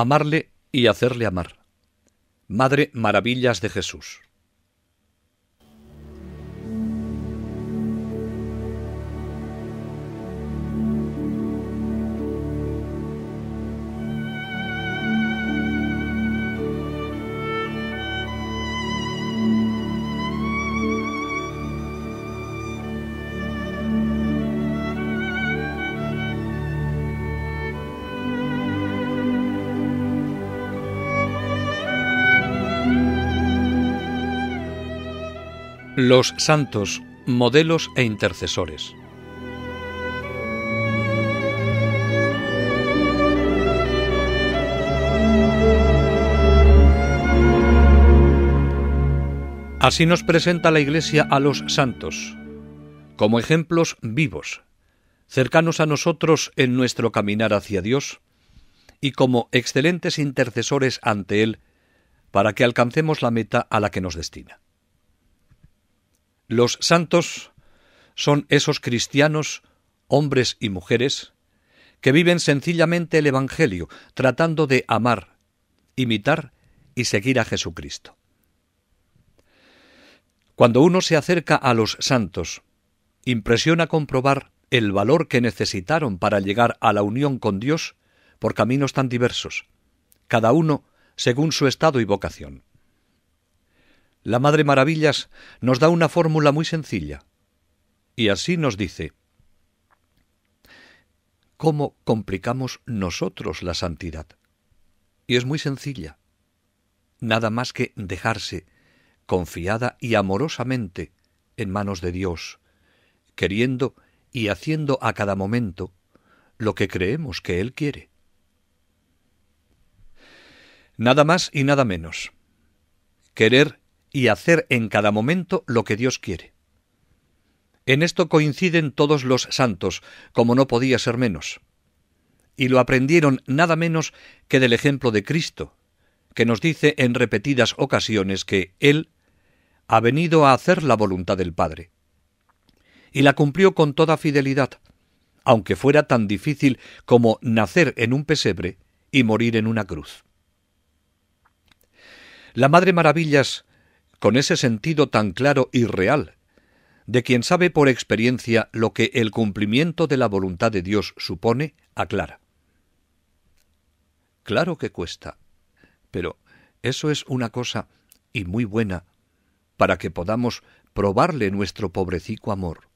amarle y hacerle amar. Madre Maravillas de Jesús. Los santos, modelos e intercesores. Así nos presenta la Iglesia a los santos, como ejemplos vivos, cercanos a nosotros en nuestro caminar hacia Dios, y como excelentes intercesores ante Él, para que alcancemos la meta a la que nos destina. Los santos son esos cristianos, hombres y mujeres, que viven sencillamente el Evangelio, tratando de amar, imitar y seguir a Jesucristo. Cuando uno se acerca a los santos, impresiona comprobar el valor que necesitaron para llegar a la unión con Dios por caminos tan diversos, cada uno según su estado y vocación. La Madre Maravillas nos da una fórmula muy sencilla. Y así nos dice, ¿cómo complicamos nosotros la santidad? Y es muy sencilla. Nada más que dejarse confiada y amorosamente en manos de Dios, queriendo y haciendo a cada momento lo que creemos que Él quiere. Nada más y nada menos. Querer y hacer en cada momento lo que Dios quiere. En esto coinciden todos los santos, como no podía ser menos. Y lo aprendieron nada menos que del ejemplo de Cristo, que nos dice en repetidas ocasiones que Él ha venido a hacer la voluntad del Padre. Y la cumplió con toda fidelidad, aunque fuera tan difícil como nacer en un pesebre y morir en una cruz. La Madre Maravillas con ese sentido tan claro y real, de quien sabe por experiencia lo que el cumplimiento de la voluntad de Dios supone, aclara. Claro que cuesta, pero eso es una cosa, y muy buena, para que podamos probarle nuestro pobrecico amor.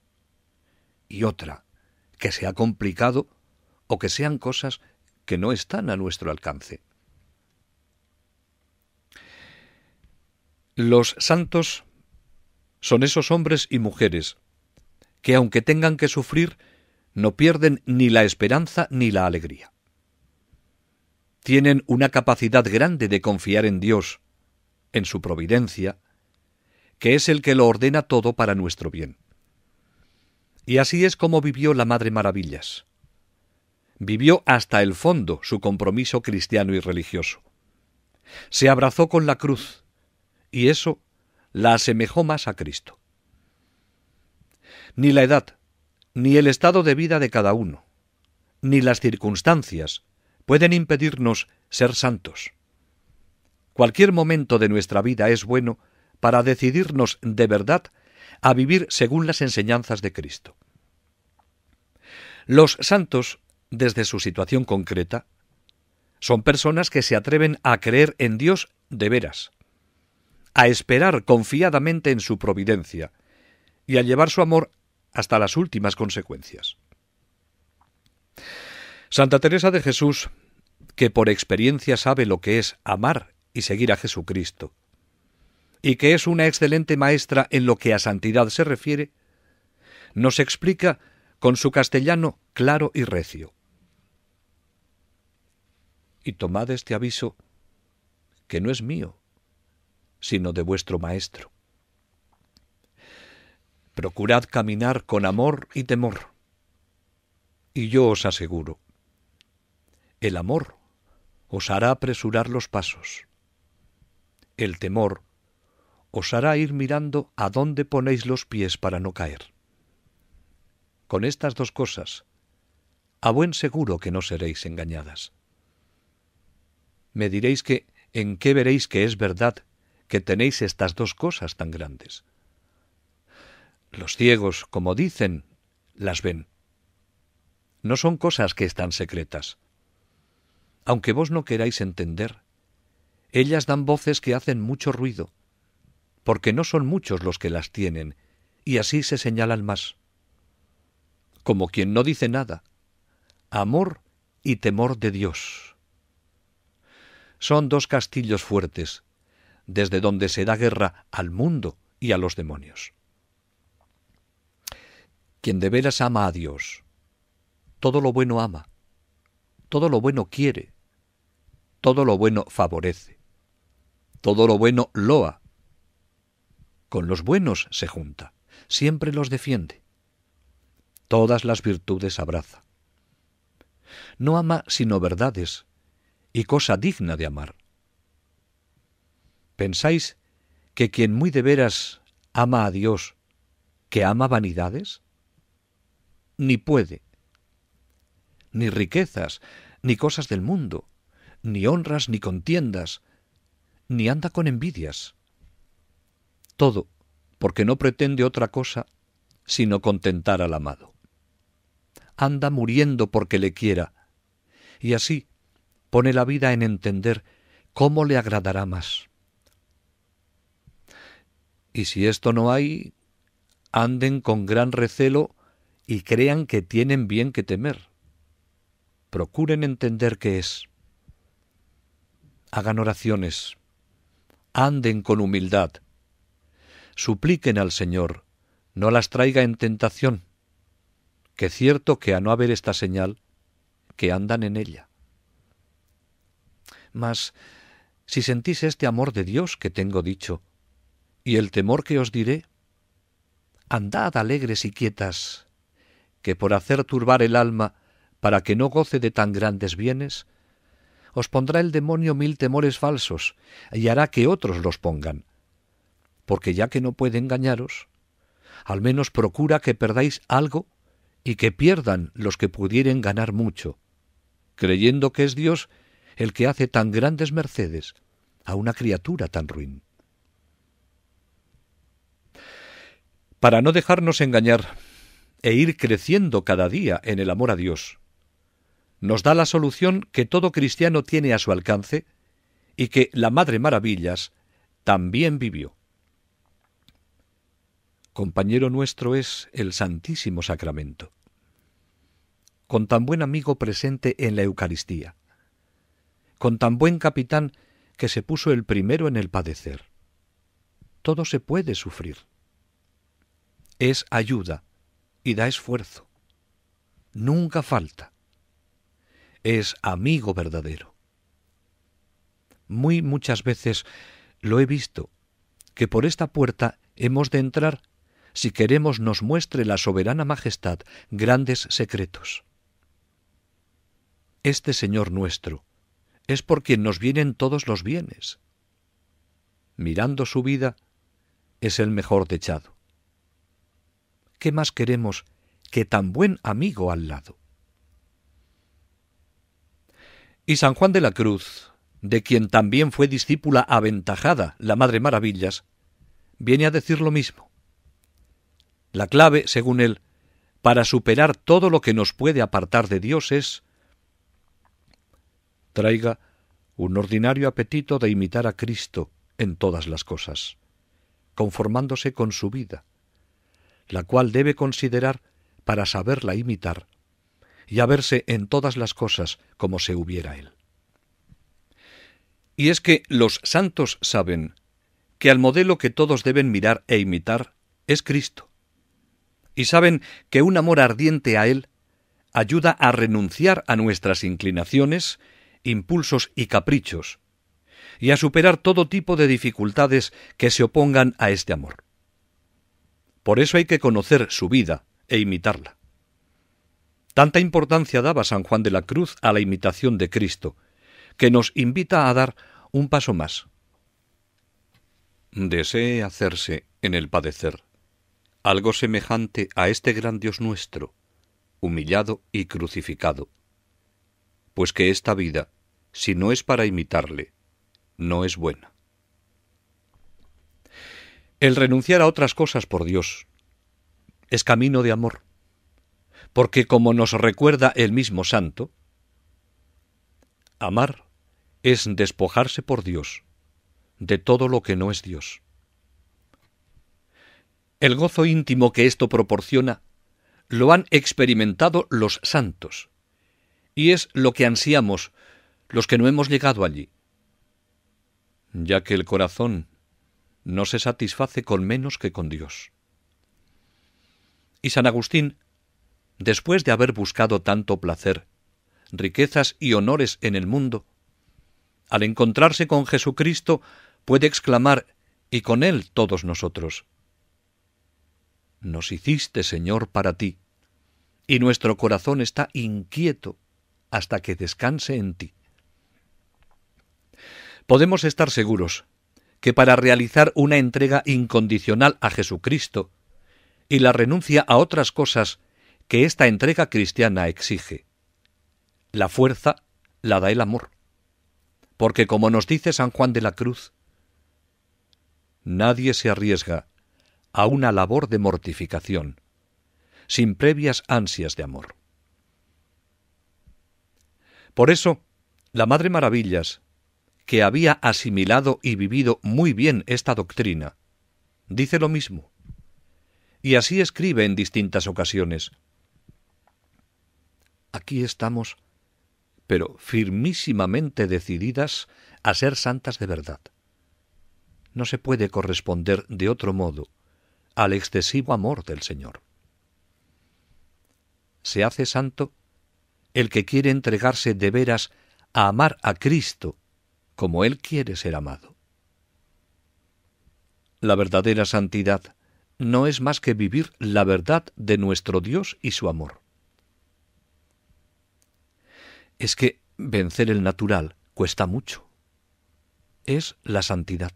Y otra, que sea complicado o que sean cosas que no están a nuestro alcance. Los santos son esos hombres y mujeres que aunque tengan que sufrir, no pierden ni la esperanza ni la alegría. Tienen una capacidad grande de confiar en Dios, en su providencia, que es el que lo ordena todo para nuestro bien. Y así es como vivió la Madre Maravillas. Vivió hasta el fondo su compromiso cristiano y religioso. Se abrazó con la cruz, y eso la asemejó más a Cristo. Ni la edad, ni el estado de vida de cada uno, ni las circunstancias pueden impedirnos ser santos. Cualquier momento de nuestra vida es bueno para decidirnos de verdad a vivir según las enseñanzas de Cristo. Los santos, desde su situación concreta, son personas que se atreven a creer en Dios de veras, a esperar confiadamente en su providencia y a llevar su amor hasta las últimas consecuencias. Santa Teresa de Jesús, que por experiencia sabe lo que es amar y seguir a Jesucristo, y que es una excelente maestra en lo que a santidad se refiere, nos explica con su castellano claro y recio. Y tomad este aviso, que no es mío, sino de vuestro Maestro. Procurad caminar con amor y temor. Y yo os aseguro, el amor os hará apresurar los pasos. El temor os hará ir mirando a dónde ponéis los pies para no caer. Con estas dos cosas, a buen seguro que no seréis engañadas. Me diréis que en qué veréis que es verdad que tenéis estas dos cosas tan grandes. Los ciegos, como dicen, las ven. No son cosas que están secretas. Aunque vos no queráis entender, ellas dan voces que hacen mucho ruido, porque no son muchos los que las tienen, y así se señalan más. Como quien no dice nada, amor y temor de Dios. Son dos castillos fuertes, desde donde se da guerra al mundo y a los demonios. Quien de veras ama a Dios, todo lo bueno ama, todo lo bueno quiere, todo lo bueno favorece, todo lo bueno loa. Con los buenos se junta, siempre los defiende, todas las virtudes abraza. No ama sino verdades y cosa digna de amar. ¿Pensáis que quien muy de veras ama a Dios, que ama vanidades? Ni puede, ni riquezas, ni cosas del mundo, ni honras, ni contiendas, ni anda con envidias. Todo porque no pretende otra cosa sino contentar al amado. Anda muriendo porque le quiera, y así pone la vida en entender cómo le agradará más. Y si esto no hay, anden con gran recelo y crean que tienen bien que temer. Procuren entender qué es. Hagan oraciones. Anden con humildad. Supliquen al Señor, no las traiga en tentación, que cierto que a no haber esta señal, que andan en ella. Mas, si sentís este amor de Dios que tengo dicho, y el temor que os diré? Andad alegres y quietas, que por hacer turbar el alma para que no goce de tan grandes bienes, os pondrá el demonio mil temores falsos y hará que otros los pongan. Porque ya que no puede engañaros, al menos procura que perdáis algo y que pierdan los que pudieren ganar mucho, creyendo que es Dios el que hace tan grandes mercedes a una criatura tan ruin. para no dejarnos engañar e ir creciendo cada día en el amor a Dios, nos da la solución que todo cristiano tiene a su alcance y que la Madre Maravillas también vivió. Compañero nuestro es el Santísimo Sacramento, con tan buen amigo presente en la Eucaristía, con tan buen capitán que se puso el primero en el padecer. Todo se puede sufrir es ayuda y da esfuerzo. Nunca falta. Es amigo verdadero. Muy muchas veces lo he visto, que por esta puerta hemos de entrar si queremos nos muestre la soberana majestad grandes secretos. Este Señor nuestro es por quien nos vienen todos los bienes. Mirando su vida, es el mejor dechado ¿Qué más queremos que tan buen amigo al lado? Y San Juan de la Cruz, de quien también fue discípula aventajada la Madre Maravillas, viene a decir lo mismo. La clave, según él, para superar todo lo que nos puede apartar de Dios es traiga un ordinario apetito de imitar a Cristo en todas las cosas, conformándose con su vida, la cual debe considerar para saberla imitar y a verse en todas las cosas como se hubiera él. Y es que los santos saben que al modelo que todos deben mirar e imitar es Cristo, y saben que un amor ardiente a Él ayuda a renunciar a nuestras inclinaciones, impulsos y caprichos, y a superar todo tipo de dificultades que se opongan a este amor. Por eso hay que conocer su vida e imitarla. Tanta importancia daba San Juan de la Cruz a la imitación de Cristo, que nos invita a dar un paso más. Desee hacerse en el padecer algo semejante a este gran Dios nuestro, humillado y crucificado. Pues que esta vida, si no es para imitarle, no es buena. El renunciar a otras cosas por Dios es camino de amor, porque como nos recuerda el mismo santo, amar es despojarse por Dios de todo lo que no es Dios. El gozo íntimo que esto proporciona lo han experimentado los santos, y es lo que ansiamos los que no hemos llegado allí, ya que el corazón no se satisface con menos que con Dios. Y San Agustín, después de haber buscado tanto placer, riquezas y honores en el mundo, al encontrarse con Jesucristo puede exclamar, y con él todos nosotros, Nos hiciste, Señor, para ti, y nuestro corazón está inquieto hasta que descanse en ti. Podemos estar seguros que para realizar una entrega incondicional a Jesucristo y la renuncia a otras cosas que esta entrega cristiana exige. La fuerza la da el amor, porque como nos dice San Juan de la Cruz, nadie se arriesga a una labor de mortificación sin previas ansias de amor. Por eso, la Madre Maravillas, que había asimilado y vivido muy bien esta doctrina, dice lo mismo. Y así escribe en distintas ocasiones. Aquí estamos, pero firmísimamente decididas a ser santas de verdad. No se puede corresponder de otro modo al excesivo amor del Señor. Se hace santo el que quiere entregarse de veras a amar a Cristo como Él quiere ser amado. La verdadera santidad no es más que vivir la verdad de nuestro Dios y su amor. Es que vencer el natural cuesta mucho. Es la santidad.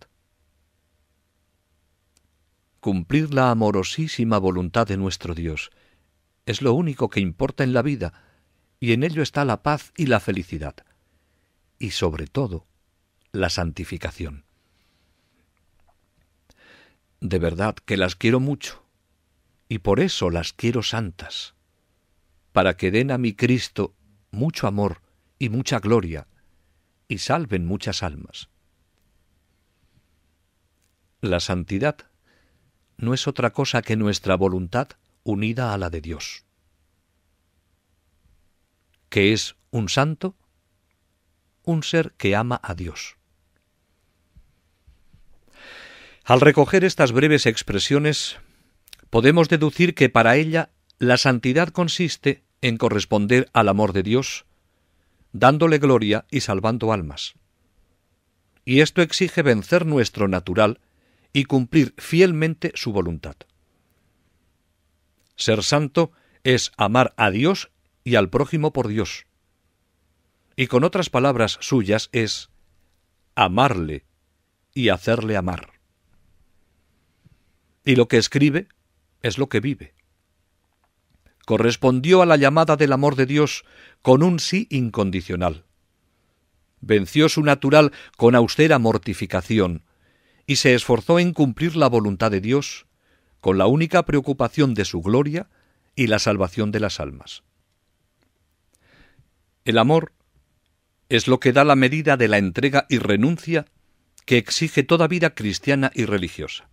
Cumplir la amorosísima voluntad de nuestro Dios es lo único que importa en la vida, y en ello está la paz y la felicidad, y sobre todo la santificación. De verdad que las quiero mucho, y por eso las quiero santas, para que den a mi Cristo mucho amor y mucha gloria, y salven muchas almas. La santidad no es otra cosa que nuestra voluntad unida a la de Dios. ¿Qué es un santo? Un ser que ama a Dios. Al recoger estas breves expresiones, podemos deducir que para ella la santidad consiste en corresponder al amor de Dios, dándole gloria y salvando almas. Y esto exige vencer nuestro natural y cumplir fielmente su voluntad. Ser santo es amar a Dios y al prójimo por Dios. Y con otras palabras suyas es amarle y hacerle amar y lo que escribe es lo que vive. Correspondió a la llamada del amor de Dios con un sí incondicional. Venció su natural con austera mortificación y se esforzó en cumplir la voluntad de Dios con la única preocupación de su gloria y la salvación de las almas. El amor es lo que da la medida de la entrega y renuncia que exige toda vida cristiana y religiosa.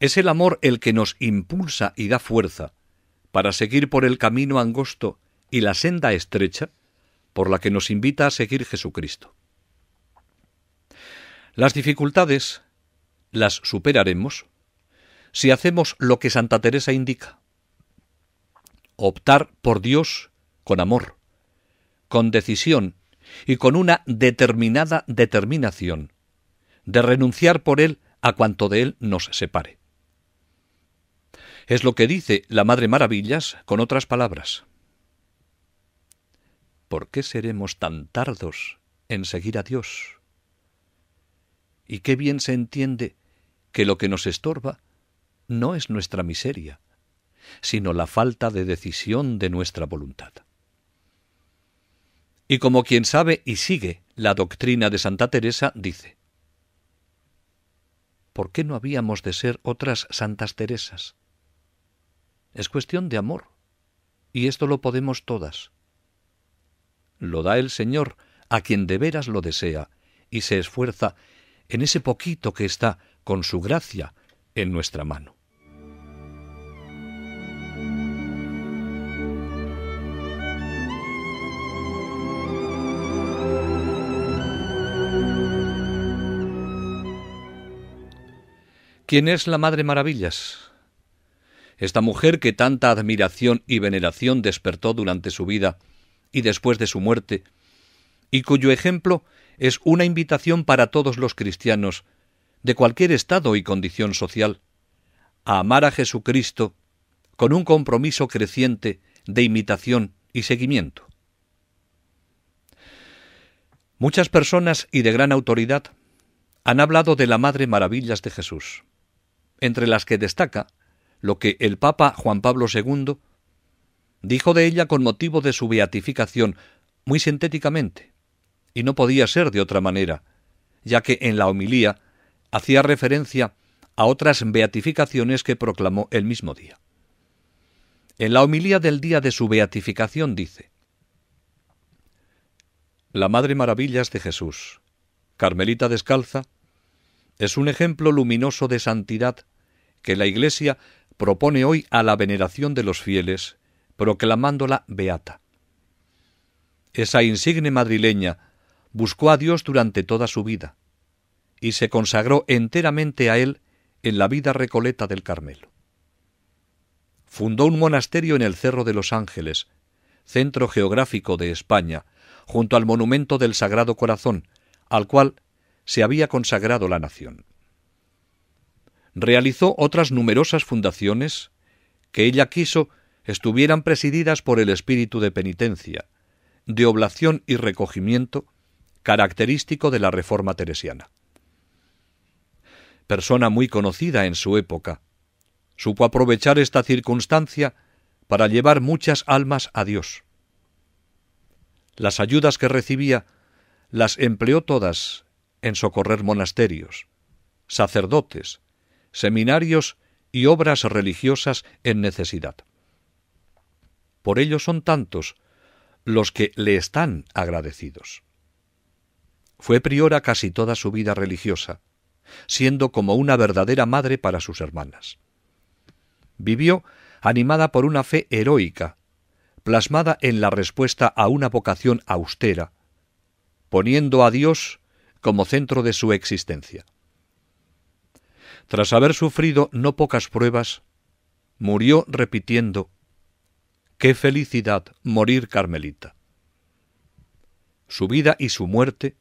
Es el amor el que nos impulsa y da fuerza para seguir por el camino angosto y la senda estrecha por la que nos invita a seguir Jesucristo. Las dificultades las superaremos si hacemos lo que Santa Teresa indica, optar por Dios con amor, con decisión y con una determinada determinación de renunciar por Él a cuanto de Él nos separe. Es lo que dice la Madre Maravillas con otras palabras. ¿Por qué seremos tan tardos en seguir a Dios? Y qué bien se entiende que lo que nos estorba no es nuestra miseria, sino la falta de decisión de nuestra voluntad. Y como quien sabe y sigue la doctrina de Santa Teresa, dice, ¿por qué no habíamos de ser otras Santas Teresas? Es cuestión de amor. Y esto lo podemos todas. Lo da el Señor a quien de veras lo desea y se esfuerza en ese poquito que está, con su gracia, en nuestra mano. ¿Quién es la Madre Maravillas? esta mujer que tanta admiración y veneración despertó durante su vida y después de su muerte, y cuyo ejemplo es una invitación para todos los cristianos, de cualquier estado y condición social, a amar a Jesucristo con un compromiso creciente de imitación y seguimiento. Muchas personas y de gran autoridad han hablado de la Madre Maravillas de Jesús, entre las que destaca lo que el Papa Juan Pablo II dijo de ella con motivo de su beatificación muy sintéticamente, y no podía ser de otra manera, ya que en la homilía hacía referencia a otras beatificaciones que proclamó el mismo día. En la homilía del día de su beatificación dice, La Madre Maravillas de Jesús, Carmelita descalza, es un ejemplo luminoso de santidad que la Iglesia propone hoy a la veneración de los fieles, proclamándola beata. Esa insigne madrileña buscó a Dios durante toda su vida y se consagró enteramente a Él en la vida recoleta del Carmelo. Fundó un monasterio en el Cerro de los Ángeles, centro geográfico de España, junto al monumento del Sagrado Corazón, al cual se había consagrado la nación realizó otras numerosas fundaciones que ella quiso estuvieran presididas por el espíritu de penitencia, de oblación y recogimiento característico de la Reforma teresiana. Persona muy conocida en su época, supo aprovechar esta circunstancia para llevar muchas almas a Dios. Las ayudas que recibía las empleó todas en socorrer monasterios, sacerdotes, seminarios y obras religiosas en necesidad. Por ello son tantos los que le están agradecidos. Fue priora casi toda su vida religiosa, siendo como una verdadera madre para sus hermanas. Vivió animada por una fe heroica, plasmada en la respuesta a una vocación austera, poniendo a Dios como centro de su existencia. Tras haber sufrido no pocas pruebas, murió repitiendo, Qué felicidad morir carmelita. Su vida y su muerte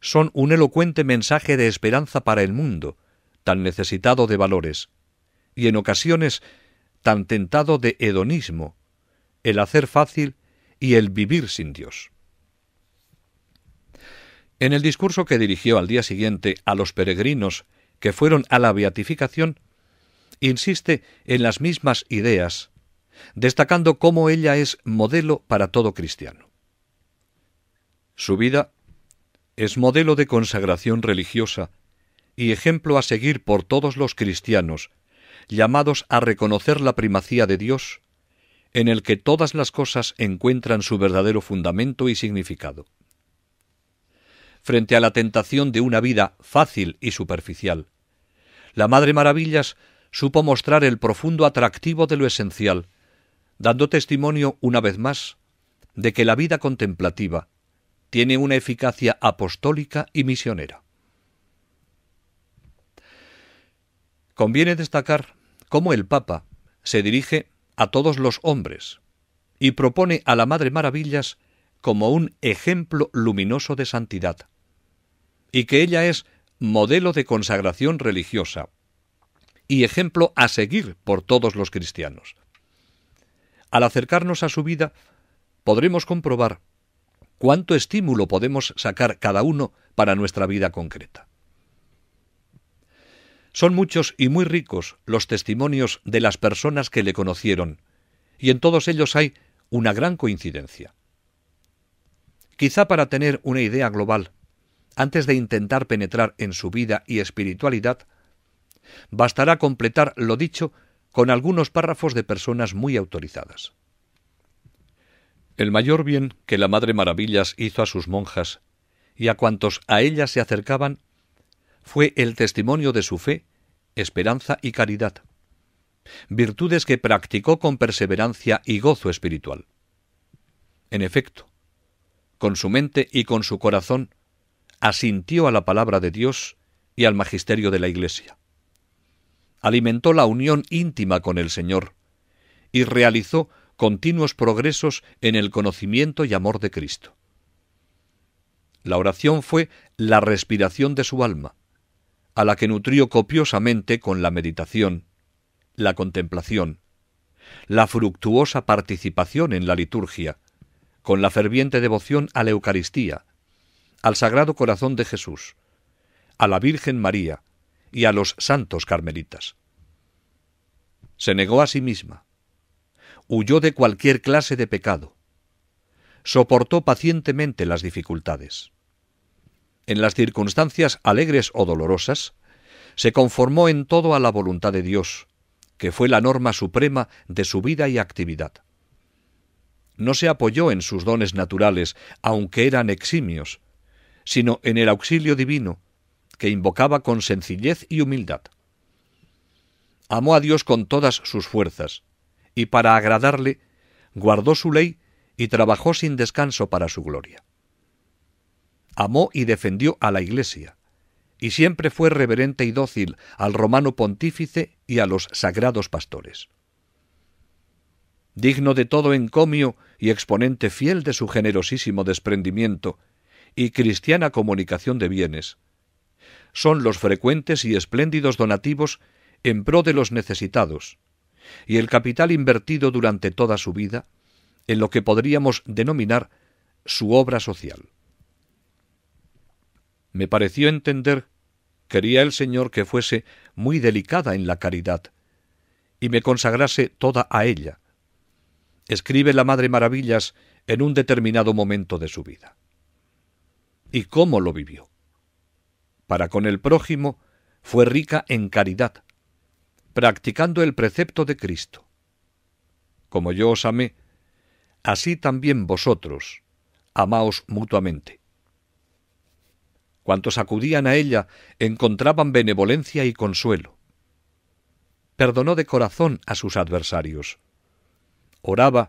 son un elocuente mensaje de esperanza para el mundo, tan necesitado de valores, y en ocasiones tan tentado de hedonismo, el hacer fácil y el vivir sin Dios. En el discurso que dirigió al día siguiente a los peregrinos que fueron a la beatificación, insiste en las mismas ideas, destacando cómo ella es modelo para todo cristiano. Su vida es modelo de consagración religiosa y ejemplo a seguir por todos los cristianos, llamados a reconocer la primacía de Dios, en el que todas las cosas encuentran su verdadero fundamento y significado frente a la tentación de una vida fácil y superficial. La Madre Maravillas supo mostrar el profundo atractivo de lo esencial, dando testimonio una vez más de que la vida contemplativa tiene una eficacia apostólica y misionera. Conviene destacar cómo el Papa se dirige a todos los hombres y propone a la Madre Maravillas como un ejemplo luminoso de santidad y que ella es modelo de consagración religiosa y ejemplo a seguir por todos los cristianos. Al acercarnos a su vida, podremos comprobar cuánto estímulo podemos sacar cada uno para nuestra vida concreta. Son muchos y muy ricos los testimonios de las personas que le conocieron, y en todos ellos hay una gran coincidencia. Quizá para tener una idea global, antes de intentar penetrar en su vida y espiritualidad, bastará completar lo dicho con algunos párrafos de personas muy autorizadas. El mayor bien que la Madre Maravillas hizo a sus monjas y a cuantos a ellas se acercaban fue el testimonio de su fe, esperanza y caridad, virtudes que practicó con perseverancia y gozo espiritual. En efecto, con su mente y con su corazón asintió a la palabra de Dios y al magisterio de la Iglesia. Alimentó la unión íntima con el Señor y realizó continuos progresos en el conocimiento y amor de Cristo. La oración fue la respiración de su alma, a la que nutrió copiosamente con la meditación, la contemplación, la fructuosa participación en la liturgia, con la ferviente devoción a la Eucaristía, al Sagrado Corazón de Jesús, a la Virgen María y a los santos carmelitas. Se negó a sí misma, huyó de cualquier clase de pecado, soportó pacientemente las dificultades. En las circunstancias alegres o dolorosas, se conformó en todo a la voluntad de Dios, que fue la norma suprema de su vida y actividad. No se apoyó en sus dones naturales, aunque eran eximios, sino en el auxilio divino, que invocaba con sencillez y humildad. Amó a Dios con todas sus fuerzas, y para agradarle, guardó su ley y trabajó sin descanso para su gloria. Amó y defendió a la Iglesia, y siempre fue reverente y dócil al romano pontífice y a los sagrados pastores. Digno de todo encomio y exponente fiel de su generosísimo desprendimiento y cristiana comunicación de bienes. Son los frecuentes y espléndidos donativos en pro de los necesitados, y el capital invertido durante toda su vida en lo que podríamos denominar su obra social. Me pareció entender, quería el Señor que fuese muy delicada en la caridad, y me consagrase toda a ella. Escribe la Madre Maravillas en un determinado momento de su vida y cómo lo vivió. Para con el prójimo fue rica en caridad, practicando el precepto de Cristo. Como yo os amé, así también vosotros amaos mutuamente. Cuantos acudían a ella encontraban benevolencia y consuelo. Perdonó de corazón a sus adversarios. Oraba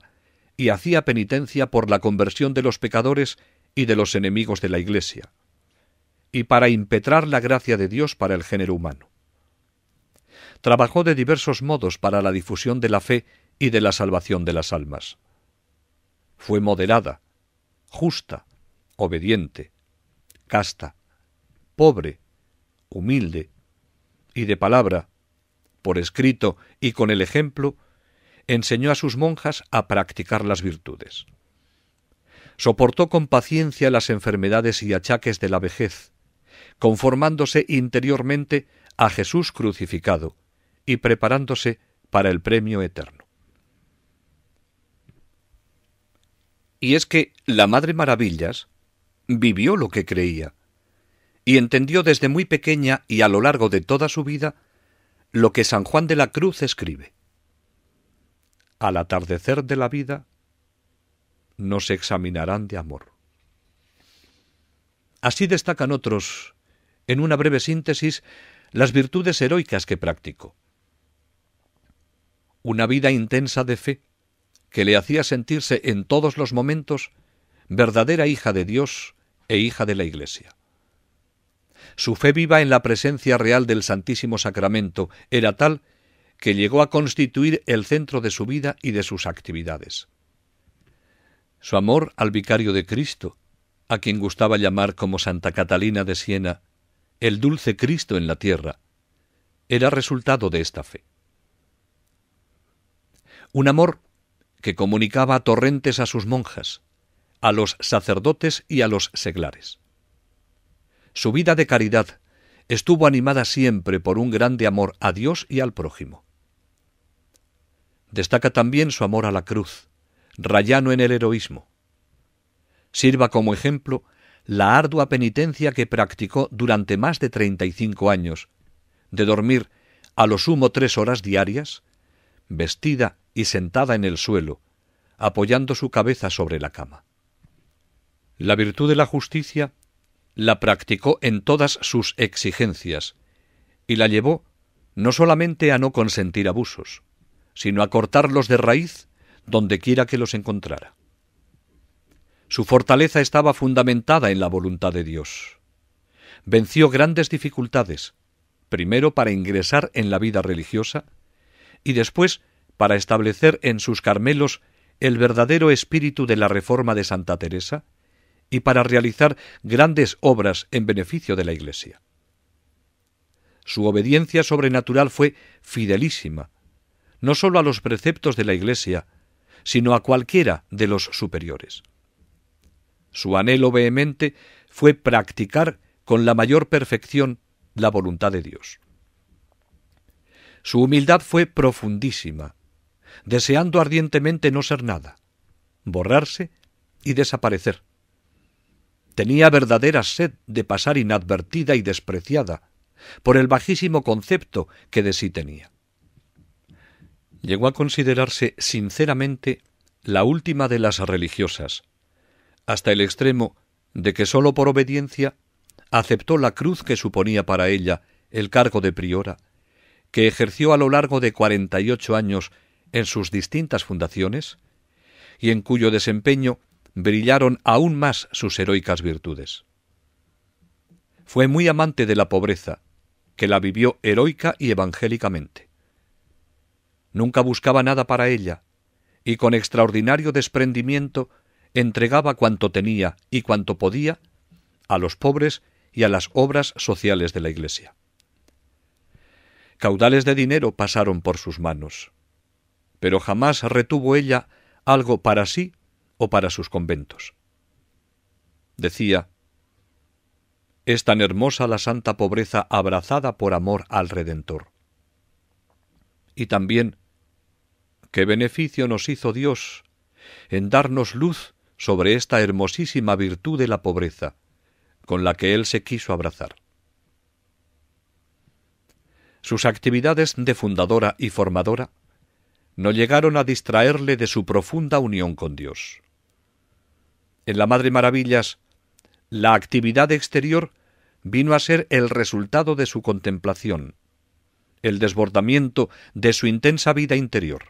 y hacía penitencia por la conversión de los pecadores y de los enemigos de la Iglesia, y para impetrar la gracia de Dios para el género humano. Trabajó de diversos modos para la difusión de la fe y de la salvación de las almas. Fue moderada, justa, obediente, casta, pobre, humilde, y de palabra, por escrito y con el ejemplo, enseñó a sus monjas a practicar las virtudes. Soportó con paciencia las enfermedades y achaques de la vejez, conformándose interiormente a Jesús crucificado y preparándose para el premio eterno. Y es que la Madre Maravillas vivió lo que creía, y entendió desde muy pequeña y a lo largo de toda su vida lo que San Juan de la Cruz escribe. Al atardecer de la vida, nos examinarán de amor. Así destacan otros, en una breve síntesis, las virtudes heroicas que practicó. Una vida intensa de fe, que le hacía sentirse en todos los momentos verdadera hija de Dios e hija de la Iglesia. Su fe viva en la presencia real del Santísimo Sacramento era tal que llegó a constituir el centro de su vida y de sus actividades su amor al vicario de Cristo, a quien gustaba llamar como Santa Catalina de Siena, el dulce Cristo en la tierra, era resultado de esta fe. Un amor que comunicaba torrentes a sus monjas, a los sacerdotes y a los seglares. Su vida de caridad estuvo animada siempre por un grande amor a Dios y al prójimo. Destaca también su amor a la cruz, Rayano en el heroísmo. Sirva como ejemplo la ardua penitencia que practicó durante más de treinta y cinco años, de dormir a lo sumo tres horas diarias, vestida y sentada en el suelo, apoyando su cabeza sobre la cama. La virtud de la justicia la practicó en todas sus exigencias y la llevó no solamente a no consentir abusos, sino a cortarlos de raíz donde quiera que los encontrara. Su fortaleza estaba fundamentada en la voluntad de Dios. Venció grandes dificultades, primero para ingresar en la vida religiosa y después para establecer en sus Carmelos el verdadero espíritu de la reforma de Santa Teresa y para realizar grandes obras en beneficio de la Iglesia. Su obediencia sobrenatural fue fidelísima, no sólo a los preceptos de la Iglesia, sino a cualquiera de los superiores. Su anhelo vehemente fue practicar con la mayor perfección la voluntad de Dios. Su humildad fue profundísima, deseando ardientemente no ser nada, borrarse y desaparecer. Tenía verdadera sed de pasar inadvertida y despreciada por el bajísimo concepto que de sí tenía llegó a considerarse sinceramente la última de las religiosas, hasta el extremo de que sólo por obediencia aceptó la cruz que suponía para ella el cargo de priora, que ejerció a lo largo de cuarenta y ocho años en sus distintas fundaciones, y en cuyo desempeño brillaron aún más sus heroicas virtudes. Fue muy amante de la pobreza, que la vivió heroica y evangélicamente nunca buscaba nada para ella, y con extraordinario desprendimiento entregaba cuanto tenía y cuanto podía a los pobres y a las obras sociales de la Iglesia. Caudales de dinero pasaron por sus manos, pero jamás retuvo ella algo para sí o para sus conventos. Decía, es tan hermosa la santa pobreza abrazada por amor al Redentor y también qué beneficio nos hizo Dios en darnos luz sobre esta hermosísima virtud de la pobreza, con la que Él se quiso abrazar. Sus actividades de fundadora y formadora no llegaron a distraerle de su profunda unión con Dios. En la Madre Maravillas, la actividad exterior vino a ser el resultado de su contemplación, el desbordamiento de su intensa vida interior.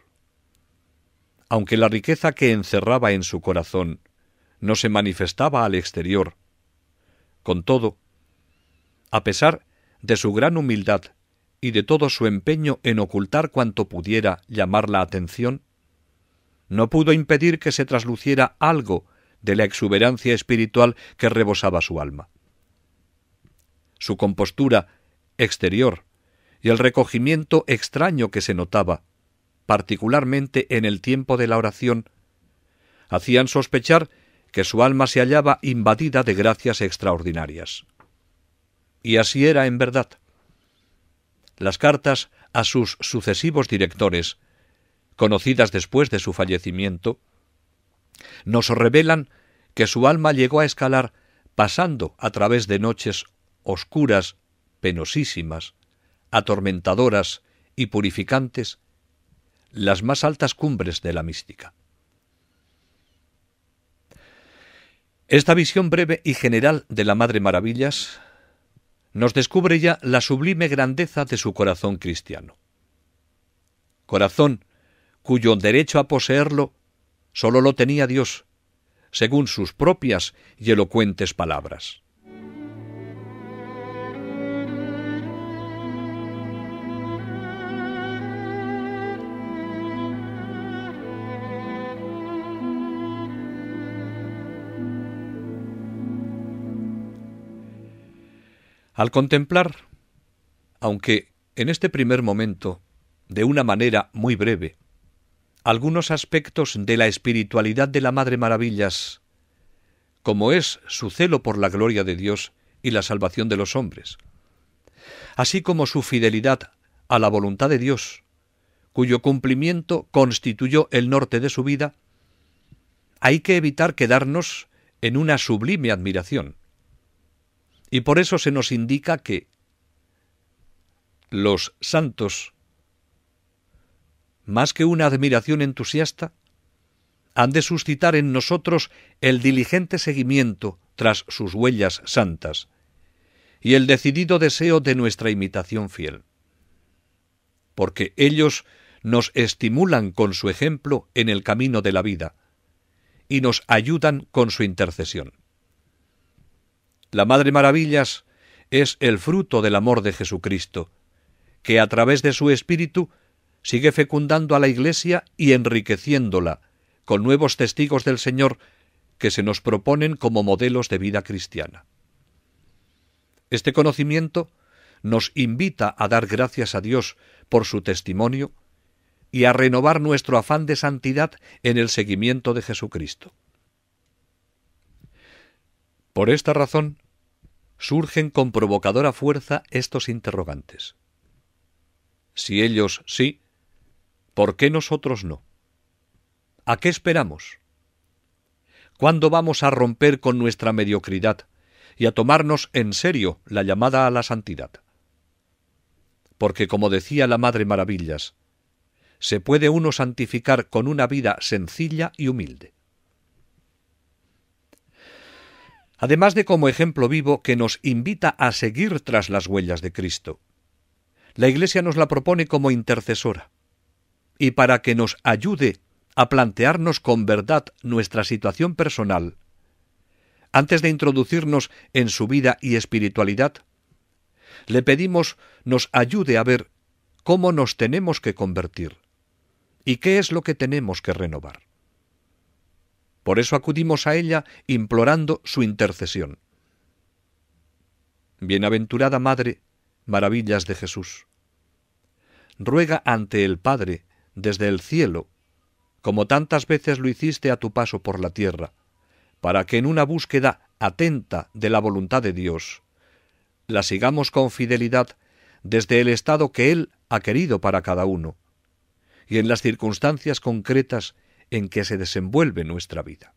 Aunque la riqueza que encerraba en su corazón no se manifestaba al exterior, con todo, a pesar de su gran humildad y de todo su empeño en ocultar cuanto pudiera llamar la atención, no pudo impedir que se trasluciera algo de la exuberancia espiritual que rebosaba su alma. Su compostura exterior y el recogimiento extraño que se notaba, particularmente en el tiempo de la oración, hacían sospechar que su alma se hallaba invadida de gracias extraordinarias. Y así era en verdad. Las cartas a sus sucesivos directores, conocidas después de su fallecimiento, nos revelan que su alma llegó a escalar pasando a través de noches oscuras, penosísimas, atormentadoras y purificantes, las más altas cumbres de la mística. Esta visión breve y general de la Madre Maravillas nos descubre ya la sublime grandeza de su corazón cristiano. Corazón cuyo derecho a poseerlo sólo lo tenía Dios, según sus propias y elocuentes palabras. Al contemplar, aunque en este primer momento, de una manera muy breve, algunos aspectos de la espiritualidad de la Madre Maravillas, como es su celo por la gloria de Dios y la salvación de los hombres, así como su fidelidad a la voluntad de Dios, cuyo cumplimiento constituyó el norte de su vida, hay que evitar quedarnos en una sublime admiración, y por eso se nos indica que los santos, más que una admiración entusiasta, han de suscitar en nosotros el diligente seguimiento tras sus huellas santas y el decidido deseo de nuestra imitación fiel, porque ellos nos estimulan con su ejemplo en el camino de la vida y nos ayudan con su intercesión. La Madre Maravillas es el fruto del amor de Jesucristo, que a través de su espíritu sigue fecundando a la Iglesia y enriqueciéndola con nuevos testigos del Señor que se nos proponen como modelos de vida cristiana. Este conocimiento nos invita a dar gracias a Dios por su testimonio y a renovar nuestro afán de santidad en el seguimiento de Jesucristo. Por esta razón, surgen con provocadora fuerza estos interrogantes. Si ellos sí, ¿por qué nosotros no? ¿A qué esperamos? ¿Cuándo vamos a romper con nuestra mediocridad y a tomarnos en serio la llamada a la santidad? Porque, como decía la Madre Maravillas, se puede uno santificar con una vida sencilla y humilde. además de como ejemplo vivo que nos invita a seguir tras las huellas de Cristo. La Iglesia nos la propone como intercesora, y para que nos ayude a plantearnos con verdad nuestra situación personal, antes de introducirnos en su vida y espiritualidad, le pedimos nos ayude a ver cómo nos tenemos que convertir y qué es lo que tenemos que renovar. Por eso acudimos a ella implorando su intercesión. Bienaventurada Madre, maravillas de Jesús. Ruega ante el Padre, desde el cielo, como tantas veces lo hiciste a tu paso por la tierra, para que en una búsqueda atenta de la voluntad de Dios, la sigamos con fidelidad desde el estado que Él ha querido para cada uno, y en las circunstancias concretas en que se desenvuelve nuestra vida.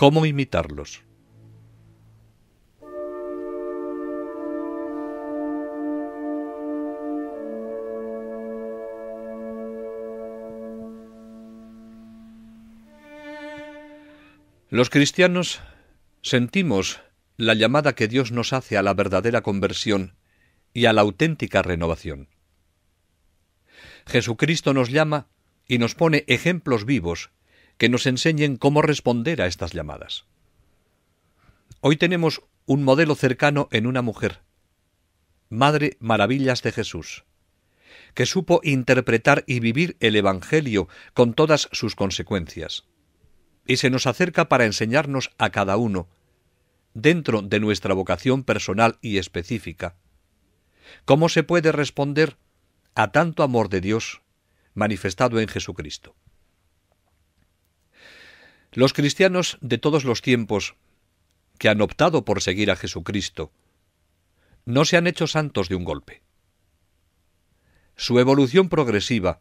cómo imitarlos. Los cristianos sentimos la llamada que Dios nos hace a la verdadera conversión y a la auténtica renovación. Jesucristo nos llama y nos pone ejemplos vivos que nos enseñen cómo responder a estas llamadas. Hoy tenemos un modelo cercano en una mujer, Madre Maravillas de Jesús, que supo interpretar y vivir el Evangelio con todas sus consecuencias, y se nos acerca para enseñarnos a cada uno, dentro de nuestra vocación personal y específica, cómo se puede responder a tanto amor de Dios manifestado en Jesucristo. Los cristianos de todos los tiempos que han optado por seguir a Jesucristo no se han hecho santos de un golpe. Su evolución progresiva,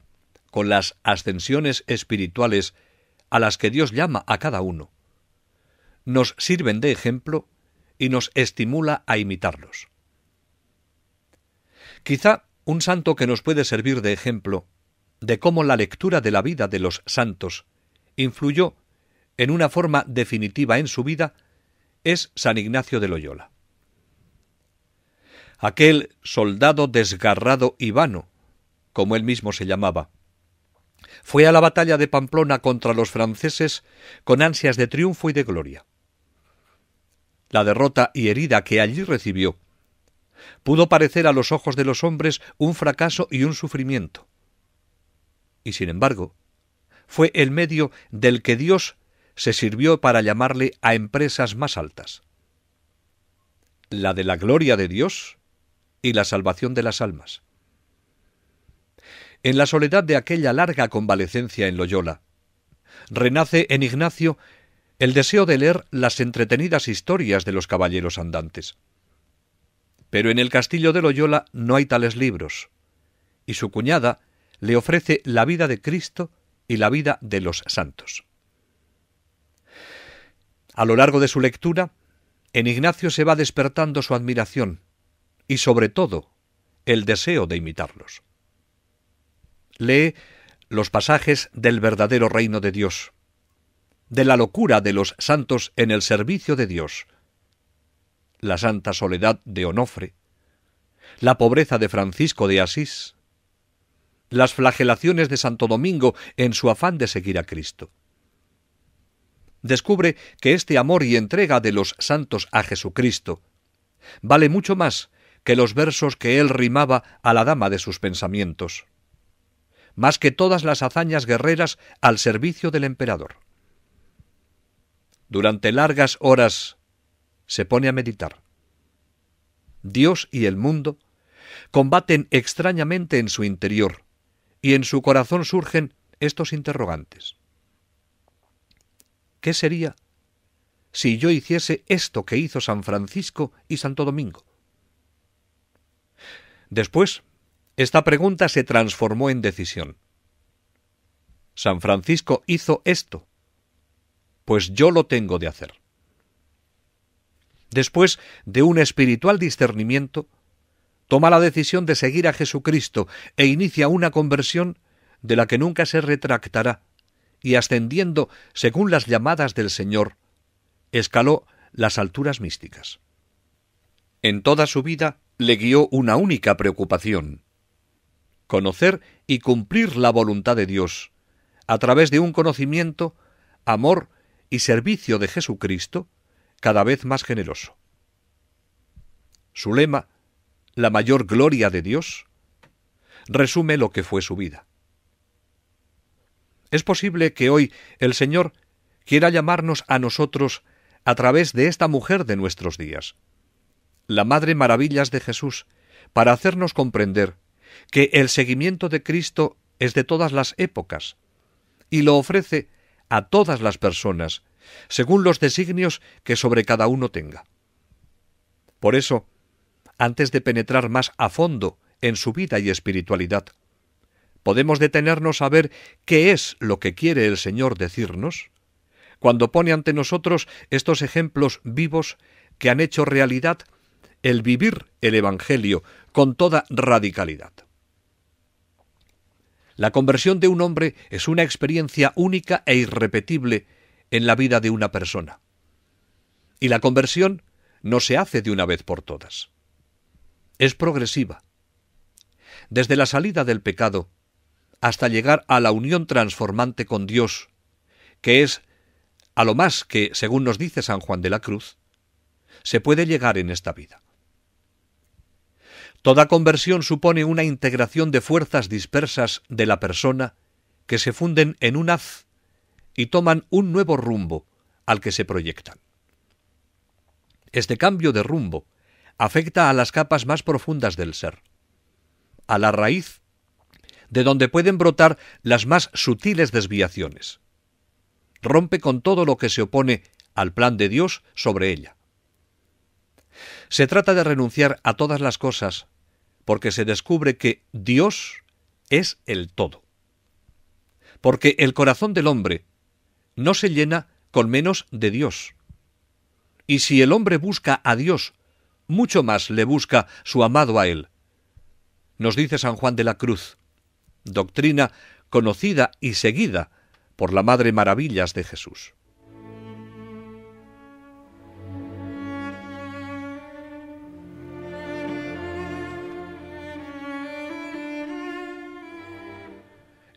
con las ascensiones espirituales a las que Dios llama a cada uno, nos sirven de ejemplo y nos estimula a imitarlos. Quizá un santo que nos puede servir de ejemplo de cómo la lectura de la vida de los santos influyó en una forma definitiva en su vida es San Ignacio de Loyola. Aquel soldado desgarrado y vano, como él mismo se llamaba, fue a la batalla de Pamplona contra los franceses con ansias de triunfo y de gloria. La derrota y herida que allí recibió pudo parecer a los ojos de los hombres un fracaso y un sufrimiento. Y sin embargo, fue el medio del que Dios se sirvió para llamarle a empresas más altas. La de la gloria de Dios y la salvación de las almas. En la soledad de aquella larga convalecencia en Loyola, renace en Ignacio el deseo de leer las entretenidas historias de los caballeros andantes. Pero en el castillo de Loyola no hay tales libros, y su cuñada le ofrece la vida de Cristo y la vida de los santos. A lo largo de su lectura, en Ignacio se va despertando su admiración y sobre todo el deseo de imitarlos. Lee los pasajes del verdadero reino de Dios, de la locura de los santos en el servicio de Dios, la santa soledad de Onofre, la pobreza de Francisco de Asís, las flagelaciones de Santo Domingo en su afán de seguir a Cristo descubre que este amor y entrega de los santos a Jesucristo vale mucho más que los versos que él rimaba a la dama de sus pensamientos, más que todas las hazañas guerreras al servicio del emperador. Durante largas horas se pone a meditar. Dios y el mundo combaten extrañamente en su interior, y en su corazón surgen estos interrogantes. ¿Qué sería si yo hiciese esto que hizo San Francisco y Santo Domingo? Después, esta pregunta se transformó en decisión. San Francisco hizo esto, pues yo lo tengo de hacer. Después de un espiritual discernimiento, toma la decisión de seguir a Jesucristo e inicia una conversión de la que nunca se retractará y ascendiendo según las llamadas del Señor, escaló las alturas místicas. En toda su vida le guió una única preocupación, conocer y cumplir la voluntad de Dios, a través de un conocimiento, amor y servicio de Jesucristo cada vez más generoso. Su lema, la mayor gloria de Dios, resume lo que fue su vida. Es posible que hoy el Señor quiera llamarnos a nosotros a través de esta mujer de nuestros días, la Madre Maravillas de Jesús, para hacernos comprender que el seguimiento de Cristo es de todas las épocas y lo ofrece a todas las personas, según los designios que sobre cada uno tenga. Por eso, antes de penetrar más a fondo en su vida y espiritualidad, ¿Podemos detenernos a ver qué es lo que quiere el Señor decirnos? Cuando pone ante nosotros estos ejemplos vivos que han hecho realidad el vivir el Evangelio con toda radicalidad. La conversión de un hombre es una experiencia única e irrepetible en la vida de una persona. Y la conversión no se hace de una vez por todas. Es progresiva. Desde la salida del pecado, hasta llegar a la unión transformante con Dios, que es a lo más que, según nos dice San Juan de la Cruz, se puede llegar en esta vida. Toda conversión supone una integración de fuerzas dispersas de la persona que se funden en un haz y toman un nuevo rumbo al que se proyectan. Este cambio de rumbo afecta a las capas más profundas del ser, a la raíz de donde pueden brotar las más sutiles desviaciones. Rompe con todo lo que se opone al plan de Dios sobre ella. Se trata de renunciar a todas las cosas porque se descubre que Dios es el todo. Porque el corazón del hombre no se llena con menos de Dios. Y si el hombre busca a Dios, mucho más le busca su amado a él. Nos dice San Juan de la Cruz, doctrina conocida y seguida por la Madre Maravillas de Jesús.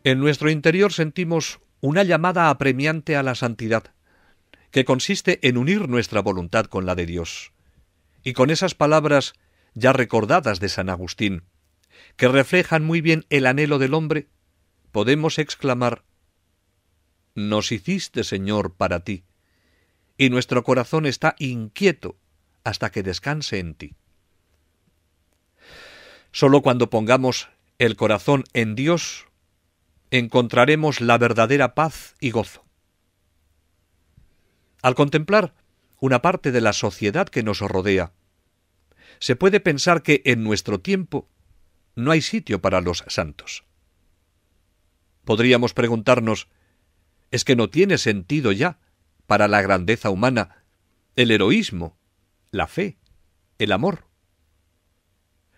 En nuestro interior sentimos una llamada apremiante a la santidad, que consiste en unir nuestra voluntad con la de Dios. Y con esas palabras ya recordadas de San Agustín, que reflejan muy bien el anhelo del hombre, podemos exclamar, Nos hiciste, Señor, para ti, y nuestro corazón está inquieto hasta que descanse en ti. Solo cuando pongamos el corazón en Dios, encontraremos la verdadera paz y gozo. Al contemplar una parte de la sociedad que nos rodea, se puede pensar que en nuestro tiempo no hay sitio para los santos. Podríamos preguntarnos, ¿es que no tiene sentido ya, para la grandeza humana, el heroísmo, la fe, el amor?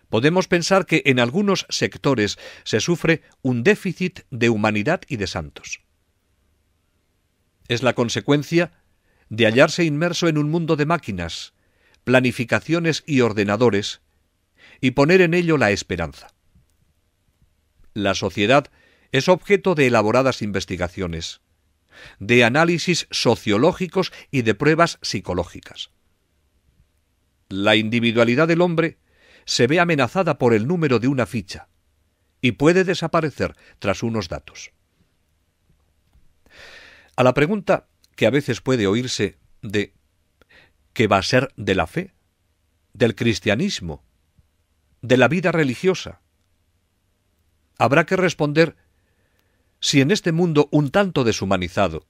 Podemos pensar que en algunos sectores se sufre un déficit de humanidad y de santos. Es la consecuencia de hallarse inmerso en un mundo de máquinas, planificaciones y ordenadores, y poner en ello la esperanza. La sociedad es objeto de elaboradas investigaciones, de análisis sociológicos y de pruebas psicológicas. La individualidad del hombre se ve amenazada por el número de una ficha y puede desaparecer tras unos datos. A la pregunta que a veces puede oírse de ¿qué va a ser de la fe? ¿Del cristianismo? de la vida religiosa. Habrá que responder si en este mundo un tanto deshumanizado,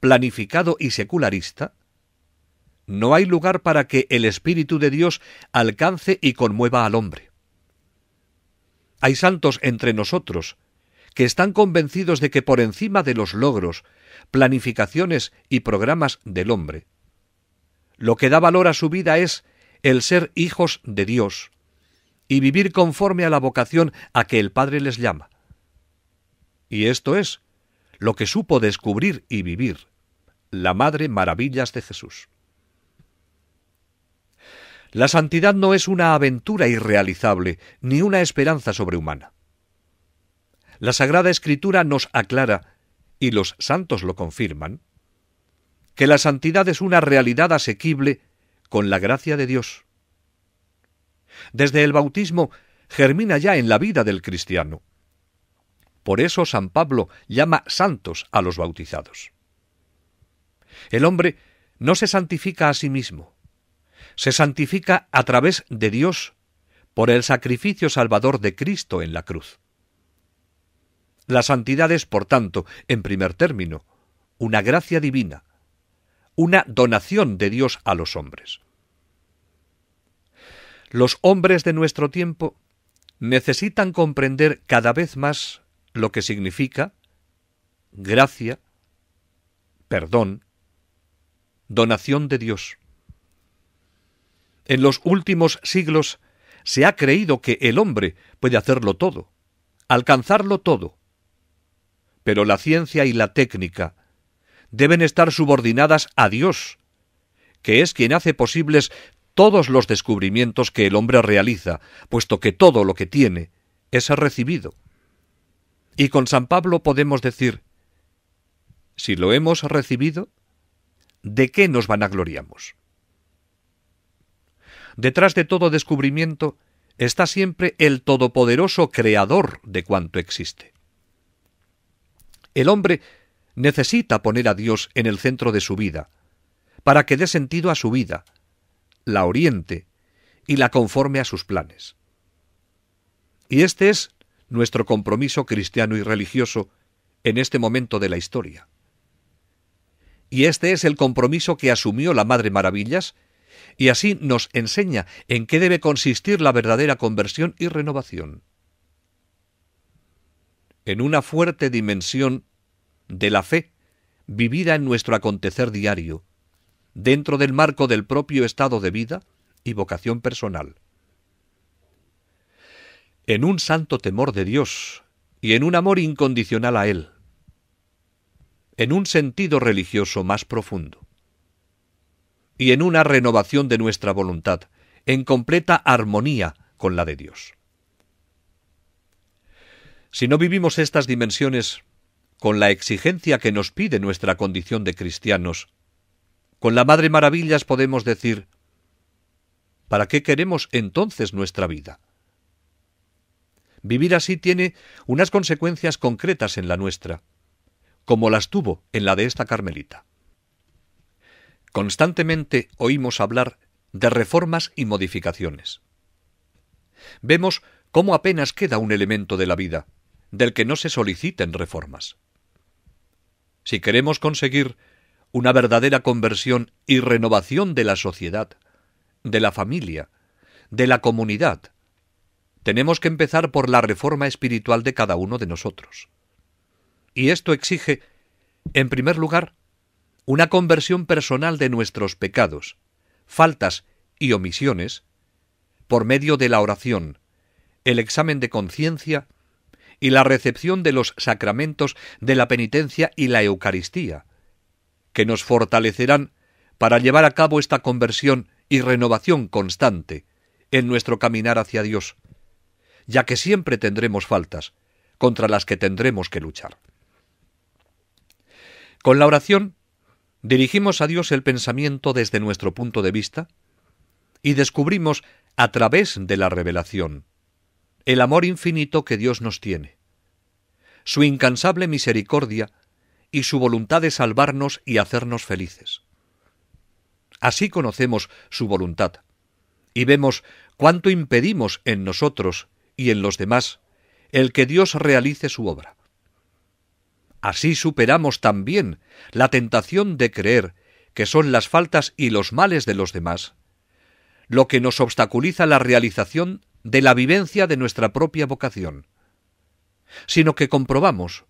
planificado y secularista, no hay lugar para que el Espíritu de Dios alcance y conmueva al hombre. Hay santos entre nosotros que están convencidos de que por encima de los logros, planificaciones y programas del hombre, lo que da valor a su vida es el ser hijos de Dios, y vivir conforme a la vocación a que el Padre les llama. Y esto es lo que supo descubrir y vivir la Madre Maravillas de Jesús. La santidad no es una aventura irrealizable ni una esperanza sobrehumana. La Sagrada Escritura nos aclara, y los santos lo confirman, que la santidad es una realidad asequible con la gracia de Dios. Desde el bautismo germina ya en la vida del cristiano. Por eso San Pablo llama santos a los bautizados. El hombre no se santifica a sí mismo, se santifica a través de Dios por el sacrificio salvador de Cristo en la cruz. La santidad es, por tanto, en primer término, una gracia divina, una donación de Dios a los hombres. Los hombres de nuestro tiempo necesitan comprender cada vez más lo que significa gracia, perdón, donación de Dios. En los últimos siglos se ha creído que el hombre puede hacerlo todo, alcanzarlo todo. Pero la ciencia y la técnica deben estar subordinadas a Dios, que es quien hace posibles todos los descubrimientos que el hombre realiza, puesto que todo lo que tiene es recibido. Y con San Pablo podemos decir, si lo hemos recibido, ¿de qué nos vanagloriamos? Detrás de todo descubrimiento está siempre el todopoderoso creador de cuanto existe. El hombre necesita poner a Dios en el centro de su vida, para que dé sentido a su vida, la oriente y la conforme a sus planes. Y este es nuestro compromiso cristiano y religioso en este momento de la historia. Y este es el compromiso que asumió la Madre Maravillas, y así nos enseña en qué debe consistir la verdadera conversión y renovación. En una fuerte dimensión de la fe vivida en nuestro acontecer diario, dentro del marco del propio estado de vida y vocación personal. En un santo temor de Dios y en un amor incondicional a Él, en un sentido religioso más profundo y en una renovación de nuestra voluntad, en completa armonía con la de Dios. Si no vivimos estas dimensiones con la exigencia que nos pide nuestra condición de cristianos, con la Madre Maravillas podemos decir, ¿para qué queremos entonces nuestra vida? Vivir así tiene unas consecuencias concretas en la nuestra, como las tuvo en la de esta Carmelita. Constantemente oímos hablar de reformas y modificaciones. Vemos cómo apenas queda un elemento de la vida, del que no se soliciten reformas. Si queremos conseguir una verdadera conversión y renovación de la sociedad, de la familia, de la comunidad. Tenemos que empezar por la reforma espiritual de cada uno de nosotros. Y esto exige, en primer lugar, una conversión personal de nuestros pecados, faltas y omisiones, por medio de la oración, el examen de conciencia y la recepción de los sacramentos de la penitencia y la Eucaristía, que nos fortalecerán para llevar a cabo esta conversión y renovación constante en nuestro caminar hacia Dios, ya que siempre tendremos faltas contra las que tendremos que luchar. Con la oración dirigimos a Dios el pensamiento desde nuestro punto de vista y descubrimos a través de la revelación el amor infinito que Dios nos tiene, su incansable misericordia y su voluntad de salvarnos y hacernos felices. Así conocemos su voluntad y vemos cuánto impedimos en nosotros y en los demás el que Dios realice su obra. Así superamos también la tentación de creer que son las faltas y los males de los demás, lo que nos obstaculiza la realización de la vivencia de nuestra propia vocación, sino que comprobamos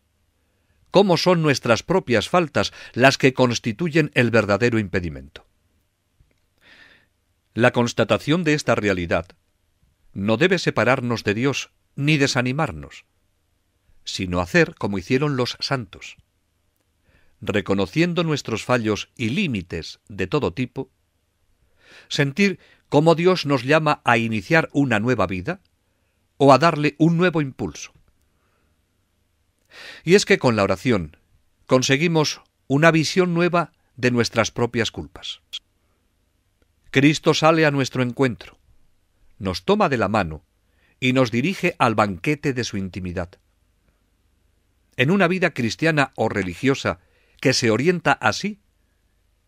cómo son nuestras propias faltas las que constituyen el verdadero impedimento. La constatación de esta realidad no debe separarnos de Dios ni desanimarnos, sino hacer como hicieron los santos. Reconociendo nuestros fallos y límites de todo tipo, sentir cómo Dios nos llama a iniciar una nueva vida o a darle un nuevo impulso. Y es que con la oración conseguimos una visión nueva de nuestras propias culpas. Cristo sale a nuestro encuentro, nos toma de la mano y nos dirige al banquete de su intimidad. En una vida cristiana o religiosa que se orienta así,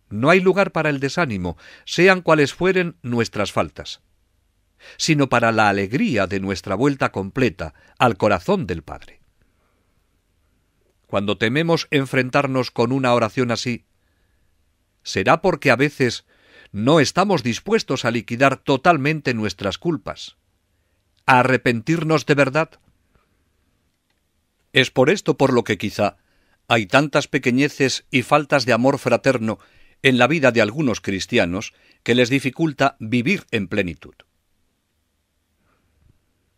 no hay lugar para el desánimo, sean cuales fueren nuestras faltas, sino para la alegría de nuestra vuelta completa al corazón del Padre cuando tememos enfrentarnos con una oración así? ¿Será porque a veces no estamos dispuestos a liquidar totalmente nuestras culpas? ¿A arrepentirnos de verdad? Es por esto por lo que quizá hay tantas pequeñeces y faltas de amor fraterno en la vida de algunos cristianos que les dificulta vivir en plenitud.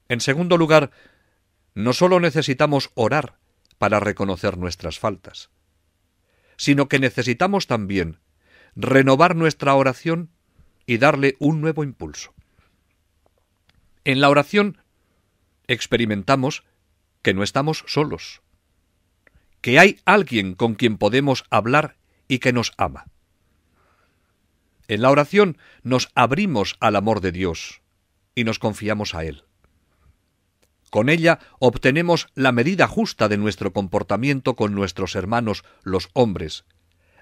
En segundo lugar, no sólo necesitamos orar, para reconocer nuestras faltas, sino que necesitamos también renovar nuestra oración y darle un nuevo impulso. En la oración experimentamos que no estamos solos, que hay alguien con quien podemos hablar y que nos ama. En la oración nos abrimos al amor de Dios y nos confiamos a Él. Con ella obtenemos la medida justa de nuestro comportamiento con nuestros hermanos, los hombres,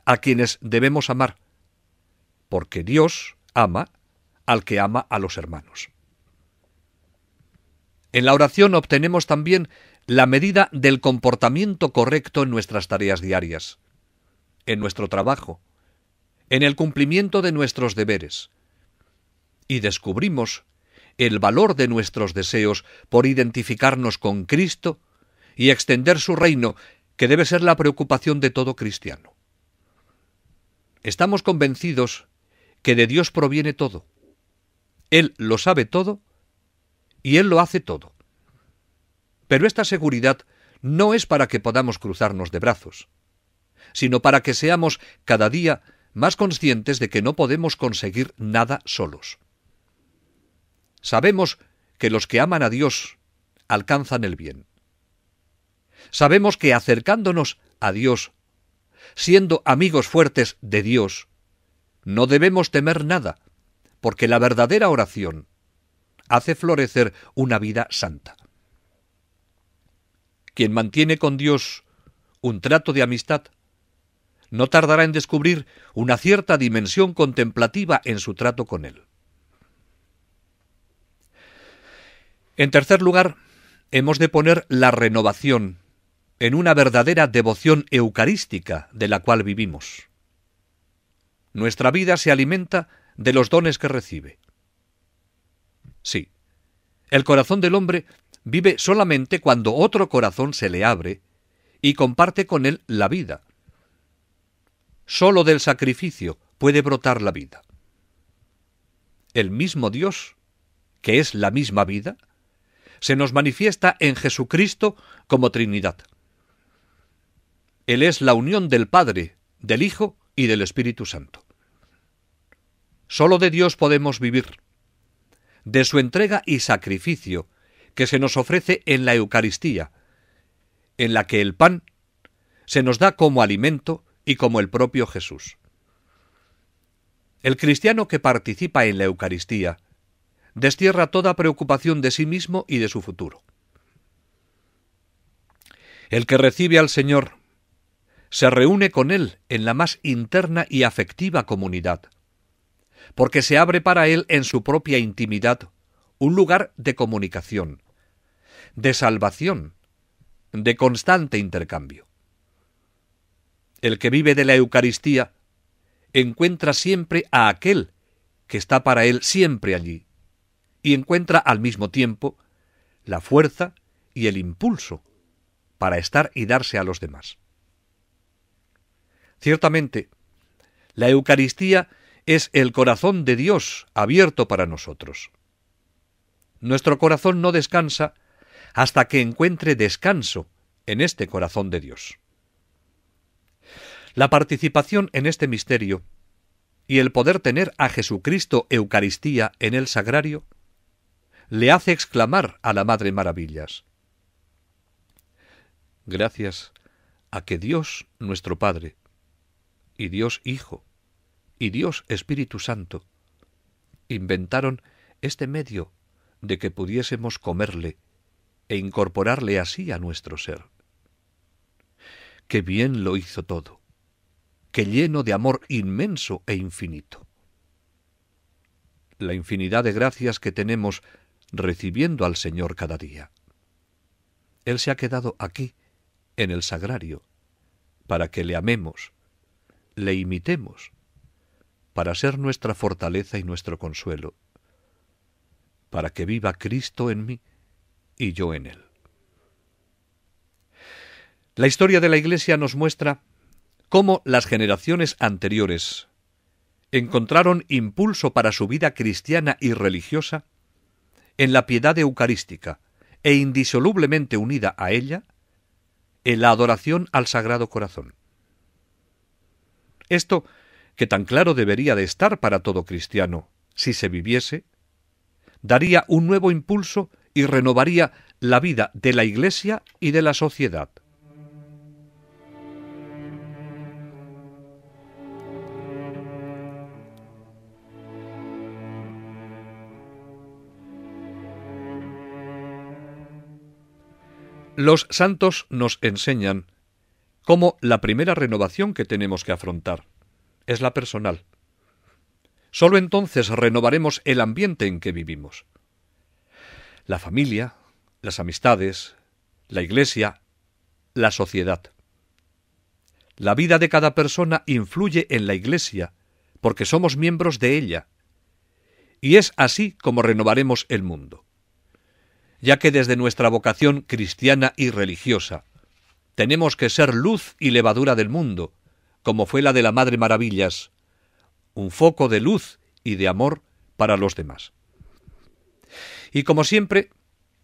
a quienes debemos amar, porque Dios ama al que ama a los hermanos. En la oración obtenemos también la medida del comportamiento correcto en nuestras tareas diarias, en nuestro trabajo, en el cumplimiento de nuestros deberes, y descubrimos el valor de nuestros deseos por identificarnos con Cristo y extender su reino, que debe ser la preocupación de todo cristiano. Estamos convencidos que de Dios proviene todo. Él lo sabe todo y Él lo hace todo. Pero esta seguridad no es para que podamos cruzarnos de brazos, sino para que seamos cada día más conscientes de que no podemos conseguir nada solos. Sabemos que los que aman a Dios alcanzan el bien. Sabemos que acercándonos a Dios, siendo amigos fuertes de Dios, no debemos temer nada, porque la verdadera oración hace florecer una vida santa. Quien mantiene con Dios un trato de amistad, no tardará en descubrir una cierta dimensión contemplativa en su trato con Él. En tercer lugar, hemos de poner la renovación en una verdadera devoción eucarística de la cual vivimos. Nuestra vida se alimenta de los dones que recibe. Sí, el corazón del hombre vive solamente cuando otro corazón se le abre y comparte con él la vida. Solo del sacrificio puede brotar la vida. El mismo Dios, que es la misma vida, se nos manifiesta en Jesucristo como Trinidad. Él es la unión del Padre, del Hijo y del Espíritu Santo. Solo de Dios podemos vivir, de su entrega y sacrificio que se nos ofrece en la Eucaristía, en la que el pan se nos da como alimento y como el propio Jesús. El cristiano que participa en la Eucaristía destierra toda preocupación de sí mismo y de su futuro. El que recibe al Señor se reúne con Él en la más interna y afectiva comunidad, porque se abre para Él en su propia intimidad un lugar de comunicación, de salvación, de constante intercambio. El que vive de la Eucaristía encuentra siempre a aquel que está para él siempre allí, y encuentra al mismo tiempo la fuerza y el impulso para estar y darse a los demás. Ciertamente, la Eucaristía es el corazón de Dios abierto para nosotros. Nuestro corazón no descansa hasta que encuentre descanso en este corazón de Dios. La participación en este misterio y el poder tener a Jesucristo Eucaristía en el sagrario le hace exclamar a la Madre Maravillas. Gracias a que Dios nuestro Padre, y Dios Hijo, y Dios Espíritu Santo, inventaron este medio de que pudiésemos comerle e incorporarle así a nuestro ser. Qué bien lo hizo todo, ¡Qué lleno de amor inmenso e infinito. La infinidad de gracias que tenemos recibiendo al Señor cada día. Él se ha quedado aquí, en el sagrario, para que le amemos, le imitemos, para ser nuestra fortaleza y nuestro consuelo, para que viva Cristo en mí y yo en Él. La historia de la Iglesia nos muestra cómo las generaciones anteriores encontraron impulso para su vida cristiana y religiosa en la piedad eucarística e indisolublemente unida a ella, en la adoración al Sagrado Corazón. Esto, que tan claro debería de estar para todo cristiano, si se viviese, daría un nuevo impulso y renovaría la vida de la Iglesia y de la sociedad. Los santos nos enseñan cómo la primera renovación que tenemos que afrontar es la personal. Solo entonces renovaremos el ambiente en que vivimos. La familia, las amistades, la iglesia, la sociedad. La vida de cada persona influye en la iglesia porque somos miembros de ella. Y es así como renovaremos el mundo ya que desde nuestra vocación cristiana y religiosa tenemos que ser luz y levadura del mundo, como fue la de la Madre Maravillas, un foco de luz y de amor para los demás. Y como siempre,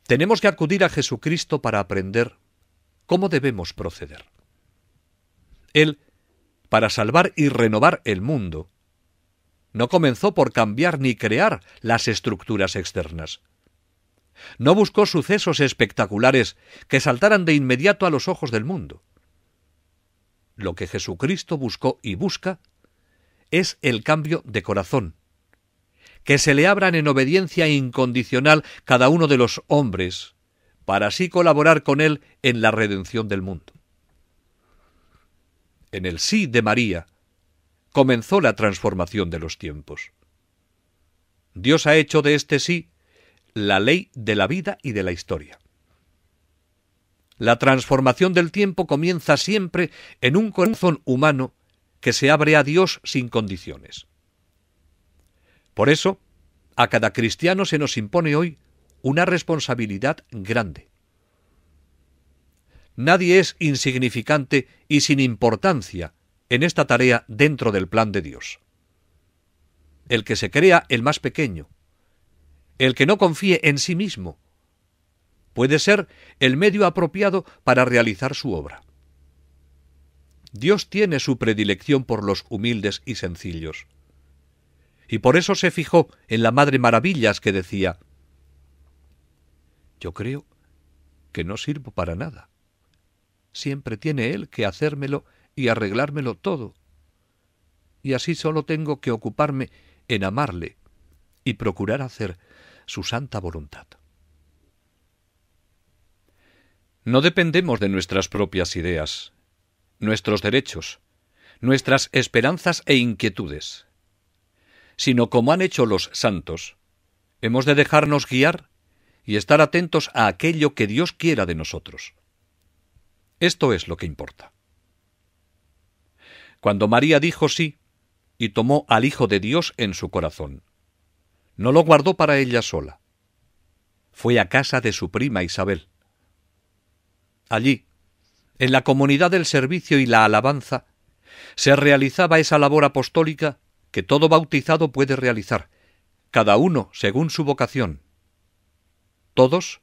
tenemos que acudir a Jesucristo para aprender cómo debemos proceder. Él, para salvar y renovar el mundo, no comenzó por cambiar ni crear las estructuras externas, no buscó sucesos espectaculares que saltaran de inmediato a los ojos del mundo. Lo que Jesucristo buscó y busca es el cambio de corazón, que se le abran en obediencia incondicional cada uno de los hombres, para así colaborar con Él en la redención del mundo. En el sí de María comenzó la transformación de los tiempos. Dios ha hecho de este sí la ley de la vida y de la historia. La transformación del tiempo comienza siempre en un corazón humano que se abre a Dios sin condiciones. Por eso, a cada cristiano se nos impone hoy una responsabilidad grande. Nadie es insignificante y sin importancia en esta tarea dentro del plan de Dios. El que se crea el más pequeño, el que no confíe en sí mismo puede ser el medio apropiado para realizar su obra. Dios tiene su predilección por los humildes y sencillos. Y por eso se fijó en la Madre Maravillas que decía, Yo creo que no sirvo para nada. Siempre tiene Él que hacérmelo y arreglármelo todo. Y así solo tengo que ocuparme en amarle y procurar hacer su santa voluntad. No dependemos de nuestras propias ideas, nuestros derechos, nuestras esperanzas e inquietudes, sino como han hecho los santos, hemos de dejarnos guiar y estar atentos a aquello que Dios quiera de nosotros. Esto es lo que importa. Cuando María dijo sí y tomó al Hijo de Dios en su corazón, no lo guardó para ella sola. Fue a casa de su prima Isabel. Allí, en la comunidad del servicio y la alabanza, se realizaba esa labor apostólica que todo bautizado puede realizar, cada uno según su vocación. Todos,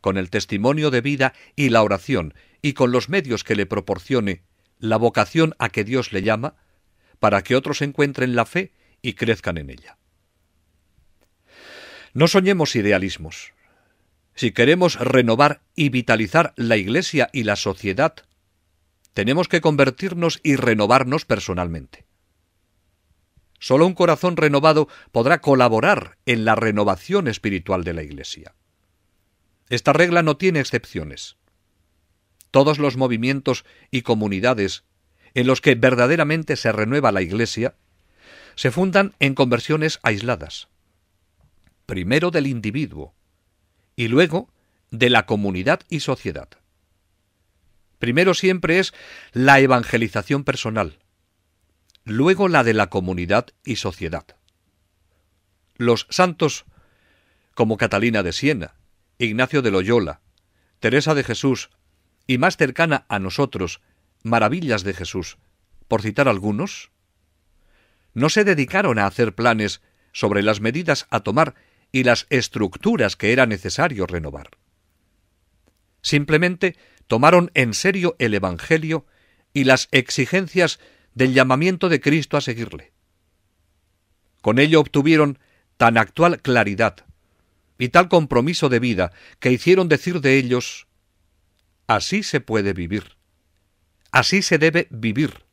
con el testimonio de vida y la oración, y con los medios que le proporcione la vocación a que Dios le llama, para que otros encuentren la fe y crezcan en ella. No soñemos idealismos. Si queremos renovar y vitalizar la Iglesia y la sociedad, tenemos que convertirnos y renovarnos personalmente. Solo un corazón renovado podrá colaborar en la renovación espiritual de la Iglesia. Esta regla no tiene excepciones. Todos los movimientos y comunidades en los que verdaderamente se renueva la Iglesia se fundan en conversiones aisladas primero del individuo y luego de la comunidad y sociedad. Primero siempre es la evangelización personal, luego la de la comunidad y sociedad. Los santos como Catalina de Siena, Ignacio de Loyola, Teresa de Jesús y más cercana a nosotros, Maravillas de Jesús, por citar algunos, no se dedicaron a hacer planes sobre las medidas a tomar y las estructuras que era necesario renovar. Simplemente tomaron en serio el Evangelio y las exigencias del llamamiento de Cristo a seguirle. Con ello obtuvieron tan actual claridad y tal compromiso de vida que hicieron decir de ellos, así se puede vivir, así se debe vivir.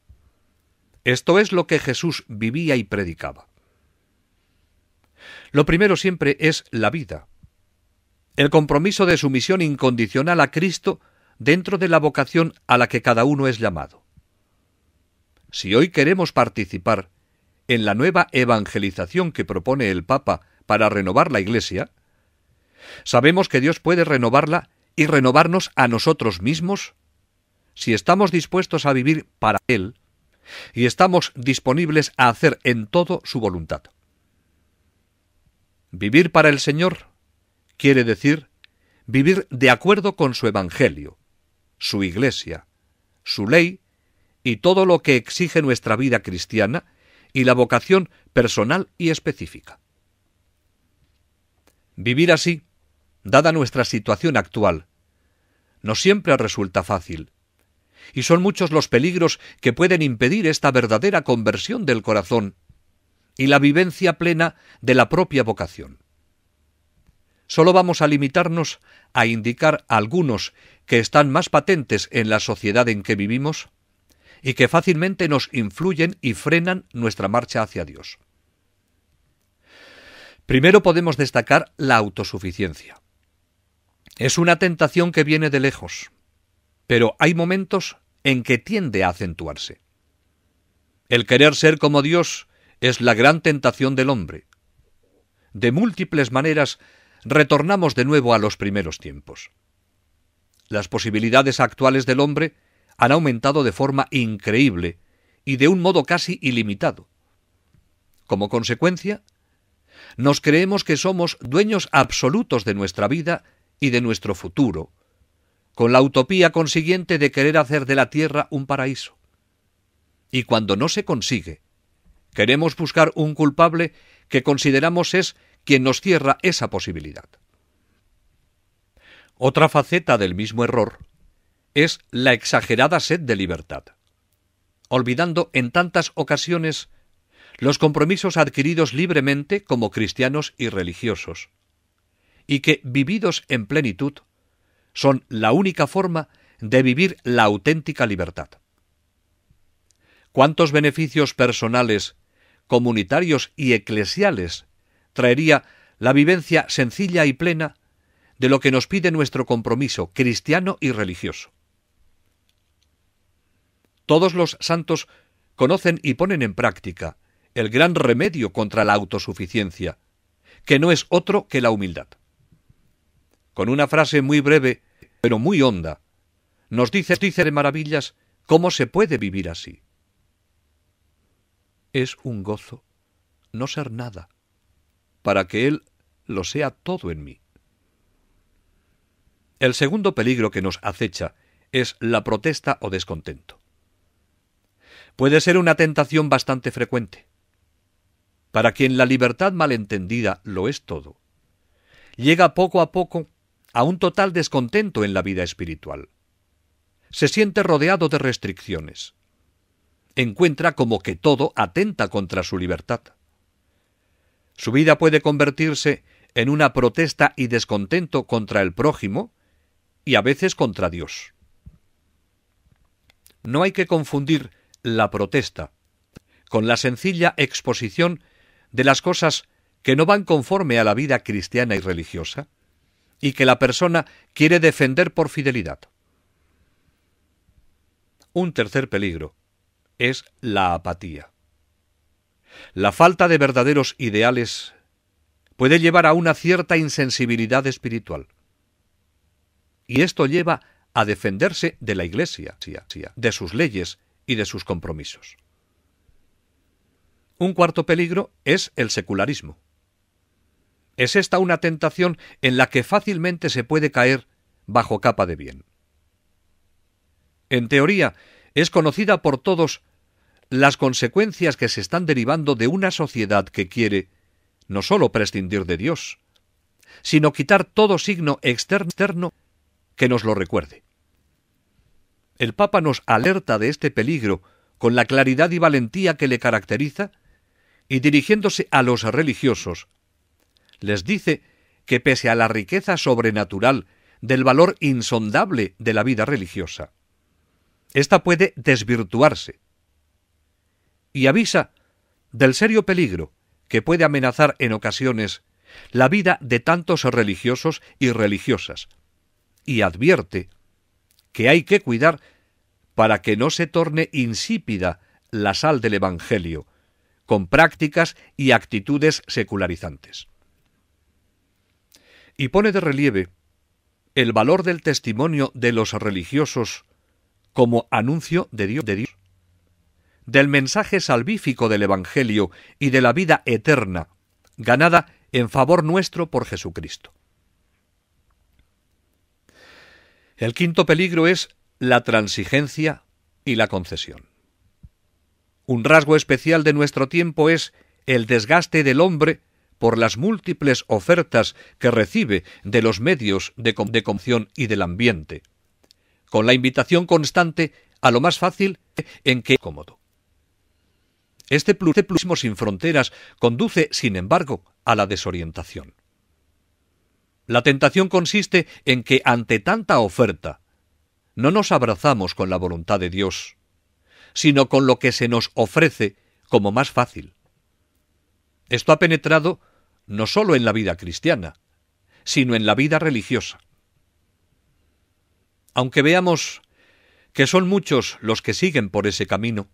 Esto es lo que Jesús vivía y predicaba. Lo primero siempre es la vida. El compromiso de sumisión incondicional a Cristo dentro de la vocación a la que cada uno es llamado. Si hoy queremos participar en la nueva evangelización que propone el Papa para renovar la Iglesia, sabemos que Dios puede renovarla y renovarnos a nosotros mismos si estamos dispuestos a vivir para Él y estamos disponibles a hacer en todo su voluntad. Vivir para el Señor quiere decir vivir de acuerdo con su Evangelio, su Iglesia, su ley y todo lo que exige nuestra vida cristiana y la vocación personal y específica. Vivir así, dada nuestra situación actual, no siempre resulta fácil, y son muchos los peligros que pueden impedir esta verdadera conversión del corazón y la vivencia plena de la propia vocación. Solo vamos a limitarnos a indicar algunos que están más patentes en la sociedad en que vivimos y que fácilmente nos influyen y frenan nuestra marcha hacia Dios. Primero podemos destacar la autosuficiencia. Es una tentación que viene de lejos, pero hay momentos en que tiende a acentuarse. El querer ser como Dios es la gran tentación del hombre. De múltiples maneras retornamos de nuevo a los primeros tiempos. Las posibilidades actuales del hombre han aumentado de forma increíble y de un modo casi ilimitado. Como consecuencia, nos creemos que somos dueños absolutos de nuestra vida y de nuestro futuro, con la utopía consiguiente de querer hacer de la tierra un paraíso. Y cuando no se consigue, Queremos buscar un culpable que consideramos es quien nos cierra esa posibilidad. Otra faceta del mismo error es la exagerada sed de libertad, olvidando en tantas ocasiones los compromisos adquiridos libremente como cristianos y religiosos, y que, vividos en plenitud, son la única forma de vivir la auténtica libertad. ¿Cuántos beneficios personales comunitarios y eclesiales, traería la vivencia sencilla y plena de lo que nos pide nuestro compromiso cristiano y religioso. Todos los santos conocen y ponen en práctica el gran remedio contra la autosuficiencia, que no es otro que la humildad. Con una frase muy breve, pero muy honda, nos dice, dice de maravillas cómo se puede vivir así es un gozo no ser nada, para que Él lo sea todo en mí. El segundo peligro que nos acecha es la protesta o descontento. Puede ser una tentación bastante frecuente. Para quien la libertad malentendida lo es todo, llega poco a poco a un total descontento en la vida espiritual. Se siente rodeado de restricciones encuentra como que todo atenta contra su libertad. Su vida puede convertirse en una protesta y descontento contra el prójimo y a veces contra Dios. No hay que confundir la protesta con la sencilla exposición de las cosas que no van conforme a la vida cristiana y religiosa y que la persona quiere defender por fidelidad. Un tercer peligro es la apatía. La falta de verdaderos ideales puede llevar a una cierta insensibilidad espiritual. Y esto lleva a defenderse de la Iglesia, de sus leyes y de sus compromisos. Un cuarto peligro es el secularismo. Es esta una tentación en la que fácilmente se puede caer bajo capa de bien. En teoría, es conocida por todos las consecuencias que se están derivando de una sociedad que quiere no sólo prescindir de Dios, sino quitar todo signo externo que nos lo recuerde. El Papa nos alerta de este peligro con la claridad y valentía que le caracteriza y dirigiéndose a los religiosos, les dice que pese a la riqueza sobrenatural del valor insondable de la vida religiosa, esta puede desvirtuarse y avisa del serio peligro que puede amenazar en ocasiones la vida de tantos religiosos y religiosas, y advierte que hay que cuidar para que no se torne insípida la sal del Evangelio, con prácticas y actitudes secularizantes. Y pone de relieve el valor del testimonio de los religiosos como anuncio de Dios, del mensaje salvífico del Evangelio y de la vida eterna, ganada en favor nuestro por Jesucristo. El quinto peligro es la transigencia y la concesión. Un rasgo especial de nuestro tiempo es el desgaste del hombre por las múltiples ofertas que recibe de los medios de, comunicación y del ambiente, con la invitación constante a lo más fácil en que cómodo. Este, este pluralismo sin fronteras conduce, sin embargo, a la desorientación. La tentación consiste en que ante tanta oferta no nos abrazamos con la voluntad de Dios, sino con lo que se nos ofrece como más fácil. Esto ha penetrado no solo en la vida cristiana, sino en la vida religiosa aunque veamos que son muchos los que siguen por ese camino,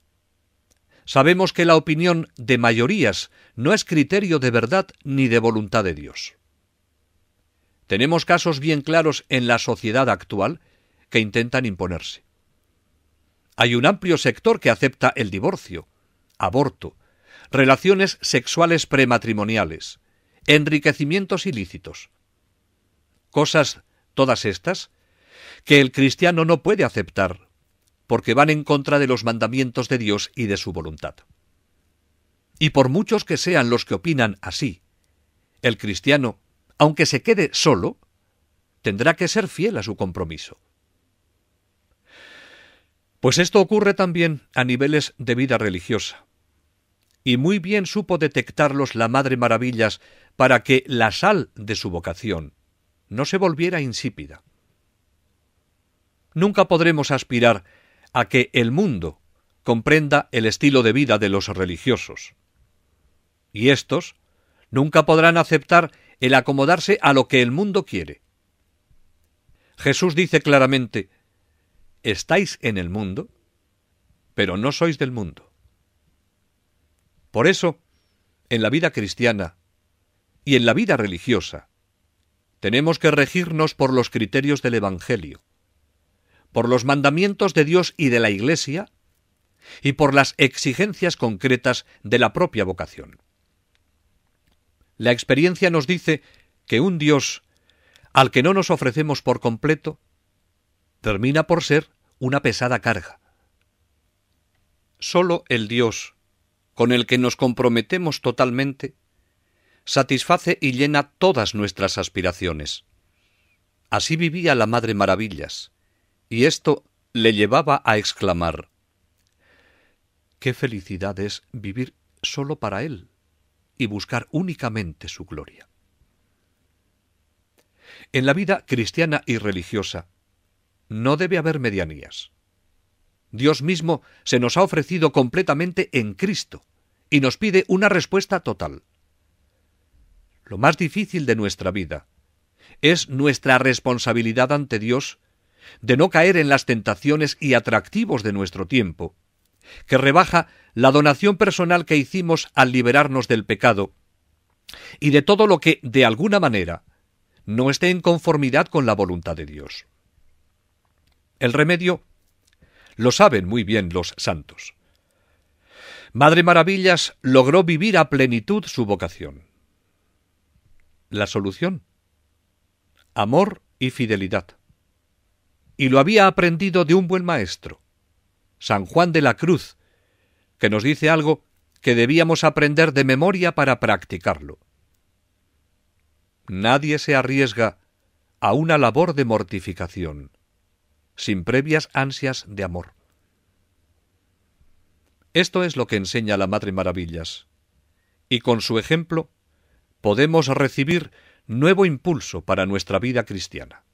sabemos que la opinión de mayorías no es criterio de verdad ni de voluntad de Dios. Tenemos casos bien claros en la sociedad actual que intentan imponerse. Hay un amplio sector que acepta el divorcio, aborto, relaciones sexuales prematrimoniales, enriquecimientos ilícitos. Cosas, todas estas, que el cristiano no puede aceptar, porque van en contra de los mandamientos de Dios y de su voluntad. Y por muchos que sean los que opinan así, el cristiano, aunque se quede solo, tendrá que ser fiel a su compromiso. Pues esto ocurre también a niveles de vida religiosa. Y muy bien supo detectarlos la Madre Maravillas para que la sal de su vocación no se volviera insípida nunca podremos aspirar a que el mundo comprenda el estilo de vida de los religiosos. Y estos nunca podrán aceptar el acomodarse a lo que el mundo quiere. Jesús dice claramente, estáis en el mundo, pero no sois del mundo. Por eso, en la vida cristiana y en la vida religiosa, tenemos que regirnos por los criterios del Evangelio por los mandamientos de Dios y de la Iglesia y por las exigencias concretas de la propia vocación. La experiencia nos dice que un Dios al que no nos ofrecemos por completo termina por ser una pesada carga. Solo el Dios con el que nos comprometemos totalmente satisface y llena todas nuestras aspiraciones. Así vivía la Madre Maravillas, y esto le llevaba a exclamar Qué felicidad es vivir solo para Él y buscar únicamente su gloria. En la vida cristiana y religiosa no debe haber medianías. Dios mismo se nos ha ofrecido completamente en Cristo y nos pide una respuesta total. Lo más difícil de nuestra vida es nuestra responsabilidad ante Dios de no caer en las tentaciones y atractivos de nuestro tiempo, que rebaja la donación personal que hicimos al liberarnos del pecado y de todo lo que, de alguna manera, no esté en conformidad con la voluntad de Dios. El remedio lo saben muy bien los santos. Madre Maravillas logró vivir a plenitud su vocación. La solución. Amor y fidelidad y lo había aprendido de un buen maestro, San Juan de la Cruz, que nos dice algo que debíamos aprender de memoria para practicarlo. Nadie se arriesga a una labor de mortificación, sin previas ansias de amor. Esto es lo que enseña la Madre Maravillas, y con su ejemplo podemos recibir nuevo impulso para nuestra vida cristiana.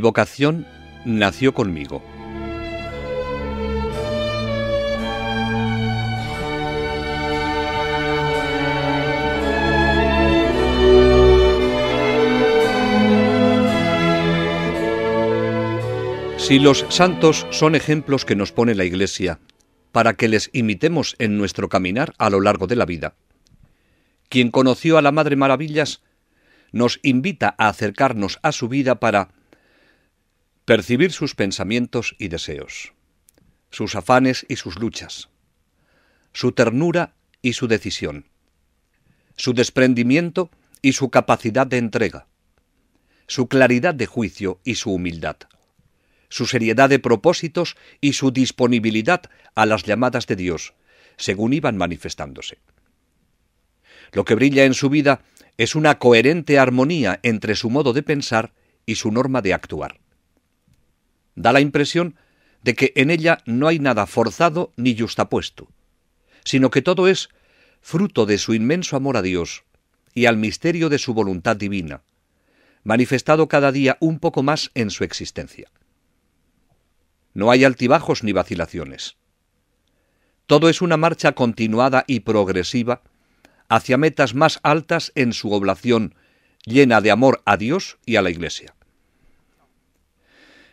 vocación nació conmigo. Si los santos son ejemplos que nos pone la Iglesia, para que les imitemos en nuestro caminar a lo largo de la vida, quien conoció a la Madre Maravillas nos invita a acercarnos a su vida para percibir sus pensamientos y deseos, sus afanes y sus luchas, su ternura y su decisión, su desprendimiento y su capacidad de entrega, su claridad de juicio y su humildad, su seriedad de propósitos y su disponibilidad a las llamadas de Dios, según iban manifestándose. Lo que brilla en su vida es una coherente armonía entre su modo de pensar y su norma de actuar. Da la impresión de que en ella no hay nada forzado ni justapuesto, sino que todo es fruto de su inmenso amor a Dios y al misterio de su voluntad divina, manifestado cada día un poco más en su existencia. No hay altibajos ni vacilaciones. Todo es una marcha continuada y progresiva hacia metas más altas en su oblación, llena de amor a Dios y a la Iglesia.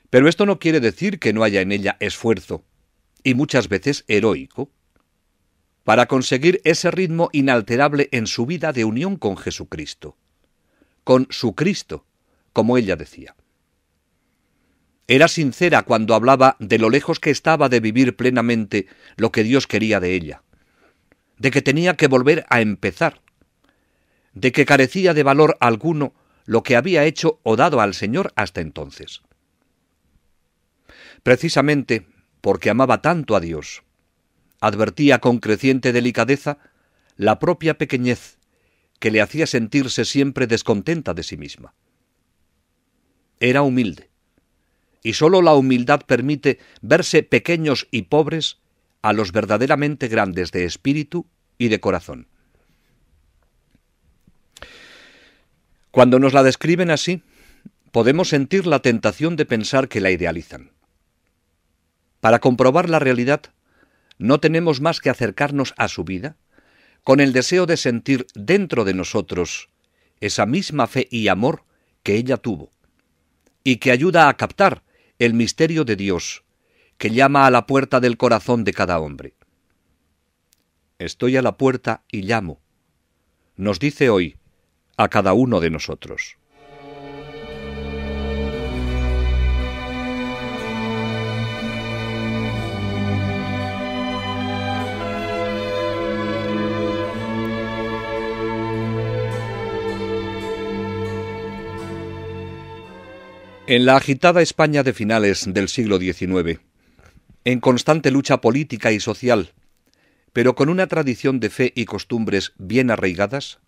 Pero esto no quiere decir que no haya en ella esfuerzo, y muchas veces heroico, para conseguir ese ritmo inalterable en su vida de unión con Jesucristo, con su Cristo, como ella decía. Era sincera cuando hablaba de lo lejos que estaba de vivir plenamente lo que Dios quería de ella, de que tenía que volver a empezar, de que carecía de valor alguno lo que había hecho o dado al Señor hasta entonces. Precisamente porque amaba tanto a Dios, advertía con creciente delicadeza la propia pequeñez que le hacía sentirse siempre descontenta de sí misma. Era humilde, y sólo la humildad permite verse pequeños y pobres a los verdaderamente grandes de espíritu y de corazón. Cuando nos la describen así, podemos sentir la tentación de pensar que la idealizan. Para comprobar la realidad, no tenemos más que acercarnos a su vida con el deseo de sentir dentro de nosotros esa misma fe y amor que ella tuvo, y que ayuda a captar el misterio de Dios, que llama a la puerta del corazón de cada hombre. Estoy a la puerta y llamo, nos dice hoy a cada uno de nosotros. En la agitada España de finales del siglo XIX, en constante lucha política y social, pero con una tradición de fe y costumbres bien arraigadas,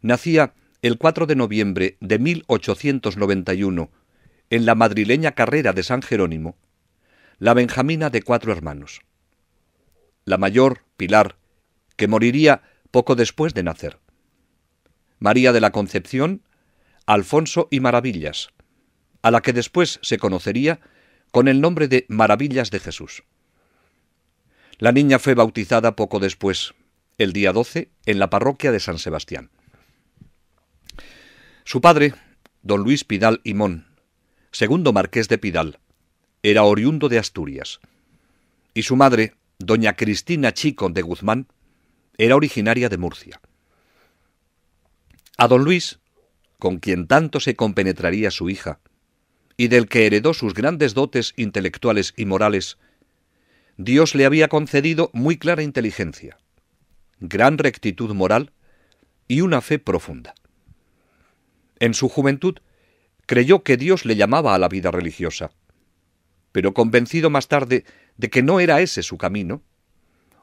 nacía el 4 de noviembre de 1891, en la madrileña carrera de San Jerónimo, la Benjamina de cuatro hermanos. La mayor, Pilar, que moriría poco después de nacer. María de la Concepción, Alfonso y Maravillas, a la que después se conocería con el nombre de Maravillas de Jesús. La niña fue bautizada poco después, el día 12, en la parroquia de San Sebastián. Su padre, don Luis Pidal Imón, segundo marqués de Pidal, era oriundo de Asturias, y su madre, doña Cristina Chico de Guzmán, era originaria de Murcia. A don Luis, con quien tanto se compenetraría su hija, y del que heredó sus grandes dotes intelectuales y morales, Dios le había concedido muy clara inteligencia, gran rectitud moral y una fe profunda. En su juventud creyó que Dios le llamaba a la vida religiosa, pero convencido más tarde de que no era ese su camino,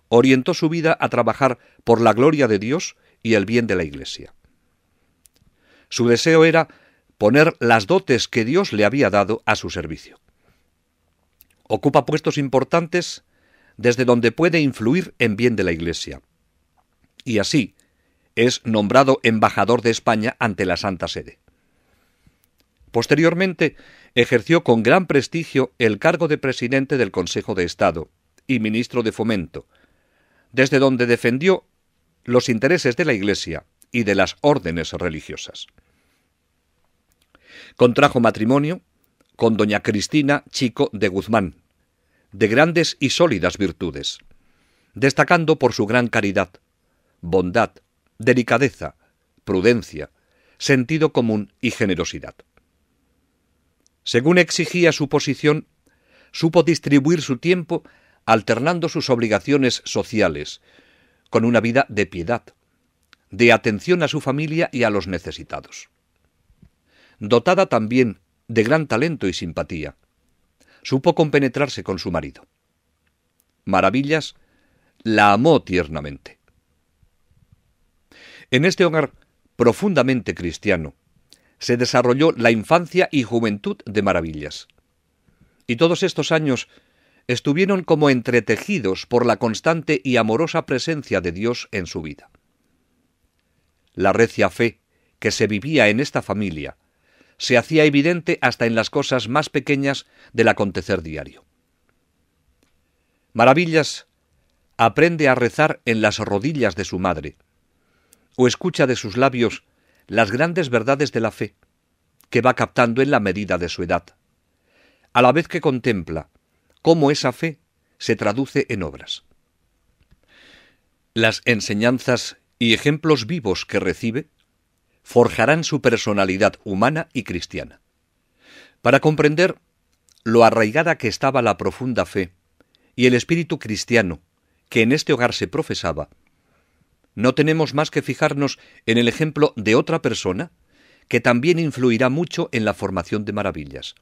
orientó su vida a trabajar por la gloria de Dios y el bien de la Iglesia. Su deseo era poner las dotes que Dios le había dado a su servicio. Ocupa puestos importantes desde donde puede influir en bien de la Iglesia. Y así es nombrado embajador de España ante la Santa Sede. Posteriormente, ejerció con gran prestigio el cargo de presidente del Consejo de Estado y ministro de Fomento, desde donde defendió los intereses de la Iglesia y de las órdenes religiosas. Contrajo matrimonio con doña Cristina Chico de Guzmán, de grandes y sólidas virtudes, destacando por su gran caridad, bondad, delicadeza, prudencia, sentido común y generosidad. Según exigía su posición, supo distribuir su tiempo alternando sus obligaciones sociales con una vida de piedad, de atención a su familia y a los necesitados dotada también de gran talento y simpatía, supo compenetrarse con su marido. Maravillas la amó tiernamente. En este hogar profundamente cristiano se desarrolló la infancia y juventud de Maravillas. Y todos estos años estuvieron como entretejidos por la constante y amorosa presencia de Dios en su vida. La recia fe que se vivía en esta familia se hacía evidente hasta en las cosas más pequeñas del acontecer diario. Maravillas aprende a rezar en las rodillas de su madre, o escucha de sus labios las grandes verdades de la fe, que va captando en la medida de su edad, a la vez que contempla cómo esa fe se traduce en obras. Las enseñanzas y ejemplos vivos que recibe forjarán su personalidad humana y cristiana. Para comprender lo arraigada que estaba la profunda fe y el espíritu cristiano que en este hogar se profesaba, no tenemos más que fijarnos en el ejemplo de otra persona que también influirá mucho en la formación de maravillas.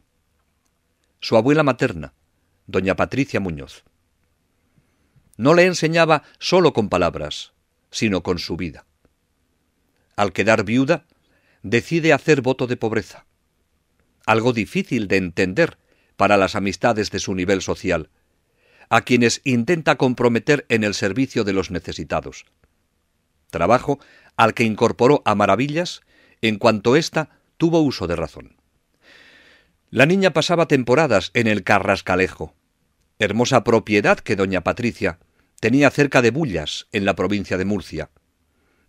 Su abuela materna, doña Patricia Muñoz. No le enseñaba solo con palabras, sino con su vida al quedar viuda, decide hacer voto de pobreza. Algo difícil de entender para las amistades de su nivel social, a quienes intenta comprometer en el servicio de los necesitados. Trabajo al que incorporó a maravillas en cuanto ésta tuvo uso de razón. La niña pasaba temporadas en el Carrascalejo, hermosa propiedad que doña Patricia tenía cerca de Bullas, en la provincia de Murcia,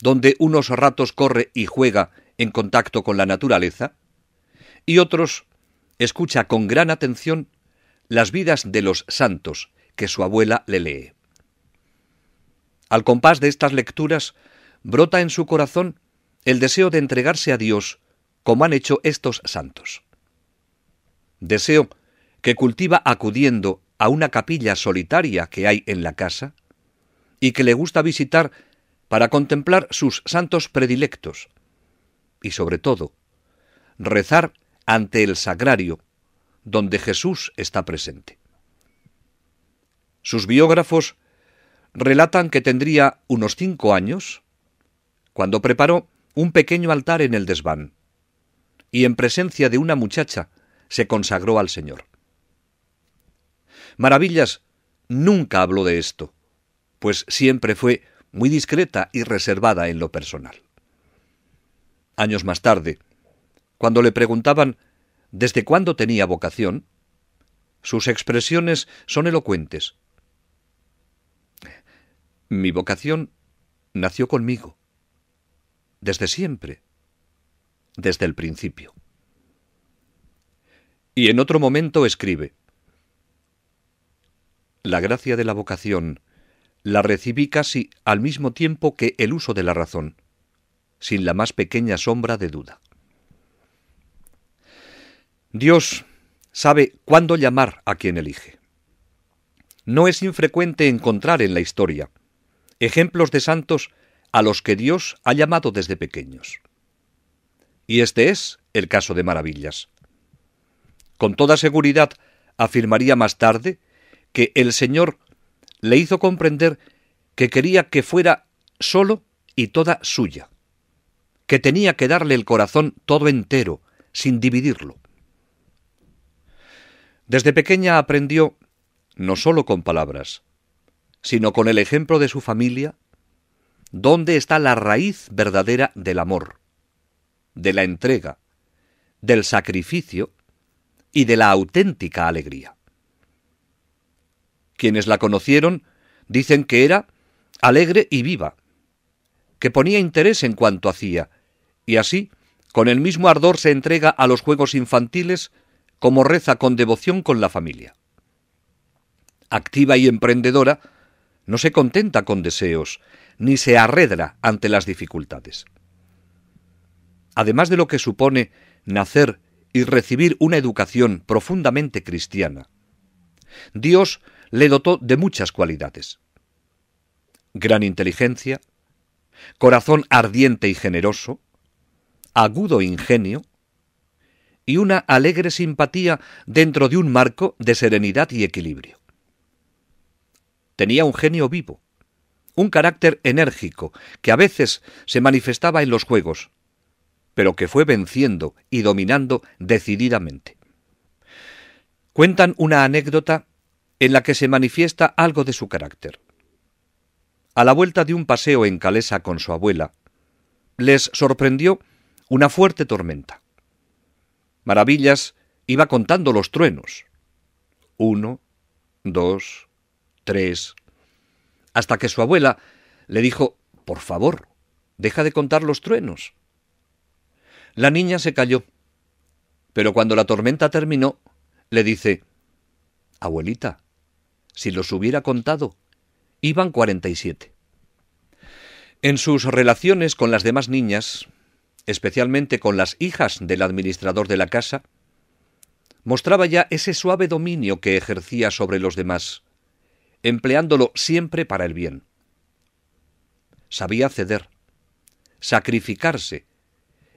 donde unos ratos corre y juega en contacto con la naturaleza, y otros escucha con gran atención las vidas de los santos que su abuela le lee. Al compás de estas lecturas, brota en su corazón el deseo de entregarse a Dios, como han hecho estos santos. Deseo que cultiva acudiendo a una capilla solitaria que hay en la casa y que le gusta visitar para contemplar sus santos predilectos y sobre todo, rezar ante el sagrario donde Jesús está presente. Sus biógrafos relatan que tendría unos cinco años cuando preparó un pequeño altar en el desván y en presencia de una muchacha se consagró al Señor. Maravillas nunca habló de esto, pues siempre fue muy discreta y reservada en lo personal. Años más tarde, cuando le preguntaban desde cuándo tenía vocación, sus expresiones son elocuentes. Mi vocación nació conmigo, desde siempre, desde el principio. Y en otro momento escribe, La gracia de la vocación la recibí casi al mismo tiempo que el uso de la razón, sin la más pequeña sombra de duda. Dios sabe cuándo llamar a quien elige. No es infrecuente encontrar en la historia ejemplos de santos a los que Dios ha llamado desde pequeños. Y este es el caso de Maravillas. Con toda seguridad afirmaría más tarde que el Señor le hizo comprender que quería que fuera solo y toda suya, que tenía que darle el corazón todo entero, sin dividirlo. Desde pequeña aprendió, no solo con palabras, sino con el ejemplo de su familia, dónde está la raíz verdadera del amor, de la entrega, del sacrificio y de la auténtica alegría. Quienes la conocieron dicen que era alegre y viva, que ponía interés en cuanto hacía, y así, con el mismo ardor se entrega a los juegos infantiles como reza con devoción con la familia. Activa y emprendedora, no se contenta con deseos, ni se arredra ante las dificultades. Además de lo que supone nacer y recibir una educación profundamente cristiana, Dios le dotó de muchas cualidades. Gran inteligencia, corazón ardiente y generoso, agudo ingenio y una alegre simpatía dentro de un marco de serenidad y equilibrio. Tenía un genio vivo, un carácter enérgico que a veces se manifestaba en los juegos, pero que fue venciendo y dominando decididamente. Cuentan una anécdota en la que se manifiesta algo de su carácter. A la vuelta de un paseo en Calesa con su abuela, les sorprendió una fuerte tormenta. Maravillas iba contando los truenos. Uno, dos, tres, hasta que su abuela le dijo, por favor, deja de contar los truenos. La niña se calló, pero cuando la tormenta terminó, le dice, Abuelita, si los hubiera contado, iban 47. En sus relaciones con las demás niñas, especialmente con las hijas del administrador de la casa, mostraba ya ese suave dominio que ejercía sobre los demás, empleándolo siempre para el bien. Sabía ceder, sacrificarse,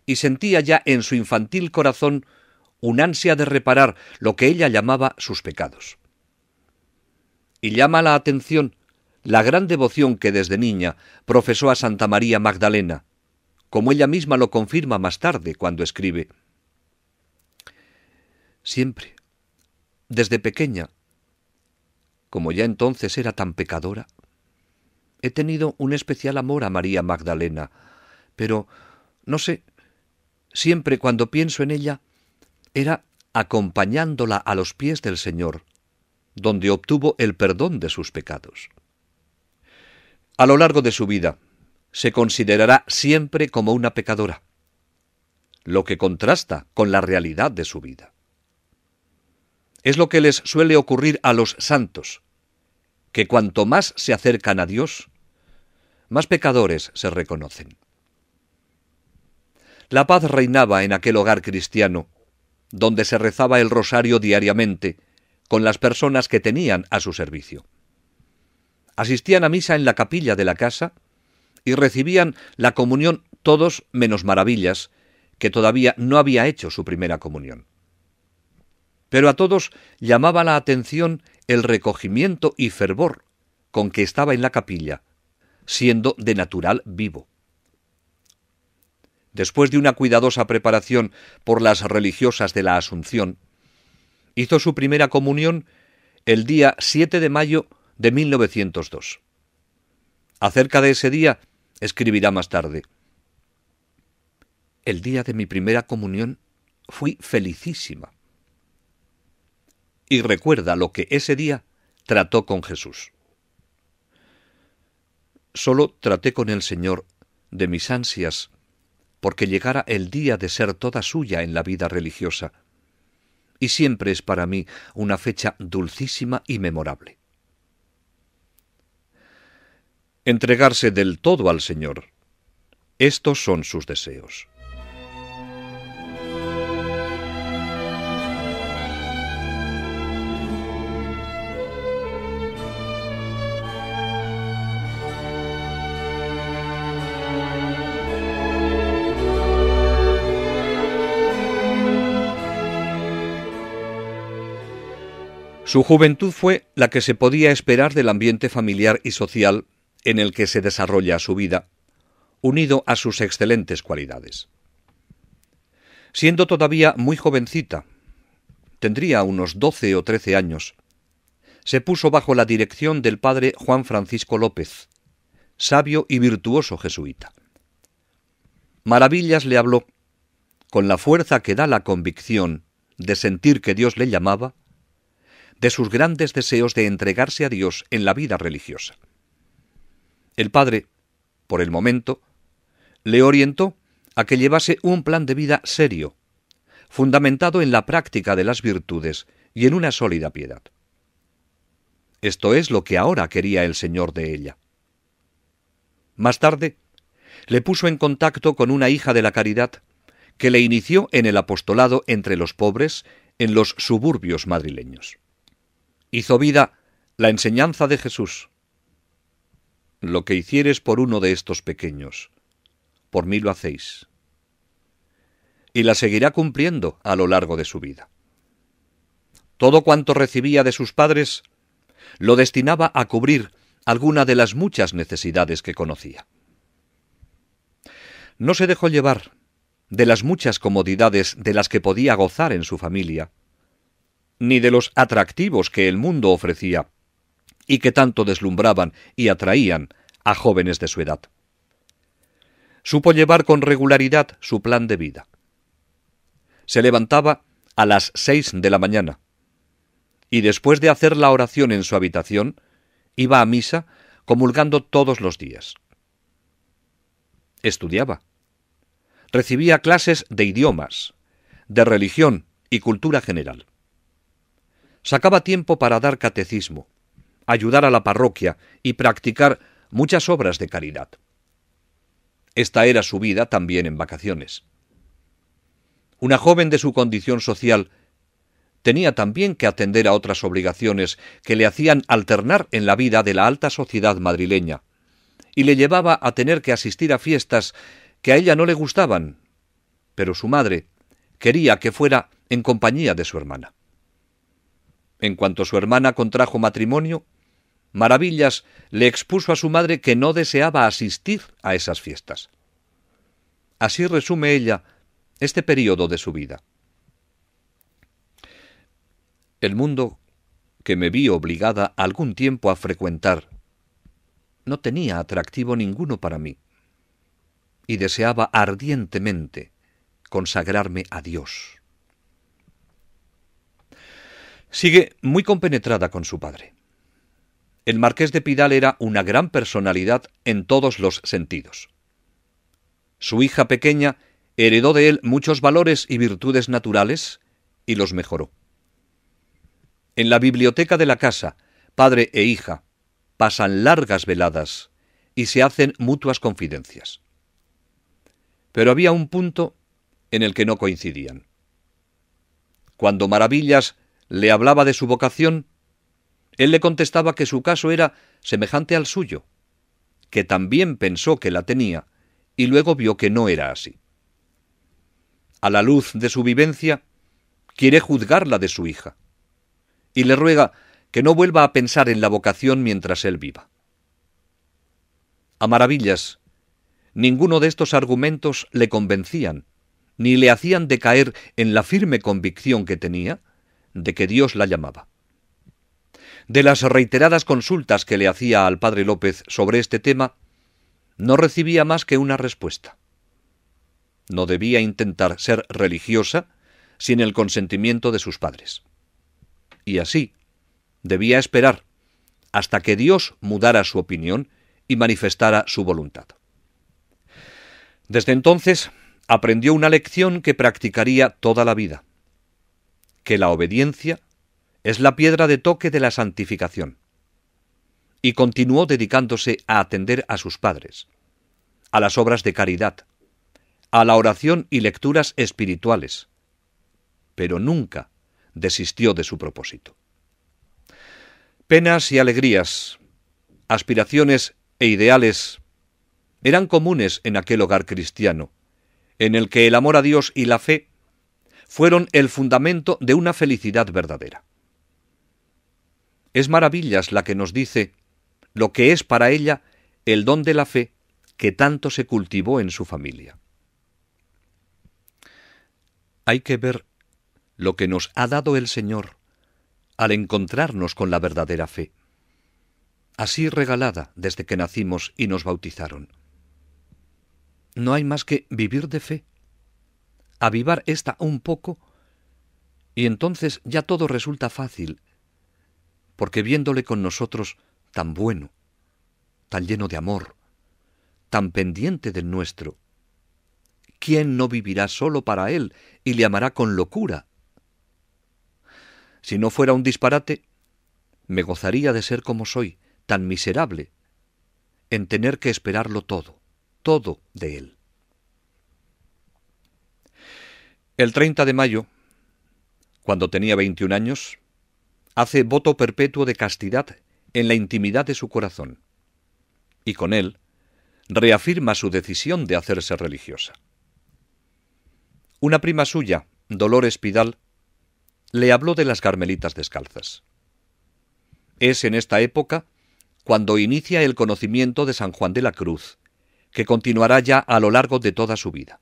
y sentía ya en su infantil corazón un ansia de reparar lo que ella llamaba sus pecados. Y llama la atención la gran devoción que desde niña profesó a Santa María Magdalena, como ella misma lo confirma más tarde cuando escribe. Siempre, desde pequeña, como ya entonces era tan pecadora, he tenido un especial amor a María Magdalena, pero, no sé, siempre cuando pienso en ella, era acompañándola a los pies del Señor, donde obtuvo el perdón de sus pecados. A lo largo de su vida, se considerará siempre como una pecadora, lo que contrasta con la realidad de su vida. Es lo que les suele ocurrir a los santos, que cuanto más se acercan a Dios, más pecadores se reconocen. La paz reinaba en aquel hogar cristiano, donde se rezaba el rosario diariamente con las personas que tenían a su servicio. Asistían a misa en la capilla de la casa y recibían la comunión todos menos maravillas, que todavía no había hecho su primera comunión. Pero a todos llamaba la atención el recogimiento y fervor con que estaba en la capilla, siendo de natural vivo. Después de una cuidadosa preparación por las religiosas de la Asunción, Hizo su primera comunión el día 7 de mayo de 1902. Acerca de ese día escribirá más tarde. El día de mi primera comunión fui felicísima. Y recuerda lo que ese día trató con Jesús. Solo traté con el Señor de mis ansias porque llegara el día de ser toda suya en la vida religiosa y siempre es para mí una fecha dulcísima y memorable. Entregarse del todo al Señor. Estos son sus deseos. Su juventud fue la que se podía esperar del ambiente familiar y social en el que se desarrolla su vida, unido a sus excelentes cualidades. Siendo todavía muy jovencita, tendría unos doce o trece años, se puso bajo la dirección del padre Juan Francisco López, sabio y virtuoso jesuita. Maravillas le habló, con la fuerza que da la convicción de sentir que Dios le llamaba, de sus grandes deseos de entregarse a Dios en la vida religiosa. El padre, por el momento, le orientó a que llevase un plan de vida serio, fundamentado en la práctica de las virtudes y en una sólida piedad. Esto es lo que ahora quería el Señor de ella. Más tarde, le puso en contacto con una hija de la caridad, que le inició en el apostolado entre los pobres en los suburbios madrileños hizo vida la enseñanza de Jesús. Lo que hicieres por uno de estos pequeños, por mí lo hacéis. Y la seguirá cumpliendo a lo largo de su vida. Todo cuanto recibía de sus padres lo destinaba a cubrir alguna de las muchas necesidades que conocía. No se dejó llevar de las muchas comodidades de las que podía gozar en su familia, ni de los atractivos que el mundo ofrecía y que tanto deslumbraban y atraían a jóvenes de su edad. Supo llevar con regularidad su plan de vida. Se levantaba a las seis de la mañana y después de hacer la oración en su habitación, iba a misa comulgando todos los días. Estudiaba. Recibía clases de idiomas, de religión y cultura general. Sacaba tiempo para dar catecismo, ayudar a la parroquia y practicar muchas obras de caridad. Esta era su vida también en vacaciones. Una joven de su condición social tenía también que atender a otras obligaciones que le hacían alternar en la vida de la alta sociedad madrileña, y le llevaba a tener que asistir a fiestas que a ella no le gustaban, pero su madre quería que fuera en compañía de su hermana. En cuanto su hermana contrajo matrimonio, Maravillas le expuso a su madre que no deseaba asistir a esas fiestas. Así resume ella este periodo de su vida. El mundo que me vi obligada algún tiempo a frecuentar no tenía atractivo ninguno para mí y deseaba ardientemente consagrarme a Dios. Sigue muy compenetrada con su padre. El marqués de Pidal era una gran personalidad en todos los sentidos. Su hija pequeña heredó de él muchos valores y virtudes naturales y los mejoró. En la biblioteca de la casa, padre e hija pasan largas veladas y se hacen mutuas confidencias. Pero había un punto en el que no coincidían. Cuando Maravillas le hablaba de su vocación, él le contestaba que su caso era semejante al suyo, que también pensó que la tenía y luego vio que no era así. A la luz de su vivencia, quiere juzgarla de su hija y le ruega que no vuelva a pensar en la vocación mientras él viva. A maravillas, ninguno de estos argumentos le convencían, ni le hacían decaer en la firme convicción que tenía de que Dios la llamaba. De las reiteradas consultas que le hacía al padre López sobre este tema, no recibía más que una respuesta. No debía intentar ser religiosa sin el consentimiento de sus padres. Y así, debía esperar hasta que Dios mudara su opinión y manifestara su voluntad. Desde entonces aprendió una lección que practicaría toda la vida que la obediencia es la piedra de toque de la santificación. Y continuó dedicándose a atender a sus padres, a las obras de caridad, a la oración y lecturas espirituales, pero nunca desistió de su propósito. Penas y alegrías, aspiraciones e ideales eran comunes en aquel hogar cristiano, en el que el amor a Dios y la fe fueron el fundamento de una felicidad verdadera. Es Maravillas la que nos dice lo que es para ella el don de la fe que tanto se cultivó en su familia. Hay que ver lo que nos ha dado el Señor al encontrarnos con la verdadera fe, así regalada desde que nacimos y nos bautizaron. No hay más que vivir de fe, avivar esta un poco, y entonces ya todo resulta fácil, porque viéndole con nosotros tan bueno, tan lleno de amor, tan pendiente del nuestro, ¿quién no vivirá solo para él y le amará con locura? Si no fuera un disparate, me gozaría de ser como soy, tan miserable, en tener que esperarlo todo, todo de él. El 30 de mayo, cuando tenía 21 años, hace voto perpetuo de castidad en la intimidad de su corazón y con él reafirma su decisión de hacerse religiosa. Una prima suya, Dolores Pidal, le habló de las Carmelitas descalzas. Es en esta época cuando inicia el conocimiento de San Juan de la Cruz, que continuará ya a lo largo de toda su vida.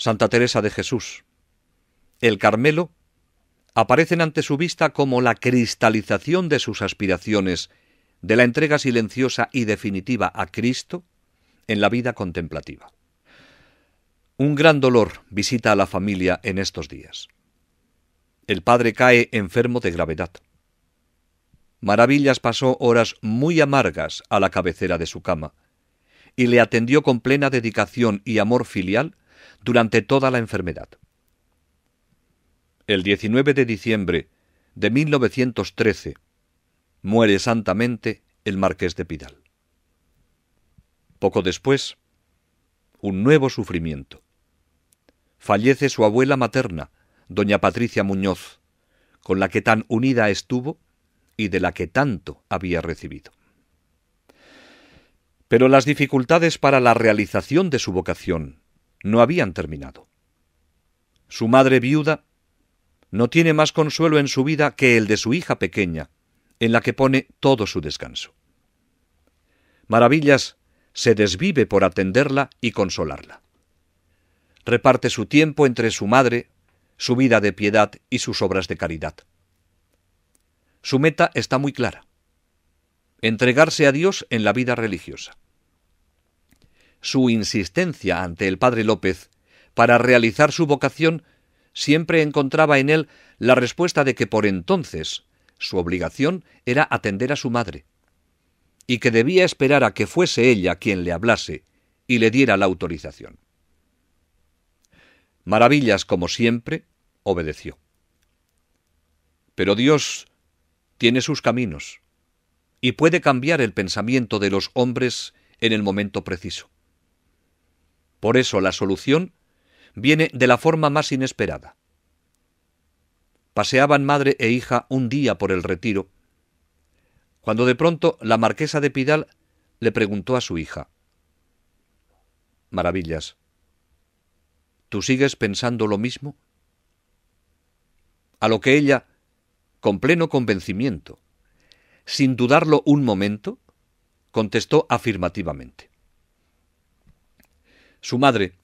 Santa Teresa de Jesús. El Carmelo aparecen ante su vista como la cristalización de sus aspiraciones, de la entrega silenciosa y definitiva a Cristo en la vida contemplativa. Un gran dolor visita a la familia en estos días. El padre cae enfermo de gravedad. Maravillas pasó horas muy amargas a la cabecera de su cama, y le atendió con plena dedicación y amor filial durante toda la enfermedad. El 19 de diciembre de 1913 muere santamente el marqués de Pidal. Poco después, un nuevo sufrimiento. Fallece su abuela materna, doña Patricia Muñoz, con la que tan unida estuvo y de la que tanto había recibido. Pero las dificultades para la realización de su vocación no habían terminado. Su madre viuda no tiene más consuelo en su vida que el de su hija pequeña, en la que pone todo su descanso. Maravillas se desvive por atenderla y consolarla. Reparte su tiempo entre su madre, su vida de piedad y sus obras de caridad. Su meta está muy clara. Entregarse a Dios en la vida religiosa su insistencia ante el padre López para realizar su vocación siempre encontraba en él la respuesta de que por entonces su obligación era atender a su madre y que debía esperar a que fuese ella quien le hablase y le diera la autorización. Maravillas como siempre, obedeció. Pero Dios tiene sus caminos y puede cambiar el pensamiento de los hombres en el momento preciso. Por eso la solución viene de la forma más inesperada. Paseaban madre e hija un día por el retiro, cuando de pronto la marquesa de Pidal le preguntó a su hija, Maravillas, ¿tú sigues pensando lo mismo? A lo que ella, con pleno convencimiento, sin dudarlo un momento, contestó afirmativamente. Su madre,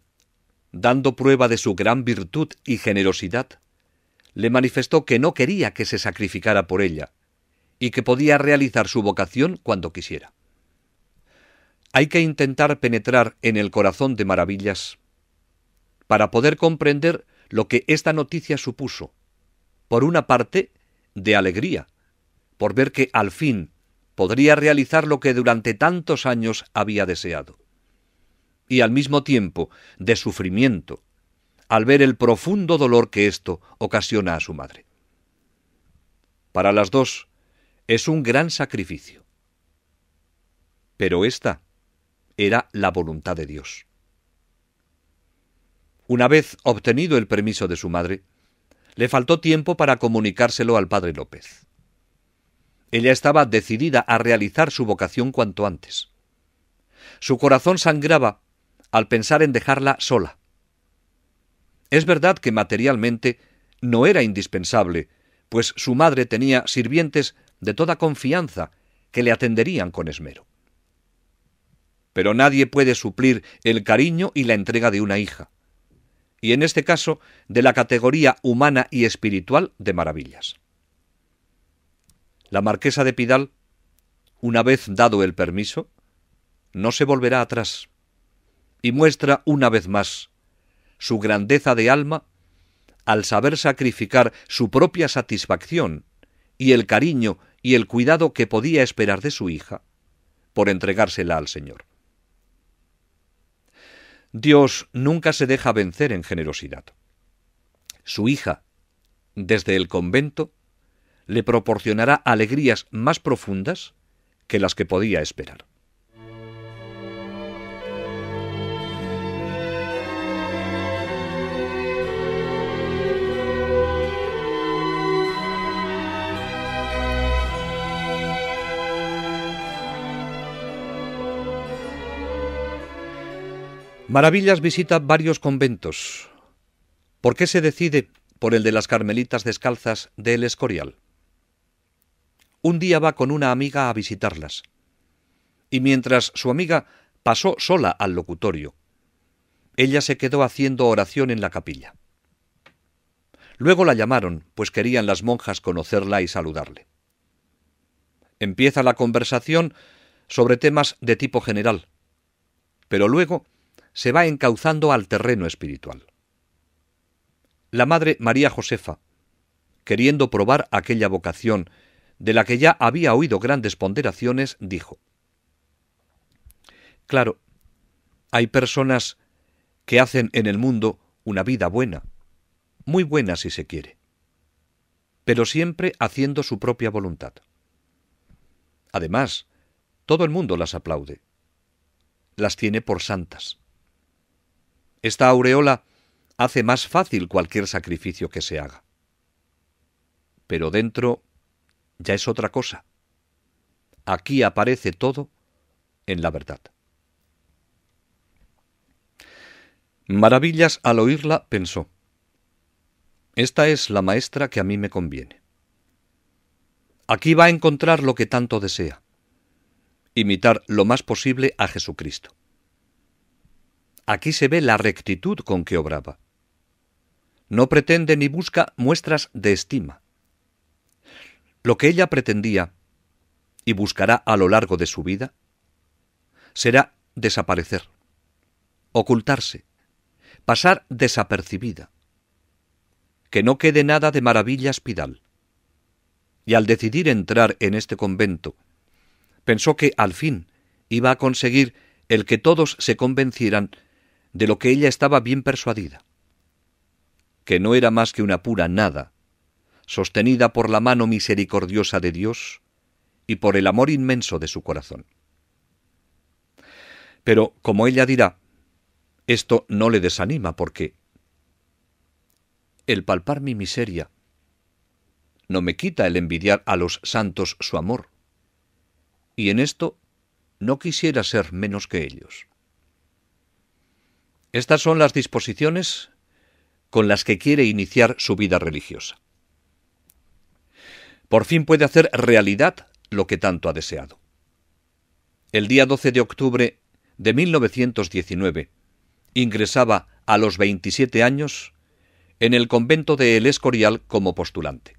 dando prueba de su gran virtud y generosidad, le manifestó que no quería que se sacrificara por ella y que podía realizar su vocación cuando quisiera. Hay que intentar penetrar en el corazón de maravillas para poder comprender lo que esta noticia supuso. Por una parte, de alegría, por ver que al fin podría realizar lo que durante tantos años había deseado y al mismo tiempo de sufrimiento al ver el profundo dolor que esto ocasiona a su madre. Para las dos es un gran sacrificio. Pero esta era la voluntad de Dios. Una vez obtenido el permiso de su madre, le faltó tiempo para comunicárselo al padre López. Ella estaba decidida a realizar su vocación cuanto antes. Su corazón sangraba al pensar en dejarla sola. Es verdad que materialmente no era indispensable, pues su madre tenía sirvientes de toda confianza que le atenderían con esmero. Pero nadie puede suplir el cariño y la entrega de una hija, y en este caso de la categoría humana y espiritual de maravillas. La marquesa de Pidal, una vez dado el permiso, no se volverá atrás y muestra una vez más su grandeza de alma al saber sacrificar su propia satisfacción y el cariño y el cuidado que podía esperar de su hija por entregársela al Señor. Dios nunca se deja vencer en generosidad. Su hija, desde el convento, le proporcionará alegrías más profundas que las que podía esperar. Maravillas visita varios conventos. ¿Por qué se decide por el de las Carmelitas Descalzas del Escorial? Un día va con una amiga a visitarlas. Y mientras su amiga pasó sola al locutorio, ella se quedó haciendo oración en la capilla. Luego la llamaron, pues querían las monjas conocerla y saludarle. Empieza la conversación sobre temas de tipo general, pero luego se va encauzando al terreno espiritual. La madre María Josefa, queriendo probar aquella vocación de la que ya había oído grandes ponderaciones, dijo, Claro, hay personas que hacen en el mundo una vida buena, muy buena si se quiere, pero siempre haciendo su propia voluntad. Además, todo el mundo las aplaude, las tiene por santas. Esta aureola hace más fácil cualquier sacrificio que se haga. Pero dentro ya es otra cosa. Aquí aparece todo en la verdad. Maravillas al oírla pensó. Esta es la maestra que a mí me conviene. Aquí va a encontrar lo que tanto desea. Imitar lo más posible a Jesucristo. Aquí se ve la rectitud con que obraba. No pretende ni busca muestras de estima. Lo que ella pretendía y buscará a lo largo de su vida será desaparecer, ocultarse, pasar desapercibida, que no quede nada de maravilla espiral. Y al decidir entrar en este convento, pensó que al fin iba a conseguir el que todos se convencieran de lo que ella estaba bien persuadida, que no era más que una pura nada, sostenida por la mano misericordiosa de Dios y por el amor inmenso de su corazón. Pero, como ella dirá, esto no le desanima porque el palpar mi miseria no me quita el envidiar a los santos su amor, y en esto no quisiera ser menos que ellos. Estas son las disposiciones con las que quiere iniciar su vida religiosa. Por fin puede hacer realidad lo que tanto ha deseado. El día 12 de octubre de 1919 ingresaba a los 27 años en el convento de El Escorial como postulante.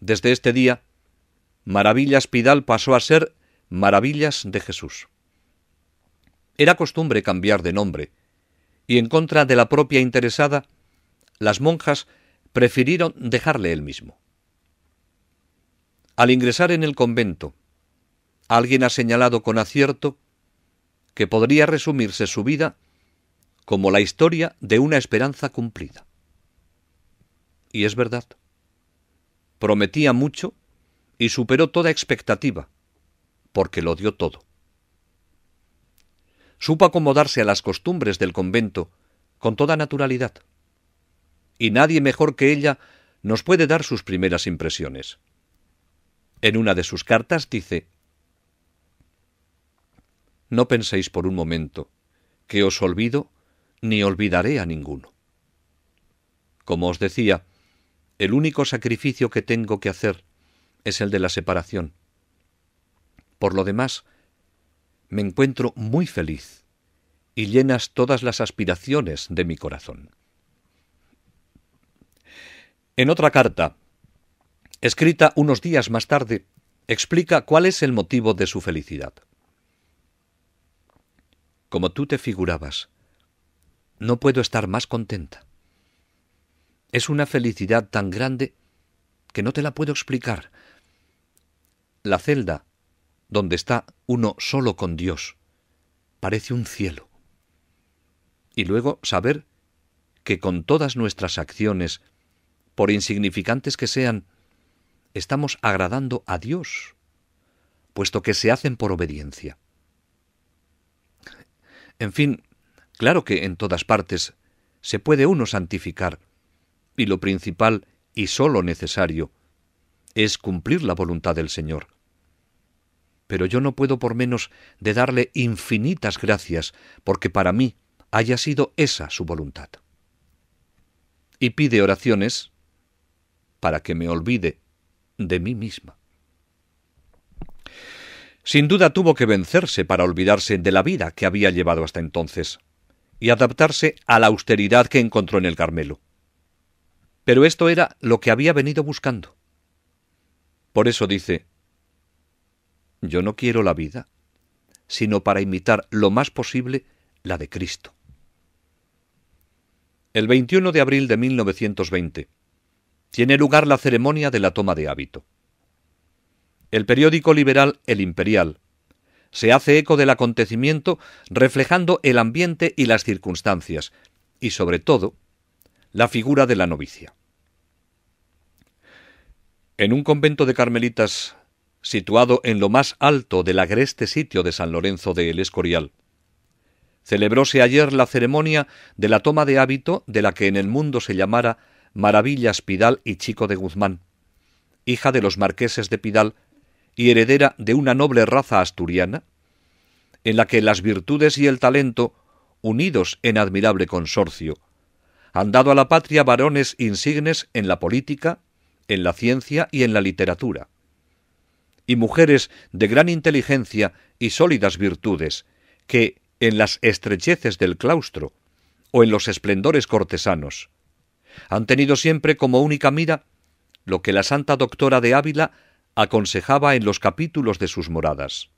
Desde este día, Maravillas Pidal pasó a ser Maravillas de Jesús. Era costumbre cambiar de nombre, y en contra de la propia interesada, las monjas prefirieron dejarle él mismo. Al ingresar en el convento, alguien ha señalado con acierto que podría resumirse su vida como la historia de una esperanza cumplida. Y es verdad. Prometía mucho y superó toda expectativa, porque lo dio todo supo acomodarse a las costumbres del convento con toda naturalidad. Y nadie mejor que ella nos puede dar sus primeras impresiones. En una de sus cartas dice No penséis por un momento que os olvido ni olvidaré a ninguno. Como os decía, el único sacrificio que tengo que hacer es el de la separación. Por lo demás, me encuentro muy feliz y llenas todas las aspiraciones de mi corazón. En otra carta, escrita unos días más tarde, explica cuál es el motivo de su felicidad. Como tú te figurabas, no puedo estar más contenta. Es una felicidad tan grande que no te la puedo explicar. La celda donde está uno solo con Dios, parece un cielo. Y luego saber que con todas nuestras acciones, por insignificantes que sean, estamos agradando a Dios, puesto que se hacen por obediencia. En fin, claro que en todas partes se puede uno santificar, y lo principal y solo necesario es cumplir la voluntad del Señor pero yo no puedo por menos de darle infinitas gracias porque para mí haya sido esa su voluntad. Y pide oraciones para que me olvide de mí misma. Sin duda tuvo que vencerse para olvidarse de la vida que había llevado hasta entonces y adaptarse a la austeridad que encontró en el Carmelo. Pero esto era lo que había venido buscando. Por eso dice, yo no quiero la vida, sino para imitar lo más posible la de Cristo. El 21 de abril de 1920 tiene lugar la ceremonia de la toma de hábito. El periódico liberal El Imperial se hace eco del acontecimiento reflejando el ambiente y las circunstancias, y sobre todo, la figura de la novicia. En un convento de carmelitas situado en lo más alto del agreste sitio de San Lorenzo de El Escorial. Celebróse ayer la ceremonia de la toma de hábito de la que en el mundo se llamara Maravillas Pidal y Chico de Guzmán, hija de los marqueses de Pidal y heredera de una noble raza asturiana, en la que las virtudes y el talento, unidos en admirable consorcio, han dado a la patria varones insignes en la política, en la ciencia y en la literatura y mujeres de gran inteligencia y sólidas virtudes, que, en las estrecheces del claustro o en los esplendores cortesanos, han tenido siempre como única mira lo que la Santa Doctora de Ávila aconsejaba en los capítulos de sus moradas.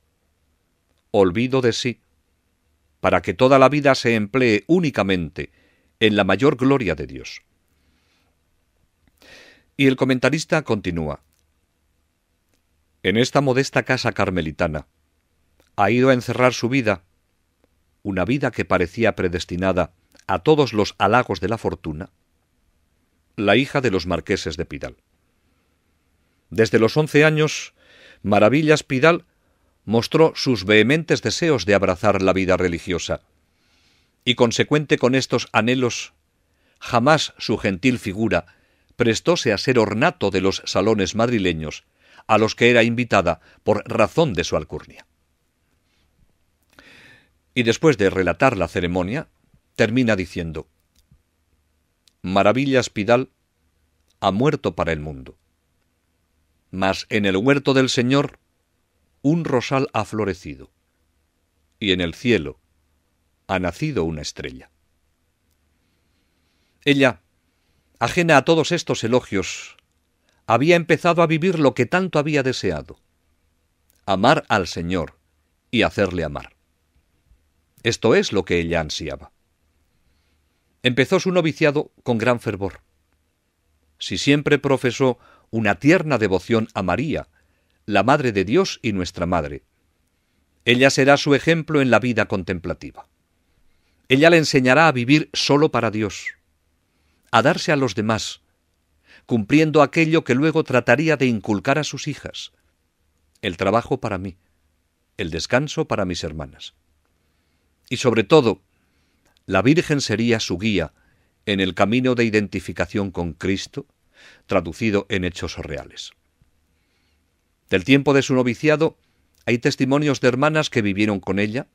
Olvido de sí, para que toda la vida se emplee únicamente en la mayor gloria de Dios. Y el comentarista continúa en esta modesta casa carmelitana. Ha ido a encerrar su vida, una vida que parecía predestinada a todos los halagos de la fortuna, la hija de los marqueses de Pidal. Desde los once años, Maravillas Pidal mostró sus vehementes deseos de abrazar la vida religiosa, y consecuente con estos anhelos, jamás su gentil figura prestóse a ser ornato de los salones madrileños, a los que era invitada por razón de su alcurnia. Y después de relatar la ceremonia, termina diciendo, Maravilla Pidal ha muerto para el mundo. Mas en el huerto del Señor un rosal ha florecido, y en el cielo ha nacido una estrella. Ella, ajena a todos estos elogios, había empezado a vivir lo que tanto había deseado, amar al Señor y hacerle amar. Esto es lo que ella ansiaba. Empezó su noviciado con gran fervor. Si siempre profesó una tierna devoción a María, la Madre de Dios y nuestra Madre, ella será su ejemplo en la vida contemplativa. Ella le enseñará a vivir solo para Dios, a darse a los demás, cumpliendo aquello que luego trataría de inculcar a sus hijas. El trabajo para mí, el descanso para mis hermanas. Y sobre todo, la Virgen sería su guía en el camino de identificación con Cristo, traducido en hechos reales. Del tiempo de su noviciado hay testimonios de hermanas que vivieron con ella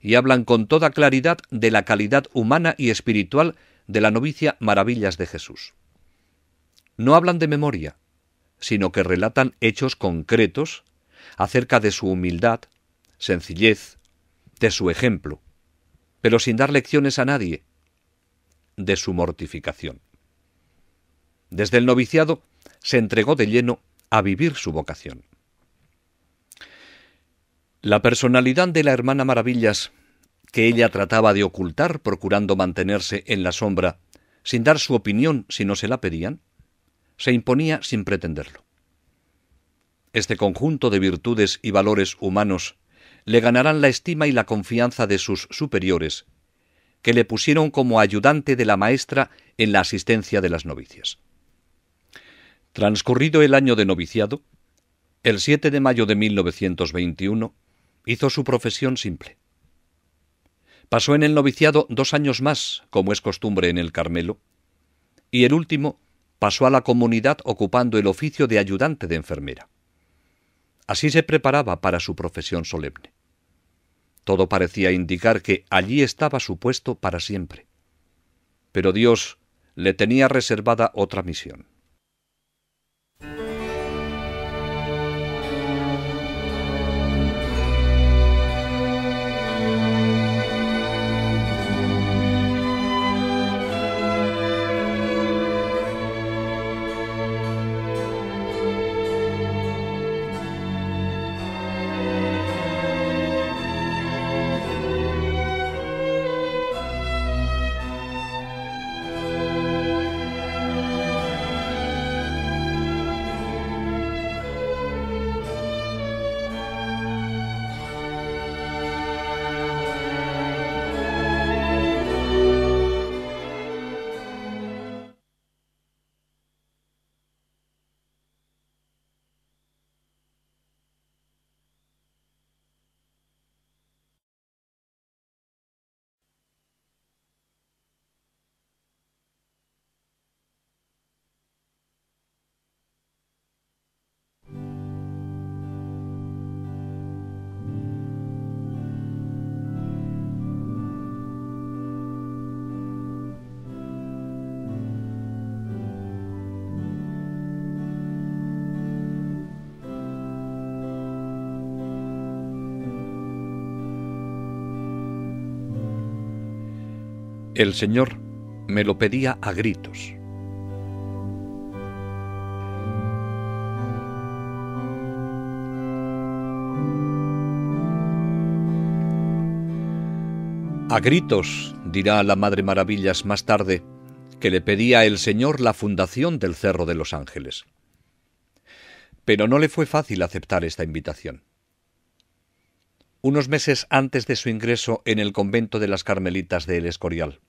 y hablan con toda claridad de la calidad humana y espiritual de la novicia Maravillas de Jesús no hablan de memoria, sino que relatan hechos concretos acerca de su humildad, sencillez, de su ejemplo, pero sin dar lecciones a nadie, de su mortificación. Desde el noviciado se entregó de lleno a vivir su vocación. La personalidad de la hermana Maravillas, que ella trataba de ocultar procurando mantenerse en la sombra, sin dar su opinión si no se la pedían, se imponía sin pretenderlo. Este conjunto de virtudes y valores humanos le ganarán la estima y la confianza de sus superiores, que le pusieron como ayudante de la maestra en la asistencia de las novicias. Transcurrido el año de noviciado, el 7 de mayo de 1921 hizo su profesión simple. Pasó en el noviciado dos años más, como es costumbre en el Carmelo, y el último pasó a la comunidad ocupando el oficio de ayudante de enfermera. Así se preparaba para su profesión solemne. Todo parecía indicar que allí estaba su puesto para siempre. Pero Dios le tenía reservada otra misión. El Señor me lo pedía a gritos. A gritos, dirá la Madre Maravillas más tarde, que le pedía el Señor la fundación del Cerro de los Ángeles. Pero no le fue fácil aceptar esta invitación. Unos meses antes de su ingreso en el convento de las Carmelitas de El Escorial,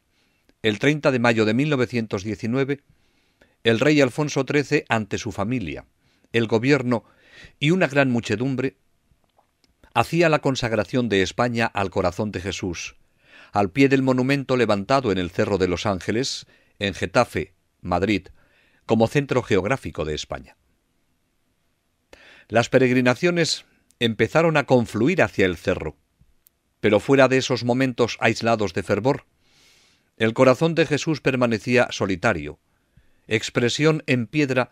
el 30 de mayo de 1919, el rey Alfonso XIII ante su familia, el gobierno y una gran muchedumbre, hacía la consagración de España al corazón de Jesús, al pie del monumento levantado en el Cerro de los Ángeles, en Getafe, Madrid, como centro geográfico de España. Las peregrinaciones empezaron a confluir hacia el cerro, pero fuera de esos momentos aislados de fervor, el corazón de Jesús permanecía solitario, expresión en piedra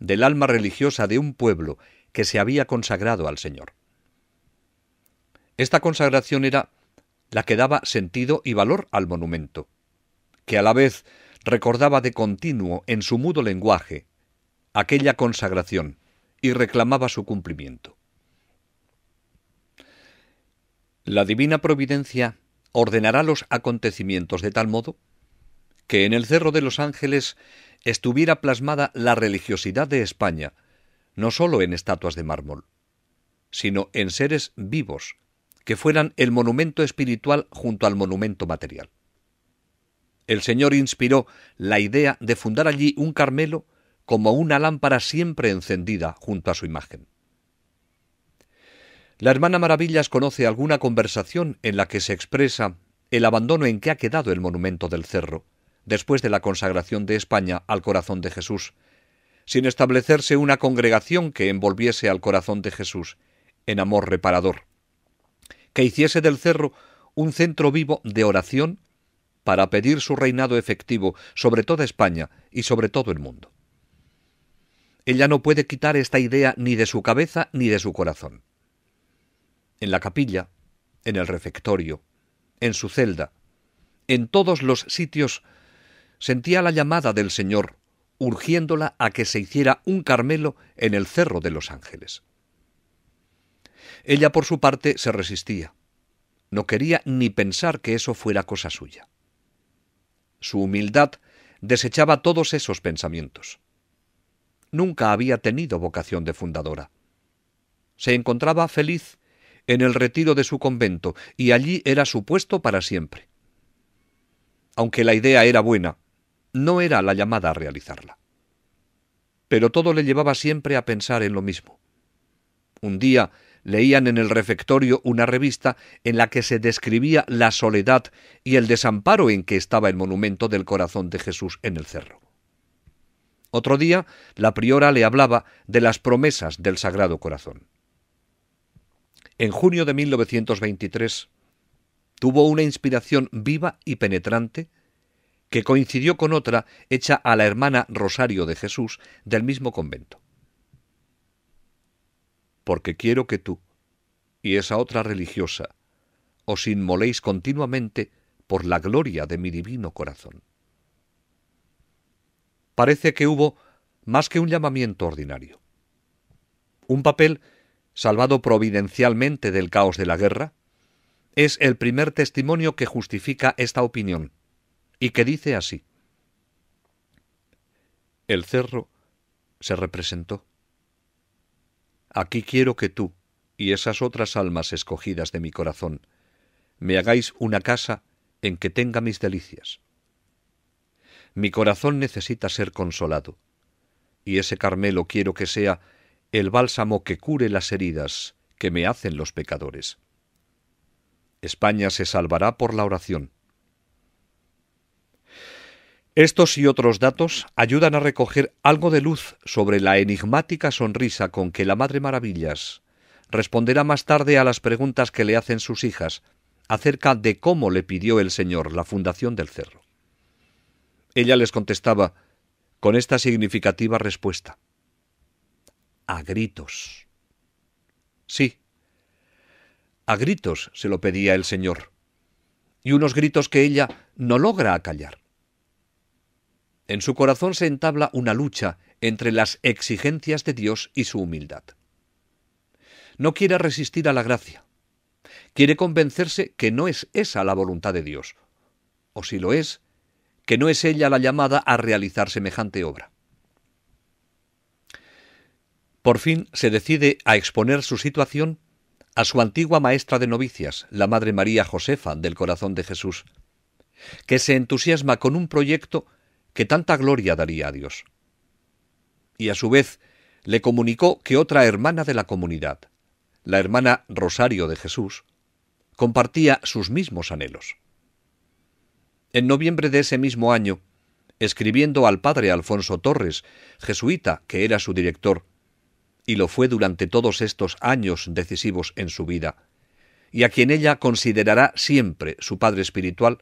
del alma religiosa de un pueblo que se había consagrado al Señor. Esta consagración era la que daba sentido y valor al monumento, que a la vez recordaba de continuo en su mudo lenguaje aquella consagración y reclamaba su cumplimiento. La divina providencia ordenará los acontecimientos de tal modo que en el Cerro de los Ángeles estuviera plasmada la religiosidad de España, no sólo en estatuas de mármol, sino en seres vivos, que fueran el monumento espiritual junto al monumento material. El Señor inspiró la idea de fundar allí un Carmelo como una lámpara siempre encendida junto a su imagen. La hermana Maravillas conoce alguna conversación en la que se expresa el abandono en que ha quedado el monumento del cerro, después de la consagración de España al corazón de Jesús, sin establecerse una congregación que envolviese al corazón de Jesús en amor reparador, que hiciese del cerro un centro vivo de oración para pedir su reinado efectivo sobre toda España y sobre todo el mundo. Ella no puede quitar esta idea ni de su cabeza ni de su corazón en la capilla, en el refectorio, en su celda, en todos los sitios, sentía la llamada del Señor, urgiéndola a que se hiciera un Carmelo en el Cerro de los Ángeles. Ella, por su parte, se resistía. No quería ni pensar que eso fuera cosa suya. Su humildad desechaba todos esos pensamientos. Nunca había tenido vocación de fundadora. Se encontraba feliz en el retiro de su convento, y allí era su puesto para siempre. Aunque la idea era buena, no era la llamada a realizarla. Pero todo le llevaba siempre a pensar en lo mismo. Un día leían en el refectorio una revista en la que se describía la soledad y el desamparo en que estaba el monumento del corazón de Jesús en el cerro. Otro día la priora le hablaba de las promesas del Sagrado Corazón. En junio de 1923 tuvo una inspiración viva y penetrante que coincidió con otra hecha a la hermana Rosario de Jesús del mismo convento. Porque quiero que tú y esa otra religiosa os inmoléis continuamente por la gloria de mi divino corazón. Parece que hubo más que un llamamiento ordinario. Un papel salvado providencialmente del caos de la guerra, es el primer testimonio que justifica esta opinión, y que dice así. El cerro se representó. Aquí quiero que tú y esas otras almas escogidas de mi corazón me hagáis una casa en que tenga mis delicias. Mi corazón necesita ser consolado, y ese Carmelo quiero que sea el bálsamo que cure las heridas que me hacen los pecadores. España se salvará por la oración. Estos y otros datos ayudan a recoger algo de luz sobre la enigmática sonrisa con que la Madre Maravillas responderá más tarde a las preguntas que le hacen sus hijas acerca de cómo le pidió el Señor la fundación del cerro. Ella les contestaba con esta significativa respuesta a gritos. Sí, a gritos se lo pedía el Señor, y unos gritos que ella no logra acallar. En su corazón se entabla una lucha entre las exigencias de Dios y su humildad. No quiere resistir a la gracia. Quiere convencerse que no es esa la voluntad de Dios, o si lo es, que no es ella la llamada a realizar semejante obra. Por fin se decide a exponer su situación a su antigua maestra de novicias, la Madre María Josefa del Corazón de Jesús, que se entusiasma con un proyecto que tanta gloria daría a Dios. Y a su vez le comunicó que otra hermana de la comunidad, la hermana Rosario de Jesús, compartía sus mismos anhelos. En noviembre de ese mismo año, escribiendo al padre Alfonso Torres, jesuita que era su director, y lo fue durante todos estos años decisivos en su vida, y a quien ella considerará siempre su padre espiritual,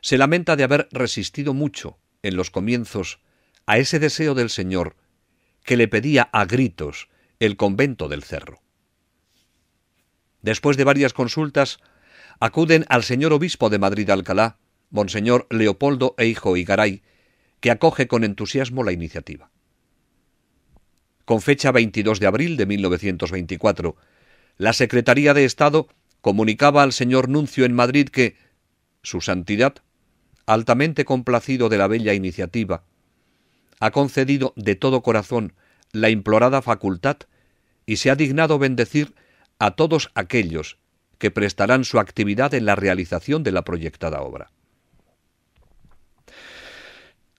se lamenta de haber resistido mucho en los comienzos a ese deseo del Señor que le pedía a gritos el convento del cerro. Después de varias consultas, acuden al señor obispo de Madrid Alcalá, Monseñor Leopoldo Eijo Igaray, que acoge con entusiasmo la iniciativa con fecha 22 de abril de 1924. La Secretaría de Estado comunicaba al señor Nuncio en Madrid que Su Santidad, altamente complacido de la bella iniciativa, ha concedido de todo corazón la implorada facultad y se ha dignado bendecir a todos aquellos que prestarán su actividad en la realización de la proyectada obra.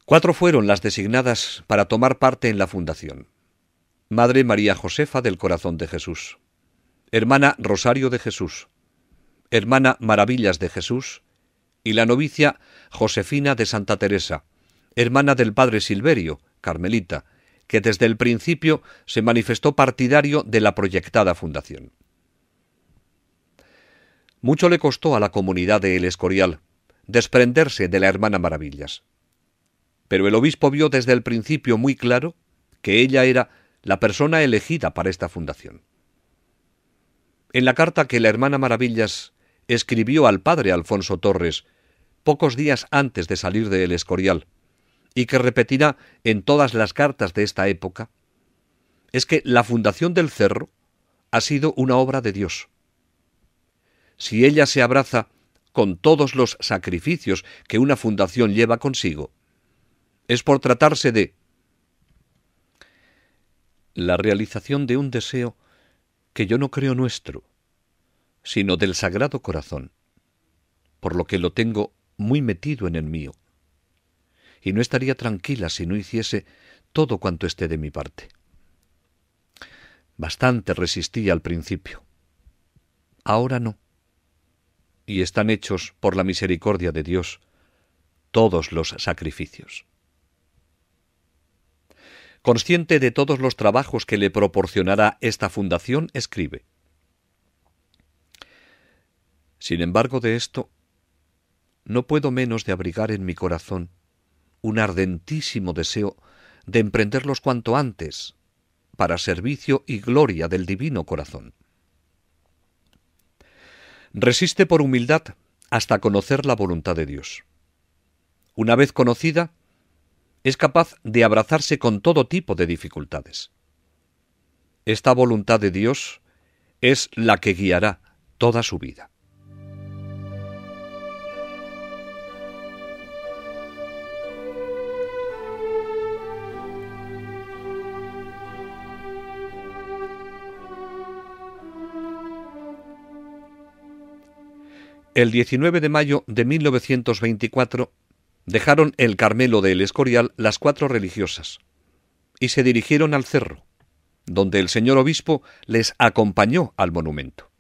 Cuatro fueron las designadas para tomar parte en la fundación. Madre María Josefa del Corazón de Jesús, Hermana Rosario de Jesús, Hermana Maravillas de Jesús, y la novicia Josefina de Santa Teresa, hermana del Padre Silverio, Carmelita, que desde el principio se manifestó partidario de la proyectada fundación. Mucho le costó a la comunidad de El Escorial desprenderse de la hermana Maravillas. Pero el obispo vio desde el principio muy claro que ella era la persona elegida para esta fundación. En la carta que la hermana Maravillas escribió al padre Alfonso Torres pocos días antes de salir del Escorial, y que repetirá en todas las cartas de esta época, es que la fundación del cerro ha sido una obra de Dios. Si ella se abraza con todos los sacrificios que una fundación lleva consigo, es por tratarse de la realización de un deseo que yo no creo nuestro, sino del Sagrado Corazón, por lo que lo tengo muy metido en el mío, y no estaría tranquila si no hiciese todo cuanto esté de mi parte. Bastante resistí al principio. Ahora no. Y están hechos, por la misericordia de Dios, todos los sacrificios. Consciente de todos los trabajos que le proporcionará esta fundación, escribe. Sin embargo, de esto no puedo menos de abrigar en mi corazón un ardentísimo deseo de emprenderlos cuanto antes, para servicio y gloria del divino corazón. Resiste por humildad hasta conocer la voluntad de Dios. Una vez conocida, es capaz de abrazarse con todo tipo de dificultades. Esta voluntad de Dios es la que guiará toda su vida. El 19 de mayo de 1924 dejaron el Carmelo del Escorial las cuatro religiosas y se dirigieron al cerro, donde el señor obispo les acompañó al monumento.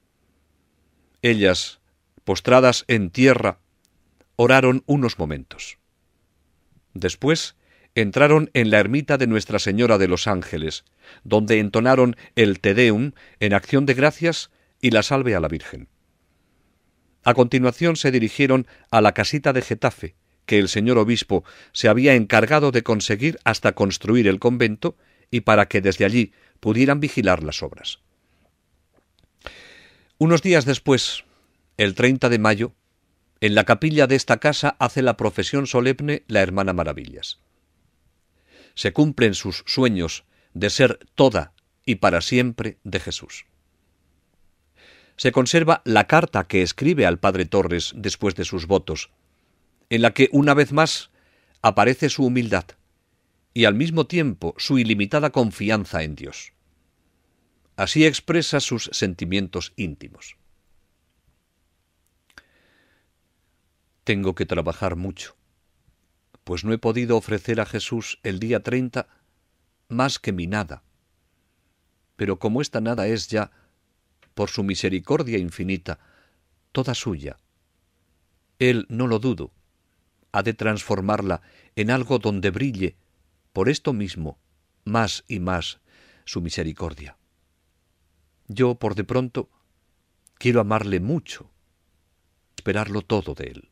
Ellas, postradas en tierra, oraron unos momentos. Después entraron en la ermita de Nuestra Señora de los Ángeles, donde entonaron el Te Deum en acción de gracias y la salve a la Virgen. A continuación se dirigieron a la casita de Getafe, que el señor obispo se había encargado de conseguir hasta construir el convento y para que desde allí pudieran vigilar las obras. Unos días después, el 30 de mayo, en la capilla de esta casa hace la profesión solemne la hermana Maravillas. Se cumplen sus sueños de ser toda y para siempre de Jesús. Se conserva la carta que escribe al padre Torres después de sus votos, en la que una vez más aparece su humildad y al mismo tiempo su ilimitada confianza en Dios. Así expresa sus sentimientos íntimos. Tengo que trabajar mucho, pues no he podido ofrecer a Jesús el día 30 más que mi nada. Pero como esta nada es ya, por su misericordia infinita, toda suya, Él, no lo dudo, ha de transformarla en algo donde brille, por esto mismo, más y más su misericordia. Yo, por de pronto, quiero amarle mucho, esperarlo todo de él.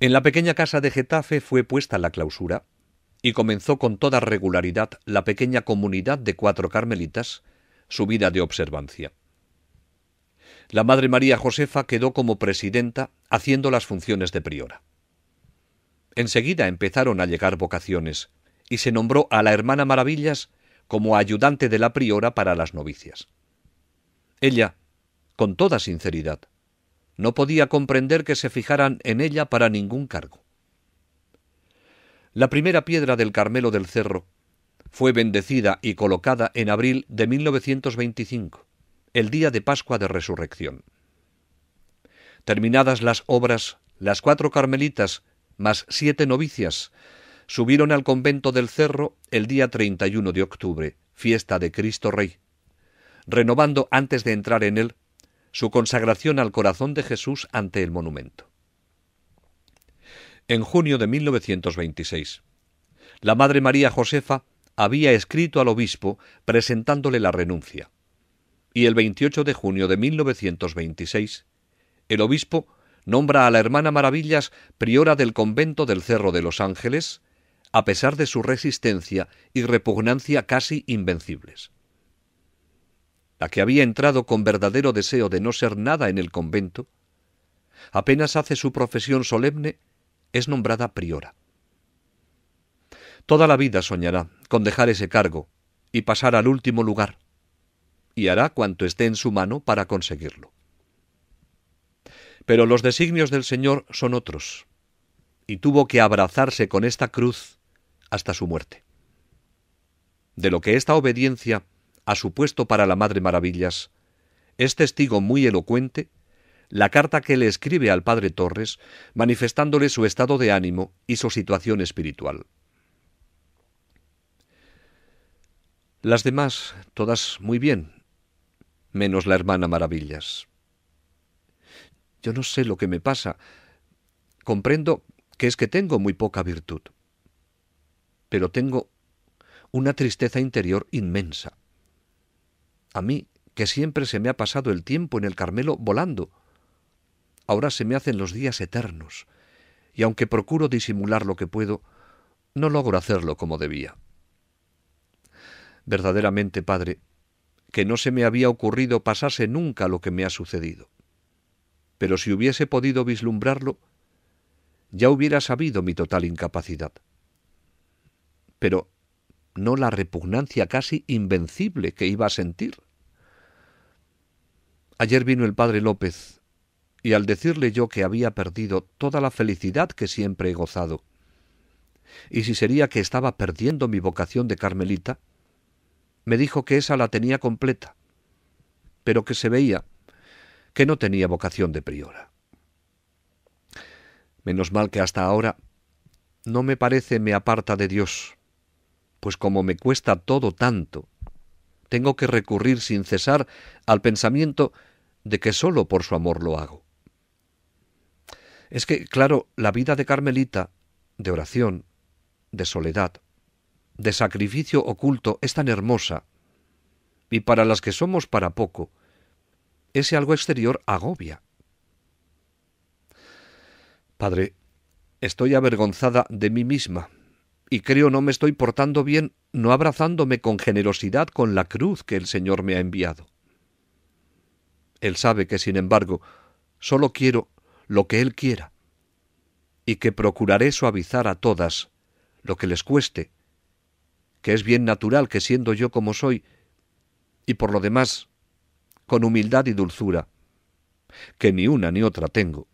En la pequeña casa de Getafe fue puesta la clausura y comenzó con toda regularidad la pequeña comunidad de cuatro carmelitas su vida de observancia la Madre María Josefa quedó como presidenta haciendo las funciones de priora. Enseguida empezaron a llegar vocaciones y se nombró a la hermana Maravillas como ayudante de la priora para las novicias. Ella, con toda sinceridad, no podía comprender que se fijaran en ella para ningún cargo. La primera piedra del Carmelo del Cerro fue bendecida y colocada en abril de 1925 el día de Pascua de Resurrección. Terminadas las obras, las cuatro carmelitas, más siete novicias, subieron al convento del Cerro el día 31 de octubre, fiesta de Cristo Rey, renovando antes de entrar en él su consagración al corazón de Jesús ante el monumento. En junio de 1926, la Madre María Josefa había escrito al obispo presentándole la renuncia y el 28 de junio de 1926, el obispo nombra a la hermana Maravillas priora del convento del Cerro de los Ángeles, a pesar de su resistencia y repugnancia casi invencibles. La que había entrado con verdadero deseo de no ser nada en el convento, apenas hace su profesión solemne, es nombrada priora. Toda la vida soñará con dejar ese cargo y pasar al último lugar, y hará cuanto esté en su mano para conseguirlo. Pero los designios del Señor son otros, y tuvo que abrazarse con esta cruz hasta su muerte. De lo que esta obediencia ha supuesto para la Madre Maravillas, es testigo muy elocuente la carta que le escribe al Padre Torres, manifestándole su estado de ánimo y su situación espiritual. Las demás, todas muy bien, menos la hermana Maravillas. Yo no sé lo que me pasa. Comprendo que es que tengo muy poca virtud, pero tengo una tristeza interior inmensa. A mí, que siempre se me ha pasado el tiempo en el Carmelo volando, ahora se me hacen los días eternos, y aunque procuro disimular lo que puedo, no logro hacerlo como debía. Verdaderamente, padre, que no se me había ocurrido pasase nunca lo que me ha sucedido. Pero si hubiese podido vislumbrarlo, ya hubiera sabido mi total incapacidad. Pero no la repugnancia casi invencible que iba a sentir. Ayer vino el padre López, y al decirle yo que había perdido toda la felicidad que siempre he gozado, y si sería que estaba perdiendo mi vocación de Carmelita, me dijo que esa la tenía completa, pero que se veía que no tenía vocación de priora. Menos mal que hasta ahora no me parece me aparta de Dios, pues como me cuesta todo tanto, tengo que recurrir sin cesar al pensamiento de que sólo por su amor lo hago. Es que, claro, la vida de Carmelita, de oración, de soledad, de sacrificio oculto es tan hermosa y para las que somos para poco, ese algo exterior agobia. Padre, estoy avergonzada de mí misma y creo no me estoy portando bien no abrazándome con generosidad con la cruz que el Señor me ha enviado. Él sabe que, sin embargo, solo quiero lo que Él quiera y que procuraré suavizar a todas lo que les cueste que es bien natural que siendo yo como soy, y por lo demás, con humildad y dulzura, que ni una ni otra tengo.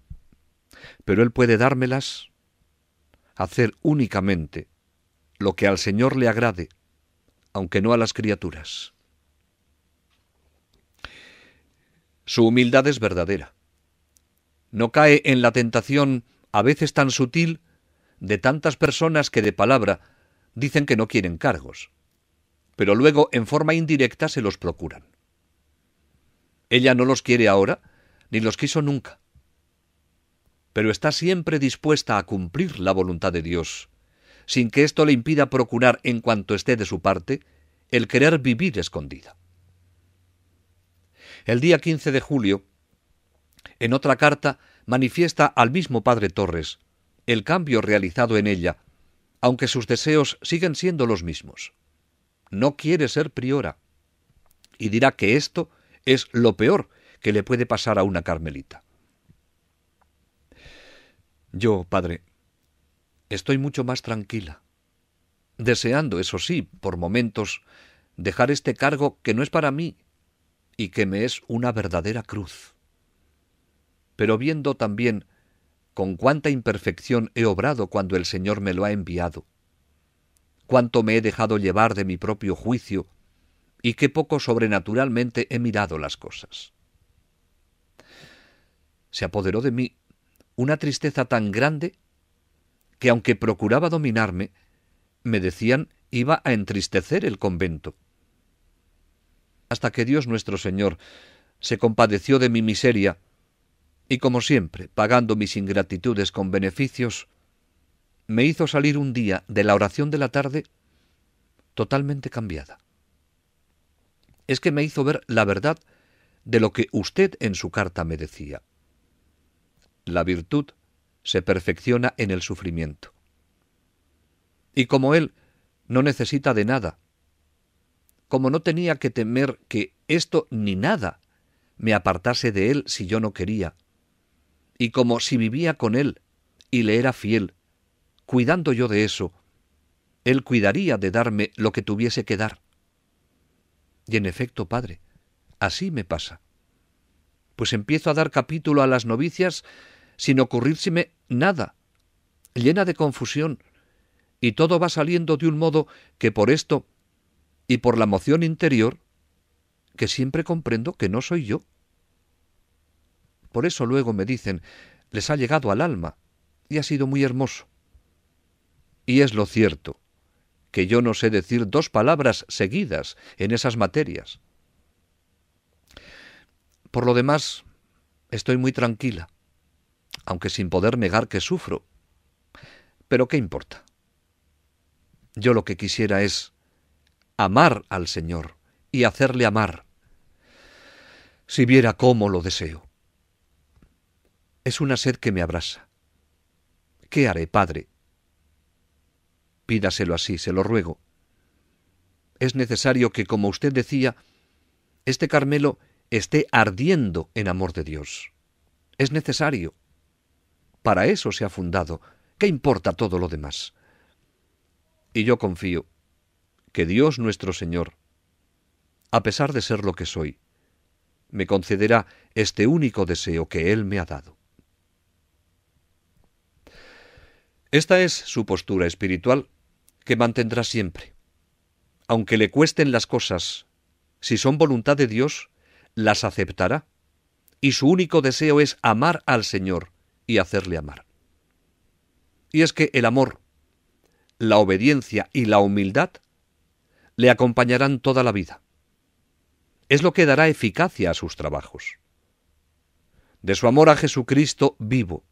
Pero Él puede dármelas, hacer únicamente lo que al Señor le agrade, aunque no a las criaturas. Su humildad es verdadera. No cae en la tentación, a veces tan sutil, de tantas personas que de palabra dicen que no quieren cargos, pero luego en forma indirecta se los procuran. Ella no los quiere ahora, ni los quiso nunca, pero está siempre dispuesta a cumplir la voluntad de Dios, sin que esto le impida procurar en cuanto esté de su parte el querer vivir escondida. El día 15 de julio, en otra carta, manifiesta al mismo padre Torres el cambio realizado en ella aunque sus deseos siguen siendo los mismos. No quiere ser priora y dirá que esto es lo peor que le puede pasar a una carmelita. Yo, padre, estoy mucho más tranquila, deseando, eso sí, por momentos, dejar este cargo que no es para mí y que me es una verdadera cruz. Pero viendo también con cuánta imperfección he obrado cuando el Señor me lo ha enviado, cuánto me he dejado llevar de mi propio juicio y qué poco sobrenaturalmente he mirado las cosas. Se apoderó de mí una tristeza tan grande que aunque procuraba dominarme, me decían iba a entristecer el convento. Hasta que Dios nuestro Señor se compadeció de mi miseria y como siempre, pagando mis ingratitudes con beneficios, me hizo salir un día de la oración de la tarde totalmente cambiada. Es que me hizo ver la verdad de lo que usted en su carta me decía. La virtud se perfecciona en el sufrimiento. Y como él no necesita de nada, como no tenía que temer que esto ni nada me apartase de él si yo no quería, y como si vivía con él y le era fiel, cuidando yo de eso, él cuidaría de darme lo que tuviese que dar. Y en efecto, padre, así me pasa. Pues empiezo a dar capítulo a las novicias sin ocurrírseme nada, llena de confusión, y todo va saliendo de un modo que por esto y por la moción interior, que siempre comprendo que no soy yo, por eso luego me dicen, les ha llegado al alma y ha sido muy hermoso. Y es lo cierto, que yo no sé decir dos palabras seguidas en esas materias. Por lo demás, estoy muy tranquila, aunque sin poder negar que sufro. Pero ¿qué importa? Yo lo que quisiera es amar al Señor y hacerle amar. Si viera cómo lo deseo. Es una sed que me abrasa. ¿Qué haré, Padre? Pídaselo así, se lo ruego. Es necesario que, como usted decía, este Carmelo esté ardiendo en amor de Dios. Es necesario. Para eso se ha fundado. ¿Qué importa todo lo demás? Y yo confío que Dios nuestro Señor, a pesar de ser lo que soy, me concederá este único deseo que Él me ha dado. Esta es su postura espiritual que mantendrá siempre. Aunque le cuesten las cosas, si son voluntad de Dios, las aceptará, y su único deseo es amar al Señor y hacerle amar. Y es que el amor, la obediencia y la humildad le acompañarán toda la vida. Es lo que dará eficacia a sus trabajos. De su amor a Jesucristo vivo,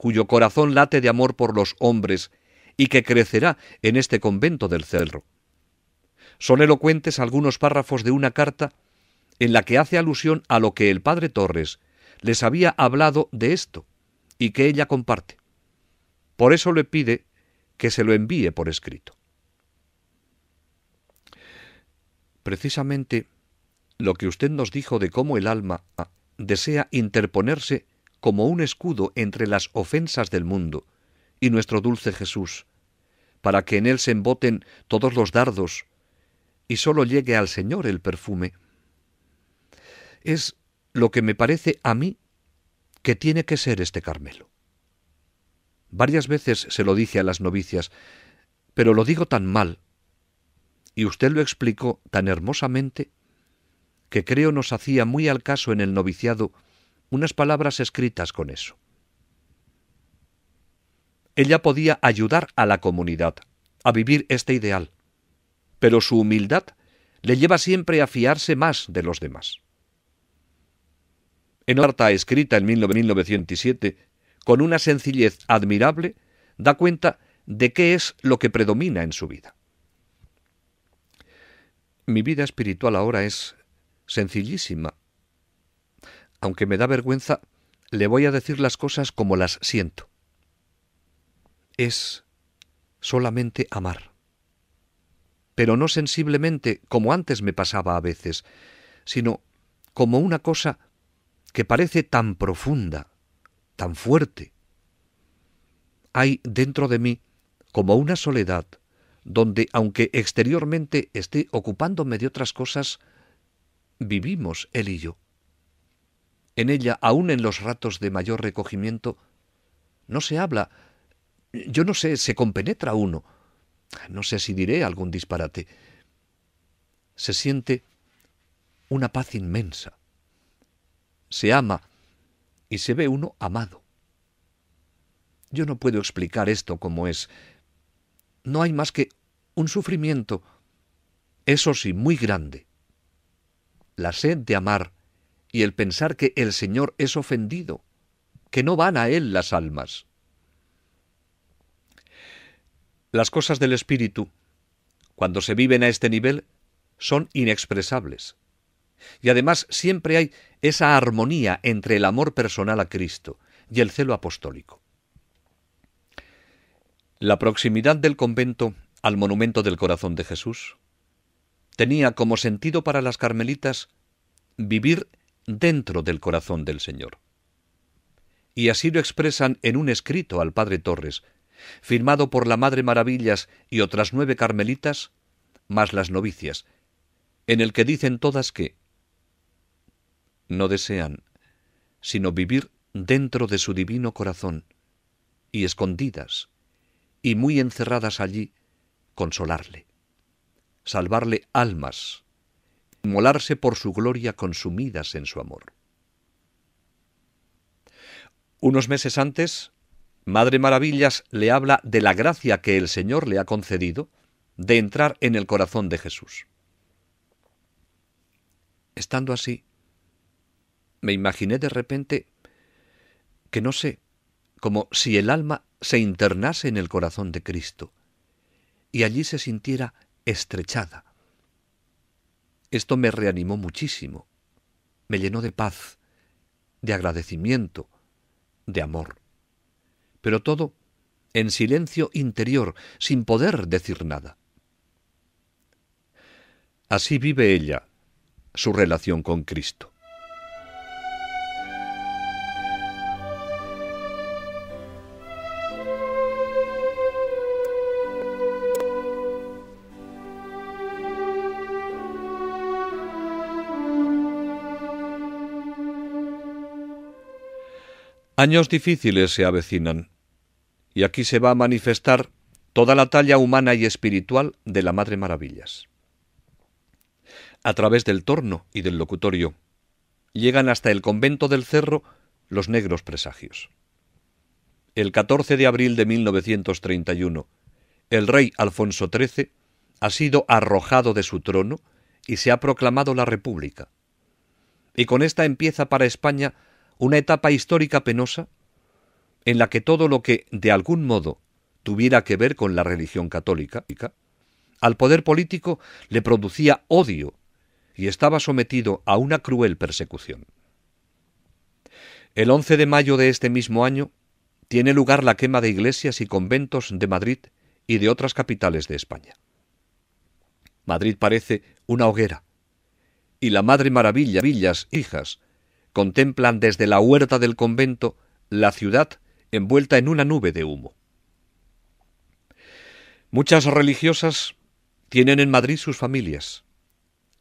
cuyo corazón late de amor por los hombres y que crecerá en este convento del cerro. Son elocuentes algunos párrafos de una carta en la que hace alusión a lo que el padre Torres les había hablado de esto y que ella comparte. Por eso le pide que se lo envíe por escrito. Precisamente lo que usted nos dijo de cómo el alma desea interponerse como un escudo entre las ofensas del mundo, y nuestro dulce Jesús, para que en él se emboten todos los dardos, y sólo llegue al Señor el perfume. Es lo que me parece a mí que tiene que ser este Carmelo. Varias veces se lo dice a las novicias, pero lo digo tan mal, y usted lo explicó tan hermosamente, que creo nos hacía muy al caso en el noviciado unas palabras escritas con eso. Ella podía ayudar a la comunidad a vivir este ideal, pero su humildad le lleva siempre a fiarse más de los demás. En una carta escrita en 1907, con una sencillez admirable, da cuenta de qué es lo que predomina en su vida. Mi vida espiritual ahora es sencillísima, aunque me da vergüenza, le voy a decir las cosas como las siento. Es solamente amar. Pero no sensiblemente, como antes me pasaba a veces, sino como una cosa que parece tan profunda, tan fuerte. Hay dentro de mí como una soledad, donde aunque exteriormente esté ocupándome de otras cosas, vivimos él y yo. En ella, aun en los ratos de mayor recogimiento, no se habla, yo no sé, se compenetra uno. No sé si diré algún disparate. Se siente una paz inmensa. Se ama y se ve uno amado. Yo no puedo explicar esto como es. No hay más que un sufrimiento, eso sí, muy grande. La sed de amar y el pensar que el Señor es ofendido, que no van a Él las almas. Las cosas del Espíritu, cuando se viven a este nivel, son inexpresables. Y además siempre hay esa armonía entre el amor personal a Cristo y el celo apostólico. La proximidad del convento al monumento del corazón de Jesús tenía como sentido para las carmelitas vivir dentro del corazón del Señor. Y así lo expresan en un escrito al Padre Torres, firmado por la Madre Maravillas y otras nueve carmelitas, más las novicias, en el que dicen todas que no desean, sino vivir dentro de su divino corazón, y escondidas, y muy encerradas allí, consolarle, salvarle almas molarse por su gloria consumidas en su amor. Unos meses antes, Madre Maravillas le habla de la gracia que el Señor le ha concedido de entrar en el corazón de Jesús. Estando así, me imaginé de repente que no sé, como si el alma se internase en el corazón de Cristo y allí se sintiera estrechada, esto me reanimó muchísimo, me llenó de paz, de agradecimiento, de amor. Pero todo en silencio interior, sin poder decir nada. Así vive ella su relación con Cristo. Años difíciles se avecinan, y aquí se va a manifestar toda la talla humana y espiritual de la Madre Maravillas. A través del torno y del locutorio llegan hasta el convento del cerro los negros presagios. El 14 de abril de 1931, el rey Alfonso XIII ha sido arrojado de su trono y se ha proclamado la República. Y con esta empieza para España una etapa histórica penosa en la que todo lo que, de algún modo, tuviera que ver con la religión católica, al poder político le producía odio y estaba sometido a una cruel persecución. El 11 de mayo de este mismo año tiene lugar la quema de iglesias y conventos de Madrid y de otras capitales de España. Madrid parece una hoguera, y la Madre Maravilla, Villas, hijas, contemplan desde la huerta del convento la ciudad envuelta en una nube de humo. Muchas religiosas tienen en Madrid sus familias,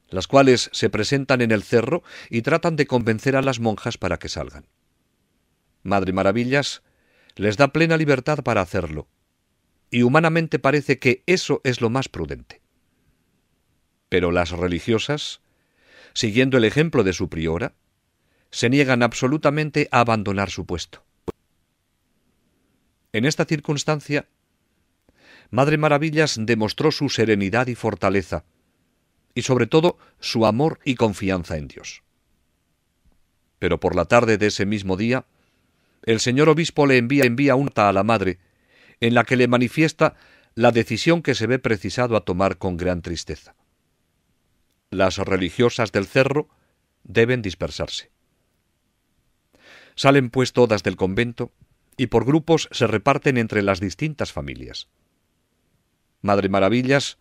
las cuales se presentan en el cerro y tratan de convencer a las monjas para que salgan. Madre Maravillas les da plena libertad para hacerlo, y humanamente parece que eso es lo más prudente. Pero las religiosas, siguiendo el ejemplo de su priora, se niegan absolutamente a abandonar su puesto. En esta circunstancia, Madre Maravillas demostró su serenidad y fortaleza, y sobre todo su amor y confianza en Dios. Pero por la tarde de ese mismo día, el señor obispo le envía, envía una a la madre, en la que le manifiesta la decisión que se ve precisado a tomar con gran tristeza. Las religiosas del cerro deben dispersarse. Salen pues todas del convento y por grupos se reparten entre las distintas familias. Madre Maravillas,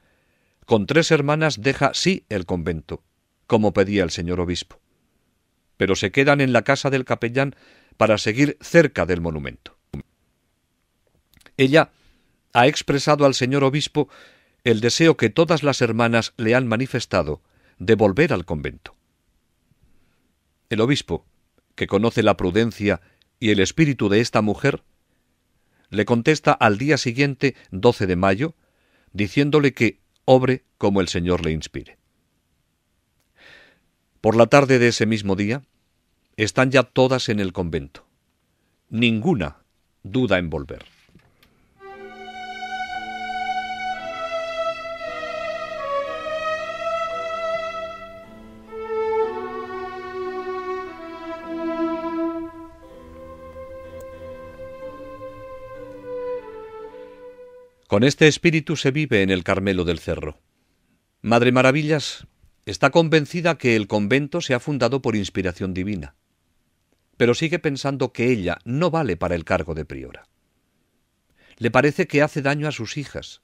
con tres hermanas, deja sí el convento, como pedía el señor obispo, pero se quedan en la casa del capellán para seguir cerca del monumento. Ella ha expresado al señor obispo el deseo que todas las hermanas le han manifestado de volver al convento. El obispo, que conoce la prudencia y el espíritu de esta mujer, le contesta al día siguiente, 12 de mayo, diciéndole que obre como el Señor le inspire. Por la tarde de ese mismo día, están ya todas en el convento. Ninguna duda en volver. Con este espíritu se vive en el Carmelo del Cerro. Madre Maravillas está convencida que el convento se ha fundado por inspiración divina, pero sigue pensando que ella no vale para el cargo de priora. Le parece que hace daño a sus hijas,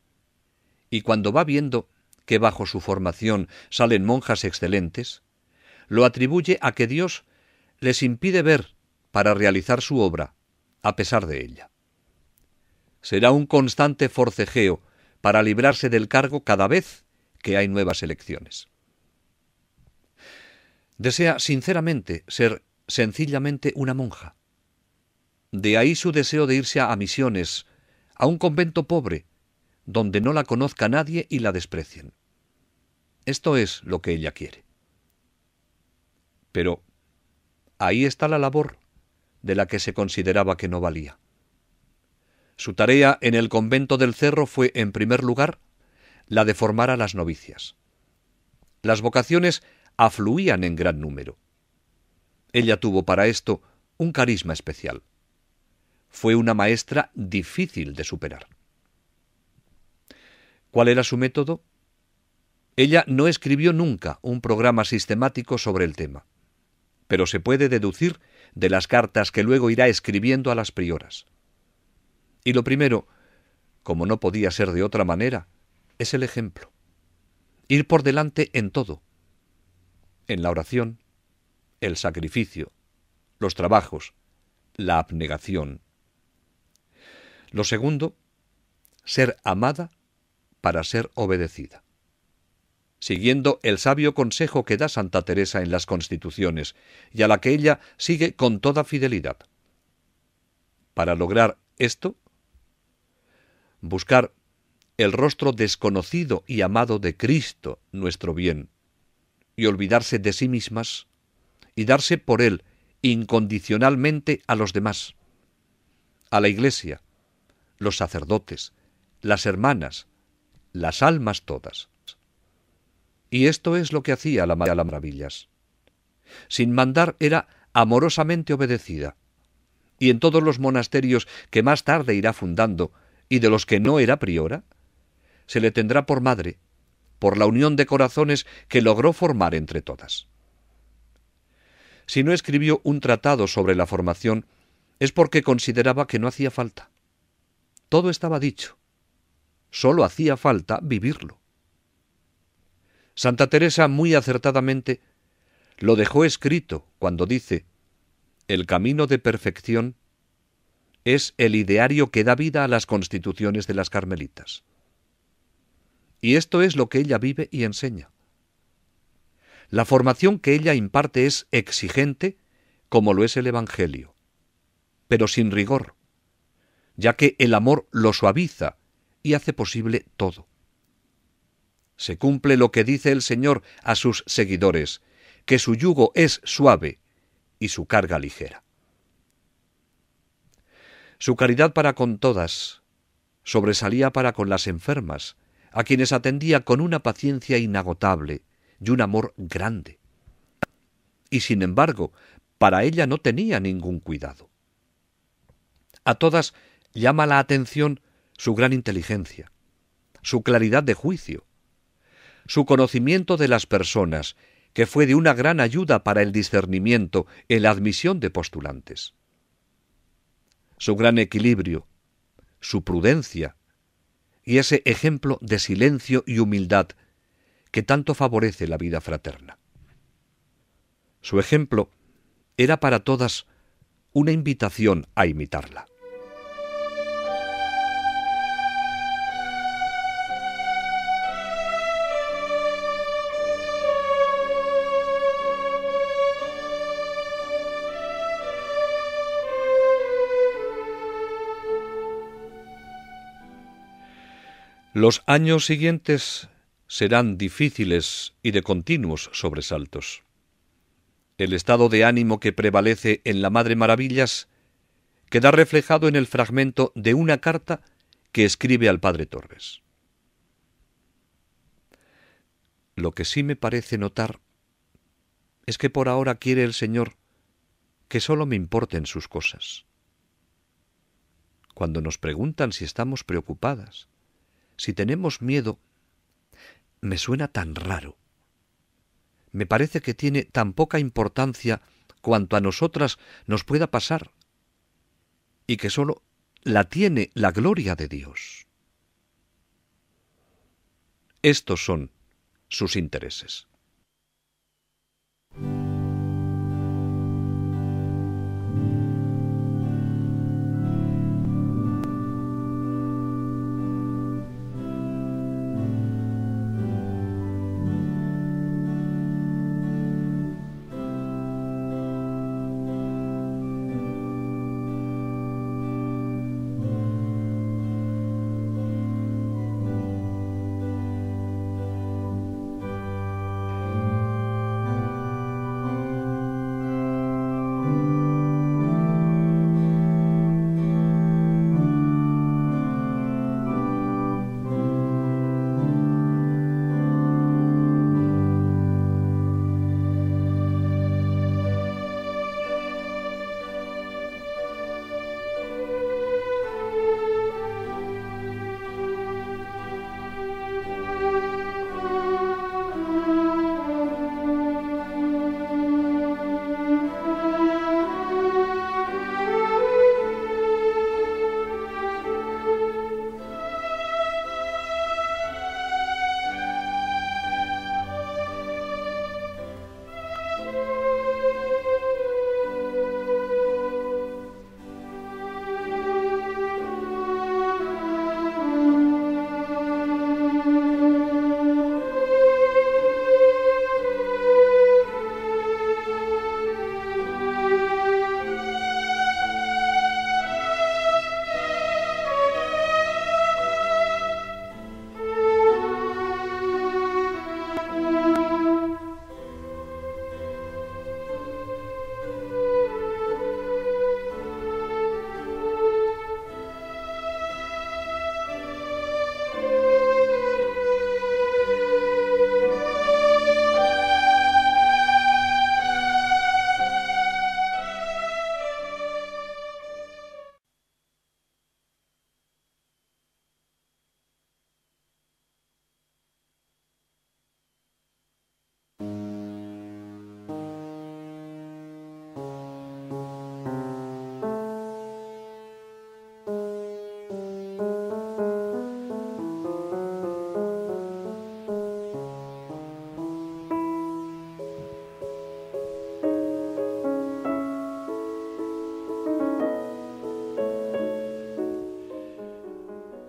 y cuando va viendo que bajo su formación salen monjas excelentes, lo atribuye a que Dios les impide ver para realizar su obra, a pesar de ella será un constante forcejeo para librarse del cargo cada vez que hay nuevas elecciones. Desea sinceramente ser sencillamente una monja. De ahí su deseo de irse a misiones, a un convento pobre, donde no la conozca nadie y la desprecien. Esto es lo que ella quiere. Pero ahí está la labor de la que se consideraba que no valía. Su tarea en el convento del Cerro fue, en primer lugar, la de formar a las novicias. Las vocaciones afluían en gran número. Ella tuvo para esto un carisma especial. Fue una maestra difícil de superar. ¿Cuál era su método? Ella no escribió nunca un programa sistemático sobre el tema, pero se puede deducir de las cartas que luego irá escribiendo a las prioras. Y lo primero, como no podía ser de otra manera, es el ejemplo. Ir por delante en todo. En la oración, el sacrificio, los trabajos, la abnegación. Lo segundo, ser amada para ser obedecida. Siguiendo el sabio consejo que da Santa Teresa en las Constituciones y a la que ella sigue con toda fidelidad. Para lograr esto, buscar el rostro desconocido y amado de Cristo, nuestro bien, y olvidarse de sí mismas y darse por él incondicionalmente a los demás, a la Iglesia, los sacerdotes, las hermanas, las almas todas. Y esto es lo que hacía la Madre Maravillas. Sin mandar era amorosamente obedecida, y en todos los monasterios que más tarde irá fundando, y de los que no era priora, se le tendrá por madre, por la unión de corazones que logró formar entre todas. Si no escribió un tratado sobre la formación, es porque consideraba que no hacía falta. Todo estaba dicho. Solo hacía falta vivirlo. Santa Teresa muy acertadamente lo dejó escrito cuando dice, El camino de perfección es el ideario que da vida a las constituciones de las carmelitas. Y esto es lo que ella vive y enseña. La formación que ella imparte es exigente, como lo es el Evangelio, pero sin rigor, ya que el amor lo suaviza y hace posible todo. Se cumple lo que dice el Señor a sus seguidores, que su yugo es suave y su carga ligera. Su caridad para con todas sobresalía para con las enfermas, a quienes atendía con una paciencia inagotable y un amor grande. Y sin embargo, para ella no tenía ningún cuidado. A todas llama la atención su gran inteligencia, su claridad de juicio, su conocimiento de las personas, que fue de una gran ayuda para el discernimiento en la admisión de postulantes su gran equilibrio, su prudencia y ese ejemplo de silencio y humildad que tanto favorece la vida fraterna. Su ejemplo era para todas una invitación a imitarla. Los años siguientes serán difíciles y de continuos sobresaltos. El estado de ánimo que prevalece en la Madre Maravillas queda reflejado en el fragmento de una carta que escribe al Padre Torres. Lo que sí me parece notar es que por ahora quiere el Señor que sólo me importen sus cosas. Cuando nos preguntan si estamos preocupadas, si tenemos miedo, me suena tan raro. Me parece que tiene tan poca importancia cuanto a nosotras nos pueda pasar, y que sólo la tiene la gloria de Dios. Estos son sus intereses.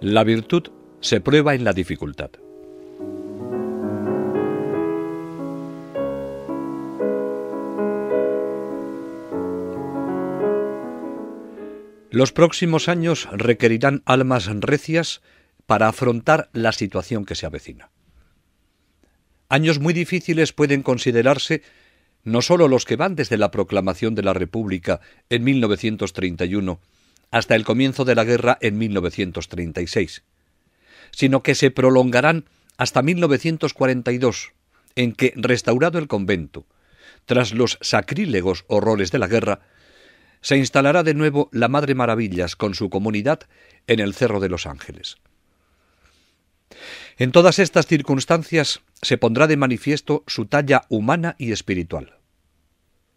La virtud se prueba en la dificultad. Los próximos años requerirán almas recias para afrontar la situación que se avecina. Años muy difíciles pueden considerarse no solo los que van desde la proclamación de la República en 1931 hasta el comienzo de la guerra en 1936, sino que se prolongarán hasta 1942, en que, restaurado el convento, tras los sacrílegos horrores de la guerra, se instalará de nuevo la Madre Maravillas con su comunidad en el Cerro de los Ángeles. En todas estas circunstancias se pondrá de manifiesto su talla humana y espiritual,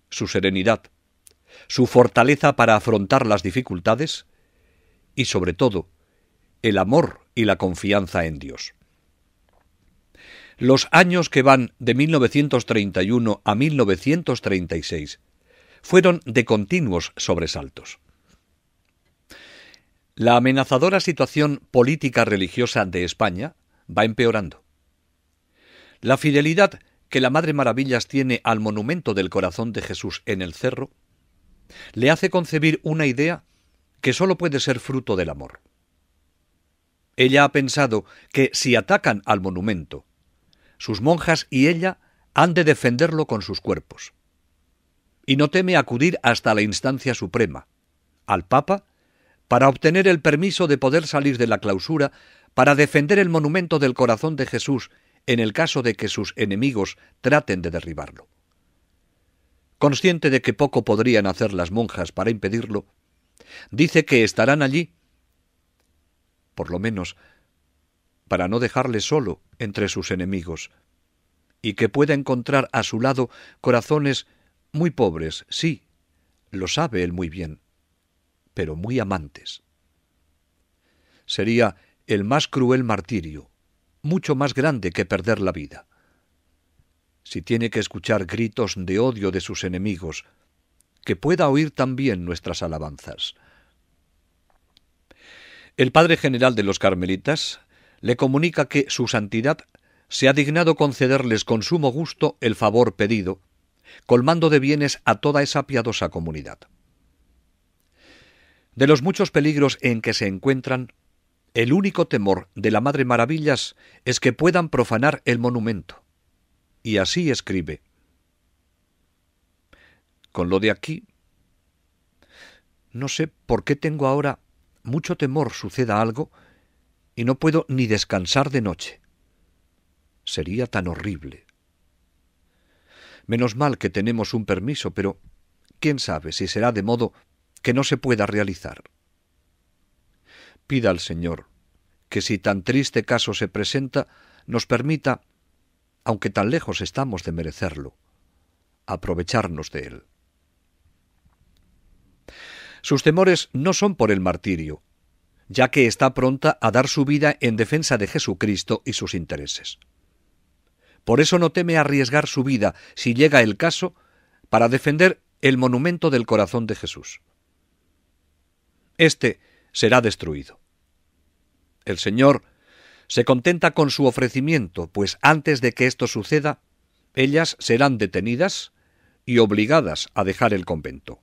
su serenidad, su fortaleza para afrontar las dificultades y sobre todo el amor y la confianza en Dios. Los años que van de 1931 a 1936 fueron de continuos sobresaltos. La amenazadora situación política religiosa de España va empeorando. La fidelidad que la Madre Maravillas tiene al monumento del corazón de Jesús en el cerro le hace concebir una idea que sólo puede ser fruto del amor. Ella ha pensado que si atacan al monumento, sus monjas y ella han de defenderlo con sus cuerpos. Y no teme acudir hasta la instancia suprema, al Papa, para obtener el permiso de poder salir de la clausura para defender el monumento del corazón de Jesús en el caso de que sus enemigos traten de derribarlo consciente de que poco podrían hacer las monjas para impedirlo, dice que estarán allí, por lo menos, para no dejarle solo entre sus enemigos, y que pueda encontrar a su lado corazones muy pobres, sí, lo sabe él muy bien, pero muy amantes. Sería el más cruel martirio, mucho más grande que perder la vida si tiene que escuchar gritos de odio de sus enemigos, que pueda oír también nuestras alabanzas. El Padre General de los Carmelitas le comunica que Su Santidad se ha dignado concederles con sumo gusto el favor pedido, colmando de bienes a toda esa piadosa comunidad. De los muchos peligros en que se encuentran, el único temor de la Madre Maravillas es que puedan profanar el monumento y así escribe. Con lo de aquí, no sé por qué tengo ahora mucho temor suceda algo y no puedo ni descansar de noche. Sería tan horrible. Menos mal que tenemos un permiso, pero quién sabe si será de modo que no se pueda realizar. Pida al Señor que si tan triste caso se presenta, nos permita aunque tan lejos estamos de merecerlo, aprovecharnos de él. Sus temores no son por el martirio, ya que está pronta a dar su vida en defensa de Jesucristo y sus intereses. Por eso no teme arriesgar su vida, si llega el caso, para defender el monumento del corazón de Jesús. Este será destruido. El Señor se contenta con su ofrecimiento, pues antes de que esto suceda, ellas serán detenidas y obligadas a dejar el convento.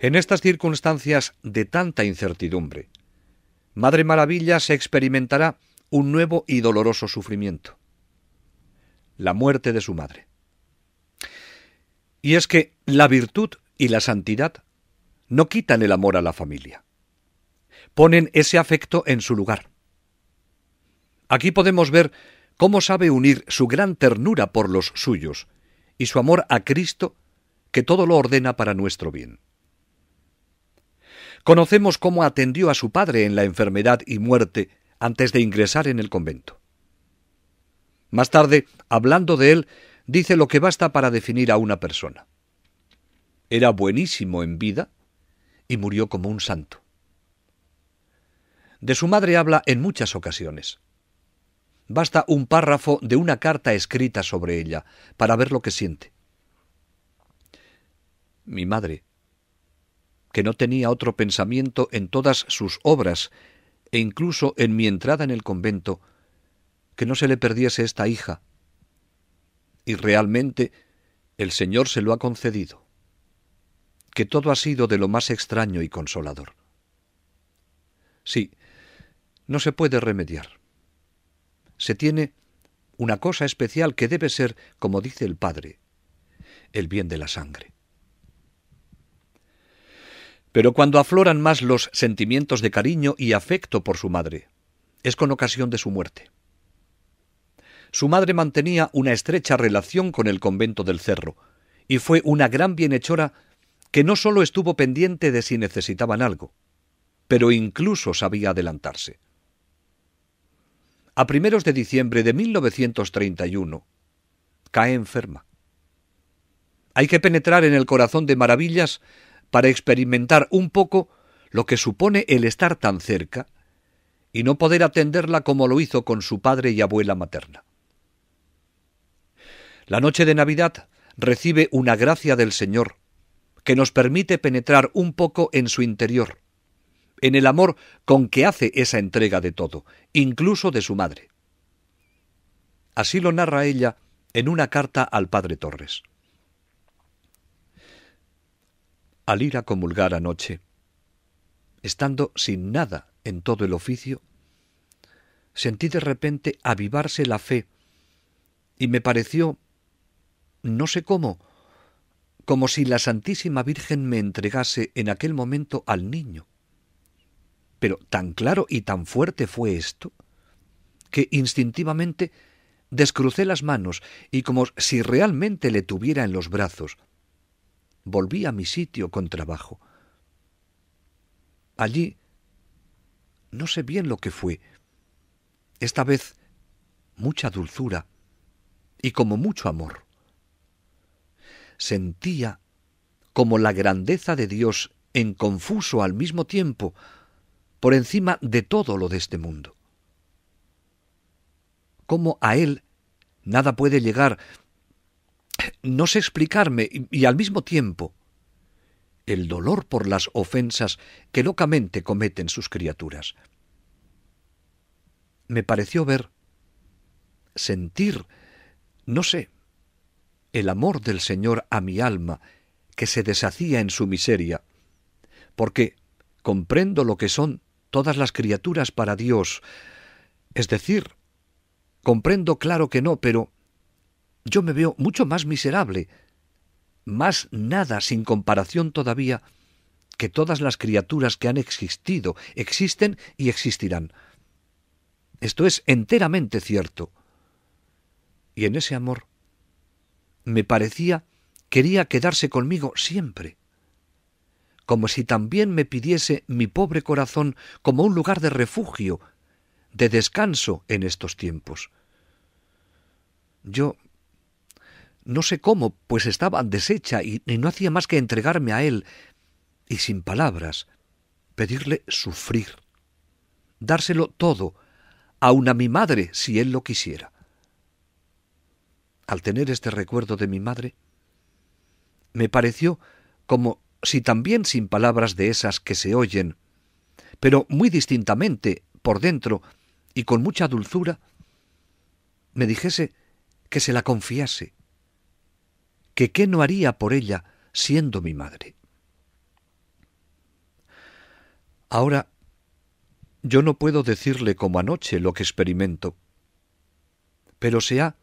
En estas circunstancias de tanta incertidumbre, Madre Maravilla se experimentará un nuevo y doloroso sufrimiento, la muerte de su madre. Y es que la virtud y la santidad no quitan el amor a la familia, ponen ese afecto en su lugar. Aquí podemos ver cómo sabe unir su gran ternura por los suyos y su amor a Cristo que todo lo ordena para nuestro bien. Conocemos cómo atendió a su padre en la enfermedad y muerte antes de ingresar en el convento. Más tarde, hablando de él, dice lo que basta para definir a una persona. Era buenísimo en vida y murió como un santo. De su madre habla en muchas ocasiones. Basta un párrafo de una carta escrita sobre ella para ver lo que siente. Mi madre que no tenía otro pensamiento en todas sus obras, e incluso en mi entrada en el convento, que no se le perdiese esta hija. Y realmente el Señor se lo ha concedido, que todo ha sido de lo más extraño y consolador. Sí, no se puede remediar. Se tiene una cosa especial que debe ser, como dice el Padre, el bien de la sangre. Pero cuando afloran más los sentimientos de cariño y afecto por su madre, es con ocasión de su muerte. Su madre mantenía una estrecha relación con el convento del Cerro, y fue una gran bienhechora que no sólo estuvo pendiente de si necesitaban algo, pero incluso sabía adelantarse. A primeros de diciembre de 1931, cae enferma. Hay que penetrar en el corazón de maravillas para experimentar un poco lo que supone el estar tan cerca y no poder atenderla como lo hizo con su padre y abuela materna. La noche de Navidad recibe una gracia del Señor que nos permite penetrar un poco en su interior, en el amor con que hace esa entrega de todo, incluso de su madre. Así lo narra ella en una carta al padre Torres. al ir a comulgar anoche, estando sin nada en todo el oficio, sentí de repente avivarse la fe y me pareció, no sé cómo, como si la Santísima Virgen me entregase en aquel momento al niño. Pero tan claro y tan fuerte fue esto, que instintivamente descrucé las manos y como si realmente le tuviera en los brazos, volví a mi sitio con trabajo. Allí no sé bien lo que fue. Esta vez mucha dulzura y como mucho amor. Sentía como la grandeza de Dios en confuso al mismo tiempo, por encima de todo lo de este mundo. Como a Él nada puede llegar no sé explicarme y, al mismo tiempo el dolor por las ofensas que locamente cometen sus criaturas. Me pareció ver, sentir, no sé, el amor del Señor a mi alma, que se deshacía en su miseria, porque comprendo lo que son todas las criaturas para Dios, es decir, comprendo claro que no, pero yo me veo mucho más miserable, más nada sin comparación todavía que todas las criaturas que han existido, existen y existirán. Esto es enteramente cierto. Y en ese amor me parecía quería quedarse conmigo siempre, como si también me pidiese mi pobre corazón como un lugar de refugio, de descanso en estos tiempos. Yo no sé cómo, pues estaba deshecha y, no hacía más que entregarme a él, y sin palabras, pedirle sufrir, dárselo todo, aun a mi madre, si él lo quisiera. Al tener este recuerdo de mi madre, me pareció como si también sin palabras de esas que se oyen, pero muy distintamente, por dentro, y con mucha dulzura, me dijese que se la confiase, que qué no haría por ella siendo mi madre. Ahora, yo no puedo decirle como anoche lo que experimento, pero se ha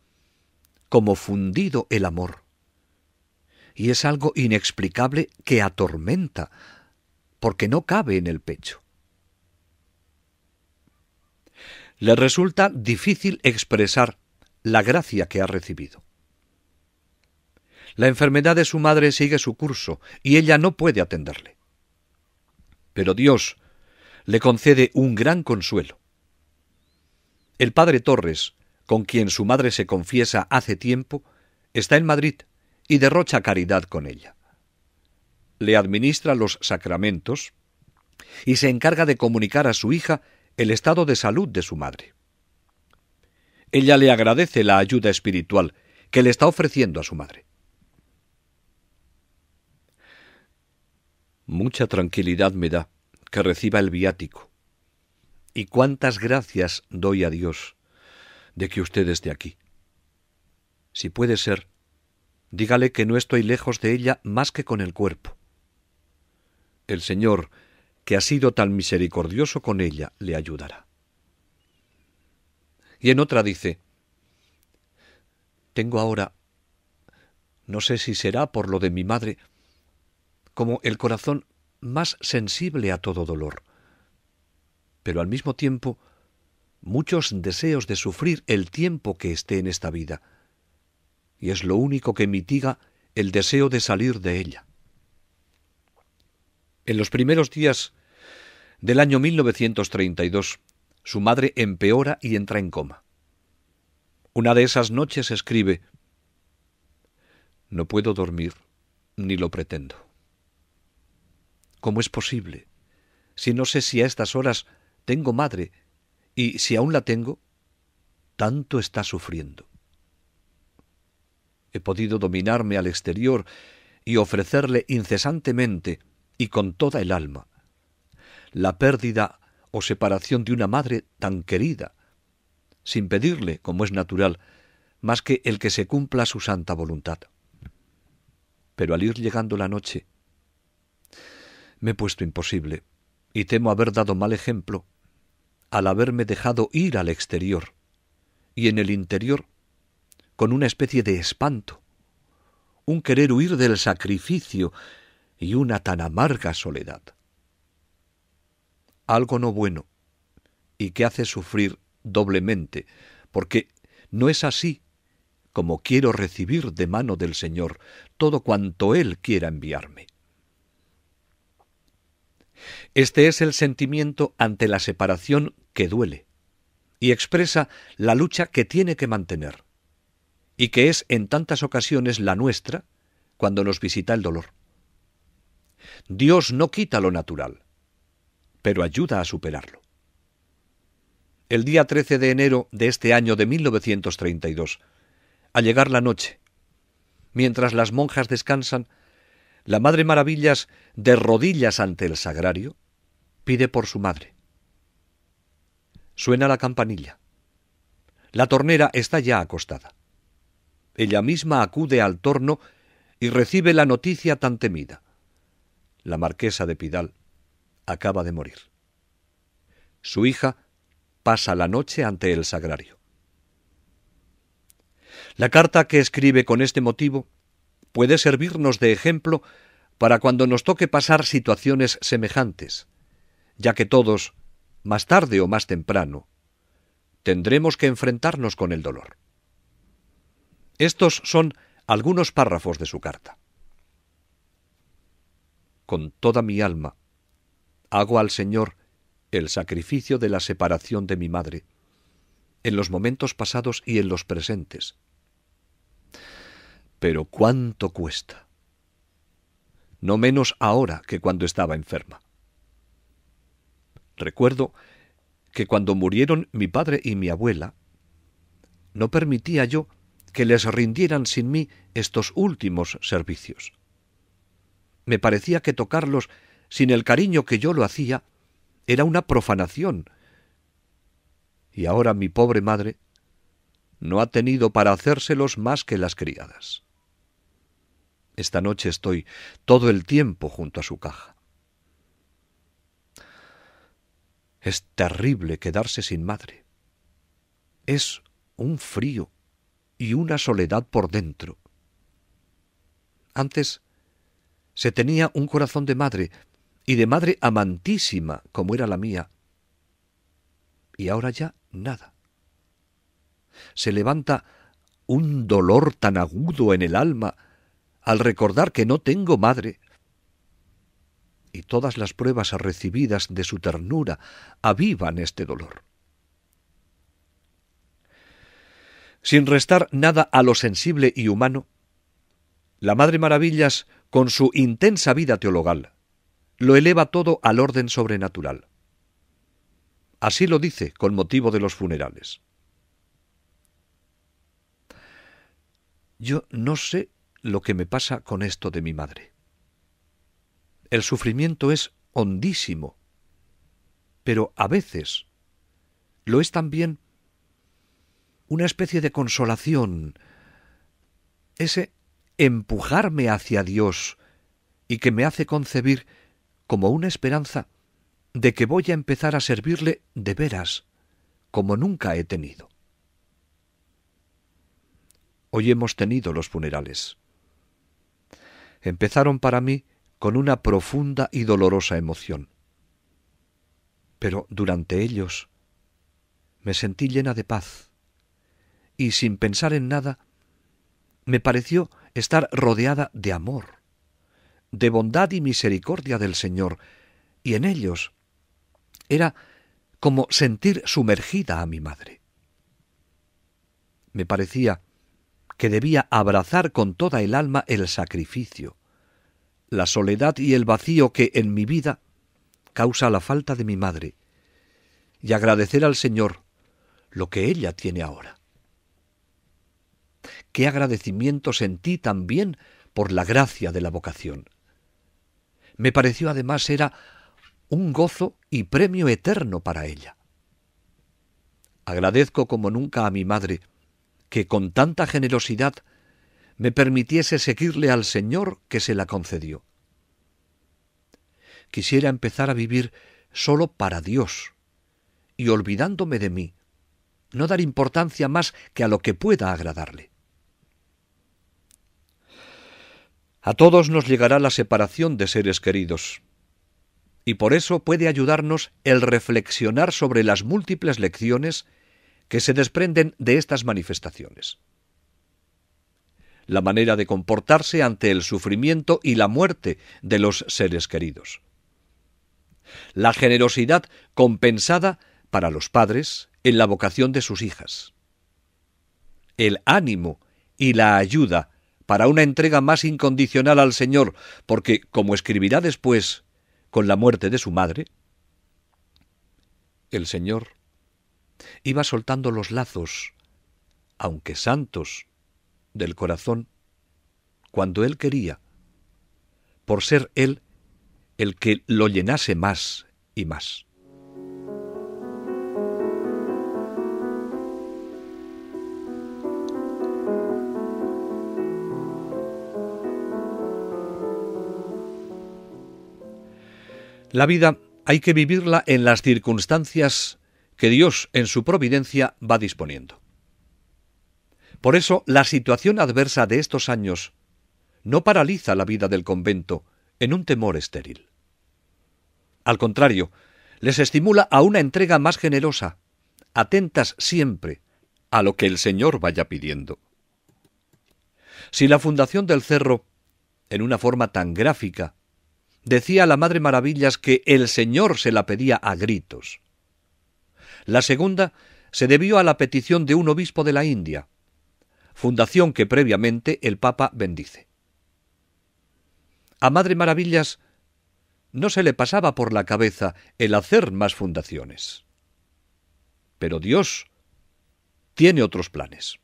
como fundido el amor, y es algo inexplicable que atormenta, porque no cabe en el pecho. Le resulta difícil expresar la gracia que ha recibido. La enfermedad de su madre sigue su curso y ella no puede atenderle. Pero Dios le concede un gran consuelo. El padre Torres, con quien su madre se confiesa hace tiempo, está en Madrid y derrocha caridad con ella. Le administra los sacramentos y se encarga de comunicar a su hija el estado de salud de su madre. Ella le agradece la ayuda espiritual que le está ofreciendo a su madre. Mucha tranquilidad me da que reciba el viático. Y cuántas gracias doy a Dios de que usted esté aquí. Si puede ser, dígale que no estoy lejos de ella más que con el cuerpo. El Señor, que ha sido tan misericordioso con ella, le ayudará. Y en otra dice, tengo ahora, no sé si será por lo de mi madre, como el corazón más sensible a todo dolor, pero al mismo tiempo muchos deseos de sufrir el tiempo que esté en esta vida, y es lo único que mitiga el deseo de salir de ella. En los primeros días del año 1932, su madre empeora y entra en coma. Una de esas noches escribe, No puedo dormir, ni lo pretendo. ¿Cómo es posible? Si no sé si a estas horas tengo madre y si aún la tengo, tanto está sufriendo. He podido dominarme al exterior y ofrecerle incesantemente y con toda el alma la pérdida o separación de una madre tan querida, sin pedirle, como es natural, más que el que se cumpla su santa voluntad. Pero al ir llegando la noche, me he puesto imposible, y temo haber dado mal ejemplo al haberme dejado ir al exterior, y en el interior, con una especie de espanto, un querer huir del sacrificio y una tan amarga soledad. Algo no bueno, y que hace sufrir doblemente, porque no es así como quiero recibir de mano del Señor todo cuanto Él quiera enviarme. Este es el sentimiento ante la separación que duele y expresa la lucha que tiene que mantener y que es en tantas ocasiones la nuestra cuando nos visita el dolor. Dios no quita lo natural, pero ayuda a superarlo. El día 13 de enero de este año de 1932, al llegar la noche, mientras las monjas descansan, la Madre Maravillas, de rodillas ante el sagrario, pide por su madre. Suena la campanilla. La tornera está ya acostada. Ella misma acude al torno y recibe la noticia tan temida. La marquesa de Pidal acaba de morir. Su hija pasa la noche ante el sagrario. La carta que escribe con este motivo puede servirnos de ejemplo para cuando nos toque pasar situaciones semejantes, ya que todos, más tarde o más temprano, tendremos que enfrentarnos con el dolor. Estos son algunos párrafos de su carta. Con toda mi alma, hago al Señor el sacrificio de la separación de mi madre, en los momentos pasados y en los presentes, pero cuánto cuesta. No menos ahora que cuando estaba enferma. Recuerdo que cuando murieron mi padre y mi abuela, no permitía yo que les rindieran sin mí estos últimos servicios. Me parecía que tocarlos sin el cariño que yo lo hacía era una profanación. Y ahora mi pobre madre no ha tenido para hacérselos más que las criadas. Esta noche estoy todo el tiempo junto a su caja. Es terrible quedarse sin madre. Es un frío y una soledad por dentro. Antes se tenía un corazón de madre y de madre amantísima como era la mía. Y ahora ya nada. Se levanta un dolor tan agudo en el alma al recordar que no tengo madre, y todas las pruebas recibidas de su ternura avivan este dolor. Sin restar nada a lo sensible y humano, la Madre Maravillas, con su intensa vida teologal, lo eleva todo al orden sobrenatural. Así lo dice con motivo de los funerales. Yo no sé lo que me pasa con esto de mi madre. El sufrimiento es hondísimo, pero a veces lo es también una especie de consolación, ese empujarme hacia Dios y que me hace concebir como una esperanza de que voy a empezar a servirle de veras, como nunca he tenido. Hoy hemos tenido los funerales empezaron para mí con una profunda y dolorosa emoción. Pero durante ellos me sentí llena de paz y sin pensar en nada me pareció estar rodeada de amor, de bondad y misericordia del Señor, y en ellos era como sentir sumergida a mi madre. Me parecía que debía abrazar con toda el alma el sacrificio, la soledad y el vacío que en mi vida causa la falta de mi madre, y agradecer al Señor lo que ella tiene ahora. Qué agradecimiento sentí también por la gracia de la vocación. Me pareció además era un gozo y premio eterno para ella. Agradezco como nunca a mi madre que con tanta generosidad me permitiese seguirle al Señor que se la concedió. Quisiera empezar a vivir solo para Dios y olvidándome de mí, no dar importancia más que a lo que pueda agradarle. A todos nos llegará la separación de seres queridos, y por eso puede ayudarnos el reflexionar sobre las múltiples lecciones que se desprenden de estas manifestaciones. La manera de comportarse ante el sufrimiento y la muerte de los seres queridos. La generosidad compensada para los padres en la vocación de sus hijas. El ánimo y la ayuda para una entrega más incondicional al Señor, porque, como escribirá después, con la muerte de su madre, el Señor iba soltando los lazos, aunque santos, del corazón, cuando él quería, por ser él el que lo llenase más y más. La vida hay que vivirla en las circunstancias que Dios en su providencia va disponiendo. Por eso la situación adversa de estos años no paraliza la vida del convento en un temor estéril. Al contrario, les estimula a una entrega más generosa, atentas siempre a lo que el Señor vaya pidiendo. Si la fundación del cerro, en una forma tan gráfica, decía la Madre Maravillas que el Señor se la pedía a gritos, la segunda se debió a la petición de un obispo de la India, fundación que previamente el Papa bendice. A Madre Maravillas no se le pasaba por la cabeza el hacer más fundaciones. Pero Dios tiene otros planes.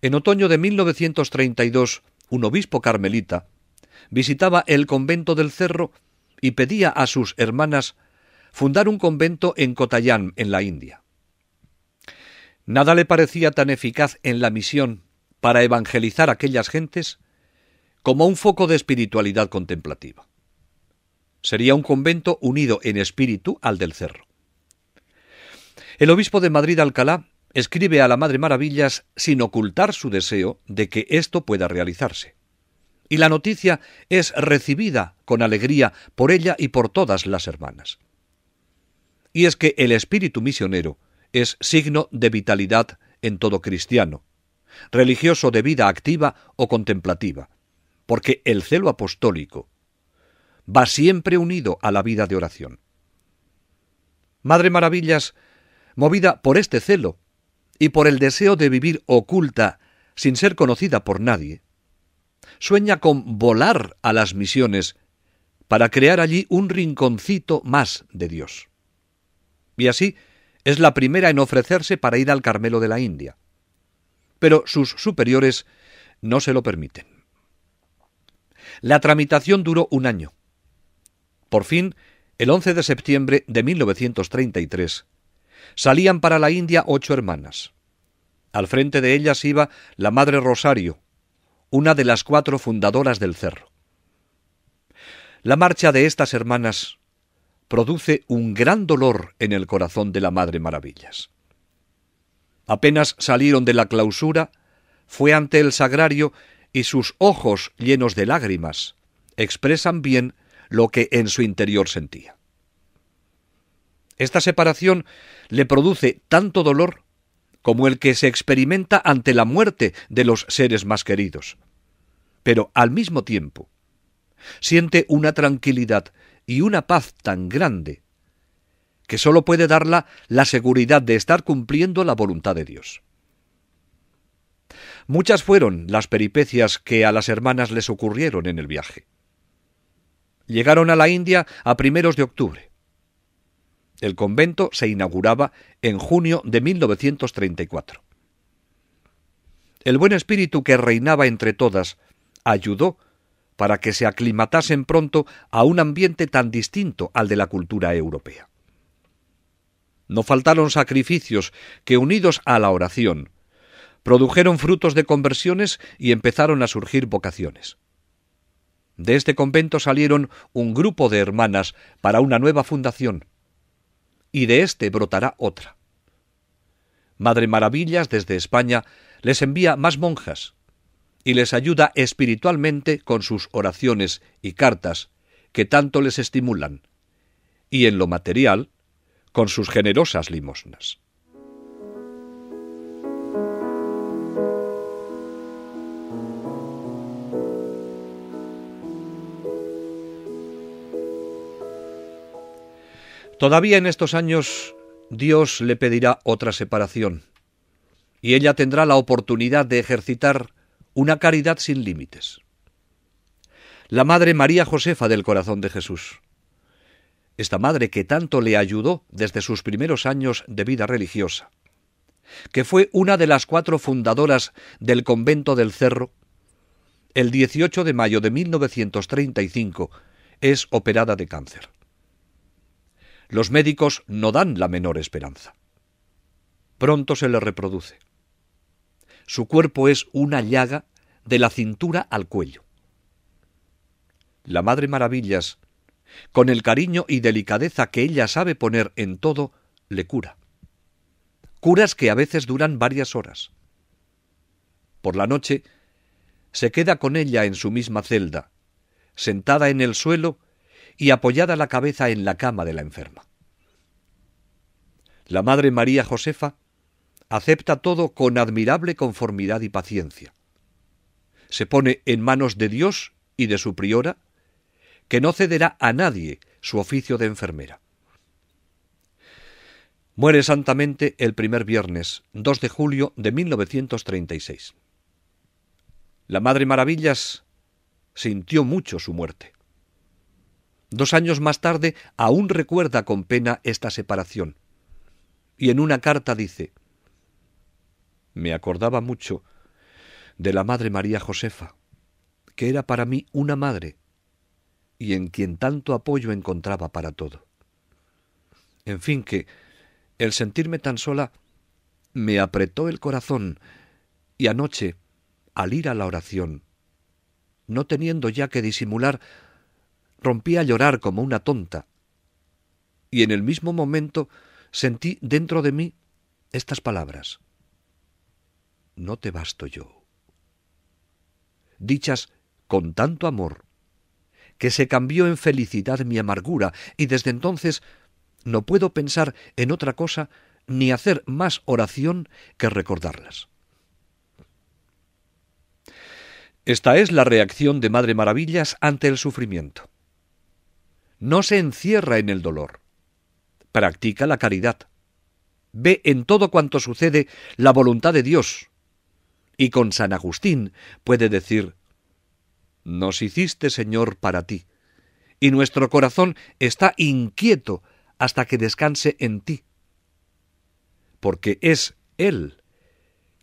En otoño de 1932, un obispo carmelita visitaba el convento del Cerro y pedía a sus hermanas fundar un convento en Cotayán, en la India. Nada le parecía tan eficaz en la misión para evangelizar a aquellas gentes como un foco de espiritualidad contemplativa. Sería un convento unido en espíritu al del cerro. El obispo de Madrid Alcalá escribe a la Madre Maravillas sin ocultar su deseo de que esto pueda realizarse. Y la noticia es recibida con alegría por ella y por todas las hermanas y es que el espíritu misionero es signo de vitalidad en todo cristiano, religioso de vida activa o contemplativa, porque el celo apostólico va siempre unido a la vida de oración. Madre Maravillas, movida por este celo y por el deseo de vivir oculta sin ser conocida por nadie, sueña con volar a las misiones para crear allí un rinconcito más de Dios y así es la primera en ofrecerse para ir al Carmelo de la India. Pero sus superiores no se lo permiten. La tramitación duró un año. Por fin, el 11 de septiembre de 1933, salían para la India ocho hermanas. Al frente de ellas iba la Madre Rosario, una de las cuatro fundadoras del cerro. La marcha de estas hermanas produce un gran dolor en el corazón de la Madre Maravillas. Apenas salieron de la clausura, fue ante el sagrario y sus ojos llenos de lágrimas expresan bien lo que en su interior sentía. Esta separación le produce tanto dolor como el que se experimenta ante la muerte de los seres más queridos. Pero al mismo tiempo, siente una tranquilidad y una paz tan grande que sólo puede darla la seguridad de estar cumpliendo la voluntad de Dios. Muchas fueron las peripecias que a las hermanas les ocurrieron en el viaje. Llegaron a la India a primeros de octubre. El convento se inauguraba en junio de 1934. El buen espíritu que reinaba entre todas ayudó para que se aclimatasen pronto a un ambiente tan distinto al de la cultura europea. No faltaron sacrificios que, unidos a la oración, produjeron frutos de conversiones y empezaron a surgir vocaciones. De este convento salieron un grupo de hermanas para una nueva fundación, y de este brotará otra. Madre Maravillas desde España les envía más monjas, y les ayuda espiritualmente con sus oraciones y cartas, que tanto les estimulan, y en lo material, con sus generosas limosnas. Todavía en estos años Dios le pedirá otra separación, y ella tendrá la oportunidad de ejercitar una caridad sin límites. La Madre María Josefa del Corazón de Jesús. Esta madre que tanto le ayudó desde sus primeros años de vida religiosa, que fue una de las cuatro fundadoras del convento del Cerro, el 18 de mayo de 1935 es operada de cáncer. Los médicos no dan la menor esperanza. Pronto se le reproduce su cuerpo es una llaga de la cintura al cuello. La Madre Maravillas, con el cariño y delicadeza que ella sabe poner en todo, le cura. Curas que a veces duran varias horas. Por la noche, se queda con ella en su misma celda, sentada en el suelo y apoyada la cabeza en la cama de la enferma. La Madre María Josefa acepta todo con admirable conformidad y paciencia. Se pone en manos de Dios y de su priora, que no cederá a nadie su oficio de enfermera. Muere santamente el primer viernes, 2 de julio de 1936. La Madre Maravillas sintió mucho su muerte. Dos años más tarde aún recuerda con pena esta separación. Y en una carta dice, me acordaba mucho de la Madre María Josefa, que era para mí una madre y en quien tanto apoyo encontraba para todo. En fin, que el sentirme tan sola me apretó el corazón y anoche, al ir a la oración, no teniendo ya que disimular, rompí a llorar como una tonta. Y en el mismo momento sentí dentro de mí estas palabras no te basto yo. Dichas con tanto amor, que se cambió en felicidad mi amargura, y desde entonces no puedo pensar en otra cosa ni hacer más oración que recordarlas. Esta es la reacción de Madre Maravillas ante el sufrimiento. No se encierra en el dolor. Practica la caridad. Ve en todo cuanto sucede la voluntad de Dios, y con San Agustín puede decir, Nos hiciste Señor para ti, y nuestro corazón está inquieto hasta que descanse en ti, porque es Él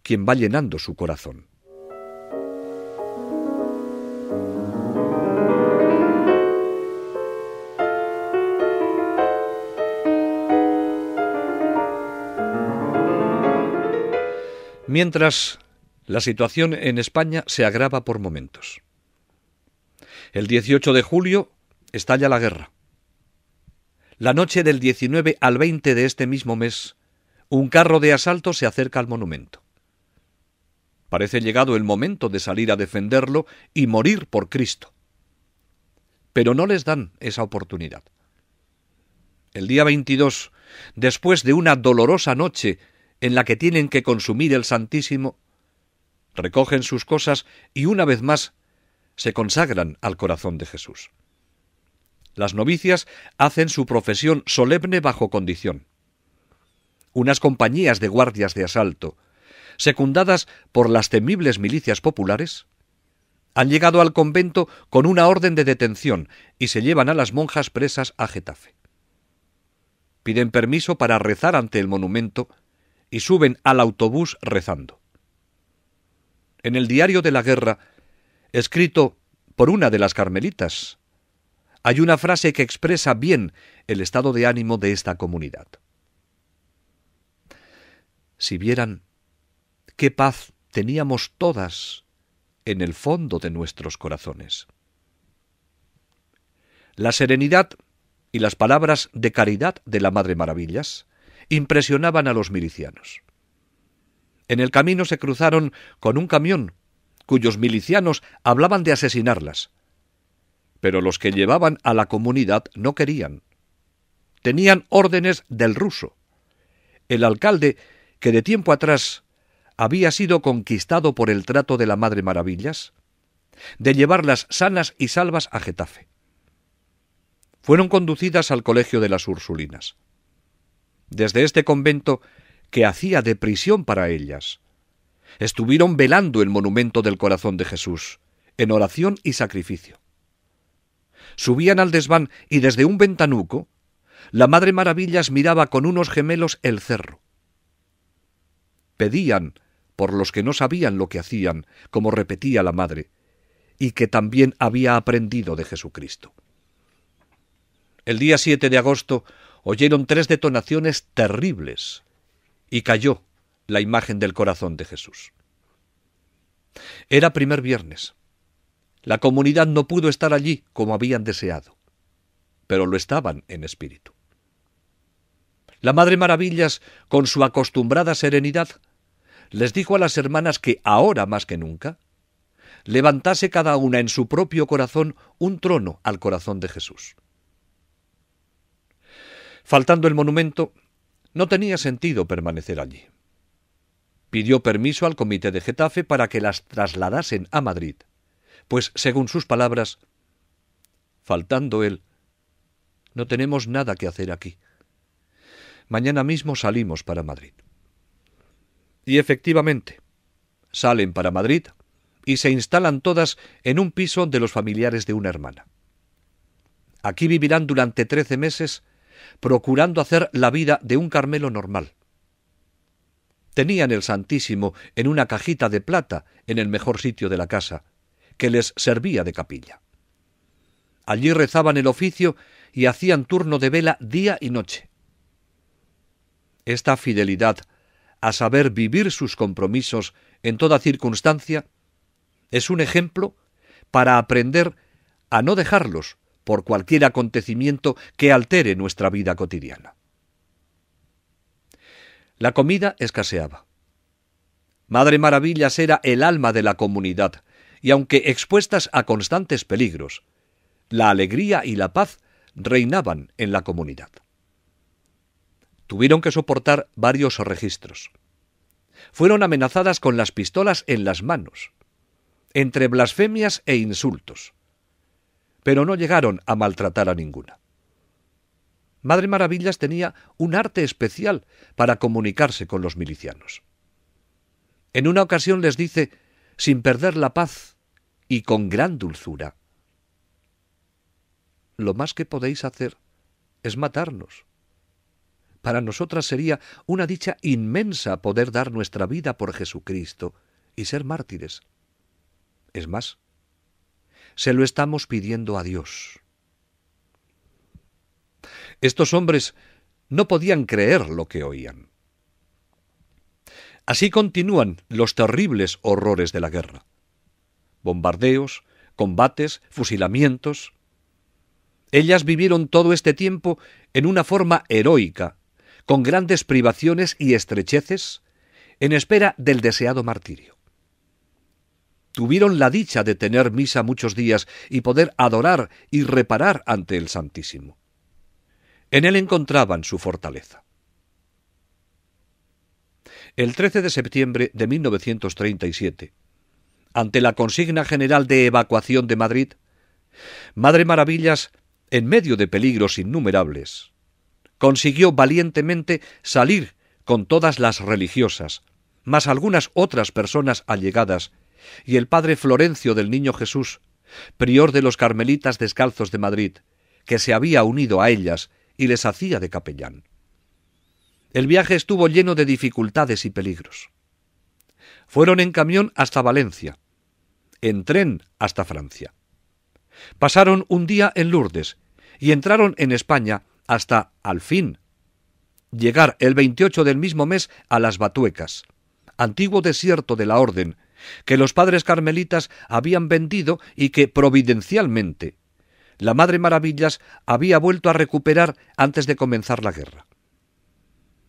quien va llenando su corazón. Mientras la situación en España se agrava por momentos. El 18 de julio estalla la guerra. La noche del 19 al 20 de este mismo mes, un carro de asalto se acerca al monumento. Parece llegado el momento de salir a defenderlo y morir por Cristo. Pero no les dan esa oportunidad. El día 22, después de una dolorosa noche en la que tienen que consumir el Santísimo, recogen sus cosas y una vez más se consagran al corazón de Jesús. Las novicias hacen su profesión solemne bajo condición. Unas compañías de guardias de asalto, secundadas por las temibles milicias populares, han llegado al convento con una orden de detención y se llevan a las monjas presas a Getafe. Piden permiso para rezar ante el monumento y suben al autobús rezando en el diario de la guerra, escrito por una de las carmelitas, hay una frase que expresa bien el estado de ánimo de esta comunidad. Si vieran qué paz teníamos todas en el fondo de nuestros corazones. La serenidad y las palabras de caridad de la Madre Maravillas impresionaban a los milicianos. En el camino se cruzaron con un camión, cuyos milicianos hablaban de asesinarlas. Pero los que llevaban a la comunidad no querían. Tenían órdenes del ruso. El alcalde, que de tiempo atrás había sido conquistado por el trato de la Madre Maravillas, de llevarlas sanas y salvas a Getafe. Fueron conducidas al Colegio de las Ursulinas. Desde este convento que hacía de prisión para ellas. Estuvieron velando el monumento del corazón de Jesús, en oración y sacrificio. Subían al desván y desde un ventanuco, la Madre Maravillas miraba con unos gemelos el cerro. Pedían por los que no sabían lo que hacían, como repetía la Madre, y que también había aprendido de Jesucristo. El día 7 de agosto oyeron tres detonaciones terribles y cayó la imagen del corazón de Jesús. Era primer viernes. La comunidad no pudo estar allí como habían deseado, pero lo estaban en espíritu. La Madre Maravillas, con su acostumbrada serenidad, les dijo a las hermanas que ahora más que nunca, levantase cada una en su propio corazón un trono al corazón de Jesús. Faltando el monumento, no tenía sentido permanecer allí. Pidió permiso al comité de Getafe para que las trasladasen a Madrid, pues, según sus palabras, faltando él, no tenemos nada que hacer aquí. Mañana mismo salimos para Madrid. Y efectivamente, salen para Madrid y se instalan todas en un piso de los familiares de una hermana. Aquí vivirán durante trece meses procurando hacer la vida de un Carmelo normal. Tenían el Santísimo en una cajita de plata en el mejor sitio de la casa, que les servía de capilla. Allí rezaban el oficio y hacían turno de vela día y noche. Esta fidelidad a saber vivir sus compromisos en toda circunstancia es un ejemplo para aprender a no dejarlos por cualquier acontecimiento que altere nuestra vida cotidiana. La comida escaseaba. Madre Maravillas era el alma de la comunidad, y aunque expuestas a constantes peligros, la alegría y la paz reinaban en la comunidad. Tuvieron que soportar varios registros. Fueron amenazadas con las pistolas en las manos, entre blasfemias e insultos pero no llegaron a maltratar a ninguna. Madre Maravillas tenía un arte especial para comunicarse con los milicianos. En una ocasión les dice, sin perder la paz y con gran dulzura, lo más que podéis hacer es matarnos. Para nosotras sería una dicha inmensa poder dar nuestra vida por Jesucristo y ser mártires. Es más, se lo estamos pidiendo a Dios. Estos hombres no podían creer lo que oían. Así continúan los terribles horrores de la guerra. Bombardeos, combates, fusilamientos. Ellas vivieron todo este tiempo en una forma heroica, con grandes privaciones y estrecheces, en espera del deseado martirio tuvieron la dicha de tener misa muchos días y poder adorar y reparar ante el Santísimo. En él encontraban su fortaleza. El 13 de septiembre de 1937, ante la consigna general de evacuación de Madrid, Madre Maravillas, en medio de peligros innumerables, consiguió valientemente salir con todas las religiosas, más algunas otras personas allegadas y el padre Florencio del Niño Jesús, prior de los Carmelitas Descalzos de Madrid, que se había unido a ellas y les hacía de capellán. El viaje estuvo lleno de dificultades y peligros. Fueron en camión hasta Valencia, en tren hasta Francia. Pasaron un día en Lourdes y entraron en España hasta, al fin, llegar el 28 del mismo mes a las Batuecas, antiguo desierto de la Orden, que los padres carmelitas habían vendido y que providencialmente la Madre Maravillas había vuelto a recuperar antes de comenzar la guerra.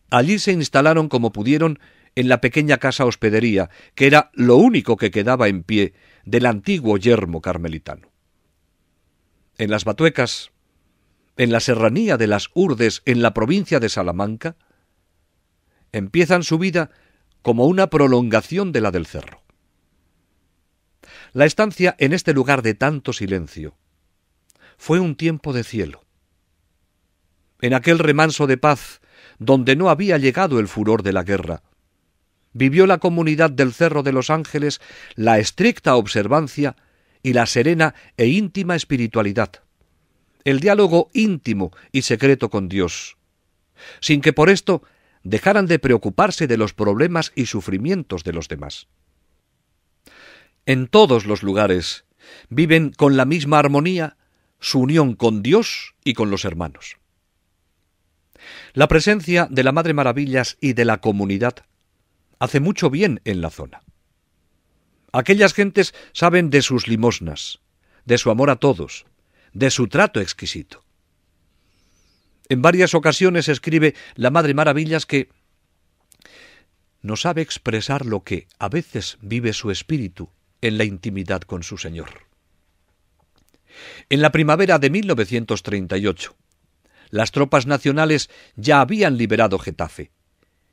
Allí se instalaron como pudieron en la pequeña casa hospedería, que era lo único que quedaba en pie del antiguo yermo carmelitano. En las batuecas, en la serranía de las Urdes, en la provincia de Salamanca, empiezan su vida como una prolongación de la del cerro. La estancia en este lugar de tanto silencio fue un tiempo de cielo. En aquel remanso de paz, donde no había llegado el furor de la guerra, vivió la comunidad del Cerro de los Ángeles la estricta observancia y la serena e íntima espiritualidad, el diálogo íntimo y secreto con Dios, sin que por esto dejaran de preocuparse de los problemas y sufrimientos de los demás en todos los lugares viven con la misma armonía su unión con Dios y con los hermanos. La presencia de la Madre Maravillas y de la comunidad hace mucho bien en la zona. Aquellas gentes saben de sus limosnas, de su amor a todos, de su trato exquisito. En varias ocasiones escribe la Madre Maravillas que no sabe expresar lo que a veces vive su espíritu en la intimidad con su Señor. En la primavera de 1938, las tropas nacionales ya habían liberado Getafe,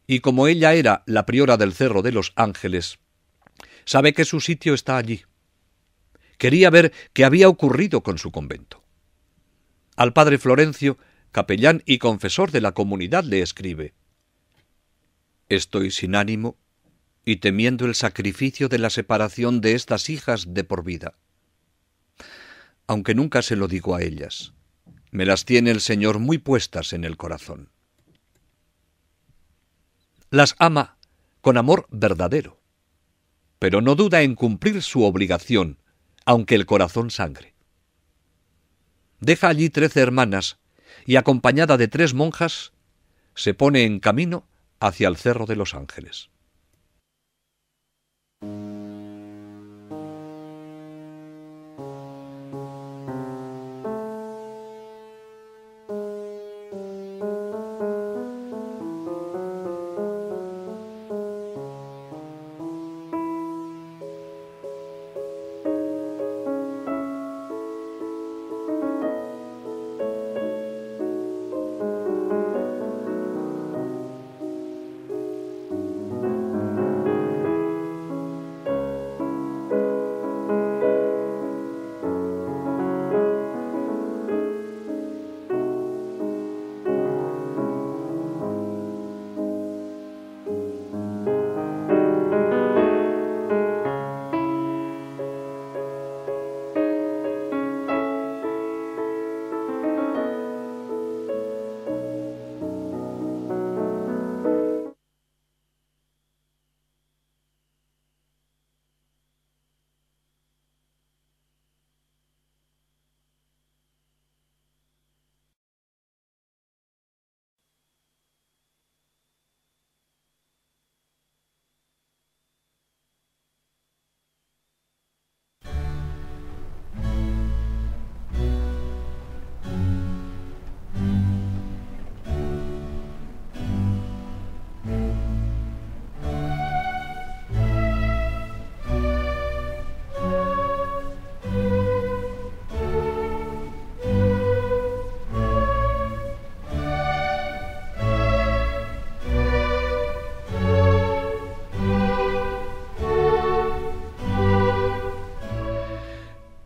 y como ella era la priora del Cerro de los Ángeles, sabe que su sitio está allí. Quería ver qué había ocurrido con su convento. Al padre Florencio, capellán y confesor de la comunidad, le escribe Estoy sin ánimo y temiendo el sacrificio de la separación de estas hijas de por vida. Aunque nunca se lo digo a ellas, me las tiene el Señor muy puestas en el corazón. Las ama con amor verdadero, pero no duda en cumplir su obligación, aunque el corazón sangre. Deja allí trece hermanas y acompañada de tres monjas, se pone en camino hacia el Cerro de los Ángeles. Thank you.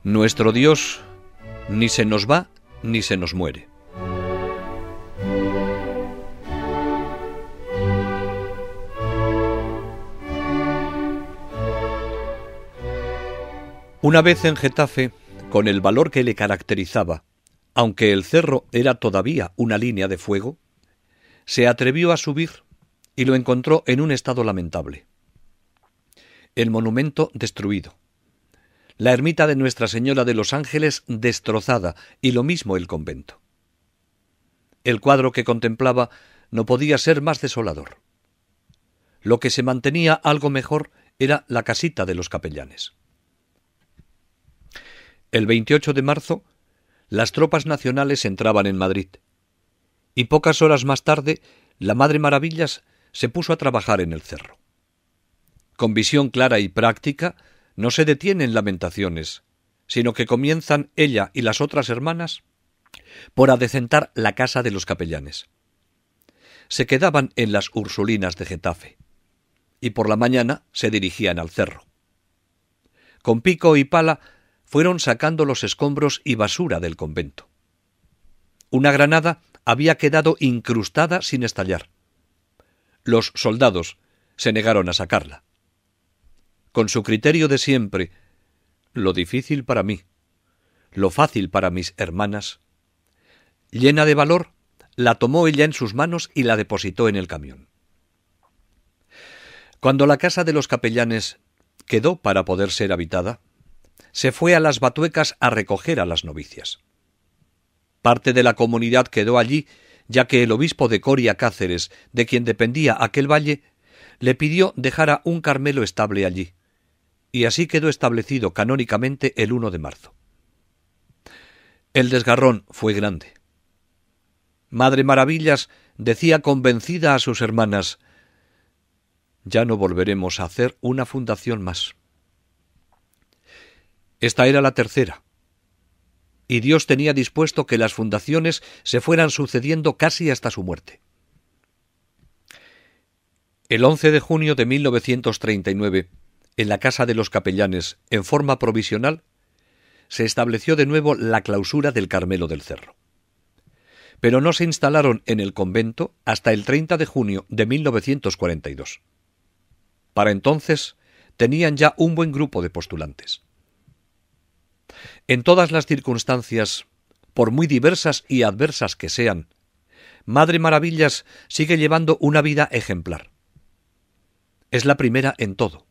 Nuestro Dios ni se nos va ni se nos muere. Una vez en Getafe, con el valor que le caracterizaba, aunque el cerro era todavía una línea de fuego, se atrevió a subir y lo encontró en un estado lamentable. El monumento destruido, la ermita de Nuestra Señora de los Ángeles destrozada y lo mismo el convento. El cuadro que contemplaba no podía ser más desolador. Lo que se mantenía algo mejor era la casita de los capellanes. El 28 de marzo, las tropas nacionales entraban en Madrid. Y pocas horas más tarde, la Madre Maravillas se puso a trabajar en el cerro. Con visión clara y práctica, no se detienen lamentaciones, sino que comienzan ella y las otras hermanas por adecentar la casa de los capellanes. Se quedaban en las Ursulinas de Getafe, y por la mañana se dirigían al cerro. Con pico y pala fueron sacando los escombros y basura del convento. Una granada había quedado incrustada sin estallar. Los soldados se negaron a sacarla con su criterio de siempre, lo difícil para mí, lo fácil para mis hermanas. Llena de valor, la tomó ella en sus manos y la depositó en el camión. Cuando la casa de los capellanes quedó para poder ser habitada, se fue a las batuecas a recoger a las novicias. Parte de la comunidad quedó allí, ya que el obispo de Coria Cáceres, de quien dependía aquel valle, le pidió dejara un Carmelo estable allí, y así quedó establecido canónicamente el 1 de marzo. El desgarrón fue grande. Madre Maravillas decía convencida a sus hermanas Ya no volveremos a hacer una fundación más. Esta era la tercera, y Dios tenía dispuesto que las fundaciones se fueran sucediendo casi hasta su muerte. El 11 de junio de 1939, en la Casa de los Capellanes en forma provisional, se estableció de nuevo la clausura del Carmelo del Cerro. Pero no se instalaron en el convento hasta el 30 de junio de 1942. Para entonces tenían ya un buen grupo de postulantes. En todas las circunstancias, por muy diversas y adversas que sean, Madre Maravillas sigue llevando una vida ejemplar. Es la primera en todo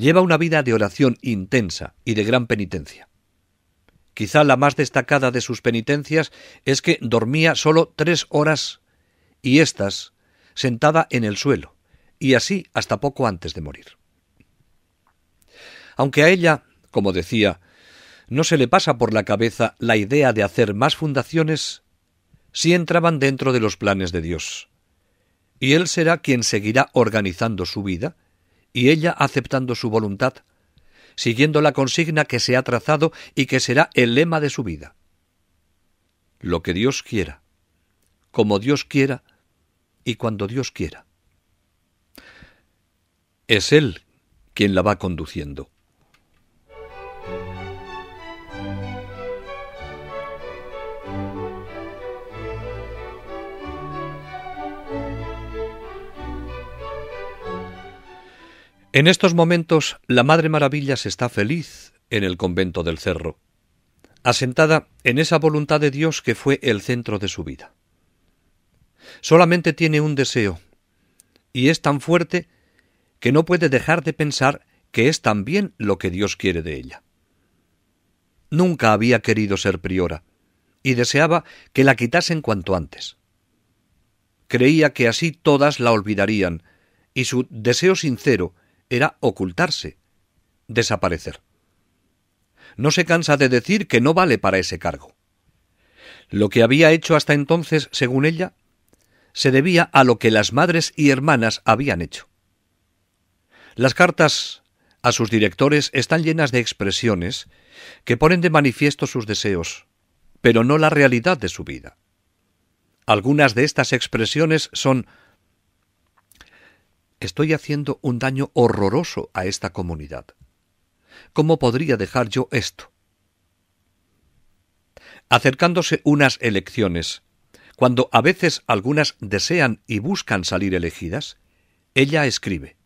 Lleva una vida de oración intensa y de gran penitencia. Quizá la más destacada de sus penitencias es que dormía solo tres horas y éstas sentada en el suelo, y así hasta poco antes de morir. Aunque a ella, como decía, no se le pasa por la cabeza la idea de hacer más fundaciones, sí entraban dentro de los planes de Dios. Y Él será quien seguirá organizando su vida y ella aceptando su voluntad, siguiendo la consigna que se ha trazado y que será el lema de su vida. Lo que Dios quiera, como Dios quiera y cuando Dios quiera. Es Él quien la va conduciendo. En estos momentos la Madre maravilla se está feliz en el convento del Cerro, asentada en esa voluntad de Dios que fue el centro de su vida. Solamente tiene un deseo, y es tan fuerte que no puede dejar de pensar que es también lo que Dios quiere de ella. Nunca había querido ser priora, y deseaba que la quitasen cuanto antes. Creía que así todas la olvidarían, y su deseo sincero era ocultarse, desaparecer. No se cansa de decir que no vale para ese cargo. Lo que había hecho hasta entonces, según ella, se debía a lo que las madres y hermanas habían hecho. Las cartas a sus directores están llenas de expresiones que ponen de manifiesto sus deseos, pero no la realidad de su vida. Algunas de estas expresiones son Estoy haciendo un daño horroroso a esta comunidad. ¿Cómo podría dejar yo esto? Acercándose unas elecciones, cuando a veces algunas desean y buscan salir elegidas, ella escribe.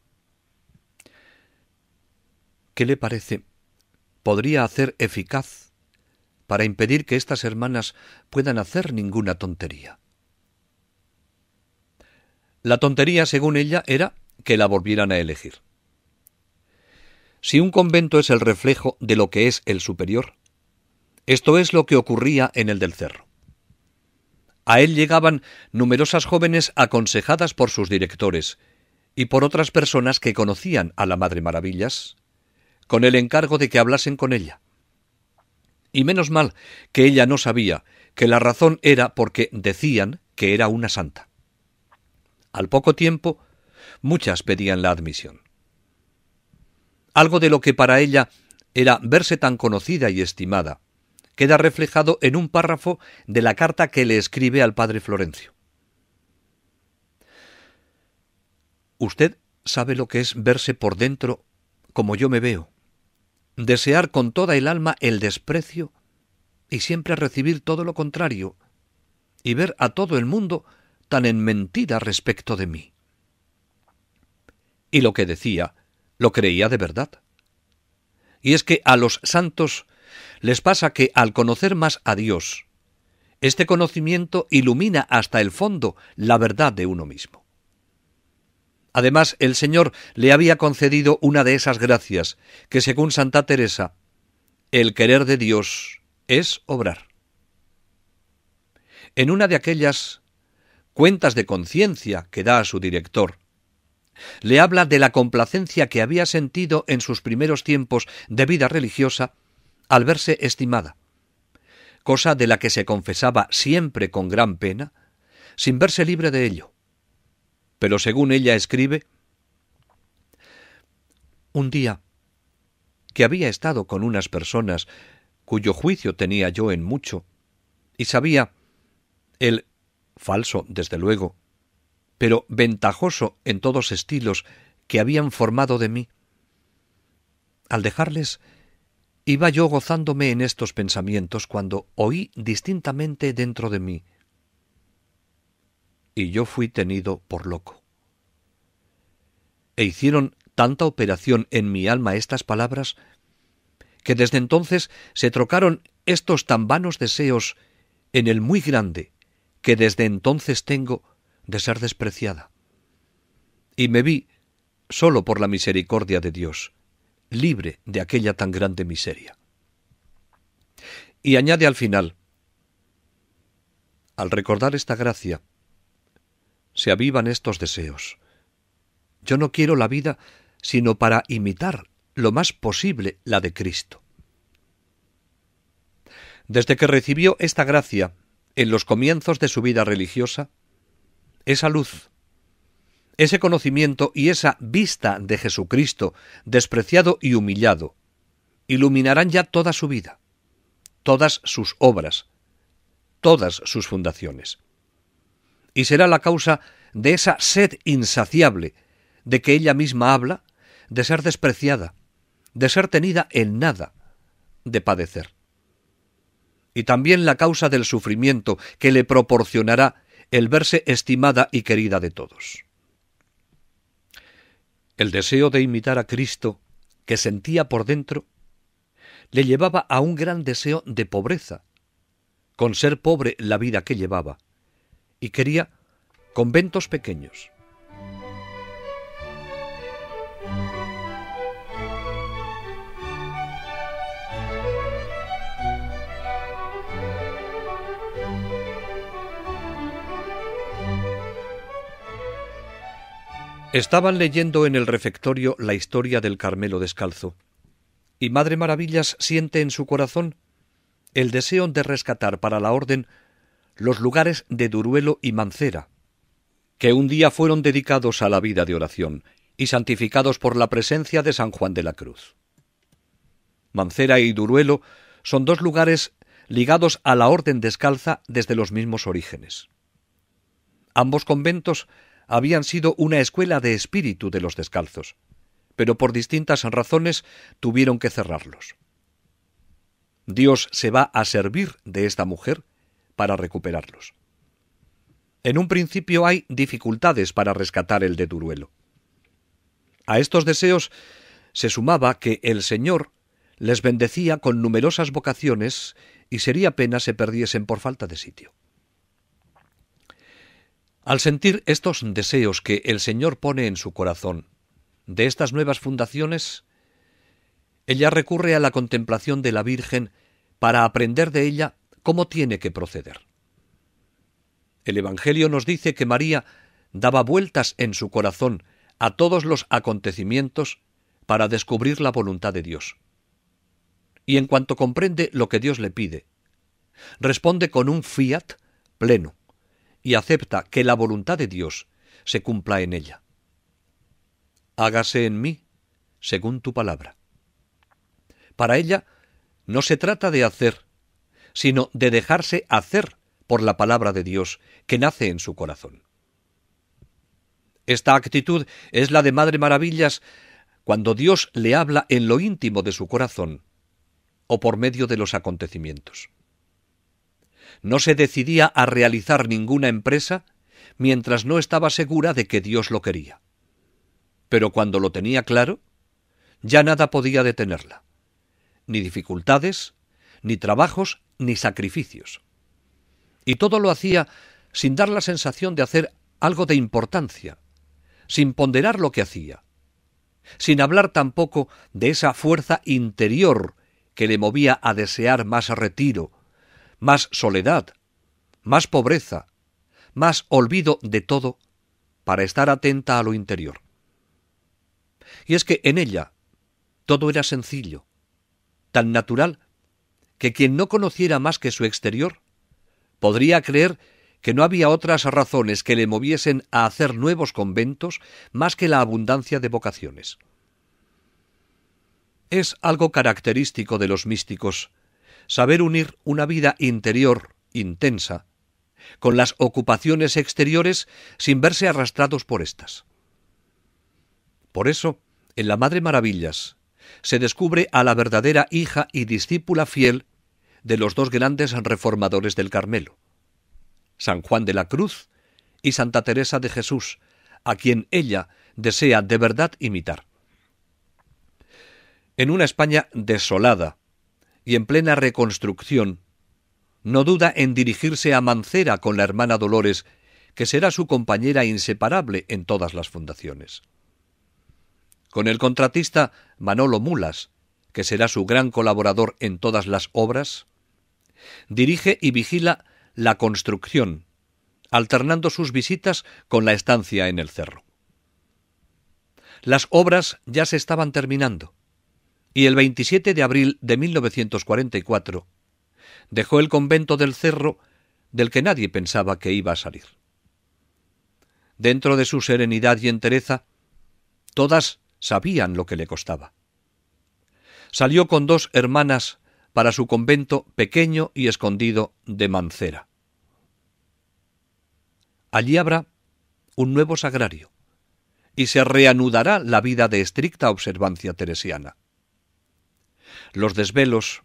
¿Qué le parece? Podría hacer eficaz para impedir que estas hermanas puedan hacer ninguna tontería. La tontería, según ella, era que la volvieran a elegir. Si un convento es el reflejo de lo que es el superior, esto es lo que ocurría en el del cerro. A él llegaban numerosas jóvenes aconsejadas por sus directores y por otras personas que conocían a la Madre Maravillas, con el encargo de que hablasen con ella. Y menos mal que ella no sabía que la razón era porque decían que era una santa. Al poco tiempo muchas pedían la admisión. Algo de lo que para ella era verse tan conocida y estimada queda reflejado en un párrafo de la carta que le escribe al padre Florencio. Usted sabe lo que es verse por dentro como yo me veo, desear con toda el alma el desprecio y siempre recibir todo lo contrario, y ver a todo el mundo tan en mentira respecto de mí y lo que decía lo creía de verdad. Y es que a los santos les pasa que al conocer más a Dios, este conocimiento ilumina hasta el fondo la verdad de uno mismo. Además, el Señor le había concedido una de esas gracias que, según Santa Teresa, el querer de Dios es obrar. En una de aquellas cuentas de conciencia que da a su director, le habla de la complacencia que había sentido en sus primeros tiempos de vida religiosa al verse estimada, cosa de la que se confesaba siempre con gran pena, sin verse libre de ello. Pero según ella escribe, un día que había estado con unas personas cuyo juicio tenía yo en mucho, y sabía el falso, desde luego, pero ventajoso en todos estilos que habían formado de mí. Al dejarles, iba yo gozándome en estos pensamientos cuando oí distintamente dentro de mí. Y yo fui tenido por loco. E hicieron tanta operación en mi alma estas palabras, que desde entonces se trocaron estos tan vanos deseos en el muy grande que desde entonces tengo de ser despreciada. Y me vi, solo por la misericordia de Dios, libre de aquella tan grande miseria. Y añade al final, al recordar esta gracia, se avivan estos deseos. Yo no quiero la vida sino para imitar lo más posible la de Cristo. Desde que recibió esta gracia, en los comienzos de su vida religiosa, esa luz, ese conocimiento y esa vista de Jesucristo, despreciado y humillado, iluminarán ya toda su vida, todas sus obras, todas sus fundaciones. Y será la causa de esa sed insaciable de que ella misma habla, de ser despreciada, de ser tenida en nada, de padecer. Y también la causa del sufrimiento que le proporcionará el verse estimada y querida de todos. El deseo de imitar a Cristo, que sentía por dentro, le llevaba a un gran deseo de pobreza, con ser pobre la vida que llevaba, y quería conventos pequeños, Estaban leyendo en el refectorio la historia del Carmelo descalzo, y Madre Maravillas siente en su corazón el deseo de rescatar para la Orden los lugares de Duruelo y Mancera, que un día fueron dedicados a la vida de oración y santificados por la presencia de San Juan de la Cruz. Mancera y Duruelo son dos lugares ligados a la Orden descalza desde los mismos orígenes. Ambos conventos habían sido una escuela de espíritu de los descalzos, pero por distintas razones tuvieron que cerrarlos. Dios se va a servir de esta mujer para recuperarlos. En un principio hay dificultades para rescatar el de Duruelo. A estos deseos se sumaba que el Señor les bendecía con numerosas vocaciones y sería pena se perdiesen por falta de sitio. Al sentir estos deseos que el Señor pone en su corazón, de estas nuevas fundaciones, ella recurre a la contemplación de la Virgen para aprender de ella cómo tiene que proceder. El Evangelio nos dice que María daba vueltas en su corazón a todos los acontecimientos para descubrir la voluntad de Dios. Y en cuanto comprende lo que Dios le pide, responde con un fiat pleno y acepta que la voluntad de Dios se cumpla en ella. Hágase en mí según tu palabra. Para ella no se trata de hacer, sino de dejarse hacer por la palabra de Dios que nace en su corazón. Esta actitud es la de Madre Maravillas cuando Dios le habla en lo íntimo de su corazón o por medio de los acontecimientos no se decidía a realizar ninguna empresa mientras no estaba segura de que Dios lo quería. Pero cuando lo tenía claro, ya nada podía detenerla, ni dificultades, ni trabajos, ni sacrificios. Y todo lo hacía sin dar la sensación de hacer algo de importancia, sin ponderar lo que hacía, sin hablar tampoco de esa fuerza interior que le movía a desear más retiro, más soledad, más pobreza, más olvido de todo para estar atenta a lo interior. Y es que en ella todo era sencillo, tan natural, que quien no conociera más que su exterior podría creer que no había otras razones que le moviesen a hacer nuevos conventos más que la abundancia de vocaciones. Es algo característico de los místicos saber unir una vida interior intensa con las ocupaciones exteriores sin verse arrastrados por éstas. Por eso, en la Madre Maravillas se descubre a la verdadera hija y discípula fiel de los dos grandes reformadores del Carmelo, San Juan de la Cruz y Santa Teresa de Jesús, a quien ella desea de verdad imitar. En una España desolada, y en plena reconstrucción, no duda en dirigirse a Mancera con la hermana Dolores, que será su compañera inseparable en todas las fundaciones. Con el contratista Manolo Mulas, que será su gran colaborador en todas las obras, dirige y vigila la construcción, alternando sus visitas con la estancia en el cerro. Las obras ya se estaban terminando y el 27 de abril de 1944 dejó el convento del Cerro del que nadie pensaba que iba a salir. Dentro de su serenidad y entereza, todas sabían lo que le costaba. Salió con dos hermanas para su convento pequeño y escondido de Mancera. Allí habrá un nuevo sagrario y se reanudará la vida de estricta observancia teresiana los desvelos,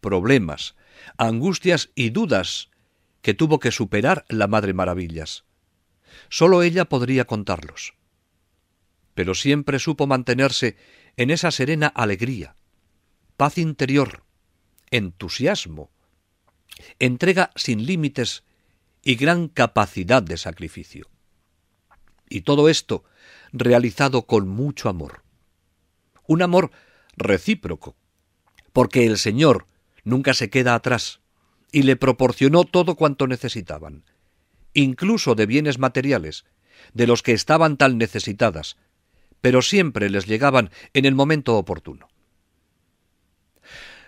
problemas, angustias y dudas que tuvo que superar la Madre Maravillas. Solo ella podría contarlos. Pero siempre supo mantenerse en esa serena alegría, paz interior, entusiasmo, entrega sin límites y gran capacidad de sacrificio. Y todo esto realizado con mucho amor. Un amor recíproco, porque el Señor nunca se queda atrás y le proporcionó todo cuanto necesitaban, incluso de bienes materiales, de los que estaban tan necesitadas, pero siempre les llegaban en el momento oportuno.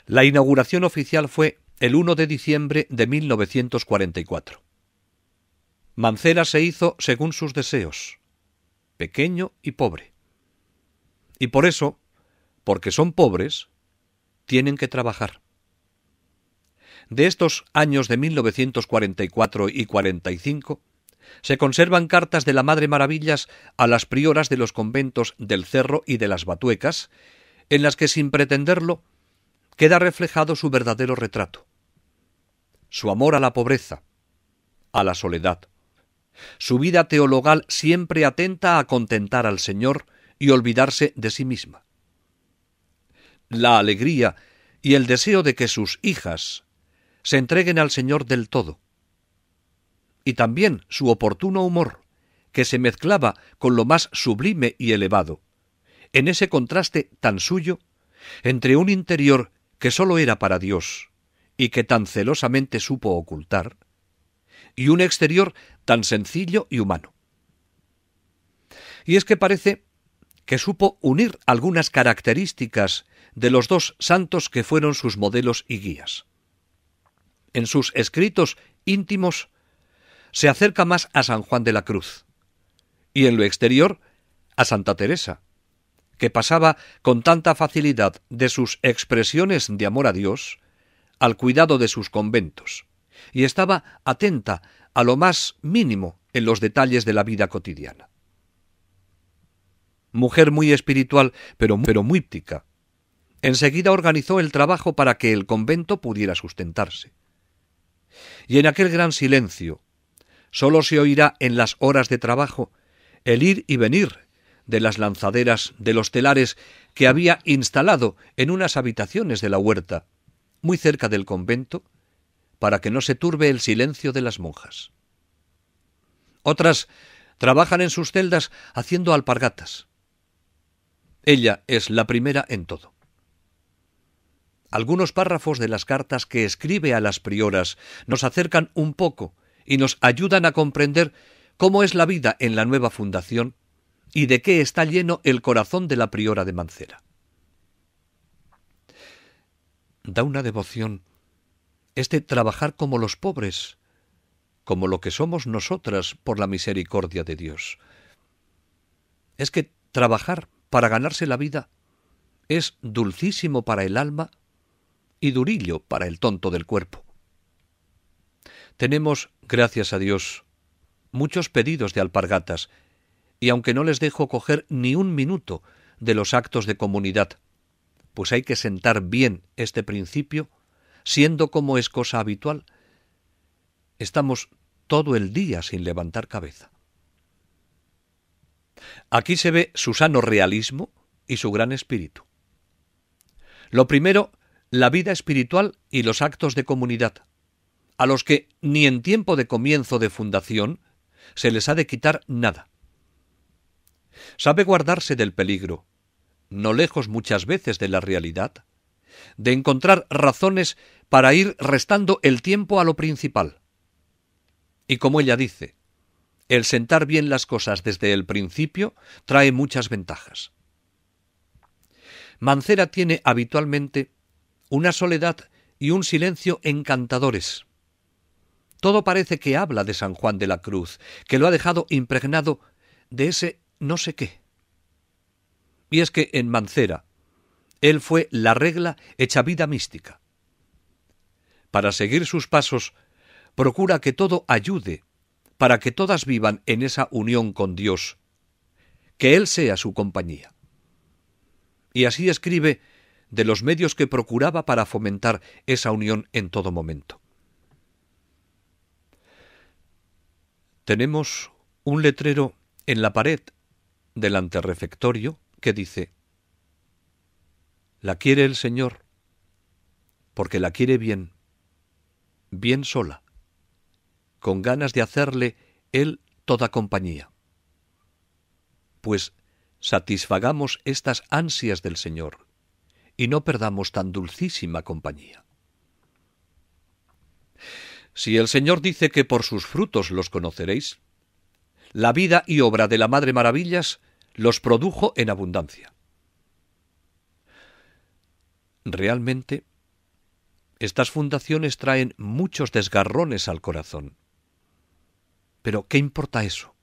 La inauguración oficial fue el 1 de diciembre de 1944. Mancera se hizo según sus deseos, pequeño y pobre. Y por eso, porque son pobres, tienen que trabajar. De estos años de 1944 y 45, se conservan cartas de la Madre Maravillas a las prioras de los conventos del Cerro y de las Batuecas, en las que sin pretenderlo queda reflejado su verdadero retrato. Su amor a la pobreza, a la soledad. Su vida teologal siempre atenta a contentar al Señor y olvidarse de sí misma la alegría y el deseo de que sus hijas se entreguen al Señor del todo. Y también su oportuno humor, que se mezclaba con lo más sublime y elevado, en ese contraste tan suyo entre un interior que sólo era para Dios y que tan celosamente supo ocultar, y un exterior tan sencillo y humano. Y es que parece que supo unir algunas características de los dos santos que fueron sus modelos y guías. En sus escritos íntimos se acerca más a San Juan de la Cruz y en lo exterior a Santa Teresa, que pasaba con tanta facilidad de sus expresiones de amor a Dios al cuidado de sus conventos, y estaba atenta a lo más mínimo en los detalles de la vida cotidiana. Mujer muy espiritual, pero, muy, pero muy Enseguida organizó el trabajo para que el convento pudiera sustentarse. Y en aquel gran silencio, sólo se oirá en las horas de trabajo el ir y venir de las lanzaderas de los telares que había instalado en unas habitaciones de la huerta, muy cerca del convento, para que no se turbe el silencio de las monjas. Otras trabajan en sus celdas haciendo alpargatas. Ella es la primera en todo. Algunos párrafos de las cartas que escribe a las prioras nos acercan un poco y nos ayudan a comprender cómo es la vida en la nueva fundación y de qué está lleno el corazón de la priora de Mancera. Da una devoción este trabajar como los pobres, como lo que somos nosotras por la misericordia de Dios. Es que trabajar para ganarse la vida es dulcísimo para el alma y durillo para el tonto del cuerpo. Tenemos, gracias a Dios, muchos pedidos de alpargatas, y aunque no les dejo coger ni un minuto de los actos de comunidad, pues hay que sentar bien este principio, siendo como es cosa habitual, estamos todo el día sin levantar cabeza. Aquí se ve su sano realismo y su gran espíritu. Lo primero la vida espiritual y los actos de comunidad, a los que ni en tiempo de comienzo de fundación se les ha de quitar nada. Sabe guardarse del peligro, no lejos muchas veces de la realidad, de encontrar razones para ir restando el tiempo a lo principal. Y como ella dice, el sentar bien las cosas desde el principio trae muchas ventajas. Mancera tiene habitualmente una soledad y un silencio encantadores. Todo parece que habla de San Juan de la Cruz, que lo ha dejado impregnado de ese no sé qué. Y es que en Mancera, él fue la regla hecha vida mística. Para seguir sus pasos, procura que todo ayude, para que todas vivan en esa unión con Dios, que Él sea su compañía. Y así escribe de los medios que procuraba para fomentar esa unión en todo momento. Tenemos un letrero en la pared del anterrefectorio que dice, la quiere el Señor, porque la quiere bien, bien sola, con ganas de hacerle Él toda compañía. Pues satisfagamos estas ansias del Señor, y no perdamos tan dulcísima compañía. Si el Señor dice que por sus frutos los conoceréis, la vida y obra de la Madre Maravillas los produjo en abundancia. Realmente, estas fundaciones traen muchos desgarrones al corazón. Pero ¿qué importa eso?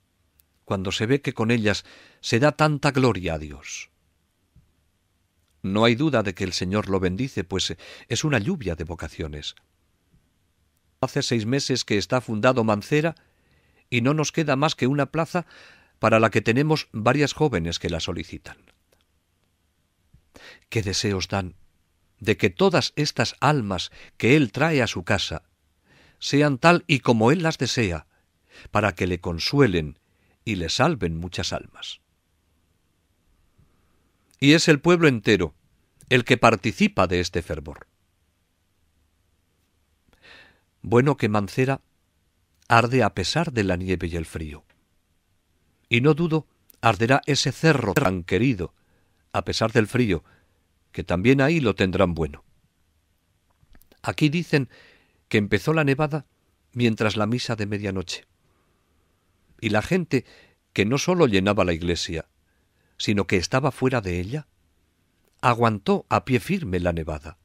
cuando se ve que con ellas se da tanta gloria a Dios. No hay duda de que el Señor lo bendice, pues eh, es una lluvia de vocaciones. Hace seis meses que está fundado Mancera y no nos queda más que una plaza para la que tenemos varias jóvenes que la solicitan. ¿Qué deseos dan de que todas estas almas que Él trae a su casa sean tal y como Él las desea, para que le consuelen y le salven muchas almas? y es el pueblo entero el que participa de este fervor. Bueno que Mancera arde a pesar de la nieve y el frío. Y no dudo, arderá ese cerro tan querido, a pesar del frío, que también ahí lo tendrán bueno. Aquí dicen que empezó la nevada mientras la misa de medianoche. Y la gente que no sólo llenaba la iglesia, sino que estaba fuera de ella, aguantó a pie firme la nevada.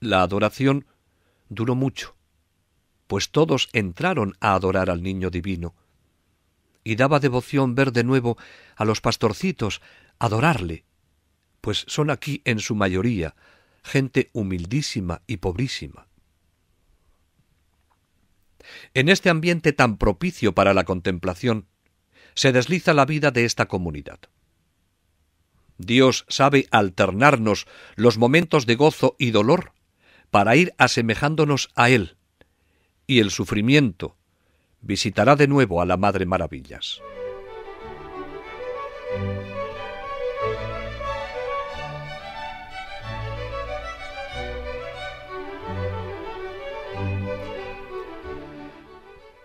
La adoración duró mucho, pues todos entraron a adorar al Niño Divino, y daba devoción ver de nuevo a los pastorcitos adorarle, pues son aquí en su mayoría gente humildísima y pobrísima. En este ambiente tan propicio para la contemplación, se desliza la vida de esta comunidad. Dios sabe alternarnos los momentos de gozo y dolor para ir asemejándonos a Él, y el sufrimiento visitará de nuevo a la Madre Maravillas.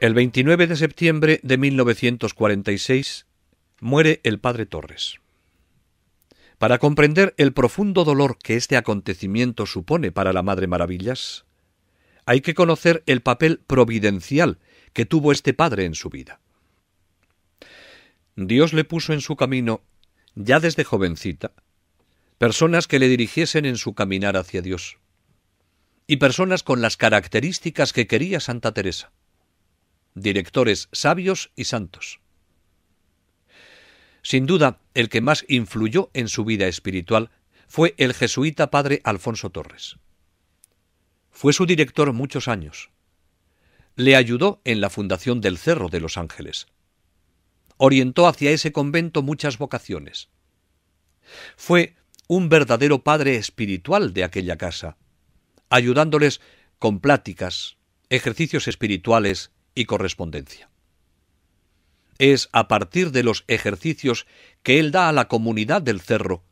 El 29 de septiembre de 1946 muere el padre Torres. Para comprender el profundo dolor que este acontecimiento supone para la Madre Maravillas, hay que conocer el papel providencial que tuvo este padre en su vida. Dios le puso en su camino, ya desde jovencita, personas que le dirigiesen en su caminar hacia Dios, y personas con las características que quería Santa Teresa directores sabios y santos. Sin duda, el que más influyó en su vida espiritual fue el jesuita padre Alfonso Torres. Fue su director muchos años. Le ayudó en la fundación del Cerro de los Ángeles. Orientó hacia ese convento muchas vocaciones. Fue un verdadero padre espiritual de aquella casa, ayudándoles con pláticas, ejercicios espirituales, y correspondencia. Es a partir de los ejercicios que él da a la comunidad del Cerro,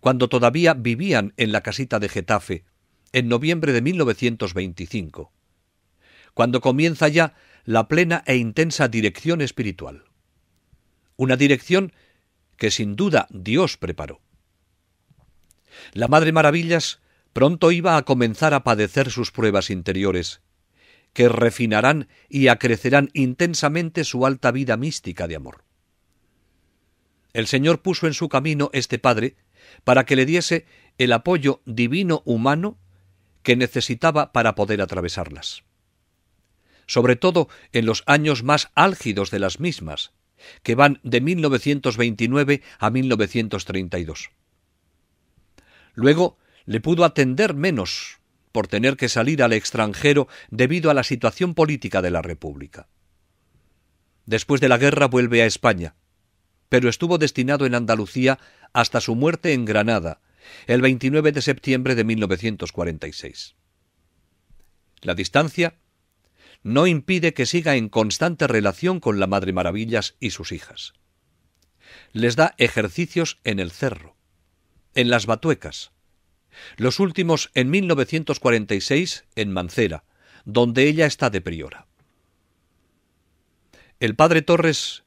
cuando todavía vivían en la casita de Getafe, en noviembre de 1925, cuando comienza ya la plena e intensa dirección espiritual. Una dirección que sin duda Dios preparó. La Madre Maravillas pronto iba a comenzar a padecer sus pruebas interiores, que refinarán y acrecerán intensamente su alta vida mística de amor. El Señor puso en su camino este Padre para que le diese el apoyo divino humano que necesitaba para poder atravesarlas. Sobre todo en los años más álgidos de las mismas, que van de 1929 a 1932. Luego le pudo atender menos por tener que salir al extranjero debido a la situación política de la República. Después de la guerra vuelve a España, pero estuvo destinado en Andalucía hasta su muerte en Granada, el 29 de septiembre de 1946. La distancia no impide que siga en constante relación con la Madre Maravillas y sus hijas. Les da ejercicios en el cerro, en las batuecas, los últimos en 1946 en Mancera, donde ella está de priora. El padre Torres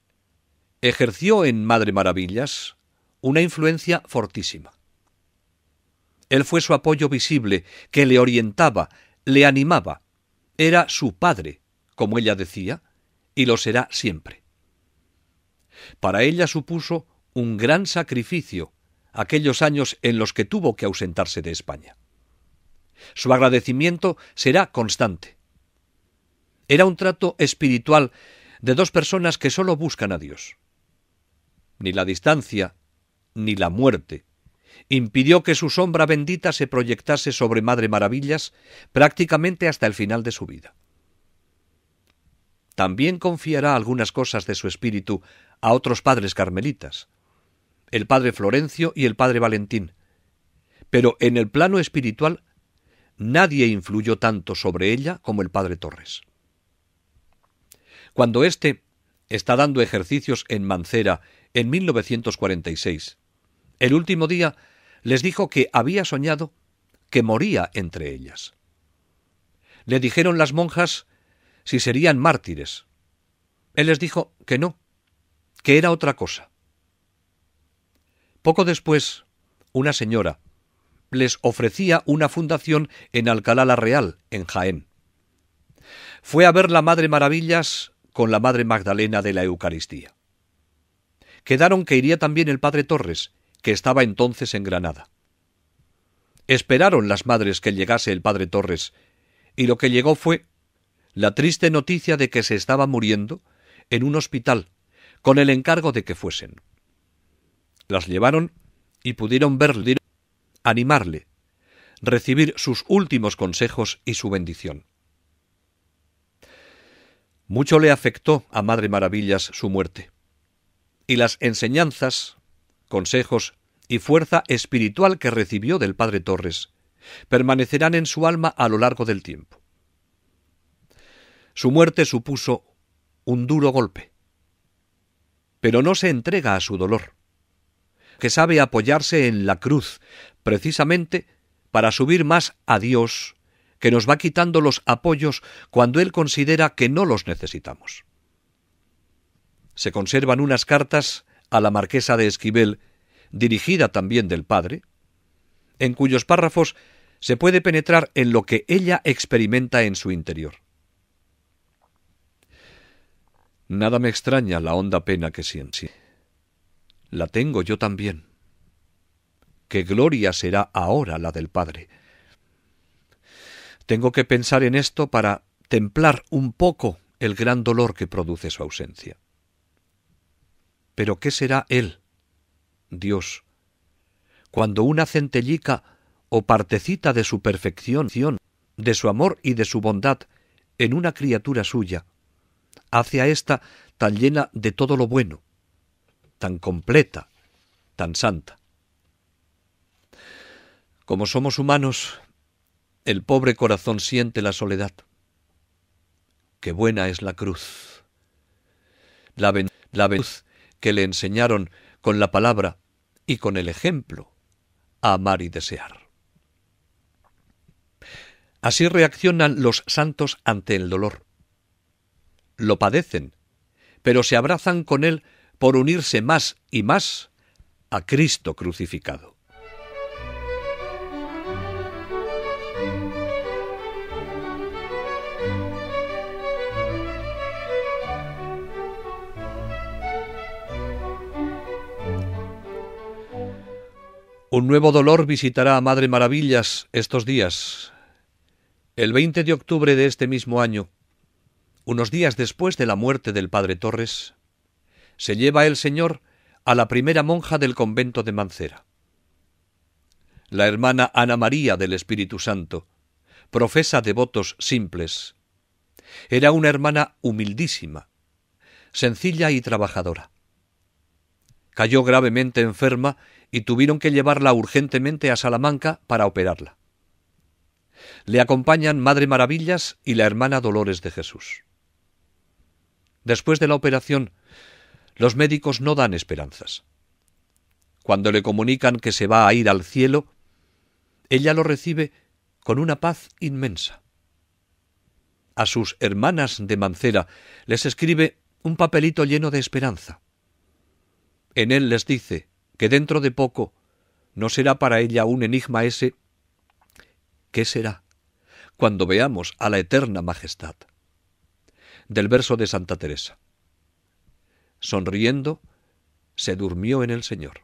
ejerció en Madre Maravillas una influencia fortísima. Él fue su apoyo visible, que le orientaba, le animaba. Era su padre, como ella decía, y lo será siempre. Para ella supuso un gran sacrificio aquellos años en los que tuvo que ausentarse de España. Su agradecimiento será constante. Era un trato espiritual de dos personas que solo buscan a Dios. Ni la distancia ni la muerte impidió que su sombra bendita se proyectase sobre Madre Maravillas prácticamente hasta el final de su vida. También confiará algunas cosas de su espíritu a otros padres carmelitas, el padre Florencio y el padre Valentín. Pero en el plano espiritual nadie influyó tanto sobre ella como el padre Torres. Cuando éste está dando ejercicios en Mancera en 1946, el último día les dijo que había soñado que moría entre ellas. Le dijeron las monjas si serían mártires. Él les dijo que no, que era otra cosa. Poco después, una señora les ofrecía una fundación en Alcalá la Real, en Jaén. Fue a ver la Madre Maravillas con la Madre Magdalena de la Eucaristía. Quedaron que iría también el Padre Torres, que estaba entonces en Granada. Esperaron las madres que llegase el Padre Torres, y lo que llegó fue la triste noticia de que se estaba muriendo en un hospital, con el encargo de que fuesen. Las llevaron y pudieron verle, animarle, recibir sus últimos consejos y su bendición. Mucho le afectó a Madre Maravillas su muerte, y las enseñanzas, consejos y fuerza espiritual que recibió del Padre Torres permanecerán en su alma a lo largo del tiempo. Su muerte supuso un duro golpe, pero no se entrega a su dolor que sabe apoyarse en la cruz, precisamente para subir más a Dios, que nos va quitando los apoyos cuando Él considera que no los necesitamos. Se conservan unas cartas a la marquesa de Esquivel, dirigida también del padre, en cuyos párrafos se puede penetrar en lo que ella experimenta en su interior. Nada me extraña la honda pena que siente la tengo yo también. ¿Qué gloria será ahora la del Padre? Tengo que pensar en esto para templar un poco el gran dolor que produce su ausencia. Pero ¿qué será Él, Dios, cuando una centellica o partecita de su perfección, de su amor y de su bondad en una criatura suya, hace a ésta tan llena de todo lo bueno, tan completa, tan santa. Como somos humanos, el pobre corazón siente la soledad. Qué buena es la cruz. La, bendición que le enseñaron con la palabra y con el ejemplo a amar y desear. Así reaccionan los santos ante el dolor. Lo padecen, pero se abrazan con él por unirse más y más a Cristo crucificado. Un nuevo dolor visitará a Madre Maravillas estos días. El 20 de octubre de este mismo año, unos días después de la muerte del Padre Torres, se lleva el Señor a la primera monja del convento de Mancera. La hermana Ana María del Espíritu Santo, profesa devotos simples. Era una hermana humildísima, sencilla y trabajadora. Cayó gravemente enferma y tuvieron que llevarla urgentemente a Salamanca para operarla. Le acompañan Madre Maravillas y la hermana Dolores de Jesús. Después de la operación, los médicos no dan esperanzas. Cuando le comunican que se va a ir al cielo, ella lo recibe con una paz inmensa. A sus hermanas de Mancera les escribe un papelito lleno de esperanza. En él les dice que dentro de poco no será para ella un enigma ese. ¿Qué será? cuando veamos a la eterna majestad. Del verso de Santa Teresa sonriendo, se durmió en el Señor.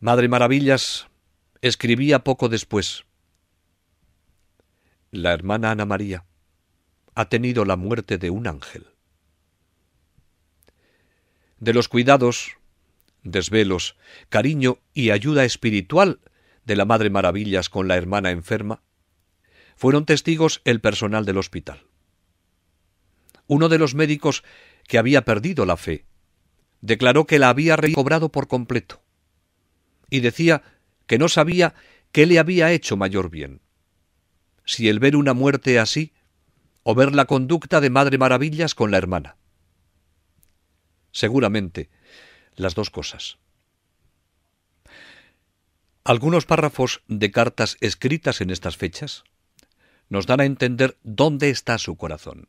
Madre Maravillas escribía poco después, La hermana Ana María ha tenido la muerte de un ángel. De los cuidados, desvelos, cariño y ayuda espiritual de la Madre Maravillas con la hermana enferma, fueron testigos el personal del hospital. Uno de los médicos que había perdido la fe. Declaró que la había recobrado por completo. Y decía que no sabía qué le había hecho mayor bien. Si el ver una muerte así, o ver la conducta de Madre Maravillas con la hermana. Seguramente, las dos cosas. Algunos párrafos de cartas escritas en estas fechas nos dan a entender dónde está su corazón.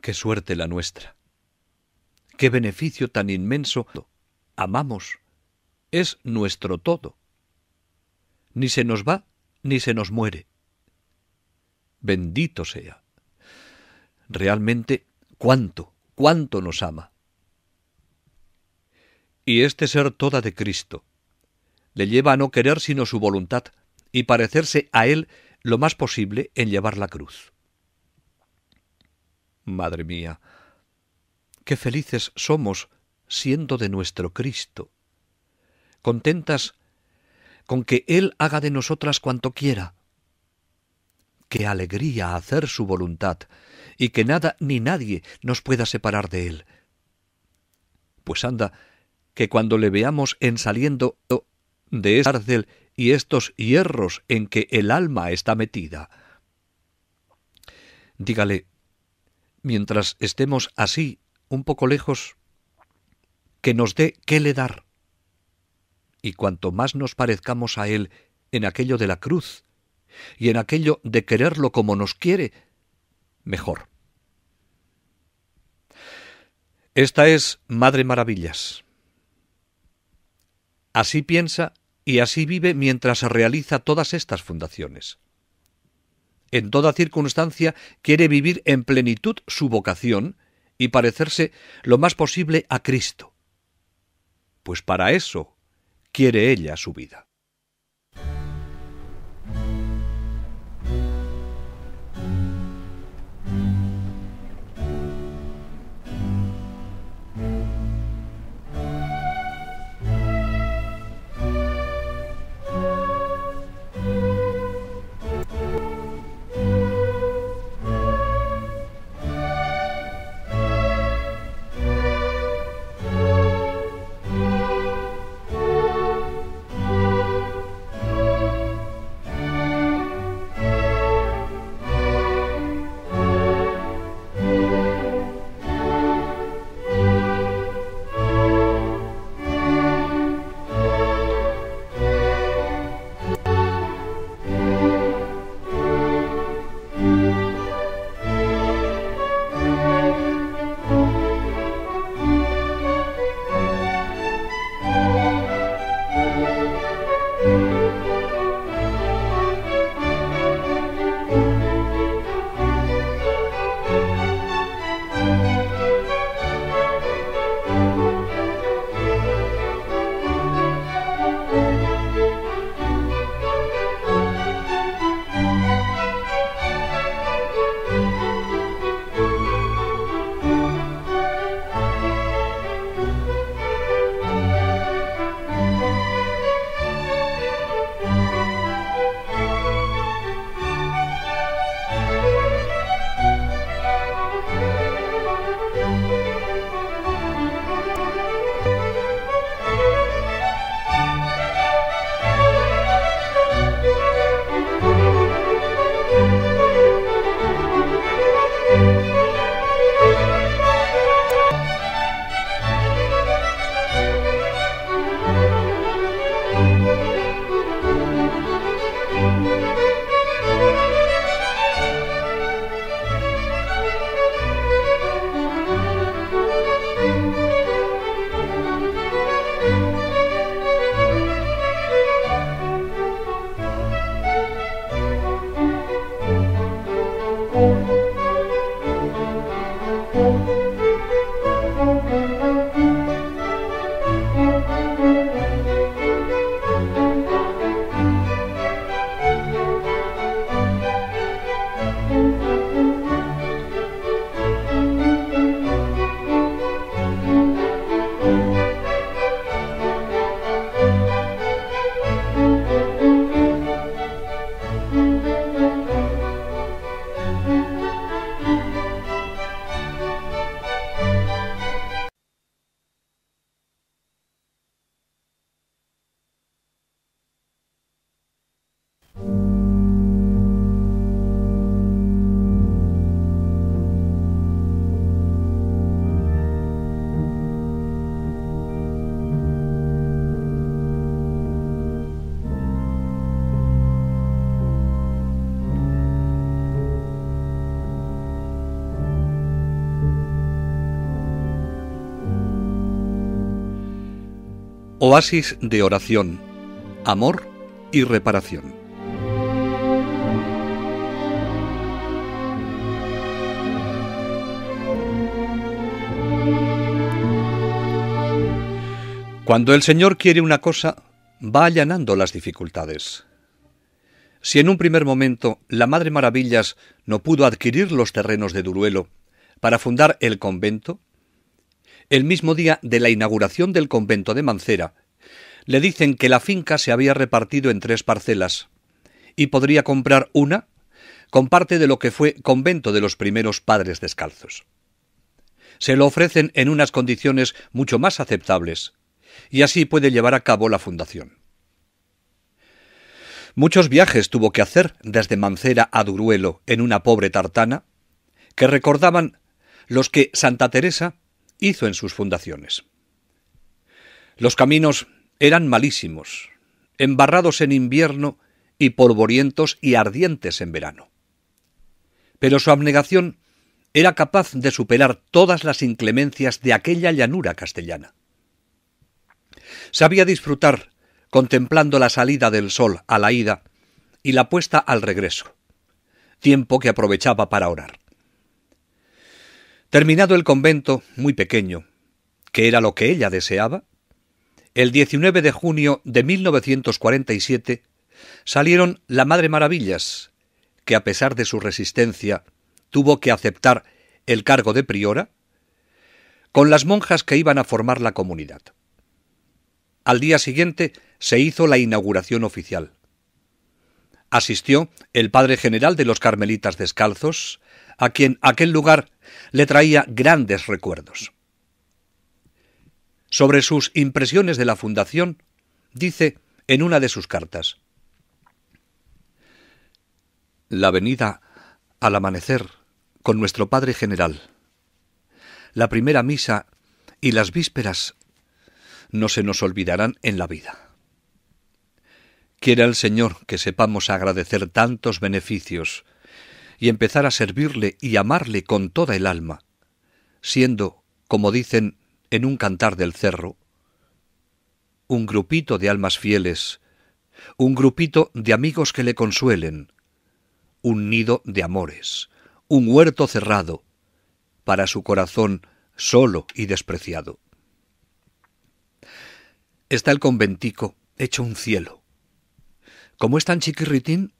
Qué suerte la nuestra. Qué beneficio tan inmenso. Amamos. Es nuestro todo. Ni se nos va ni se nos muere. Bendito sea. Realmente, cuánto, cuánto nos ama. Y este ser toda de Cristo le lleva a no querer sino su voluntad y parecerse a Él lo más posible en llevar la cruz. Madre mía, qué felices somos siendo de nuestro Cristo, contentas con que Él haga de nosotras cuanto quiera. Qué alegría hacer su voluntad y que nada ni nadie nos pueda separar de Él. Pues anda, que cuando le veamos en saliendo de esta cárcel y estos hierros en que el alma está metida, dígale, mientras estemos así, un poco lejos, que nos dé qué le dar. Y cuanto más nos parezcamos a Él en aquello de la cruz y en aquello de quererlo como nos quiere, mejor. Esta es Madre Maravillas. Así piensa y así vive mientras realiza todas estas fundaciones en toda circunstancia quiere vivir en plenitud su vocación y parecerse lo más posible a Cristo. Pues para eso quiere ella su vida. Oasis de oración, amor y reparación. Cuando el Señor quiere una cosa, va allanando las dificultades. Si en un primer momento la Madre Maravillas no pudo adquirir los terrenos de Duruelo para fundar el convento, el mismo día de la inauguración del convento de Mancera, le dicen que la finca se había repartido en tres parcelas y podría comprar una con parte de lo que fue convento de los primeros padres descalzos. Se lo ofrecen en unas condiciones mucho más aceptables y así puede llevar a cabo la fundación. Muchos viajes tuvo que hacer desde Mancera a Duruelo en una pobre tartana que recordaban los que Santa Teresa hizo en sus fundaciones. Los caminos eran malísimos, embarrados en invierno y polvorientos y ardientes en verano. Pero su abnegación era capaz de superar todas las inclemencias de aquella llanura castellana. Sabía disfrutar contemplando la salida del sol a la ida y la puesta al regreso, tiempo que aprovechaba para orar. Terminado el convento, muy pequeño, que era lo que ella deseaba, el 19 de junio de 1947 salieron la Madre Maravillas, que a pesar de su resistencia tuvo que aceptar el cargo de priora, con las monjas que iban a formar la comunidad. Al día siguiente se hizo la inauguración oficial. Asistió el padre general de los Carmelitas Descalzos, a quien aquel lugar le traía grandes recuerdos. Sobre sus impresiones de la fundación, dice en una de sus cartas, La venida al amanecer con nuestro Padre General, la primera misa y las vísperas no se nos olvidarán en la vida. Quiera el Señor que sepamos agradecer tantos beneficios y empezar a servirle y amarle con toda el alma, siendo, como dicen en un cantar del cerro, un grupito de almas fieles, un grupito de amigos que le consuelen, un nido de amores, un huerto cerrado, para su corazón solo y despreciado. Está el conventico hecho un cielo. Como es tan chiquirritín,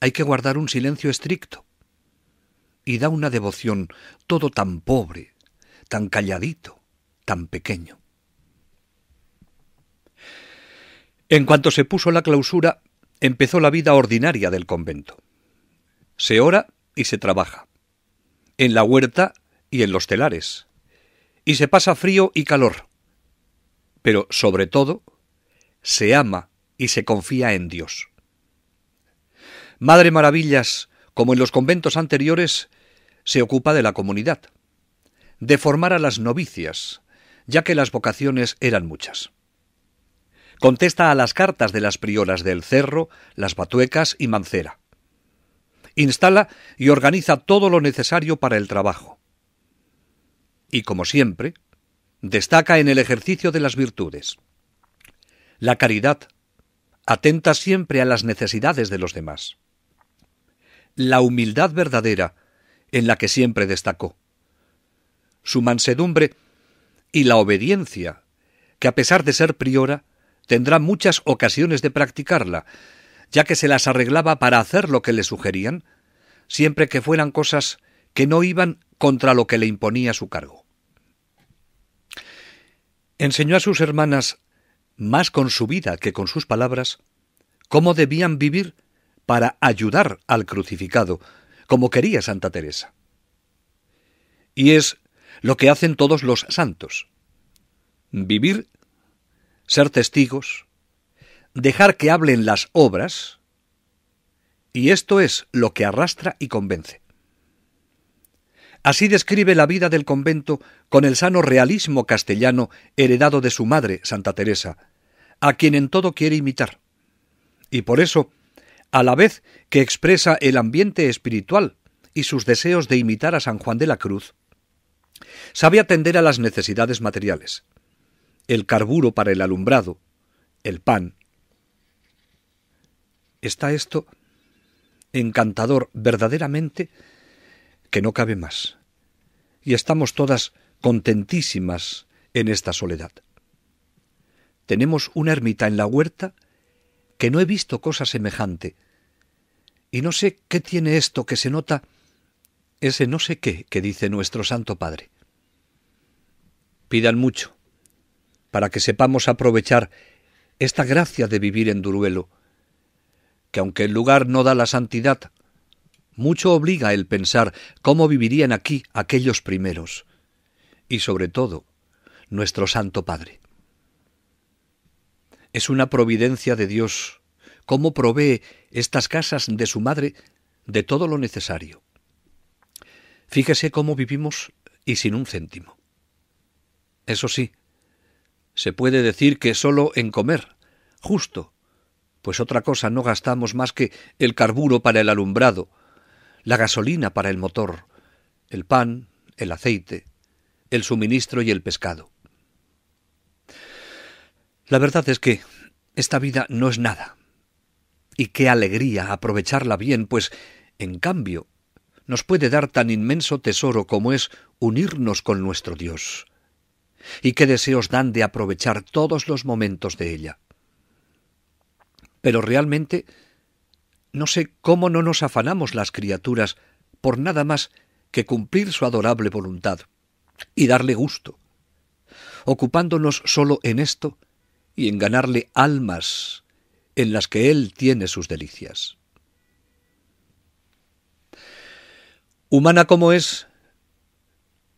hay que guardar un silencio estricto y da una devoción todo tan pobre, tan calladito, tan pequeño. En cuanto se puso la clausura, empezó la vida ordinaria del convento. Se ora y se trabaja, en la huerta y en los telares, y se pasa frío y calor, pero sobre todo se ama y se confía en Dios. Madre Maravillas, como en los conventos anteriores, se ocupa de la comunidad, de formar a las novicias, ya que las vocaciones eran muchas. Contesta a las cartas de las prioras del Cerro, las Batuecas y Mancera. Instala y organiza todo lo necesario para el trabajo. Y como siempre, destaca en el ejercicio de las virtudes. La caridad, atenta siempre a las necesidades de los demás. La humildad verdadera, en la que siempre destacó. Su mansedumbre y la obediencia, que a pesar de ser priora, tendrá muchas ocasiones de practicarla, ya que se las arreglaba para hacer lo que le sugerían, siempre que fueran cosas que no iban contra lo que le imponía su cargo. Enseñó a sus hermanas, más con su vida que con sus palabras, cómo debían vivir para ayudar al crucificado, como quería Santa Teresa. Y es lo que hacen todos los santos. Vivir, ser testigos, dejar que hablen las obras, y esto es lo que arrastra y convence. Así describe la vida del convento con el sano realismo castellano heredado de su madre, Santa Teresa, a quien en todo quiere imitar. Y por eso a la vez que expresa el ambiente espiritual y sus deseos de imitar a San Juan de la Cruz, sabe atender a las necesidades materiales, el carburo para el alumbrado, el pan. Está esto encantador verdaderamente que no cabe más. Y estamos todas contentísimas en esta soledad. Tenemos una ermita en la huerta que no he visto cosa semejante y no sé qué tiene esto que se nota, ese no sé qué que dice nuestro Santo Padre. Pidan mucho, para que sepamos aprovechar esta gracia de vivir en Duruelo, que aunque el lugar no da la santidad, mucho obliga el pensar cómo vivirían aquí aquellos primeros, y sobre todo nuestro Santo Padre. Es una providencia de Dios cómo provee estas casas de su madre de todo lo necesario. Fíjese cómo vivimos y sin un céntimo. Eso sí, se puede decir que solo en comer, justo, pues otra cosa no gastamos más que el carburo para el alumbrado, la gasolina para el motor, el pan, el aceite, el suministro y el pescado. La verdad es que esta vida no es nada, y qué alegría aprovecharla bien, pues, en cambio, nos puede dar tan inmenso tesoro como es unirnos con nuestro Dios. Y qué deseos dan de aprovechar todos los momentos de ella. Pero realmente, no sé cómo no nos afanamos las criaturas por nada más que cumplir su adorable voluntad y darle gusto, ocupándonos sólo en esto y en ganarle almas en las que Él tiene sus delicias. Humana como es,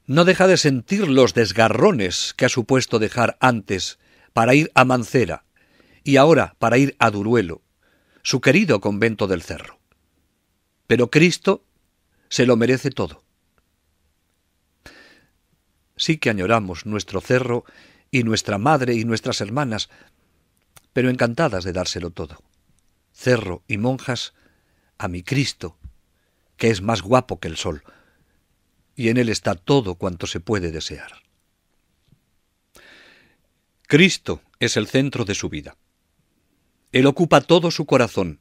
no deja de sentir los desgarrones que ha supuesto dejar antes para ir a Mancera y ahora para ir a Duruelo, su querido convento del cerro. Pero Cristo se lo merece todo. Sí que añoramos nuestro cerro y nuestra madre y nuestras hermanas, pero encantadas de dárselo todo. Cerro y monjas a mi Cristo, que es más guapo que el sol, y en él está todo cuanto se puede desear. Cristo es el centro de su vida. Él ocupa todo su corazón,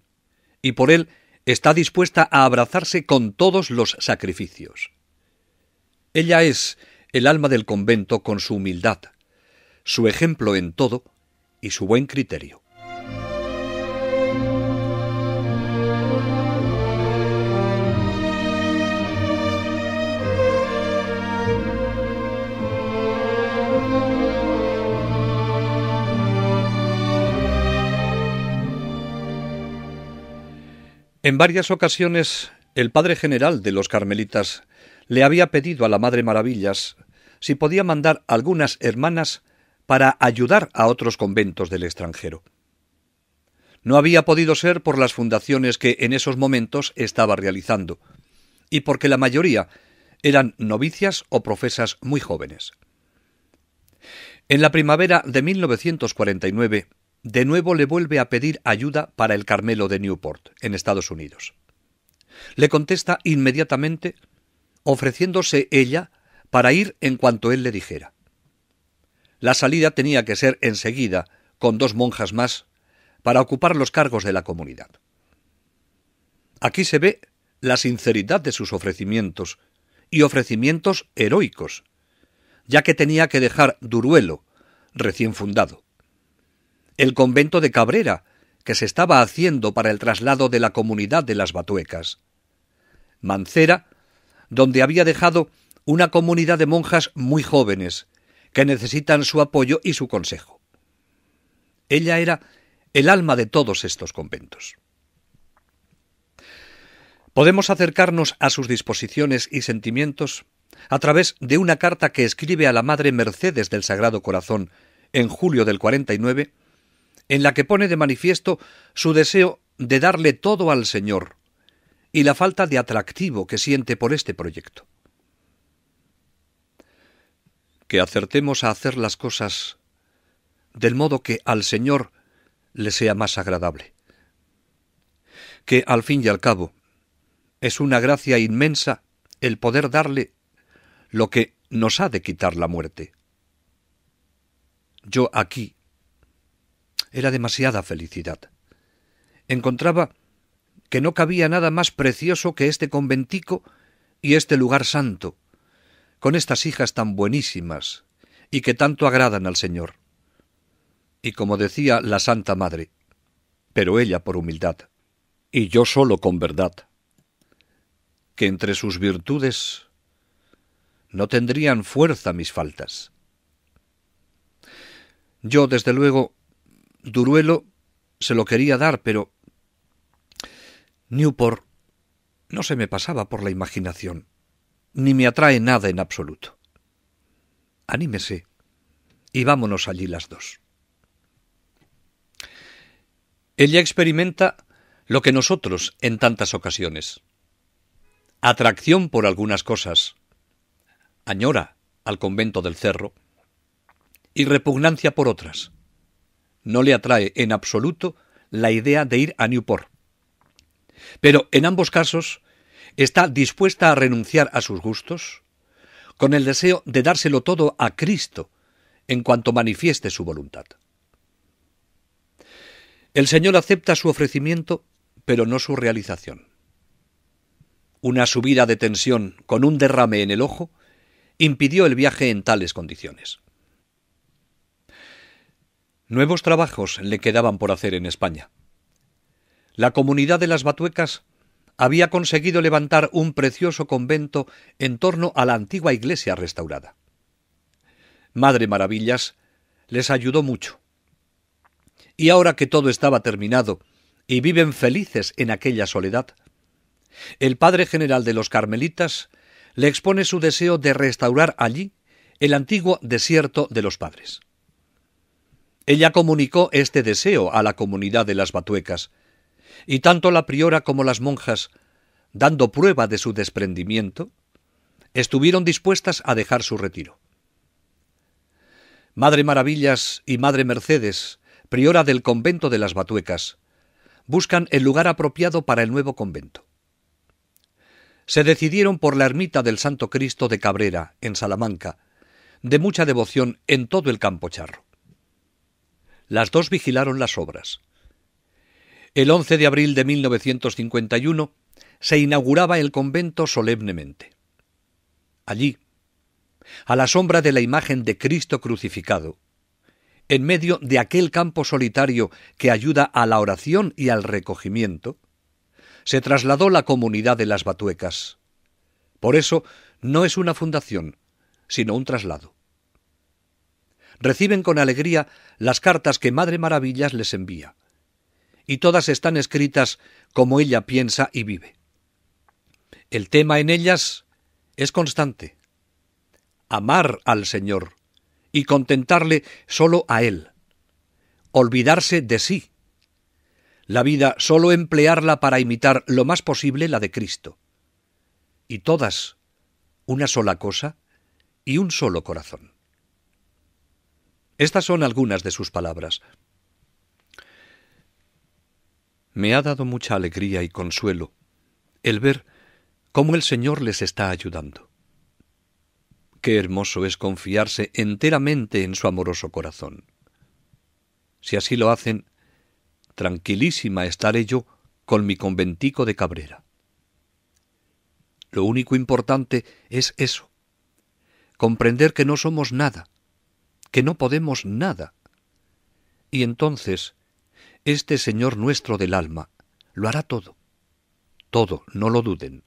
y por él está dispuesta a abrazarse con todos los sacrificios. Ella es el alma del convento con su humildad, su ejemplo en todo, y su buen criterio. En varias ocasiones el padre general de los carmelitas le había pedido a la Madre Maravillas si podía mandar algunas hermanas para ayudar a otros conventos del extranjero. No había podido ser por las fundaciones que en esos momentos estaba realizando, y porque la mayoría eran novicias o profesas muy jóvenes. En la primavera de 1949, de nuevo le vuelve a pedir ayuda para el Carmelo de Newport, en Estados Unidos. Le contesta inmediatamente ofreciéndose ella para ir en cuanto él le dijera. La salida tenía que ser enseguida, con dos monjas más, para ocupar los cargos de la comunidad. Aquí se ve la sinceridad de sus ofrecimientos, y ofrecimientos heroicos, ya que tenía que dejar Duruelo, recién fundado. El convento de Cabrera, que se estaba haciendo para el traslado de la comunidad de las Batuecas. Mancera, donde había dejado una comunidad de monjas muy jóvenes, que necesitan su apoyo y su consejo. Ella era el alma de todos estos conventos. Podemos acercarnos a sus disposiciones y sentimientos a través de una carta que escribe a la Madre Mercedes del Sagrado Corazón en julio del 49, en la que pone de manifiesto su deseo de darle todo al Señor y la falta de atractivo que siente por este proyecto acertemos a hacer las cosas del modo que al Señor le sea más agradable, que al fin y al cabo es una gracia inmensa el poder darle lo que nos ha de quitar la muerte. Yo aquí era demasiada felicidad. Encontraba que no cabía nada más precioso que este conventico y este lugar santo, con estas hijas tan buenísimas y que tanto agradan al Señor. Y como decía la Santa Madre, pero ella por humildad, y yo solo con verdad, que entre sus virtudes no tendrían fuerza mis faltas. Yo, desde luego, Duruelo se lo quería dar, pero Newport no se me pasaba por la imaginación ni me atrae nada en absoluto. Anímese y vámonos allí las dos. Ella experimenta lo que nosotros en tantas ocasiones. Atracción por algunas cosas. Añora al convento del cerro. Y repugnancia por otras. No le atrae en absoluto la idea de ir a Newport. Pero en ambos casos está dispuesta a renunciar a sus gustos, con el deseo de dárselo todo a Cristo en cuanto manifieste su voluntad. El Señor acepta su ofrecimiento, pero no su realización. Una subida de tensión con un derrame en el ojo impidió el viaje en tales condiciones. Nuevos trabajos le quedaban por hacer en España. La comunidad de las Batuecas había conseguido levantar un precioso convento en torno a la antigua iglesia restaurada. Madre Maravillas les ayudó mucho. Y ahora que todo estaba terminado y viven felices en aquella soledad, el padre general de los carmelitas le expone su deseo de restaurar allí el antiguo desierto de los padres. Ella comunicó este deseo a la comunidad de las Batuecas, y tanto la priora como las monjas, dando prueba de su desprendimiento, estuvieron dispuestas a dejar su retiro. Madre Maravillas y Madre Mercedes, priora del convento de las Batuecas, buscan el lugar apropiado para el nuevo convento. Se decidieron por la ermita del Santo Cristo de Cabrera, en Salamanca, de mucha devoción en todo el campo charro. Las dos vigilaron las obras, el 11 de abril de 1951 se inauguraba el convento solemnemente. Allí, a la sombra de la imagen de Cristo crucificado, en medio de aquel campo solitario que ayuda a la oración y al recogimiento, se trasladó la comunidad de las Batuecas. Por eso no es una fundación, sino un traslado. Reciben con alegría las cartas que Madre Maravillas les envía y todas están escritas como ella piensa y vive. El tema en ellas es constante. Amar al Señor y contentarle solo a Él. Olvidarse de sí. La vida solo emplearla para imitar lo más posible la de Cristo. Y todas una sola cosa y un solo corazón. Estas son algunas de sus palabras me ha dado mucha alegría y consuelo el ver cómo el Señor les está ayudando. Qué hermoso es confiarse enteramente en su amoroso corazón. Si así lo hacen, tranquilísima estaré yo con mi conventico de Cabrera. Lo único importante es eso, comprender que no somos nada, que no podemos nada. Y entonces este Señor nuestro del alma lo hará todo, todo, no lo duden.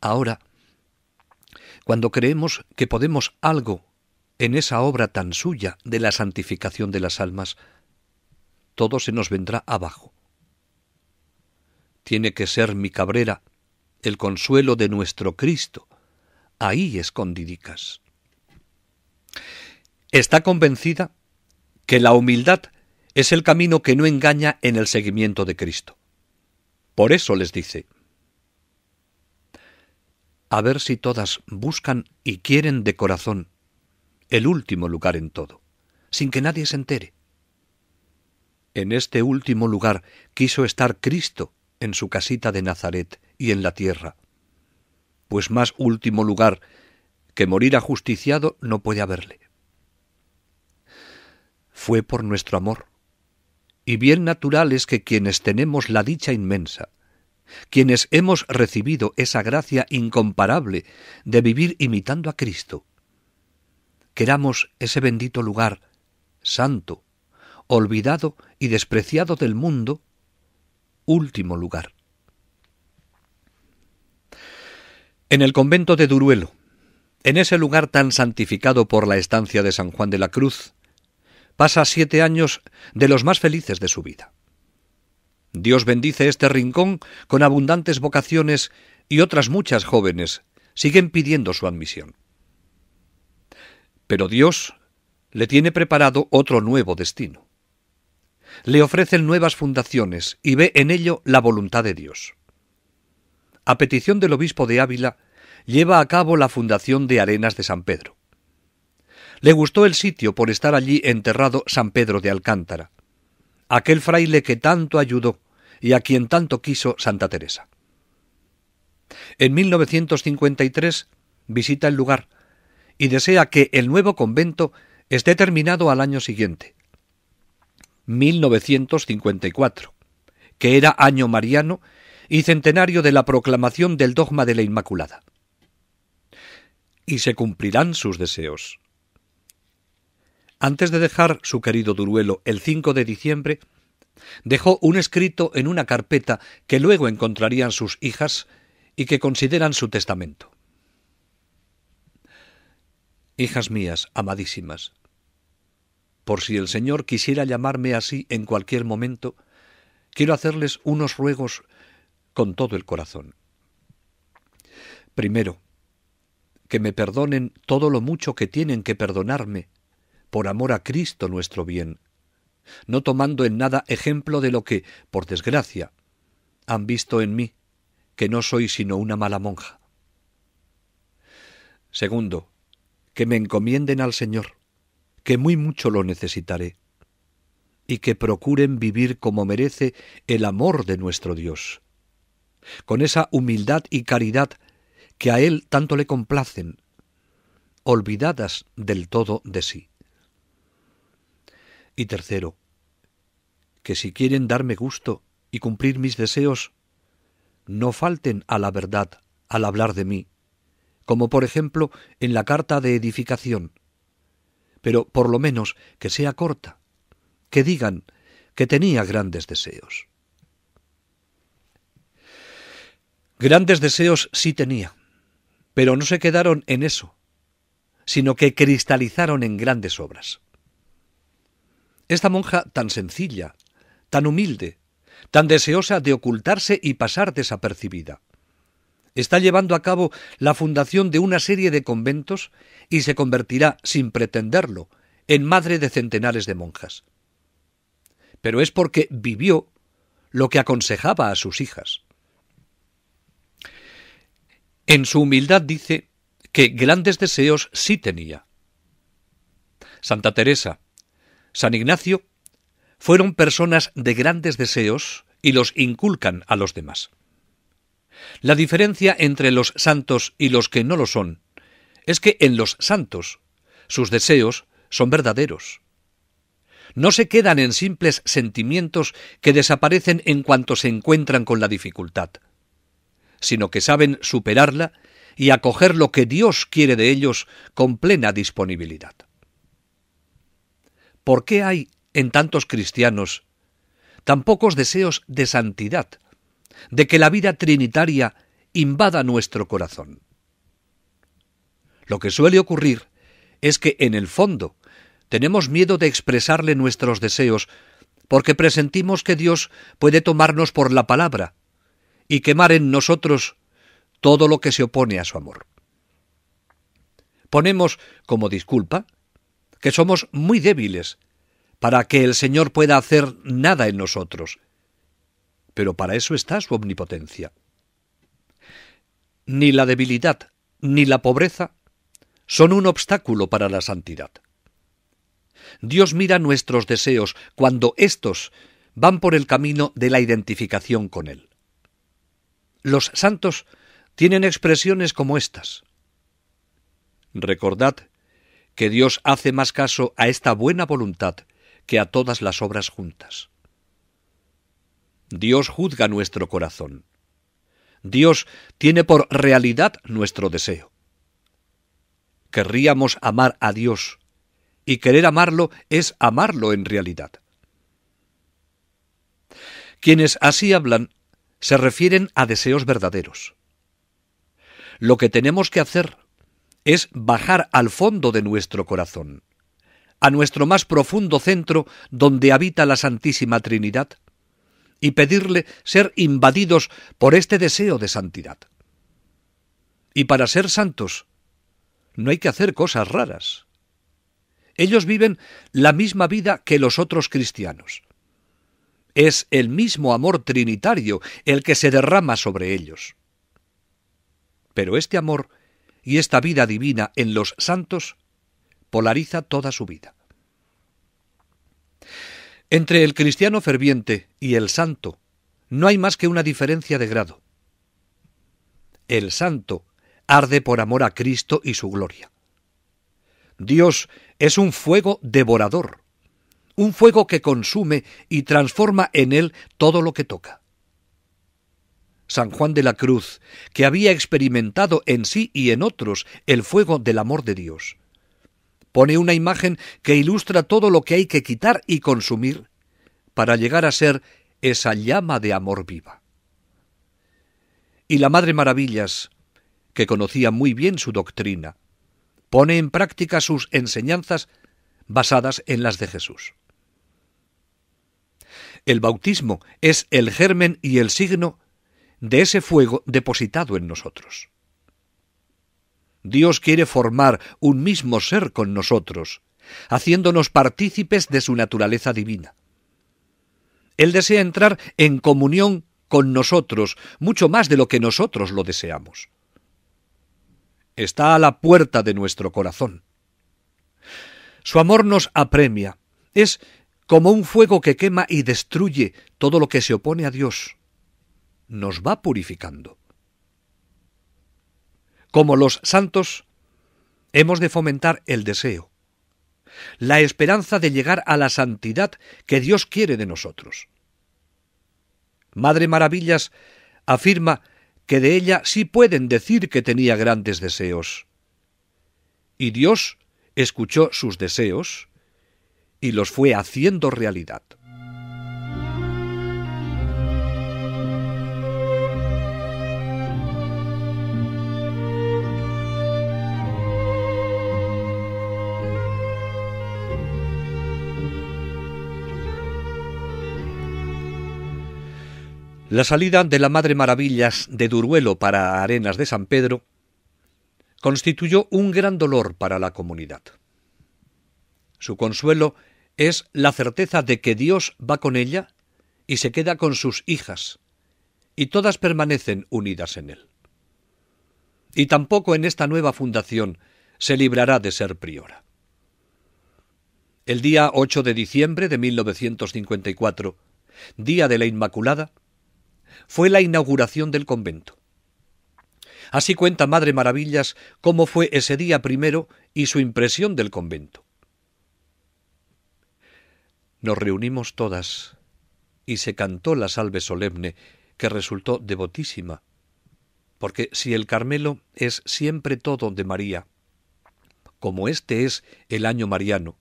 Ahora, cuando creemos que podemos algo en esa obra tan suya de la santificación de las almas, todo se nos vendrá abajo. Tiene que ser mi cabrera el consuelo de nuestro Cristo, ahí escondidicas. Está convencida que la humildad es el camino que no engaña en el seguimiento de Cristo. Por eso les dice, a ver si todas buscan y quieren de corazón el último lugar en todo, sin que nadie se entere. En este último lugar quiso estar Cristo en su casita de Nazaret y en la tierra, pues más último lugar que morir ajusticiado no puede haberle. Fue por nuestro amor, y bien natural es que quienes tenemos la dicha inmensa, quienes hemos recibido esa gracia incomparable de vivir imitando a Cristo, queramos ese bendito lugar, santo, olvidado y despreciado del mundo, último lugar. En el convento de Duruelo, en ese lugar tan santificado por la estancia de San Juan de la Cruz, pasa siete años de los más felices de su vida. Dios bendice este rincón con abundantes vocaciones y otras muchas jóvenes siguen pidiendo su admisión. Pero Dios le tiene preparado otro nuevo destino. Le ofrecen nuevas fundaciones y ve en ello la voluntad de Dios. A petición del obispo de Ávila, lleva a cabo la fundación de Arenas de San Pedro. Le gustó el sitio por estar allí enterrado San Pedro de Alcántara, aquel fraile que tanto ayudó y a quien tanto quiso Santa Teresa. En 1953 visita el lugar y desea que el nuevo convento esté terminado al año siguiente, 1954, que era año mariano y centenario de la proclamación del dogma de la Inmaculada. Y se cumplirán sus deseos. Antes de dejar su querido Duruelo el 5 de diciembre, dejó un escrito en una carpeta que luego encontrarían sus hijas y que consideran su testamento. Hijas mías, amadísimas, por si el Señor quisiera llamarme así en cualquier momento, quiero hacerles unos ruegos con todo el corazón. Primero, que me perdonen todo lo mucho que tienen que perdonarme por amor a Cristo nuestro bien, no tomando en nada ejemplo de lo que, por desgracia, han visto en mí, que no soy sino una mala monja. Segundo, que me encomienden al Señor, que muy mucho lo necesitaré, y que procuren vivir como merece el amor de nuestro Dios, con esa humildad y caridad que a Él tanto le complacen, olvidadas del todo de sí. Y tercero, que si quieren darme gusto y cumplir mis deseos, no falten a la verdad al hablar de mí, como por ejemplo en la carta de edificación, pero por lo menos que sea corta, que digan que tenía grandes deseos. Grandes deseos sí tenía, pero no se quedaron en eso, sino que cristalizaron en grandes obras. Esta monja tan sencilla, tan humilde, tan deseosa de ocultarse y pasar desapercibida. Está llevando a cabo la fundación de una serie de conventos y se convertirá, sin pretenderlo, en madre de centenares de monjas. Pero es porque vivió lo que aconsejaba a sus hijas. En su humildad dice que grandes deseos sí tenía. Santa Teresa, San Ignacio, fueron personas de grandes deseos y los inculcan a los demás. La diferencia entre los santos y los que no lo son es que en los santos sus deseos son verdaderos. No se quedan en simples sentimientos que desaparecen en cuanto se encuentran con la dificultad, sino que saben superarla y acoger lo que Dios quiere de ellos con plena disponibilidad. ¿Por qué hay en tantos cristianos tan pocos deseos de santidad, de que la vida trinitaria invada nuestro corazón? Lo que suele ocurrir es que en el fondo tenemos miedo de expresarle nuestros deseos porque presentimos que Dios puede tomarnos por la palabra y quemar en nosotros todo lo que se opone a su amor. Ponemos como disculpa que somos muy débiles para que el Señor pueda hacer nada en nosotros. Pero para eso está su omnipotencia. Ni la debilidad ni la pobreza son un obstáculo para la santidad. Dios mira nuestros deseos cuando éstos van por el camino de la identificación con Él. Los santos tienen expresiones como estas. Recordad que Dios hace más caso a esta buena voluntad que a todas las obras juntas. Dios juzga nuestro corazón. Dios tiene por realidad nuestro deseo. Querríamos amar a Dios, y querer amarlo es amarlo en realidad. Quienes así hablan se refieren a deseos verdaderos. Lo que tenemos que hacer es bajar al fondo de nuestro corazón, a nuestro más profundo centro donde habita la Santísima Trinidad, y pedirle ser invadidos por este deseo de santidad. Y para ser santos, no hay que hacer cosas raras. Ellos viven la misma vida que los otros cristianos. Es el mismo amor trinitario el que se derrama sobre ellos. Pero este amor y esta vida divina en los santos polariza toda su vida. Entre el cristiano ferviente y el santo no hay más que una diferencia de grado. El santo arde por amor a Cristo y su gloria. Dios es un fuego devorador, un fuego que consume y transforma en él todo lo que toca. San Juan de la Cruz, que había experimentado en sí y en otros el fuego del amor de Dios. Pone una imagen que ilustra todo lo que hay que quitar y consumir para llegar a ser esa llama de amor viva. Y la Madre Maravillas, que conocía muy bien su doctrina, pone en práctica sus enseñanzas basadas en las de Jesús. El bautismo es el germen y el signo de ese fuego depositado en nosotros. Dios quiere formar un mismo ser con nosotros, haciéndonos partícipes de su naturaleza divina. Él desea entrar en comunión con nosotros mucho más de lo que nosotros lo deseamos. Está a la puerta de nuestro corazón. Su amor nos apremia, es como un fuego que quema y destruye todo lo que se opone a Dios nos va purificando. Como los santos, hemos de fomentar el deseo, la esperanza de llegar a la santidad que Dios quiere de nosotros. Madre Maravillas afirma que de ella sí pueden decir que tenía grandes deseos. Y Dios escuchó sus deseos y los fue haciendo realidad. La salida de la Madre Maravillas de Duruelo para Arenas de San Pedro constituyó un gran dolor para la comunidad. Su consuelo es la certeza de que Dios va con ella y se queda con sus hijas, y todas permanecen unidas en él. Y tampoco en esta nueva fundación se librará de ser priora. El día 8 de diciembre de 1954, día de la Inmaculada, fue la inauguración del convento. Así cuenta Madre Maravillas cómo fue ese día primero y su impresión del convento. Nos reunimos todas y se cantó la salve solemne, que resultó devotísima, porque si el Carmelo es siempre todo de María, como este es el año mariano,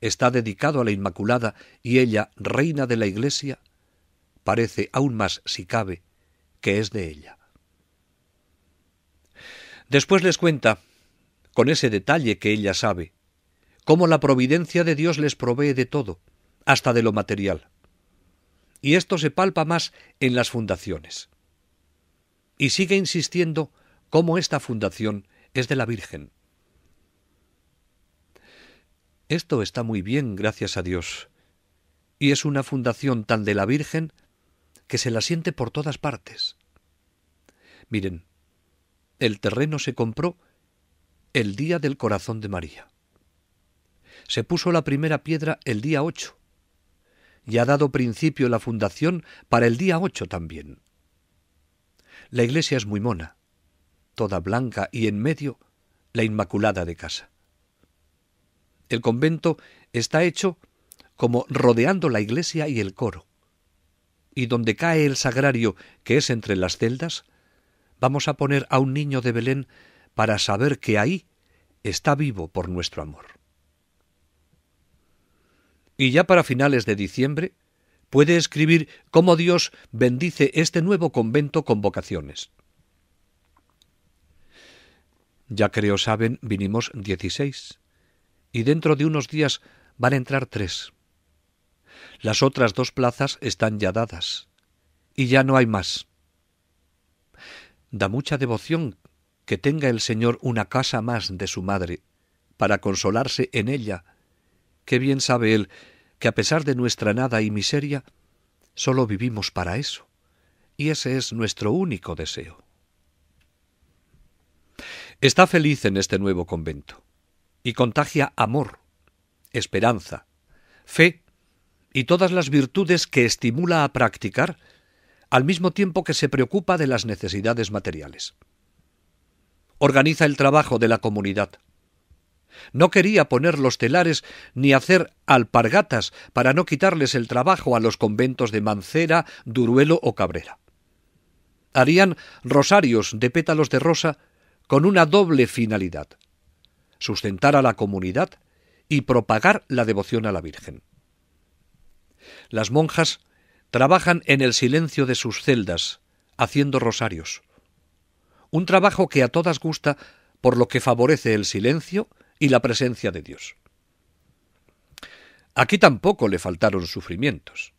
está dedicado a la Inmaculada y ella, reina de la Iglesia, parece aún más, si cabe, que es de ella. Después les cuenta, con ese detalle que ella sabe, cómo la providencia de Dios les provee de todo, hasta de lo material. Y esto se palpa más en las fundaciones. Y sigue insistiendo cómo esta fundación es de la Virgen. Esto está muy bien, gracias a Dios. Y es una fundación tan de la Virgen que se la siente por todas partes. Miren, el terreno se compró el día del corazón de María. Se puso la primera piedra el día 8 y ha dado principio la fundación para el día 8 también. La iglesia es muy mona, toda blanca y en medio la Inmaculada de casa. El convento está hecho como rodeando la iglesia y el coro y donde cae el sagrario que es entre las celdas, vamos a poner a un niño de Belén para saber que ahí está vivo por nuestro amor. Y ya para finales de diciembre puede escribir cómo Dios bendice este nuevo convento con vocaciones. Ya creo saben, vinimos 16 y dentro de unos días van a entrar tres. Las otras dos plazas están ya dadas. Y ya no hay más. Da mucha devoción que tenga el Señor una casa más de su madre, para consolarse en ella. Qué bien sabe Él que a pesar de nuestra nada y miseria, solo vivimos para eso. Y ese es nuestro único deseo. Está feliz en este nuevo convento y contagia amor, esperanza, fe y todas las virtudes que estimula a practicar, al mismo tiempo que se preocupa de las necesidades materiales. Organiza el trabajo de la comunidad. No quería poner los telares ni hacer alpargatas para no quitarles el trabajo a los conventos de Mancera, Duruelo o Cabrera. Harían rosarios de pétalos de rosa con una doble finalidad, sustentar a la comunidad y propagar la devoción a la Virgen. Las monjas trabajan en el silencio de sus celdas, haciendo rosarios. Un trabajo que a todas gusta por lo que favorece el silencio y la presencia de Dios. Aquí tampoco le faltaron sufrimientos.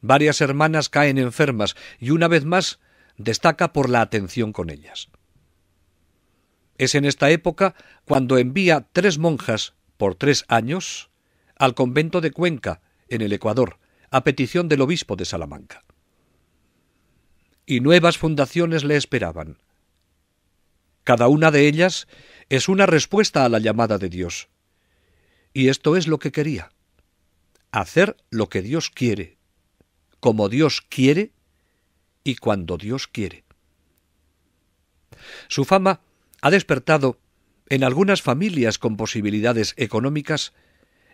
Varias hermanas caen enfermas y una vez más destaca por la atención con ellas. Es en esta época cuando envía tres monjas por tres años al convento de Cuenca en el Ecuador, a petición del obispo de Salamanca. Y nuevas fundaciones le esperaban. Cada una de ellas es una respuesta a la llamada de Dios. Y esto es lo que quería. Hacer lo que Dios quiere, como Dios quiere y cuando Dios quiere. Su fama ha despertado en algunas familias con posibilidades económicas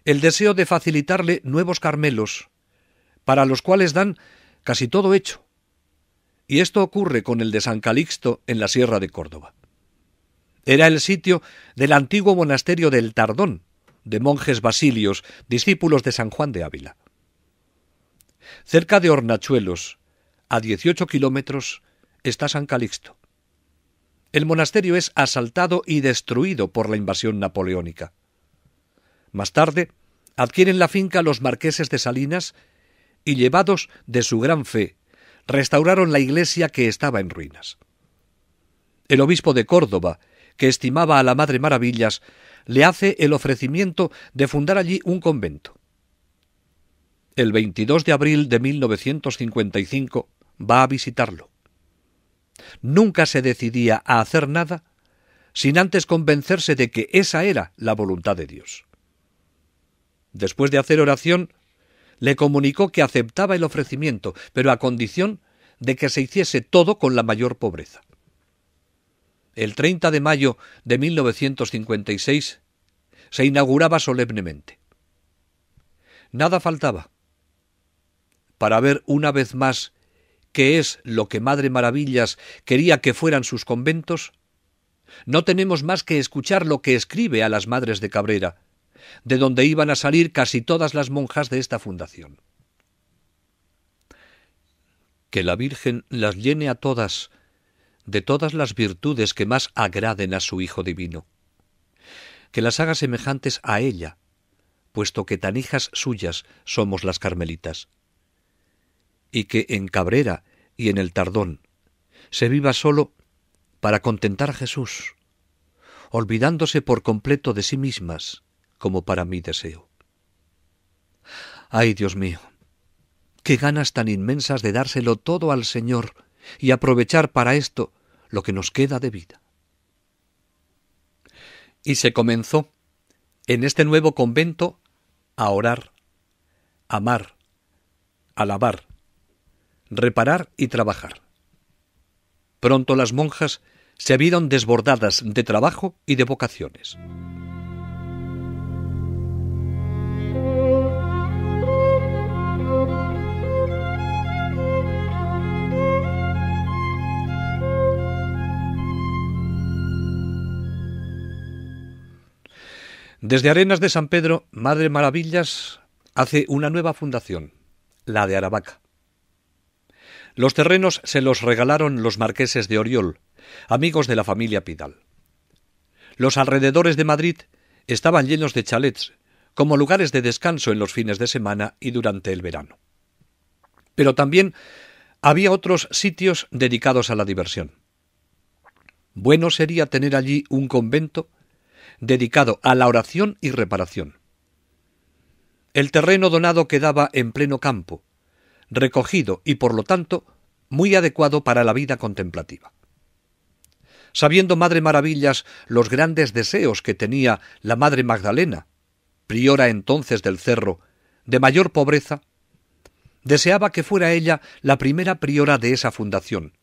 el deseo de facilitarle nuevos Carmelos, para los cuales dan casi todo hecho. Y esto ocurre con el de San Calixto en la Sierra de Córdoba. Era el sitio del antiguo monasterio del Tardón, de monjes basilios, discípulos de San Juan de Ávila. Cerca de Hornachuelos, a 18 kilómetros, está San Calixto. El monasterio es asaltado y destruido por la invasión napoleónica. Más tarde, adquieren la finca los marqueses de Salinas y, llevados de su gran fe, restauraron la iglesia que estaba en ruinas. El obispo de Córdoba, que estimaba a la Madre Maravillas, le hace el ofrecimiento de fundar allí un convento. El 22 de abril de 1955 va a visitarlo. Nunca se decidía a hacer nada sin antes convencerse de que esa era la voluntad de Dios. Después de hacer oración, le comunicó que aceptaba el ofrecimiento, pero a condición de que se hiciese todo con la mayor pobreza. El 30 de mayo de 1956 se inauguraba solemnemente. Nada faltaba para ver una vez más qué es lo que Madre Maravillas quería que fueran sus conventos, no tenemos más que escuchar lo que escribe a las Madres de Cabrera, de donde iban a salir casi todas las monjas de esta fundación. Que la Virgen las llene a todas de todas las virtudes que más agraden a su Hijo Divino, que las haga semejantes a ella, puesto que tan hijas suyas somos las carmelitas, y que en Cabrera y en el Tardón se viva solo para contentar a Jesús, olvidándose por completo de sí mismas, como para mi deseo. Ay, Dios mío, qué ganas tan inmensas de dárselo todo al Señor y aprovechar para esto lo que nos queda de vida. Y se comenzó en este nuevo convento a orar, amar, alabar, reparar y trabajar. Pronto las monjas se vieron desbordadas de trabajo y de vocaciones. Desde Arenas de San Pedro, Madre Maravillas hace una nueva fundación, la de Aravaca. Los terrenos se los regalaron los marqueses de Oriol, amigos de la familia Pidal. Los alrededores de Madrid estaban llenos de chalets, como lugares de descanso en los fines de semana y durante el verano. Pero también había otros sitios dedicados a la diversión. Bueno sería tener allí un convento dedicado a la oración y reparación. El terreno donado quedaba en pleno campo, recogido y por lo tanto muy adecuado para la vida contemplativa. Sabiendo Madre Maravillas los grandes deseos que tenía la Madre Magdalena, priora entonces del cerro, de mayor pobreza, deseaba que fuera ella la primera priora de esa fundación,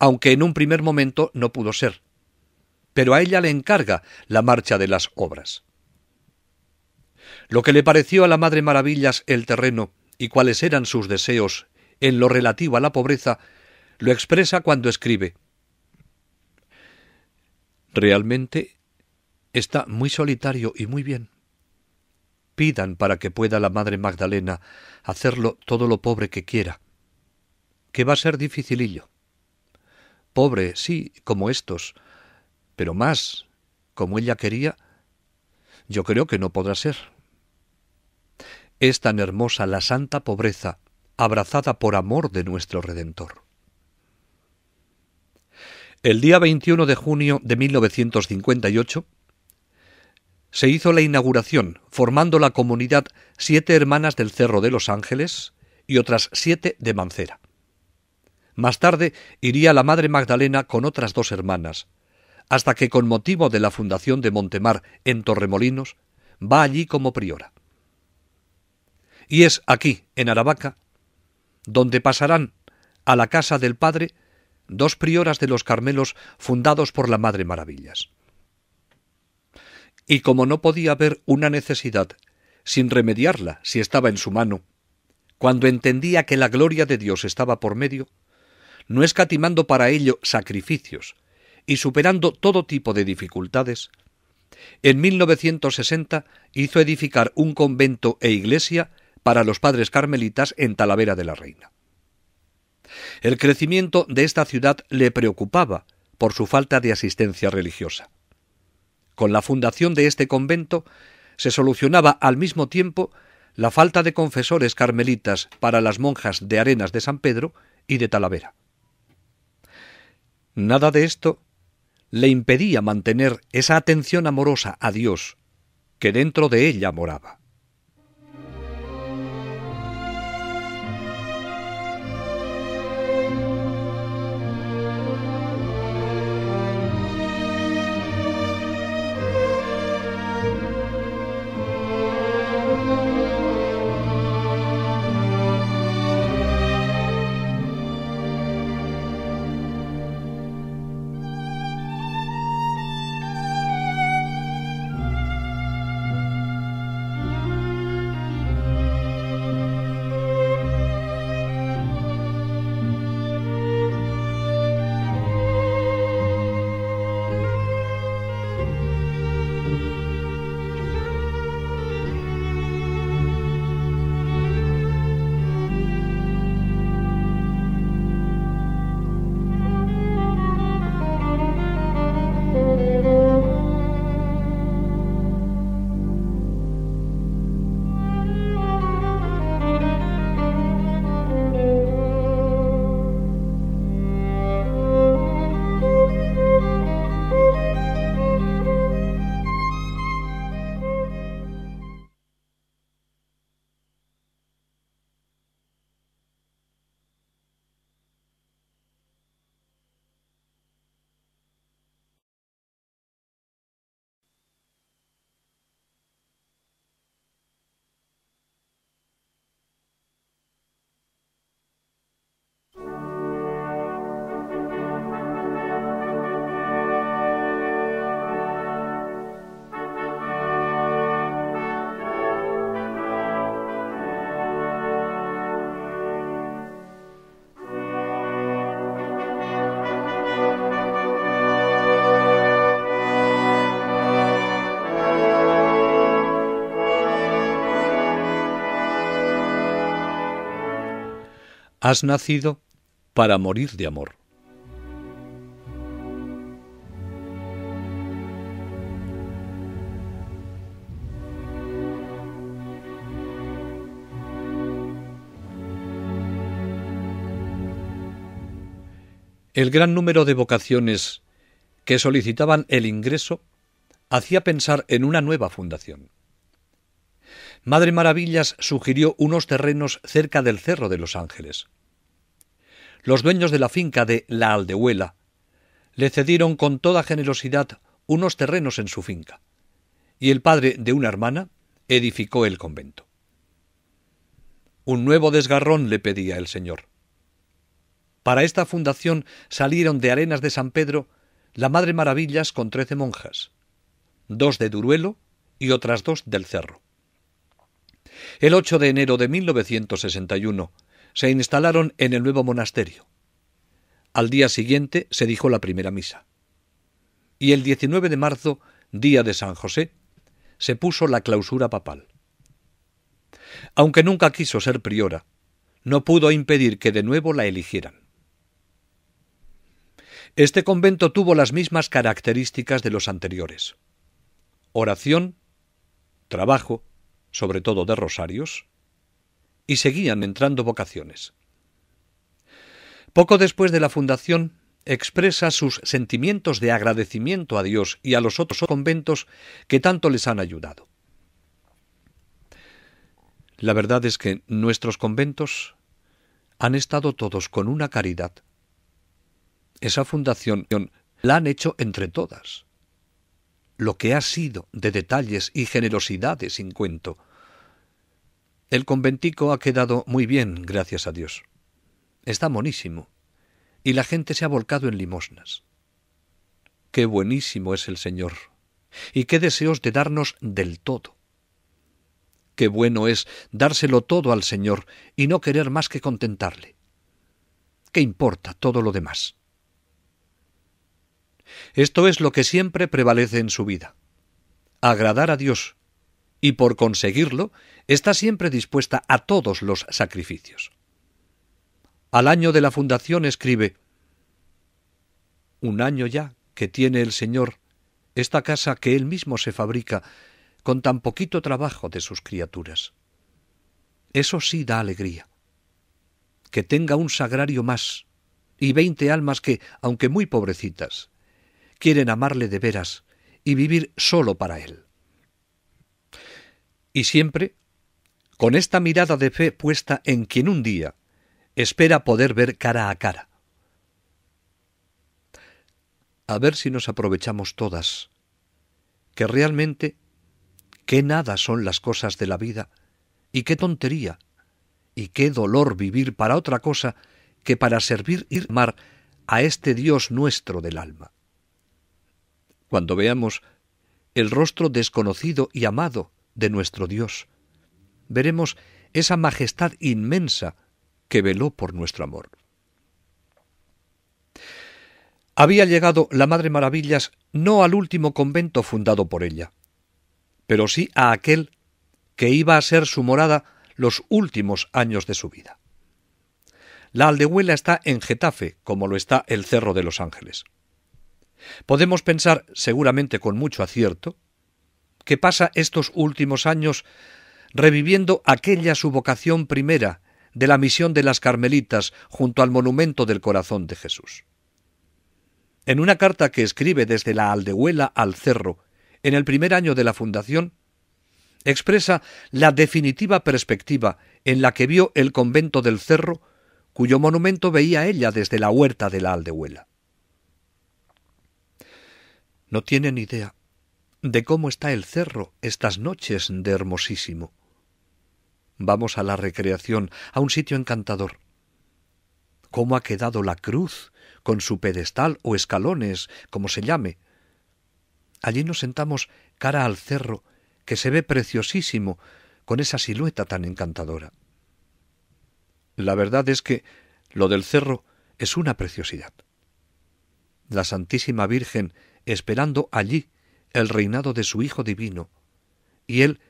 aunque en un primer momento no pudo ser, pero a ella le encarga la marcha de las obras. Lo que le pareció a la Madre Maravillas el terreno y cuáles eran sus deseos en lo relativo a la pobreza, lo expresa cuando escribe. Realmente está muy solitario y muy bien. Pidan para que pueda la Madre Magdalena hacerlo todo lo pobre que quiera, que va a ser dificilillo. Pobre, sí, como estos, pero más como ella quería, yo creo que no podrá ser. Es tan hermosa la santa pobreza, abrazada por amor de nuestro Redentor. El día 21 de junio de 1958 se hizo la inauguración, formando la comunidad siete hermanas del Cerro de los Ángeles y otras siete de Mancera. Más tarde iría la Madre Magdalena con otras dos hermanas, hasta que con motivo de la fundación de Montemar en Torremolinos, va allí como priora. Y es aquí, en Aravaca, donde pasarán a la casa del Padre dos prioras de los Carmelos fundados por la Madre Maravillas. Y como no podía haber una necesidad, sin remediarla si estaba en su mano, cuando entendía que la gloria de Dios estaba por medio, no escatimando para ello sacrificios, y superando todo tipo de dificultades, en 1960 hizo edificar un convento e iglesia para los padres carmelitas en Talavera de la Reina. El crecimiento de esta ciudad le preocupaba por su falta de asistencia religiosa. Con la fundación de este convento se solucionaba al mismo tiempo la falta de confesores carmelitas para las monjas de Arenas de San Pedro y de Talavera. Nada de esto le impedía mantener esa atención amorosa a Dios que dentro de ella moraba. Has nacido para morir de amor. El gran número de vocaciones que solicitaban el ingreso hacía pensar en una nueva fundación. Madre Maravillas sugirió unos terrenos cerca del Cerro de los Ángeles. Los dueños de la finca de La Aldehuela le cedieron con toda generosidad unos terrenos en su finca, y el padre de una hermana edificó el convento. Un nuevo desgarrón le pedía el Señor. Para esta fundación salieron de Arenas de San Pedro la Madre Maravillas con trece monjas, dos de Duruelo y otras dos del Cerro. El 8 de enero de 1961 se instalaron en el nuevo monasterio. Al día siguiente se dijo la primera misa. Y el 19 de marzo, día de San José, se puso la clausura papal. Aunque nunca quiso ser priora, no pudo impedir que de nuevo la eligieran. Este convento tuvo las mismas características de los anteriores. Oración, trabajo, sobre todo de rosarios, y seguían entrando vocaciones. Poco después de la fundación, expresa sus sentimientos de agradecimiento a Dios y a los otros conventos que tanto les han ayudado. La verdad es que nuestros conventos han estado todos con una caridad. Esa fundación la han hecho entre todas lo que ha sido de detalles y generosidades sin cuento. El conventico ha quedado muy bien, gracias a Dios. Está monísimo. Y la gente se ha volcado en limosnas. Qué buenísimo es el Señor. Y qué deseos de darnos del todo. Qué bueno es dárselo todo al Señor y no querer más que contentarle. ¿Qué importa todo lo demás? Esto es lo que siempre prevalece en su vida. Agradar a Dios. Y por conseguirlo, está siempre dispuesta a todos los sacrificios. Al año de la fundación escribe, Un año ya que tiene el Señor esta casa que Él mismo se fabrica con tan poquito trabajo de sus criaturas. Eso sí da alegría. Que tenga un sagrario más y veinte almas que, aunque muy pobrecitas, quieren amarle de veras y vivir solo para Él. Y siempre, con esta mirada de fe puesta en quien un día espera poder ver cara a cara. A ver si nos aprovechamos todas, que realmente qué nada son las cosas de la vida y qué tontería y qué dolor vivir para otra cosa que para servir y amar a este Dios nuestro del alma cuando veamos el rostro desconocido y amado de nuestro Dios. Veremos esa majestad inmensa que veló por nuestro amor. Había llegado la Madre Maravillas no al último convento fundado por ella, pero sí a aquel que iba a ser su morada los últimos años de su vida. La aldehuela está en Getafe, como lo está el Cerro de los Ángeles. Podemos pensar, seguramente con mucho acierto, que pasa estos últimos años reviviendo aquella su vocación primera de la misión de las Carmelitas junto al monumento del corazón de Jesús. En una carta que escribe desde la Aldehuela al Cerro, en el primer año de la fundación, expresa la definitiva perspectiva en la que vio el convento del Cerro, cuyo monumento veía ella desde la huerta de la Aldehuela. No tienen idea de cómo está el cerro estas noches de hermosísimo. Vamos a la recreación, a un sitio encantador. ¿Cómo ha quedado la cruz con su pedestal o escalones, como se llame? Allí nos sentamos cara al cerro, que se ve preciosísimo con esa silueta tan encantadora. La verdad es que lo del cerro es una preciosidad. La Santísima Virgen esperando allí el reinado de su Hijo Divino, y él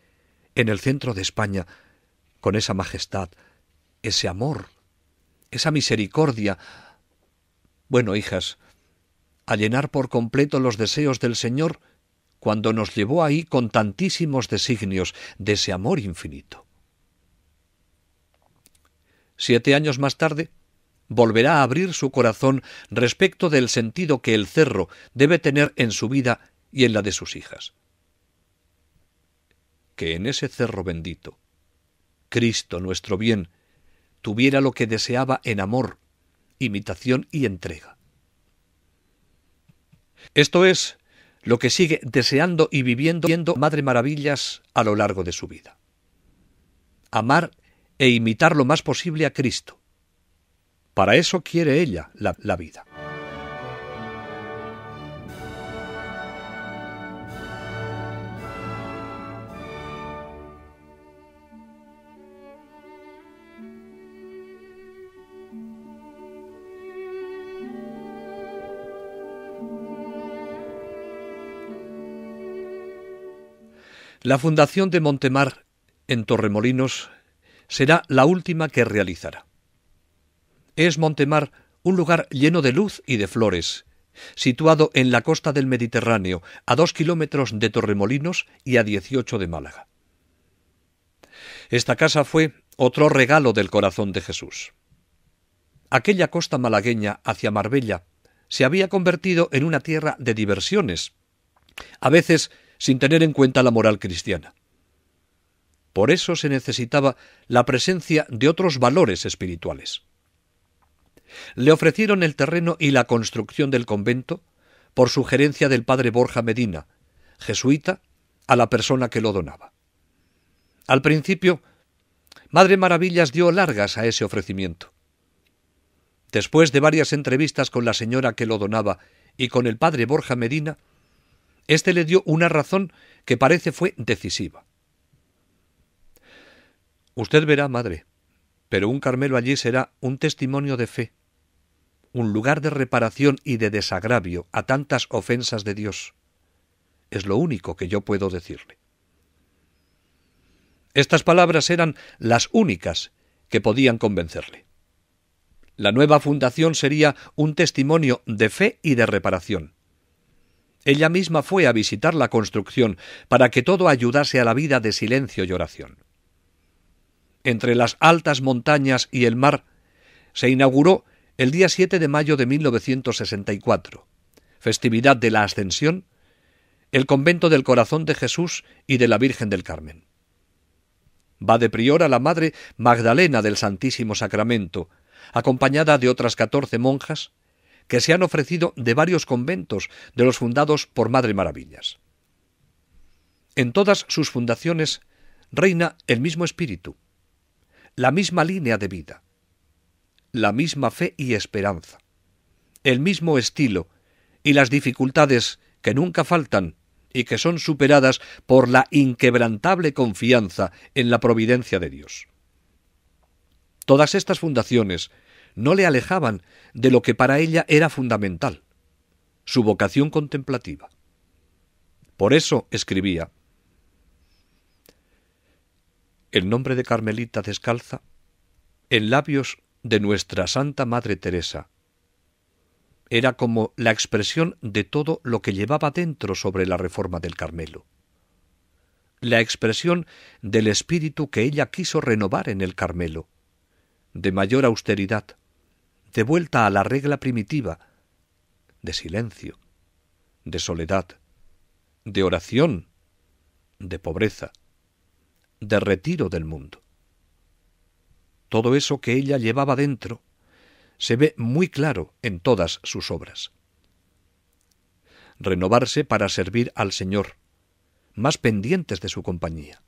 en el centro de España, con esa majestad, ese amor, esa misericordia. Bueno, hijas, a llenar por completo los deseos del Señor cuando nos llevó ahí con tantísimos designios de ese amor infinito. Siete años más tarde, volverá a abrir su corazón respecto del sentido que el cerro debe tener en su vida y en la de sus hijas. Que en ese cerro bendito, Cristo nuestro bien, tuviera lo que deseaba en amor, imitación y entrega. Esto es lo que sigue deseando y viviendo Madre Maravillas a lo largo de su vida. Amar e imitar lo más posible a Cristo, para eso quiere ella la, vida. La fundación de Montemar en Torremolinos será la última que realizará. Es Montemar un lugar lleno de luz y de flores, situado en la costa del Mediterráneo, a dos kilómetros de Torremolinos y a 18 de Málaga. Esta casa fue otro regalo del corazón de Jesús. Aquella costa malagueña hacia Marbella se había convertido en una tierra de diversiones, a veces sin tener en cuenta la moral cristiana. Por eso se necesitaba la presencia de otros valores espirituales. Le ofrecieron el terreno y la construcción del convento por sugerencia del padre Borja Medina, jesuita, a la persona que lo donaba. Al principio, Madre Maravillas dio largas a ese ofrecimiento. Después de varias entrevistas con la señora que lo donaba y con el padre Borja Medina, éste le dio una razón que parece fue decisiva. Usted verá, madre, pero un Carmelo allí será un testimonio de fe, un lugar de reparación y de desagravio a tantas ofensas de Dios. Es lo único que yo puedo decirle. Estas palabras eran las únicas que podían convencerle. La nueva fundación sería un testimonio de fe y de reparación. Ella misma fue a visitar la construcción para que todo ayudase a la vida de silencio y oración. Entre las altas montañas y el mar se inauguró el día 7 de mayo de 1964, festividad de la Ascensión, el convento del Corazón de Jesús y de la Virgen del Carmen. Va de priora la Madre Magdalena del Santísimo Sacramento, acompañada de otras catorce monjas, que se han ofrecido de varios conventos de los fundados por Madre Maravillas. En todas sus fundaciones reina el mismo espíritu, la misma línea de vida, la misma fe y esperanza, el mismo estilo y las dificultades que nunca faltan y que son superadas por la inquebrantable confianza en la providencia de Dios. Todas estas fundaciones no le alejaban de lo que para ella era fundamental, su vocación contemplativa. Por eso escribía, El nombre de Carmelita descalza, en labios de nuestra Santa Madre Teresa. Era como la expresión de todo lo que llevaba dentro sobre la reforma del Carmelo. La expresión del espíritu que ella quiso renovar en el Carmelo, de mayor austeridad, de vuelta a la regla primitiva, de silencio, de soledad, de oración, de pobreza, de retiro del mundo todo eso que ella llevaba dentro, se ve muy claro en todas sus obras. Renovarse para servir al Señor, más pendientes de su compañía.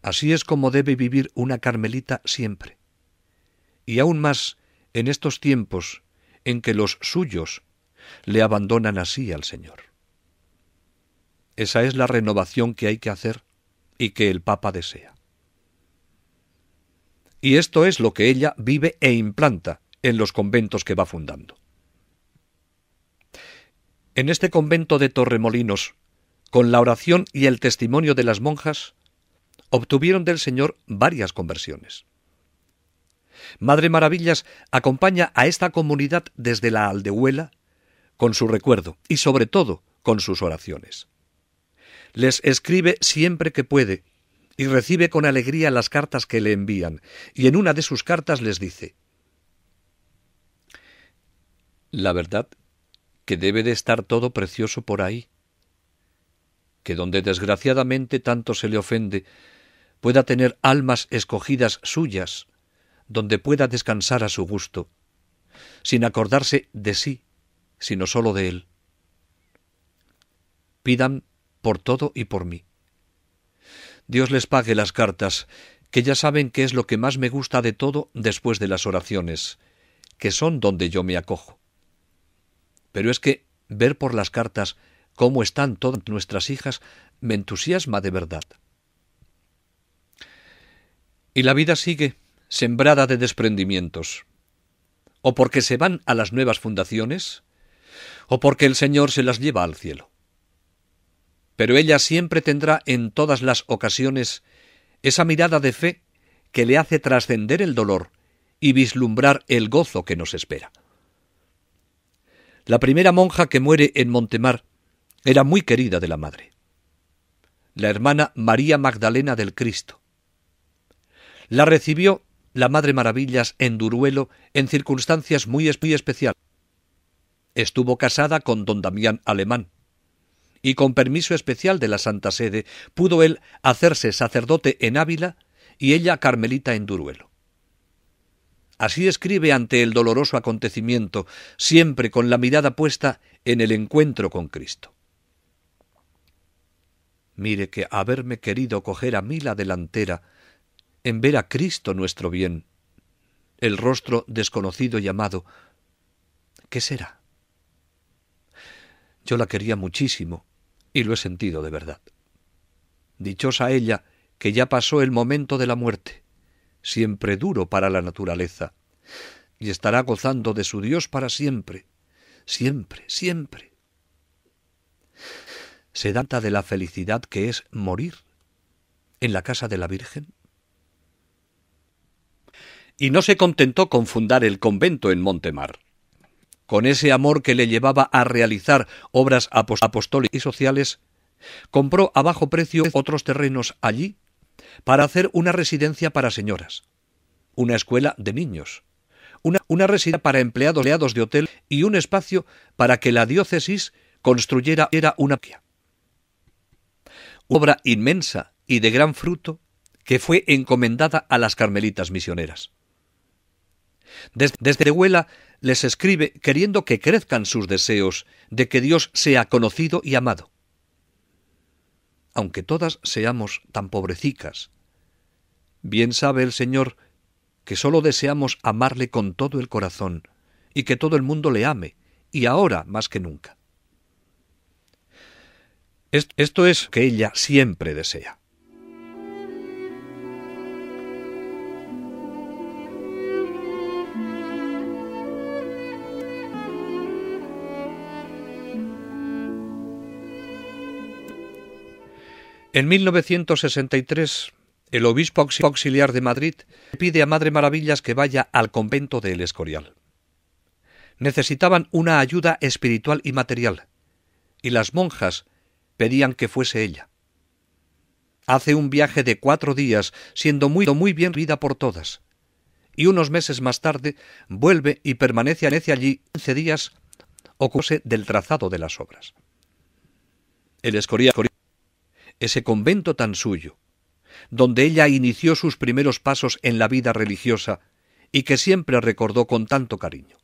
Así es como debe vivir una carmelita siempre. Y aún más en estos tiempos en que los suyos le abandonan así al Señor. Esa es la renovación que hay que hacer y que el Papa desea y esto es lo que ella vive e implanta en los conventos que va fundando. En este convento de Torremolinos, con la oración y el testimonio de las monjas, obtuvieron del Señor varias conversiones. Madre Maravillas acompaña a esta comunidad desde la aldehuela con su recuerdo y sobre todo con sus oraciones. Les escribe siempre que puede y recibe con alegría las cartas que le envían, y en una de sus cartas les dice, La verdad que debe de estar todo precioso por ahí, que donde desgraciadamente tanto se le ofende, pueda tener almas escogidas suyas, donde pueda descansar a su gusto, sin acordarse de sí, sino sólo de él. Pidan por todo y por mí. Dios les pague las cartas, que ya saben que es lo que más me gusta de todo después de las oraciones, que son donde yo me acojo. Pero es que ver por las cartas cómo están todas nuestras hijas me entusiasma de verdad. Y la vida sigue, sembrada de desprendimientos. O porque se van a las nuevas fundaciones, o porque el Señor se las lleva al cielo pero ella siempre tendrá en todas las ocasiones esa mirada de fe que le hace trascender el dolor y vislumbrar el gozo que nos espera. La primera monja que muere en Montemar era muy querida de la madre, la hermana María Magdalena del Cristo. La recibió la Madre Maravillas en Duruelo en circunstancias muy, muy especiales. Estuvo casada con don Damián Alemán, y con permiso especial de la Santa Sede pudo él hacerse sacerdote en Ávila y ella carmelita en Duruelo. Así escribe ante el doloroso acontecimiento, siempre con la mirada puesta en el encuentro con Cristo. Mire que haberme querido coger a mí la delantera, en ver a Cristo nuestro bien, el rostro desconocido y amado, ¿qué será? Yo la quería muchísimo, y lo he sentido de verdad. Dichosa ella, que ya pasó el momento de la muerte, siempre duro para la naturaleza, y estará gozando de su Dios para siempre, siempre, siempre. Se data de la felicidad que es morir en la casa de la Virgen. Y no se contentó con fundar el convento en Montemar con ese amor que le llevaba a realizar obras apostólicas y sociales, compró a bajo precio otros terrenos allí para hacer una residencia para señoras, una escuela de niños, una, residencia para empleados, de hotel y un espacio para que la diócesis construyera era una obra inmensa y de gran fruto que fue encomendada a las carmelitas misioneras. Desde, desde Huela les escribe queriendo que crezcan sus deseos de que Dios sea conocido y amado. Aunque todas seamos tan pobrecicas, bien sabe el Señor que sólo deseamos amarle con todo el corazón y que todo el mundo le ame, y ahora más que nunca. Esto es que ella siempre desea. En 1963, el obispo auxiliar de Madrid pide a Madre Maravillas que vaya al convento de El Escorial. Necesitaban una ayuda espiritual y material, y las monjas pedían que fuese ella. Hace un viaje de cuatro días, siendo muy, muy bien vida por todas, y unos meses más tarde vuelve y permanece allí quince días, ocupándose del trazado de las obras. El Escorial ese convento tan suyo, donde ella inició sus primeros pasos en la vida religiosa y que siempre recordó con tanto cariño.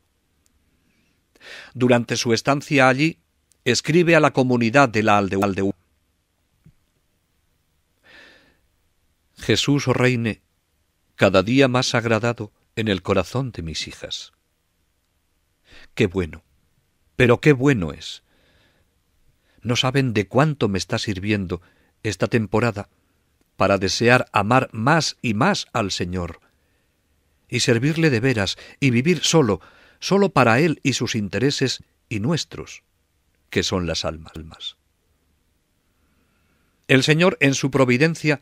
Durante su estancia allí, escribe a la comunidad de la Aldeu. Jesús reine cada día más agradado en el corazón de mis hijas. Qué bueno, pero qué bueno es. No saben de cuánto me está sirviendo esta temporada para desear amar más y más al Señor, y servirle de veras, y vivir solo, solo para Él y sus intereses y nuestros, que son las almas. El Señor, en su providencia,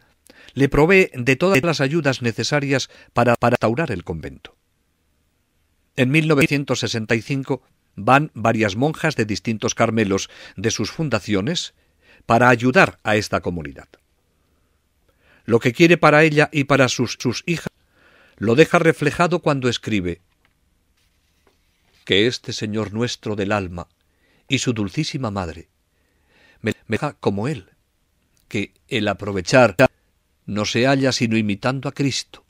le provee de todas las ayudas necesarias para, para restaurar el convento. En 1965 van varias monjas de distintos carmelos de sus fundaciones para ayudar a esta comunidad. Lo que quiere para ella y para sus, sus hijas lo deja reflejado cuando escribe que este Señor nuestro del alma y su dulcísima madre me deja como Él, que el aprovechar no se halla sino imitando a Cristo,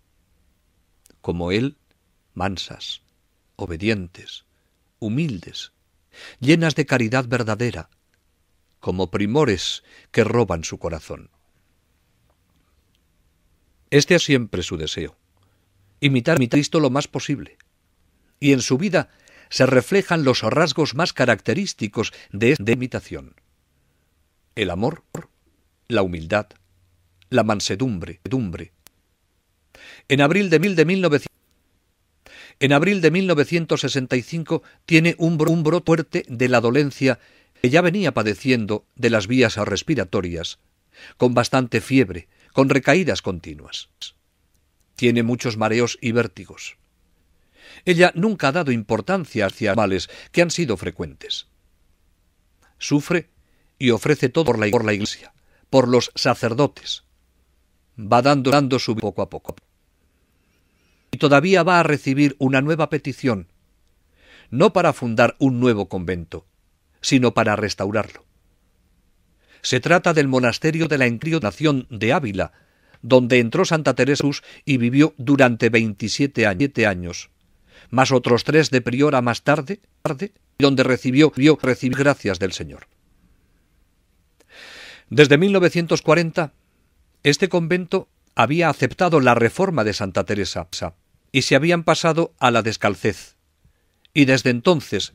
como Él, mansas, obedientes, humildes, llenas de caridad verdadera, como primores que roban su corazón. Este es siempre su deseo, imitar a Cristo lo más posible. Y en su vida se reflejan los rasgos más característicos de esta imitación. El amor, la humildad, la mansedumbre. En abril de, mil de en abril de 1965 tiene un, bro, un brote fuerte de la dolencia ella venía padeciendo de las vías respiratorias, con bastante fiebre, con recaídas continuas. Tiene muchos mareos y vértigos. Ella nunca ha dado importancia hacia males que han sido frecuentes. Sufre y ofrece todo por la, iglesia, por los sacerdotes. Va dando, dando su poco a poco. Y todavía va a recibir una nueva petición, no para fundar un nuevo convento, sino para restaurarlo. Se trata del monasterio de la Encriotación de Ávila, donde entró Santa Teresa y vivió durante 27 años, más otros tres de priora más tarde, tarde donde recibió, vio, recibir gracias del Señor. Desde 1940, este convento había aceptado la reforma de Santa Teresa y se habían pasado a la descalcez. Y desde entonces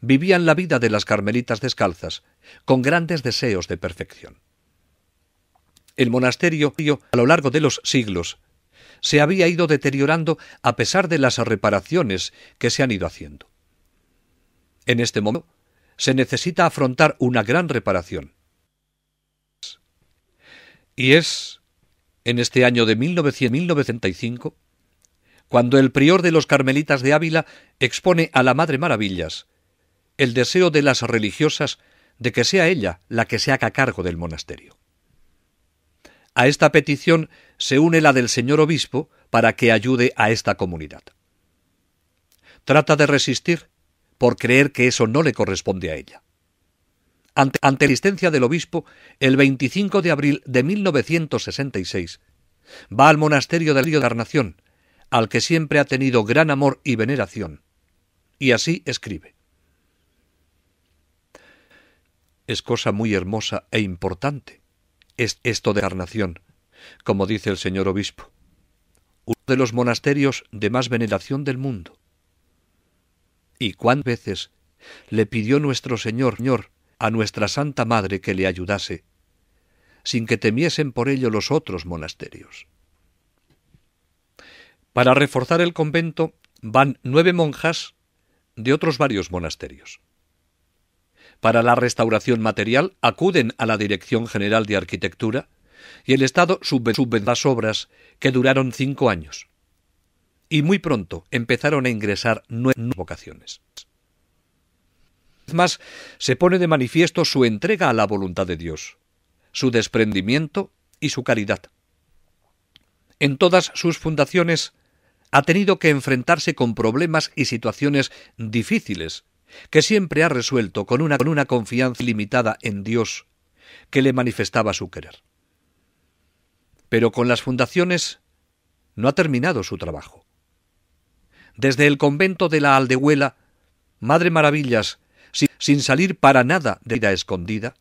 vivían la vida de las carmelitas descalzas, con grandes deseos de perfección. El monasterio, a lo largo de los siglos, se había ido deteriorando a pesar de las reparaciones que se han ido haciendo. En este momento, se necesita afrontar una gran reparación. Y es en este año de 1995 cuando el prior de los Carmelitas de Ávila expone a la Madre Maravillas el deseo de las religiosas de que sea ella la que se haga cargo del monasterio. A esta petición se une la del señor obispo para que ayude a esta comunidad. Trata de resistir por creer que eso no le corresponde a ella. Ante, la existencia del obispo, el 25 de abril de 1966, va al monasterio del Río de la al que siempre ha tenido gran amor y veneración, y así escribe. es cosa muy hermosa e importante. Es esto de encarnación, como dice el señor obispo, uno de los monasterios de más veneración del mundo. ¿Y cuántas veces le pidió nuestro Señor, Señor a nuestra Santa Madre que le ayudase, sin que temiesen por ello los otros monasterios? Para reforzar el convento van nueve monjas de otros varios monasterios para la restauración material acuden a la Dirección General de Arquitectura y el Estado subvenciona las obras que duraron cinco años. Y muy pronto empezaron a ingresar nuevas vocaciones. Más se pone de manifiesto su entrega a la voluntad de Dios, su desprendimiento y su caridad. En todas sus fundaciones ha tenido que enfrentarse con problemas y situaciones difíciles que siempre ha resuelto con una, confianza ilimitada en Dios que le manifestaba su querer. Pero con las fundaciones no ha terminado su trabajo. Desde el convento de la Aldehuela, Madre Maravillas, sin, salir para nada de vida escondida,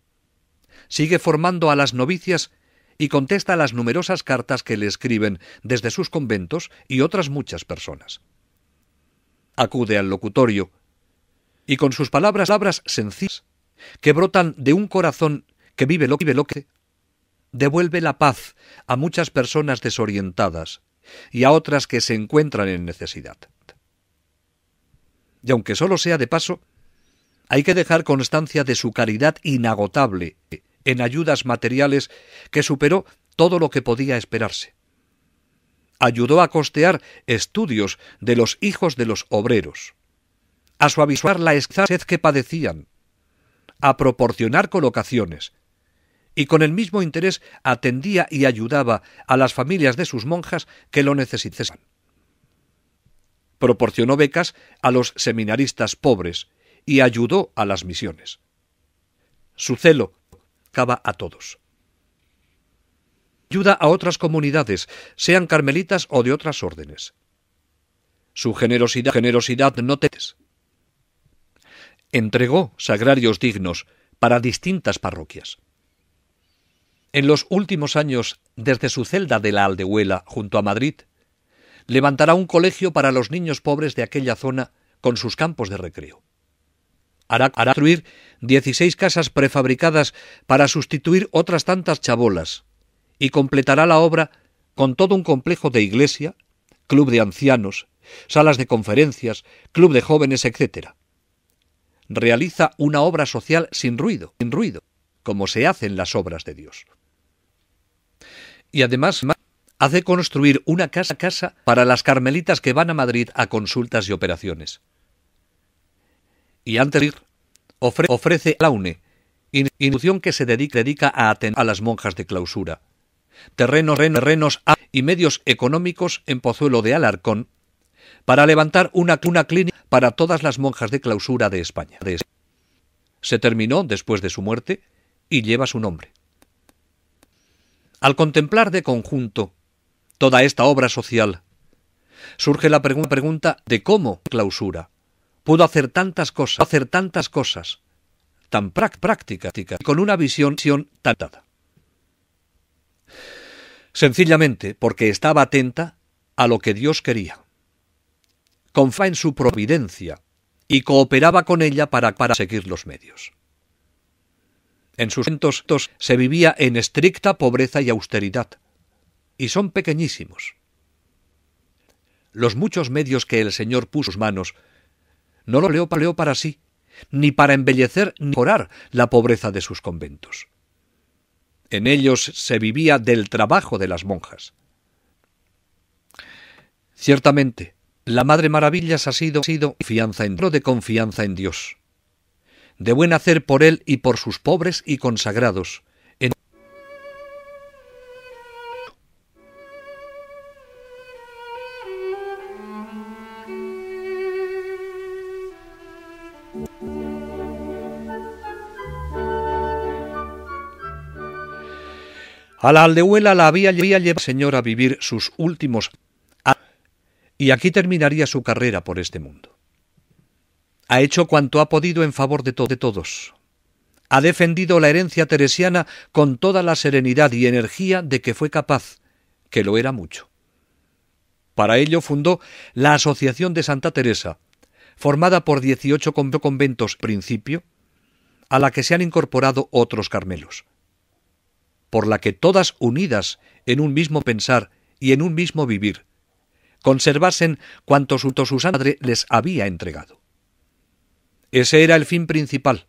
sigue formando a las novicias y contesta las numerosas cartas que le escriben desde sus conventos y otras muchas personas. Acude al locutorio, y con sus palabras, palabras sencillas, que brotan de un corazón que vive lo que vive lo que devuelve la paz a muchas personas desorientadas y a otras que se encuentran en necesidad. Y aunque solo sea de paso, hay que dejar constancia de su caridad inagotable en ayudas materiales que superó todo lo que podía esperarse. Ayudó a costear estudios de los hijos de los obreros, a suavizar la escasez que padecían, a proporcionar colocaciones, y con el mismo interés atendía y ayudaba a las familias de sus monjas que lo necesitaban. Proporcionó becas a los seminaristas pobres y ayudó a las misiones. Su celo cava a todos. Ayuda a otras comunidades, sean carmelitas o de otras órdenes. Su generosidad, generosidad no entregó sagrarios dignos para distintas parroquias. En los últimos años, desde su celda de la Aldehuela, junto a Madrid, levantará un colegio para los niños pobres de aquella zona con sus campos de recreo. Hará, construir 16 casas prefabricadas para sustituir otras tantas chabolas y completará la obra con todo un complejo de iglesia, club de ancianos, salas de conferencias, club de jóvenes, etcétera realiza una obra social sin ruido, sin ruido, como se hacen las obras de Dios. Y además hace construir una casa casa para las carmelitas que van a Madrid a consultas y operaciones. Y antes de ir, ofrece la UNE, institución que se dedica, dedica a atender a las monjas de clausura. terrenos, terrenos y medios económicos en Pozuelo de Alarcón para levantar una, clínica para todas las monjas de clausura de España. Se terminó después de su muerte y lleva su nombre. Al contemplar de conjunto toda esta obra social, surge la pregunta de cómo clausura pudo hacer tantas cosas, hacer tantas cosas, tan práctica, con una visión tan dada. Sencillamente porque estaba atenta a lo que Dios quería confía en su providencia y cooperaba con ella para, para seguir los medios. En sus conventos se vivía en estricta pobreza y austeridad, y son pequeñísimos. Los muchos medios que el Señor puso en sus manos no lo leo para sí, ni para embellecer ni mejorar la pobreza de sus conventos. En ellos se vivía del trabajo de las monjas. Ciertamente, la Madre Maravillas ha sido, sido fianza de confianza en Dios, de buen hacer por Él y por sus pobres y consagrados, A la aldehuela la había llevado el señor a vivir sus últimos y aquí terminaría su carrera por este mundo. Ha hecho cuanto ha podido en favor de, todos. Ha defendido la herencia teresiana con toda la serenidad y energía de que fue capaz, que lo era mucho. Para ello fundó la Asociación de Santa Teresa, formada por 18 conventos principio, a la que se han incorporado otros Carmelos, por la que todas unidas en un mismo pensar y en un mismo vivir, conservasen cuanto su madre les había entregado. Ese era el fin principal.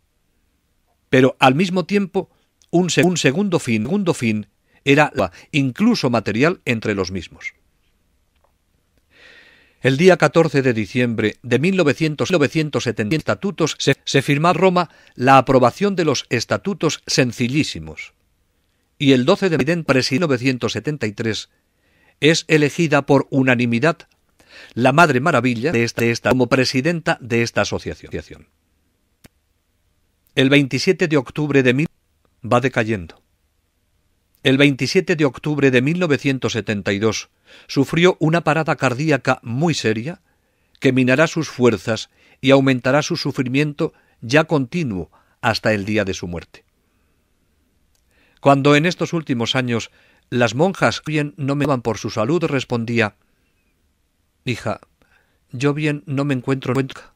Pero al mismo tiempo, un, segundo fin, era incluso material entre los mismos. El día 14 de diciembre de 1970 se, firmó en Roma la aprobación de los estatutos sencillísimos. Y el 12 de 1973 es elegida por unanimidad la Madre Maravilla de esta, como presidenta de esta asociación. El 27 de octubre de mil va decayendo. El 27 de octubre de 1972 sufrió una parada cardíaca muy seria que minará sus fuerzas y aumentará su sufrimiento ya continuo hasta el día de su muerte. Cuando en estos últimos años las monjas bien no me van por su salud, respondía. Hija, yo bien no me encuentro cuenta.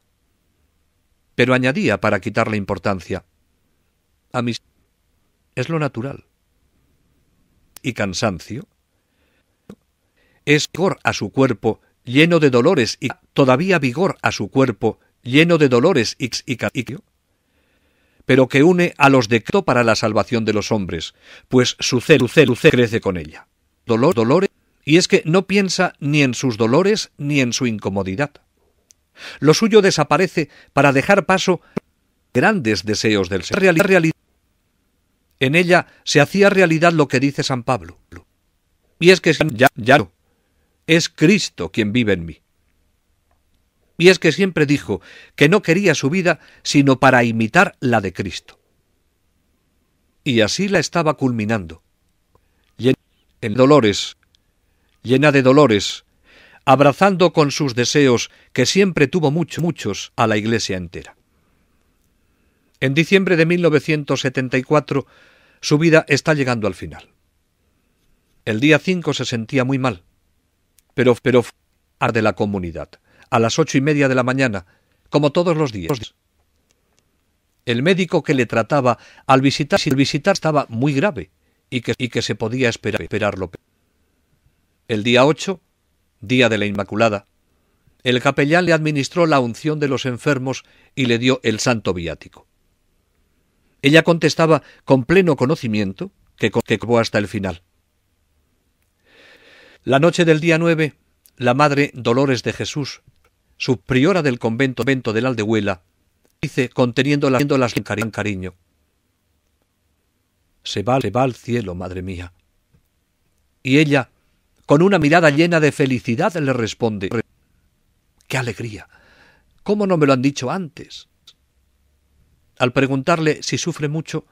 Pero añadía para quitar la importancia. A mis... es lo natural. Y cansancio. Es vigor a su cuerpo, lleno de dolores y todavía vigor a su cuerpo, lleno de dolores y, pero que une a los de Cristo para la salvación de los hombres, pues su celu crece con ella. Dolor, dolores, y es que no piensa ni en sus dolores ni en su incomodidad. Lo suyo desaparece para dejar paso a grandes deseos del ser. En ella se hacía realidad lo que dice San Pablo. Y es que ya, Es Cristo quien vive en mí. Y es que siempre dijo que no quería su vida sino para imitar la de Cristo. Y así la estaba culminando. Llena de dolores, llena de dolores, abrazando con sus deseos, que siempre tuvo muchos, muchos, a la iglesia entera. En diciembre de 1974, su vida está llegando al final. El día 5 se sentía muy mal, pero, pero de la comunidad a las ocho y media de la mañana, como todos los días. El médico que le trataba al visitar, si visitar estaba muy grave y que, y que se podía esperar, esperarlo. El día 8, día de la Inmaculada, el capellán le administró la unción de los enfermos y le dio el santo viático. Ella contestaba con pleno conocimiento que, que hasta el final. La noche del día nueve, la madre Dolores de Jesús subpriora del convento del Aldehuela, dice conteniendo las cariño. Se va, va al cielo, madre mía. Y ella, con una mirada llena de felicidad, le responde, ¡qué alegría! ¿Cómo no me lo han dicho antes? Al preguntarle si sufre mucho,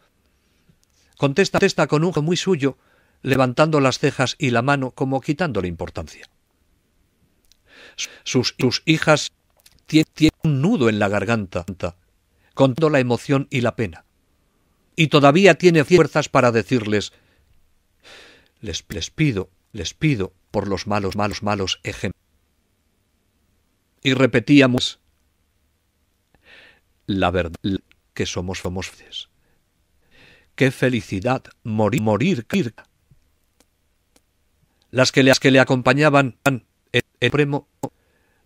contesta, contesta con un muy suyo, levantando las cejas y la mano como quitándole importancia. Sus, hijas tienen un nudo en la garganta, toda la emoción y la pena. Y todavía tiene fuerzas para decirles les, les pido, les pido por los malos, malos, malos ejemplos. Y repetíamos la verdad que somos famosos Qué felicidad morir morir. Las que, las que le acompañaban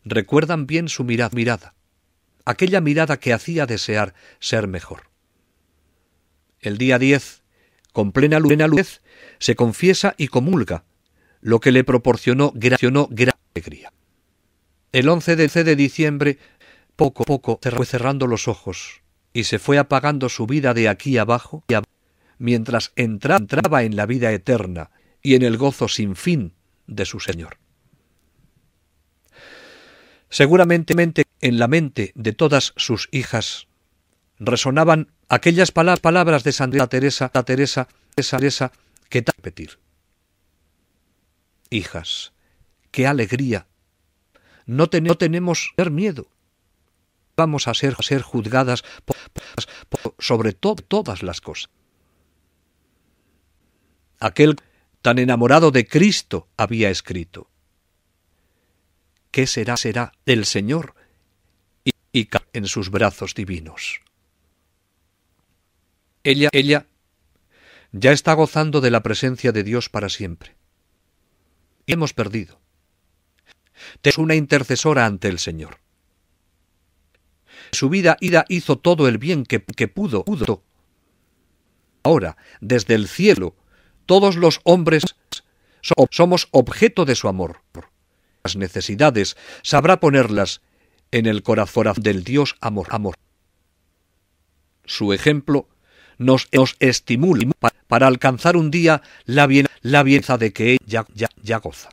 recuerdan bien su mirada, mirada, aquella mirada que hacía desear ser mejor. El día 10, con plena luz, se confiesa y comulga, lo que le proporcionó gran alegría. El 11 de diciembre, poco a poco, fue cerrando los ojos y se fue apagando su vida de aquí abajo, mientras entraba en la vida eterna y en el gozo sin fin de su Señor. Seguramente en la mente de todas sus hijas resonaban aquellas palabras de Santa Teresa, la Teresa, esa que tal repetir. Hijas, qué alegría. No, no tenemos miedo. Vamos a ser, juzgadas sobre todas las cosas. Aquel tan enamorado de Cristo había escrito. ¿Qué será, será del Señor? Y, en sus brazos divinos. Ella, ella, ya está gozando de la presencia de Dios para siempre. Y hemos perdido. Te es una intercesora ante el Señor. Su vida ida hizo todo el bien que, pudo, pudo. Ahora, desde el cielo, todos los hombres somos objeto de su amor las necesidades, sabrá ponerlas en el corazón del Dios amor. amor. Su ejemplo nos, estimula para, alcanzar un día la, bien, la bienza de que ella ya, ya goza.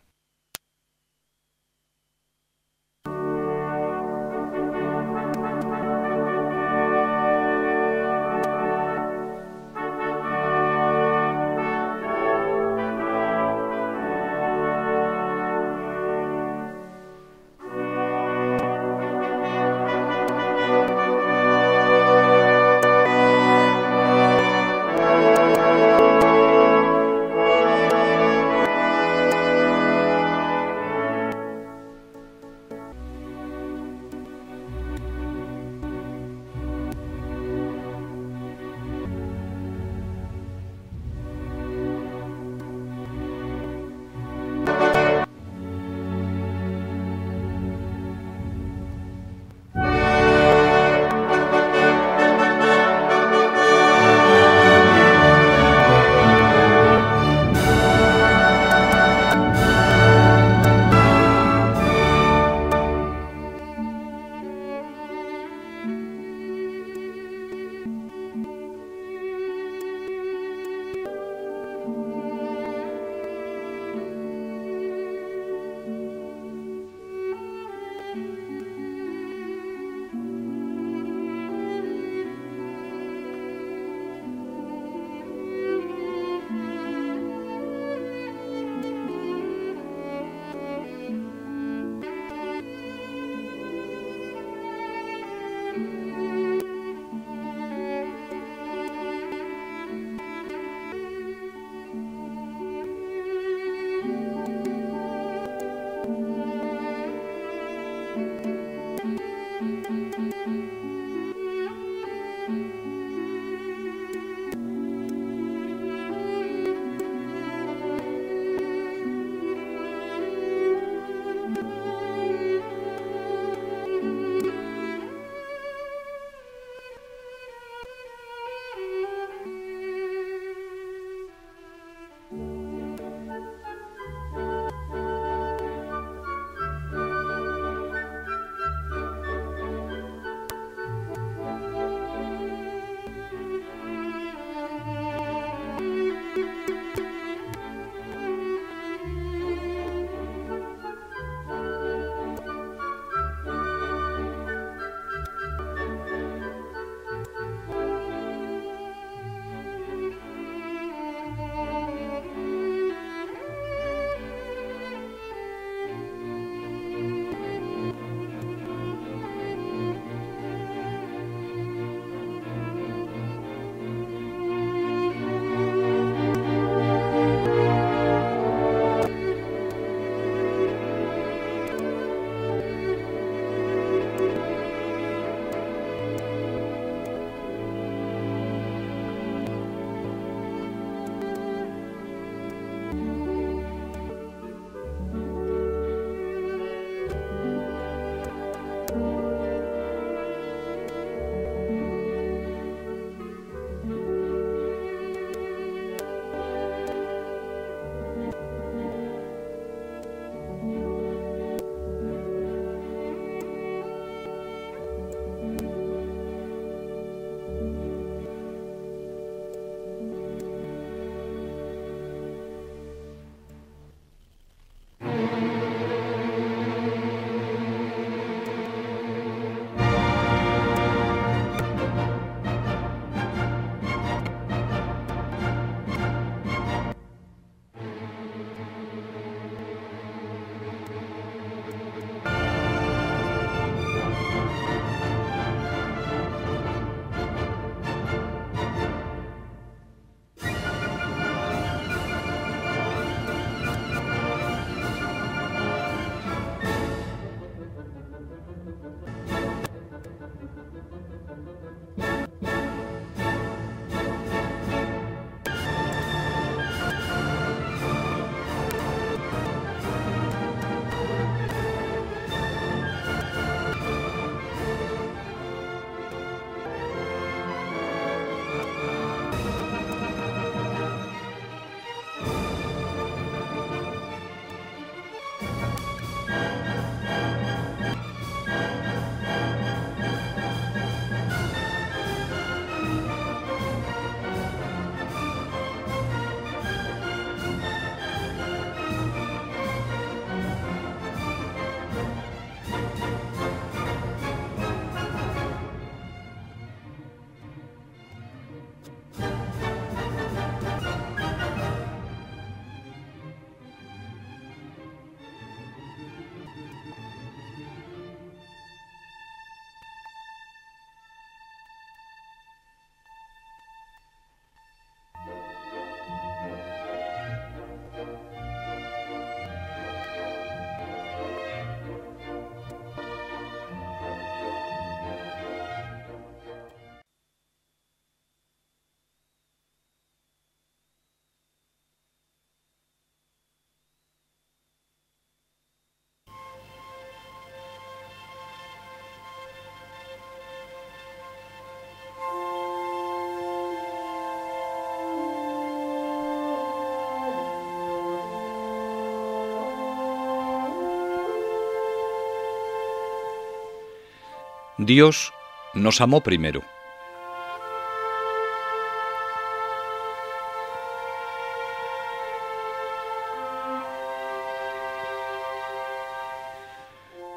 Dios nos amó primero.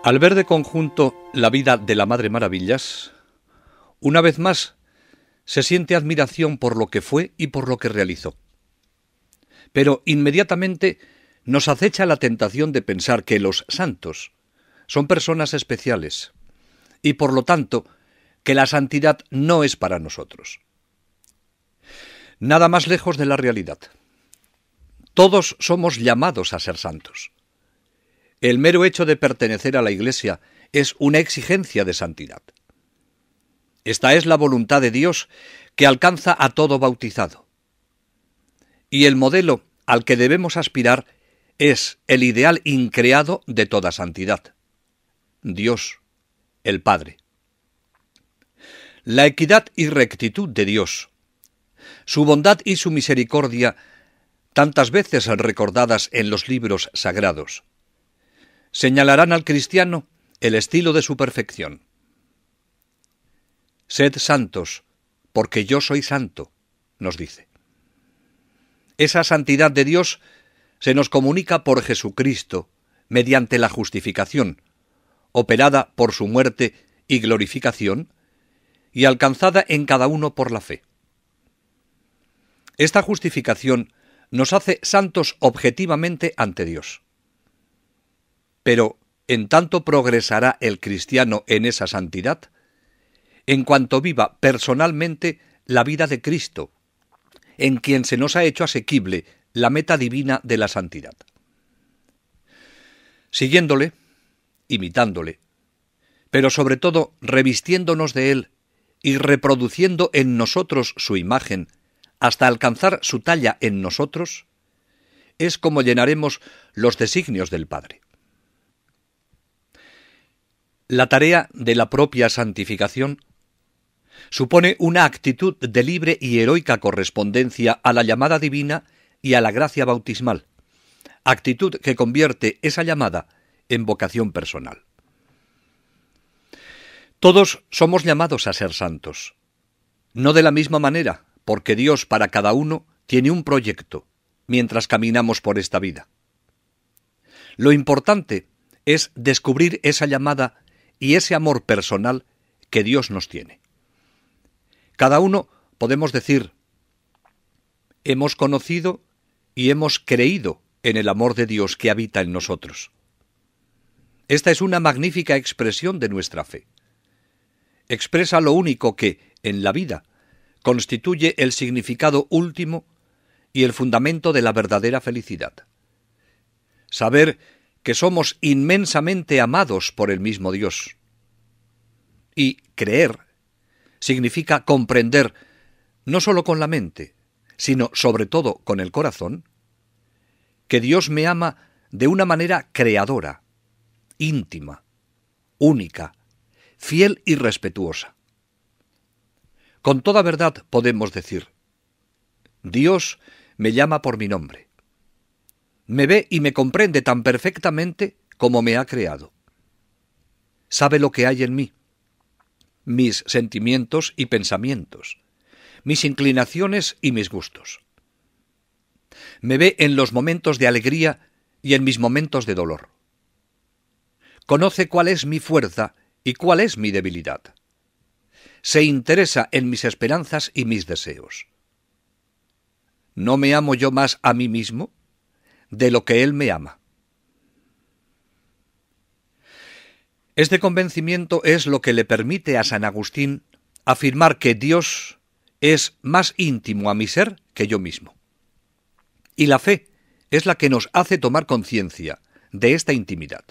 Al ver de conjunto la vida de la Madre Maravillas, una vez más se siente admiración por lo que fue y por lo que realizó. Pero inmediatamente nos acecha la tentación de pensar que los santos son personas especiales, y por lo tanto que la santidad no es para nosotros. Nada más lejos de la realidad. Todos somos llamados a ser santos. El mero hecho de pertenecer a la Iglesia es una exigencia de santidad. Esta es la voluntad de Dios que alcanza a todo bautizado. Y el modelo al que debemos aspirar es el ideal increado de toda santidad, Dios el Padre. La equidad y rectitud de Dios, su bondad y su misericordia, tantas veces recordadas en los libros sagrados, señalarán al cristiano el estilo de su perfección. Sed santos, porque yo soy santo, nos dice. Esa santidad de Dios se nos comunica por Jesucristo, mediante la justificación, operada por su muerte y glorificación, y alcanzada en cada uno por la fe. Esta justificación nos hace santos objetivamente ante Dios. Pero, en tanto progresará el cristiano en esa santidad, en cuanto viva personalmente la vida de Cristo, en quien se nos ha hecho asequible la meta divina de la santidad. Siguiéndole, imitándole, pero sobre todo revistiéndonos de él y reproduciendo en nosotros su imagen hasta alcanzar su talla en nosotros, es como llenaremos los designios del Padre. La tarea de la propia santificación supone una actitud de libre y heroica correspondencia a la llamada divina y a la gracia bautismal, actitud que convierte esa llamada en vocación personal. Todos somos llamados a ser santos. No de la misma manera, porque Dios para cada uno tiene un proyecto mientras caminamos por esta vida. Lo importante es descubrir esa llamada y ese amor personal que Dios nos tiene. Cada uno podemos decir, hemos conocido y hemos creído en el amor de Dios que habita en nosotros. Esta es una magnífica expresión de nuestra fe. Expresa lo único que, en la vida, constituye el significado último y el fundamento de la verdadera felicidad. Saber que somos inmensamente amados por el mismo Dios. Y creer significa comprender, no sólo con la mente, sino sobre todo con el corazón, que Dios me ama de una manera creadora, íntima, única, fiel y respetuosa. Con toda verdad podemos decir, Dios me llama por mi nombre, me ve y me comprende tan perfectamente como me ha creado, sabe lo que hay en mí, mis sentimientos y pensamientos, mis inclinaciones y mis gustos. Me ve en los momentos de alegría y en mis momentos de dolor conoce cuál es mi fuerza y cuál es mi debilidad. Se interesa en mis esperanzas y mis deseos. ¿No me amo yo más a mí mismo de lo que Él me ama? Este convencimiento es lo que le permite a San Agustín afirmar que Dios es más íntimo a mi ser que yo mismo. Y la fe es la que nos hace tomar conciencia de esta intimidad.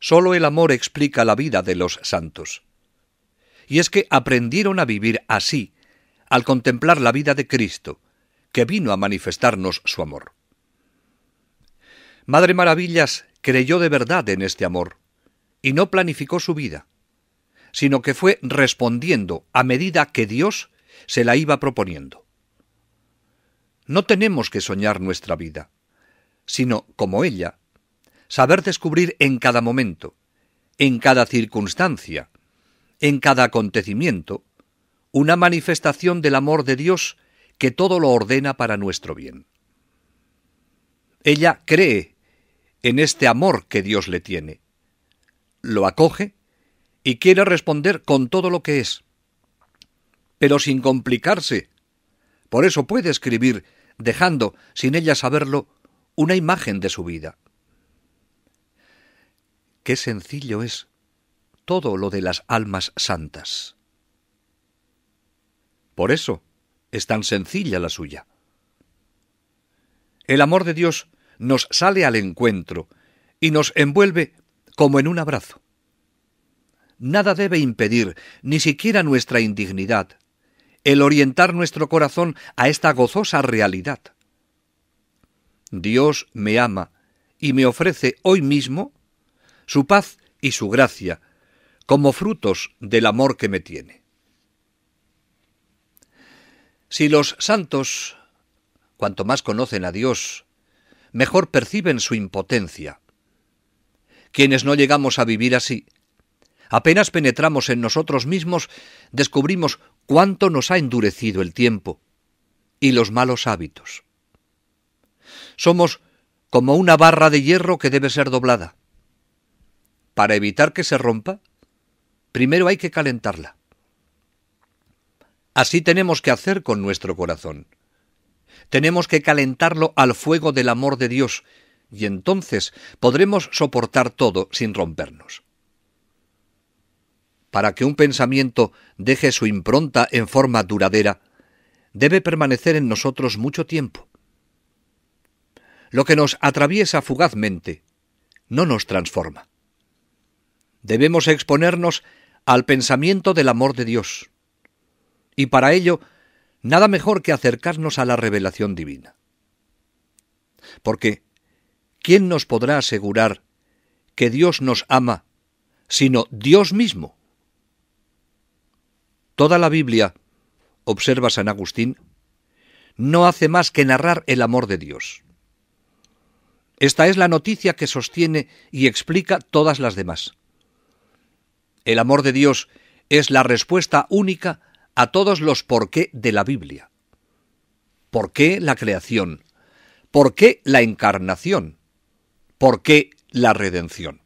Sólo el amor explica la vida de los santos. Y es que aprendieron a vivir así, al contemplar la vida de Cristo, que vino a manifestarnos su amor. Madre Maravillas creyó de verdad en este amor, y no planificó su vida, sino que fue respondiendo a medida que Dios se la iba proponiendo. No tenemos que soñar nuestra vida, sino, como ella, saber descubrir en cada momento, en cada circunstancia, en cada acontecimiento, una manifestación del amor de Dios que todo lo ordena para nuestro bien. Ella cree en este amor que Dios le tiene, lo acoge y quiere responder con todo lo que es, pero sin complicarse. Por eso puede escribir, dejando, sin ella saberlo, una imagen de su vida. Qué sencillo es todo lo de las almas santas. Por eso es tan sencilla la suya. El amor de Dios nos sale al encuentro y nos envuelve como en un abrazo. Nada debe impedir, ni siquiera nuestra indignidad, el orientar nuestro corazón a esta gozosa realidad. Dios me ama y me ofrece hoy mismo su paz y su gracia, como frutos del amor que me tiene. Si los santos, cuanto más conocen a Dios, mejor perciben su impotencia. Quienes no llegamos a vivir así, apenas penetramos en nosotros mismos, descubrimos cuánto nos ha endurecido el tiempo y los malos hábitos. Somos como una barra de hierro que debe ser doblada para evitar que se rompa, primero hay que calentarla. Así tenemos que hacer con nuestro corazón. Tenemos que calentarlo al fuego del amor de Dios, y entonces podremos soportar todo sin rompernos. Para que un pensamiento deje su impronta en forma duradera, debe permanecer en nosotros mucho tiempo. Lo que nos atraviesa fugazmente no nos transforma. Debemos exponernos al pensamiento del amor de Dios. Y para ello, nada mejor que acercarnos a la revelación divina. Porque, ¿quién nos podrá asegurar que Dios nos ama, sino Dios mismo? Toda la Biblia, observa San Agustín, no hace más que narrar el amor de Dios. Esta es la noticia que sostiene y explica todas las demás. El amor de Dios es la respuesta única a todos los por qué de la Biblia. ¿Por qué la creación? ¿Por qué la encarnación? ¿Por qué la redención?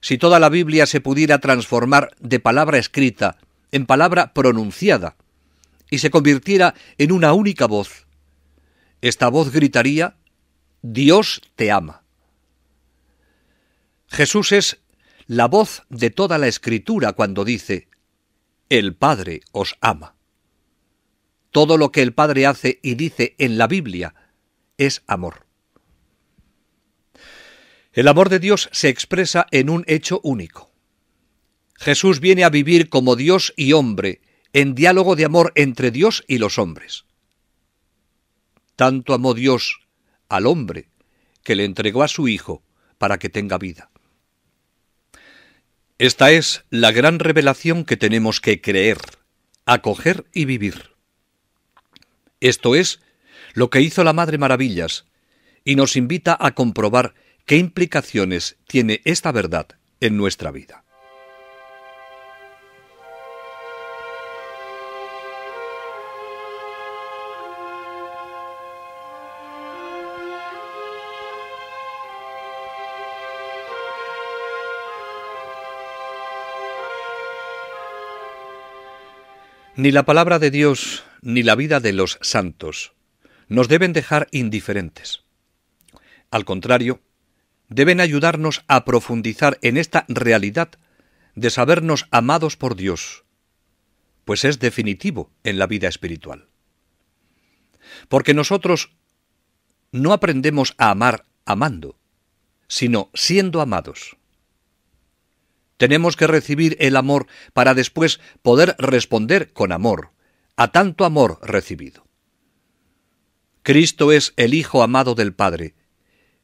Si toda la Biblia se pudiera transformar de palabra escrita en palabra pronunciada y se convirtiera en una única voz, esta voz gritaría, Dios te ama. Jesús es la voz de toda la escritura cuando dice, El Padre os ama. Todo lo que el Padre hace y dice en la Biblia es amor. El amor de Dios se expresa en un hecho único. Jesús viene a vivir como Dios y hombre, en diálogo de amor entre Dios y los hombres. Tanto amó Dios al hombre que le entregó a su Hijo para que tenga vida. Esta es la gran revelación que tenemos que creer, acoger y vivir. Esto es lo que hizo la Madre Maravillas y nos invita a comprobar qué implicaciones tiene esta verdad en nuestra vida. Ni la palabra de Dios ni la vida de los santos nos deben dejar indiferentes. Al contrario, deben ayudarnos a profundizar en esta realidad de sabernos amados por Dios, pues es definitivo en la vida espiritual. Porque nosotros no aprendemos a amar amando, sino siendo amados. Tenemos que recibir el amor para después poder responder con amor, a tanto amor recibido. Cristo es el Hijo amado del Padre,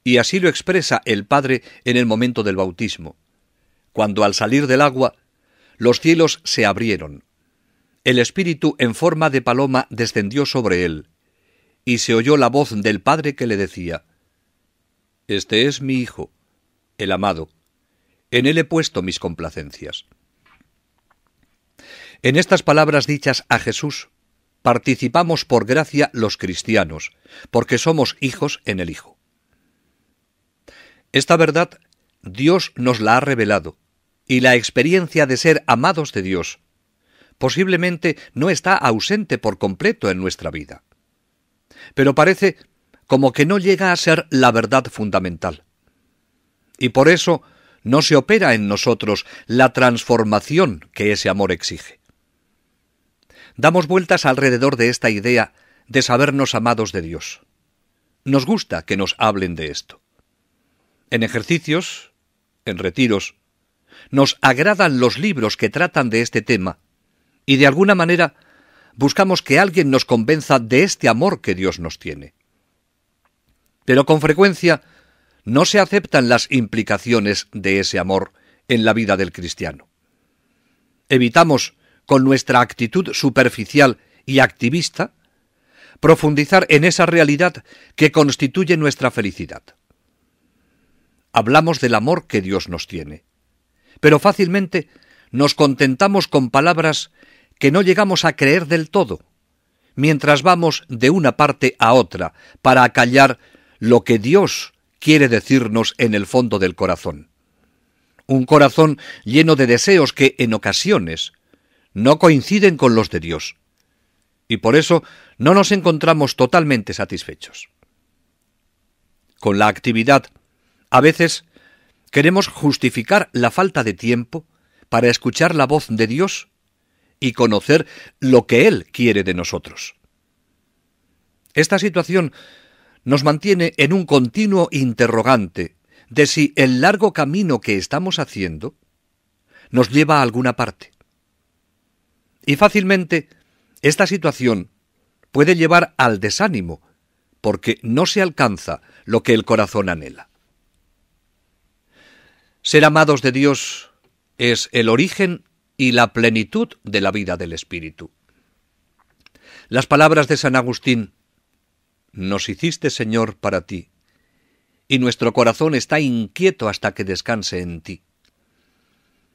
y así lo expresa el Padre en el momento del bautismo, cuando al salir del agua los cielos se abrieron, el Espíritu en forma de paloma descendió sobre él, y se oyó la voz del Padre que le decía, Este es mi Hijo, el amado, en él he puesto mis complacencias. En estas palabras dichas a Jesús, participamos por gracia los cristianos, porque somos hijos en el Hijo. Esta verdad Dios nos la ha revelado, y la experiencia de ser amados de Dios posiblemente no está ausente por completo en nuestra vida. Pero parece como que no llega a ser la verdad fundamental. Y por eso no se opera en nosotros la transformación que ese amor exige. Damos vueltas alrededor de esta idea de sabernos amados de Dios. Nos gusta que nos hablen de esto. En ejercicios, en retiros, nos agradan los libros que tratan de este tema y de alguna manera buscamos que alguien nos convenza de este amor que Dios nos tiene. Pero con frecuencia no se aceptan las implicaciones de ese amor en la vida del cristiano. Evitamos, con nuestra actitud superficial y activista, profundizar en esa realidad que constituye nuestra felicidad. Hablamos del amor que Dios nos tiene, pero fácilmente nos contentamos con palabras que no llegamos a creer del todo, mientras vamos de una parte a otra para acallar lo que Dios quiere decirnos en el fondo del corazón. Un corazón lleno de deseos que en ocasiones no coinciden con los de Dios. Y por eso no nos encontramos totalmente satisfechos. Con la actividad, a veces queremos justificar la falta de tiempo para escuchar la voz de Dios y conocer lo que Él quiere de nosotros. Esta situación nos mantiene en un continuo interrogante de si el largo camino que estamos haciendo nos lleva a alguna parte. Y fácilmente esta situación puede llevar al desánimo, porque no se alcanza lo que el corazón anhela. Ser amados de Dios es el origen y la plenitud de la vida del Espíritu. Las palabras de San Agustín, nos hiciste Señor para ti, y nuestro corazón está inquieto hasta que descanse en ti.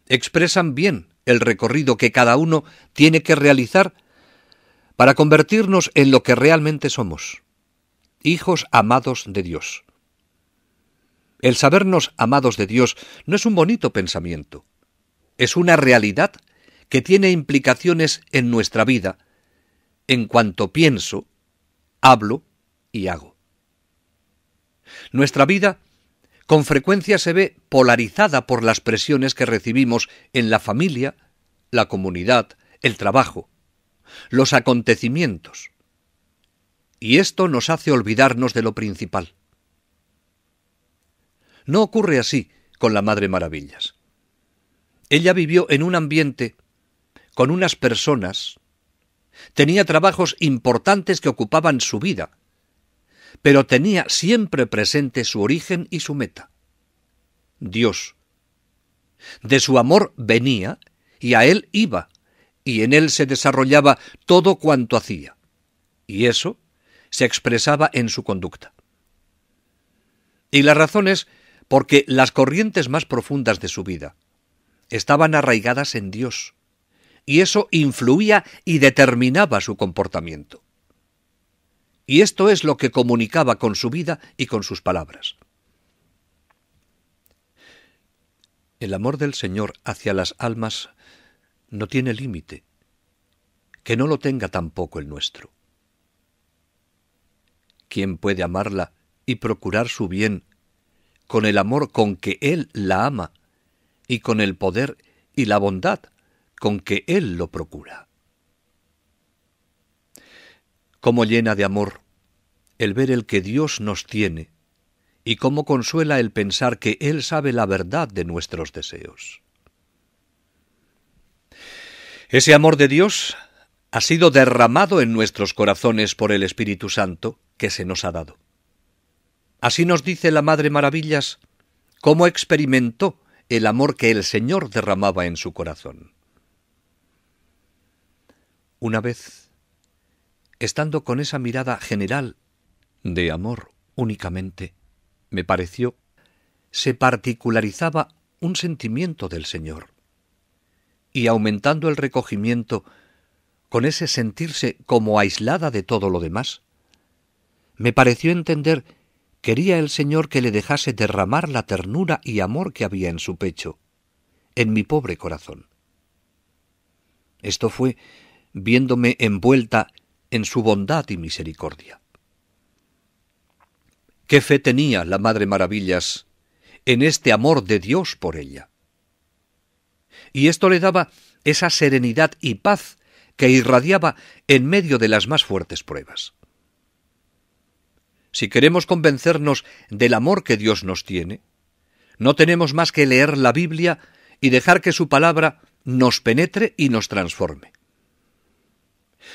Expresan bien el recorrido que cada uno tiene que realizar para convertirnos en lo que realmente somos, hijos amados de Dios. El sabernos amados de Dios no es un bonito pensamiento, es una realidad que tiene implicaciones en nuestra vida, en cuanto pienso, hablo y hago. Nuestra vida con frecuencia se ve polarizada por las presiones que recibimos en la familia, la comunidad, el trabajo, los acontecimientos. Y esto nos hace olvidarnos de lo principal. No ocurre así con la Madre Maravillas. Ella vivió en un ambiente, con unas personas, tenía trabajos importantes que ocupaban su vida, pero tenía siempre presente su origen y su meta. Dios. De su amor venía y a él iba, y en él se desarrollaba todo cuanto hacía, y eso se expresaba en su conducta. Y la razón es porque las corrientes más profundas de su vida estaban arraigadas en Dios, y eso influía y determinaba su comportamiento. Y esto es lo que comunicaba con su vida y con sus palabras. El amor del Señor hacia las almas no tiene límite, que no lo tenga tampoco el nuestro. ¿Quién puede amarla y procurar su bien con el amor con que Él la ama y con el poder y la bondad con que Él lo procura? cómo llena de amor el ver el que Dios nos tiene y cómo consuela el pensar que Él sabe la verdad de nuestros deseos. Ese amor de Dios ha sido derramado en nuestros corazones por el Espíritu Santo que se nos ha dado. Así nos dice la Madre Maravillas cómo experimentó el amor que el Señor derramaba en su corazón. Una vez estando con esa mirada general de amor únicamente, me pareció, se particularizaba un sentimiento del Señor. Y aumentando el recogimiento, con ese sentirse como aislada de todo lo demás, me pareció entender quería el Señor que le dejase derramar la ternura y amor que había en su pecho, en mi pobre corazón. Esto fue viéndome envuelta en su bondad y misericordia. ¿Qué fe tenía la Madre Maravillas en este amor de Dios por ella? Y esto le daba esa serenidad y paz que irradiaba en medio de las más fuertes pruebas. Si queremos convencernos del amor que Dios nos tiene, no tenemos más que leer la Biblia y dejar que su palabra nos penetre y nos transforme.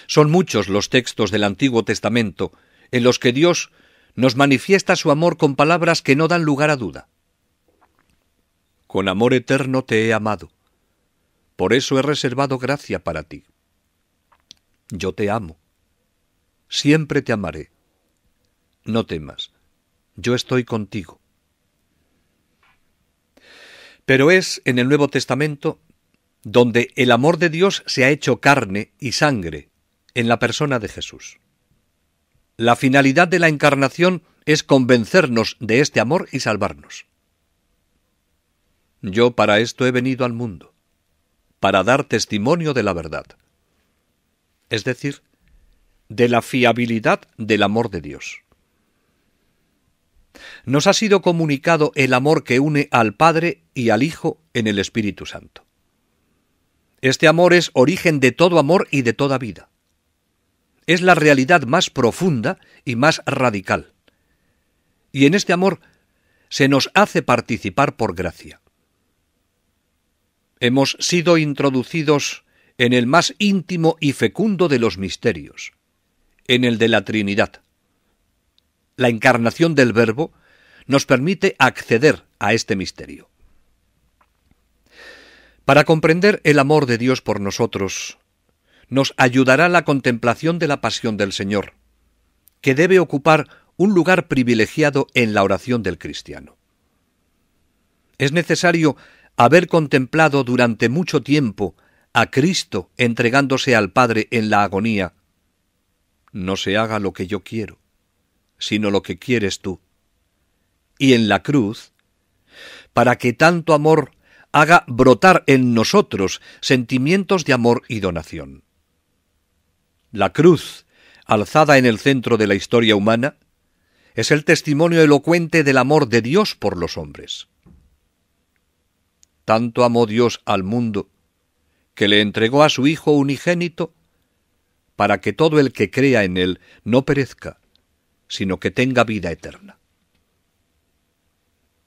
Son muchos los textos del Antiguo Testamento en los que Dios nos manifiesta su amor con palabras que no dan lugar a duda. Con amor eterno te he amado. Por eso he reservado gracia para ti. Yo te amo. Siempre te amaré. No temas. Yo estoy contigo. Pero es en el Nuevo Testamento donde el amor de Dios se ha hecho carne y sangre en la persona de Jesús. La finalidad de la encarnación es convencernos de este amor y salvarnos. Yo para esto he venido al mundo, para dar testimonio de la verdad, es decir, de la fiabilidad del amor de Dios. Nos ha sido comunicado el amor que une al Padre y al Hijo en el Espíritu Santo. Este amor es origen de todo amor y de toda vida es la realidad más profunda y más radical. Y en este amor se nos hace participar por gracia. Hemos sido introducidos en el más íntimo y fecundo de los misterios, en el de la Trinidad. La encarnación del Verbo nos permite acceder a este misterio. Para comprender el amor de Dios por nosotros, nos ayudará la contemplación de la pasión del Señor, que debe ocupar un lugar privilegiado en la oración del cristiano. Es necesario haber contemplado durante mucho tiempo a Cristo entregándose al Padre en la agonía. No se haga lo que yo quiero, sino lo que quieres tú. Y en la cruz, para que tanto amor haga brotar en nosotros sentimientos de amor y donación. La cruz, alzada en el centro de la historia humana, es el testimonio elocuente del amor de Dios por los hombres. Tanto amó Dios al mundo que le entregó a su Hijo unigénito para que todo el que crea en Él no perezca, sino que tenga vida eterna.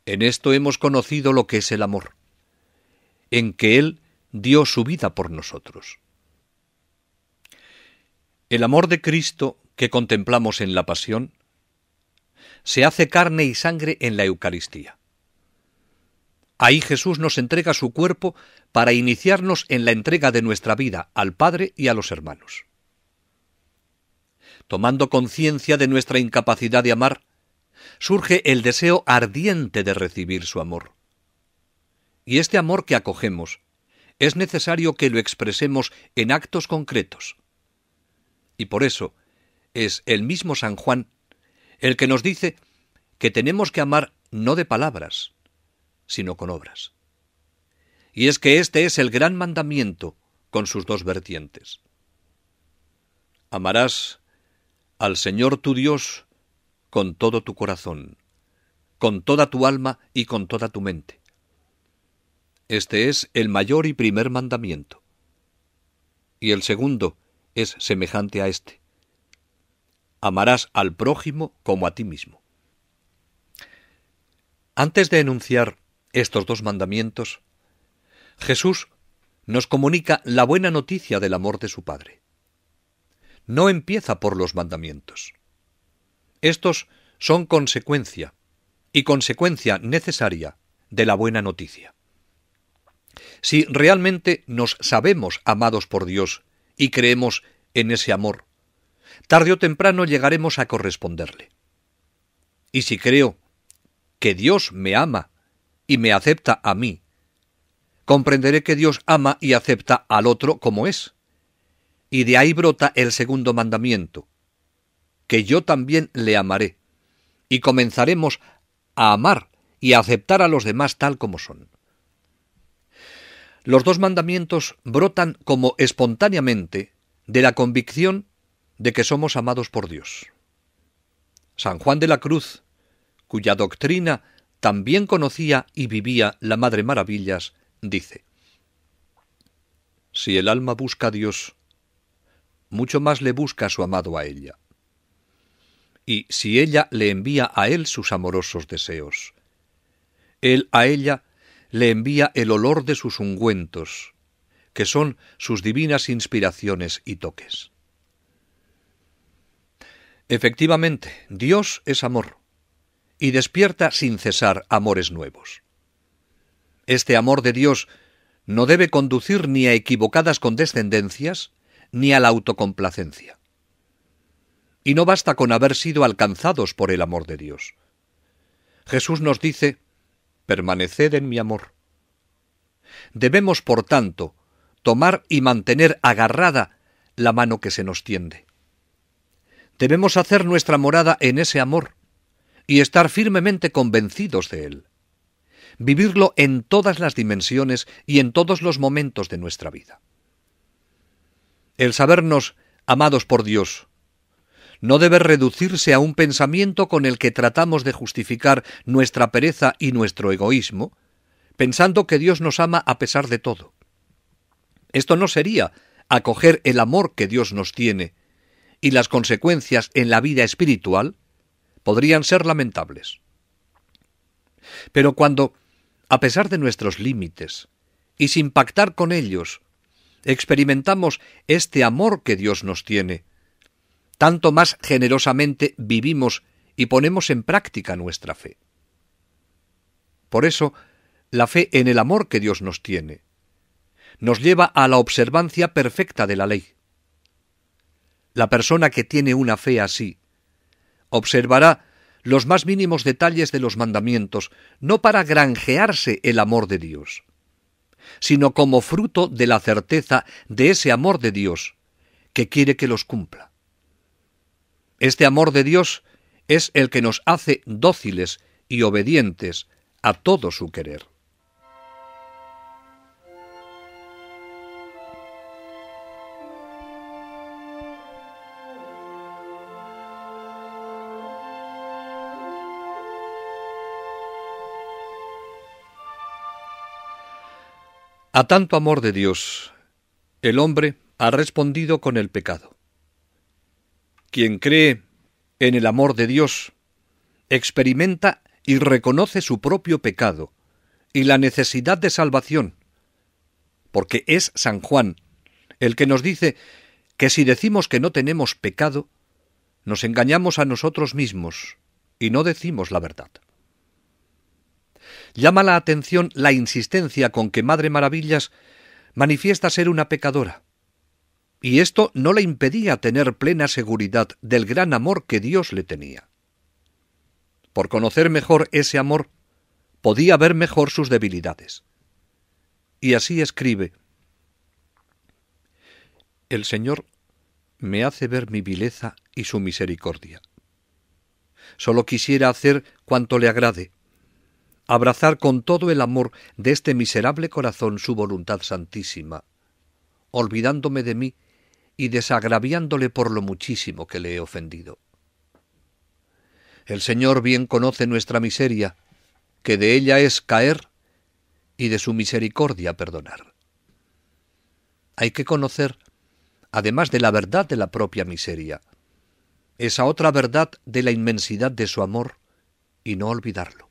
En esto hemos conocido lo que es el amor, en que Él dio su vida por nosotros. El amor de Cristo que contemplamos en la pasión se hace carne y sangre en la Eucaristía. Ahí Jesús nos entrega su cuerpo para iniciarnos en la entrega de nuestra vida al Padre y a los hermanos. Tomando conciencia de nuestra incapacidad de amar, surge el deseo ardiente de recibir su amor. Y este amor que acogemos es necesario que lo expresemos en actos concretos, y por eso es el mismo San Juan el que nos dice que tenemos que amar no de palabras, sino con obras. Y es que este es el gran mandamiento con sus dos vertientes. Amarás al Señor tu Dios con todo tu corazón, con toda tu alma y con toda tu mente. Este es el mayor y primer mandamiento. Y el segundo es semejante a este. Amarás al prójimo como a ti mismo. Antes de enunciar estos dos mandamientos, Jesús nos comunica la buena noticia del amor de su Padre. No empieza por los mandamientos. Estos son consecuencia, y consecuencia necesaria, de la buena noticia. Si realmente nos sabemos amados por Dios y creemos en ese amor, tarde o temprano llegaremos a corresponderle. Y si creo que Dios me ama y me acepta a mí, comprenderé que Dios ama y acepta al otro como es. Y de ahí brota el segundo mandamiento, que yo también le amaré, y comenzaremos a amar y a aceptar a los demás tal como son los dos mandamientos brotan como espontáneamente de la convicción de que somos amados por Dios. San Juan de la Cruz, cuya doctrina también conocía y vivía la Madre Maravillas, dice, Si el alma busca a Dios, mucho más le busca a su amado a ella. Y si ella le envía a él sus amorosos deseos, él a ella le envía el olor de sus ungüentos, que son sus divinas inspiraciones y toques. Efectivamente, Dios es amor, y despierta sin cesar amores nuevos. Este amor de Dios no debe conducir ni a equivocadas condescendencias, ni a la autocomplacencia. Y no basta con haber sido alcanzados por el amor de Dios. Jesús nos dice, permaneced en mi amor. Debemos, por tanto, tomar y mantener agarrada la mano que se nos tiende. Debemos hacer nuestra morada en ese amor y estar firmemente convencidos de él. Vivirlo en todas las dimensiones y en todos los momentos de nuestra vida. El sabernos amados por Dios, no debe reducirse a un pensamiento con el que tratamos de justificar nuestra pereza y nuestro egoísmo, pensando que Dios nos ama a pesar de todo. Esto no sería acoger el amor que Dios nos tiene, y las consecuencias en la vida espiritual podrían ser lamentables. Pero cuando, a pesar de nuestros límites, y sin pactar con ellos, experimentamos este amor que Dios nos tiene, tanto más generosamente vivimos y ponemos en práctica nuestra fe. Por eso, la fe en el amor que Dios nos tiene nos lleva a la observancia perfecta de la ley. La persona que tiene una fe así observará los más mínimos detalles de los mandamientos, no para granjearse el amor de Dios, sino como fruto de la certeza de ese amor de Dios que quiere que los cumpla. Este amor de Dios es el que nos hace dóciles y obedientes a todo su querer. A tanto amor de Dios, el hombre ha respondido con el pecado. Quien cree en el amor de Dios experimenta y reconoce su propio pecado y la necesidad de salvación, porque es San Juan el que nos dice que si decimos que no tenemos pecado, nos engañamos a nosotros mismos y no decimos la verdad. Llama la atención la insistencia con que Madre Maravillas manifiesta ser una pecadora y esto no le impedía tener plena seguridad del gran amor que Dios le tenía. Por conocer mejor ese amor, podía ver mejor sus debilidades. Y así escribe, El Señor me hace ver mi vileza y su misericordia. Solo quisiera hacer cuanto le agrade, abrazar con todo el amor de este miserable corazón su voluntad santísima, olvidándome de mí y desagraviándole por lo muchísimo que le he ofendido. El Señor bien conoce nuestra miseria, que de ella es caer y de su misericordia perdonar. Hay que conocer, además de la verdad de la propia miseria, esa otra verdad de la inmensidad de su amor y no olvidarlo.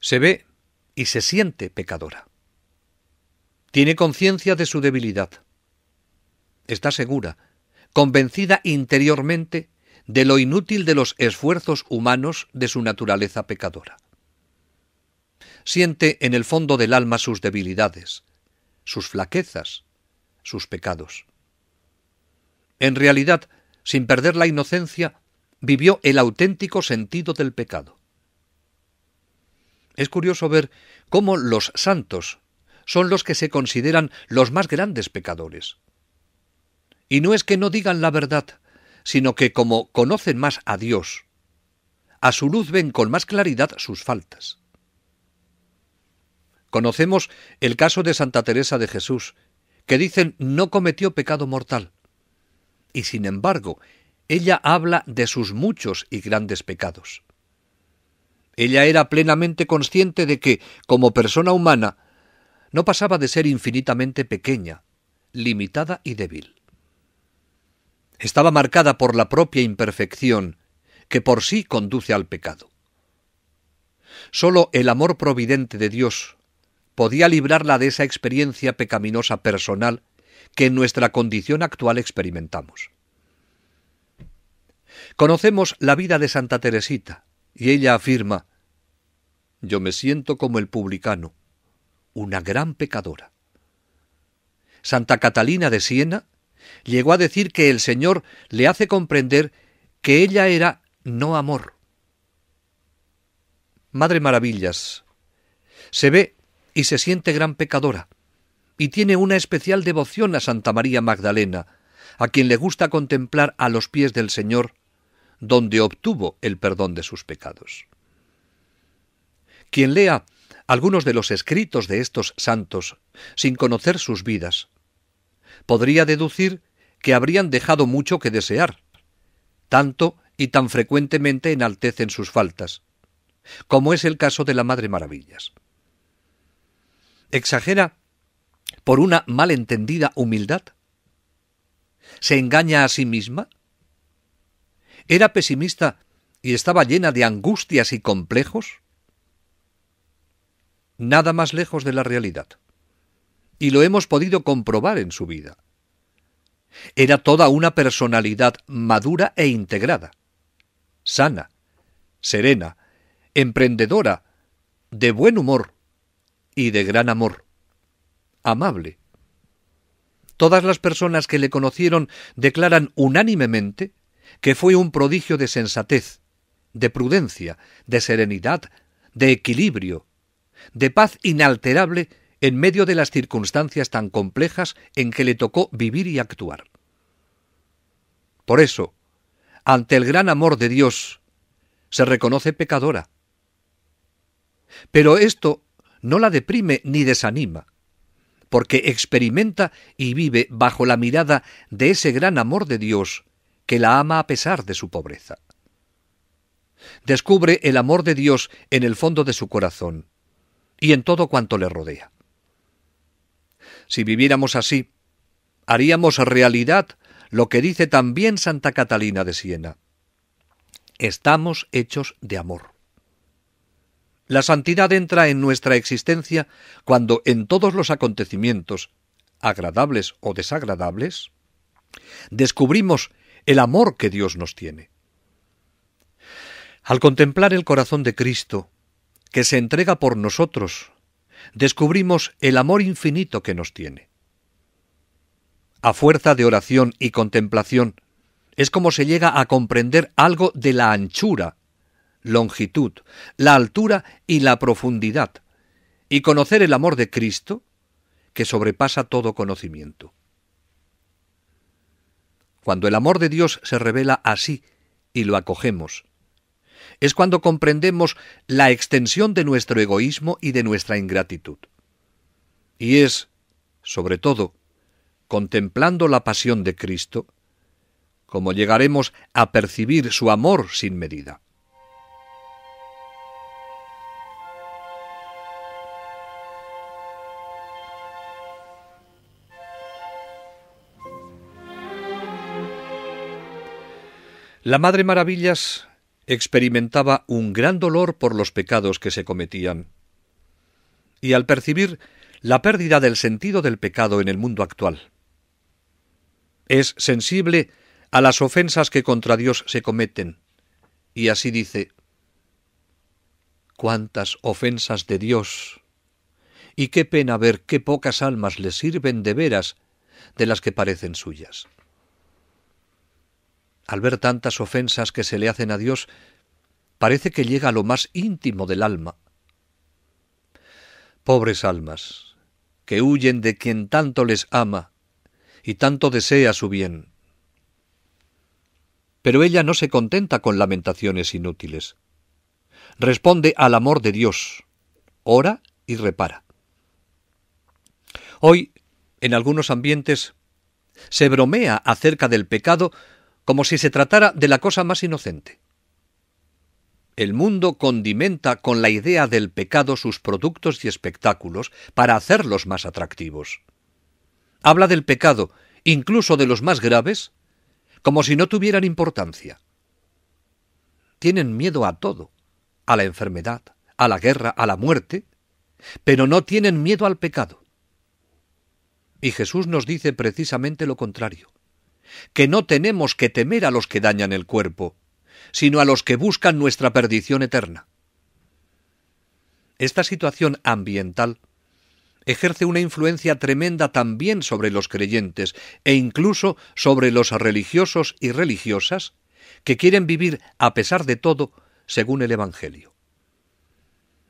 Se ve y se siente pecadora. Tiene conciencia de su debilidad. Está segura, convencida interiormente de lo inútil de los esfuerzos humanos de su naturaleza pecadora. Siente en el fondo del alma sus debilidades, sus flaquezas, sus pecados. En realidad, sin perder la inocencia, vivió el auténtico sentido del pecado. Es curioso ver cómo los santos son los que se consideran los más grandes pecadores. Y no es que no digan la verdad, sino que como conocen más a Dios, a su luz ven con más claridad sus faltas. Conocemos el caso de Santa Teresa de Jesús, que dicen no cometió pecado mortal. Y sin embargo, ella habla de sus muchos y grandes pecados. Ella era plenamente consciente de que, como persona humana, no pasaba de ser infinitamente pequeña, limitada y débil. Estaba marcada por la propia imperfección que por sí conduce al pecado. Sólo el amor providente de Dios podía librarla de esa experiencia pecaminosa personal que en nuestra condición actual experimentamos. Conocemos la vida de Santa Teresita, y ella afirma, Yo me siento como el publicano, una gran pecadora. Santa Catalina de Siena llegó a decir que el Señor le hace comprender que ella era no amor. Madre Maravillas, se ve y se siente gran pecadora, y tiene una especial devoción a Santa María Magdalena, a quien le gusta contemplar a los pies del Señor, donde obtuvo el perdón de sus pecados. Quien lea algunos de los escritos de estos santos, sin conocer sus vidas, podría deducir que habrían dejado mucho que desear, tanto y tan frecuentemente enaltecen sus faltas, como es el caso de la Madre Maravillas. Exagera por una malentendida humildad. ¿Se engaña a sí misma? ¿Era pesimista y estaba llena de angustias y complejos? nada más lejos de la realidad. Y lo hemos podido comprobar en su vida. Era toda una personalidad madura e integrada, sana, serena, emprendedora, de buen humor y de gran amor, amable. Todas las personas que le conocieron declaran unánimemente que fue un prodigio de sensatez, de prudencia, de serenidad, de equilibrio, de paz inalterable en medio de las circunstancias tan complejas en que le tocó vivir y actuar. Por eso, ante el gran amor de Dios, se reconoce pecadora. Pero esto no la deprime ni desanima, porque experimenta y vive bajo la mirada de ese gran amor de Dios que la ama a pesar de su pobreza. Descubre el amor de Dios en el fondo de su corazón y en todo cuanto le rodea. Si viviéramos así, haríamos realidad lo que dice también Santa Catalina de Siena. Estamos hechos de amor. La santidad entra en nuestra existencia cuando en todos los acontecimientos, agradables o desagradables, descubrimos el amor que Dios nos tiene. Al contemplar el corazón de Cristo que se entrega por nosotros, descubrimos el amor infinito que nos tiene. A fuerza de oración y contemplación, es como se llega a comprender algo de la anchura, longitud, la altura y la profundidad, y conocer el amor de Cristo que sobrepasa todo conocimiento. Cuando el amor de Dios se revela así y lo acogemos, es cuando comprendemos la extensión de nuestro egoísmo y de nuestra ingratitud. Y es, sobre todo, contemplando la pasión de Cristo, como llegaremos a percibir su amor sin medida. La Madre Maravillas experimentaba un gran dolor por los pecados que se cometían. Y al percibir la pérdida del sentido del pecado en el mundo actual. Es sensible a las ofensas que contra Dios se cometen. Y así dice, cuántas ofensas de Dios. Y qué pena ver qué pocas almas le sirven de veras de las que parecen suyas al ver tantas ofensas que se le hacen a Dios, parece que llega a lo más íntimo del alma. Pobres almas, que huyen de quien tanto les ama y tanto desea su bien. Pero ella no se contenta con lamentaciones inútiles. Responde al amor de Dios, ora y repara. Hoy, en algunos ambientes, se bromea acerca del pecado como si se tratara de la cosa más inocente. El mundo condimenta con la idea del pecado sus productos y espectáculos para hacerlos más atractivos. Habla del pecado, incluso de los más graves, como si no tuvieran importancia. Tienen miedo a todo, a la enfermedad, a la guerra, a la muerte, pero no tienen miedo al pecado. Y Jesús nos dice precisamente lo contrario que no tenemos que temer a los que dañan el cuerpo, sino a los que buscan nuestra perdición eterna. Esta situación ambiental ejerce una influencia tremenda también sobre los creyentes e incluso sobre los religiosos y religiosas que quieren vivir a pesar de todo según el Evangelio.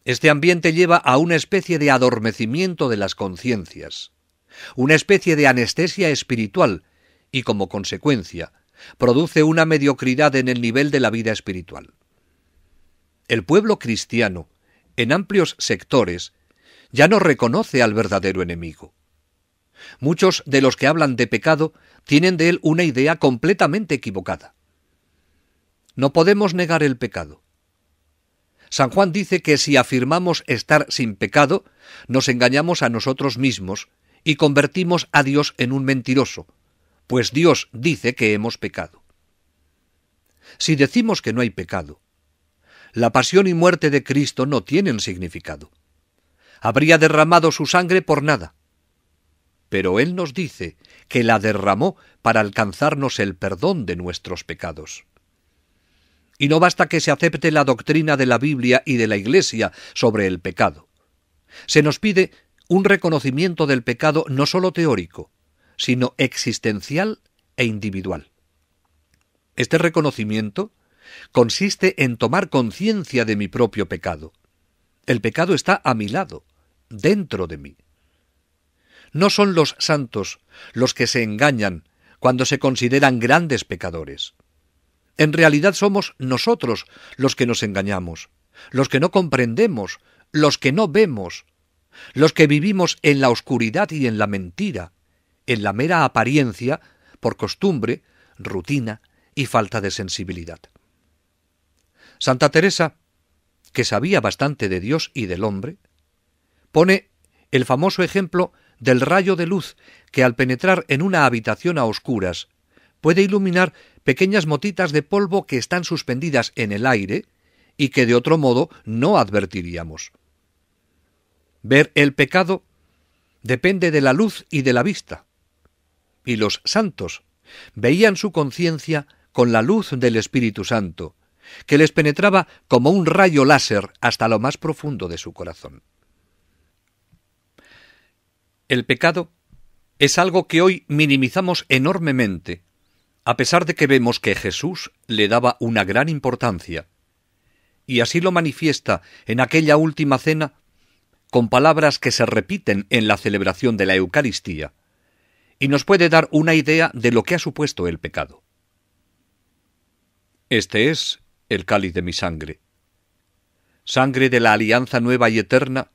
Este ambiente lleva a una especie de adormecimiento de las conciencias, una especie de anestesia espiritual y como consecuencia produce una mediocridad en el nivel de la vida espiritual. El pueblo cristiano, en amplios sectores, ya no reconoce al verdadero enemigo. Muchos de los que hablan de pecado tienen de él una idea completamente equivocada. No podemos negar el pecado. San Juan dice que si afirmamos estar sin pecado, nos engañamos a nosotros mismos y convertimos a Dios en un mentiroso, pues Dios dice que hemos pecado. Si decimos que no hay pecado, la pasión y muerte de Cristo no tienen significado. Habría derramado su sangre por nada. Pero Él nos dice que la derramó para alcanzarnos el perdón de nuestros pecados. Y no basta que se acepte la doctrina de la Biblia y de la Iglesia sobre el pecado. Se nos pide un reconocimiento del pecado no sólo teórico, sino existencial e individual. Este reconocimiento consiste en tomar conciencia de mi propio pecado. El pecado está a mi lado, dentro de mí. No son los santos los que se engañan cuando se consideran grandes pecadores. En realidad somos nosotros los que nos engañamos, los que no comprendemos, los que no vemos, los que vivimos en la oscuridad y en la mentira, en la mera apariencia por costumbre, rutina y falta de sensibilidad. Santa Teresa, que sabía bastante de Dios y del hombre, pone el famoso ejemplo del rayo de luz que al penetrar en una habitación a oscuras puede iluminar pequeñas motitas de polvo que están suspendidas en el aire y que de otro modo no advertiríamos. Ver el pecado depende de la luz y de la vista y los santos veían su conciencia con la luz del Espíritu Santo, que les penetraba como un rayo láser hasta lo más profundo de su corazón. El pecado es algo que hoy minimizamos enormemente, a pesar de que vemos que Jesús le daba una gran importancia, y así lo manifiesta en aquella última cena con palabras que se repiten en la celebración de la Eucaristía y nos puede dar una idea de lo que ha supuesto el pecado. Este es el cáliz de mi sangre, sangre de la alianza nueva y eterna,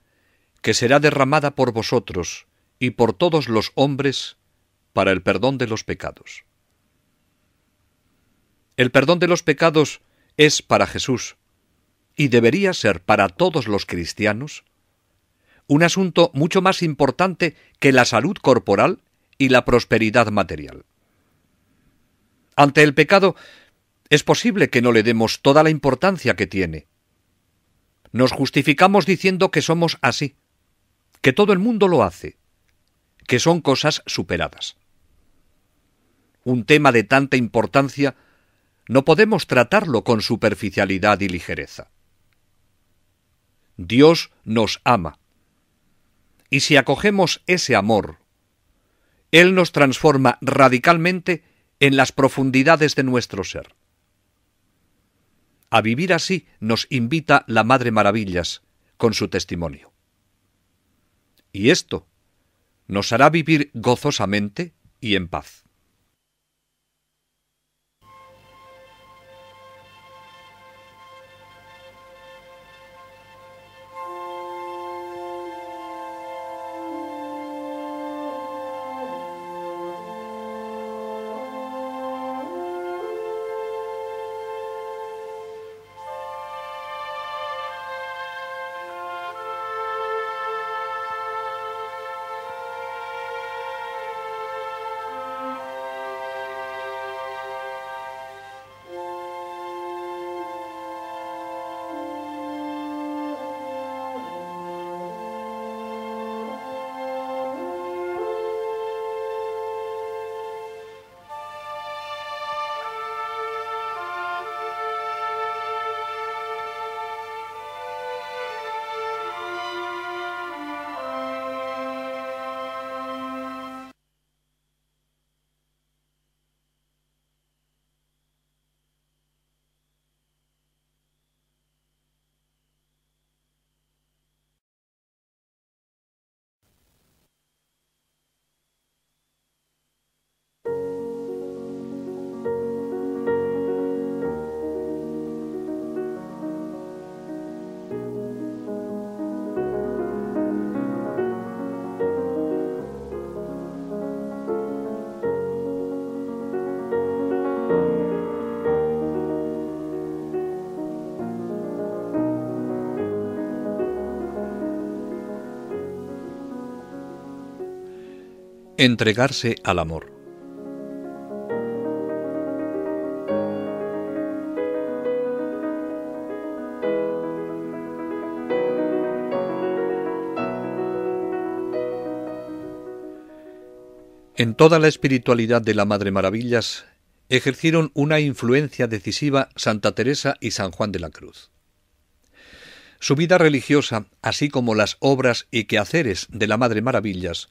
que será derramada por vosotros y por todos los hombres para el perdón de los pecados. El perdón de los pecados es para Jesús, y debería ser para todos los cristianos, un asunto mucho más importante que la salud corporal y la prosperidad material. Ante el pecado, es posible que no le demos toda la importancia que tiene. Nos justificamos diciendo que somos así, que todo el mundo lo hace, que son cosas superadas. Un tema de tanta importancia no podemos tratarlo con superficialidad y ligereza. Dios nos ama, y si acogemos ese amor él nos transforma radicalmente en las profundidades de nuestro ser. A vivir así nos invita la Madre Maravillas con su testimonio. Y esto nos hará vivir gozosamente y en paz. Entregarse al amor. En toda la espiritualidad de la Madre Maravillas ejercieron una influencia decisiva Santa Teresa y San Juan de la Cruz. Su vida religiosa, así como las obras y quehaceres de la Madre Maravillas,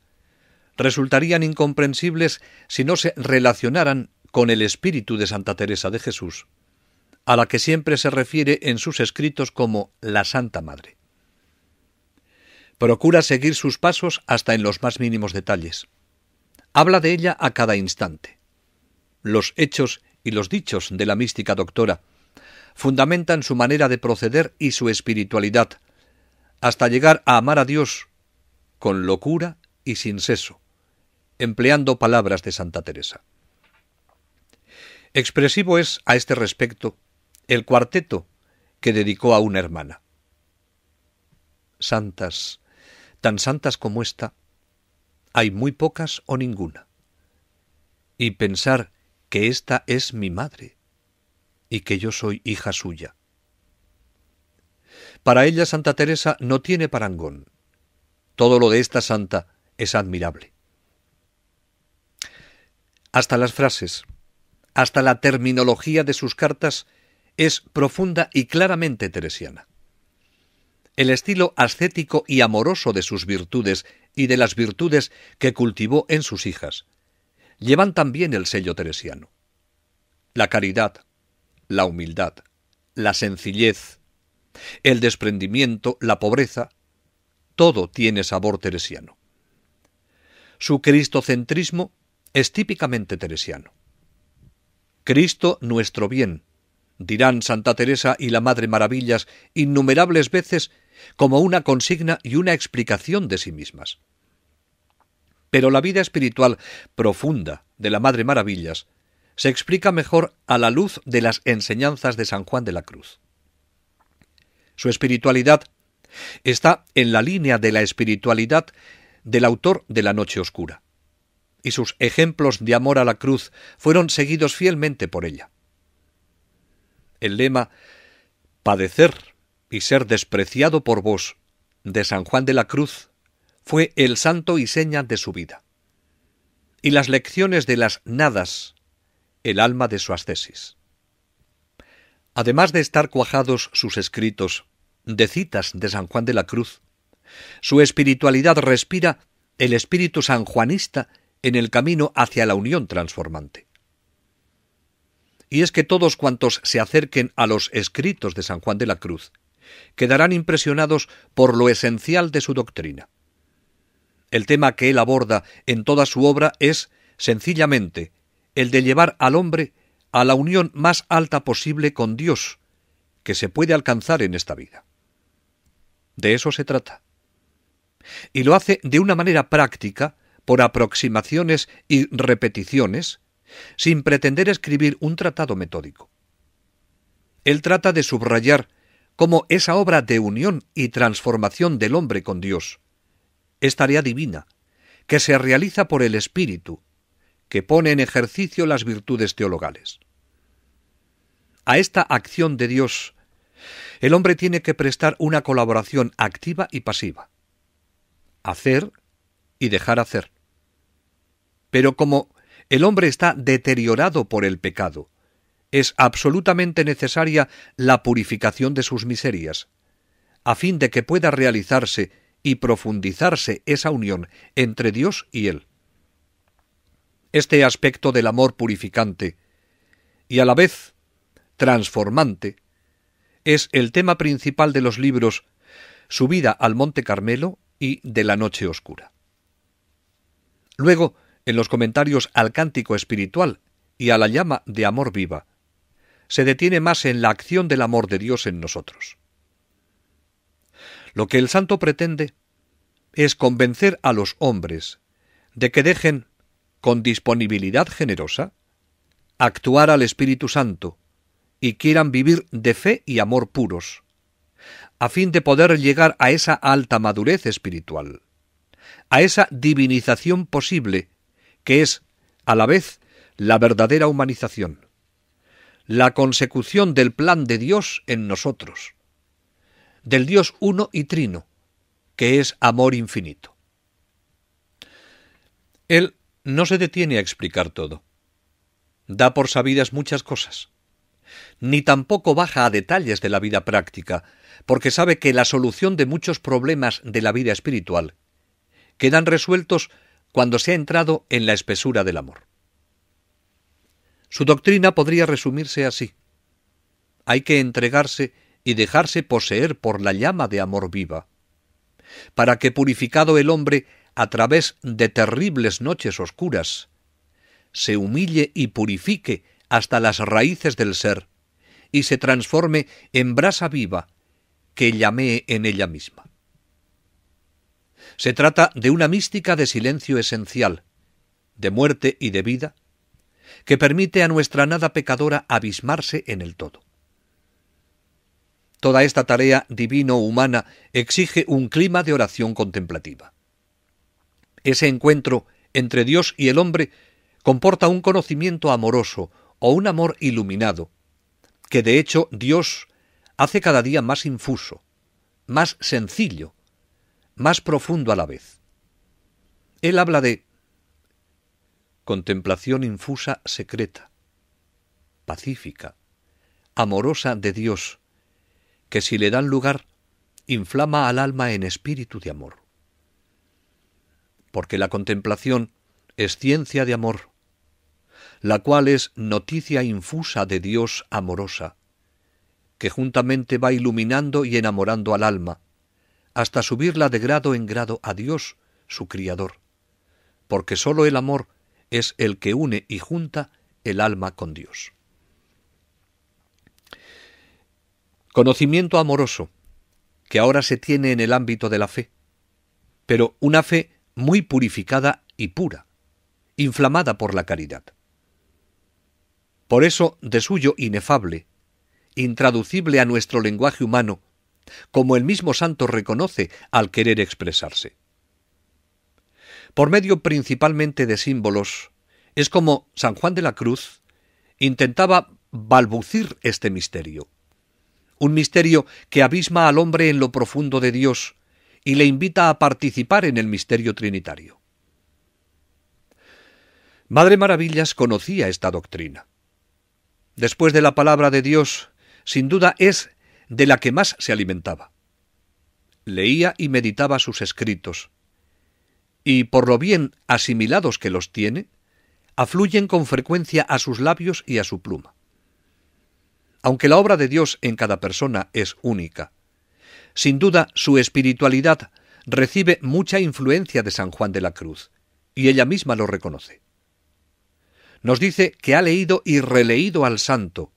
resultarían incomprensibles si no se relacionaran con el espíritu de Santa Teresa de Jesús, a la que siempre se refiere en sus escritos como la Santa Madre. Procura seguir sus pasos hasta en los más mínimos detalles. Habla de ella a cada instante. Los hechos y los dichos de la mística doctora fundamentan su manera de proceder y su espiritualidad, hasta llegar a amar a Dios con locura y sin seso, empleando palabras de Santa Teresa. Expresivo es, a este respecto, el cuarteto que dedicó a una hermana. Santas, tan santas como esta, hay muy pocas o ninguna. Y pensar que esta es mi madre y que yo soy hija suya. Para ella Santa Teresa no tiene parangón. Todo lo de esta santa es admirable hasta las frases, hasta la terminología de sus cartas es profunda y claramente teresiana. El estilo ascético y amoroso de sus virtudes y de las virtudes que cultivó en sus hijas llevan también el sello teresiano. La caridad, la humildad, la sencillez, el desprendimiento, la pobreza, todo tiene sabor teresiano. Su cristocentrismo es típicamente teresiano. Cristo nuestro bien, dirán Santa Teresa y la Madre Maravillas innumerables veces como una consigna y una explicación de sí mismas. Pero la vida espiritual profunda de la Madre Maravillas se explica mejor a la luz de las enseñanzas de San Juan de la Cruz. Su espiritualidad está en la línea de la espiritualidad del autor de La Noche Oscura y sus ejemplos de amor a la cruz fueron seguidos fielmente por ella. El lema Padecer y ser despreciado por vos de San Juan de la Cruz fue el santo y seña de su vida. Y las lecciones de las nadas, el alma de su ascesis. Además de estar cuajados sus escritos de citas de San Juan de la Cruz, su espiritualidad respira el espíritu sanjuanista en el camino hacia la unión transformante. Y es que todos cuantos se acerquen a los escritos de San Juan de la Cruz quedarán impresionados por lo esencial de su doctrina. El tema que él aborda en toda su obra es, sencillamente, el de llevar al hombre a la unión más alta posible con Dios, que se puede alcanzar en esta vida. De eso se trata. Y lo hace de una manera práctica por aproximaciones y repeticiones, sin pretender escribir un tratado metódico. Él trata de subrayar cómo esa obra de unión y transformación del hombre con Dios es tarea divina, que se realiza por el Espíritu, que pone en ejercicio las virtudes teologales. A esta acción de Dios, el hombre tiene que prestar una colaboración activa y pasiva. Hacer y dejar hacer. Pero como el hombre está deteriorado por el pecado, es absolutamente necesaria la purificación de sus miserias, a fin de que pueda realizarse y profundizarse esa unión entre Dios y Él. Este aspecto del amor purificante y a la vez transformante es el tema principal de los libros Subida al Monte Carmelo y De la Noche Oscura. Luego, en los comentarios al cántico espiritual y a la llama de amor viva, se detiene más en la acción del amor de Dios en nosotros. Lo que el santo pretende es convencer a los hombres de que dejen, con disponibilidad generosa, actuar al Espíritu Santo y quieran vivir de fe y amor puros, a fin de poder llegar a esa alta madurez espiritual, a esa divinización posible que es, a la vez, la verdadera humanización, la consecución del plan de Dios en nosotros, del Dios uno y trino, que es amor infinito. Él no se detiene a explicar todo. Da por sabidas muchas cosas. Ni tampoco baja a detalles de la vida práctica, porque sabe que la solución de muchos problemas de la vida espiritual quedan resueltos cuando se ha entrado en la espesura del amor. Su doctrina podría resumirse así. Hay que entregarse y dejarse poseer por la llama de amor viva, para que purificado el hombre a través de terribles noches oscuras, se humille y purifique hasta las raíces del ser, y se transforme en brasa viva que llamee en ella misma. Se trata de una mística de silencio esencial, de muerte y de vida, que permite a nuestra nada pecadora abismarse en el todo. Toda esta tarea divino-humana exige un clima de oración contemplativa. Ese encuentro entre Dios y el hombre comporta un conocimiento amoroso o un amor iluminado, que de hecho Dios hace cada día más infuso, más sencillo más profundo a la vez. Él habla de contemplación infusa secreta, pacífica, amorosa de Dios, que si le dan lugar, inflama al alma en espíritu de amor. Porque la contemplación es ciencia de amor, la cual es noticia infusa de Dios amorosa, que juntamente va iluminando y enamorando al alma, hasta subirla de grado en grado a Dios, su Criador, porque sólo el amor es el que une y junta el alma con Dios. Conocimiento amoroso, que ahora se tiene en el ámbito de la fe, pero una fe muy purificada y pura, inflamada por la caridad. Por eso, de suyo inefable, intraducible a nuestro lenguaje humano, como el mismo santo reconoce al querer expresarse. Por medio principalmente de símbolos, es como San Juan de la Cruz intentaba balbucir este misterio, un misterio que abisma al hombre en lo profundo de Dios y le invita a participar en el misterio trinitario. Madre Maravillas conocía esta doctrina. Después de la palabra de Dios, sin duda es de la que más se alimentaba. Leía y meditaba sus escritos, y por lo bien asimilados que los tiene, afluyen con frecuencia a sus labios y a su pluma. Aunque la obra de Dios en cada persona es única, sin duda su espiritualidad recibe mucha influencia de San Juan de la Cruz, y ella misma lo reconoce. Nos dice que ha leído y releído al santo,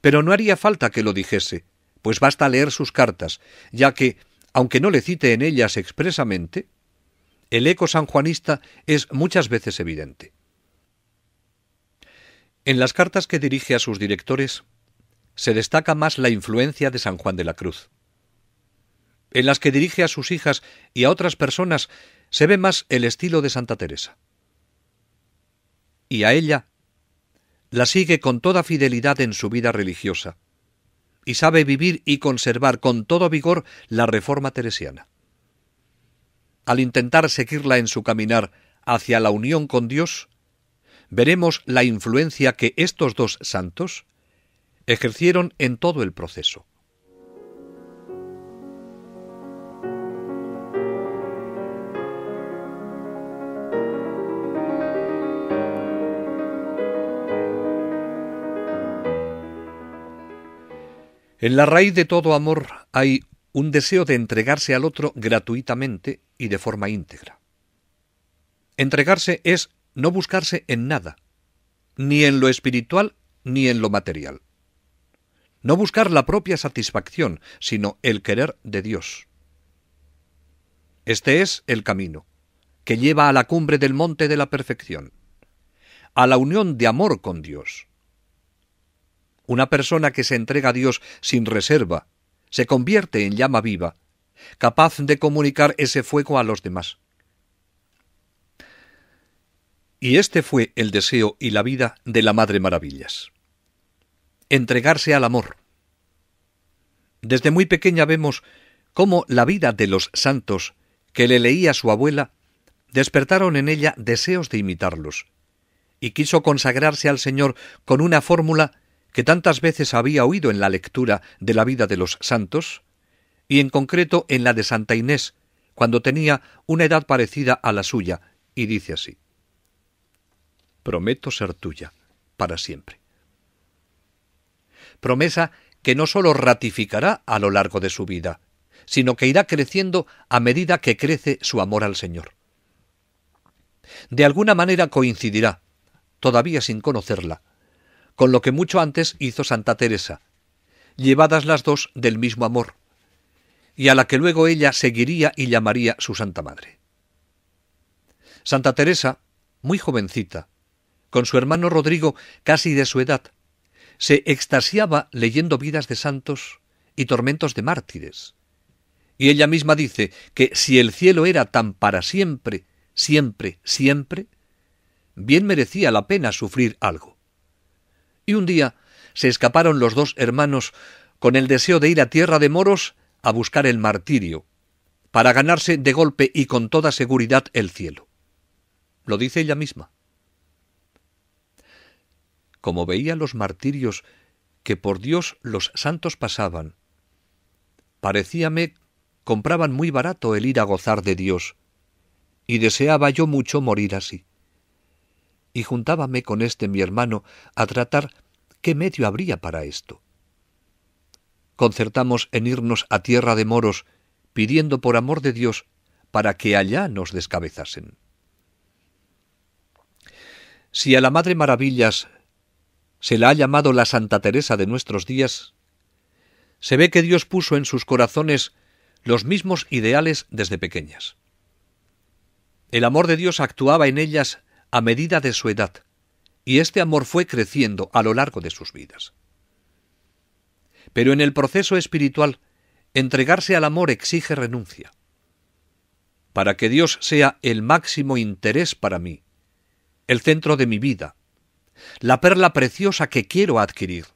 pero no haría falta que lo dijese, pues basta leer sus cartas, ya que, aunque no le cite en ellas expresamente, el eco sanjuanista es muchas veces evidente. En las cartas que dirige a sus directores se destaca más la influencia de San Juan de la Cruz. En las que dirige a sus hijas y a otras personas se ve más el estilo de Santa Teresa. Y a ella la sigue con toda fidelidad en su vida religiosa, y sabe vivir y conservar con todo vigor la reforma teresiana. Al intentar seguirla en su caminar hacia la unión con Dios, veremos la influencia que estos dos santos ejercieron en todo el proceso. En la raíz de todo amor hay un deseo de entregarse al otro gratuitamente y de forma íntegra. Entregarse es no buscarse en nada, ni en lo espiritual ni en lo material. No buscar la propia satisfacción, sino el querer de Dios. Este es el camino, que lleva a la cumbre del monte de la perfección, a la unión de amor con Dios una persona que se entrega a Dios sin reserva se convierte en llama viva, capaz de comunicar ese fuego a los demás. Y este fue el deseo y la vida de la Madre Maravillas. Entregarse al amor. Desde muy pequeña vemos cómo la vida de los santos que le leía su abuela despertaron en ella deseos de imitarlos, y quiso consagrarse al Señor con una fórmula que tantas veces había oído en la lectura de la vida de los santos, y en concreto en la de Santa Inés, cuando tenía una edad parecida a la suya, y dice así, Prometo ser tuya para siempre. Promesa que no sólo ratificará a lo largo de su vida, sino que irá creciendo a medida que crece su amor al Señor. De alguna manera coincidirá, todavía sin conocerla, con lo que mucho antes hizo Santa Teresa, llevadas las dos del mismo amor, y a la que luego ella seguiría y llamaría su Santa Madre. Santa Teresa, muy jovencita, con su hermano Rodrigo casi de su edad, se extasiaba leyendo vidas de santos y tormentos de mártires. Y ella misma dice que si el cielo era tan para siempre, siempre, siempre, bien merecía la pena sufrir algo. Y un día se escaparon los dos hermanos con el deseo de ir a tierra de moros a buscar el martirio, para ganarse de golpe y con toda seguridad el cielo. Lo dice ella misma. Como veía los martirios que por Dios los santos pasaban, parecíame compraban muy barato el ir a gozar de Dios, y deseaba yo mucho morir así y juntábame con este mi hermano a tratar qué medio habría para esto. Concertamos en irnos a tierra de moros, pidiendo por amor de Dios para que allá nos descabezasen. Si a la Madre Maravillas se la ha llamado la Santa Teresa de nuestros días, se ve que Dios puso en sus corazones los mismos ideales desde pequeñas. El amor de Dios actuaba en ellas a medida de su edad, y este amor fue creciendo a lo largo de sus vidas. Pero en el proceso espiritual, entregarse al amor exige renuncia. Para que Dios sea el máximo interés para mí, el centro de mi vida, la perla preciosa que quiero adquirir,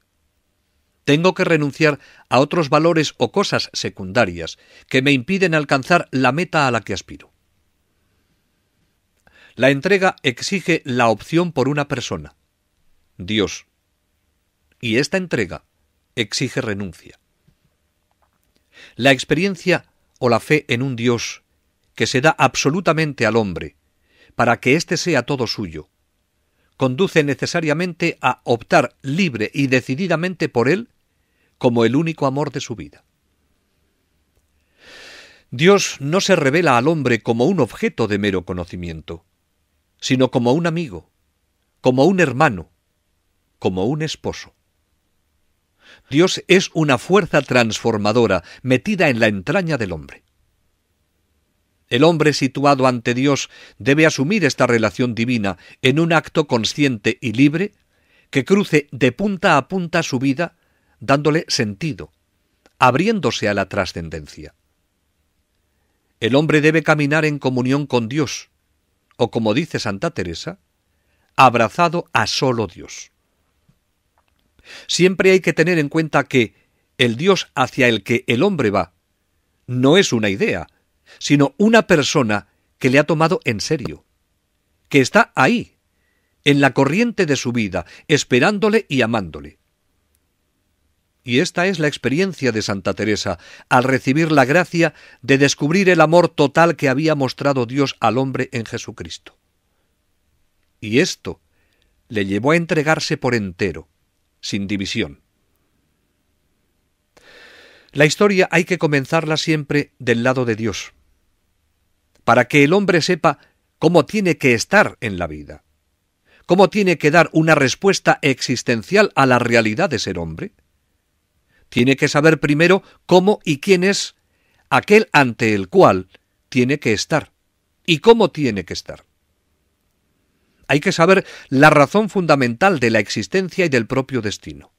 tengo que renunciar a otros valores o cosas secundarias que me impiden alcanzar la meta a la que aspiro. La entrega exige la opción por una persona, Dios. Y esta entrega exige renuncia. La experiencia o la fe en un Dios que se da absolutamente al hombre, para que éste sea todo suyo, conduce necesariamente a optar libre y decididamente por él como el único amor de su vida. Dios no se revela al hombre como un objeto de mero conocimiento, sino como un amigo, como un hermano, como un esposo. Dios es una fuerza transformadora metida en la entraña del hombre. El hombre situado ante Dios debe asumir esta relación divina en un acto consciente y libre que cruce de punta a punta su vida, dándole sentido, abriéndose a la trascendencia. El hombre debe caminar en comunión con Dios, o como dice Santa Teresa, abrazado a solo Dios. Siempre hay que tener en cuenta que el Dios hacia el que el hombre va no es una idea, sino una persona que le ha tomado en serio, que está ahí, en la corriente de su vida, esperándole y amándole. Y esta es la experiencia de Santa Teresa, al recibir la gracia de descubrir el amor total que había mostrado Dios al hombre en Jesucristo. Y esto le llevó a entregarse por entero, sin división. La historia hay que comenzarla siempre del lado de Dios, para que el hombre sepa cómo tiene que estar en la vida, cómo tiene que dar una respuesta existencial a la realidad de ser hombre, tiene que saber primero cómo y quién es aquel ante el cual tiene que estar y cómo tiene que estar. Hay que saber la razón fundamental de la existencia y del propio destino.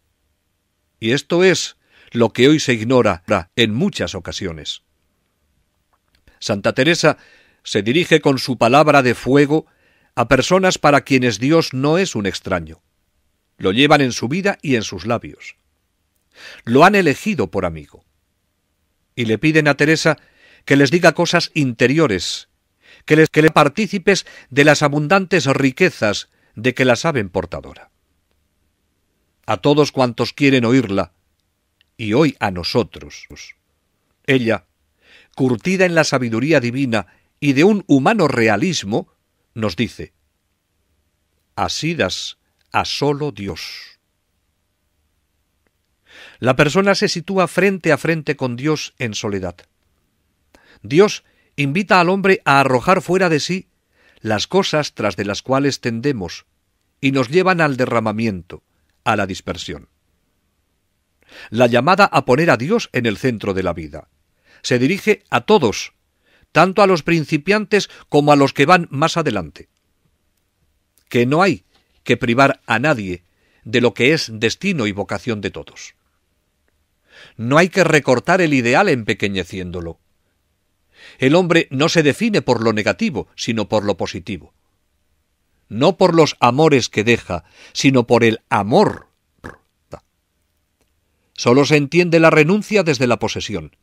Y esto es lo que hoy se ignora en muchas ocasiones. Santa Teresa se dirige con su palabra de fuego a personas para quienes Dios no es un extraño. Lo llevan en su vida y en sus labios. Lo han elegido por amigo. Y le piden a Teresa que les diga cosas interiores, que les que le partícipes de las abundantes riquezas de que la saben portadora. A todos cuantos quieren oírla, y hoy a nosotros. Ella, curtida en la sabiduría divina y de un humano realismo, nos dice, asidas a solo Dios. La persona se sitúa frente a frente con Dios en soledad. Dios invita al hombre a arrojar fuera de sí las cosas tras de las cuales tendemos y nos llevan al derramamiento, a la dispersión. La llamada a poner a Dios en el centro de la vida se dirige a todos, tanto a los principiantes como a los que van más adelante. Que no hay que privar a nadie de lo que es destino y vocación de todos. No hay que recortar el ideal empequeñeciéndolo. El hombre no se define por lo negativo, sino por lo positivo. No por los amores que deja, sino por el amor. Solo se entiende la renuncia desde la posesión.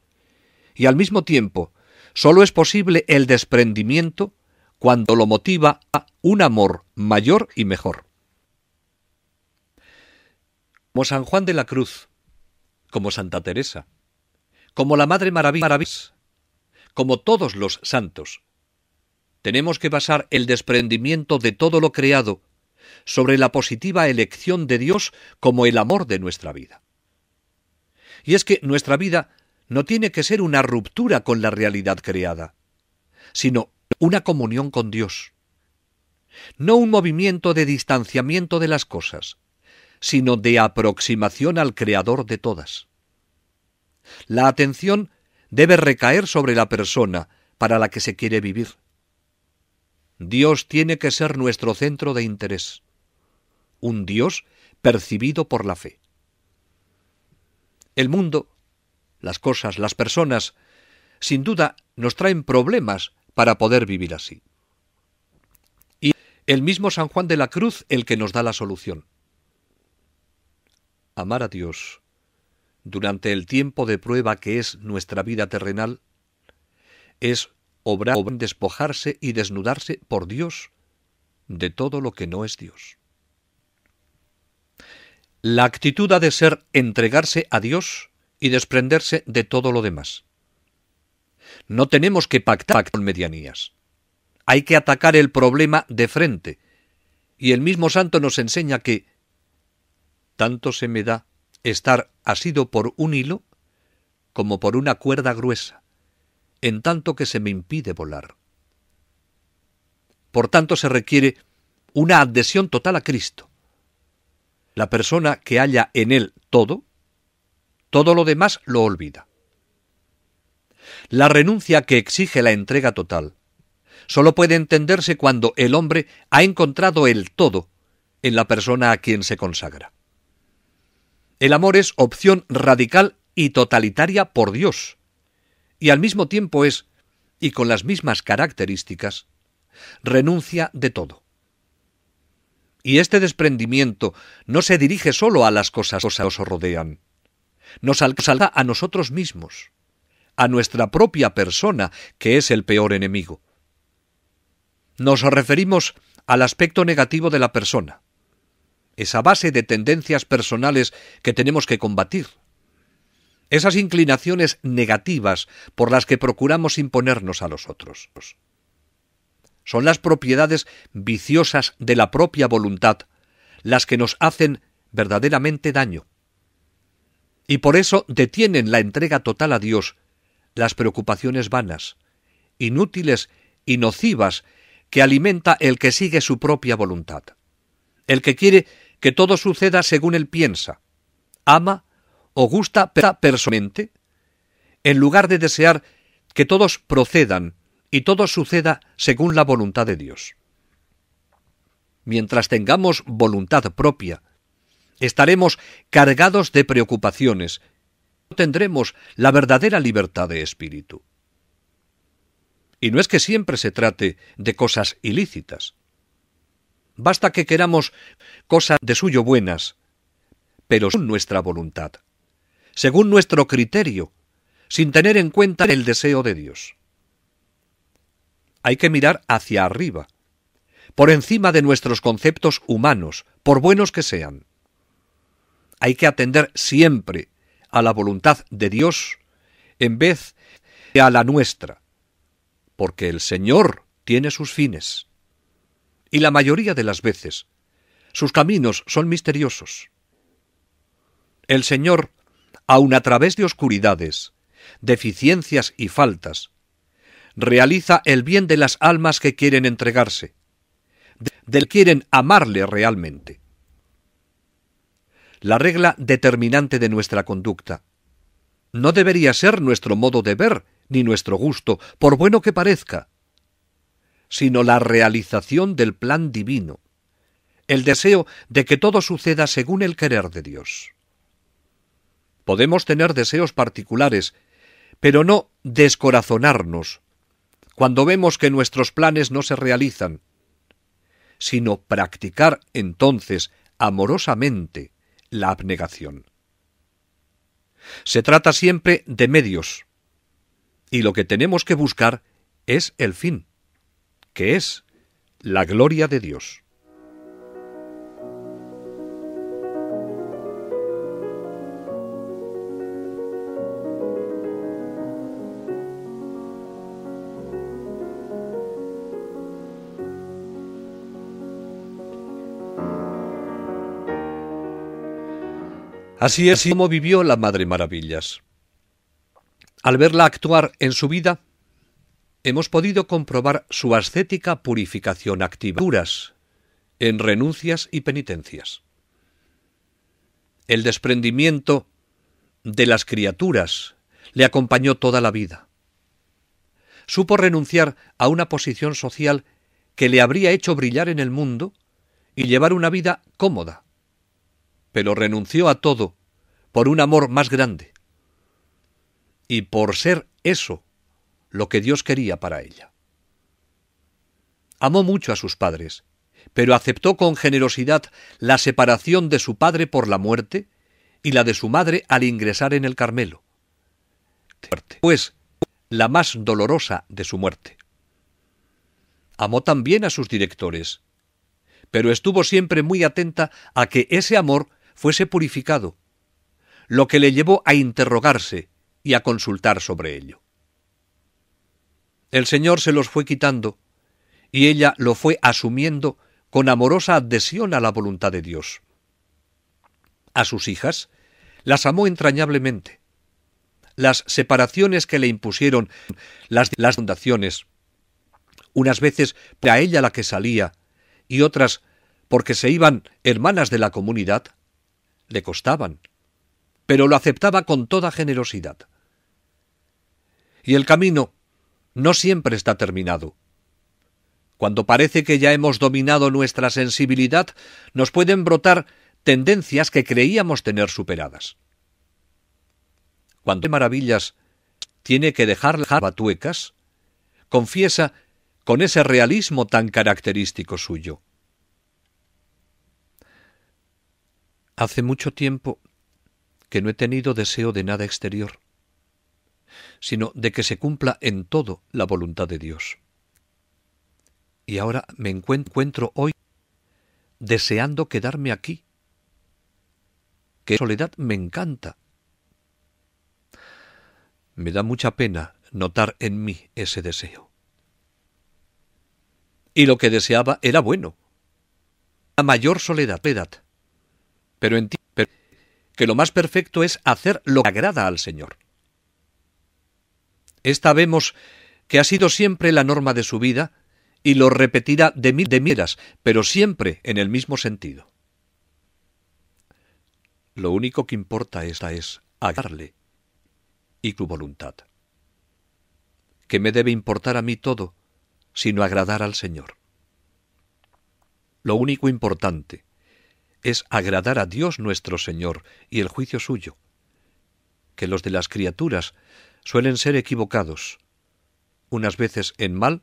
Y al mismo tiempo, solo es posible el desprendimiento cuando lo motiva a un amor mayor y mejor. Como San Juan de la Cruz como Santa Teresa, como la Madre Maravillas, como todos los santos. Tenemos que basar el desprendimiento de todo lo creado sobre la positiva elección de Dios como el amor de nuestra vida. Y es que nuestra vida no tiene que ser una ruptura con la realidad creada, sino una comunión con Dios. No un movimiento de distanciamiento de las cosas, sino de aproximación al Creador de todas. La atención debe recaer sobre la persona para la que se quiere vivir. Dios tiene que ser nuestro centro de interés, un Dios percibido por la fe. El mundo, las cosas, las personas, sin duda nos traen problemas para poder vivir así. Y el mismo San Juan de la Cruz el que nos da la solución amar a Dios durante el tiempo de prueba que es nuestra vida terrenal es obrar despojarse y desnudarse por Dios de todo lo que no es Dios. La actitud ha de ser entregarse a Dios y desprenderse de todo lo demás. No tenemos que pactar con medianías. Hay que atacar el problema de frente. Y el mismo santo nos enseña que tanto se me da estar asido por un hilo como por una cuerda gruesa, en tanto que se me impide volar. Por tanto se requiere una adhesión total a Cristo. La persona que halla en Él todo, todo lo demás lo olvida. La renuncia que exige la entrega total solo puede entenderse cuando el hombre ha encontrado el todo en la persona a quien se consagra. El amor es opción radical y totalitaria por Dios, y al mismo tiempo es, y con las mismas características, renuncia de todo. Y este desprendimiento no se dirige sólo a las cosas que os rodean, nos alcanza a nosotros mismos, a nuestra propia persona, que es el peor enemigo. Nos referimos al aspecto negativo de la persona, esa base de tendencias personales que tenemos que combatir. Esas inclinaciones negativas por las que procuramos imponernos a los otros. Son las propiedades viciosas de la propia voluntad las que nos hacen verdaderamente daño. Y por eso detienen la entrega total a Dios las preocupaciones vanas, inútiles y nocivas que alimenta el que sigue su propia voluntad, el que quiere que todo suceda según él piensa, ama o gusta personalmente, en lugar de desear que todos procedan y todo suceda según la voluntad de Dios. Mientras tengamos voluntad propia, estaremos cargados de preocupaciones, no tendremos la verdadera libertad de espíritu. Y no es que siempre se trate de cosas ilícitas. Basta que queramos cosas de suyo buenas, pero según nuestra voluntad, según nuestro criterio, sin tener en cuenta el deseo de Dios. Hay que mirar hacia arriba, por encima de nuestros conceptos humanos, por buenos que sean. Hay que atender siempre a la voluntad de Dios en vez de a la nuestra, porque el Señor tiene sus fines y la mayoría de las veces sus caminos son misteriosos. El Señor, aun a través de oscuridades, deficiencias y faltas, realiza el bien de las almas que quieren entregarse, del quieren amarle realmente. La regla determinante de nuestra conducta no debería ser nuestro modo de ver ni nuestro gusto, por bueno que parezca, sino la realización del plan divino, el deseo de que todo suceda según el querer de Dios. Podemos tener deseos particulares, pero no descorazonarnos cuando vemos que nuestros planes no se realizan, sino practicar entonces amorosamente la abnegación. Se trata siempre de medios, y lo que tenemos que buscar es el fin que es la gloria de Dios. Así es como vivió la Madre Maravillas. Al verla actuar en su vida, hemos podido comprobar su ascética purificación activa en renuncias y penitencias. El desprendimiento de las criaturas le acompañó toda la vida. Supo renunciar a una posición social que le habría hecho brillar en el mundo y llevar una vida cómoda, pero renunció a todo por un amor más grande y por ser eso lo que Dios quería para ella. Amó mucho a sus padres, pero aceptó con generosidad la separación de su padre por la muerte y la de su madre al ingresar en el Carmelo. Pues, la más dolorosa de su muerte. Amó también a sus directores, pero estuvo siempre muy atenta a que ese amor fuese purificado, lo que le llevó a interrogarse y a consultar sobre ello el Señor se los fue quitando y ella lo fue asumiendo con amorosa adhesión a la voluntad de Dios. A sus hijas las amó entrañablemente. Las separaciones que le impusieron las, fundaciones, unas veces para ella la que salía y otras porque se iban hermanas de la comunidad, le costaban, pero lo aceptaba con toda generosidad. Y el camino no siempre está terminado. Cuando parece que ya hemos dominado nuestra sensibilidad, nos pueden brotar tendencias que creíamos tener superadas. Cuando maravillas tiene que dejar las batuecas, confiesa con ese realismo tan característico suyo. Hace mucho tiempo que no he tenido deseo de nada exterior sino de que se cumpla en todo la voluntad de Dios. Y ahora me encuentro hoy deseando quedarme aquí, que soledad me encanta. Me da mucha pena notar en mí ese deseo. Y lo que deseaba era bueno. La mayor soledad, pero en que lo más perfecto es hacer lo que agrada al Señor. Esta vemos que ha sido siempre la norma de su vida y lo repetirá de mil de miras, pero siempre en el mismo sentido. Lo único que importa esta es agradarle y tu voluntad. ¿Qué me debe importar a mí todo, sino agradar al Señor? Lo único importante es agradar a Dios nuestro Señor y el juicio suyo, que los de las criaturas suelen ser equivocados, unas veces en mal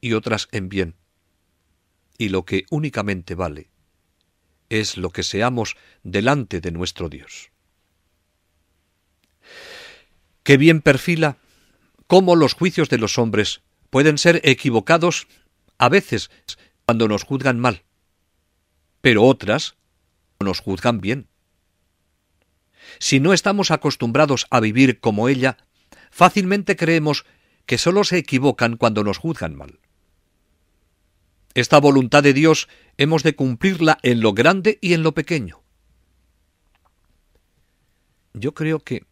y otras en bien. Y lo que únicamente vale es lo que seamos delante de nuestro Dios. Qué bien perfila cómo los juicios de los hombres pueden ser equivocados a veces cuando nos juzgan mal, pero otras nos juzgan bien. Si no estamos acostumbrados a vivir como ella, Fácilmente creemos que sólo se equivocan cuando nos juzgan mal. Esta voluntad de Dios hemos de cumplirla en lo grande y en lo pequeño. Yo creo que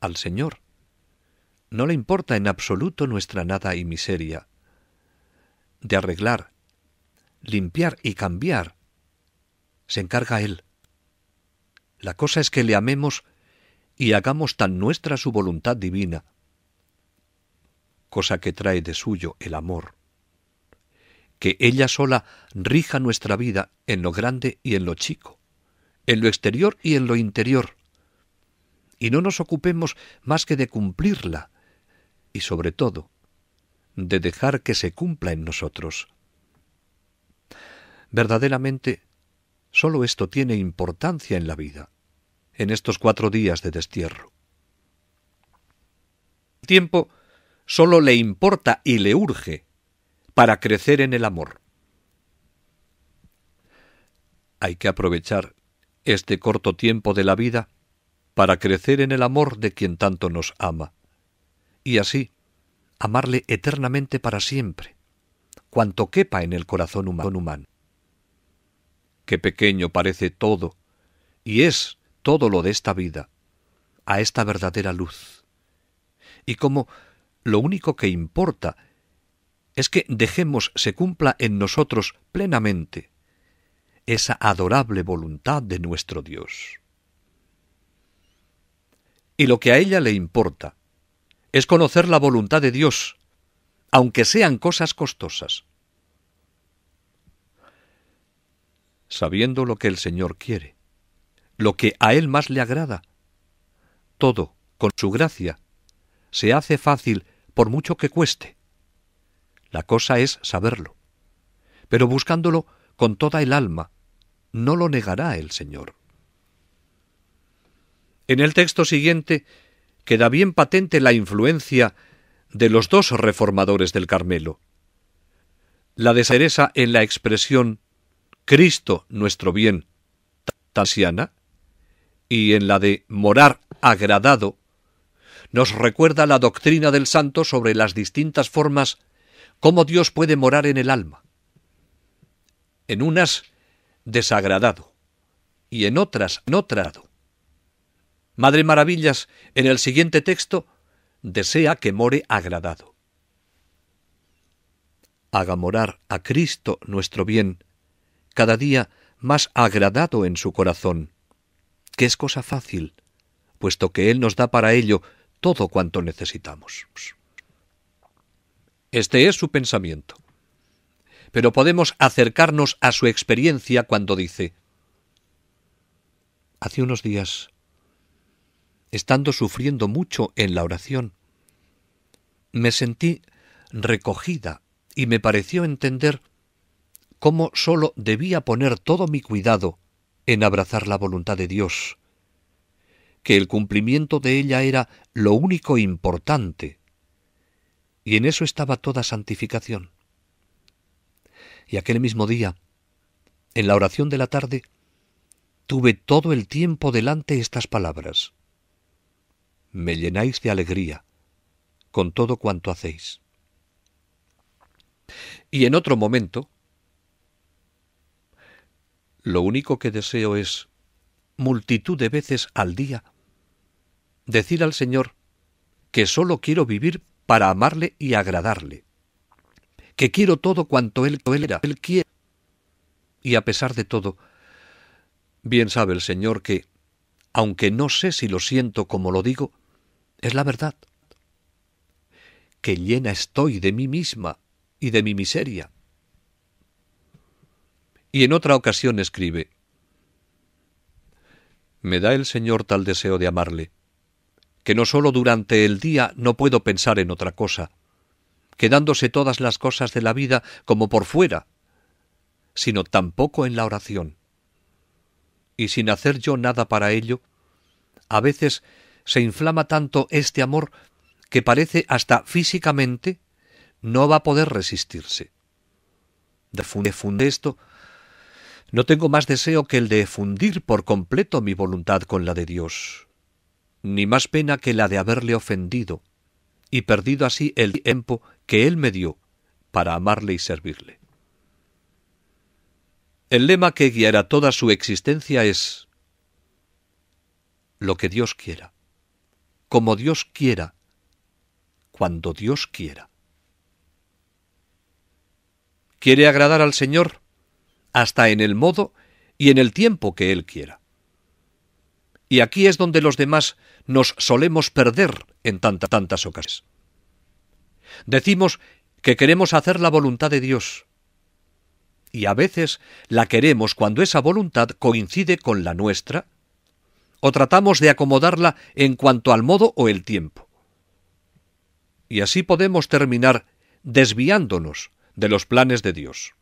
al Señor no le importa en absoluto nuestra nada y miseria de arreglar, limpiar y cambiar. Se encarga Él. La cosa es que le amemos y hagamos tan nuestra su voluntad divina cosa que trae de suyo el amor. Que ella sola rija nuestra vida en lo grande y en lo chico, en lo exterior y en lo interior. Y no nos ocupemos más que de cumplirla y sobre todo de dejar que se cumpla en nosotros. Verdaderamente, sólo esto tiene importancia en la vida, en estos cuatro días de destierro. Tiempo solo le importa y le urge para crecer en el amor. Hay que aprovechar este corto tiempo de la vida para crecer en el amor de quien tanto nos ama, y así amarle eternamente para siempre, cuanto quepa en el corazón humano. Qué pequeño parece todo, y es todo lo de esta vida, a esta verdadera luz, y cómo lo único que importa es que dejemos se cumpla en nosotros plenamente esa adorable voluntad de nuestro Dios. Y lo que a ella le importa es conocer la voluntad de Dios, aunque sean cosas costosas. Sabiendo lo que el Señor quiere, lo que a Él más le agrada, todo, con su gracia, se hace fácil por mucho que cueste. La cosa es saberlo, pero buscándolo con toda el alma, no lo negará el Señor. En el texto siguiente queda bien patente la influencia de los dos reformadores del Carmelo. La de en la expresión Cristo nuestro bien, tasiana, y en la de morar agradado, nos recuerda la doctrina del santo sobre las distintas formas cómo Dios puede morar en el alma. En unas, desagradado, y en otras, no trado. Madre Maravillas, en el siguiente texto, desea que more agradado. Haga morar a Cristo nuestro bien, cada día más agradado en su corazón, que es cosa fácil, puesto que Él nos da para ello todo cuanto necesitamos. Este es su pensamiento. Pero podemos acercarnos a su experiencia cuando dice, hace unos días, estando sufriendo mucho en la oración, me sentí recogida y me pareció entender cómo sólo debía poner todo mi cuidado en abrazar la voluntad de Dios que el cumplimiento de ella era lo único importante, y en eso estaba toda santificación. Y aquel mismo día, en la oración de la tarde, tuve todo el tiempo delante estas palabras. Me llenáis de alegría con todo cuanto hacéis. Y en otro momento, lo único que deseo es multitud de veces al día. Decir al Señor que sólo quiero vivir para amarle y agradarle, que quiero todo cuanto Él, Él quiere. Y a pesar de todo, bien sabe el Señor que, aunque no sé si lo siento como lo digo, es la verdad. Que llena estoy de mí misma y de mi miseria. Y en otra ocasión escribe, me da el Señor tal deseo de amarle, que no sólo durante el día no puedo pensar en otra cosa, quedándose todas las cosas de la vida como por fuera, sino tampoco en la oración. Y sin hacer yo nada para ello, a veces se inflama tanto este amor que parece hasta físicamente no va a poder resistirse. De funde esto no tengo más deseo que el de fundir por completo mi voluntad con la de Dios, ni más pena que la de haberle ofendido, y perdido así el tiempo que Él me dio para amarle y servirle. El lema que guiará toda su existencia es lo que Dios quiera, como Dios quiera, cuando Dios quiera. ¿Quiere agradar al Señor? hasta en el modo y en el tiempo que Él quiera. Y aquí es donde los demás nos solemos perder en tanta, tantas ocasiones. Decimos que queremos hacer la voluntad de Dios, y a veces la queremos cuando esa voluntad coincide con la nuestra, o tratamos de acomodarla en cuanto al modo o el tiempo. Y así podemos terminar desviándonos de los planes de Dios.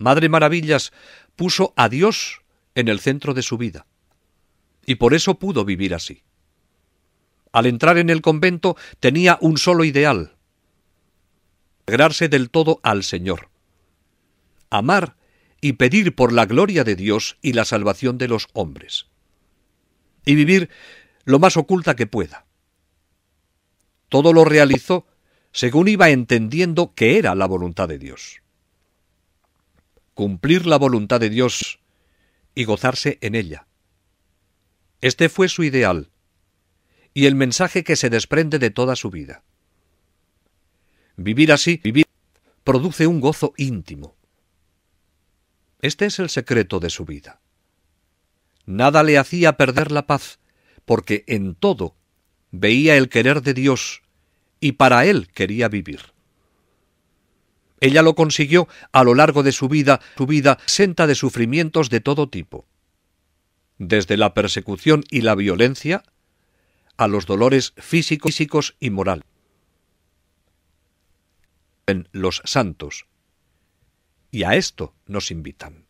Madre Maravillas puso a Dios en el centro de su vida, y por eso pudo vivir así. Al entrar en el convento tenía un solo ideal, integrarse del todo al Señor, amar y pedir por la gloria de Dios y la salvación de los hombres, y vivir lo más oculta que pueda. Todo lo realizó según iba entendiendo que era la voluntad de Dios cumplir la voluntad de Dios y gozarse en ella. Este fue su ideal y el mensaje que se desprende de toda su vida. Vivir así, vivir, produce un gozo íntimo. Este es el secreto de su vida. Nada le hacía perder la paz, porque en todo veía el querer de Dios y para él quería vivir. Ella lo consiguió a lo largo de su vida, su vida senta de sufrimientos de todo tipo, desde la persecución y la violencia a los dolores físicos, y morales. En los santos. Y a esto nos invitan.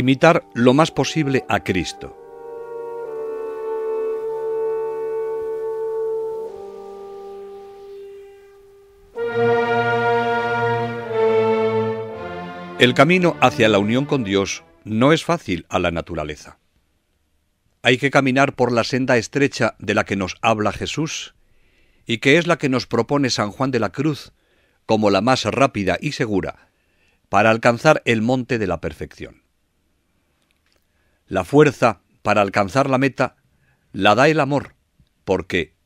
imitar lo más posible a Cristo. El camino hacia la unión con Dios no es fácil a la naturaleza. Hay que caminar por la senda estrecha de la que nos habla Jesús y que es la que nos propone San Juan de la Cruz como la más rápida y segura para alcanzar el monte de la perfección. La fuerza para alcanzar la meta la da el amor, porque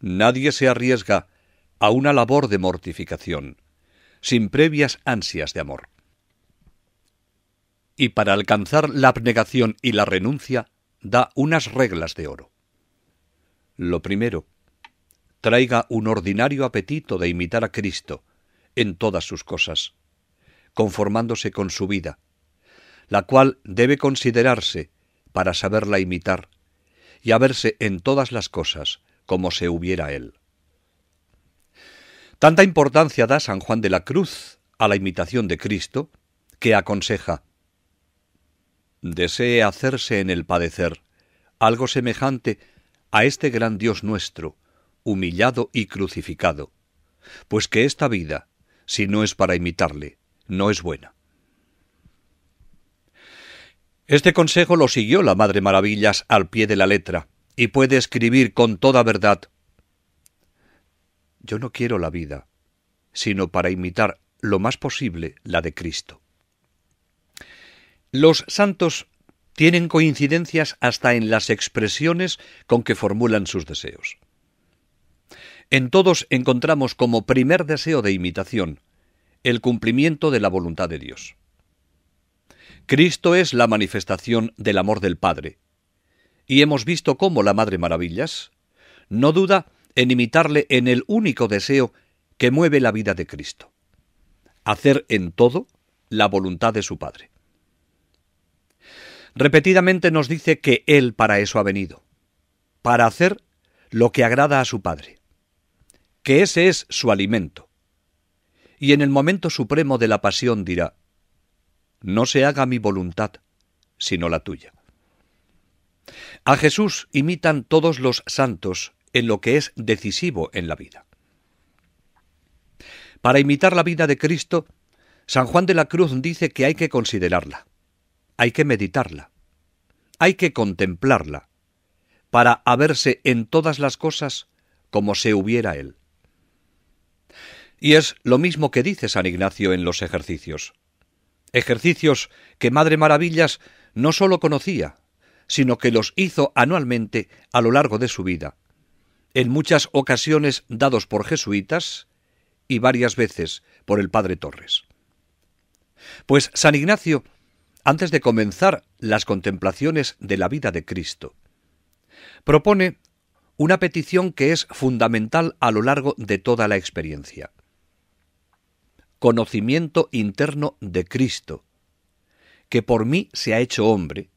nadie se arriesga a una labor de mortificación, sin previas ansias de amor. Y para alcanzar la abnegación y la renuncia, da unas reglas de oro. Lo primero, traiga un ordinario apetito de imitar a Cristo en todas sus cosas, conformándose con su vida, la cual debe considerarse para saberla imitar y a verse en todas las cosas como se hubiera él. Tanta importancia da San Juan de la Cruz a la imitación de Cristo que aconseja desee hacerse en el padecer algo semejante a este gran Dios nuestro, humillado y crucificado, pues que esta vida, si no es para imitarle, no es buena. Este consejo lo siguió la Madre Maravillas al pie de la letra, y puede escribir con toda verdad. Yo no quiero la vida, sino para imitar lo más posible la de Cristo. Los santos tienen coincidencias hasta en las expresiones con que formulan sus deseos. En todos encontramos como primer deseo de imitación el cumplimiento de la voluntad de Dios. Cristo es la manifestación del amor del Padre. Y hemos visto cómo la Madre Maravillas no duda en imitarle en el único deseo que mueve la vida de Cristo, hacer en todo la voluntad de su Padre. Repetidamente nos dice que Él para eso ha venido, para hacer lo que agrada a su Padre, que ese es su alimento. Y en el momento supremo de la pasión dirá, no se haga mi voluntad, sino la tuya. A Jesús imitan todos los santos en lo que es decisivo en la vida. Para imitar la vida de Cristo, San Juan de la Cruz dice que hay que considerarla, hay que meditarla, hay que contemplarla, para haberse en todas las cosas como se hubiera él. Y es lo mismo que dice San Ignacio en los ejercicios ejercicios que Madre Maravillas no sólo conocía, sino que los hizo anualmente a lo largo de su vida, en muchas ocasiones dados por jesuitas y varias veces por el Padre Torres. Pues San Ignacio, antes de comenzar las contemplaciones de la vida de Cristo, propone una petición que es fundamental a lo largo de toda la experiencia conocimiento interno de Cristo, que por mí se ha hecho hombre,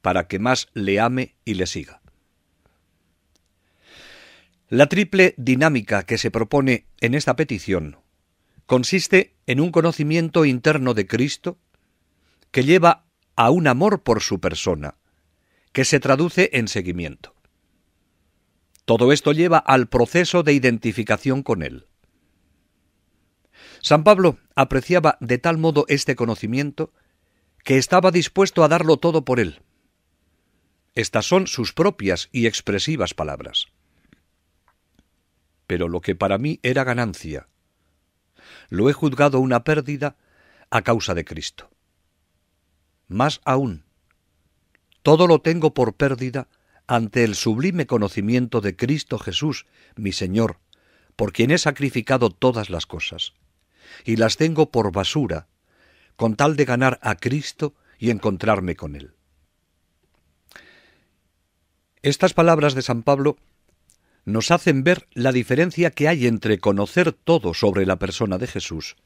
para que más le ame y le siga. La triple dinámica que se propone en esta petición consiste en un conocimiento interno de Cristo que lleva a un amor por su persona, que se traduce en seguimiento. Todo esto lleva al proceso de identificación con Él. San Pablo apreciaba de tal modo este conocimiento que estaba dispuesto a darlo todo por él. Estas son sus propias y expresivas palabras. Pero lo que para mí era ganancia, lo he juzgado una pérdida a causa de Cristo. Más aún, todo lo tengo por pérdida ante el sublime conocimiento de Cristo Jesús, mi Señor, por quien he sacrificado todas las cosas y las tengo por basura, con tal de ganar a Cristo y encontrarme con Él. Estas palabras de San Pablo nos hacen ver la diferencia que hay entre conocer todo sobre la persona de Jesús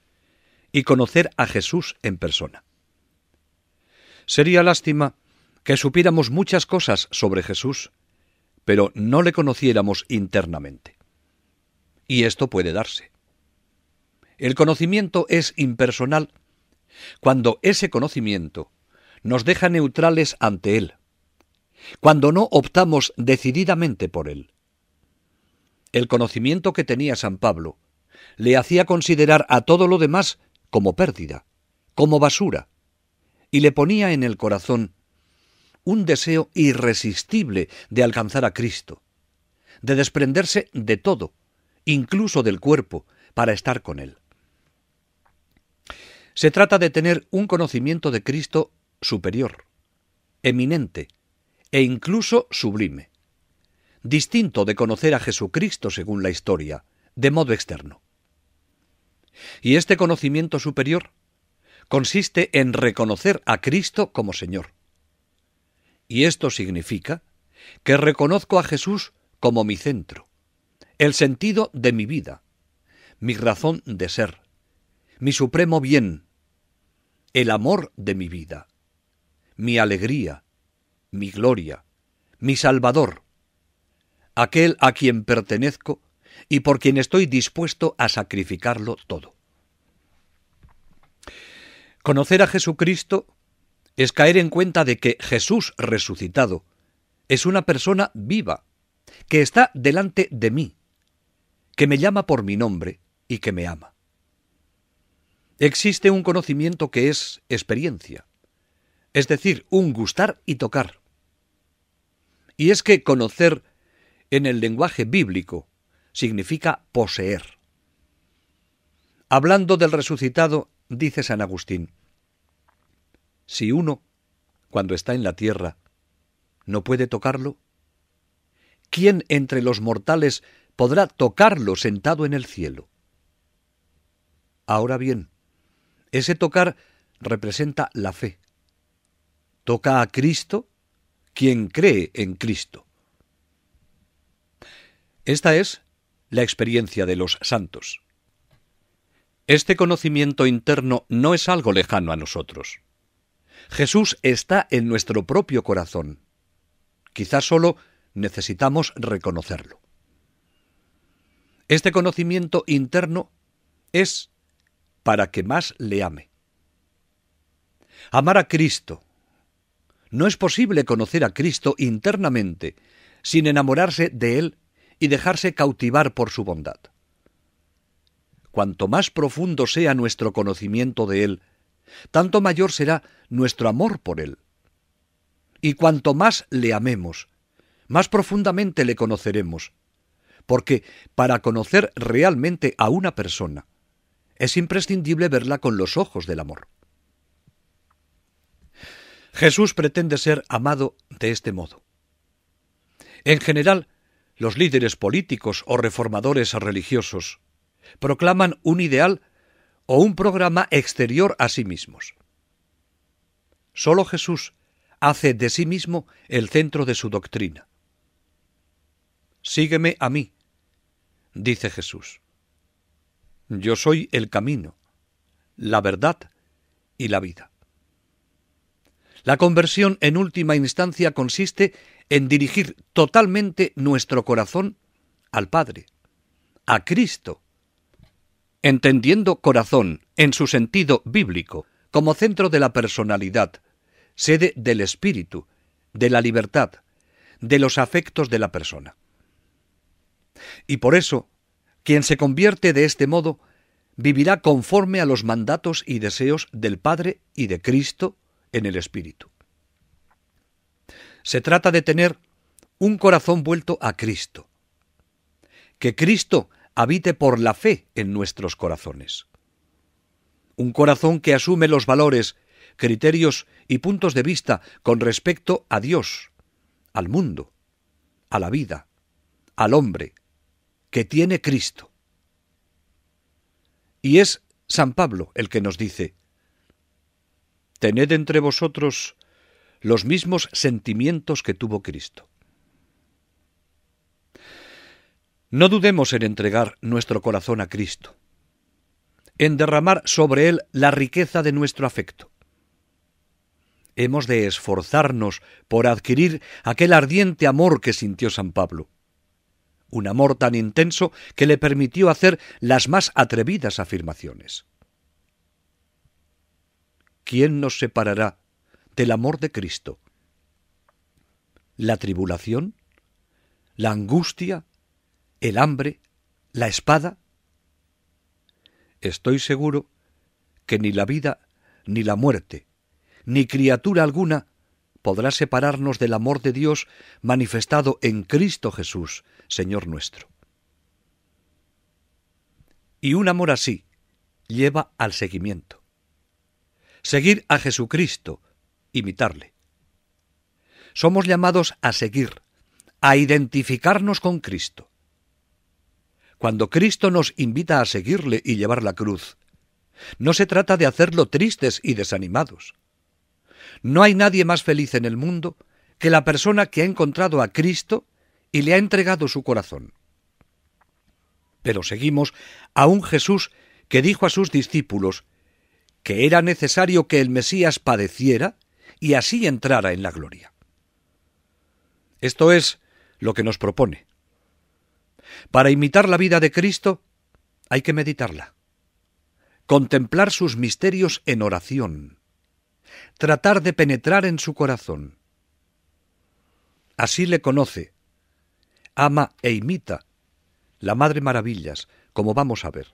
y conocer a Jesús en persona. Sería lástima que supiéramos muchas cosas sobre Jesús, pero no le conociéramos internamente. Y esto puede darse. El conocimiento es impersonal cuando ese conocimiento nos deja neutrales ante él, cuando no optamos decididamente por él. El conocimiento que tenía San Pablo le hacía considerar a todo lo demás como pérdida, como basura, y le ponía en el corazón un deseo irresistible de alcanzar a Cristo, de desprenderse de todo, incluso del cuerpo, para estar con Él. Se trata de tener un conocimiento de Cristo superior, eminente e incluso sublime, distinto de conocer a Jesucristo según la historia, de modo externo. Y este conocimiento superior consiste en reconocer a Cristo como Señor. Y esto significa que reconozco a Jesús como mi centro, el sentido de mi vida, mi razón de ser, mi supremo bien, el amor de mi vida, mi alegría, mi gloria, mi Salvador, aquel a quien pertenezco y por quien estoy dispuesto a sacrificarlo todo. Conocer a Jesucristo es caer en cuenta de que Jesús resucitado es una persona viva, que está delante de mí, que me llama por mi nombre y que me ama existe un conocimiento que es experiencia, es decir, un gustar y tocar. Y es que conocer en el lenguaje bíblico significa poseer. Hablando del resucitado, dice San Agustín, si uno, cuando está en la tierra, no puede tocarlo, ¿quién entre los mortales podrá tocarlo sentado en el cielo? Ahora bien, ese tocar representa la fe. Toca a Cristo quien cree en Cristo. Esta es la experiencia de los santos. Este conocimiento interno no es algo lejano a nosotros. Jesús está en nuestro propio corazón. Quizás solo necesitamos reconocerlo. Este conocimiento interno es para que más le ame. Amar a Cristo. No es posible conocer a Cristo internamente sin enamorarse de Él y dejarse cautivar por su bondad. Cuanto más profundo sea nuestro conocimiento de Él, tanto mayor será nuestro amor por Él. Y cuanto más le amemos, más profundamente le conoceremos, porque para conocer realmente a una persona, es imprescindible verla con los ojos del amor. Jesús pretende ser amado de este modo. En general, los líderes políticos o reformadores religiosos proclaman un ideal o un programa exterior a sí mismos. Solo Jesús hace de sí mismo el centro de su doctrina. Sígueme a mí, dice Jesús. Yo soy el camino, la verdad y la vida. La conversión en última instancia consiste en dirigir totalmente nuestro corazón al Padre, a Cristo, entendiendo corazón en su sentido bíblico como centro de la personalidad, sede del espíritu, de la libertad, de los afectos de la persona. Y por eso, quien se convierte de este modo vivirá conforme a los mandatos y deseos del Padre y de Cristo en el Espíritu. Se trata de tener un corazón vuelto a Cristo. Que Cristo habite por la fe en nuestros corazones. Un corazón que asume los valores, criterios y puntos de vista con respecto a Dios, al mundo, a la vida, al hombre, que tiene Cristo. Y es San Pablo el que nos dice, Tened entre vosotros los mismos sentimientos que tuvo Cristo. No dudemos en entregar nuestro corazón a Cristo, en derramar sobre Él la riqueza de nuestro afecto. Hemos de esforzarnos por adquirir aquel ardiente amor que sintió San Pablo, un amor tan intenso que le permitió hacer las más atrevidas afirmaciones. ¿Quién nos separará del amor de Cristo? ¿La tribulación? ¿La angustia? ¿El hambre? ¿La espada? Estoy seguro que ni la vida, ni la muerte, ni criatura alguna podrá separarnos del amor de Dios manifestado en Cristo Jesús, Señor nuestro. Y un amor así lleva al seguimiento. Seguir a Jesucristo, imitarle. Somos llamados a seguir, a identificarnos con Cristo. Cuando Cristo nos invita a seguirle y llevar la cruz, no se trata de hacerlo tristes y desanimados. No hay nadie más feliz en el mundo que la persona que ha encontrado a Cristo y le ha entregado su corazón. Pero seguimos a un Jesús que dijo a sus discípulos que era necesario que el Mesías padeciera y así entrara en la gloria. Esto es lo que nos propone. Para imitar la vida de Cristo hay que meditarla, contemplar sus misterios en oración, tratar de penetrar en su corazón. Así le conoce, ama e imita la Madre Maravillas, como vamos a ver.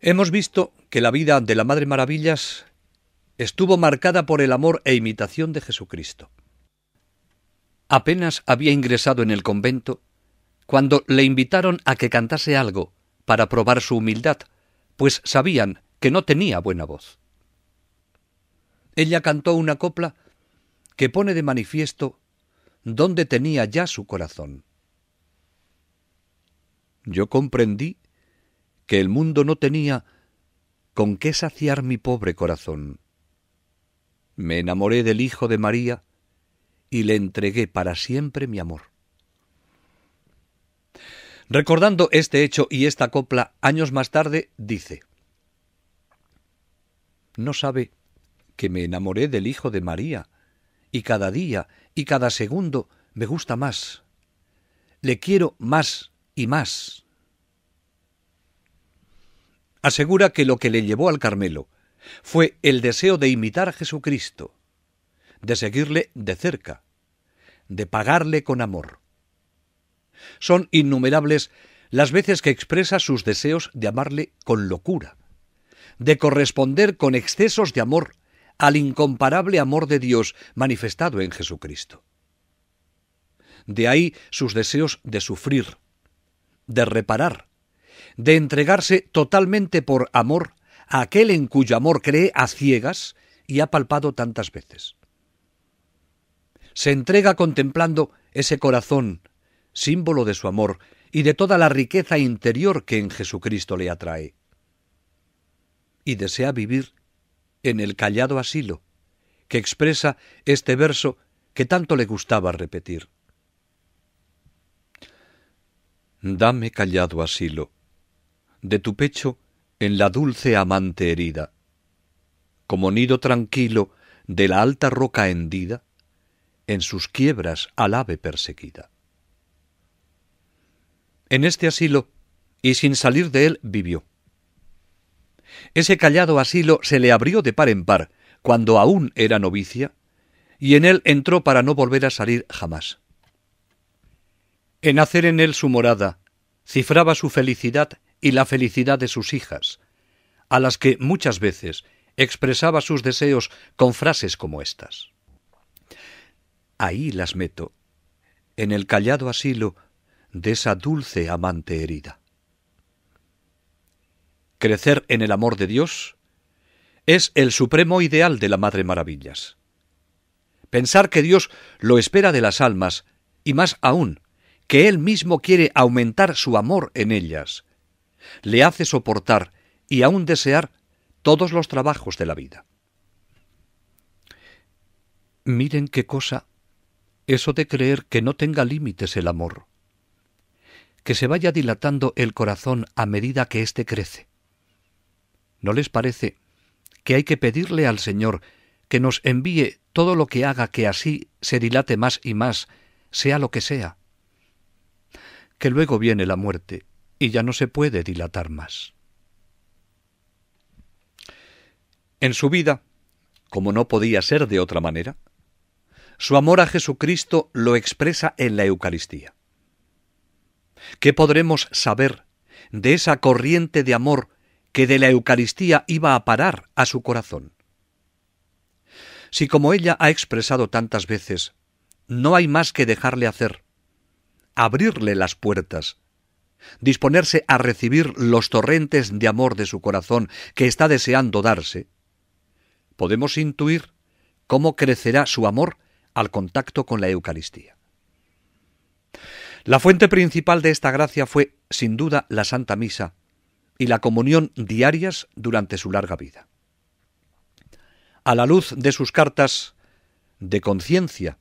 Hemos visto que la vida de la Madre Maravillas estuvo marcada por el amor e imitación de Jesucristo. Apenas había ingresado en el convento cuando le invitaron a que cantase algo para probar su humildad, pues sabían que no tenía buena voz. Ella cantó una copla que pone de manifiesto dónde tenía ya su corazón. Yo comprendí que el mundo no tenía con qué saciar mi pobre corazón. Me enamoré del Hijo de María, y le entregué para siempre mi amor. Recordando este hecho y esta copla, años más tarde dice, No sabe que me enamoré del Hijo de María, y cada día y cada segundo me gusta más. Le quiero más y más. Asegura que lo que le llevó al Carmelo fue el deseo de imitar a Jesucristo, de seguirle de cerca, de pagarle con amor. Son innumerables las veces que expresa sus deseos de amarle con locura, de corresponder con excesos de amor al incomparable amor de Dios manifestado en Jesucristo. De ahí sus deseos de sufrir, de reparar, de entregarse totalmente por amor a aquel en cuyo amor cree a ciegas y ha palpado tantas veces se entrega contemplando ese corazón, símbolo de su amor y de toda la riqueza interior que en Jesucristo le atrae. Y desea vivir en el callado asilo, que expresa este verso que tanto le gustaba repetir. Dame callado asilo, de tu pecho en la dulce amante herida, como nido tranquilo de la alta roca hendida, en sus quiebras al ave perseguida. En este asilo, y sin salir de él, vivió. Ese callado asilo se le abrió de par en par, cuando aún era novicia, y en él entró para no volver a salir jamás. En hacer en él su morada, cifraba su felicidad y la felicidad de sus hijas, a las que muchas veces expresaba sus deseos con frases como estas ahí las meto, en el callado asilo de esa dulce amante herida. Crecer en el amor de Dios es el supremo ideal de la Madre Maravillas. Pensar que Dios lo espera de las almas, y más aún, que Él mismo quiere aumentar su amor en ellas, le hace soportar y aún desear todos los trabajos de la vida. Miren qué cosa eso de creer que no tenga límites el amor, que se vaya dilatando el corazón a medida que éste crece. ¿No les parece que hay que pedirle al Señor que nos envíe todo lo que haga que así se dilate más y más, sea lo que sea? Que luego viene la muerte y ya no se puede dilatar más. En su vida, como no podía ser de otra manera, su amor a Jesucristo lo expresa en la Eucaristía. ¿Qué podremos saber de esa corriente de amor que de la Eucaristía iba a parar a su corazón? Si como ella ha expresado tantas veces, no hay más que dejarle hacer, abrirle las puertas, disponerse a recibir los torrentes de amor de su corazón que está deseando darse, podemos intuir cómo crecerá su amor al contacto con la Eucaristía. La fuente principal de esta gracia fue, sin duda, la Santa Misa y la comunión diarias durante su larga vida. A la luz de sus cartas de conciencia,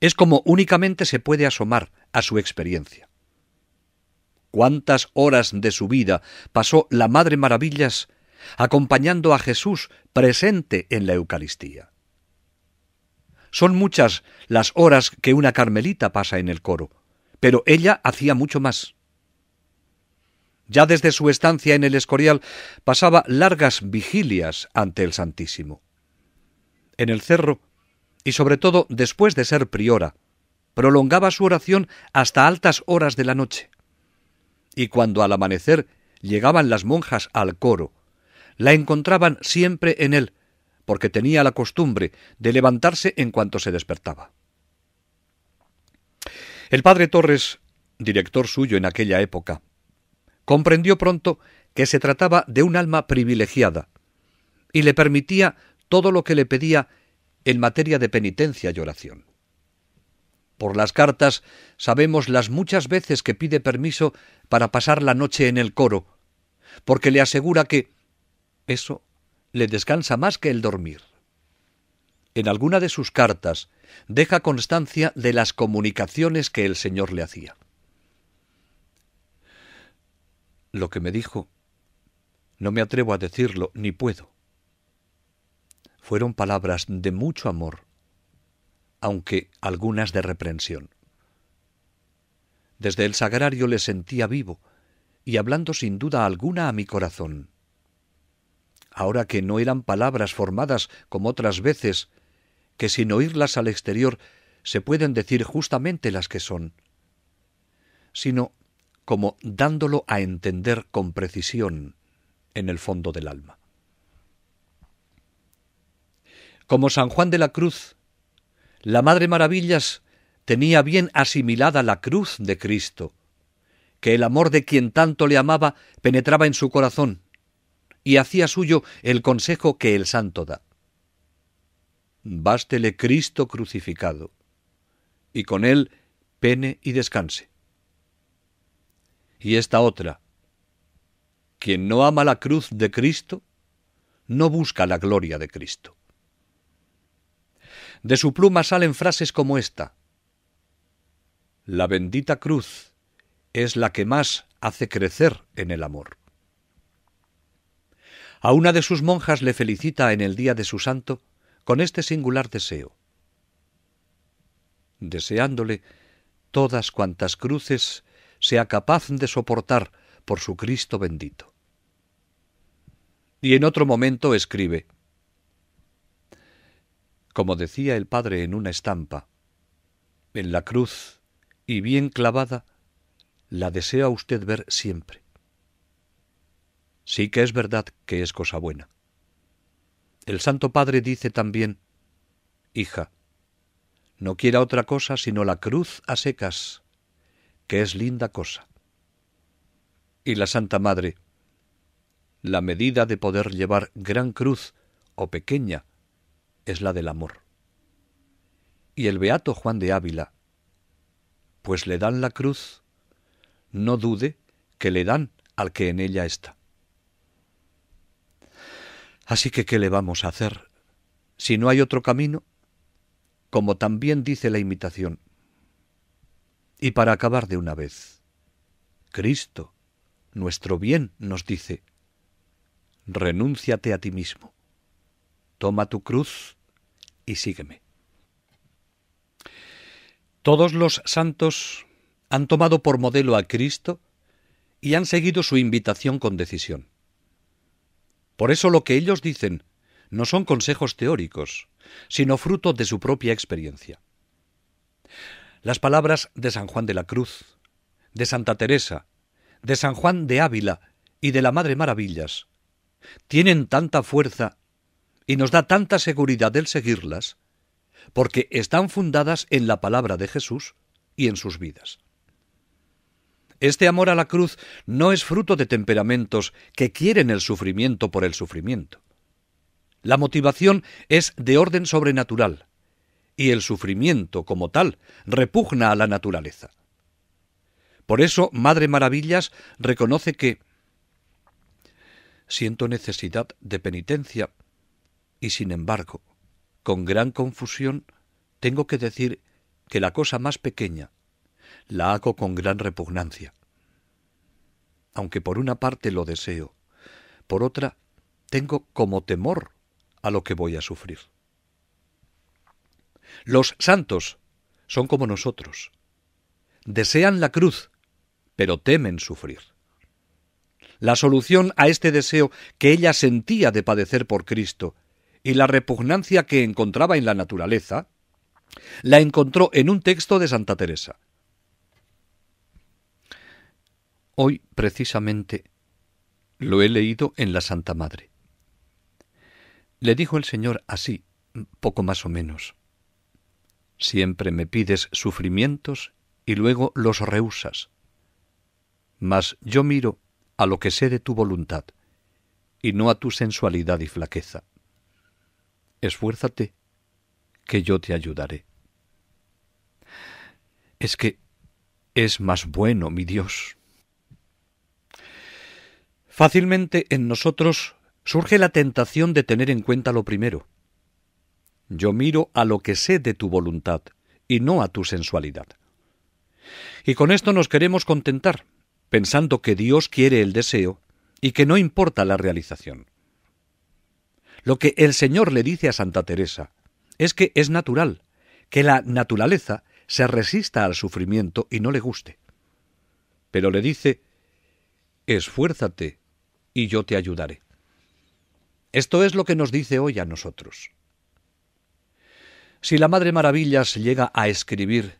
es como únicamente se puede asomar a su experiencia. ¿Cuántas horas de su vida pasó la Madre Maravillas acompañando a Jesús presente en la Eucaristía? Son muchas las horas que una carmelita pasa en el coro, pero ella hacía mucho más. Ya desde su estancia en el Escorial pasaba largas vigilias ante el Santísimo. En el cerro, y sobre todo después de ser priora, prolongaba su oración hasta altas horas de la noche. Y cuando al amanecer llegaban las monjas al coro, la encontraban siempre en él, porque tenía la costumbre de levantarse en cuanto se despertaba. El padre Torres, director suyo en aquella época, comprendió pronto que se trataba de un alma privilegiada y le permitía todo lo que le pedía en materia de penitencia y oración. Por las cartas sabemos las muchas veces que pide permiso para pasar la noche en el coro, porque le asegura que eso le descansa más que el dormir. En alguna de sus cartas deja constancia de las comunicaciones que el Señor le hacía. Lo que me dijo, no me atrevo a decirlo, ni puedo. Fueron palabras de mucho amor, aunque algunas de reprensión. Desde el sagrario le sentía vivo y hablando sin duda alguna a mi corazón ahora que no eran palabras formadas como otras veces, que sin oírlas al exterior se pueden decir justamente las que son, sino como dándolo a entender con precisión en el fondo del alma. Como San Juan de la Cruz, la Madre Maravillas tenía bien asimilada la cruz de Cristo, que el amor de quien tanto le amaba penetraba en su corazón, y hacía suyo el consejo que el santo da. Bástele Cristo crucificado, y con él pene y descanse. Y esta otra, quien no ama la cruz de Cristo, no busca la gloria de Cristo. De su pluma salen frases como esta. La bendita cruz es la que más hace crecer en el amor. A una de sus monjas le felicita en el día de su santo con este singular deseo. Deseándole todas cuantas cruces sea capaz de soportar por su Cristo bendito. Y en otro momento escribe, como decía el padre en una estampa, en la cruz y bien clavada, la desea usted ver siempre. Sí que es verdad que es cosa buena. El Santo Padre dice también, Hija, no quiera otra cosa sino la cruz a secas, que es linda cosa. Y la Santa Madre, la medida de poder llevar gran cruz o pequeña es la del amor. Y el beato Juan de Ávila, pues le dan la cruz, no dude que le dan al que en ella está. Así que, ¿qué le vamos a hacer? Si no hay otro camino, como también dice la invitación. Y para acabar de una vez, Cristo, nuestro bien, nos dice, renúnciate a ti mismo, toma tu cruz y sígueme. Todos los santos han tomado por modelo a Cristo y han seguido su invitación con decisión. Por eso lo que ellos dicen no son consejos teóricos, sino fruto de su propia experiencia. Las palabras de San Juan de la Cruz, de Santa Teresa, de San Juan de Ávila y de la Madre Maravillas tienen tanta fuerza y nos da tanta seguridad el seguirlas, porque están fundadas en la palabra de Jesús y en sus vidas. Este amor a la cruz no es fruto de temperamentos que quieren el sufrimiento por el sufrimiento. La motivación es de orden sobrenatural, y el sufrimiento como tal repugna a la naturaleza. Por eso, Madre Maravillas reconoce que siento necesidad de penitencia y sin embargo, con gran confusión, tengo que decir que la cosa más pequeña, la hago con gran repugnancia. Aunque por una parte lo deseo, por otra tengo como temor a lo que voy a sufrir. Los santos son como nosotros. Desean la cruz, pero temen sufrir. La solución a este deseo que ella sentía de padecer por Cristo y la repugnancia que encontraba en la naturaleza, la encontró en un texto de Santa Teresa, Hoy, precisamente, lo he leído en la Santa Madre. Le dijo el Señor así, poco más o menos. Siempre me pides sufrimientos y luego los rehusas. Mas yo miro a lo que sé de tu voluntad, y no a tu sensualidad y flaqueza. Esfuérzate, que yo te ayudaré. Es que es más bueno, mi Dios, Fácilmente en nosotros surge la tentación de tener en cuenta lo primero. Yo miro a lo que sé de tu voluntad y no a tu sensualidad. Y con esto nos queremos contentar, pensando que Dios quiere el deseo y que no importa la realización. Lo que el Señor le dice a Santa Teresa es que es natural, que la naturaleza se resista al sufrimiento y no le guste. Pero le dice, esfuérzate y yo te ayudaré. Esto es lo que nos dice hoy a nosotros. Si la Madre Maravillas llega a escribir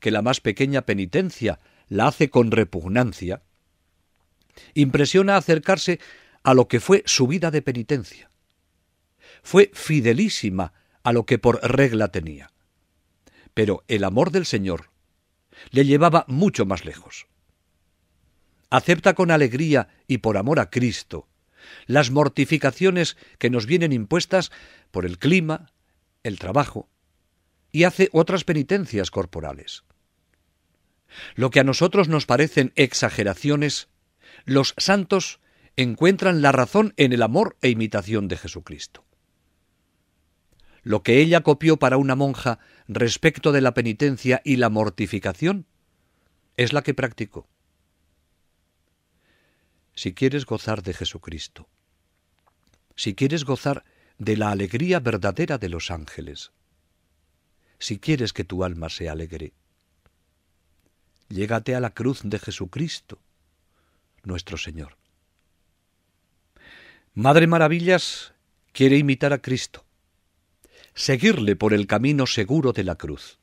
que la más pequeña penitencia la hace con repugnancia, impresiona acercarse a lo que fue su vida de penitencia. Fue fidelísima a lo que por regla tenía. Pero el amor del Señor le llevaba mucho más lejos acepta con alegría y por amor a Cristo las mortificaciones que nos vienen impuestas por el clima, el trabajo, y hace otras penitencias corporales. Lo que a nosotros nos parecen exageraciones, los santos encuentran la razón en el amor e imitación de Jesucristo. Lo que ella copió para una monja respecto de la penitencia y la mortificación es la que practicó si quieres gozar de Jesucristo, si quieres gozar de la alegría verdadera de los ángeles, si quieres que tu alma sea alegre. Llégate a la cruz de Jesucristo, nuestro Señor. Madre Maravillas quiere imitar a Cristo, seguirle por el camino seguro de la cruz.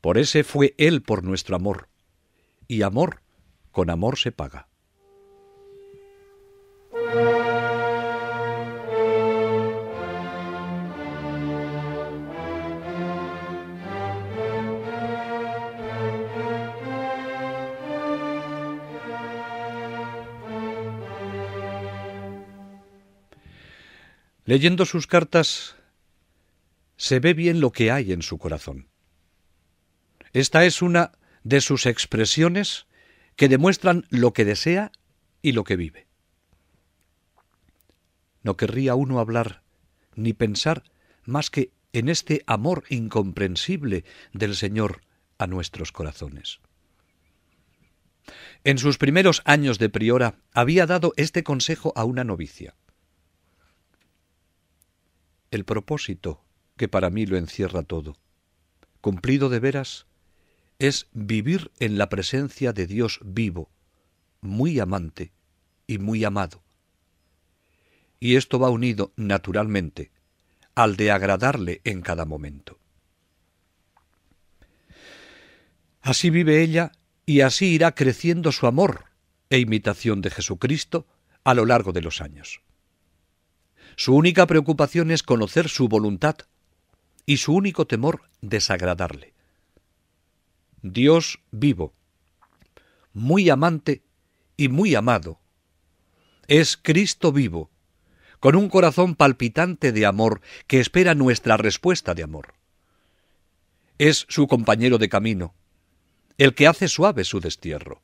Por ese fue Él por nuestro amor, y amor con amor se paga. Leyendo sus cartas se ve bien lo que hay en su corazón. Esta es una de sus expresiones que demuestran lo que desea y lo que vive. No querría uno hablar ni pensar más que en este amor incomprensible del Señor a nuestros corazones. En sus primeros años de priora había dado este consejo a una novicia el propósito que para mí lo encierra todo. Cumplido de veras es vivir en la presencia de Dios vivo, muy amante y muy amado. Y esto va unido naturalmente al de agradarle en cada momento. Así vive ella y así irá creciendo su amor e imitación de Jesucristo a lo largo de los años. Su única preocupación es conocer su voluntad y su único temor desagradarle. Dios vivo, muy amante y muy amado. Es Cristo vivo, con un corazón palpitante de amor que espera nuestra respuesta de amor. Es su compañero de camino, el que hace suave su destierro.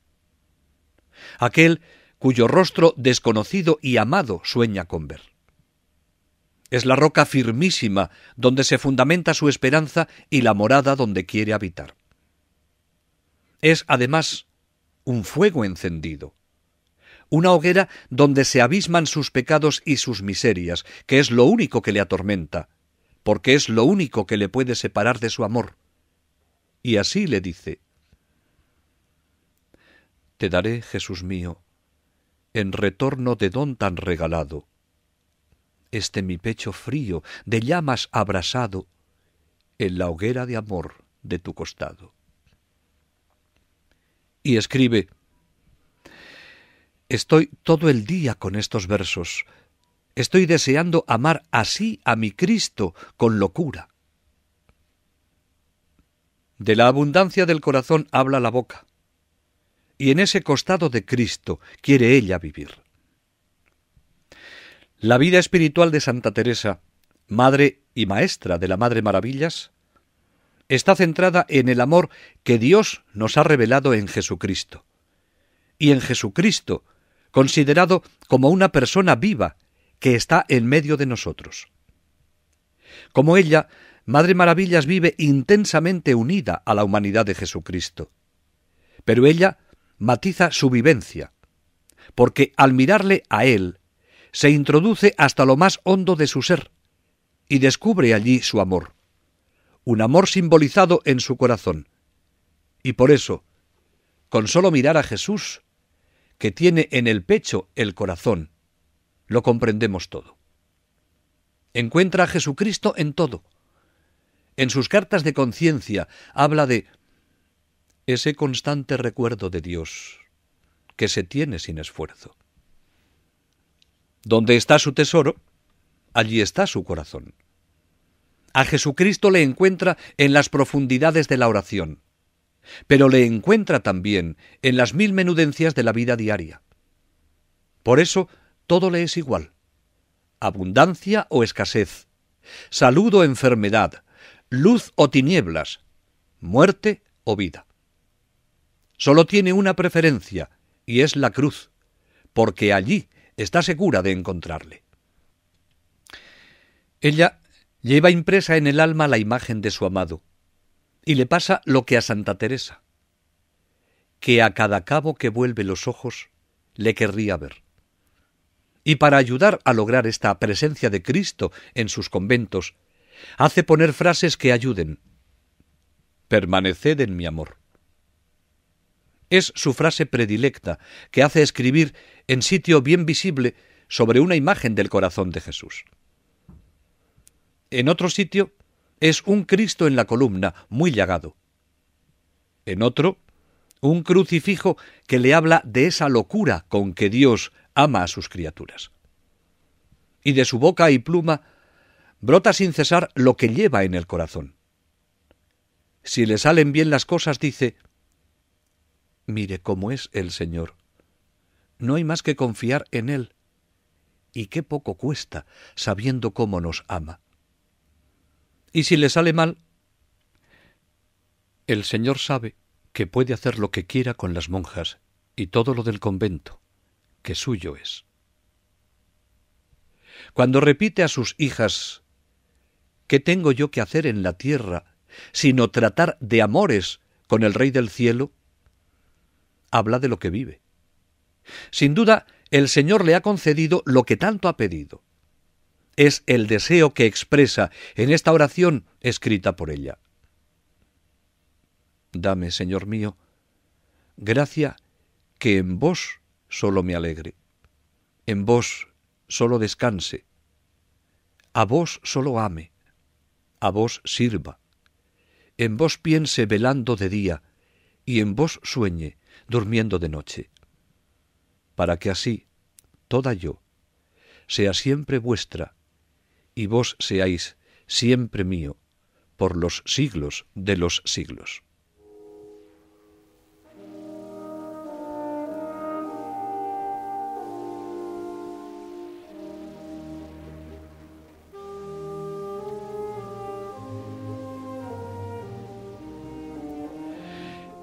Aquel cuyo rostro desconocido y amado sueña con ver. Es la roca firmísima donde se fundamenta su esperanza y la morada donde quiere habitar. Es además un fuego encendido, una hoguera donde se abisman sus pecados y sus miserias, que es lo único que le atormenta, porque es lo único que le puede separar de su amor. Y así le dice, Te daré, Jesús mío, en retorno de don tan regalado, este mi pecho frío, de llamas abrasado, en la hoguera de amor de tu costado. Y escribe, Estoy todo el día con estos versos, estoy deseando amar así a mi Cristo con locura. De la abundancia del corazón habla la boca, y en ese costado de Cristo quiere ella vivir. La vida espiritual de Santa Teresa, madre y maestra de la Madre Maravillas, está centrada en el amor que Dios nos ha revelado en Jesucristo, y en Jesucristo, considerado como una persona viva que está en medio de nosotros. Como ella, Madre Maravillas vive intensamente unida a la humanidad de Jesucristo, pero ella matiza su vivencia, porque al mirarle a Él, se introduce hasta lo más hondo de su ser y descubre allí su amor, un amor simbolizado en su corazón. Y por eso, con solo mirar a Jesús, que tiene en el pecho el corazón, lo comprendemos todo. Encuentra a Jesucristo en todo. En sus cartas de conciencia habla de ese constante recuerdo de Dios que se tiene sin esfuerzo. Donde está su tesoro, allí está su corazón. A Jesucristo le encuentra en las profundidades de la oración, pero le encuentra también en las mil menudencias de la vida diaria. Por eso todo le es igual. Abundancia o escasez, salud o enfermedad, luz o tinieblas, muerte o vida. Solo tiene una preferencia, y es la cruz, porque allí Está segura de encontrarle. Ella lleva impresa en el alma la imagen de su amado, y le pasa lo que a Santa Teresa, que a cada cabo que vuelve los ojos le querría ver. Y para ayudar a lograr esta presencia de Cristo en sus conventos, hace poner frases que ayuden. Permaneced en mi amor. Es su frase predilecta, que hace escribir en sitio bien visible sobre una imagen del corazón de Jesús. En otro sitio es un Cristo en la columna, muy llagado. En otro, un crucifijo que le habla de esa locura con que Dios ama a sus criaturas. Y de su boca y pluma brota sin cesar lo que lleva en el corazón. Si le salen bien las cosas, dice, Mire cómo es el Señor. No hay más que confiar en Él. Y qué poco cuesta, sabiendo cómo nos ama. Y si le sale mal, el Señor sabe que puede hacer lo que quiera con las monjas y todo lo del convento, que suyo es. Cuando repite a sus hijas, ¿qué tengo yo que hacer en la tierra sino tratar de amores con el Rey del Cielo? habla de lo que vive. Sin duda, el Señor le ha concedido lo que tanto ha pedido. Es el deseo que expresa en esta oración escrita por ella. Dame, Señor mío, gracia que en vos solo me alegre, en vos solo descanse, a vos solo ame, a vos sirva, en vos piense velando de día y en vos sueñe durmiendo de noche, para que así toda yo sea siempre vuestra y vos seáis siempre mío por los siglos de los siglos.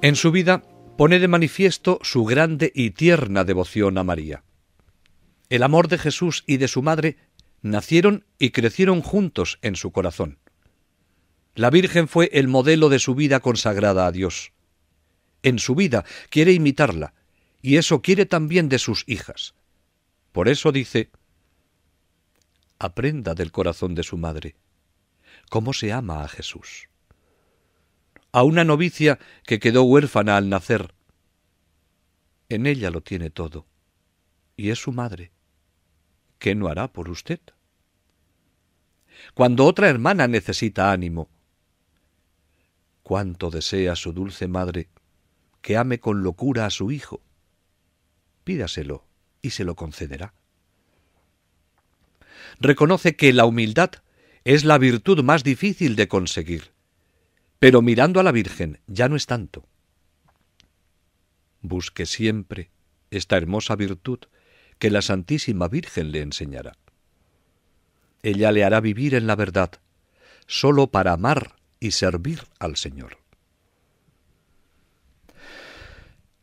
En su vida, pone de manifiesto su grande y tierna devoción a María. El amor de Jesús y de su madre nacieron y crecieron juntos en su corazón. La Virgen fue el modelo de su vida consagrada a Dios. En su vida quiere imitarla, y eso quiere también de sus hijas. Por eso dice, aprenda del corazón de su madre, cómo se ama a Jesús a una novicia que quedó huérfana al nacer. En ella lo tiene todo, y es su madre. ¿Qué no hará por usted? Cuando otra hermana necesita ánimo, cuánto desea su dulce madre que ame con locura a su hijo. Pídaselo y se lo concederá. Reconoce que la humildad es la virtud más difícil de conseguir. Pero mirando a la Virgen ya no es tanto. Busque siempre esta hermosa virtud que la Santísima Virgen le enseñará. Ella le hará vivir en la verdad, solo para amar y servir al Señor.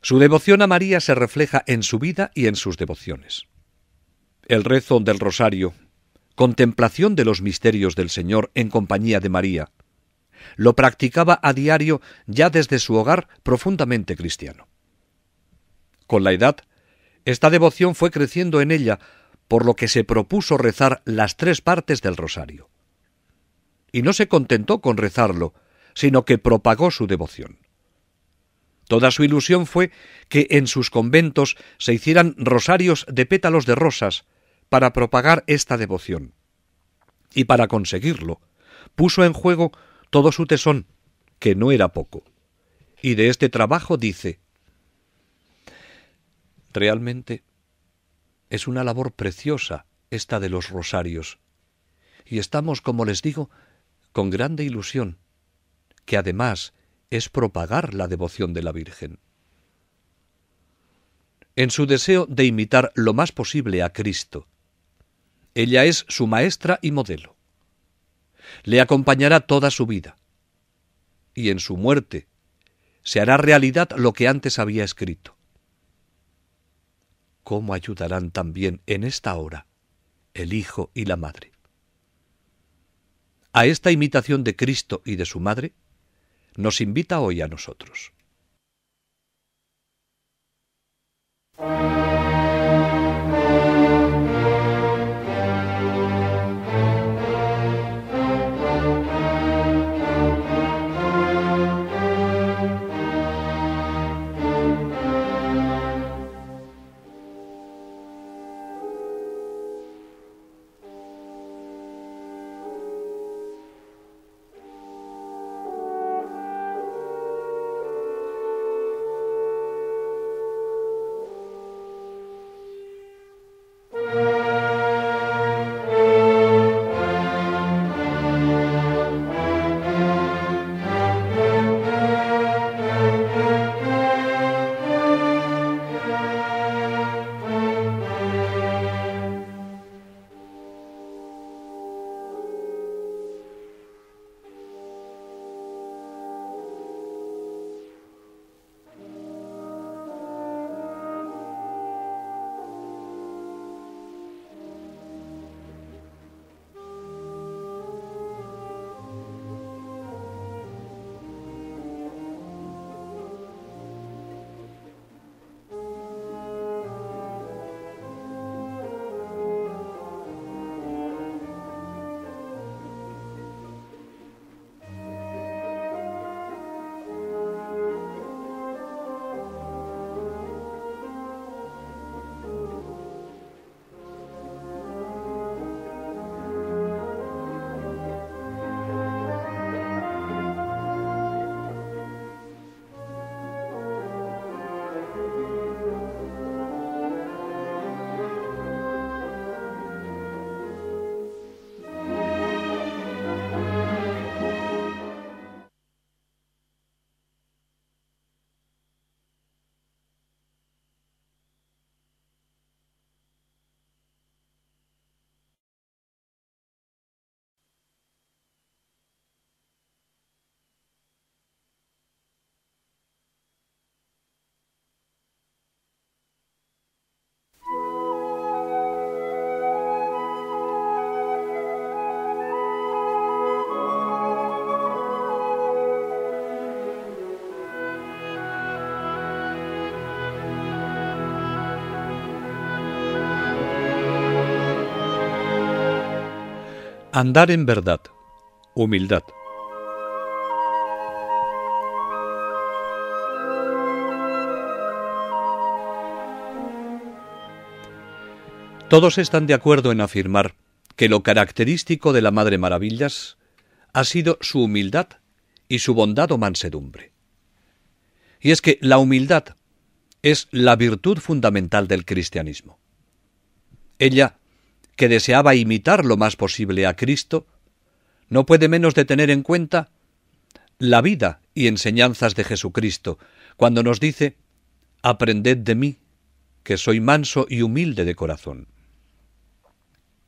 Su devoción a María se refleja en su vida y en sus devociones. El rezo del rosario, contemplación de los misterios del Señor en compañía de María, lo practicaba a diario ya desde su hogar profundamente cristiano. Con la edad, esta devoción fue creciendo en ella, por lo que se propuso rezar las tres partes del rosario. Y no se contentó con rezarlo, sino que propagó su devoción. Toda su ilusión fue que en sus conventos se hicieran rosarios de pétalos de rosas para propagar esta devoción. Y para conseguirlo, puso en juego todo su tesón, que no era poco. Y de este trabajo dice, realmente es una labor preciosa esta de los rosarios. Y estamos, como les digo, con grande ilusión, que además es propagar la devoción de la Virgen. En su deseo de imitar lo más posible a Cristo, ella es su maestra y modelo le acompañará toda su vida. Y en su muerte se hará realidad lo que antes había escrito. ¿Cómo ayudarán también en esta hora el Hijo y la Madre? A esta imitación de Cristo y de su Madre nos invita hoy a nosotros. Andar en verdad. Humildad. Todos están de acuerdo en afirmar que lo característico de la Madre Maravillas ha sido su humildad y su bondad o mansedumbre. Y es que la humildad es la virtud fundamental del cristianismo. Ella que deseaba imitar lo más posible a Cristo, no puede menos de tener en cuenta la vida y enseñanzas de Jesucristo, cuando nos dice, Aprended de mí, que soy manso y humilde de corazón.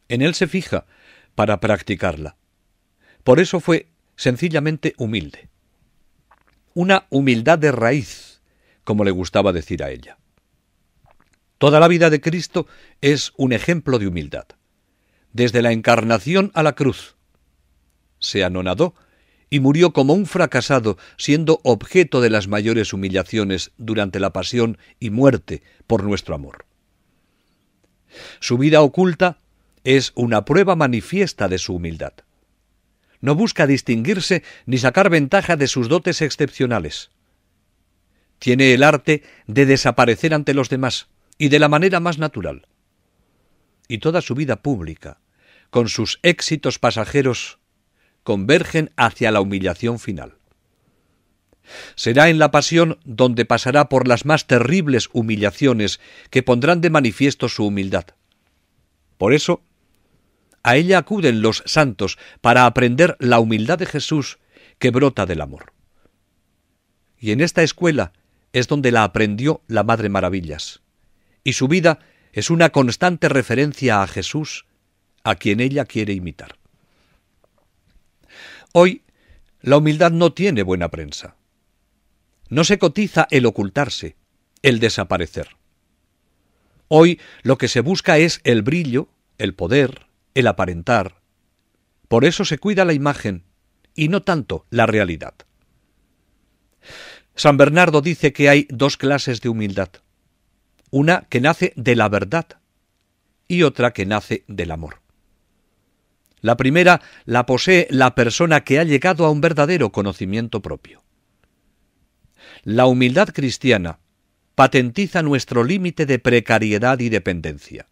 En él se fija para practicarla. Por eso fue sencillamente humilde. Una humildad de raíz, como le gustaba decir a ella. Toda la vida de Cristo es un ejemplo de humildad. Desde la encarnación a la cruz, se anonadó y murió como un fracasado, siendo objeto de las mayores humillaciones durante la pasión y muerte por nuestro amor. Su vida oculta es una prueba manifiesta de su humildad. No busca distinguirse ni sacar ventaja de sus dotes excepcionales. Tiene el arte de desaparecer ante los demás, y de la manera más natural. Y toda su vida pública, con sus éxitos pasajeros, convergen hacia la humillación final. Será en la pasión donde pasará por las más terribles humillaciones que pondrán de manifiesto su humildad. Por eso, a ella acuden los santos para aprender la humildad de Jesús que brota del amor. Y en esta escuela es donde la aprendió la Madre Maravillas y su vida es una constante referencia a Jesús, a quien ella quiere imitar. Hoy, la humildad no tiene buena prensa. No se cotiza el ocultarse, el desaparecer. Hoy lo que se busca es el brillo, el poder, el aparentar. Por eso se cuida la imagen y no tanto la realidad. San Bernardo dice que hay dos clases de humildad una que nace de la verdad y otra que nace del amor. La primera la posee la persona que ha llegado a un verdadero conocimiento propio. La humildad cristiana patentiza nuestro límite de precariedad y dependencia.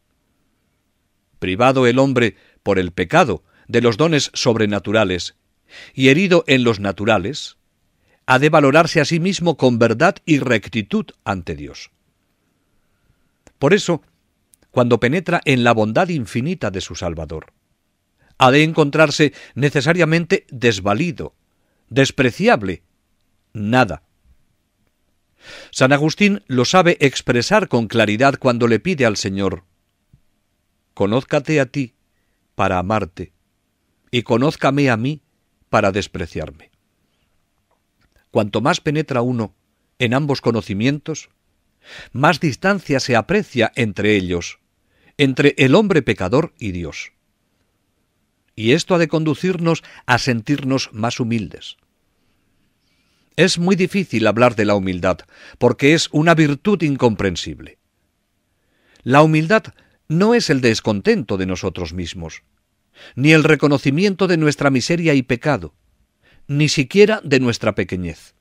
Privado el hombre por el pecado de los dones sobrenaturales y herido en los naturales, ha de valorarse a sí mismo con verdad y rectitud ante Dios. Por eso, cuando penetra en la bondad infinita de su Salvador, ha de encontrarse necesariamente desvalido, despreciable, nada. San Agustín lo sabe expresar con claridad cuando le pide al Señor, Conózcate a ti para amarte, y conózcame a mí para despreciarme. Cuanto más penetra uno en ambos conocimientos, más distancia se aprecia entre ellos, entre el hombre pecador y Dios. Y esto ha de conducirnos a sentirnos más humildes. Es muy difícil hablar de la humildad, porque es una virtud incomprensible. La humildad no es el descontento de nosotros mismos, ni el reconocimiento de nuestra miseria y pecado, ni siquiera de nuestra pequeñez.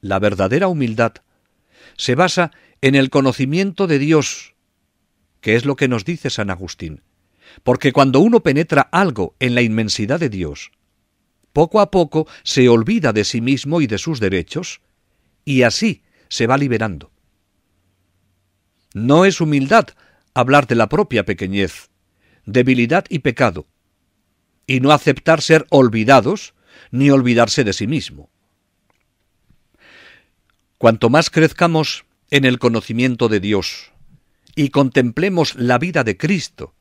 La verdadera humildad se basa en el conocimiento de Dios, que es lo que nos dice San Agustín. Porque cuando uno penetra algo en la inmensidad de Dios, poco a poco se olvida de sí mismo y de sus derechos, y así se va liberando. No es humildad hablar de la propia pequeñez, debilidad y pecado, y no aceptar ser olvidados ni olvidarse de sí mismo. Cuanto más crezcamos en el conocimiento de Dios y contemplemos la vida de Cristo,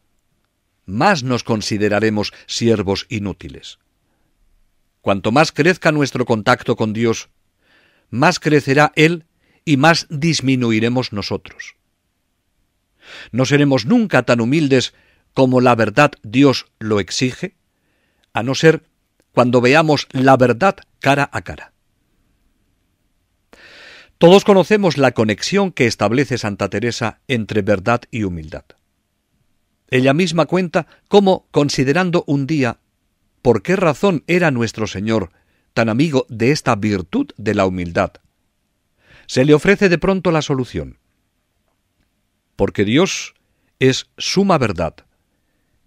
más nos consideraremos siervos inútiles. Cuanto más crezca nuestro contacto con Dios, más crecerá Él y más disminuiremos nosotros. No seremos nunca tan humildes como la verdad Dios lo exige, a no ser cuando veamos la verdad cara a cara. Todos conocemos la conexión que establece Santa Teresa entre verdad y humildad. Ella misma cuenta cómo, considerando un día por qué razón era nuestro Señor tan amigo de esta virtud de la humildad, se le ofrece de pronto la solución. Porque Dios es suma verdad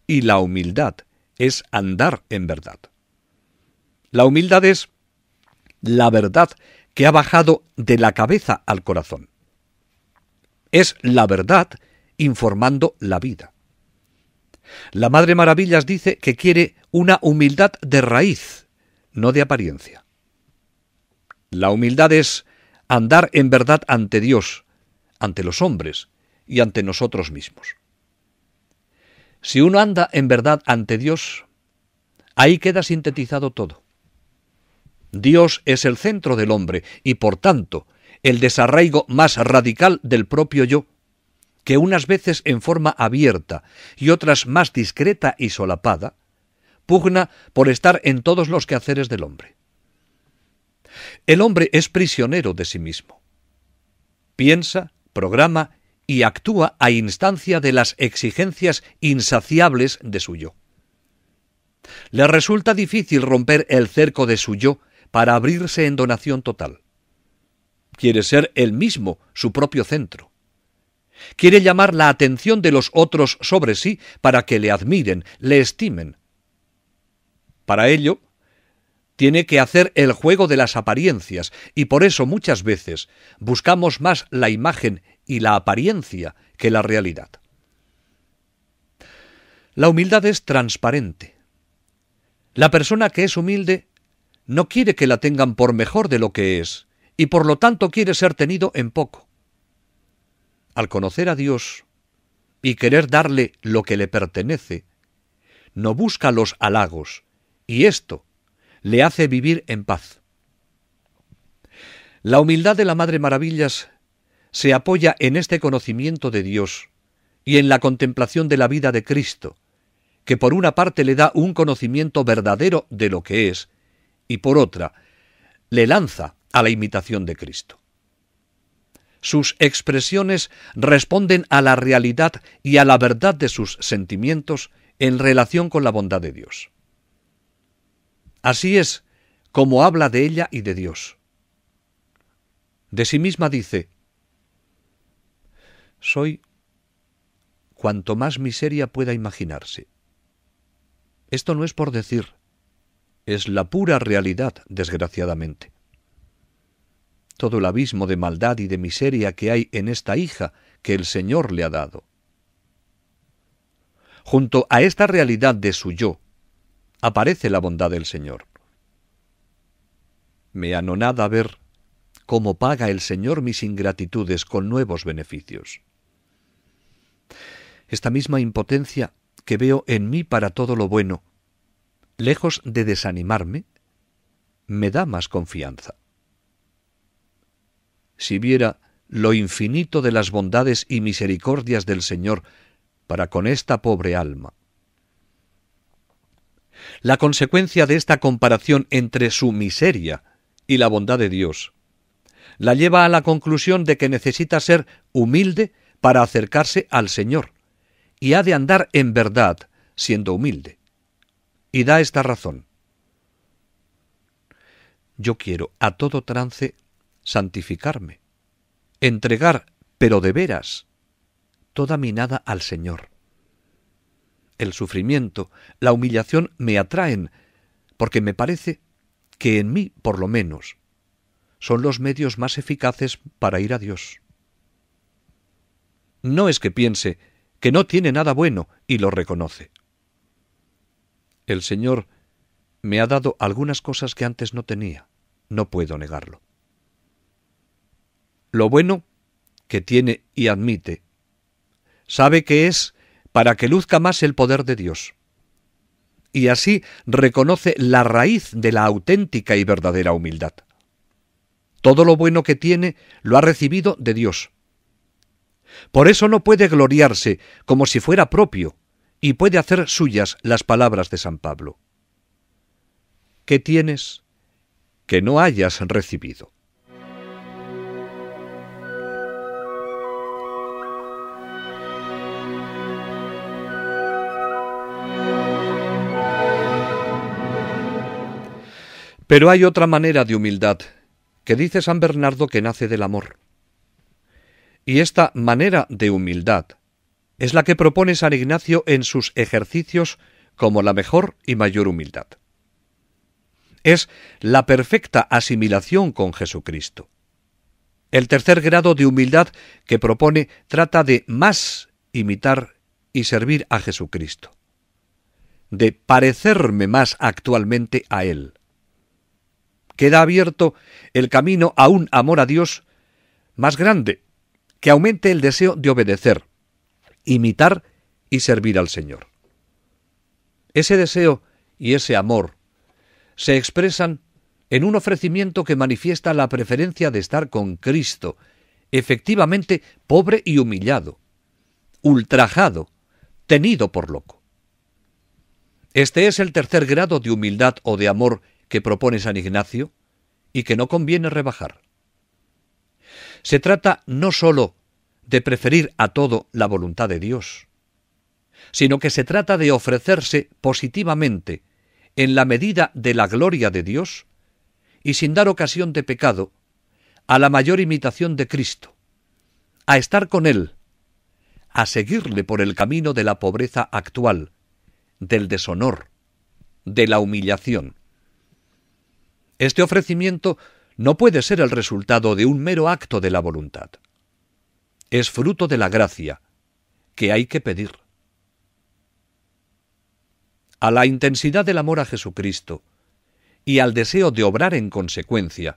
y la humildad es andar en verdad. La humildad es la verdad que ha bajado de la cabeza al corazón. Es la verdad informando la vida. La Madre Maravillas dice que quiere una humildad de raíz, no de apariencia. La humildad es andar en verdad ante Dios, ante los hombres y ante nosotros mismos. Si uno anda en verdad ante Dios, ahí queda sintetizado todo. Dios es el centro del hombre y por tanto el desarraigo más radical del propio yo, que unas veces en forma abierta y otras más discreta y solapada, pugna por estar en todos los quehaceres del hombre. El hombre es prisionero de sí mismo. Piensa, programa y actúa a instancia de las exigencias insaciables de su yo. Le resulta difícil romper el cerco de su yo para abrirse en donación total. Quiere ser el mismo su propio centro. Quiere llamar la atención de los otros sobre sí para que le admiren, le estimen. Para ello, tiene que hacer el juego de las apariencias y por eso muchas veces buscamos más la imagen y la apariencia que la realidad. La humildad es transparente. La persona que es humilde no quiere que la tengan por mejor de lo que es, y por lo tanto quiere ser tenido en poco. Al conocer a Dios y querer darle lo que le pertenece, no busca los halagos, y esto le hace vivir en paz. La humildad de la Madre Maravillas se apoya en este conocimiento de Dios y en la contemplación de la vida de Cristo, que por una parte le da un conocimiento verdadero de lo que es, y por otra, le lanza a la imitación de Cristo. Sus expresiones responden a la realidad y a la verdad de sus sentimientos en relación con la bondad de Dios. Así es como habla de ella y de Dios. De sí misma dice, soy cuanto más miseria pueda imaginarse. Esto no es por decir, es la pura realidad, desgraciadamente. Todo el abismo de maldad y de miseria que hay en esta hija que el Señor le ha dado. Junto a esta realidad de su yo, aparece la bondad del Señor. Me anonada ver cómo paga el Señor mis ingratitudes con nuevos beneficios. Esta misma impotencia que veo en mí para todo lo bueno, lejos de desanimarme, me da más confianza. Si viera lo infinito de las bondades y misericordias del Señor para con esta pobre alma. La consecuencia de esta comparación entre su miseria y la bondad de Dios la lleva a la conclusión de que necesita ser humilde para acercarse al Señor y ha de andar en verdad siendo humilde y da esta razón. Yo quiero a todo trance santificarme, entregar, pero de veras, toda mi nada al Señor. El sufrimiento, la humillación me atraen, porque me parece que en mí, por lo menos, son los medios más eficaces para ir a Dios. No es que piense que no tiene nada bueno y lo reconoce. El Señor me ha dado algunas cosas que antes no tenía, no puedo negarlo. Lo bueno que tiene y admite, sabe que es para que luzca más el poder de Dios. Y así reconoce la raíz de la auténtica y verdadera humildad. Todo lo bueno que tiene lo ha recibido de Dios. Por eso no puede gloriarse como si fuera propio, y puede hacer suyas las palabras de San Pablo. ¿Qué tienes que no hayas recibido? Pero hay otra manera de humildad, que dice San Bernardo que nace del amor. Y esta manera de humildad es la que propone San Ignacio en sus ejercicios como la mejor y mayor humildad. Es la perfecta asimilación con Jesucristo. El tercer grado de humildad que propone trata de más imitar y servir a Jesucristo, de parecerme más actualmente a Él. Queda abierto el camino a un amor a Dios más grande, que aumente el deseo de obedecer, imitar y servir al Señor. Ese deseo y ese amor se expresan en un ofrecimiento que manifiesta la preferencia de estar con Cristo, efectivamente pobre y humillado, ultrajado, tenido por loco. Este es el tercer grado de humildad o de amor que propone San Ignacio y que no conviene rebajar. Se trata no sólo de preferir a todo la voluntad de Dios, sino que se trata de ofrecerse positivamente en la medida de la gloria de Dios y sin dar ocasión de pecado a la mayor imitación de Cristo, a estar con Él, a seguirle por el camino de la pobreza actual, del deshonor, de la humillación. Este ofrecimiento no puede ser el resultado de un mero acto de la voluntad es fruto de la gracia, que hay que pedir. A la intensidad del amor a Jesucristo y al deseo de obrar en consecuencia,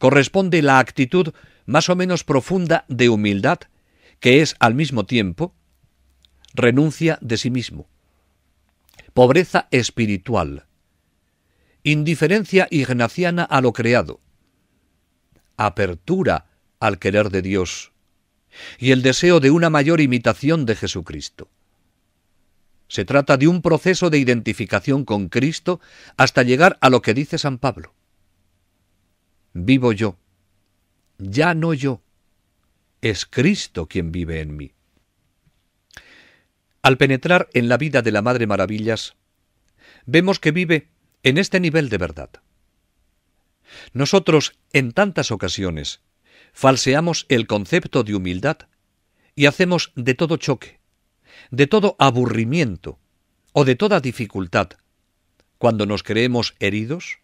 corresponde la actitud más o menos profunda de humildad, que es al mismo tiempo renuncia de sí mismo, pobreza espiritual, indiferencia ignaciana a lo creado, apertura al querer de Dios, y el deseo de una mayor imitación de Jesucristo. Se trata de un proceso de identificación con Cristo hasta llegar a lo que dice San Pablo. Vivo yo, ya no yo, es Cristo quien vive en mí. Al penetrar en la vida de la Madre Maravillas, vemos que vive en este nivel de verdad. Nosotros en tantas ocasiones falseamos el concepto de humildad y hacemos de todo choque, de todo aburrimiento o de toda dificultad, cuando nos creemos heridos,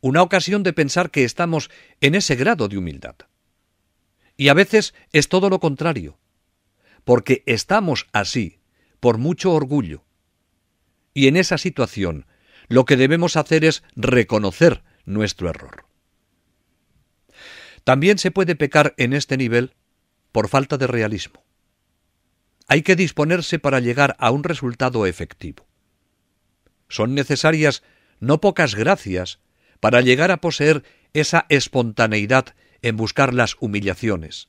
una ocasión de pensar que estamos en ese grado de humildad. Y a veces es todo lo contrario, porque estamos así por mucho orgullo. Y en esa situación lo que debemos hacer es reconocer nuestro error. También se puede pecar en este nivel por falta de realismo. Hay que disponerse para llegar a un resultado efectivo. Son necesarias no pocas gracias para llegar a poseer esa espontaneidad en buscar las humillaciones,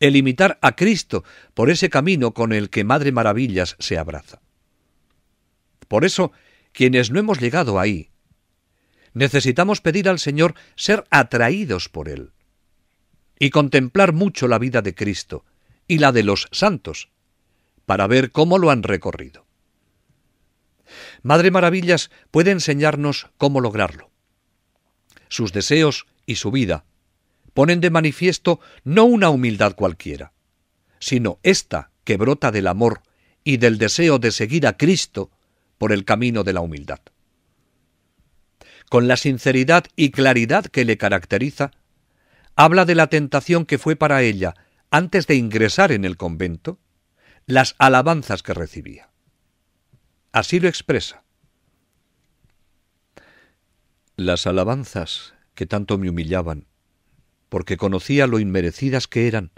el imitar a Cristo por ese camino con el que Madre Maravillas se abraza. Por eso, quienes no hemos llegado ahí, necesitamos pedir al Señor ser atraídos por Él, y contemplar mucho la vida de Cristo y la de los santos, para ver cómo lo han recorrido. Madre Maravillas puede enseñarnos cómo lograrlo. Sus deseos y su vida ponen de manifiesto no una humildad cualquiera, sino esta que brota del amor y del deseo de seguir a Cristo por el camino de la humildad. Con la sinceridad y claridad que le caracteriza, habla de la tentación que fue para ella, antes de ingresar en el convento, las alabanzas que recibía. Así lo expresa. Las alabanzas que tanto me humillaban, porque conocía lo inmerecidas que eran,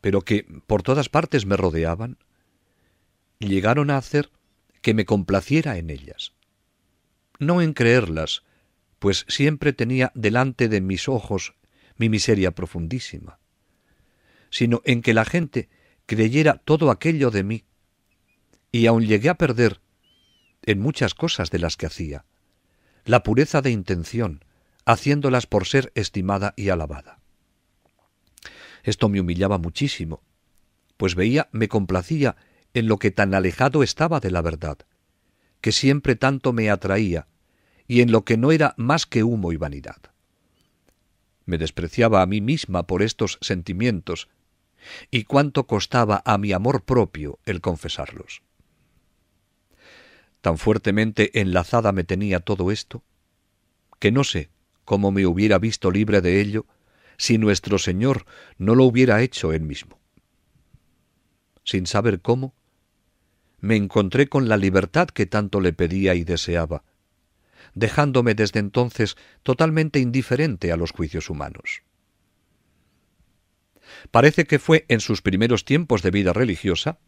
pero que por todas partes me rodeaban, llegaron a hacer que me complaciera en ellas. No en creerlas, pues siempre tenía delante de mis ojos mi miseria profundísima, sino en que la gente creyera todo aquello de mí, y aun llegué a perder, en muchas cosas de las que hacía, la pureza de intención, haciéndolas por ser estimada y alabada. Esto me humillaba muchísimo, pues veía, me complacía en lo que tan alejado estaba de la verdad, que siempre tanto me atraía, y en lo que no era más que humo y vanidad. Me despreciaba a mí misma por estos sentimientos, y cuánto costaba a mi amor propio el confesarlos. Tan fuertemente enlazada me tenía todo esto, que no sé cómo me hubiera visto libre de ello si nuestro Señor no lo hubiera hecho él mismo. Sin saber cómo, me encontré con la libertad que tanto le pedía y deseaba, dejándome desde entonces totalmente indiferente a los juicios humanos. Parece que fue en sus primeros tiempos de vida religiosa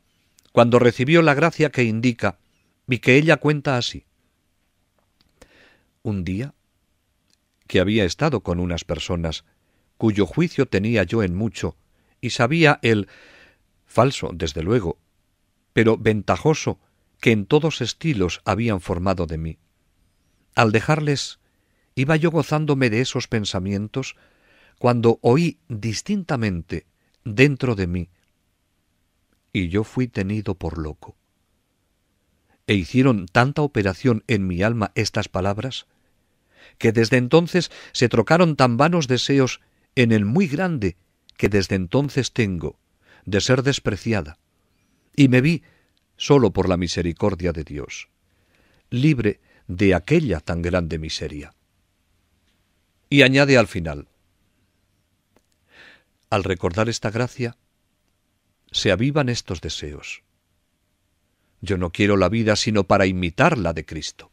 cuando recibió la gracia que indica y que ella cuenta así. Un día, que había estado con unas personas cuyo juicio tenía yo en mucho, y sabía el falso, desde luego, pero ventajoso que en todos estilos habían formado de mí. Al dejarles, iba yo gozándome de esos pensamientos cuando oí distintamente dentro de mí, y yo fui tenido por loco. E hicieron tanta operación en mi alma estas palabras, que desde entonces se trocaron tan vanos deseos en el muy grande que desde entonces tengo de ser despreciada, y me vi sólo por la misericordia de Dios, libre de aquella tan grande miseria. Y añade al final, al recordar esta gracia, se avivan estos deseos. Yo no quiero la vida sino para imitar la de Cristo.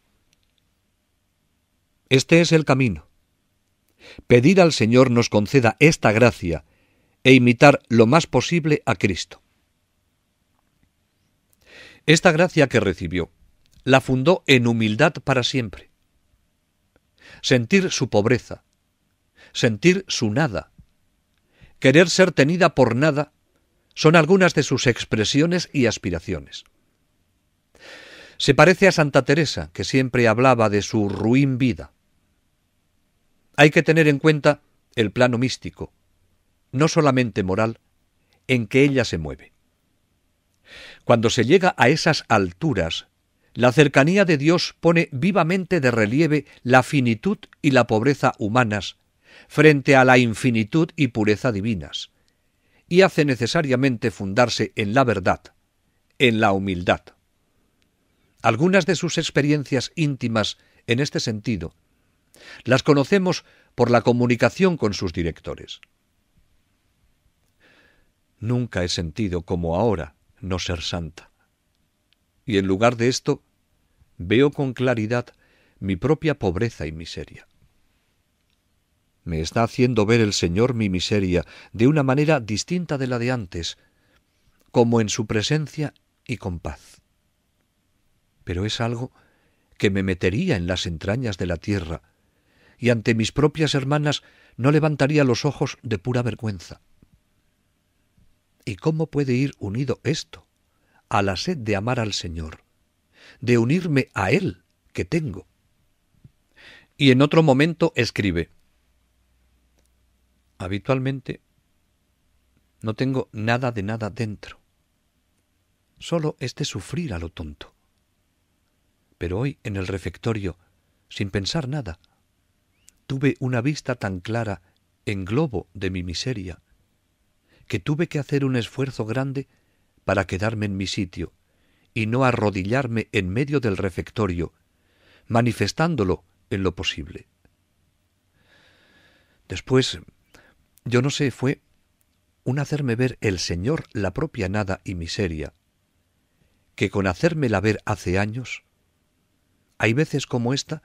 Este es el camino. Pedir al Señor nos conceda esta gracia e imitar lo más posible a Cristo. Esta gracia que recibió, la fundó en humildad para siempre. Sentir su pobreza, sentir su nada, querer ser tenida por nada, son algunas de sus expresiones y aspiraciones. Se parece a Santa Teresa, que siempre hablaba de su ruin vida. Hay que tener en cuenta el plano místico, no solamente moral, en que ella se mueve. Cuando se llega a esas alturas la cercanía de Dios pone vivamente de relieve la finitud y la pobreza humanas frente a la infinitud y pureza divinas, y hace necesariamente fundarse en la verdad, en la humildad. Algunas de sus experiencias íntimas en este sentido las conocemos por la comunicación con sus directores. Nunca he sentido como ahora no ser santa y en lugar de esto veo con claridad mi propia pobreza y miseria. Me está haciendo ver el Señor mi miseria de una manera distinta de la de antes, como en su presencia y con paz. Pero es algo que me metería en las entrañas de la tierra, y ante mis propias hermanas no levantaría los ojos de pura vergüenza. ¿Y cómo puede ir unido esto a la sed de amar al Señor, de unirme a Él que tengo. Y en otro momento escribe, habitualmente no tengo nada de nada dentro, solo este sufrir a lo tonto. Pero hoy en el refectorio, sin pensar nada, tuve una vista tan clara en globo de mi miseria, que tuve que hacer un esfuerzo grande para quedarme en mi sitio y no arrodillarme en medio del refectorio, manifestándolo en lo posible. Después, yo no sé, fue un hacerme ver el Señor la propia nada y miseria, que con hacérmela ver hace años, hay veces como esta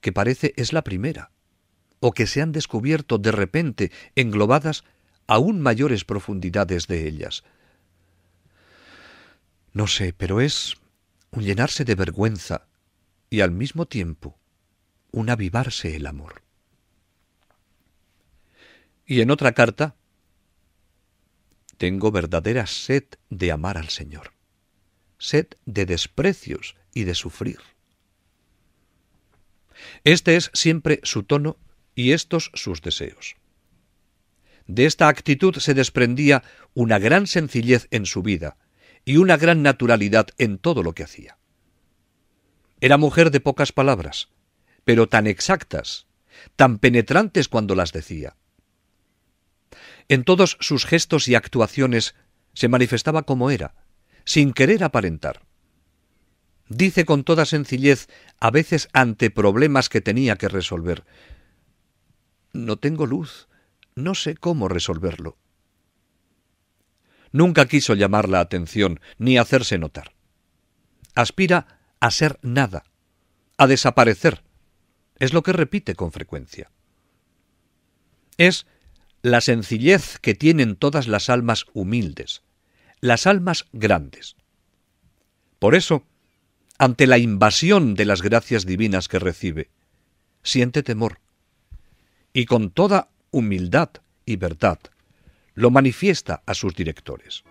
que parece es la primera, o que se han descubierto de repente englobadas aún mayores profundidades de ellas, no sé, pero es un llenarse de vergüenza y al mismo tiempo un avivarse el amor. Y en otra carta, tengo verdadera sed de amar al Señor, sed de desprecios y de sufrir. Este es siempre su tono y estos sus deseos. De esta actitud se desprendía una gran sencillez en su vida, y una gran naturalidad en todo lo que hacía. Era mujer de pocas palabras, pero tan exactas, tan penetrantes cuando las decía. En todos sus gestos y actuaciones se manifestaba como era, sin querer aparentar. Dice con toda sencillez, a veces ante problemas que tenía que resolver, No tengo luz, no sé cómo resolverlo. Nunca quiso llamar la atención ni hacerse notar. Aspira a ser nada, a desaparecer. Es lo que repite con frecuencia. Es la sencillez que tienen todas las almas humildes, las almas grandes. Por eso, ante la invasión de las gracias divinas que recibe, siente temor y con toda humildad y verdad lo manifiesta a sus directores.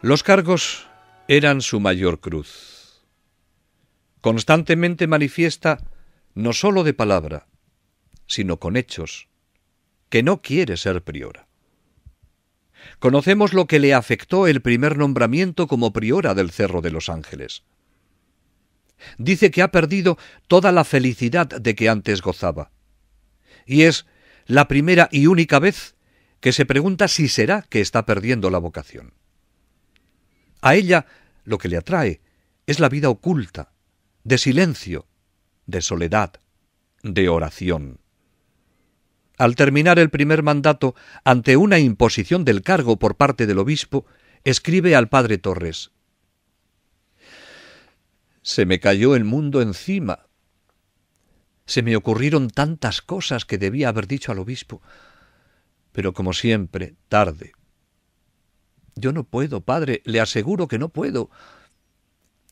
Los cargos eran su mayor cruz. Constantemente manifiesta, no solo de palabra, sino con hechos, que no quiere ser priora conocemos lo que le afectó el primer nombramiento como priora del Cerro de los Ángeles. Dice que ha perdido toda la felicidad de que antes gozaba. Y es la primera y única vez que se pregunta si será que está perdiendo la vocación. A ella lo que le atrae es la vida oculta, de silencio, de soledad, de oración al terminar el primer mandato, ante una imposición del cargo por parte del obispo, escribe al padre Torres. Se me cayó el mundo encima. Se me ocurrieron tantas cosas que debía haber dicho al obispo, pero como siempre, tarde. Yo no puedo, padre, le aseguro que no puedo.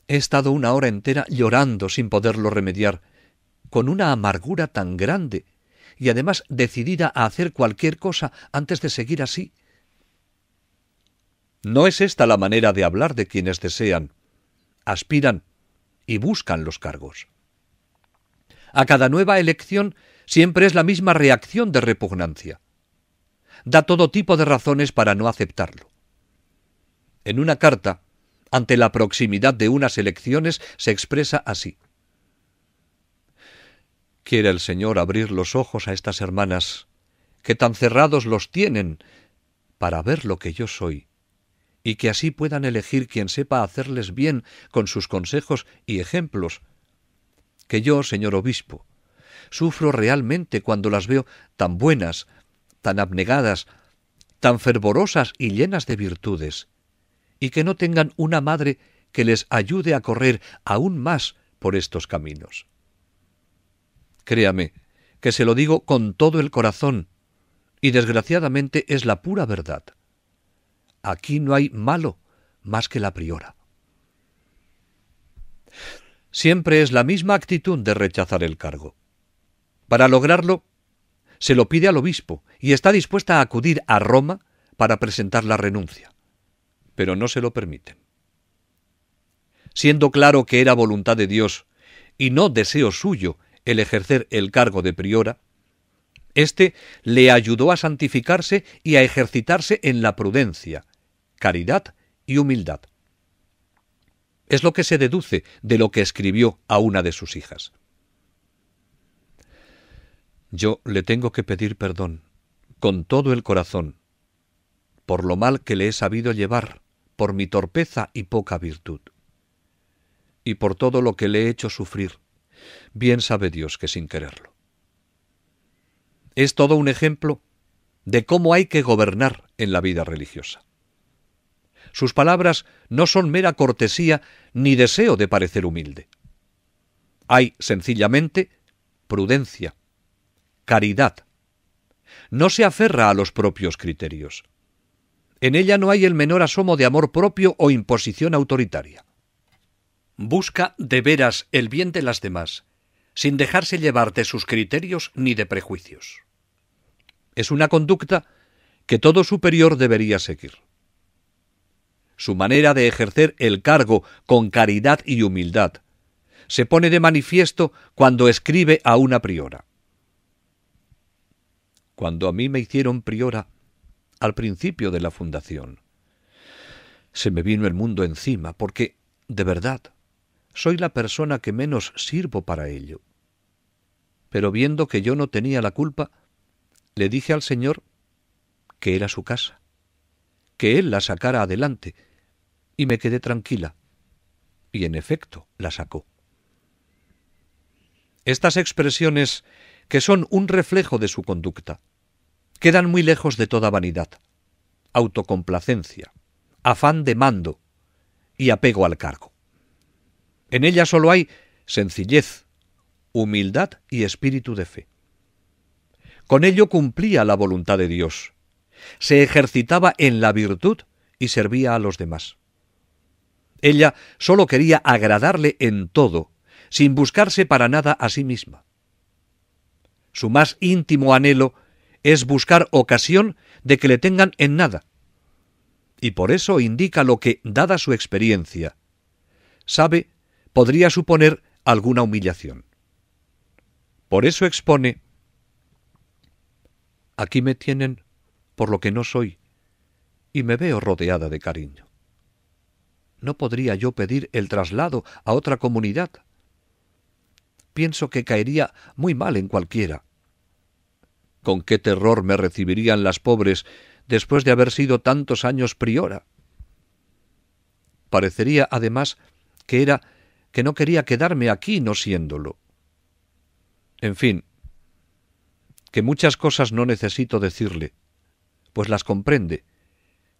He estado una hora entera llorando sin poderlo remediar, con una amargura tan grande y además decidida a hacer cualquier cosa antes de seguir así. No es esta la manera de hablar de quienes desean, aspiran y buscan los cargos. A cada nueva elección siempre es la misma reacción de repugnancia. Da todo tipo de razones para no aceptarlo. En una carta, ante la proximidad de unas elecciones, se expresa así. Quiere el Señor abrir los ojos a estas hermanas, que tan cerrados los tienen, para ver lo que yo soy, y que así puedan elegir quien sepa hacerles bien con sus consejos y ejemplos, que yo, señor obispo, sufro realmente cuando las veo tan buenas, tan abnegadas, tan fervorosas y llenas de virtudes, y que no tengan una madre que les ayude a correr aún más por estos caminos. Créame, que se lo digo con todo el corazón, y desgraciadamente es la pura verdad. Aquí no hay malo más que la priora. Siempre es la misma actitud de rechazar el cargo. Para lograrlo, se lo pide al obispo y está dispuesta a acudir a Roma para presentar la renuncia, pero no se lo permiten. Siendo claro que era voluntad de Dios y no deseo suyo el ejercer el cargo de priora, este le ayudó a santificarse y a ejercitarse en la prudencia, caridad y humildad. Es lo que se deduce de lo que escribió a una de sus hijas. Yo le tengo que pedir perdón, con todo el corazón, por lo mal que le he sabido llevar, por mi torpeza y poca virtud, y por todo lo que le he hecho sufrir, bien sabe Dios que sin quererlo. Es todo un ejemplo de cómo hay que gobernar en la vida religiosa. Sus palabras no son mera cortesía ni deseo de parecer humilde. Hay sencillamente prudencia, caridad. No se aferra a los propios criterios. En ella no hay el menor asomo de amor propio o imposición autoritaria. Busca de veras el bien de las demás, sin dejarse llevar de sus criterios ni de prejuicios. Es una conducta que todo superior debería seguir. Su manera de ejercer el cargo con caridad y humildad se pone de manifiesto cuando escribe a una priora. Cuando a mí me hicieron priora al principio de la fundación, se me vino el mundo encima porque, de verdad, soy la persona que menos sirvo para ello. Pero viendo que yo no tenía la culpa, le dije al Señor que era su casa, que Él la sacara adelante, y me quedé tranquila. Y en efecto la sacó. Estas expresiones, que son un reflejo de su conducta, quedan muy lejos de toda vanidad, autocomplacencia, afán de mando y apego al cargo. En ella solo hay sencillez, humildad y espíritu de fe. Con ello cumplía la voluntad de Dios, se ejercitaba en la virtud y servía a los demás. Ella solo quería agradarle en todo, sin buscarse para nada a sí misma. Su más íntimo anhelo es buscar ocasión de que le tengan en nada. Y por eso indica lo que, dada su experiencia, sabe podría suponer alguna humillación. Por eso expone, aquí me tienen por lo que no soy y me veo rodeada de cariño. ¿No podría yo pedir el traslado a otra comunidad? Pienso que caería muy mal en cualquiera. ¿Con qué terror me recibirían las pobres después de haber sido tantos años priora? Parecería, además, que era que no quería quedarme aquí no siéndolo. En fin, que muchas cosas no necesito decirle, pues las comprende,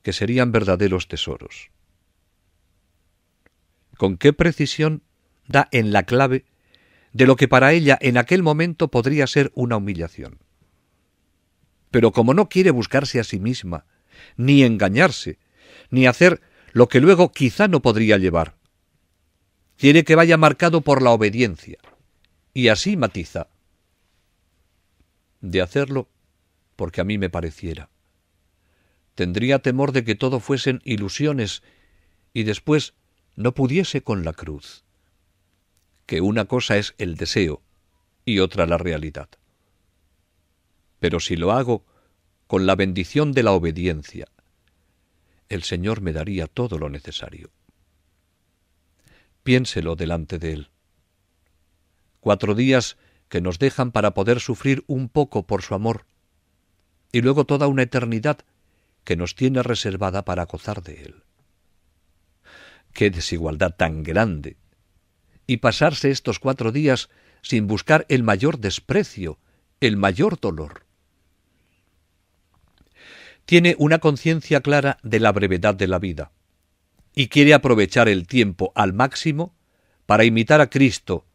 que serían verdaderos tesoros. Con qué precisión da en la clave de lo que para ella en aquel momento podría ser una humillación. Pero como no quiere buscarse a sí misma, ni engañarse, ni hacer lo que luego quizá no podría llevar, quiere que vaya marcado por la obediencia. Y así matiza. De hacerlo, porque a mí me pareciera. Tendría temor de que todo fuesen ilusiones y después no pudiese con la cruz. Que una cosa es el deseo y otra la realidad. Pero si lo hago con la bendición de la obediencia, el Señor me daría todo lo necesario piénselo delante de Él. Cuatro días que nos dejan para poder sufrir un poco por su amor, y luego toda una eternidad que nos tiene reservada para gozar de Él. Qué desigualdad tan grande. Y pasarse estos cuatro días sin buscar el mayor desprecio, el mayor dolor. Tiene una conciencia clara de la brevedad de la vida y quiere aprovechar el tiempo al máximo para imitar a Cristo,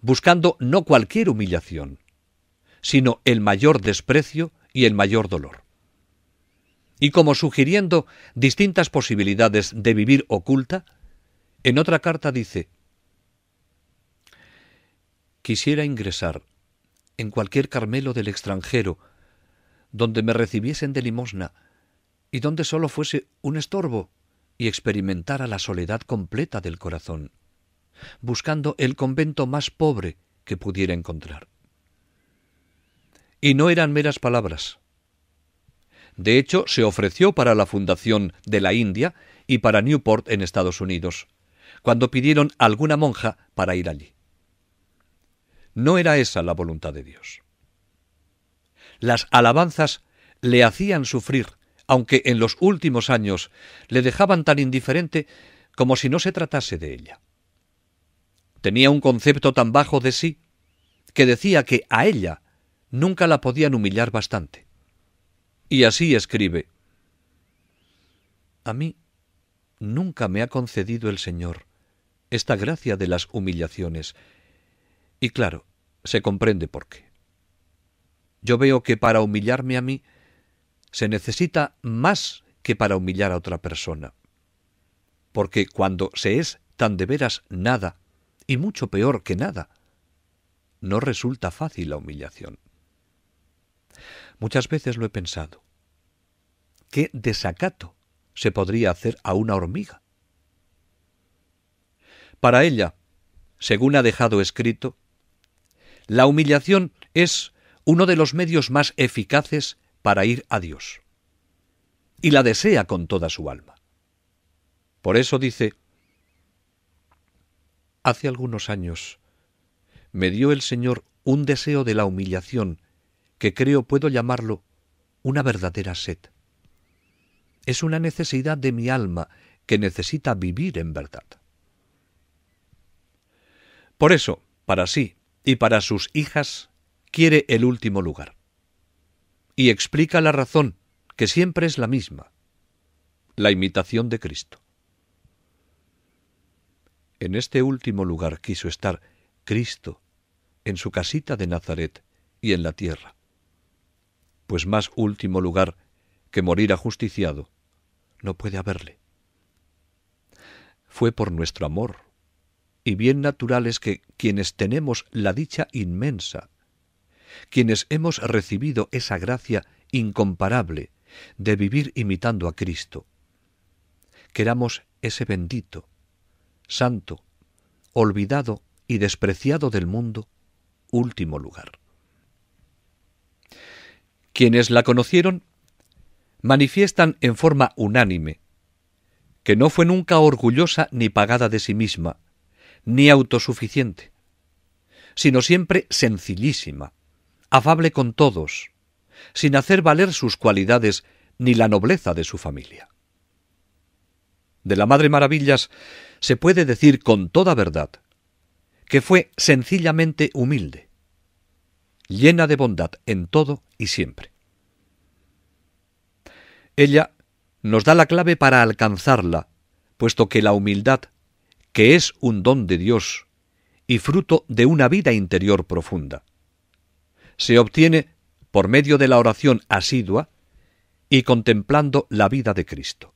buscando no cualquier humillación, sino el mayor desprecio y el mayor dolor. Y como sugiriendo distintas posibilidades de vivir oculta, en otra carta dice, quisiera ingresar en cualquier Carmelo del extranjero, donde me recibiesen de limosna y donde solo fuese un estorbo y experimentara la soledad completa del corazón, buscando el convento más pobre que pudiera encontrar. Y no eran meras palabras. De hecho, se ofreció para la fundación de la India y para Newport en Estados Unidos, cuando pidieron alguna monja para ir allí. No era esa la voluntad de Dios. Las alabanzas le hacían sufrir aunque en los últimos años le dejaban tan indiferente como si no se tratase de ella. Tenía un concepto tan bajo de sí que decía que a ella nunca la podían humillar bastante. Y así escribe. A mí nunca me ha concedido el Señor esta gracia de las humillaciones. Y claro, se comprende por qué. Yo veo que para humillarme a mí se necesita más que para humillar a otra persona. Porque cuando se es tan de veras nada, y mucho peor que nada, no resulta fácil la humillación. Muchas veces lo he pensado. ¿Qué desacato se podría hacer a una hormiga? Para ella, según ha dejado escrito, la humillación es uno de los medios más eficaces para ir a Dios. Y la desea con toda su alma. Por eso dice, hace algunos años me dio el Señor un deseo de la humillación que creo puedo llamarlo una verdadera sed. Es una necesidad de mi alma que necesita vivir en verdad. Por eso, para sí y para sus hijas, quiere el último lugar y explica la razón, que siempre es la misma, la imitación de Cristo. En este último lugar quiso estar Cristo, en su casita de Nazaret y en la tierra. Pues más último lugar que morir ajusticiado no puede haberle. Fue por nuestro amor, y bien natural es que quienes tenemos la dicha inmensa quienes hemos recibido esa gracia incomparable de vivir imitando a Cristo. Queramos ese bendito, santo, olvidado y despreciado del mundo, último lugar. Quienes la conocieron manifiestan en forma unánime que no fue nunca orgullosa ni pagada de sí misma, ni autosuficiente, sino siempre sencillísima, afable con todos, sin hacer valer sus cualidades ni la nobleza de su familia. De la Madre Maravillas se puede decir con toda verdad que fue sencillamente humilde, llena de bondad en todo y siempre. Ella nos da la clave para alcanzarla, puesto que la humildad, que es un don de Dios y fruto de una vida interior profunda, se obtiene por medio de la oración asidua y contemplando la vida de Cristo.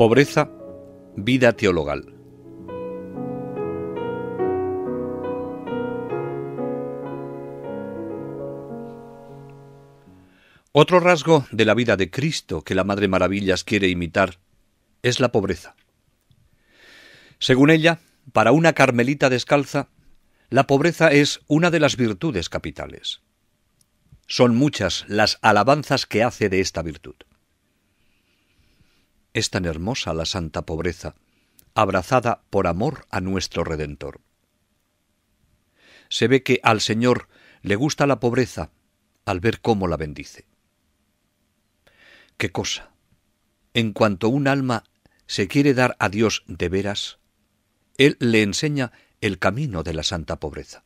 Pobreza, vida teologal. Otro rasgo de la vida de Cristo que la Madre Maravillas quiere imitar es la pobreza. Según ella, para una carmelita descalza, la pobreza es una de las virtudes capitales. Son muchas las alabanzas que hace de esta virtud. Es tan hermosa la santa pobreza, abrazada por amor a nuestro Redentor. Se ve que al Señor le gusta la pobreza al ver cómo la bendice. ¿Qué cosa? En cuanto un alma se quiere dar a Dios de veras, Él le enseña el camino de la santa pobreza.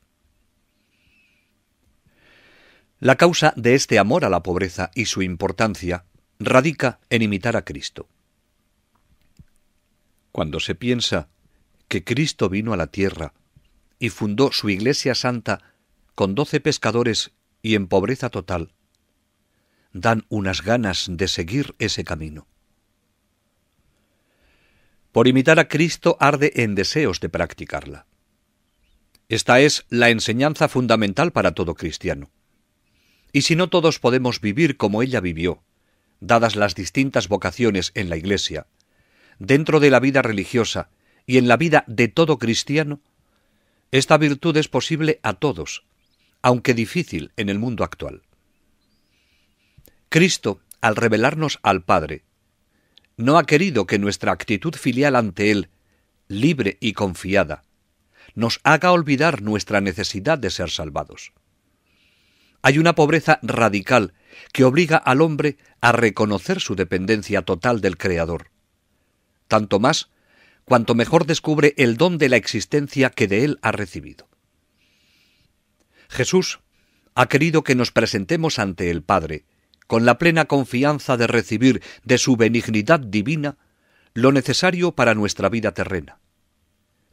La causa de este amor a la pobreza y su importancia radica en imitar a Cristo. Cuando se piensa que Cristo vino a la tierra y fundó su Iglesia Santa con doce pescadores y en pobreza total, dan unas ganas de seguir ese camino. Por imitar a Cristo arde en deseos de practicarla. Esta es la enseñanza fundamental para todo cristiano. Y si no todos podemos vivir como ella vivió, dadas las distintas vocaciones en la Iglesia, dentro de la vida religiosa y en la vida de todo cristiano, esta virtud es posible a todos, aunque difícil en el mundo actual. Cristo, al revelarnos al Padre, no ha querido que nuestra actitud filial ante Él, libre y confiada, nos haga olvidar nuestra necesidad de ser salvados. Hay una pobreza radical que obliga al hombre a reconocer su dependencia total del Creador tanto más cuanto mejor descubre el don de la existencia que de él ha recibido. Jesús ha querido que nos presentemos ante el Padre con la plena confianza de recibir de su benignidad divina lo necesario para nuestra vida terrena,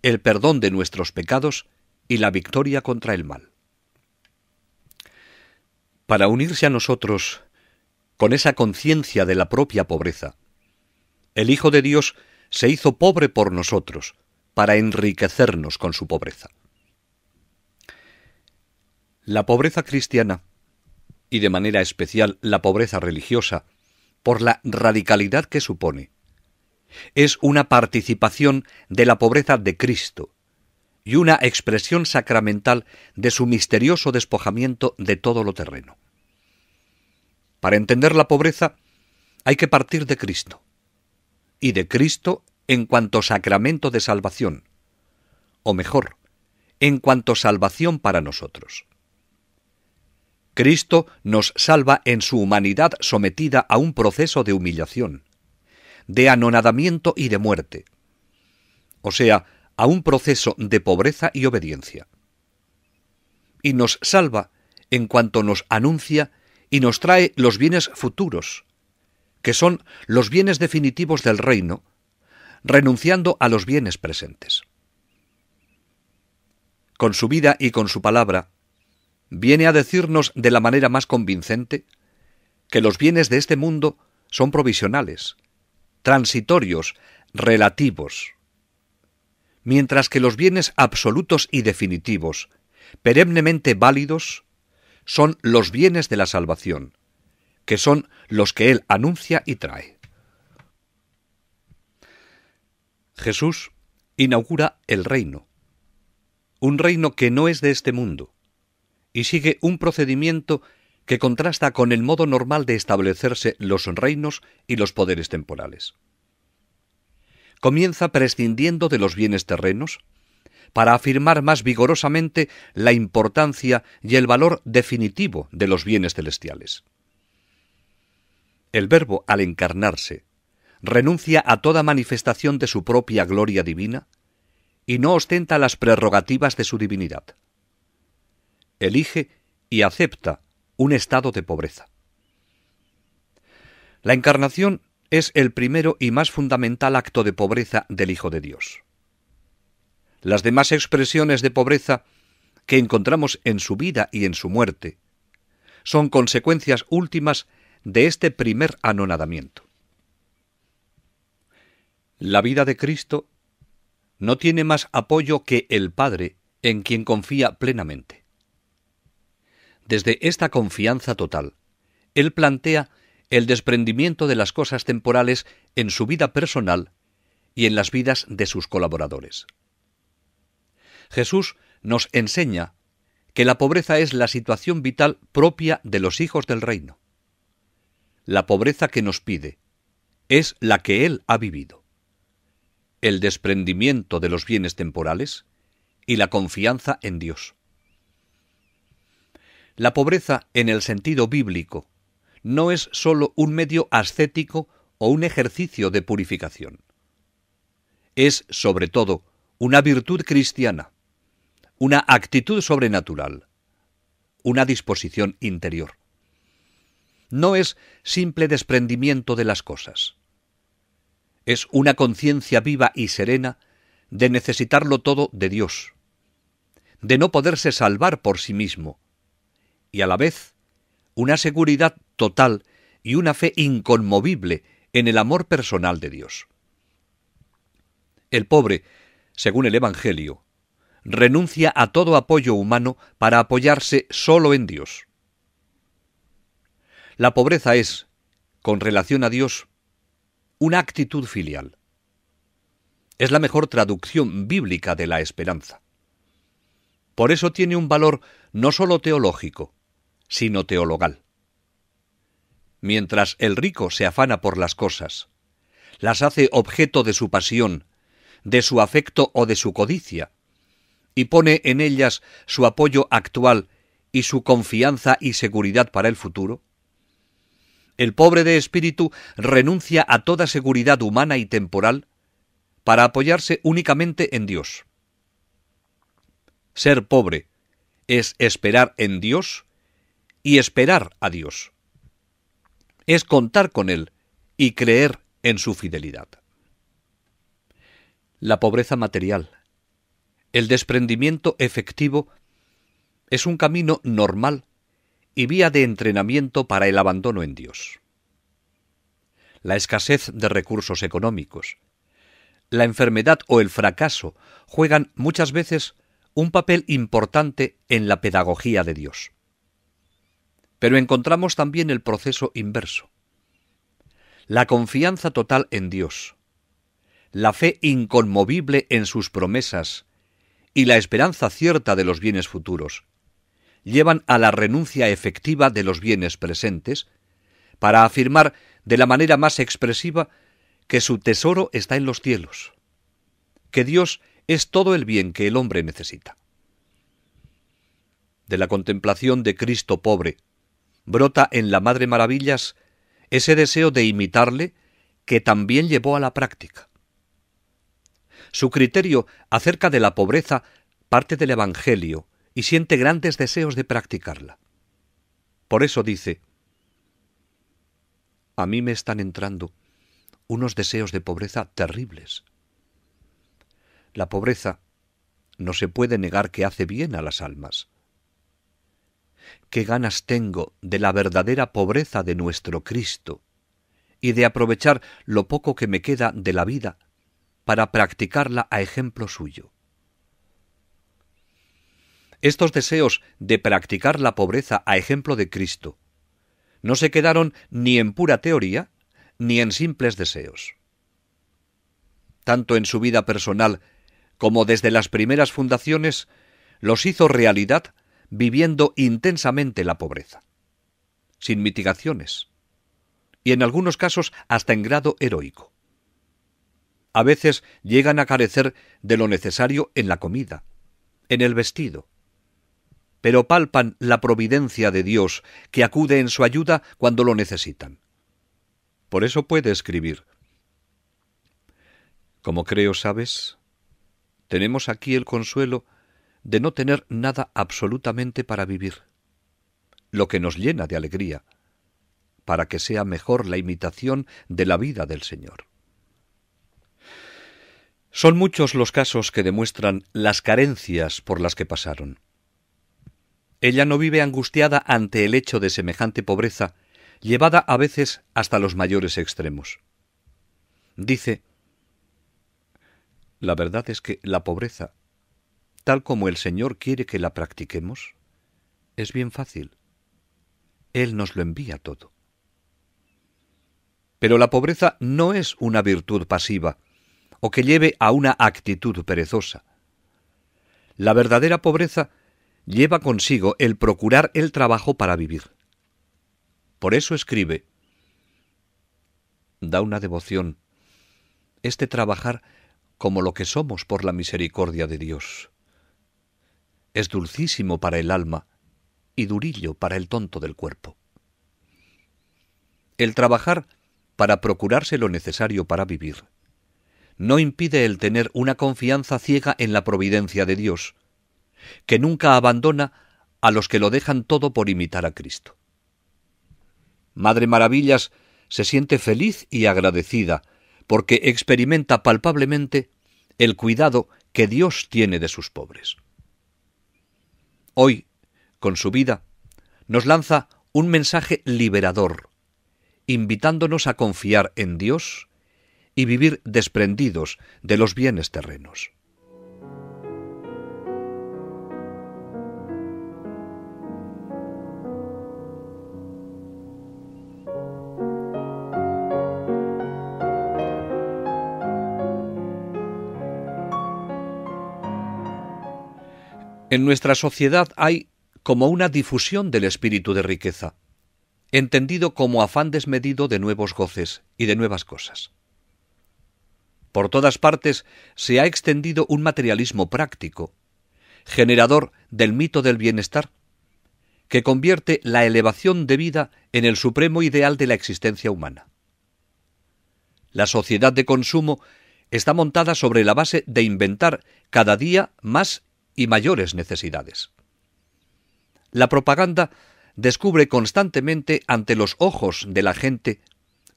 el perdón de nuestros pecados y la victoria contra el mal. Para unirse a nosotros con esa conciencia de la propia pobreza, el Hijo de Dios se hizo pobre por nosotros, para enriquecernos con su pobreza. La pobreza cristiana, y de manera especial la pobreza religiosa, por la radicalidad que supone, es una participación de la pobreza de Cristo y una expresión sacramental de su misterioso despojamiento de todo lo terreno. Para entender la pobreza hay que partir de Cristo, y de Cristo en cuanto sacramento de salvación, o mejor, en cuanto salvación para nosotros. Cristo nos salva en su humanidad sometida a un proceso de humillación, de anonadamiento y de muerte, o sea, a un proceso de pobreza y obediencia. Y nos salva en cuanto nos anuncia y nos trae los bienes futuros, que son los bienes definitivos del reino, renunciando a los bienes presentes. Con su vida y con su palabra, viene a decirnos de la manera más convincente que los bienes de este mundo son provisionales, transitorios, relativos, mientras que los bienes absolutos y definitivos, perennemente válidos, son los bienes de la salvación, que son los que Él anuncia y trae. Jesús inaugura el reino, un reino que no es de este mundo, y sigue un procedimiento que contrasta con el modo normal de establecerse los reinos y los poderes temporales. Comienza prescindiendo de los bienes terrenos, para afirmar más vigorosamente la importancia y el valor definitivo de los bienes celestiales. El Verbo, al encarnarse, renuncia a toda manifestación de su propia gloria divina y no ostenta las prerrogativas de su divinidad. Elige y acepta un estado de pobreza. La encarnación es el primero y más fundamental acto de pobreza del Hijo de Dios. Las demás expresiones de pobreza que encontramos en su vida y en su muerte son consecuencias últimas de este primer anonadamiento. La vida de Cristo no tiene más apoyo que el Padre en quien confía plenamente. Desde esta confianza total, Él plantea el desprendimiento de las cosas temporales en su vida personal y en las vidas de sus colaboradores. Jesús nos enseña que la pobreza es la situación vital propia de los hijos del reino la pobreza que nos pide es la que Él ha vivido. El desprendimiento de los bienes temporales y la confianza en Dios. La pobreza en el sentido bíblico no es sólo un medio ascético o un ejercicio de purificación. Es, sobre todo, una virtud cristiana, una actitud sobrenatural, una disposición interior no es simple desprendimiento de las cosas. Es una conciencia viva y serena de necesitarlo todo de Dios, de no poderse salvar por sí mismo, y a la vez una seguridad total y una fe inconmovible en el amor personal de Dios. El pobre, según el Evangelio, renuncia a todo apoyo humano para apoyarse solo en Dios. La pobreza es, con relación a Dios, una actitud filial. Es la mejor traducción bíblica de la esperanza. Por eso tiene un valor no sólo teológico, sino teologal. Mientras el rico se afana por las cosas, las hace objeto de su pasión, de su afecto o de su codicia, y pone en ellas su apoyo actual y su confianza y seguridad para el futuro, el pobre de espíritu renuncia a toda seguridad humana y temporal para apoyarse únicamente en Dios. Ser pobre es esperar en Dios y esperar a Dios. Es contar con Él y creer en su fidelidad. La pobreza material, el desprendimiento efectivo, es un camino normal y vía de entrenamiento para el abandono en Dios. La escasez de recursos económicos, la enfermedad o el fracaso juegan muchas veces un papel importante en la pedagogía de Dios. Pero encontramos también el proceso inverso. La confianza total en Dios, la fe inconmovible en sus promesas y la esperanza cierta de los bienes futuros, llevan a la renuncia efectiva de los bienes presentes, para afirmar de la manera más expresiva que su tesoro está en los cielos, que Dios es todo el bien que el hombre necesita. De la contemplación de Cristo pobre, brota en la Madre Maravillas ese deseo de imitarle que también llevó a la práctica. Su criterio acerca de la pobreza parte del Evangelio y siente grandes deseos de practicarla. Por eso dice, a mí me están entrando unos deseos de pobreza terribles. La pobreza no se puede negar que hace bien a las almas. Qué ganas tengo de la verdadera pobreza de nuestro Cristo y de aprovechar lo poco que me queda de la vida para practicarla a ejemplo suyo. Estos deseos de practicar la pobreza a ejemplo de Cristo no se quedaron ni en pura teoría ni en simples deseos. Tanto en su vida personal como desde las primeras fundaciones, los hizo realidad viviendo intensamente la pobreza, sin mitigaciones, y en algunos casos hasta en grado heroico. A veces llegan a carecer de lo necesario en la comida, en el vestido, pero palpan la providencia de Dios que acude en su ayuda cuando lo necesitan. Por eso puede escribir. Como creo sabes, tenemos aquí el consuelo de no tener nada absolutamente para vivir, lo que nos llena de alegría, para que sea mejor la imitación de la vida del Señor. Son muchos los casos que demuestran las carencias por las que pasaron. Ella no vive angustiada ante el hecho de semejante pobreza, llevada a veces hasta los mayores extremos. Dice, la verdad es que la pobreza, tal como el Señor quiere que la practiquemos, es bien fácil. Él nos lo envía todo. Pero la pobreza no es una virtud pasiva o que lleve a una actitud perezosa. La verdadera pobreza lleva consigo el procurar el trabajo para vivir. Por eso escribe, da una devoción, este trabajar como lo que somos por la misericordia de Dios. Es dulcísimo para el alma y durillo para el tonto del cuerpo. El trabajar para procurarse lo necesario para vivir no impide el tener una confianza ciega en la providencia de Dios, que nunca abandona a los que lo dejan todo por imitar a Cristo. Madre Maravillas se siente feliz y agradecida porque experimenta palpablemente el cuidado que Dios tiene de sus pobres. Hoy, con su vida, nos lanza un mensaje liberador, invitándonos a confiar en Dios y vivir desprendidos de los bienes terrenos. En nuestra sociedad hay como una difusión del espíritu de riqueza, entendido como afán desmedido de nuevos goces y de nuevas cosas. Por todas partes se ha extendido un materialismo práctico, generador del mito del bienestar, que convierte la elevación de vida en el supremo ideal de la existencia humana. La sociedad de consumo está montada sobre la base de inventar cada día más y mayores necesidades. La propaganda descubre constantemente ante los ojos de la gente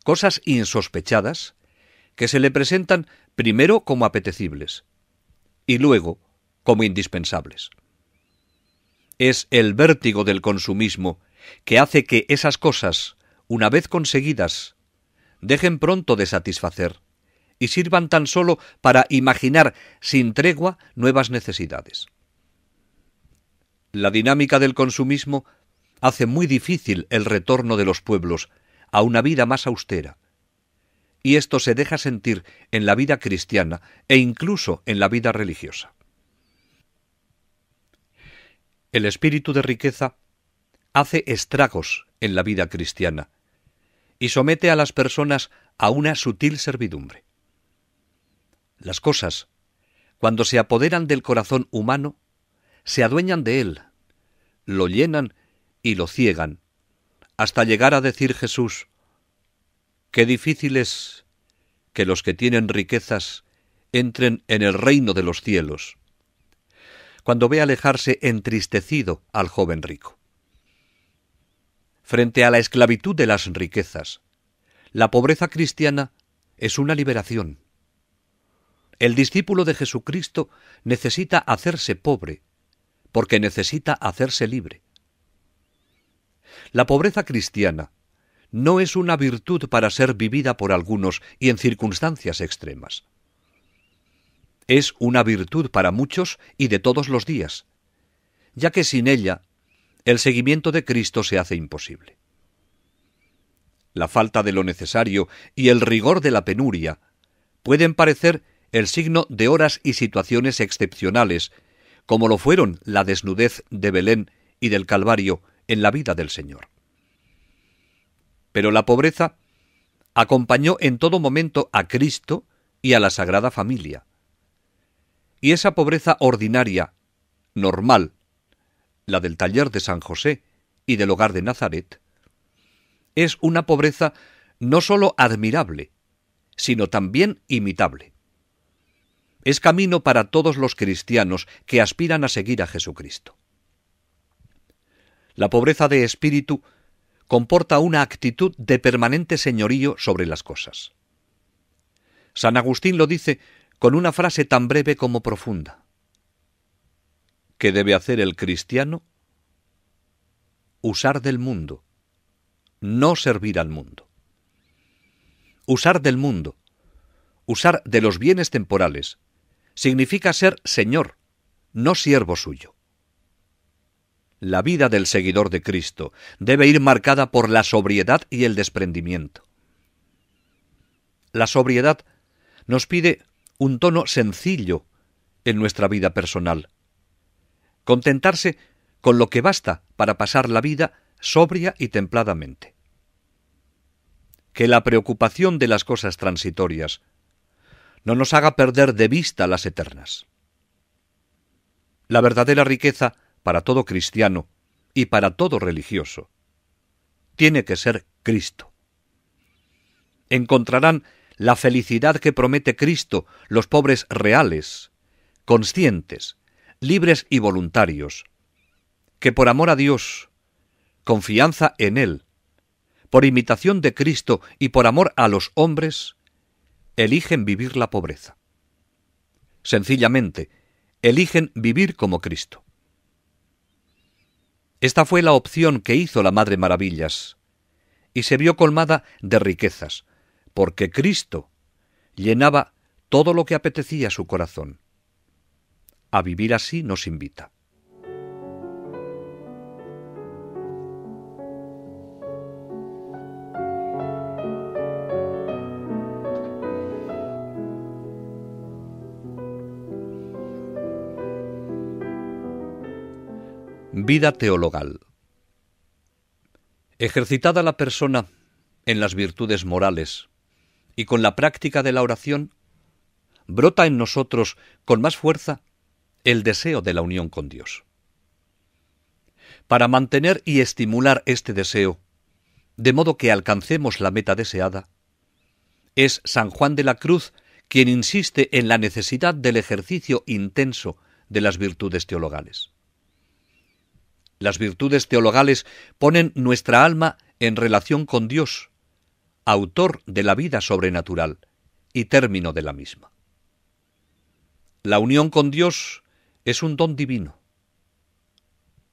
cosas insospechadas que se le presentan primero como apetecibles y luego como indispensables. Es el vértigo del consumismo que hace que esas cosas, una vez conseguidas, dejen pronto de satisfacer y sirvan tan solo para imaginar sin tregua nuevas necesidades. La dinámica del consumismo hace muy difícil el retorno de los pueblos a una vida más austera. Y esto se deja sentir en la vida cristiana e incluso en la vida religiosa. El espíritu de riqueza hace estragos en la vida cristiana y somete a las personas a una sutil servidumbre. Las cosas, cuando se apoderan del corazón humano, se adueñan de él, lo llenan y lo ciegan, hasta llegar a decir Jesús, qué difícil es que los que tienen riquezas entren en el reino de los cielos, cuando ve alejarse entristecido al joven rico. Frente a la esclavitud de las riquezas, la pobreza cristiana es una liberación. El discípulo de Jesucristo necesita hacerse pobre porque necesita hacerse libre. La pobreza cristiana no es una virtud para ser vivida por algunos y en circunstancias extremas. Es una virtud para muchos y de todos los días, ya que sin ella el seguimiento de Cristo se hace imposible. La falta de lo necesario y el rigor de la penuria pueden parecer el signo de horas y situaciones excepcionales como lo fueron la desnudez de Belén y del Calvario en la vida del Señor. Pero la pobreza acompañó en todo momento a Cristo y a la Sagrada Familia. Y esa pobreza ordinaria, normal, la del taller de San José y del hogar de Nazaret, es una pobreza no sólo admirable, sino también imitable. Es camino para todos los cristianos que aspiran a seguir a Jesucristo. La pobreza de espíritu comporta una actitud de permanente señorío sobre las cosas. San Agustín lo dice con una frase tan breve como profunda. ¿Qué debe hacer el cristiano? Usar del mundo, no servir al mundo. Usar del mundo, usar de los bienes temporales, significa ser Señor, no siervo suyo. La vida del seguidor de Cristo debe ir marcada por la sobriedad y el desprendimiento. La sobriedad nos pide un tono sencillo en nuestra vida personal. Contentarse con lo que basta para pasar la vida sobria y templadamente. Que la preocupación de las cosas transitorias no nos haga perder de vista las eternas. La verdadera riqueza para todo cristiano y para todo religioso tiene que ser Cristo. Encontrarán la felicidad que promete Cristo los pobres reales, conscientes, libres y voluntarios, que por amor a Dios, confianza en Él, por imitación de Cristo y por amor a los hombres, eligen vivir la pobreza. Sencillamente, eligen vivir como Cristo. Esta fue la opción que hizo la Madre Maravillas, y se vio colmada de riquezas, porque Cristo llenaba todo lo que apetecía su corazón. A vivir así nos invita. Vida teologal. Ejercitada la persona en las virtudes morales y con la práctica de la oración, brota en nosotros con más fuerza el deseo de la unión con Dios. Para mantener y estimular este deseo, de modo que alcancemos la meta deseada, es San Juan de la Cruz quien insiste en la necesidad del ejercicio intenso de las virtudes teologales. Las virtudes teologales ponen nuestra alma en relación con Dios, autor de la vida sobrenatural y término de la misma. La unión con Dios es un don divino.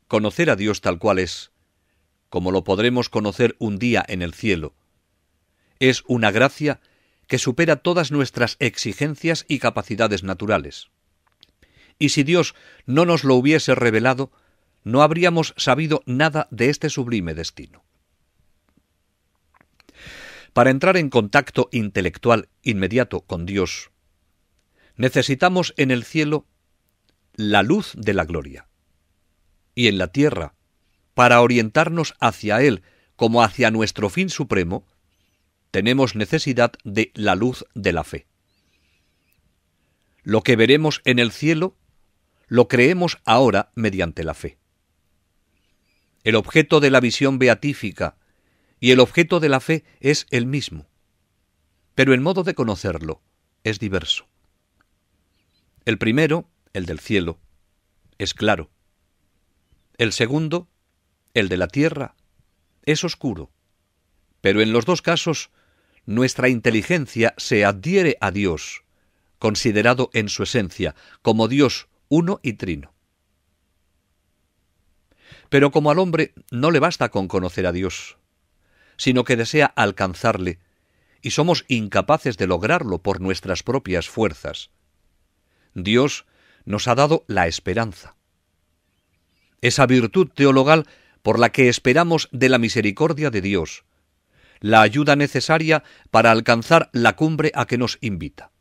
Conocer a Dios tal cual es, como lo podremos conocer un día en el cielo, es una gracia que supera todas nuestras exigencias y capacidades naturales. Y si Dios no nos lo hubiese revelado, no habríamos sabido nada de este sublime destino. Para entrar en contacto intelectual inmediato con Dios, necesitamos en el cielo la luz de la gloria y en la tierra, para orientarnos hacia Él como hacia nuestro fin supremo, tenemos necesidad de la luz de la fe. Lo que veremos en el cielo, lo creemos ahora mediante la fe. El objeto de la visión beatífica y el objeto de la fe es el mismo, pero el modo de conocerlo es diverso. El primero, el del cielo, es claro. El segundo, el de la tierra, es oscuro. Pero en los dos casos, nuestra inteligencia se adhiere a Dios, considerado en su esencia, como Dios uno y trino. Pero como al hombre no le basta con conocer a Dios, sino que desea alcanzarle, y somos incapaces de lograrlo por nuestras propias fuerzas. Dios nos ha dado la esperanza. Esa virtud teologal por la que esperamos de la misericordia de Dios, la ayuda necesaria para alcanzar la cumbre a que nos invita.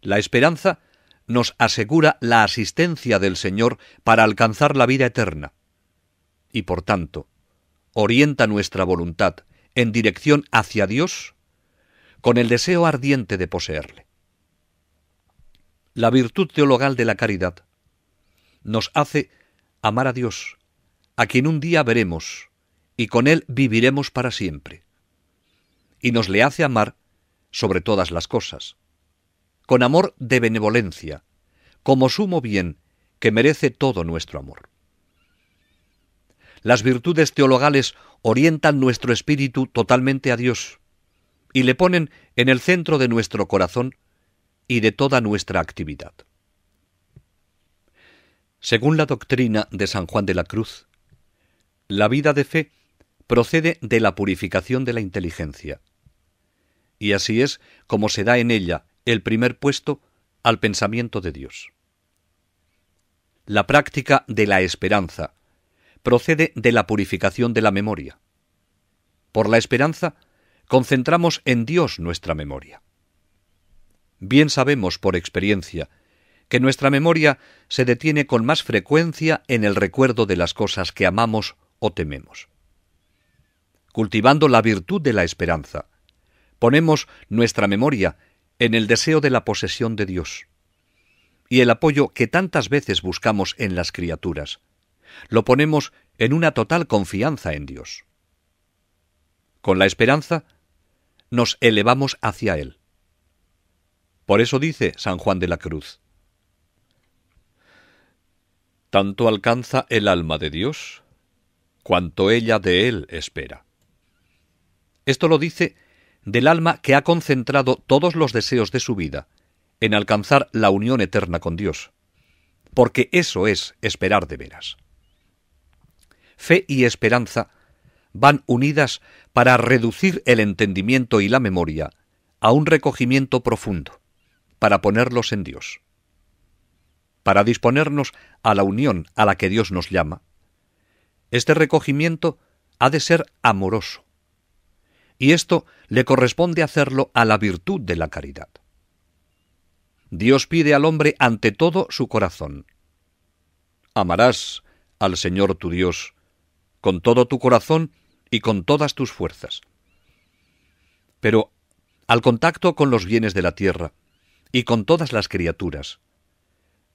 La esperanza nos asegura la asistencia del Señor para alcanzar la vida eterna. Y por tanto, orienta nuestra voluntad en dirección hacia Dios con el deseo ardiente de poseerle. La virtud teologal de la caridad nos hace amar a Dios, a quien un día veremos y con Él viviremos para siempre. Y nos le hace amar sobre todas las cosas con amor de benevolencia, como sumo bien que merece todo nuestro amor. Las virtudes teologales orientan nuestro espíritu totalmente a Dios y le ponen en el centro de nuestro corazón y de toda nuestra actividad. Según la doctrina de San Juan de la Cruz, la vida de fe procede de la purificación de la inteligencia. Y así es como se da en ella el primer puesto al pensamiento de Dios. La práctica de la esperanza procede de la purificación de la memoria. Por la esperanza concentramos en Dios nuestra memoria. Bien sabemos por experiencia que nuestra memoria se detiene con más frecuencia en el recuerdo de las cosas que amamos o tememos. Cultivando la virtud de la esperanza, ponemos nuestra memoria en el deseo de la posesión de Dios y el apoyo que tantas veces buscamos en las criaturas. Lo ponemos en una total confianza en Dios. Con la esperanza nos elevamos hacia Él. Por eso dice San Juan de la Cruz, tanto alcanza el alma de Dios cuanto ella de Él espera. Esto lo dice del alma que ha concentrado todos los deseos de su vida en alcanzar la unión eterna con Dios, porque eso es esperar de veras. Fe y esperanza van unidas para reducir el entendimiento y la memoria a un recogimiento profundo, para ponerlos en Dios, para disponernos a la unión a la que Dios nos llama. Este recogimiento ha de ser amoroso, y esto le corresponde hacerlo a la virtud de la caridad. Dios pide al hombre ante todo su corazón. Amarás al Señor tu Dios con todo tu corazón y con todas tus fuerzas. Pero al contacto con los bienes de la tierra y con todas las criaturas,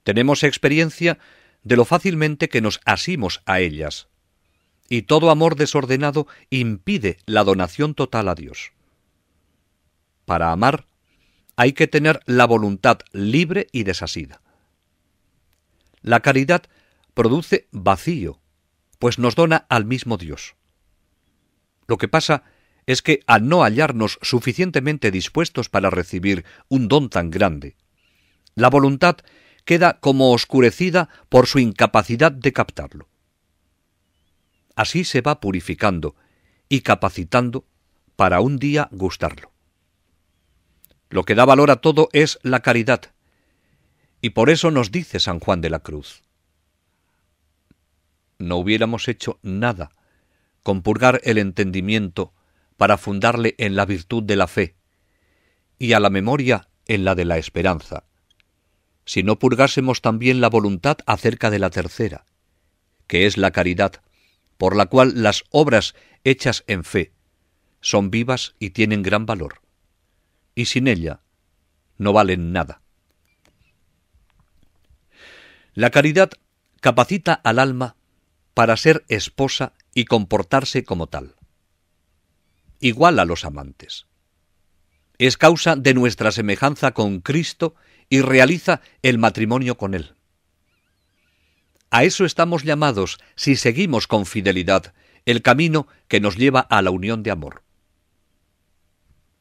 tenemos experiencia de lo fácilmente que nos asimos a ellas y todo amor desordenado impide la donación total a Dios. Para amar hay que tener la voluntad libre y desasida. La caridad produce vacío, pues nos dona al mismo Dios. Lo que pasa es que al no hallarnos suficientemente dispuestos para recibir un don tan grande, la voluntad queda como oscurecida por su incapacidad de captarlo. Así se va purificando y capacitando para un día gustarlo. Lo que da valor a todo es la caridad. Y por eso nos dice San Juan de la Cruz. No hubiéramos hecho nada con purgar el entendimiento para fundarle en la virtud de la fe y a la memoria en la de la esperanza, si no purgásemos también la voluntad acerca de la tercera, que es la caridad, por la cual las obras hechas en fe son vivas y tienen gran valor, y sin ella no valen nada. La caridad capacita al alma para ser esposa y comportarse como tal, igual a los amantes. Es causa de nuestra semejanza con Cristo y realiza el matrimonio con Él. A eso estamos llamados si seguimos con fidelidad el camino que nos lleva a la unión de amor.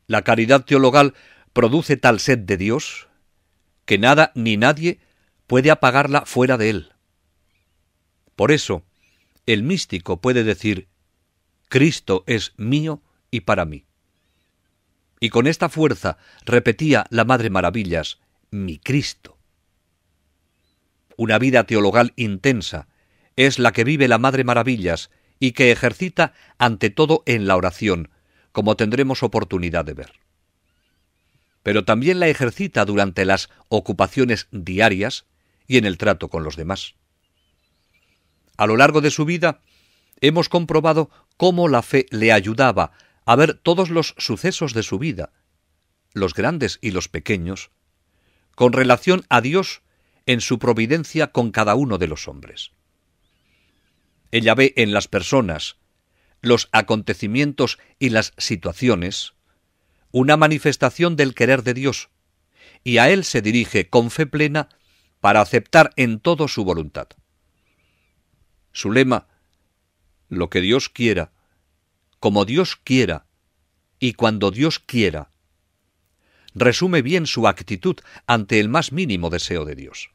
La caridad teologal produce tal sed de Dios que nada ni nadie puede apagarla fuera de Él. Por eso, el místico puede decir, Cristo es mío y para mí. Y con esta fuerza repetía la Madre Maravillas, mi Cristo una vida teologal intensa, es la que vive la Madre Maravillas y que ejercita ante todo en la oración, como tendremos oportunidad de ver. Pero también la ejercita durante las ocupaciones diarias y en el trato con los demás. A lo largo de su vida, hemos comprobado cómo la fe le ayudaba a ver todos los sucesos de su vida, los grandes y los pequeños, con relación a Dios en su providencia con cada uno de los hombres. Ella ve en las personas, los acontecimientos y las situaciones, una manifestación del querer de Dios, y a Él se dirige con fe plena para aceptar en todo su voluntad. Su lema, lo que Dios quiera, como Dios quiera, y cuando Dios quiera, resume bien su actitud ante el más mínimo deseo de Dios.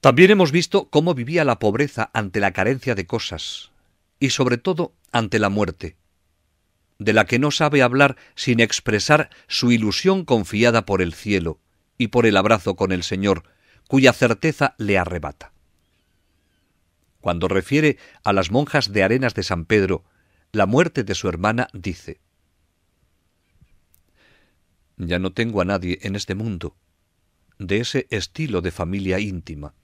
También hemos visto cómo vivía la pobreza ante la carencia de cosas y sobre todo ante la muerte, de la que no sabe hablar sin expresar su ilusión confiada por el cielo y por el abrazo con el Señor, cuya certeza le arrebata. Cuando refiere a las monjas de Arenas de San Pedro la muerte de su hermana, dice, ya no tengo a nadie en este mundo, de ese estilo de familia íntima,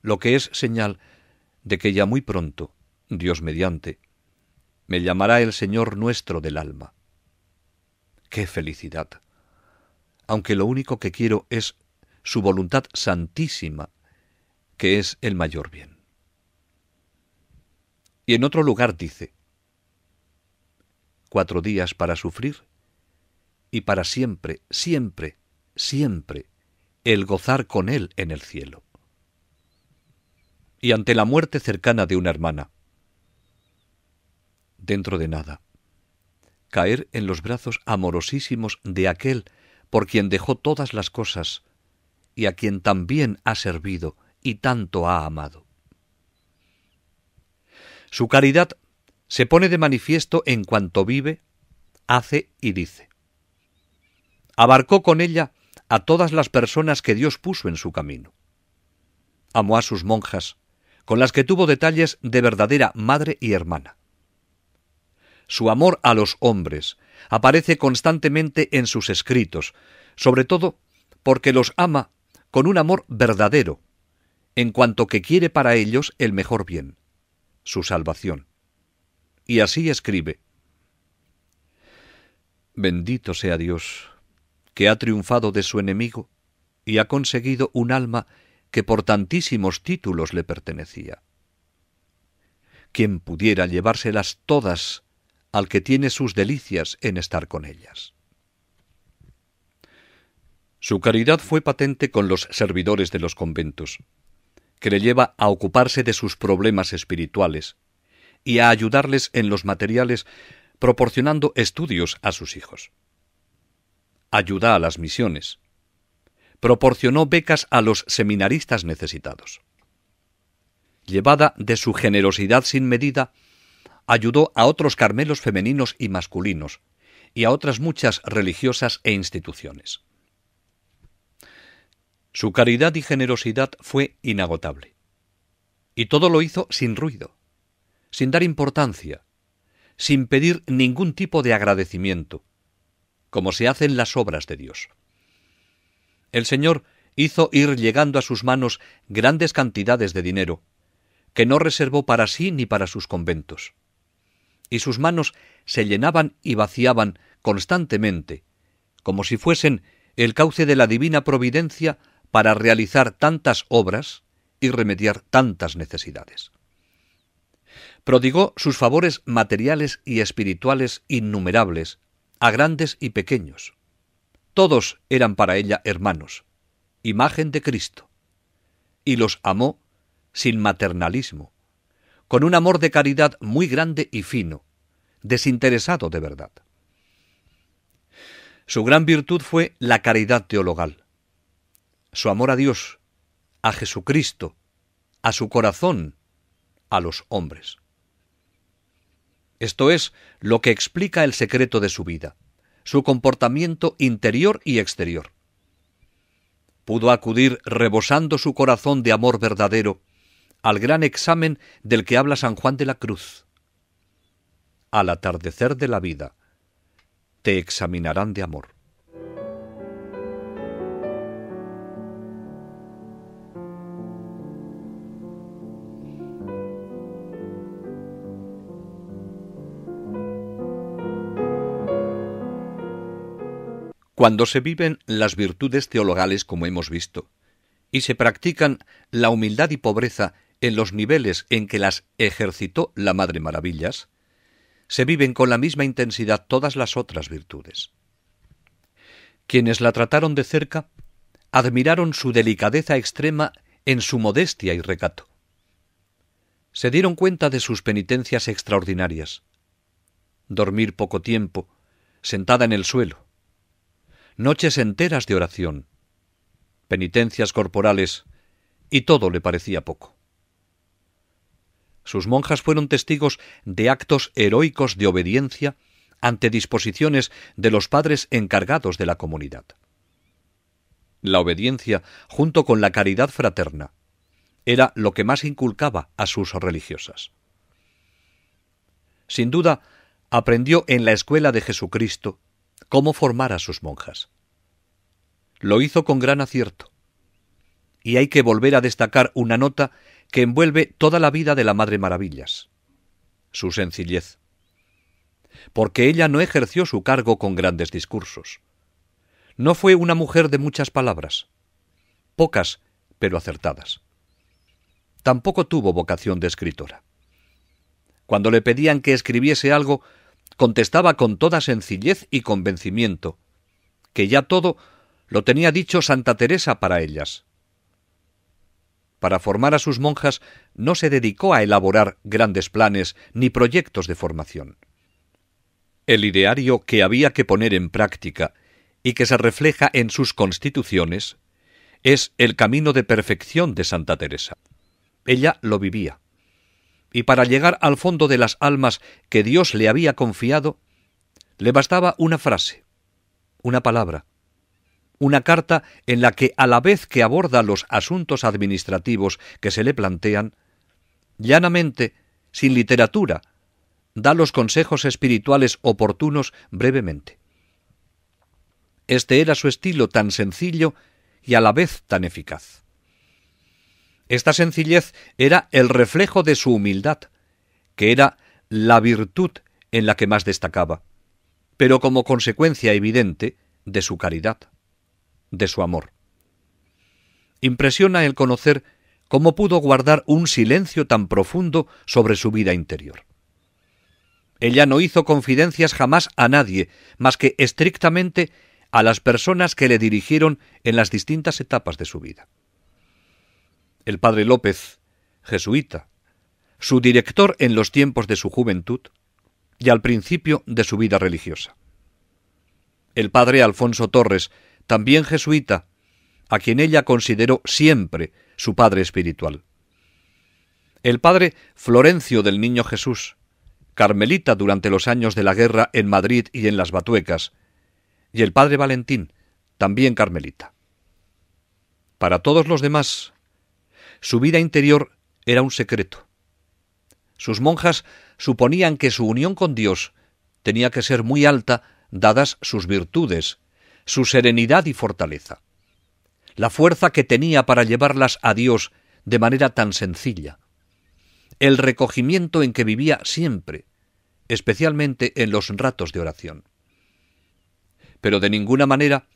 lo que es señal de que ya muy pronto, Dios mediante, me llamará el Señor nuestro del alma. ¡Qué felicidad! Aunque lo único que quiero es su voluntad santísima, que es el mayor bien. Y en otro lugar dice, cuatro días para sufrir y para siempre, siempre, siempre, el gozar con Él en el cielo. Y ante la muerte cercana de una hermana, dentro de nada, caer en los brazos amorosísimos de aquel por quien dejó todas las cosas y a quien también ha servido y tanto ha amado. Su caridad se pone de manifiesto en cuanto vive, hace y dice abarcó con ella a todas las personas que Dios puso en su camino. Amó a sus monjas, con las que tuvo detalles de verdadera madre y hermana. Su amor a los hombres aparece constantemente en sus escritos, sobre todo porque los ama con un amor verdadero, en cuanto que quiere para ellos el mejor bien, su salvación. Y así escribe, Bendito sea Dios que ha triunfado de su enemigo y ha conseguido un alma que por tantísimos títulos le pertenecía. Quien pudiera llevárselas todas al que tiene sus delicias en estar con ellas. Su caridad fue patente con los servidores de los conventos, que le lleva a ocuparse de sus problemas espirituales y a ayudarles en los materiales proporcionando estudios a sus hijos ayuda a las misiones. Proporcionó becas a los seminaristas necesitados. Llevada de su generosidad sin medida, ayudó a otros carmelos femeninos y masculinos, y a otras muchas religiosas e instituciones. Su caridad y generosidad fue inagotable. Y todo lo hizo sin ruido, sin dar importancia, sin pedir ningún tipo de agradecimiento, como se hacen las obras de Dios. El Señor hizo ir llegando a sus manos grandes cantidades de dinero, que no reservó para sí ni para sus conventos. Y sus manos se llenaban y vaciaban constantemente, como si fuesen el cauce de la divina providencia para realizar tantas obras y remediar tantas necesidades. Prodigó sus favores materiales y espirituales innumerables a grandes y pequeños. Todos eran para ella hermanos, imagen de Cristo, y los amó sin maternalismo, con un amor de caridad muy grande y fino, desinteresado de verdad. Su gran virtud fue la caridad teologal, su amor a Dios, a Jesucristo, a su corazón, a los hombres. Esto es lo que explica el secreto de su vida, su comportamiento interior y exterior. Pudo acudir rebosando su corazón de amor verdadero al gran examen del que habla San Juan de la Cruz. Al atardecer de la vida, te examinarán de amor. cuando se viven las virtudes teologales como hemos visto, y se practican la humildad y pobreza en los niveles en que las ejercitó la Madre Maravillas, se viven con la misma intensidad todas las otras virtudes. Quienes la trataron de cerca admiraron su delicadeza extrema en su modestia y recato. Se dieron cuenta de sus penitencias extraordinarias. Dormir poco tiempo, sentada en el suelo, noches enteras de oración, penitencias corporales, y todo le parecía poco. Sus monjas fueron testigos de actos heroicos de obediencia ante disposiciones de los padres encargados de la comunidad. La obediencia, junto con la caridad fraterna, era lo que más inculcaba a sus religiosas. Sin duda, aprendió en la escuela de Jesucristo cómo formar a sus monjas. Lo hizo con gran acierto. Y hay que volver a destacar una nota que envuelve toda la vida de la Madre Maravillas, su sencillez. Porque ella no ejerció su cargo con grandes discursos. No fue una mujer de muchas palabras, pocas, pero acertadas. Tampoco tuvo vocación de escritora. Cuando le pedían que escribiese algo, contestaba con toda sencillez y convencimiento, que ya todo lo tenía dicho Santa Teresa para ellas. Para formar a sus monjas no se dedicó a elaborar grandes planes ni proyectos de formación. El ideario que había que poner en práctica y que se refleja en sus constituciones es el camino de perfección de Santa Teresa. Ella lo vivía y para llegar al fondo de las almas que Dios le había confiado, le bastaba una frase, una palabra, una carta en la que a la vez que aborda los asuntos administrativos que se le plantean, llanamente, sin literatura, da los consejos espirituales oportunos brevemente. Este era su estilo tan sencillo y a la vez tan eficaz. Esta sencillez era el reflejo de su humildad, que era la virtud en la que más destacaba, pero como consecuencia evidente de su caridad, de su amor. Impresiona el conocer cómo pudo guardar un silencio tan profundo sobre su vida interior. Ella no hizo confidencias jamás a nadie, más que estrictamente a las personas que le dirigieron en las distintas etapas de su vida el padre López, jesuita, su director en los tiempos de su juventud y al principio de su vida religiosa. El padre Alfonso Torres, también jesuita, a quien ella consideró siempre su padre espiritual. El padre Florencio del Niño Jesús, carmelita durante los años de la guerra en Madrid y en las Batuecas, y el padre Valentín, también carmelita. Para todos los demás, su vida interior era un secreto. Sus monjas suponían que su unión con Dios tenía que ser muy alta dadas sus virtudes, su serenidad y fortaleza, la fuerza que tenía para llevarlas a Dios de manera tan sencilla, el recogimiento en que vivía siempre, especialmente en los ratos de oración. Pero de ninguna manera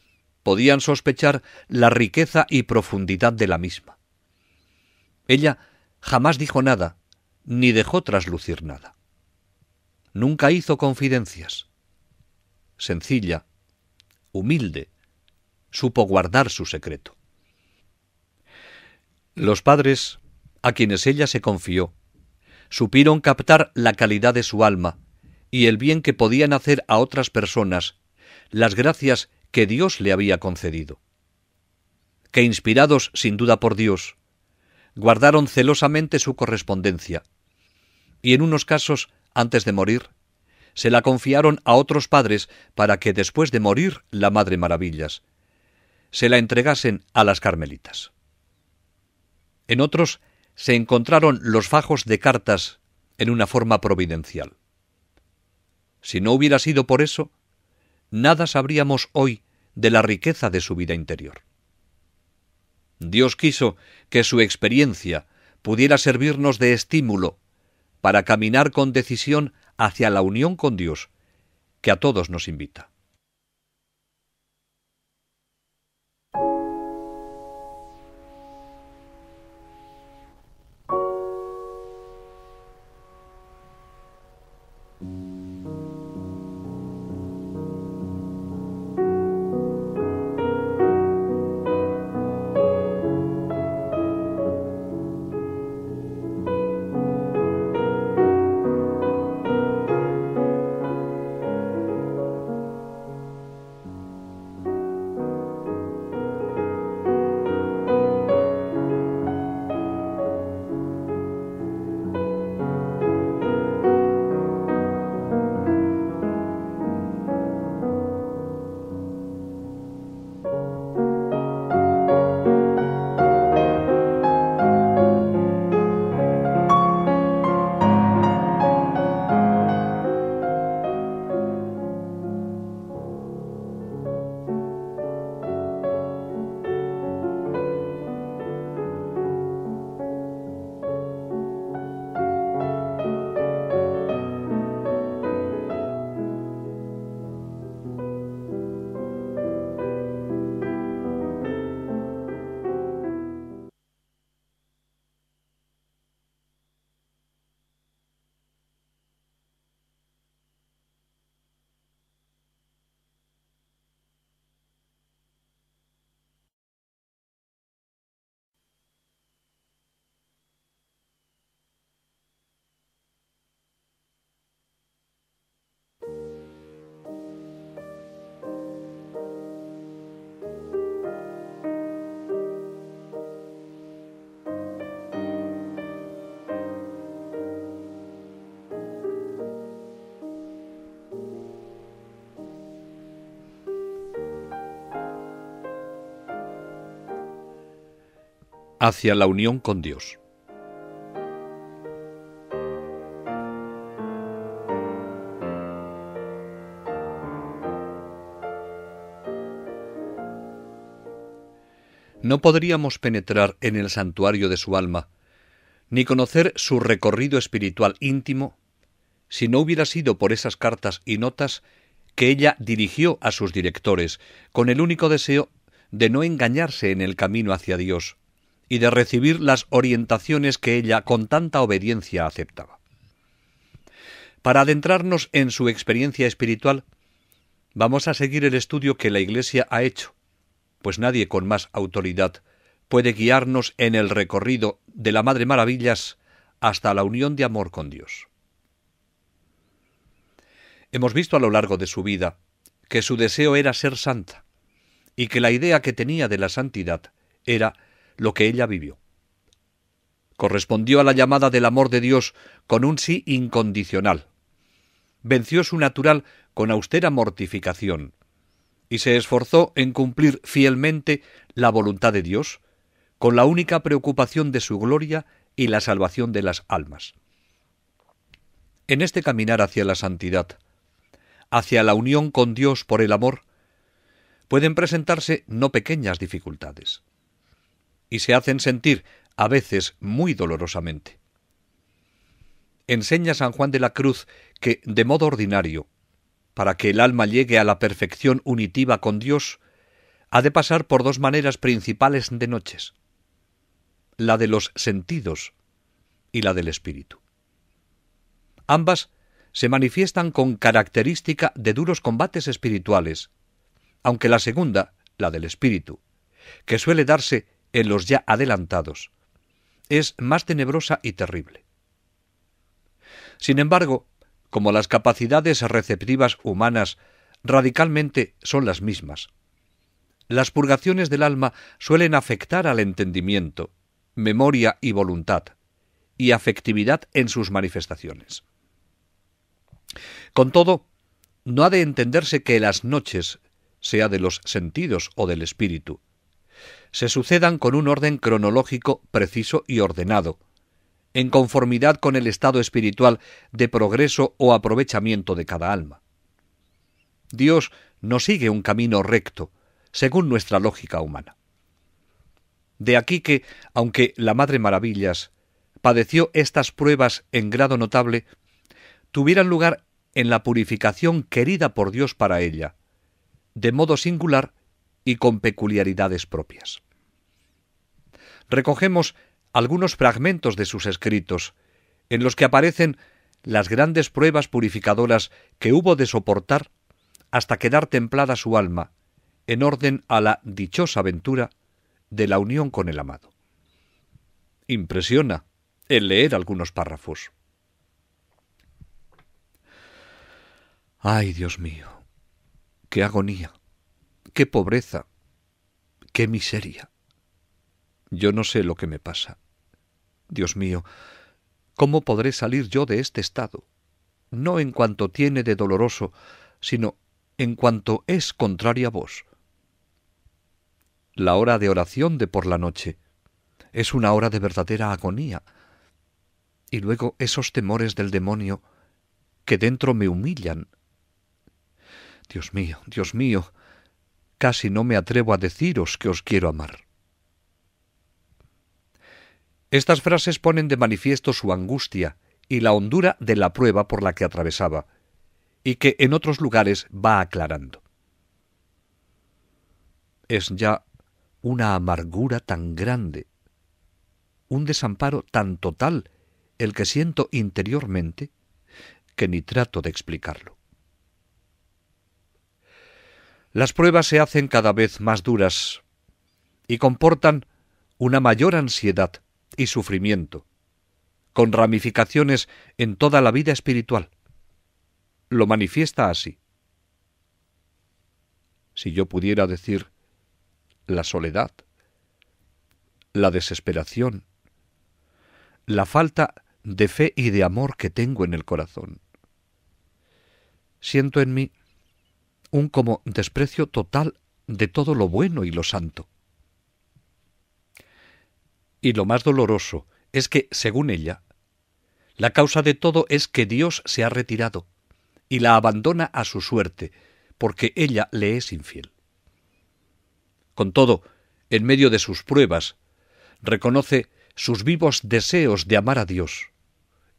podían sospechar la riqueza y profundidad de la misma. Ella jamás dijo nada, ni dejó traslucir nada. Nunca hizo confidencias. Sencilla, humilde, supo guardar su secreto. Los padres, a quienes ella se confió, supieron captar la calidad de su alma y el bien que podían hacer a otras personas, las gracias que Dios le había concedido. Que inspirados sin duda por Dios, guardaron celosamente su correspondencia, y en unos casos, antes de morir, se la confiaron a otros padres para que después de morir la Madre Maravillas, se la entregasen a las carmelitas. En otros se encontraron los fajos de cartas en una forma providencial. Si no hubiera sido por eso, nada sabríamos hoy de la riqueza de su vida interior. Dios quiso que su experiencia pudiera servirnos de estímulo para caminar con decisión hacia la unión con Dios, que a todos nos invita. hacia la unión con Dios. No podríamos penetrar en el santuario de su alma, ni conocer su recorrido espiritual íntimo, si no hubiera sido por esas cartas y notas que ella dirigió a sus directores, con el único deseo de no engañarse en el camino hacia Dios, y de recibir las orientaciones que ella con tanta obediencia aceptaba. Para adentrarnos en su experiencia espiritual, vamos a seguir el estudio que la Iglesia ha hecho, pues nadie con más autoridad puede guiarnos en el recorrido de la Madre Maravillas hasta la unión de amor con Dios. Hemos visto a lo largo de su vida que su deseo era ser santa y que la idea que tenía de la santidad era lo que ella vivió. Correspondió a la llamada del amor de Dios con un sí incondicional. Venció su natural con austera mortificación y se esforzó en cumplir fielmente la voluntad de Dios, con la única preocupación de su gloria y la salvación de las almas. En este caminar hacia la santidad, hacia la unión con Dios por el amor, pueden presentarse no pequeñas dificultades y se hacen sentir, a veces muy dolorosamente. Enseña San Juan de la Cruz que, de modo ordinario, para que el alma llegue a la perfección unitiva con Dios, ha de pasar por dos maneras principales de noches, la de los sentidos y la del espíritu. Ambas se manifiestan con característica de duros combates espirituales, aunque la segunda, la del espíritu, que suele darse en los ya adelantados, es más tenebrosa y terrible. Sin embargo, como las capacidades receptivas humanas radicalmente son las mismas, las purgaciones del alma suelen afectar al entendimiento, memoria y voluntad, y afectividad en sus manifestaciones. Con todo, no ha de entenderse que las noches sea de los sentidos o del espíritu, se sucedan con un orden cronológico preciso y ordenado, en conformidad con el estado espiritual de progreso o aprovechamiento de cada alma. Dios no sigue un camino recto, según nuestra lógica humana. De aquí que, aunque la Madre Maravillas padeció estas pruebas en grado notable, tuvieran lugar en la purificación querida por Dios para ella, de modo singular y con peculiaridades propias recogemos algunos fragmentos de sus escritos, en los que aparecen las grandes pruebas purificadoras que hubo de soportar hasta quedar templada su alma, en orden a la dichosa aventura de la unión con el amado. Impresiona el leer algunos párrafos. Ay, Dios mío, qué agonía, qué pobreza, qué miseria. Yo no sé lo que me pasa. Dios mío, ¿cómo podré salir yo de este estado? No en cuanto tiene de doloroso, sino en cuanto es contraria a vos. La hora de oración de por la noche es una hora de verdadera agonía. Y luego esos temores del demonio que dentro me humillan. Dios mío, Dios mío, casi no me atrevo a deciros que os quiero amar. Estas frases ponen de manifiesto su angustia y la hondura de la prueba por la que atravesaba, y que en otros lugares va aclarando. Es ya una amargura tan grande, un desamparo tan total el que siento interiormente, que ni trato de explicarlo. Las pruebas se hacen cada vez más duras y comportan una mayor ansiedad y sufrimiento, con ramificaciones en toda la vida espiritual. Lo manifiesta así. Si yo pudiera decir la soledad, la desesperación, la falta de fe y de amor que tengo en el corazón. Siento en mí un como desprecio total de todo lo bueno y lo santo. Y lo más doloroso es que, según ella, la causa de todo es que Dios se ha retirado y la abandona a su suerte, porque ella le es infiel. Con todo, en medio de sus pruebas, reconoce sus vivos deseos de amar a Dios,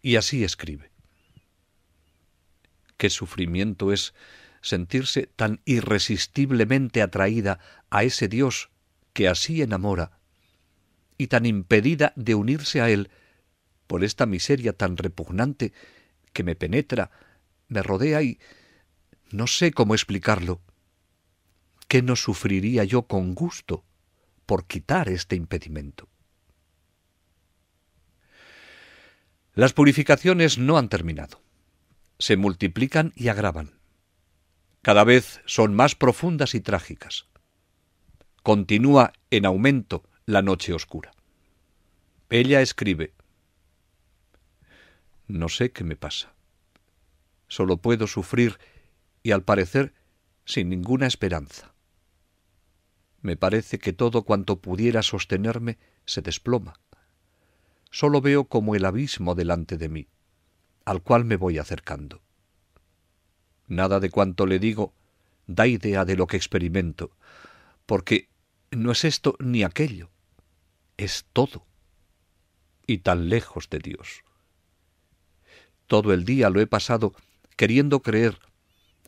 y así escribe. Qué sufrimiento es sentirse tan irresistiblemente atraída a ese Dios que así enamora y tan impedida de unirse a él por esta miseria tan repugnante que me penetra, me rodea y no sé cómo explicarlo. ¿Qué no sufriría yo con gusto por quitar este impedimento? Las purificaciones no han terminado. Se multiplican y agravan. Cada vez son más profundas y trágicas. Continúa en aumento la noche oscura. Ella escribe. No sé qué me pasa. Solo puedo sufrir y al parecer sin ninguna esperanza. Me parece que todo cuanto pudiera sostenerme se desploma. Solo veo como el abismo delante de mí, al cual me voy acercando. Nada de cuanto le digo da idea de lo que experimento, porque no es esto ni aquello es todo y tan lejos de Dios. Todo el día lo he pasado queriendo creer,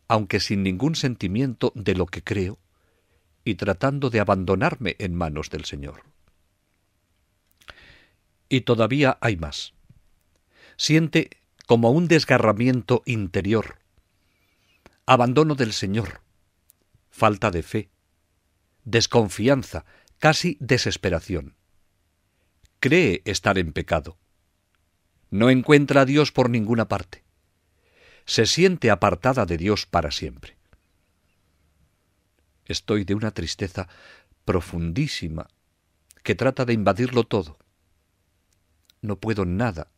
aunque sin ningún sentimiento de lo que creo, y tratando de abandonarme en manos del Señor. Y todavía hay más. Siente como un desgarramiento interior, abandono del Señor, falta de fe, desconfianza, casi desesperación cree estar en pecado. No encuentra a Dios por ninguna parte. Se siente apartada de Dios para siempre. Estoy de una tristeza profundísima que trata de invadirlo todo. No puedo nada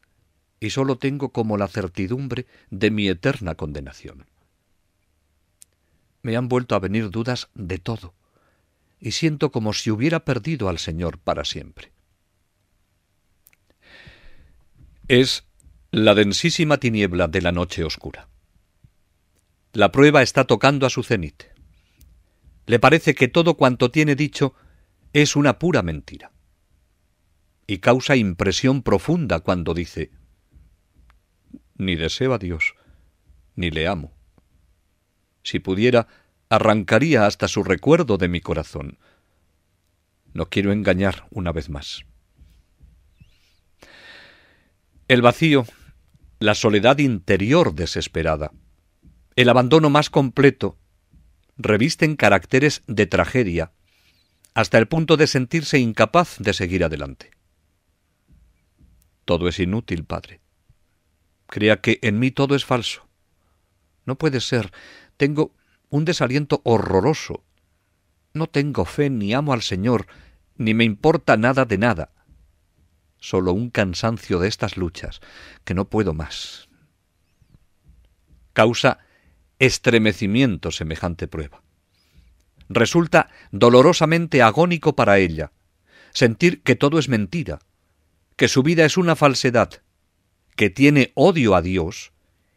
y solo tengo como la certidumbre de mi eterna condenación. Me han vuelto a venir dudas de todo, y siento como si hubiera perdido al Señor para siempre. es la densísima tiniebla de la noche oscura. La prueba está tocando a su cenit. Le parece que todo cuanto tiene dicho es una pura mentira. Y causa impresión profunda cuando dice, ni deseo a Dios, ni le amo. Si pudiera, arrancaría hasta su recuerdo de mi corazón. No quiero engañar una vez más. El vacío, la soledad interior desesperada, el abandono más completo, revisten caracteres de tragedia, hasta el punto de sentirse incapaz de seguir adelante. Todo es inútil, padre. Crea que en mí todo es falso. No puede ser. Tengo un desaliento horroroso. No tengo fe ni amo al Señor, ni me importa nada de nada solo un cansancio de estas luchas, que no puedo más. Causa estremecimiento semejante prueba. Resulta dolorosamente agónico para ella sentir que todo es mentira, que su vida es una falsedad, que tiene odio a Dios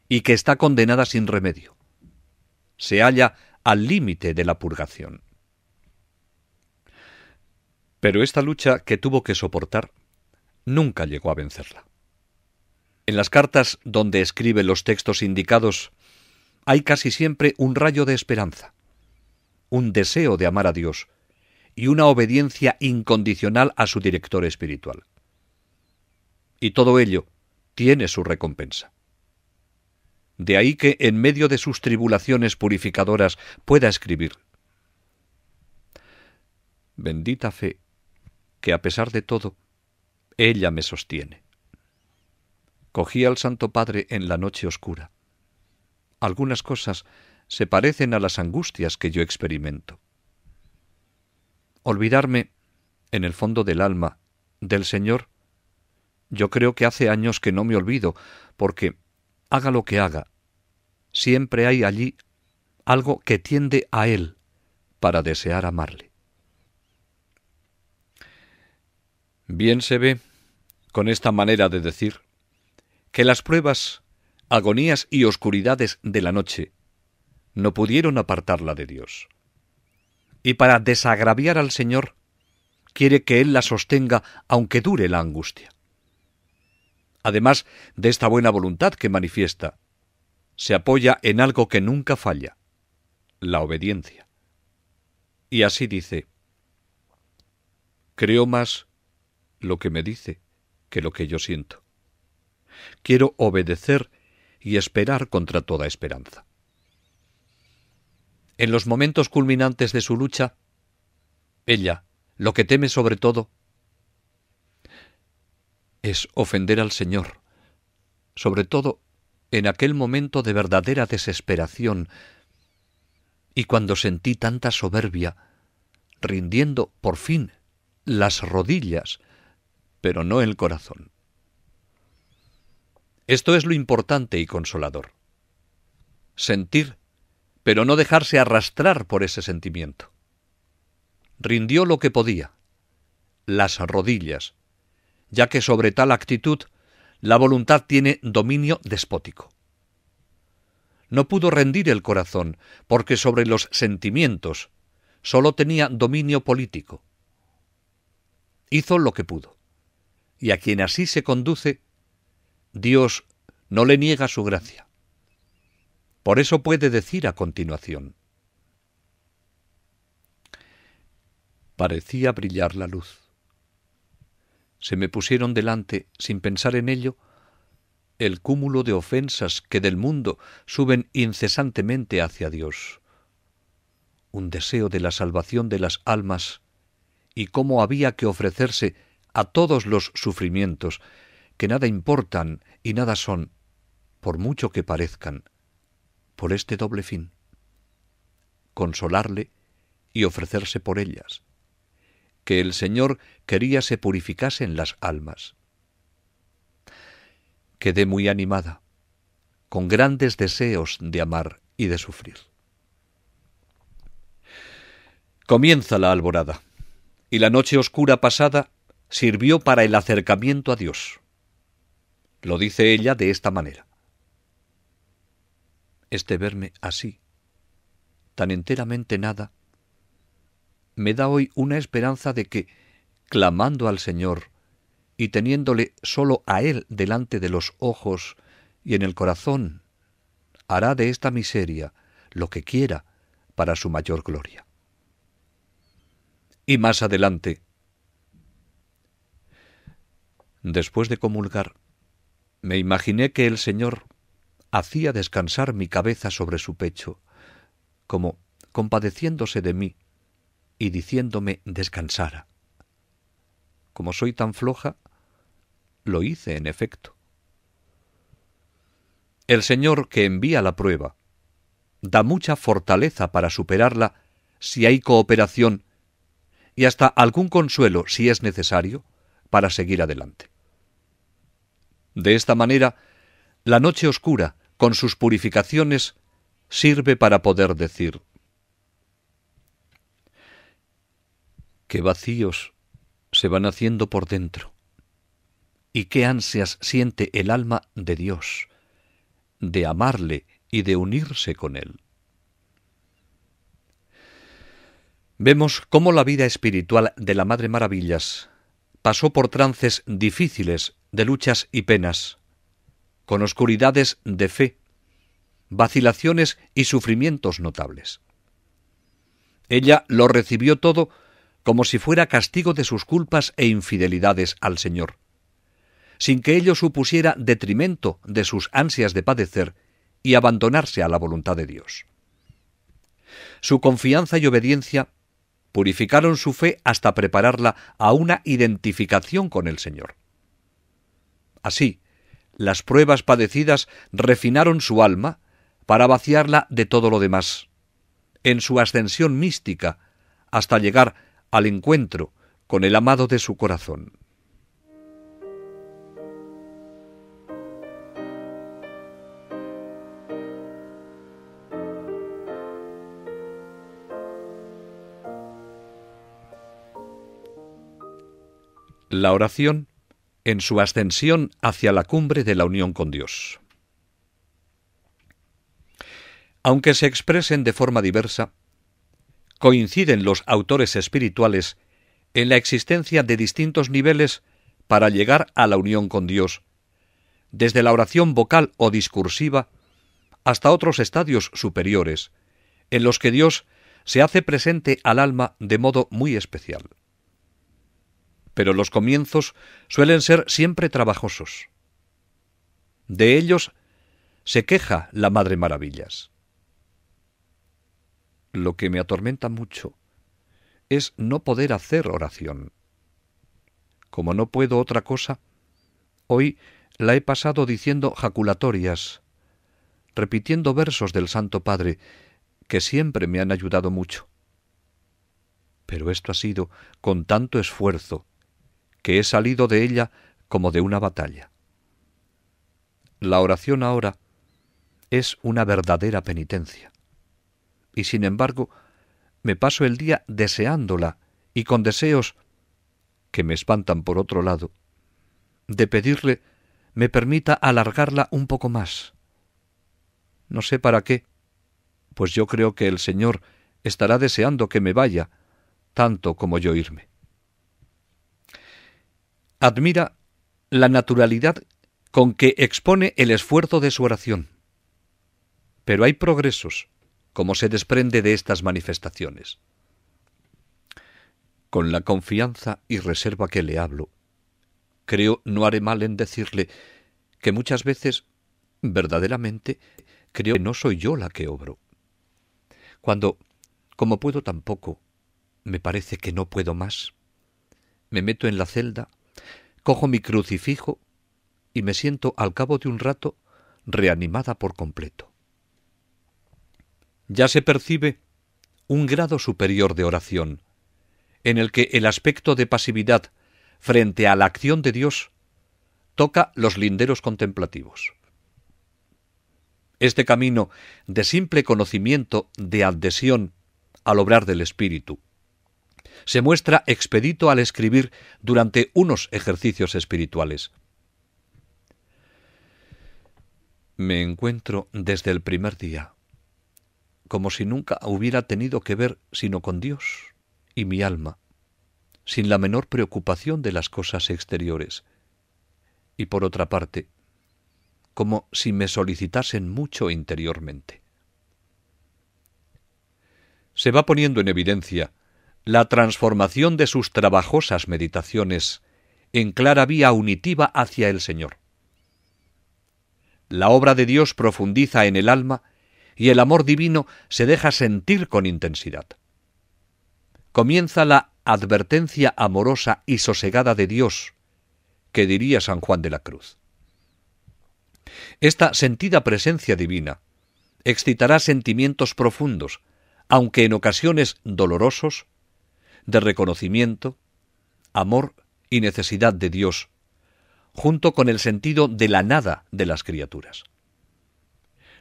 y que está condenada sin remedio. Se halla al límite de la purgación. Pero esta lucha que tuvo que soportar nunca llegó a vencerla. En las cartas donde escribe los textos indicados hay casi siempre un rayo de esperanza, un deseo de amar a Dios y una obediencia incondicional a su director espiritual. Y todo ello tiene su recompensa. De ahí que en medio de sus tribulaciones purificadoras pueda escribir. Bendita fe, que a pesar de todo, ella me sostiene. Cogí al Santo Padre en la noche oscura. Algunas cosas se parecen a las angustias que yo experimento. Olvidarme, en el fondo del alma, del Señor, yo creo que hace años que no me olvido, porque, haga lo que haga, siempre hay allí algo que tiende a Él para desear amarle. Bien se ve, con esta manera de decir, que las pruebas, agonías y oscuridades de la noche no pudieron apartarla de Dios. Y para desagraviar al Señor, quiere que Él la sostenga aunque dure la angustia. Además de esta buena voluntad que manifiesta, se apoya en algo que nunca falla, la obediencia. Y así dice, creo más lo que me dice que lo que yo siento. Quiero obedecer y esperar contra toda esperanza. En los momentos culminantes de su lucha, ella lo que teme sobre todo es ofender al Señor, sobre todo en aquel momento de verdadera desesperación y cuando sentí tanta soberbia, rindiendo por fin las rodillas pero no el corazón. Esto es lo importante y consolador. Sentir, pero no dejarse arrastrar por ese sentimiento. Rindió lo que podía, las rodillas, ya que sobre tal actitud la voluntad tiene dominio despótico. No pudo rendir el corazón, porque sobre los sentimientos solo tenía dominio político. Hizo lo que pudo y a quien así se conduce, Dios no le niega su gracia. Por eso puede decir a continuación, parecía brillar la luz. Se me pusieron delante, sin pensar en ello, el cúmulo de ofensas que del mundo suben incesantemente hacia Dios. Un deseo de la salvación de las almas, y cómo había que ofrecerse a todos los sufrimientos, que nada importan y nada son, por mucho que parezcan, por este doble fin, consolarle y ofrecerse por ellas, que el Señor quería se purificasen las almas. Quedé muy animada, con grandes deseos de amar y de sufrir. Comienza la alborada, y la noche oscura pasada sirvió para el acercamiento a Dios. Lo dice ella de esta manera. Este verme así, tan enteramente nada, me da hoy una esperanza de que, clamando al Señor y teniéndole solo a Él delante de los ojos y en el corazón, hará de esta miseria lo que quiera para su mayor gloria. Y más adelante, Después de comulgar, me imaginé que el Señor hacía descansar mi cabeza sobre su pecho, como compadeciéndose de mí y diciéndome descansara. Como soy tan floja, lo hice en efecto. El Señor que envía la prueba da mucha fortaleza para superarla si hay cooperación y hasta algún consuelo si es necesario para seguir adelante. De esta manera, la noche oscura, con sus purificaciones, sirve para poder decir, qué vacíos se van haciendo por dentro y qué ansias siente el alma de Dios, de amarle y de unirse con él. Vemos cómo la vida espiritual de la Madre Maravillas pasó por trances difíciles de luchas y penas, con oscuridades de fe, vacilaciones y sufrimientos notables. Ella lo recibió todo como si fuera castigo de sus culpas e infidelidades al Señor, sin que ello supusiera detrimento de sus ansias de padecer y abandonarse a la voluntad de Dios. Su confianza y obediencia purificaron su fe hasta prepararla a una identificación con el Señor. Así, las pruebas padecidas refinaron su alma para vaciarla de todo lo demás. En su ascensión mística, hasta llegar al encuentro con el amado de su corazón. La oración en su ascensión hacia la cumbre de la unión con Dios. Aunque se expresen de forma diversa, coinciden los autores espirituales en la existencia de distintos niveles para llegar a la unión con Dios, desde la oración vocal o discursiva hasta otros estadios superiores, en los que Dios se hace presente al alma de modo muy especial pero los comienzos suelen ser siempre trabajosos. De ellos se queja la Madre Maravillas. Lo que me atormenta mucho es no poder hacer oración. Como no puedo otra cosa, hoy la he pasado diciendo jaculatorias, repitiendo versos del Santo Padre, que siempre me han ayudado mucho. Pero esto ha sido con tanto esfuerzo, que he salido de ella como de una batalla. La oración ahora es una verdadera penitencia. Y sin embargo, me paso el día deseándola y con deseos que me espantan por otro lado, de pedirle me permita alargarla un poco más. No sé para qué, pues yo creo que el Señor estará deseando que me vaya, tanto como yo irme admira la naturalidad con que expone el esfuerzo de su oración. Pero hay progresos, como se desprende de estas manifestaciones. Con la confianza y reserva que le hablo, creo no haré mal en decirle que muchas veces, verdaderamente, creo que no soy yo la que obro. Cuando, como puedo tampoco, me parece que no puedo más, me meto en la celda cojo mi crucifijo y me siento al cabo de un rato reanimada por completo. Ya se percibe un grado superior de oración, en el que el aspecto de pasividad frente a la acción de Dios toca los linderos contemplativos. Este camino de simple conocimiento de adhesión al obrar del Espíritu, se muestra expedito al escribir durante unos ejercicios espirituales. Me encuentro desde el primer día, como si nunca hubiera tenido que ver sino con Dios y mi alma, sin la menor preocupación de las cosas exteriores. Y por otra parte, como si me solicitasen mucho interiormente. Se va poniendo en evidencia la transformación de sus trabajosas meditaciones en clara vía unitiva hacia el Señor. La obra de Dios profundiza en el alma y el amor divino se deja sentir con intensidad. Comienza la advertencia amorosa y sosegada de Dios, que diría San Juan de la Cruz. Esta sentida presencia divina excitará sentimientos profundos, aunque en ocasiones dolorosos, de reconocimiento, amor y necesidad de Dios, junto con el sentido de la nada de las criaturas.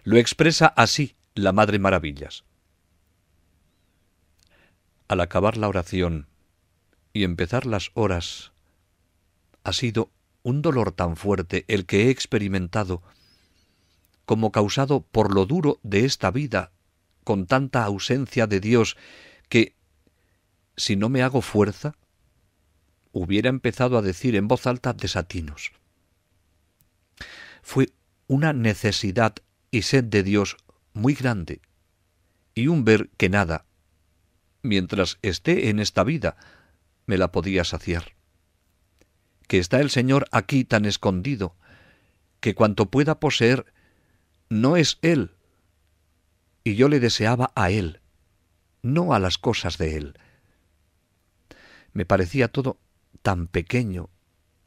Lo expresa así la Madre Maravillas. Al acabar la oración y empezar las horas, ha sido un dolor tan fuerte el que he experimentado como causado por lo duro de esta vida, con tanta ausencia de Dios si no me hago fuerza, hubiera empezado a decir en voz alta desatinos. Fue una necesidad y sed de Dios muy grande, y un ver que nada, mientras esté en esta vida, me la podía saciar. Que está el Señor aquí tan escondido, que cuanto pueda poseer no es Él, y yo le deseaba a Él, no a las cosas de Él, me parecía todo tan pequeño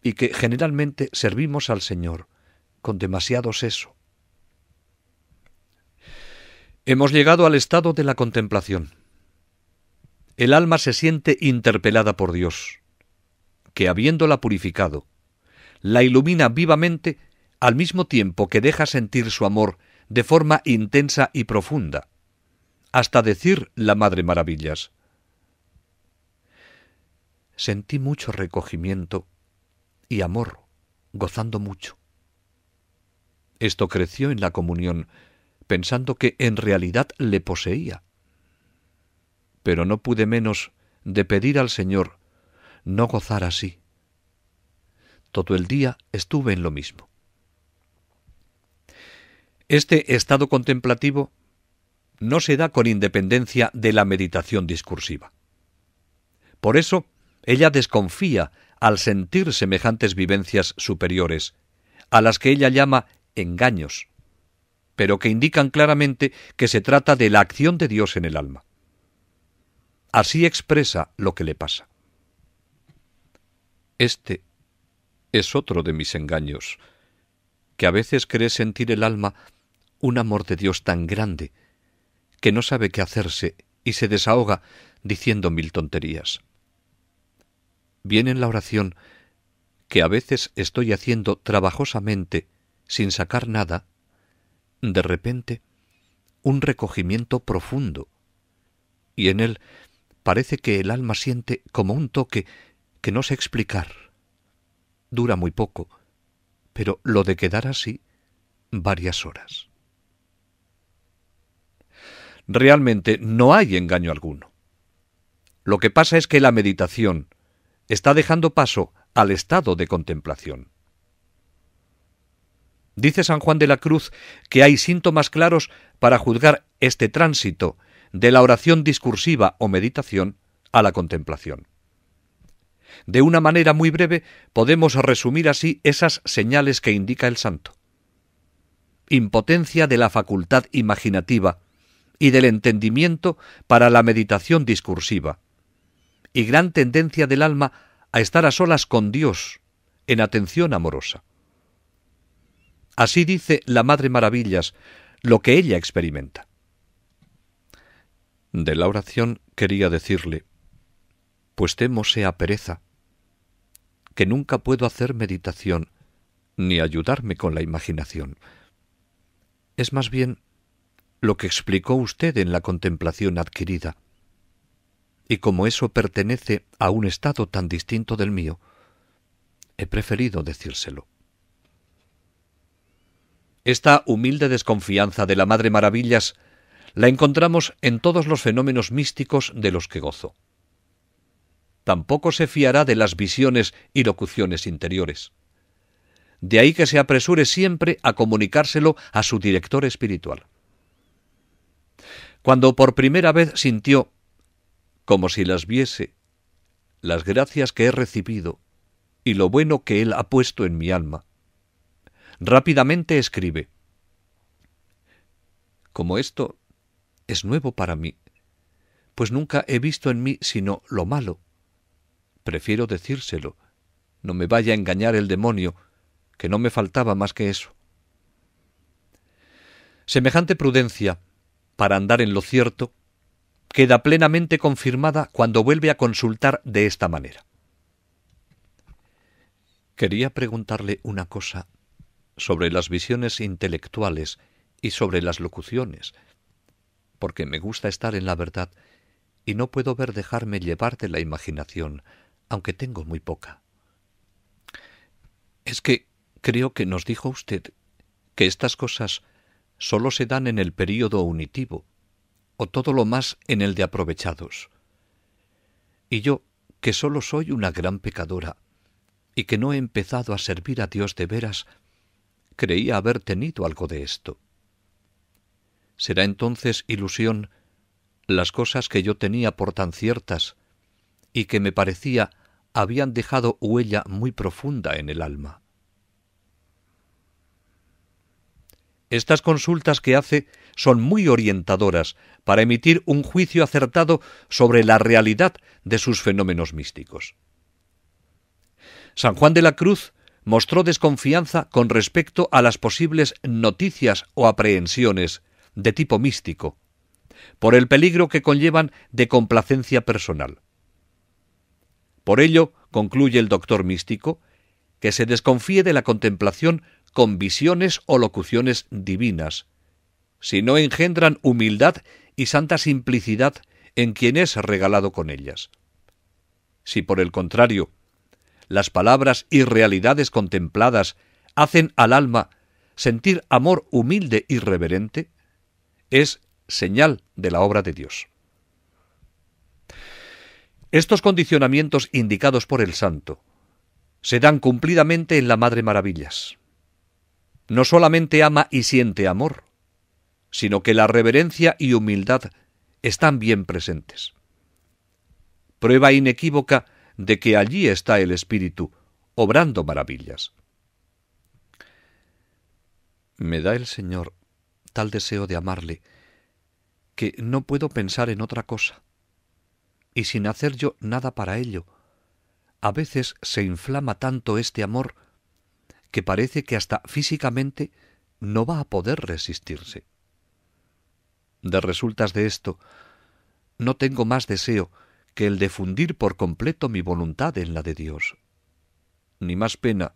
y que generalmente servimos al Señor con demasiado seso. Hemos llegado al estado de la contemplación. El alma se siente interpelada por Dios, que habiéndola purificado, la ilumina vivamente al mismo tiempo que deja sentir su amor de forma intensa y profunda, hasta decir la Madre Maravillas sentí mucho recogimiento y amor, gozando mucho. Esto creció en la comunión, pensando que en realidad le poseía. Pero no pude menos de pedir al Señor no gozar así. Todo el día estuve en lo mismo. Este estado contemplativo no se da con independencia de la meditación discursiva. Por eso, ella desconfía al sentir semejantes vivencias superiores, a las que ella llama engaños, pero que indican claramente que se trata de la acción de Dios en el alma. Así expresa lo que le pasa. Este es otro de mis engaños, que a veces cree sentir el alma un amor de Dios tan grande, que no sabe qué hacerse y se desahoga diciendo mil tonterías viene en la oración que a veces estoy haciendo trabajosamente, sin sacar nada, de repente un recogimiento profundo, y en él parece que el alma siente como un toque que no sé explicar. Dura muy poco, pero lo de quedar así varias horas. Realmente no hay engaño alguno. Lo que pasa es que la meditación, está dejando paso al estado de contemplación. Dice San Juan de la Cruz que hay síntomas claros para juzgar este tránsito de la oración discursiva o meditación a la contemplación. De una manera muy breve podemos resumir así esas señales que indica el santo. Impotencia de la facultad imaginativa y del entendimiento para la meditación discursiva, y gran tendencia del alma a estar a solas con Dios, en atención amorosa. Así dice la Madre Maravillas lo que ella experimenta. De la oración quería decirle, pues temo sea pereza, que nunca puedo hacer meditación ni ayudarme con la imaginación. Es más bien lo que explicó usted en la contemplación adquirida y como eso pertenece a un estado tan distinto del mío, he preferido decírselo. Esta humilde desconfianza de la Madre Maravillas la encontramos en todos los fenómenos místicos de los que gozo. Tampoco se fiará de las visiones y locuciones interiores. De ahí que se apresure siempre a comunicárselo a su director espiritual. Cuando por primera vez sintió como si las viese, las gracias que he recibido y lo bueno que Él ha puesto en mi alma. Rápidamente escribe. Como esto es nuevo para mí, pues nunca he visto en mí sino lo malo. Prefiero decírselo, no me vaya a engañar el demonio, que no me faltaba más que eso. Semejante prudencia, para andar en lo cierto, queda plenamente confirmada cuando vuelve a consultar de esta manera. Quería preguntarle una cosa sobre las visiones intelectuales y sobre las locuciones, porque me gusta estar en la verdad y no puedo ver dejarme llevar de la imaginación, aunque tengo muy poca. Es que creo que nos dijo usted que estas cosas solo se dan en el período unitivo, o todo lo más en el de aprovechados. Y yo, que solo soy una gran pecadora, y que no he empezado a servir a Dios de veras, creía haber tenido algo de esto. ¿Será entonces ilusión las cosas que yo tenía por tan ciertas y que me parecía habían dejado huella muy profunda en el alma? Estas consultas que hace son muy orientadoras para emitir un juicio acertado sobre la realidad de sus fenómenos místicos. San Juan de la Cruz mostró desconfianza con respecto a las posibles noticias o aprehensiones de tipo místico, por el peligro que conllevan de complacencia personal. Por ello, concluye el doctor místico, que se desconfíe de la contemplación con visiones o locuciones divinas, si no engendran humildad y santa simplicidad en quien es regalado con ellas. Si por el contrario, las palabras y realidades contempladas hacen al alma sentir amor humilde y reverente, es señal de la obra de Dios. Estos condicionamientos indicados por el santo se dan cumplidamente en la Madre Maravillas. No solamente ama y siente amor, sino que la reverencia y humildad están bien presentes. Prueba inequívoca de que allí está el Espíritu, obrando maravillas. Me da el Señor tal deseo de amarle, que no puedo pensar en otra cosa, y sin hacer yo nada para ello. A veces se inflama tanto este amor que parece que hasta físicamente no va a poder resistirse de resultas de esto, no tengo más deseo que el de fundir por completo mi voluntad en la de Dios, ni más pena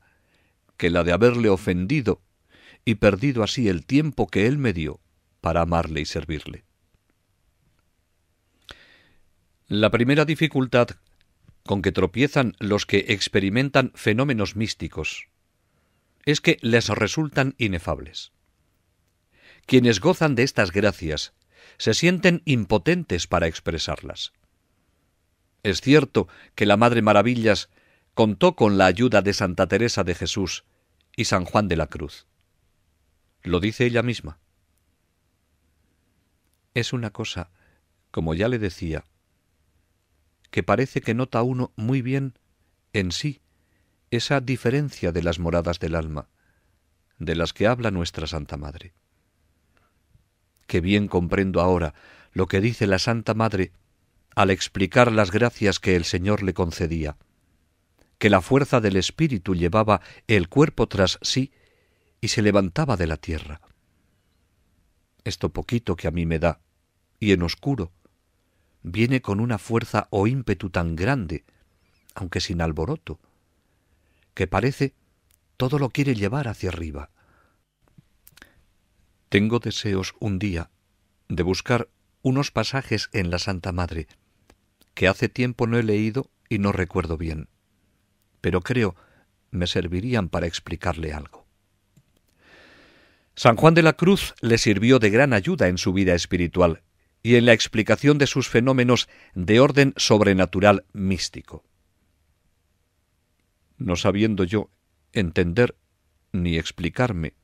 que la de haberle ofendido y perdido así el tiempo que Él me dio para amarle y servirle. La primera dificultad con que tropiezan los que experimentan fenómenos místicos es que les resultan inefables. Quienes gozan de estas gracias se sienten impotentes para expresarlas. Es cierto que la Madre Maravillas contó con la ayuda de Santa Teresa de Jesús y San Juan de la Cruz. Lo dice ella misma. Es una cosa, como ya le decía, que parece que nota uno muy bien en sí esa diferencia de las moradas del alma, de las que habla nuestra Santa Madre que bien comprendo ahora lo que dice la Santa Madre al explicar las gracias que el Señor le concedía, que la fuerza del Espíritu llevaba el cuerpo tras sí y se levantaba de la tierra. Esto poquito que a mí me da, y en oscuro, viene con una fuerza o ímpetu tan grande, aunque sin alboroto, que parece todo lo quiere llevar hacia arriba. Tengo deseos un día de buscar unos pasajes en la Santa Madre que hace tiempo no he leído y no recuerdo bien, pero creo me servirían para explicarle algo. San Juan de la Cruz le sirvió de gran ayuda en su vida espiritual y en la explicación de sus fenómenos de orden sobrenatural místico. No sabiendo yo entender ni explicarme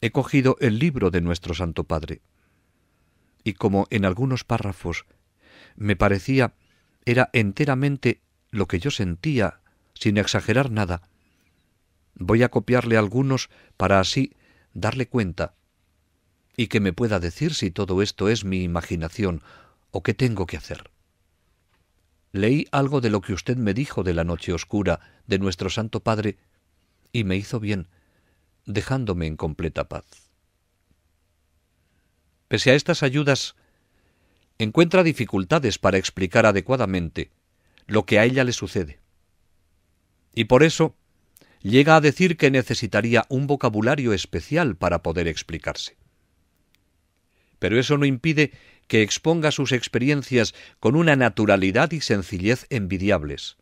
he cogido el libro de nuestro Santo Padre. Y como en algunos párrafos me parecía era enteramente lo que yo sentía, sin exagerar nada, voy a copiarle algunos para así darle cuenta y que me pueda decir si todo esto es mi imaginación o qué tengo que hacer. Leí algo de lo que usted me dijo de la noche oscura de nuestro Santo Padre y me hizo bien, dejándome en completa paz. Pese a estas ayudas, encuentra dificultades para explicar adecuadamente lo que a ella le sucede. Y por eso llega a decir que necesitaría un vocabulario especial para poder explicarse. Pero eso no impide que exponga sus experiencias con una naturalidad y sencillez envidiables.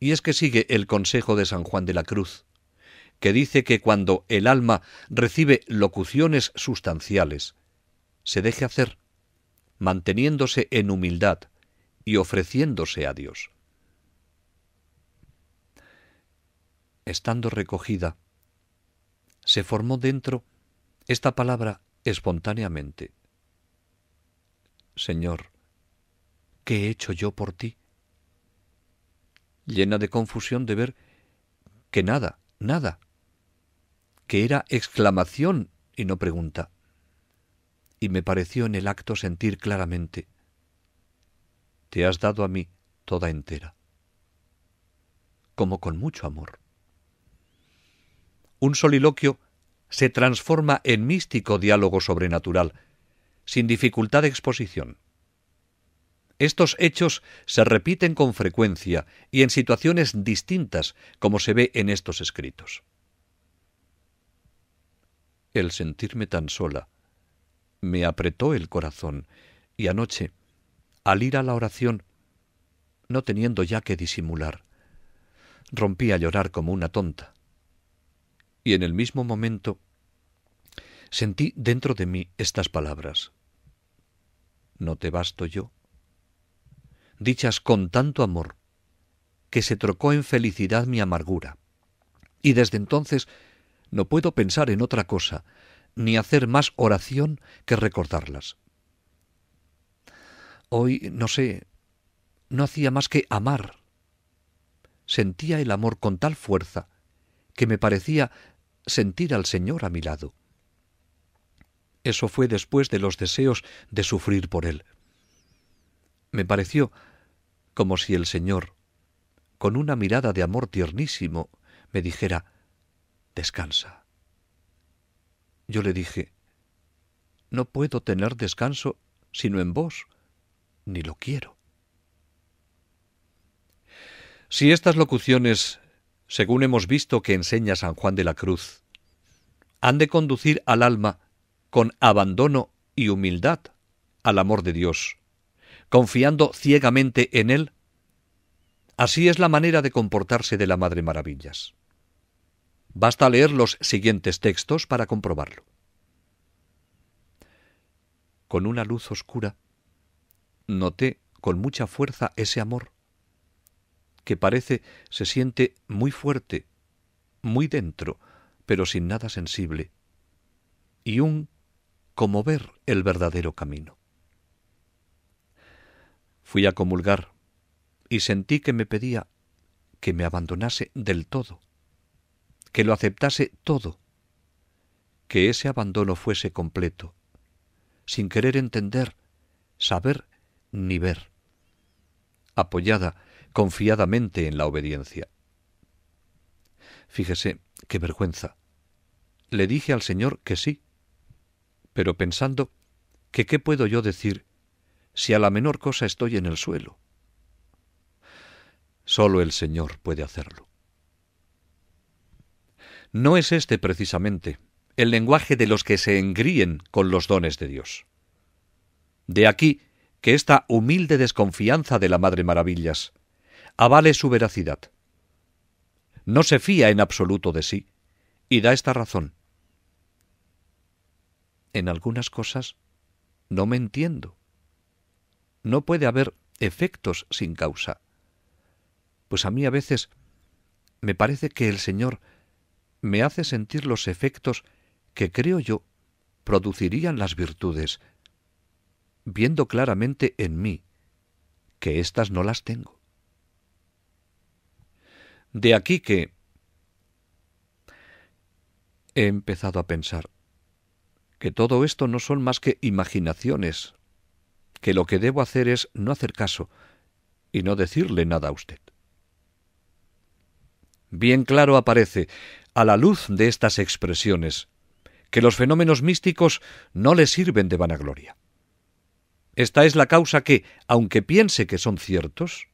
Y es que sigue el consejo de San Juan de la Cruz que dice que cuando el alma recibe locuciones sustanciales, se deje hacer, manteniéndose en humildad y ofreciéndose a Dios. Estando recogida, se formó dentro esta palabra espontáneamente. Señor, ¿qué he hecho yo por ti? Llena de confusión de ver que nada, nada que era exclamación y no pregunta. Y me pareció en el acto sentir claramente, te has dado a mí toda entera, como con mucho amor. Un soliloquio se transforma en místico diálogo sobrenatural, sin dificultad de exposición. Estos hechos se repiten con frecuencia y en situaciones distintas, como se ve en estos escritos el sentirme tan sola. Me apretó el corazón y anoche, al ir a la oración, no teniendo ya que disimular, rompí a llorar como una tonta. Y en el mismo momento sentí dentro de mí estas palabras. ¿No te basto yo? Dichas con tanto amor que se trocó en felicidad mi amargura. Y desde entonces no puedo pensar en otra cosa, ni hacer más oración que recordarlas. Hoy, no sé, no hacía más que amar. Sentía el amor con tal fuerza que me parecía sentir al Señor a mi lado. Eso fue después de los deseos de sufrir por Él. Me pareció como si el Señor, con una mirada de amor tiernísimo, me dijera, descansa. Yo le dije, no puedo tener descanso sino en vos, ni lo quiero. Si estas locuciones, según hemos visto que enseña San Juan de la Cruz, han de conducir al alma con abandono y humildad al amor de Dios, confiando ciegamente en Él, así es la manera de comportarse de la Madre Maravillas. Basta leer los siguientes textos para comprobarlo. Con una luz oscura, noté con mucha fuerza ese amor, que parece se siente muy fuerte, muy dentro, pero sin nada sensible, y un como ver el verdadero camino. Fui a comulgar y sentí que me pedía que me abandonase del todo que lo aceptase todo, que ese abandono fuese completo, sin querer entender, saber ni ver, apoyada confiadamente en la obediencia. Fíjese, qué vergüenza. Le dije al Señor que sí, pero pensando que qué puedo yo decir si a la menor cosa estoy en el suelo. Solo el Señor puede hacerlo. No es este precisamente el lenguaje de los que se engríen con los dones de Dios. De aquí que esta humilde desconfianza de la Madre Maravillas avale su veracidad. No se fía en absoluto de sí y da esta razón. En algunas cosas no me entiendo. No puede haber efectos sin causa. Pues a mí a veces me parece que el Señor me hace sentir los efectos que creo yo producirían las virtudes, viendo claramente en mí que éstas no las tengo. De aquí que he empezado a pensar que todo esto no son más que imaginaciones, que lo que debo hacer es no hacer caso y no decirle nada a usted. Bien claro aparece a la luz de estas expresiones que los fenómenos místicos no le sirven de vanagloria. Esta es la causa que, aunque piense que son ciertos,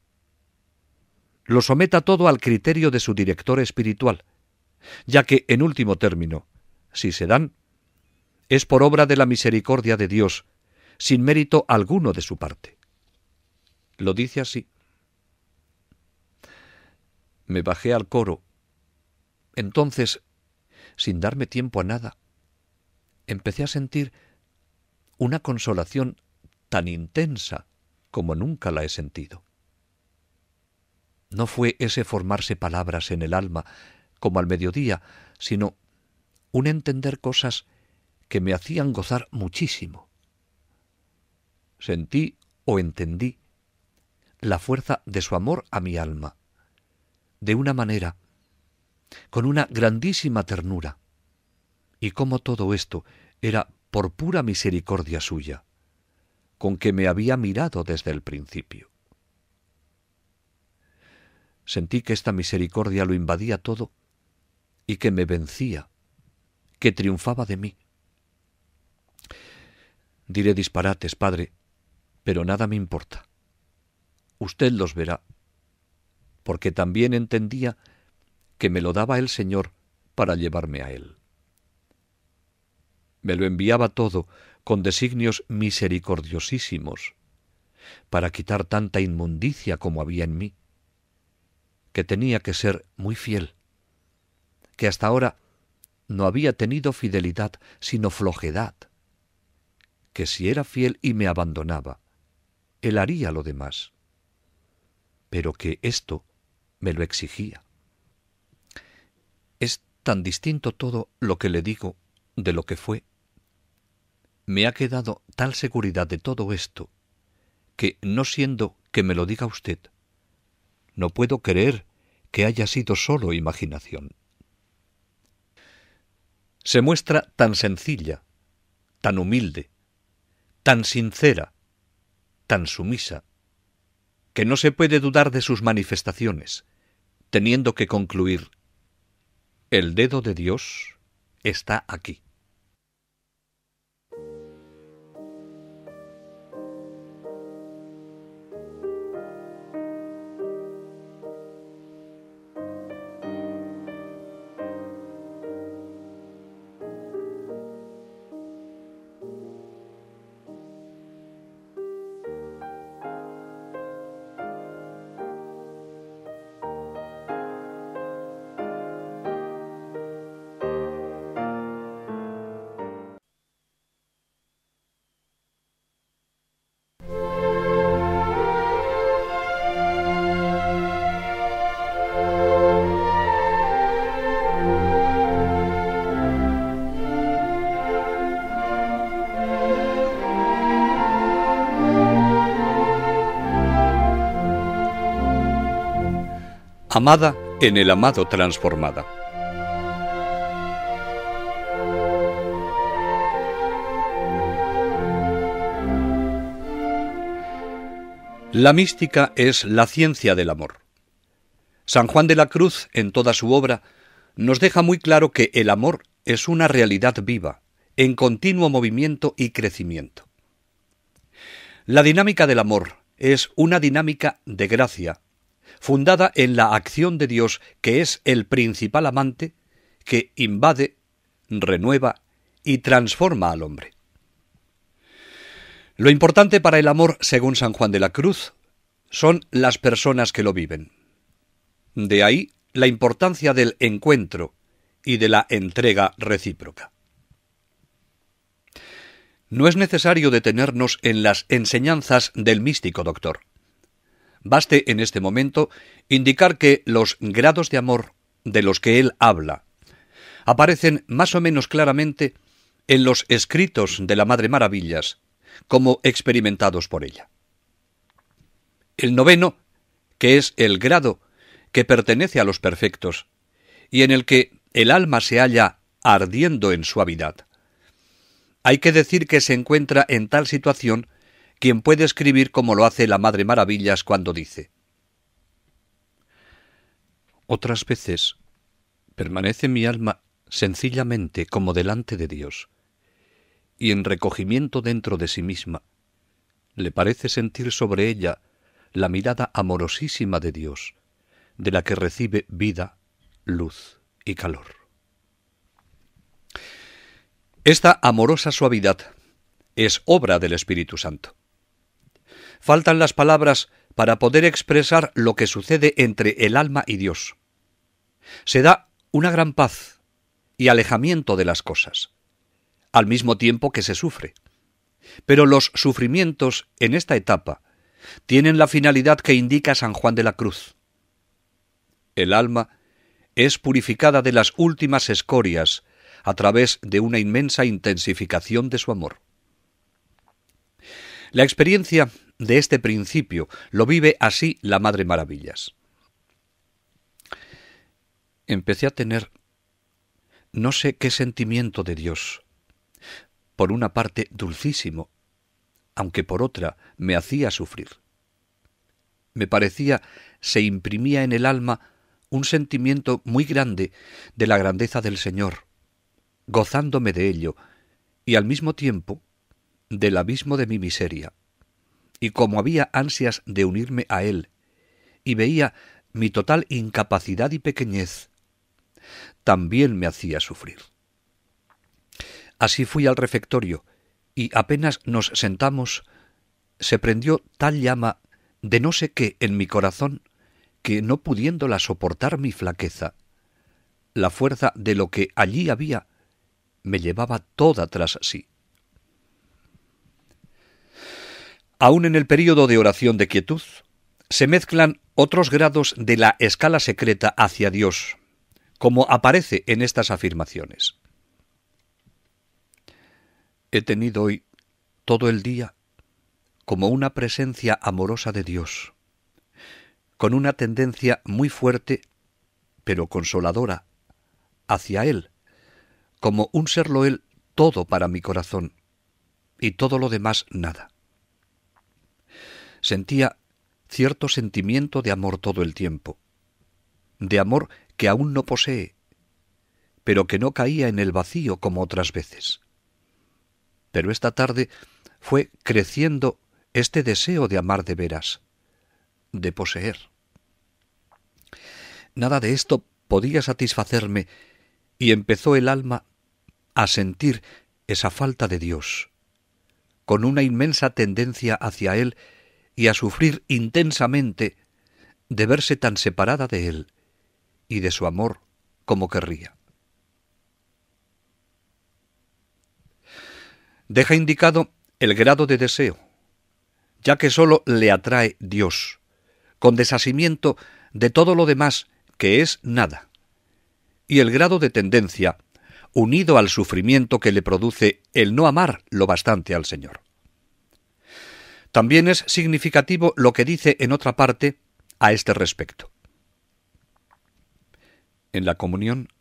lo someta todo al criterio de su director espiritual, ya que, en último término, si se dan, es por obra de la misericordia de Dios, sin mérito alguno de su parte. Lo dice así. Me bajé al coro entonces, sin darme tiempo a nada, empecé a sentir una consolación tan intensa como nunca la he sentido. No fue ese formarse palabras en el alma como al mediodía, sino un entender cosas que me hacían gozar muchísimo. Sentí o entendí la fuerza de su amor a mi alma, de una manera con una grandísima ternura. Y como todo esto era por pura misericordia suya, con que me había mirado desde el principio. Sentí que esta misericordia lo invadía todo y que me vencía, que triunfaba de mí. Diré disparates, padre, pero nada me importa. Usted los verá, porque también entendía que me lo daba el Señor para llevarme a Él. Me lo enviaba todo con designios misericordiosísimos, para quitar tanta inmundicia como había en mí, que tenía que ser muy fiel, que hasta ahora no había tenido fidelidad sino flojedad, que si era fiel y me abandonaba, él haría lo demás, pero que esto me lo exigía. Es tan distinto todo lo que le digo de lo que fue. Me ha quedado tal seguridad de todo esto, que no siendo que me lo diga usted, no puedo creer que haya sido solo imaginación. Se muestra tan sencilla, tan humilde, tan sincera, tan sumisa, que no se puede dudar de sus manifestaciones, teniendo que concluir el dedo de Dios está aquí. amada en el amado transformada. La mística es la ciencia del amor. San Juan de la Cruz, en toda su obra, nos deja muy claro que el amor es una realidad viva, en continuo movimiento y crecimiento. La dinámica del amor es una dinámica de gracia, fundada en la acción de Dios, que es el principal amante que invade, renueva y transforma al hombre. Lo importante para el amor, según San Juan de la Cruz, son las personas que lo viven. De ahí la importancia del encuentro y de la entrega recíproca. No es necesario detenernos en las enseñanzas del místico doctor. Baste en este momento indicar que los grados de amor de los que él habla aparecen más o menos claramente en los escritos de la Madre Maravillas, como experimentados por ella. El noveno, que es el grado que pertenece a los perfectos, y en el que el alma se halla ardiendo en suavidad. Hay que decir que se encuentra en tal situación quien puede escribir como lo hace la Madre Maravillas cuando dice Otras veces permanece mi alma sencillamente como delante de Dios, y en recogimiento dentro de sí misma, le parece sentir sobre ella la mirada amorosísima de Dios, de la que recibe vida, luz y calor. Esta amorosa suavidad es obra del Espíritu Santo faltan las palabras para poder expresar lo que sucede entre el alma y Dios. Se da una gran paz y alejamiento de las cosas, al mismo tiempo que se sufre. Pero los sufrimientos en esta etapa tienen la finalidad que indica San Juan de la Cruz. El alma es purificada de las últimas escorias a través de una inmensa intensificación de su amor. La experiencia de este principio lo vive así la Madre Maravillas. Empecé a tener no sé qué sentimiento de Dios. Por una parte dulcísimo, aunque por otra me hacía sufrir. Me parecía se imprimía en el alma un sentimiento muy grande de la grandeza del Señor, gozándome de ello, y al mismo tiempo del abismo de mi miseria, y como había ansias de unirme a él, y veía mi total incapacidad y pequeñez, también me hacía sufrir. Así fui al refectorio, y apenas nos sentamos, se prendió tal llama de no sé qué en mi corazón, que no pudiéndola soportar mi flaqueza, la fuerza de lo que allí había me llevaba toda tras sí. Aún en el período de oración de quietud, se mezclan otros grados de la escala secreta hacia Dios, como aparece en estas afirmaciones. He tenido hoy todo el día como una presencia amorosa de Dios, con una tendencia muy fuerte, pero consoladora, hacia Él, como un serlo Él todo para mi corazón, y todo lo demás nada. Sentía cierto sentimiento de amor todo el tiempo, de amor que aún no posee, pero que no caía en el vacío como otras veces. Pero esta tarde fue creciendo este deseo de amar de veras, de poseer. Nada de esto podía satisfacerme y empezó el alma a sentir esa falta de Dios, con una inmensa tendencia hacia Él y a sufrir intensamente de verse tan separada de él y de su amor como querría. Deja indicado el grado de deseo, ya que sólo le atrae Dios, con desasimiento de todo lo demás que es nada, y el grado de tendencia unido al sufrimiento que le produce el no amar lo bastante al Señor. También es significativo lo que dice en otra parte a este respecto. En la comunión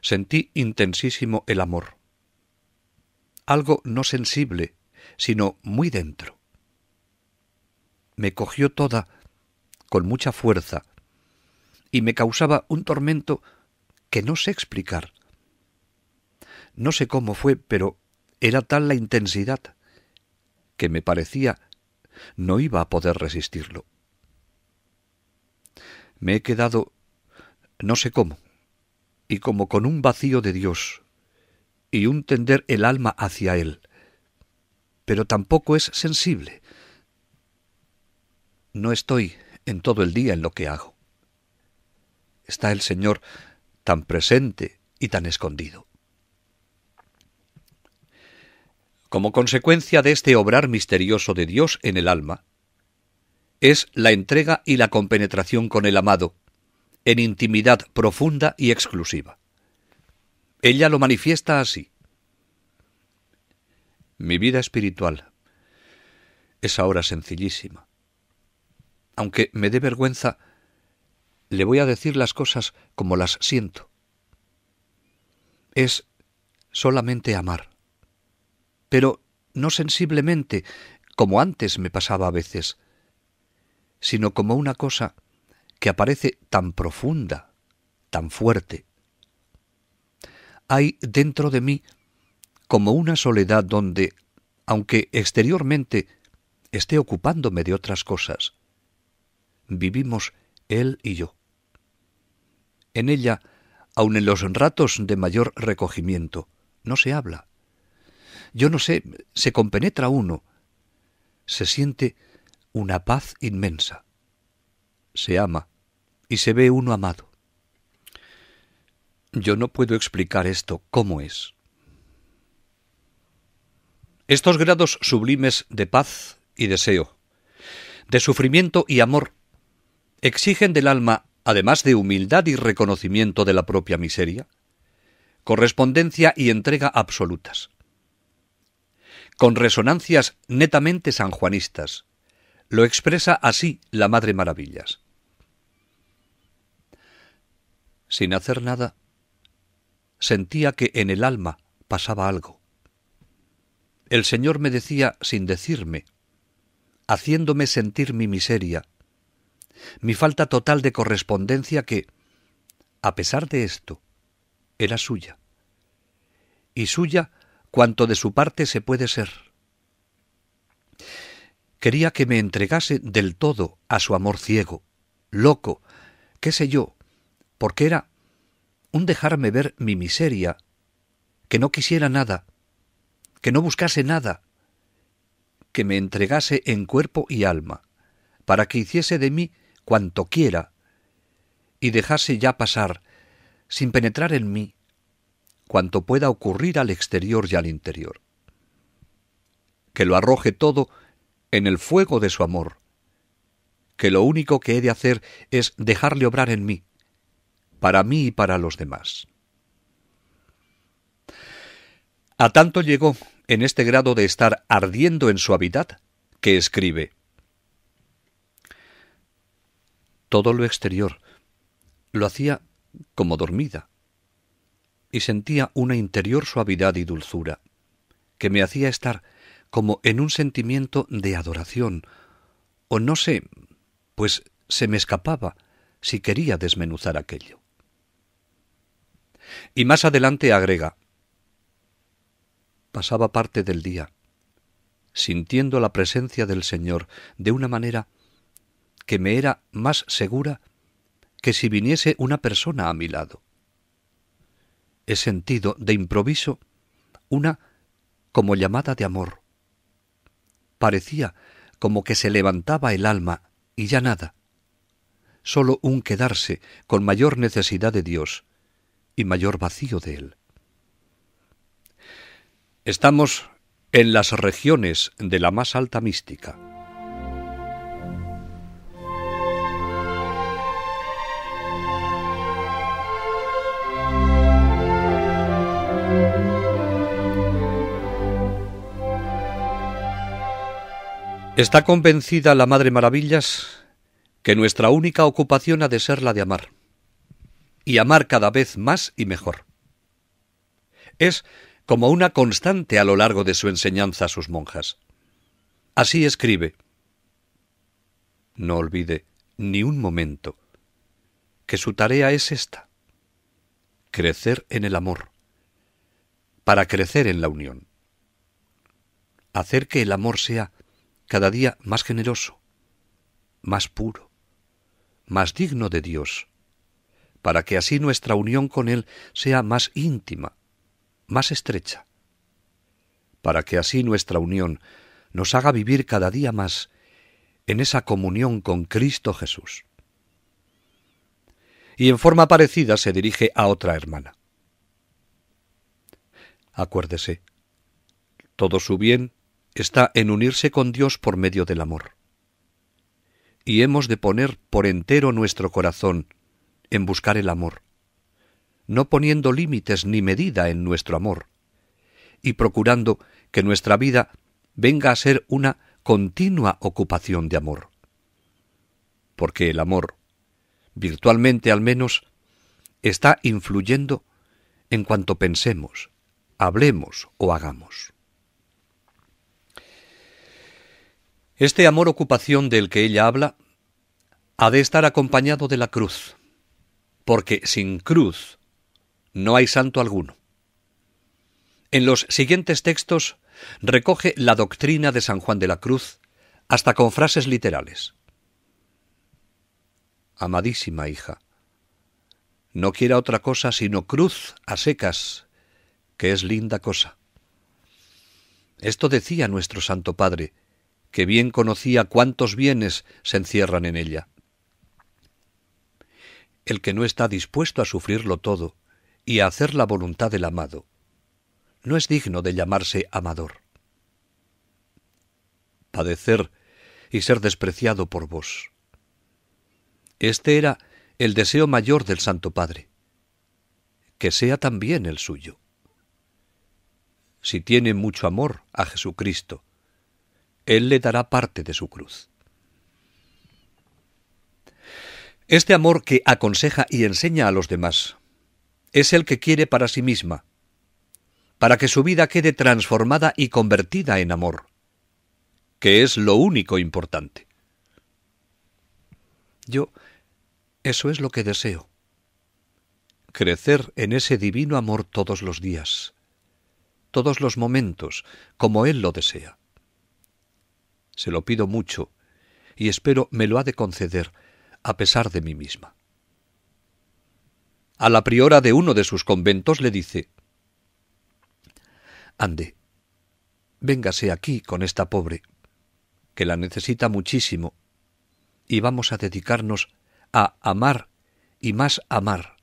sentí intensísimo el amor, algo no sensible, sino muy dentro. Me cogió toda con mucha fuerza y me causaba un tormento que no sé explicar. No sé cómo fue, pero era tal la intensidad que me parecía no iba a poder resistirlo. Me he quedado no sé cómo, y como con un vacío de Dios, y un tender el alma hacia Él, pero tampoco es sensible. No estoy en todo el día en lo que hago. Está el Señor tan presente y tan escondido. como consecuencia de este obrar misterioso de Dios en el alma, es la entrega y la compenetración con el amado, en intimidad profunda y exclusiva. Ella lo manifiesta así. Mi vida espiritual es ahora sencillísima. Aunque me dé vergüenza, le voy a decir las cosas como las siento. Es solamente amar pero no sensiblemente, como antes me pasaba a veces, sino como una cosa que aparece tan profunda, tan fuerte. Hay dentro de mí como una soledad donde, aunque exteriormente esté ocupándome de otras cosas, vivimos él y yo. En ella, aun en los ratos de mayor recogimiento, no se habla, yo no sé, se compenetra uno, se siente una paz inmensa, se ama y se ve uno amado. Yo no puedo explicar esto cómo es. Estos grados sublimes de paz y deseo, de sufrimiento y amor, exigen del alma, además de humildad y reconocimiento de la propia miseria, correspondencia y entrega absolutas con resonancias netamente sanjuanistas. Lo expresa así la Madre Maravillas. Sin hacer nada, sentía que en el alma pasaba algo. El Señor me decía sin decirme, haciéndome sentir mi miseria, mi falta total de correspondencia que, a pesar de esto, era suya. Y suya cuanto de su parte se puede ser. Quería que me entregase del todo a su amor ciego, loco, qué sé yo, porque era un dejarme ver mi miseria, que no quisiera nada, que no buscase nada, que me entregase en cuerpo y alma, para que hiciese de mí cuanto quiera, y dejase ya pasar, sin penetrar en mí, cuanto pueda ocurrir al exterior y al interior. Que lo arroje todo en el fuego de su amor, que lo único que he de hacer es dejarle obrar en mí, para mí y para los demás. A tanto llegó en este grado de estar ardiendo en suavidad que escribe todo lo exterior lo hacía como dormida, y sentía una interior suavidad y dulzura, que me hacía estar como en un sentimiento de adoración, o no sé, pues se me escapaba si quería desmenuzar aquello. Y más adelante agrega, pasaba parte del día, sintiendo la presencia del Señor de una manera que me era más segura que si viniese una persona a mi lado he sentido de improviso una como llamada de amor. Parecía como que se levantaba el alma y ya nada, sólo un quedarse con mayor necesidad de Dios y mayor vacío de Él. Estamos en las regiones de la más alta mística. Está convencida la Madre Maravillas que nuestra única ocupación ha de ser la de amar, y amar cada vez más y mejor. Es como una constante a lo largo de su enseñanza a sus monjas. Así escribe. No olvide ni un momento que su tarea es esta, crecer en el amor, para crecer en la unión, hacer que el amor sea cada día más generoso, más puro, más digno de Dios, para que así nuestra unión con Él sea más íntima, más estrecha, para que así nuestra unión nos haga vivir cada día más en esa comunión con Cristo Jesús. Y en forma parecida se dirige a otra hermana. Acuérdese, todo su bien está en unirse con Dios por medio del amor. Y hemos de poner por entero nuestro corazón en buscar el amor, no poniendo límites ni medida en nuestro amor, y procurando que nuestra vida venga a ser una continua ocupación de amor. Porque el amor, virtualmente al menos, está influyendo en cuanto pensemos, hablemos o hagamos. Este amor ocupación del que ella habla ha de estar acompañado de la cruz, porque sin cruz no hay santo alguno. En los siguientes textos recoge la doctrina de San Juan de la Cruz hasta con frases literales. Amadísima hija, no quiera otra cosa sino cruz a secas, que es linda cosa. Esto decía nuestro Santo Padre, que bien conocía cuántos bienes se encierran en ella. El que no está dispuesto a sufrirlo todo y a hacer la voluntad del amado, no es digno de llamarse amador. Padecer y ser despreciado por vos. Este era el deseo mayor del Santo Padre, que sea también el suyo. Si tiene mucho amor a Jesucristo, él le dará parte de su cruz. Este amor que aconseja y enseña a los demás es el que quiere para sí misma, para que su vida quede transformada y convertida en amor, que es lo único importante. Yo, eso es lo que deseo, crecer en ese divino amor todos los días, todos los momentos, como Él lo desea se lo pido mucho, y espero me lo ha de conceder, a pesar de mí misma. A la priora de uno de sus conventos le dice Ande, véngase aquí con esta pobre, que la necesita muchísimo, y vamos a dedicarnos a amar y más amar,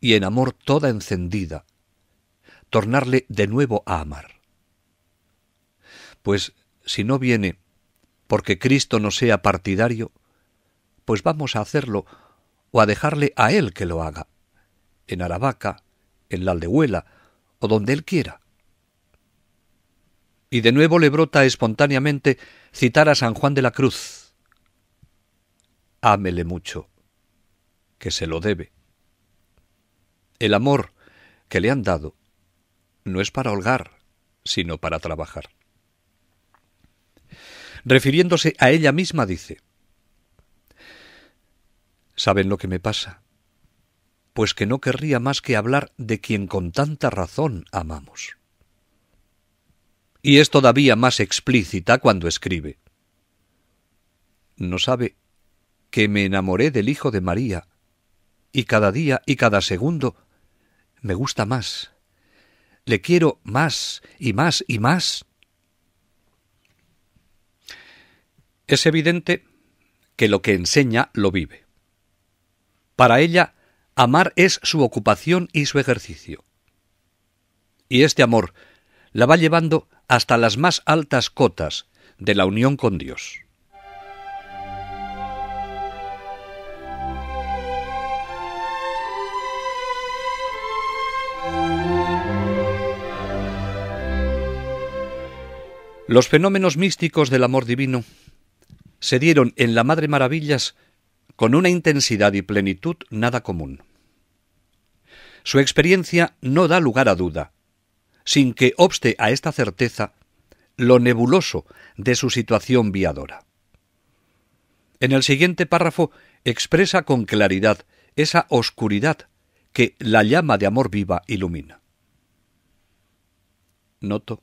y en amor toda encendida, tornarle de nuevo a amar. Pues si no viene porque Cristo no sea partidario, pues vamos a hacerlo o a dejarle a Él que lo haga, en Aravaca, en la aldehuela o donde Él quiera. Y de nuevo le brota espontáneamente citar a San Juan de la Cruz. Ámele mucho, que se lo debe. El amor que le han dado no es para holgar, sino para trabajar refiriéndose a ella misma, dice, ¿saben lo que me pasa? Pues que no querría más que hablar de quien con tanta razón amamos. Y es todavía más explícita cuando escribe. No sabe que me enamoré del Hijo de María, y cada día y cada segundo me gusta más. Le quiero más y más y más. Es evidente que lo que enseña lo vive. Para ella, amar es su ocupación y su ejercicio. Y este amor la va llevando hasta las más altas cotas de la unión con Dios. Los fenómenos místicos del amor divino se dieron en la Madre Maravillas con una intensidad y plenitud nada común. Su experiencia no da lugar a duda, sin que obste a esta certeza lo nebuloso de su situación viadora. En el siguiente párrafo expresa con claridad esa oscuridad que la llama de amor viva ilumina. Noto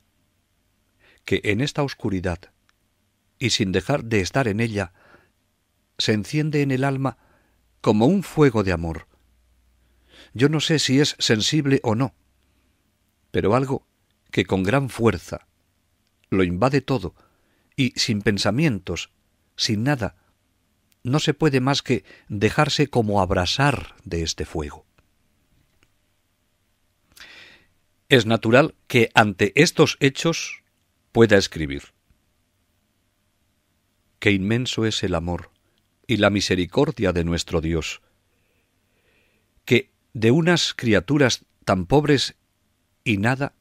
que en esta oscuridad y sin dejar de estar en ella, se enciende en el alma como un fuego de amor. Yo no sé si es sensible o no, pero algo que con gran fuerza lo invade todo y sin pensamientos, sin nada, no se puede más que dejarse como abrasar de este fuego. Es natural que ante estos hechos pueda escribir qué inmenso es el amor y la misericordia de nuestro Dios, que de unas criaturas tan pobres y nada,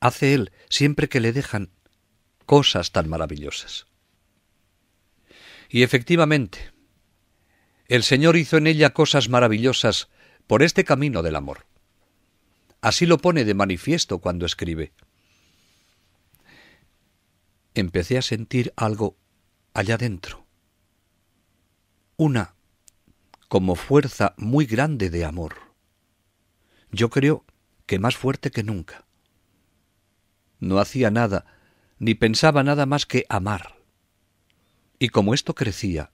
hace Él, siempre que le dejan, cosas tan maravillosas. Y efectivamente, el Señor hizo en ella cosas maravillosas por este camino del amor. Así lo pone de manifiesto cuando escribe. Empecé a sentir algo allá dentro. Una como fuerza muy grande de amor. Yo creo que más fuerte que nunca. No hacía nada, ni pensaba nada más que amar. Y como esto crecía,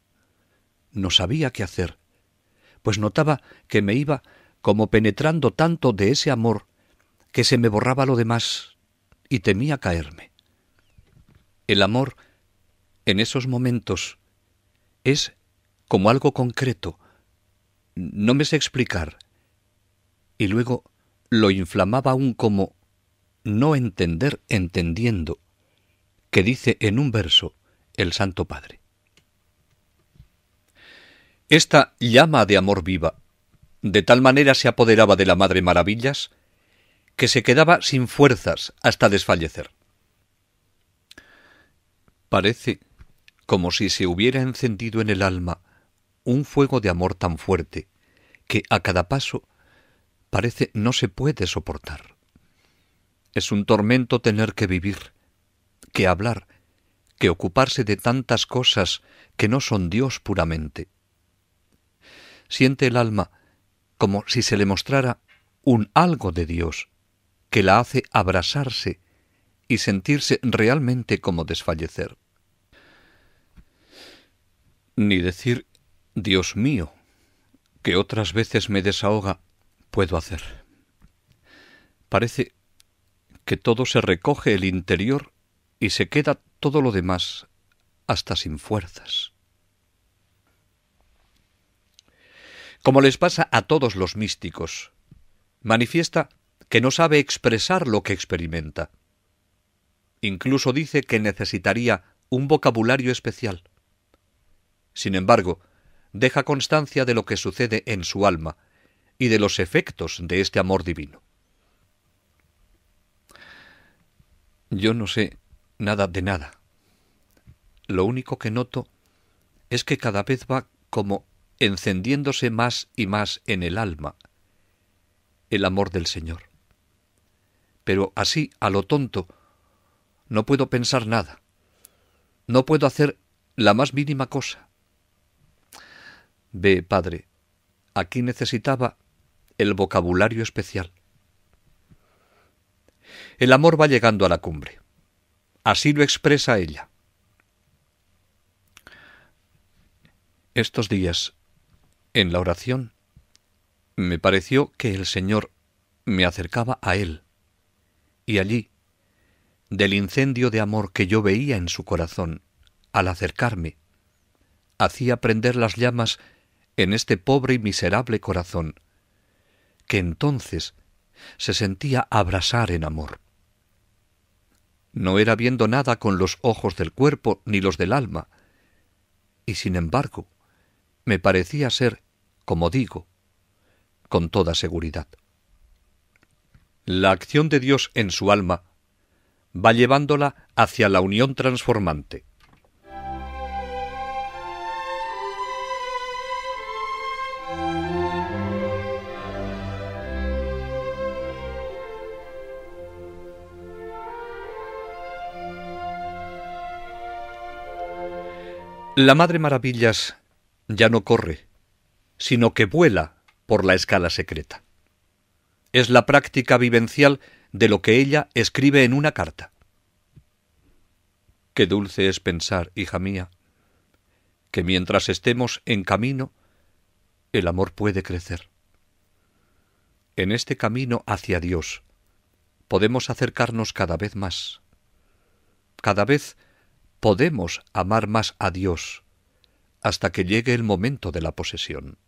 no sabía qué hacer, pues notaba que me iba como penetrando tanto de ese amor que se me borraba lo demás y temía caerme. El amor en esos momentos es como algo concreto. No me sé explicar. Y luego lo inflamaba aún como no entender entendiendo, que dice en un verso el Santo Padre. Esta llama de amor viva de tal manera se apoderaba de la Madre Maravillas que se quedaba sin fuerzas hasta desfallecer. Parece como si se hubiera encendido en el alma un fuego de amor tan fuerte que a cada paso parece no se puede soportar. Es un tormento tener que vivir, que hablar, que ocuparse de tantas cosas que no son Dios puramente. Siente el alma como si se le mostrara un algo de Dios que la hace abrasarse y sentirse realmente como desfallecer ni decir Dios mío, que otras veces me desahoga, puedo hacer. Parece que todo se recoge el interior y se queda todo lo demás hasta sin fuerzas. Como les pasa a todos los místicos, manifiesta que no sabe expresar lo que experimenta. Incluso dice que necesitaría un vocabulario especial. Sin embargo, deja constancia de lo que sucede en su alma y de los efectos de este amor divino. Yo no sé nada de nada. Lo único que noto es que cada vez va como encendiéndose más y más en el alma el amor del Señor. Pero así, a lo tonto, no puedo pensar nada. No puedo hacer la más mínima cosa. Ve, padre, aquí necesitaba el vocabulario especial. El amor va llegando a la cumbre. Así lo expresa ella. Estos días, en la oración, me pareció que el Señor me acercaba a Él, y allí, del incendio de amor que yo veía en su corazón, al acercarme, hacía prender las llamas en este pobre y miserable corazón, que entonces se sentía abrasar en amor. No era viendo nada con los ojos del cuerpo ni los del alma, y sin embargo me parecía ser, como digo, con toda seguridad. La acción de Dios en su alma va llevándola hacia la unión transformante La Madre Maravillas ya no corre, sino que vuela por la escala secreta. Es la práctica vivencial de lo que ella escribe en una carta. Qué dulce es pensar, hija mía, que mientras estemos en camino, el amor puede crecer. En este camino hacia Dios podemos acercarnos cada vez más, cada vez podemos amar más a Dios hasta que llegue el momento de la posesión.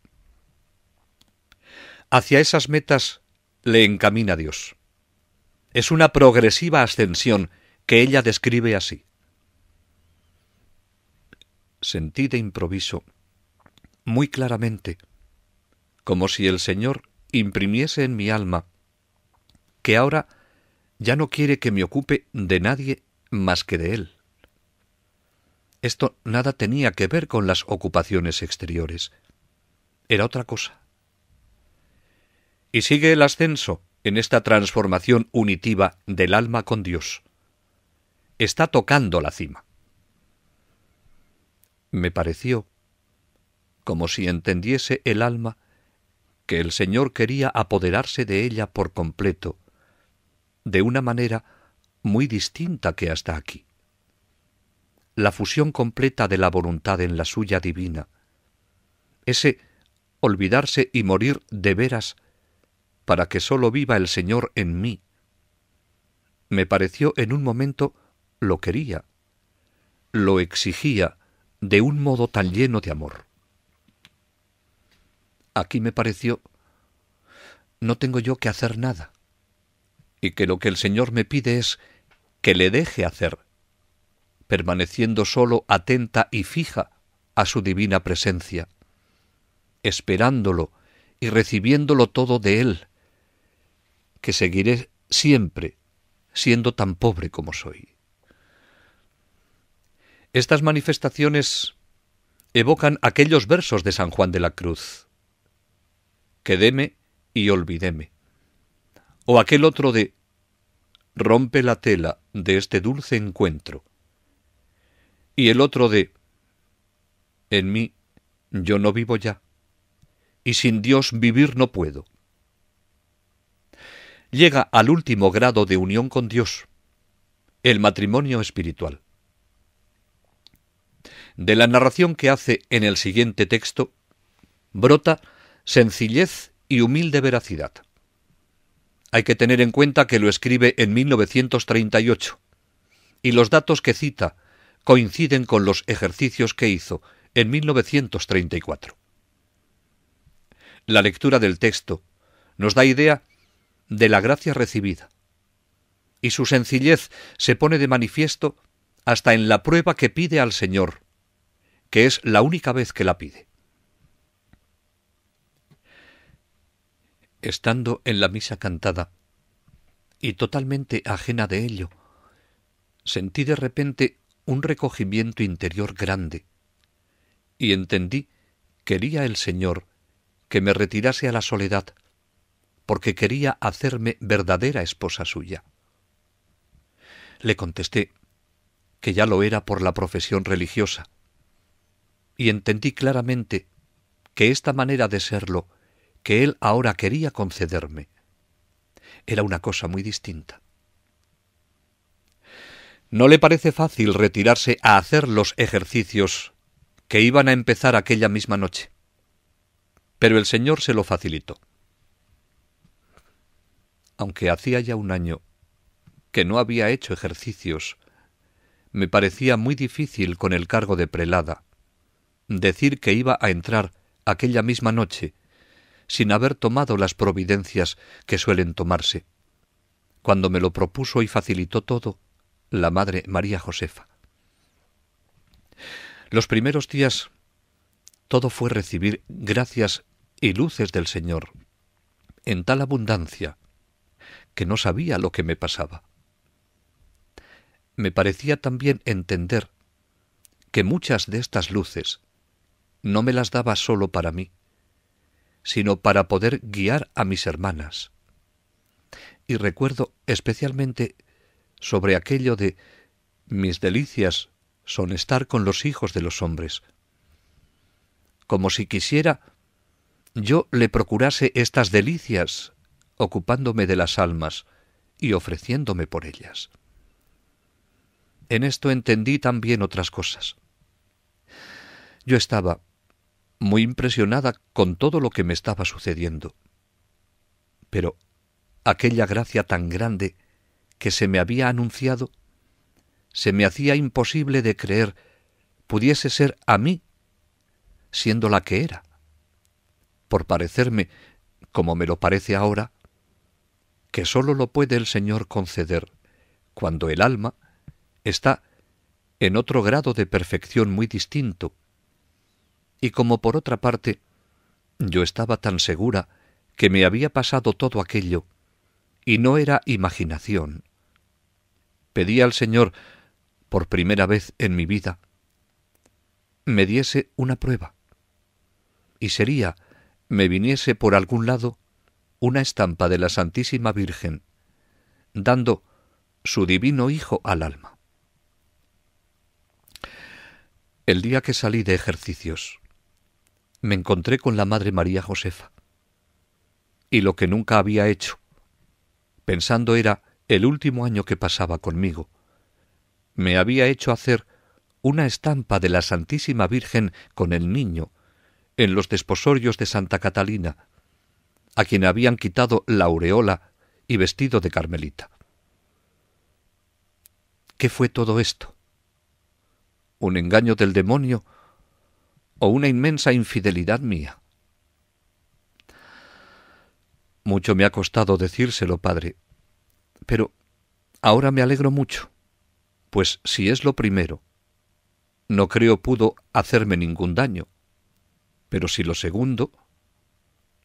Hacia esas metas le encamina Dios. Es una progresiva ascensión que ella describe así. Sentí de improviso, muy claramente, como si el Señor imprimiese en mi alma que ahora ya no quiere que me ocupe de nadie más que de Él esto nada tenía que ver con las ocupaciones exteriores. Era otra cosa. Y sigue el ascenso en esta transformación unitiva del alma con Dios. Está tocando la cima. Me pareció como si entendiese el alma que el Señor quería apoderarse de ella por completo, de una manera muy distinta que hasta aquí la fusión completa de la voluntad en la suya divina, ese olvidarse y morir de veras para que sólo viva el Señor en mí. Me pareció en un momento lo quería, lo exigía de un modo tan lleno de amor. Aquí me pareció no tengo yo que hacer nada, y que lo que el Señor me pide es que le deje hacer, permaneciendo solo atenta y fija a su divina presencia, esperándolo y recibiéndolo todo de Él, que seguiré siempre siendo tan pobre como soy. Estas manifestaciones evocan aquellos versos de San Juan de la Cruz. Quedéme y olvidéme. O aquel otro de Rompe la tela de este dulce encuentro y el otro de En mí yo no vivo ya, y sin Dios vivir no puedo. Llega al último grado de unión con Dios, el matrimonio espiritual. De la narración que hace en el siguiente texto, brota sencillez y humilde veracidad. Hay que tener en cuenta que lo escribe en 1938 y los datos que cita coinciden con los ejercicios que hizo en 1934. La lectura del texto nos da idea de la gracia recibida, y su sencillez se pone de manifiesto hasta en la prueba que pide al Señor, que es la única vez que la pide. Estando en la misa cantada, y totalmente ajena de ello, sentí de repente un recogimiento interior grande, y entendí quería el Señor que me retirase a la soledad, porque quería hacerme verdadera esposa suya. Le contesté que ya lo era por la profesión religiosa, y entendí claramente que esta manera de serlo que él ahora quería concederme era una cosa muy distinta no le parece fácil retirarse a hacer los ejercicios que iban a empezar aquella misma noche. Pero el Señor se lo facilitó. Aunque hacía ya un año que no había hecho ejercicios, me parecía muy difícil con el cargo de prelada decir que iba a entrar aquella misma noche sin haber tomado las providencias que suelen tomarse. Cuando me lo propuso y facilitó todo, la madre María Josefa. Los primeros días todo fue recibir gracias y luces del Señor, en tal abundancia, que no sabía lo que me pasaba. Me parecía también entender que muchas de estas luces no me las daba solo para mí, sino para poder guiar a mis hermanas. Y recuerdo especialmente sobre aquello de mis delicias son estar con los hijos de los hombres. Como si quisiera yo le procurase estas delicias, ocupándome de las almas y ofreciéndome por ellas. En esto entendí también otras cosas. Yo estaba muy impresionada con todo lo que me estaba sucediendo. Pero aquella gracia tan grande que se me había anunciado, se me hacía imposible de creer pudiese ser a mí, siendo la que era, por parecerme, como me lo parece ahora, que sólo lo puede el Señor conceder cuando el alma está en otro grado de perfección muy distinto, y como por otra parte yo estaba tan segura que me había pasado todo aquello, y no era imaginación, pedí al Señor, por primera vez en mi vida, me diese una prueba. Y sería, me viniese por algún lado, una estampa de la Santísima Virgen, dando su divino Hijo al alma. El día que salí de ejercicios, me encontré con la Madre María Josefa. Y lo que nunca había hecho, pensando era el último año que pasaba conmigo. Me había hecho hacer una estampa de la Santísima Virgen con el niño en los desposorios de Santa Catalina, a quien habían quitado la aureola y vestido de carmelita. ¿Qué fue todo esto? ¿Un engaño del demonio o una inmensa infidelidad mía? Mucho me ha costado decírselo, padre, pero ahora me alegro mucho, pues si es lo primero, no creo pudo hacerme ningún daño, pero si lo segundo,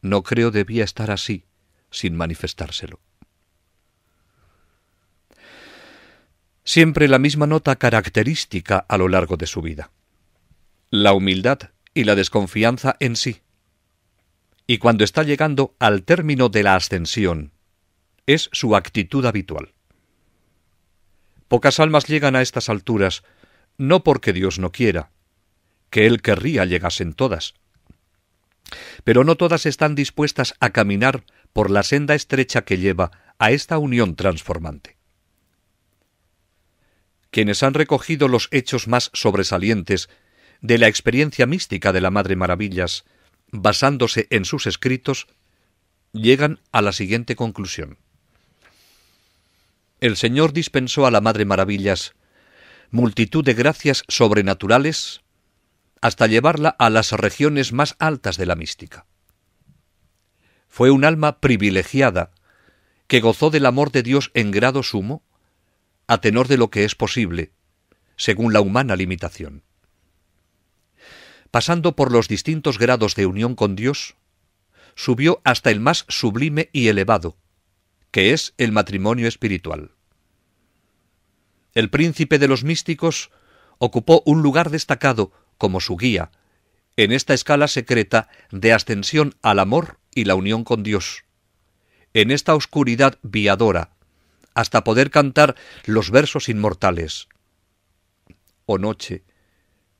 no creo debía estar así, sin manifestárselo. Siempre la misma nota característica a lo largo de su vida, la humildad y la desconfianza en sí. Y cuando está llegando al término de la ascensión, es su actitud habitual. Pocas almas llegan a estas alturas, no porque Dios no quiera, que Él querría llegasen todas, pero no todas están dispuestas a caminar por la senda estrecha que lleva a esta unión transformante. Quienes han recogido los hechos más sobresalientes de la experiencia mística de la Madre Maravillas, basándose en sus escritos, llegan a la siguiente conclusión el Señor dispensó a la Madre Maravillas multitud de gracias sobrenaturales hasta llevarla a las regiones más altas de la mística. Fue un alma privilegiada que gozó del amor de Dios en grado sumo, a tenor de lo que es posible, según la humana limitación. Pasando por los distintos grados de unión con Dios, subió hasta el más sublime y elevado, que es el matrimonio espiritual. El príncipe de los místicos ocupó un lugar destacado como su guía en esta escala secreta de ascensión al amor y la unión con Dios, en esta oscuridad viadora, hasta poder cantar los versos inmortales. Oh noche,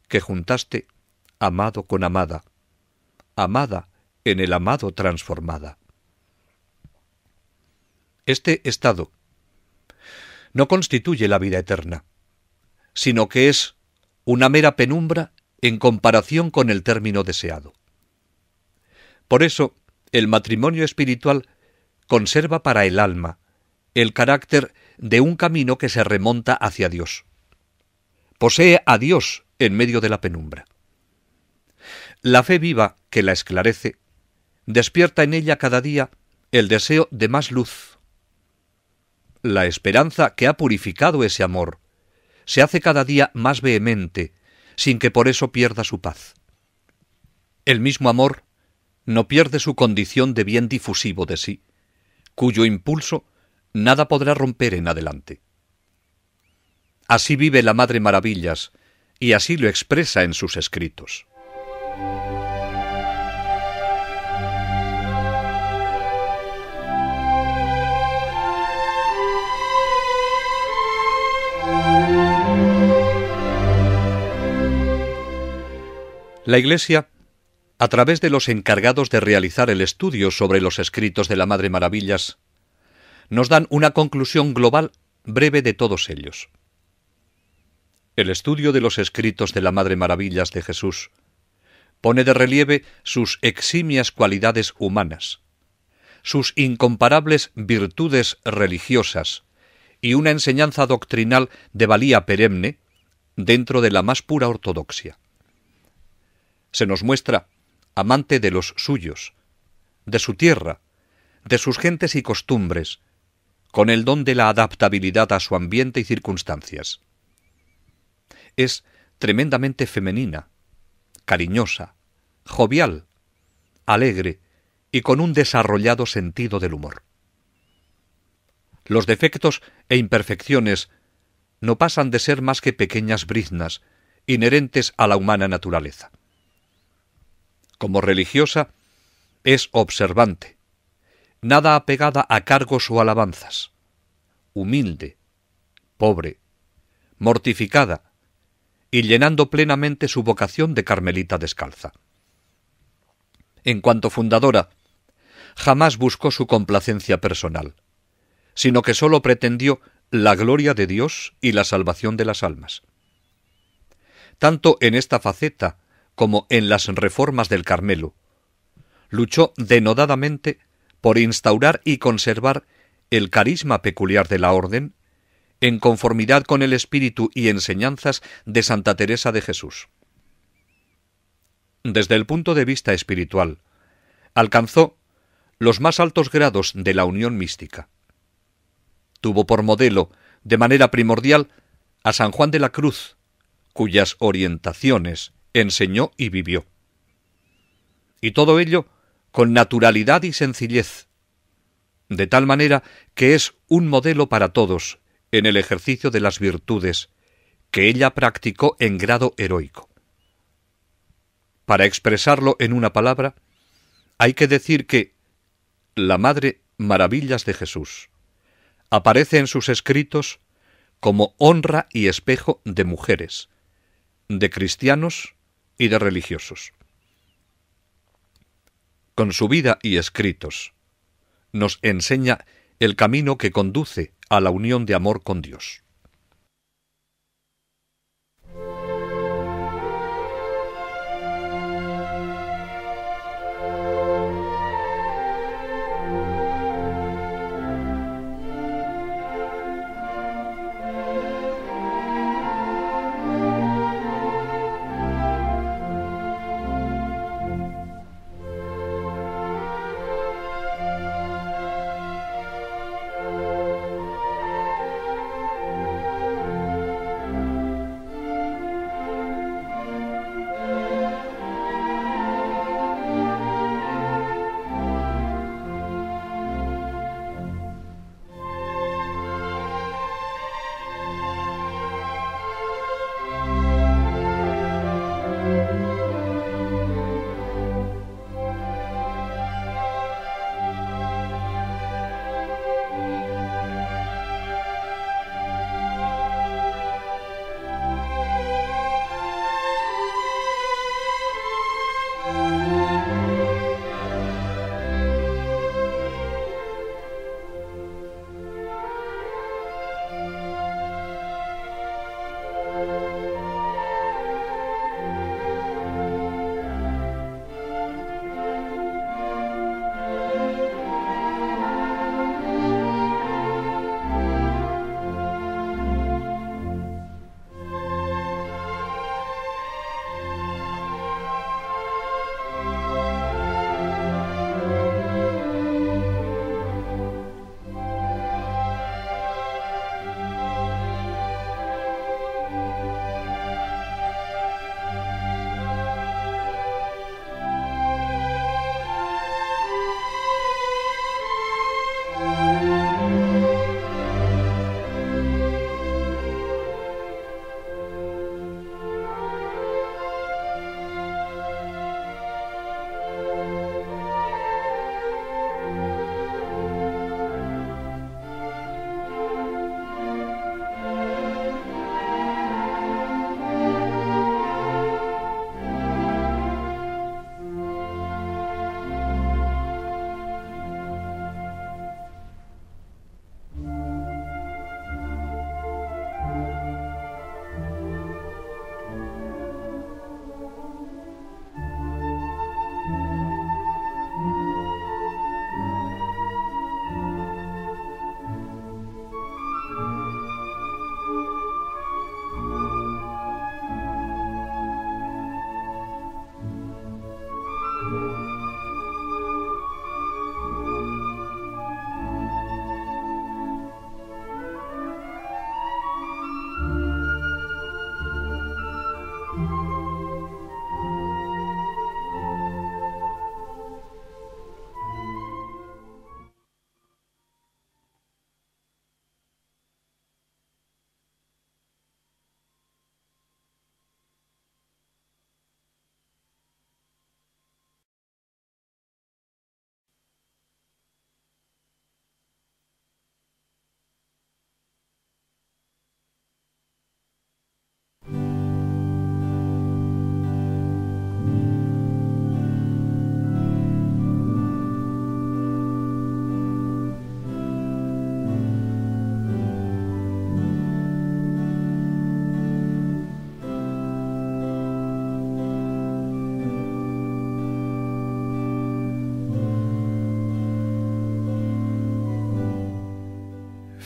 que juntaste amado con amada, amada en el amado transformada. Este estado no constituye la vida eterna, sino que es una mera penumbra en comparación con el término deseado. Por eso, el matrimonio espiritual conserva para el alma el carácter de un camino que se remonta hacia Dios. Posee a Dios en medio de la penumbra. La fe viva que la esclarece despierta en ella cada día el deseo de más luz la esperanza que ha purificado ese amor se hace cada día más vehemente, sin que por eso pierda su paz. El mismo amor no pierde su condición de bien difusivo de sí, cuyo impulso nada podrá romper en adelante. Así vive la Madre Maravillas, y así lo expresa en sus escritos. La Iglesia, a través de los encargados de realizar el estudio sobre los escritos de la Madre Maravillas, nos dan una conclusión global breve de todos ellos. El estudio de los escritos de la Madre Maravillas de Jesús pone de relieve sus eximias cualidades humanas, sus incomparables virtudes religiosas y una enseñanza doctrinal de valía perenne dentro de la más pura ortodoxia se nos muestra amante de los suyos, de su tierra, de sus gentes y costumbres, con el don de la adaptabilidad a su ambiente y circunstancias. Es tremendamente femenina, cariñosa, jovial, alegre y con un desarrollado sentido del humor. Los defectos e imperfecciones no pasan de ser más que pequeñas briznas inherentes a la humana naturaleza como religiosa, es observante, nada apegada a cargos o alabanzas, humilde, pobre, mortificada, y llenando plenamente su vocación de Carmelita descalza. En cuanto fundadora, jamás buscó su complacencia personal, sino que sólo pretendió la gloria de Dios y la salvación de las almas. Tanto en esta faceta como en las reformas del Carmelo. Luchó denodadamente por instaurar y conservar el carisma peculiar de la Orden, en conformidad con el espíritu y enseñanzas de Santa Teresa de Jesús. Desde el punto de vista espiritual, alcanzó los más altos grados de la unión mística. Tuvo por modelo, de manera primordial, a San Juan de la Cruz, cuyas orientaciones enseñó y vivió. Y todo ello con naturalidad y sencillez, de tal manera que es un modelo para todos en el ejercicio de las virtudes que ella practicó en grado heroico. Para expresarlo en una palabra, hay que decir que la Madre Maravillas de Jesús aparece en sus escritos como honra y espejo de mujeres, de cristianos y de religiosos. Con su vida y escritos nos enseña el camino que conduce a la unión de amor con Dios.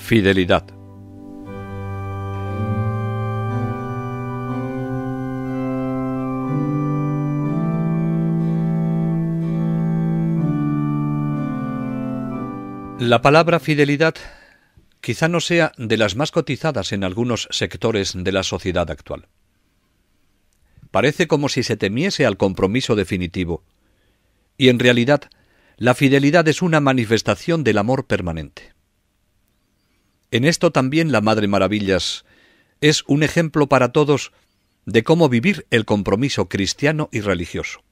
Fidelidad. La palabra fidelidad quizá no sea de las más cotizadas en algunos sectores de la sociedad actual. Parece como si se temiese al compromiso definitivo, y en realidad la fidelidad es una manifestación del amor permanente. En esto también la Madre Maravillas es un ejemplo para todos de cómo vivir el compromiso cristiano y religioso.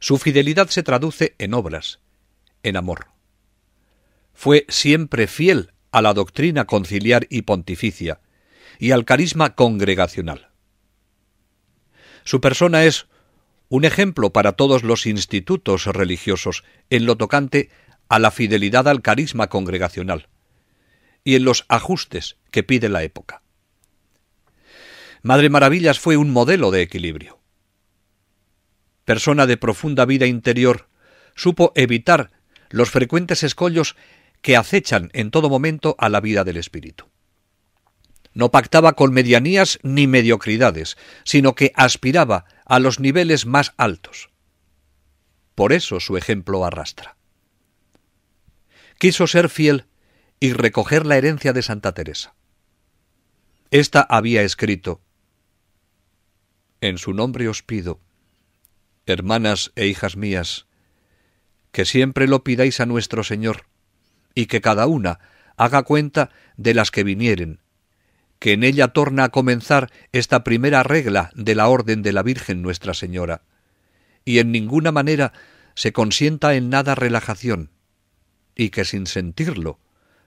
Su fidelidad se traduce en obras, en amor. Fue siempre fiel a la doctrina conciliar y pontificia y al carisma congregacional. Su persona es un ejemplo para todos los institutos religiosos en lo tocante a la fidelidad al carisma congregacional, y en los ajustes que pide la época. Madre Maravillas fue un modelo de equilibrio. Persona de profunda vida interior, supo evitar los frecuentes escollos que acechan en todo momento a la vida del espíritu. No pactaba con medianías ni mediocridades, sino que aspiraba a los niveles más altos. Por eso su ejemplo arrastra. Quiso ser fiel y recoger la herencia de Santa Teresa. Esta había escrito, En su nombre os pido, hermanas e hijas mías, que siempre lo pidáis a nuestro Señor, y que cada una haga cuenta de las que vinieren, que en ella torna a comenzar esta primera regla de la orden de la Virgen Nuestra Señora, y en ninguna manera se consienta en nada relajación, y que sin sentirlo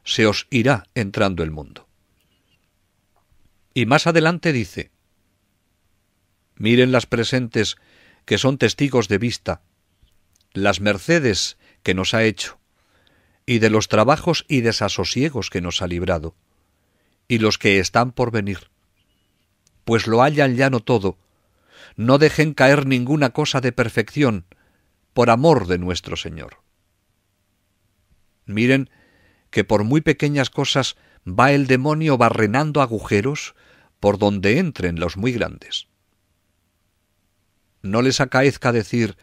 se os irá entrando el mundo. Y más adelante dice, miren las presentes que son testigos de vista, las mercedes que nos ha hecho, y de los trabajos y desasosiegos que nos ha librado, y los que están por venir. Pues lo hallan llano todo, no dejen caer ninguna cosa de perfección, por amor de nuestro Señor. Miren que por muy pequeñas cosas va el demonio barrenando agujeros por donde entren los muy grandes. No les acaezca decir,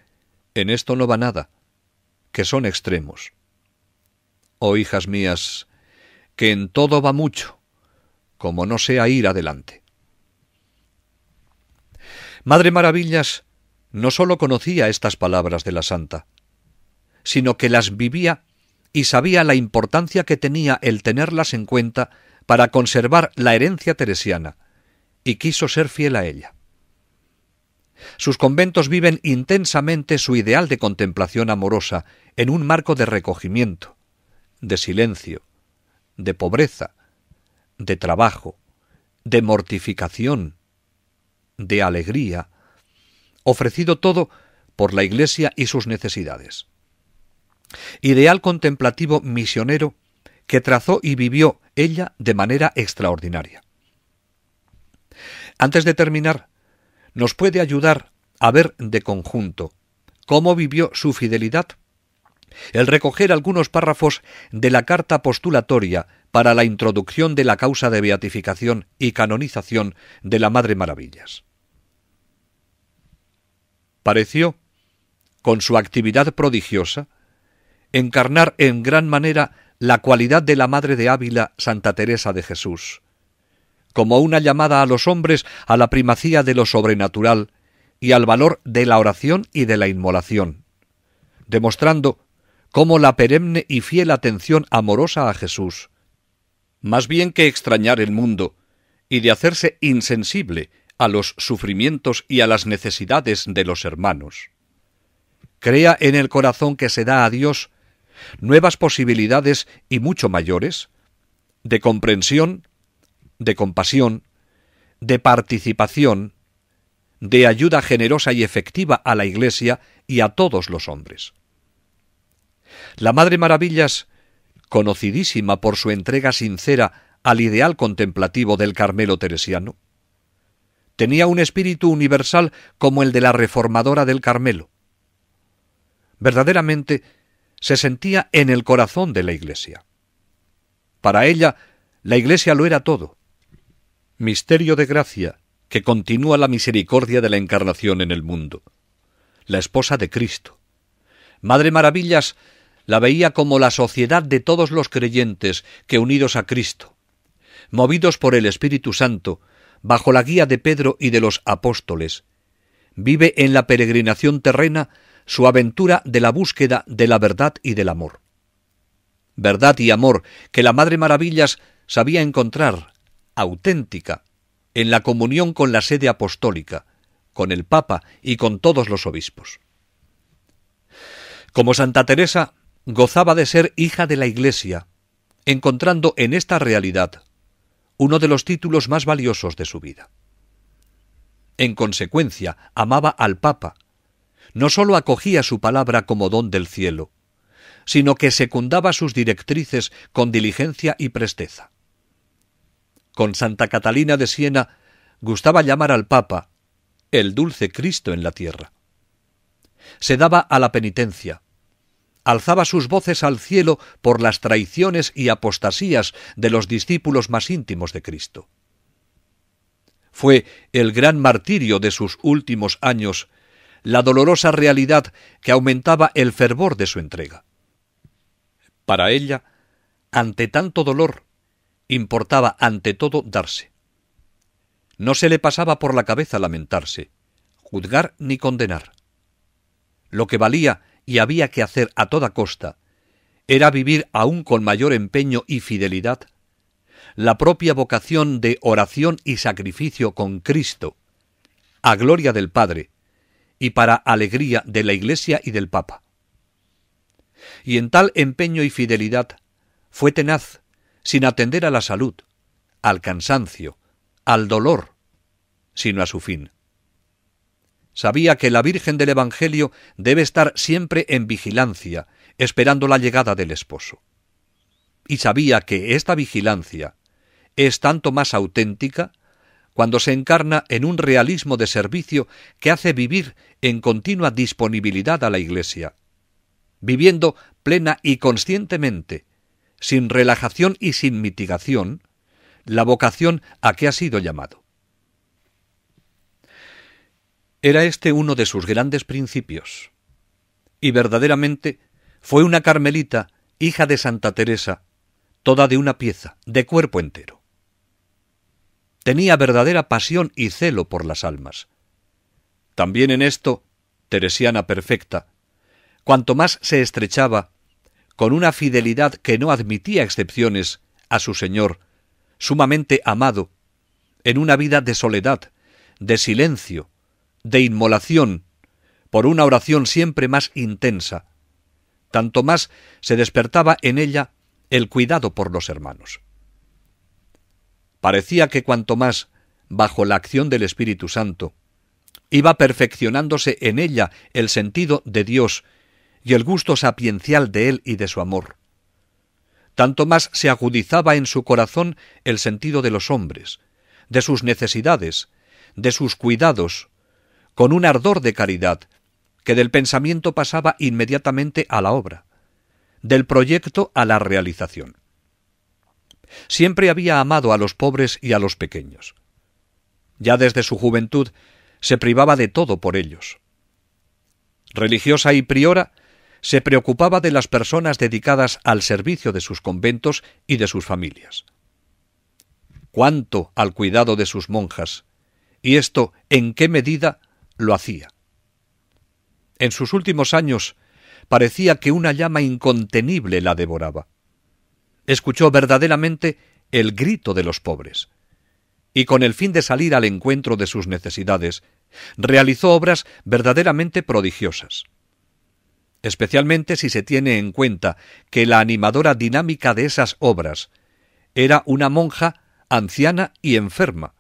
en esto no va nada, que son extremos. Oh hijas mías, que en todo va mucho, como no sea ir adelante. Madre Maravillas no sólo conocía estas palabras de la santa, sino que las vivía y sabía la importancia que tenía el tenerlas en cuenta para conservar la herencia teresiana, y quiso ser fiel a ella. Sus conventos viven intensamente su ideal de contemplación amorosa en un marco de recogimiento, de silencio, de pobreza, de trabajo, de mortificación, de alegría, ofrecido todo por la Iglesia y sus necesidades. Ideal contemplativo misionero que trazó y vivió ella de manera extraordinaria. Antes de terminar, nos puede ayudar a ver de conjunto cómo vivió su fidelidad el recoger algunos párrafos de la carta postulatoria para la introducción de la causa de beatificación y canonización de la Madre Maravillas. Pareció, con su actividad prodigiosa, encarnar en gran manera la cualidad de la Madre de Ávila, Santa Teresa de Jesús, como una llamada a los hombres a la primacía de lo sobrenatural y al valor de la oración y de la inmolación, demostrando cómo la perenne y fiel atención amorosa a Jesús, más bien que extrañar el mundo y de hacerse insensible a los sufrimientos y a las necesidades de los hermanos. Crea en el corazón que se da a Dios nuevas posibilidades y mucho mayores de comprensión, de compasión, de participación, de ayuda generosa y efectiva a la Iglesia y a todos los hombres. La Madre Maravillas, conocidísima por su entrega sincera al ideal contemplativo del Carmelo teresiano, tenía un espíritu universal como el de la reformadora del Carmelo. Verdaderamente, se sentía en el corazón de la Iglesia. Para ella, la Iglesia lo era todo. Misterio de gracia que continúa la misericordia de la Encarnación en el mundo. La esposa de Cristo. Madre Maravillas la veía como la sociedad de todos los creyentes que unidos a Cristo, movidos por el Espíritu Santo, bajo la guía de Pedro y de los apóstoles, vive en la peregrinación terrena su aventura de la búsqueda de la verdad y del amor. Verdad y amor que la Madre Maravillas sabía encontrar, auténtica, en la comunión con la sede apostólica, con el Papa y con todos los obispos. Como Santa Teresa, gozaba de ser hija de la Iglesia, encontrando en esta realidad uno de los títulos más valiosos de su vida. En consecuencia, amaba al Papa, no sólo acogía su palabra como don del cielo, sino que secundaba sus directrices con diligencia y presteza. Con Santa Catalina de Siena gustaba llamar al Papa el dulce Cristo en la tierra. Se daba a la penitencia, alzaba sus voces al cielo por las traiciones y apostasías de los discípulos más íntimos de Cristo. Fue el gran martirio de sus últimos años la dolorosa realidad que aumentaba el fervor de su entrega. Para ella, ante tanto dolor, importaba ante todo darse. No se le pasaba por la cabeza lamentarse, juzgar ni condenar. Lo que valía y había que hacer a toda costa era vivir aún con mayor empeño y fidelidad la propia vocación de oración y sacrificio con Cristo, a gloria del Padre, y para alegría de la Iglesia y del Papa. Y en tal empeño y fidelidad fue tenaz, sin atender a la salud, al cansancio, al dolor, sino a su fin. Sabía que la Virgen del Evangelio debe estar siempre en vigilancia, esperando la llegada del esposo. Y sabía que esta vigilancia es tanto más auténtica cuando se encarna en un realismo de servicio que hace vivir en continua disponibilidad a la Iglesia, viviendo plena y conscientemente, sin relajación y sin mitigación, la vocación a que ha sido llamado. Era este uno de sus grandes principios, y verdaderamente fue una carmelita, hija de Santa Teresa, toda de una pieza, de cuerpo entero. Tenía verdadera pasión y celo por las almas. También en esto, Teresiana perfecta, cuanto más se estrechaba, con una fidelidad que no admitía excepciones, a su Señor, sumamente amado, en una vida de soledad, de silencio, de inmolación, por una oración siempre más intensa. Tanto más se despertaba en ella el cuidado por los hermanos. Parecía que cuanto más, bajo la acción del Espíritu Santo, iba perfeccionándose en ella el sentido de Dios y el gusto sapiencial de Él y de su amor. Tanto más se agudizaba en su corazón el sentido de los hombres, de sus necesidades, de sus cuidados, con un ardor de caridad, que del pensamiento pasaba inmediatamente a la obra, del proyecto a la realización. Siempre había amado a los pobres y a los pequeños. Ya desde su juventud se privaba de todo por ellos. Religiosa y priora, se preocupaba de las personas dedicadas al servicio de sus conventos y de sus familias. Cuánto al cuidado de sus monjas, y esto en qué medida lo hacía. En sus últimos años parecía que una llama incontenible la devoraba escuchó verdaderamente el grito de los pobres, y con el fin de salir al encuentro de sus necesidades, realizó obras verdaderamente prodigiosas especialmente si se tiene en cuenta que la animadora dinámica de esas obras era una monja anciana y enferma,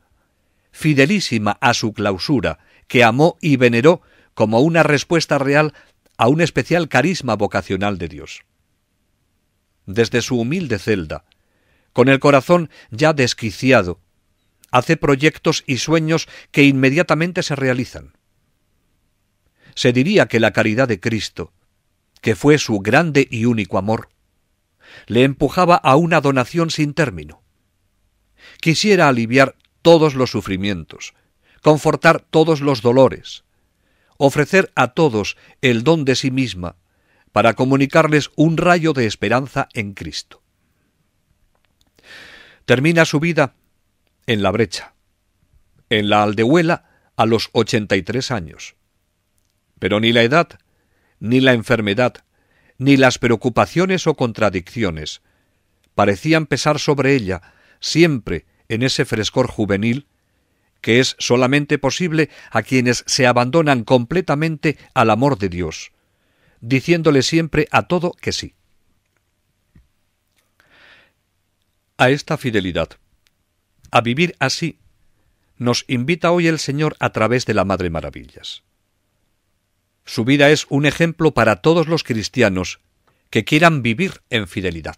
fidelísima a su clausura, que amó y veneró como una respuesta real a un especial carisma vocacional de Dios desde su humilde celda, con el corazón ya desquiciado, hace proyectos y sueños que inmediatamente se realizan. Se diría que la caridad de Cristo, que fue su grande y único amor, le empujaba a una donación sin término. Quisiera aliviar todos los sufrimientos, confortar todos los dolores, ofrecer a todos el don de sí misma para comunicarles un rayo de esperanza en Cristo. Termina su vida en la brecha, en la aldehuela a los 83 años. Pero ni la edad, ni la enfermedad, ni las preocupaciones o contradicciones parecían pesar sobre ella siempre en ese frescor juvenil que es solamente posible a quienes se abandonan completamente al amor de Dios, diciéndole siempre a todo que sí. A esta fidelidad, a vivir así, nos invita hoy el Señor a través de la Madre Maravillas. Su vida es un ejemplo para todos los cristianos que quieran vivir en fidelidad.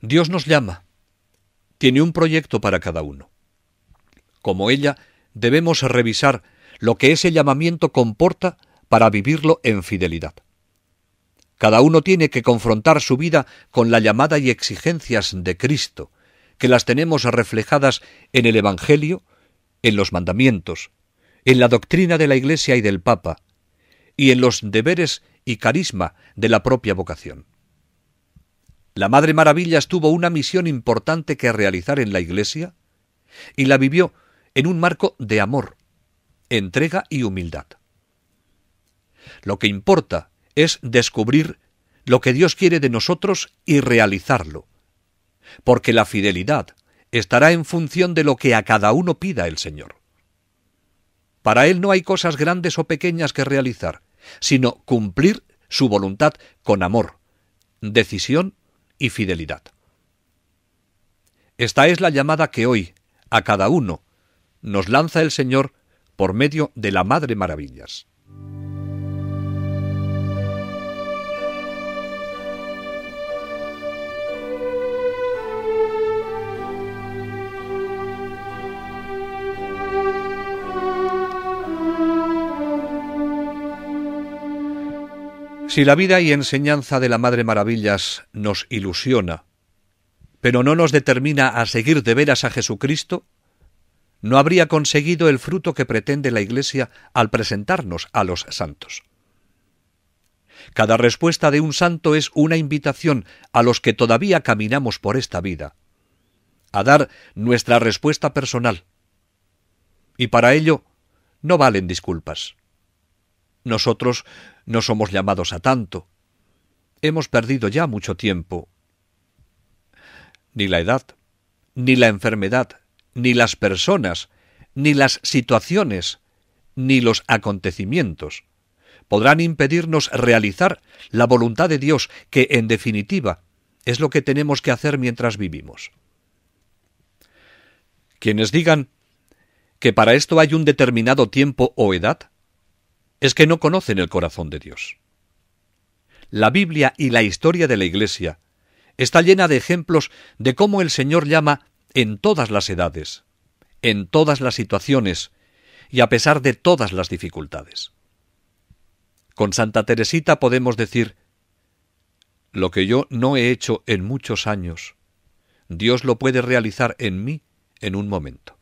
Dios nos llama, tiene un proyecto para cada uno. Como ella, debemos revisar lo que ese llamamiento comporta para vivirlo en fidelidad. Cada uno tiene que confrontar su vida con la llamada y exigencias de Cristo, que las tenemos reflejadas en el Evangelio, en los mandamientos, en la doctrina de la Iglesia y del Papa, y en los deberes y carisma de la propia vocación. La Madre Maravillas tuvo una misión importante que realizar en la Iglesia y la vivió en un marco de amor, entrega y humildad. Lo que importa es descubrir lo que Dios quiere de nosotros y realizarlo. Porque la fidelidad estará en función de lo que a cada uno pida el Señor. Para Él no hay cosas grandes o pequeñas que realizar, sino cumplir su voluntad con amor, decisión y fidelidad. Esta es la llamada que hoy, a cada uno, nos lanza el Señor por medio de la Madre Maravillas. Si la vida y enseñanza de la Madre Maravillas nos ilusiona, pero no nos determina a seguir de veras a Jesucristo, no habría conseguido el fruto que pretende la Iglesia al presentarnos a los santos. Cada respuesta de un santo es una invitación a los que todavía caminamos por esta vida, a dar nuestra respuesta personal. Y para ello no valen disculpas. Nosotros no somos llamados a tanto. Hemos perdido ya mucho tiempo. Ni la edad, ni la enfermedad, ni las personas, ni las situaciones, ni los acontecimientos podrán impedirnos realizar la voluntad de Dios, que en definitiva es lo que tenemos que hacer mientras vivimos. Quienes digan que para esto hay un determinado tiempo o edad, es que no conocen el corazón de Dios. La Biblia y la historia de la Iglesia está llena de ejemplos de cómo el Señor llama en todas las edades, en todas las situaciones y a pesar de todas las dificultades. Con Santa Teresita podemos decir, lo que yo no he hecho en muchos años, Dios lo puede realizar en mí en un momento.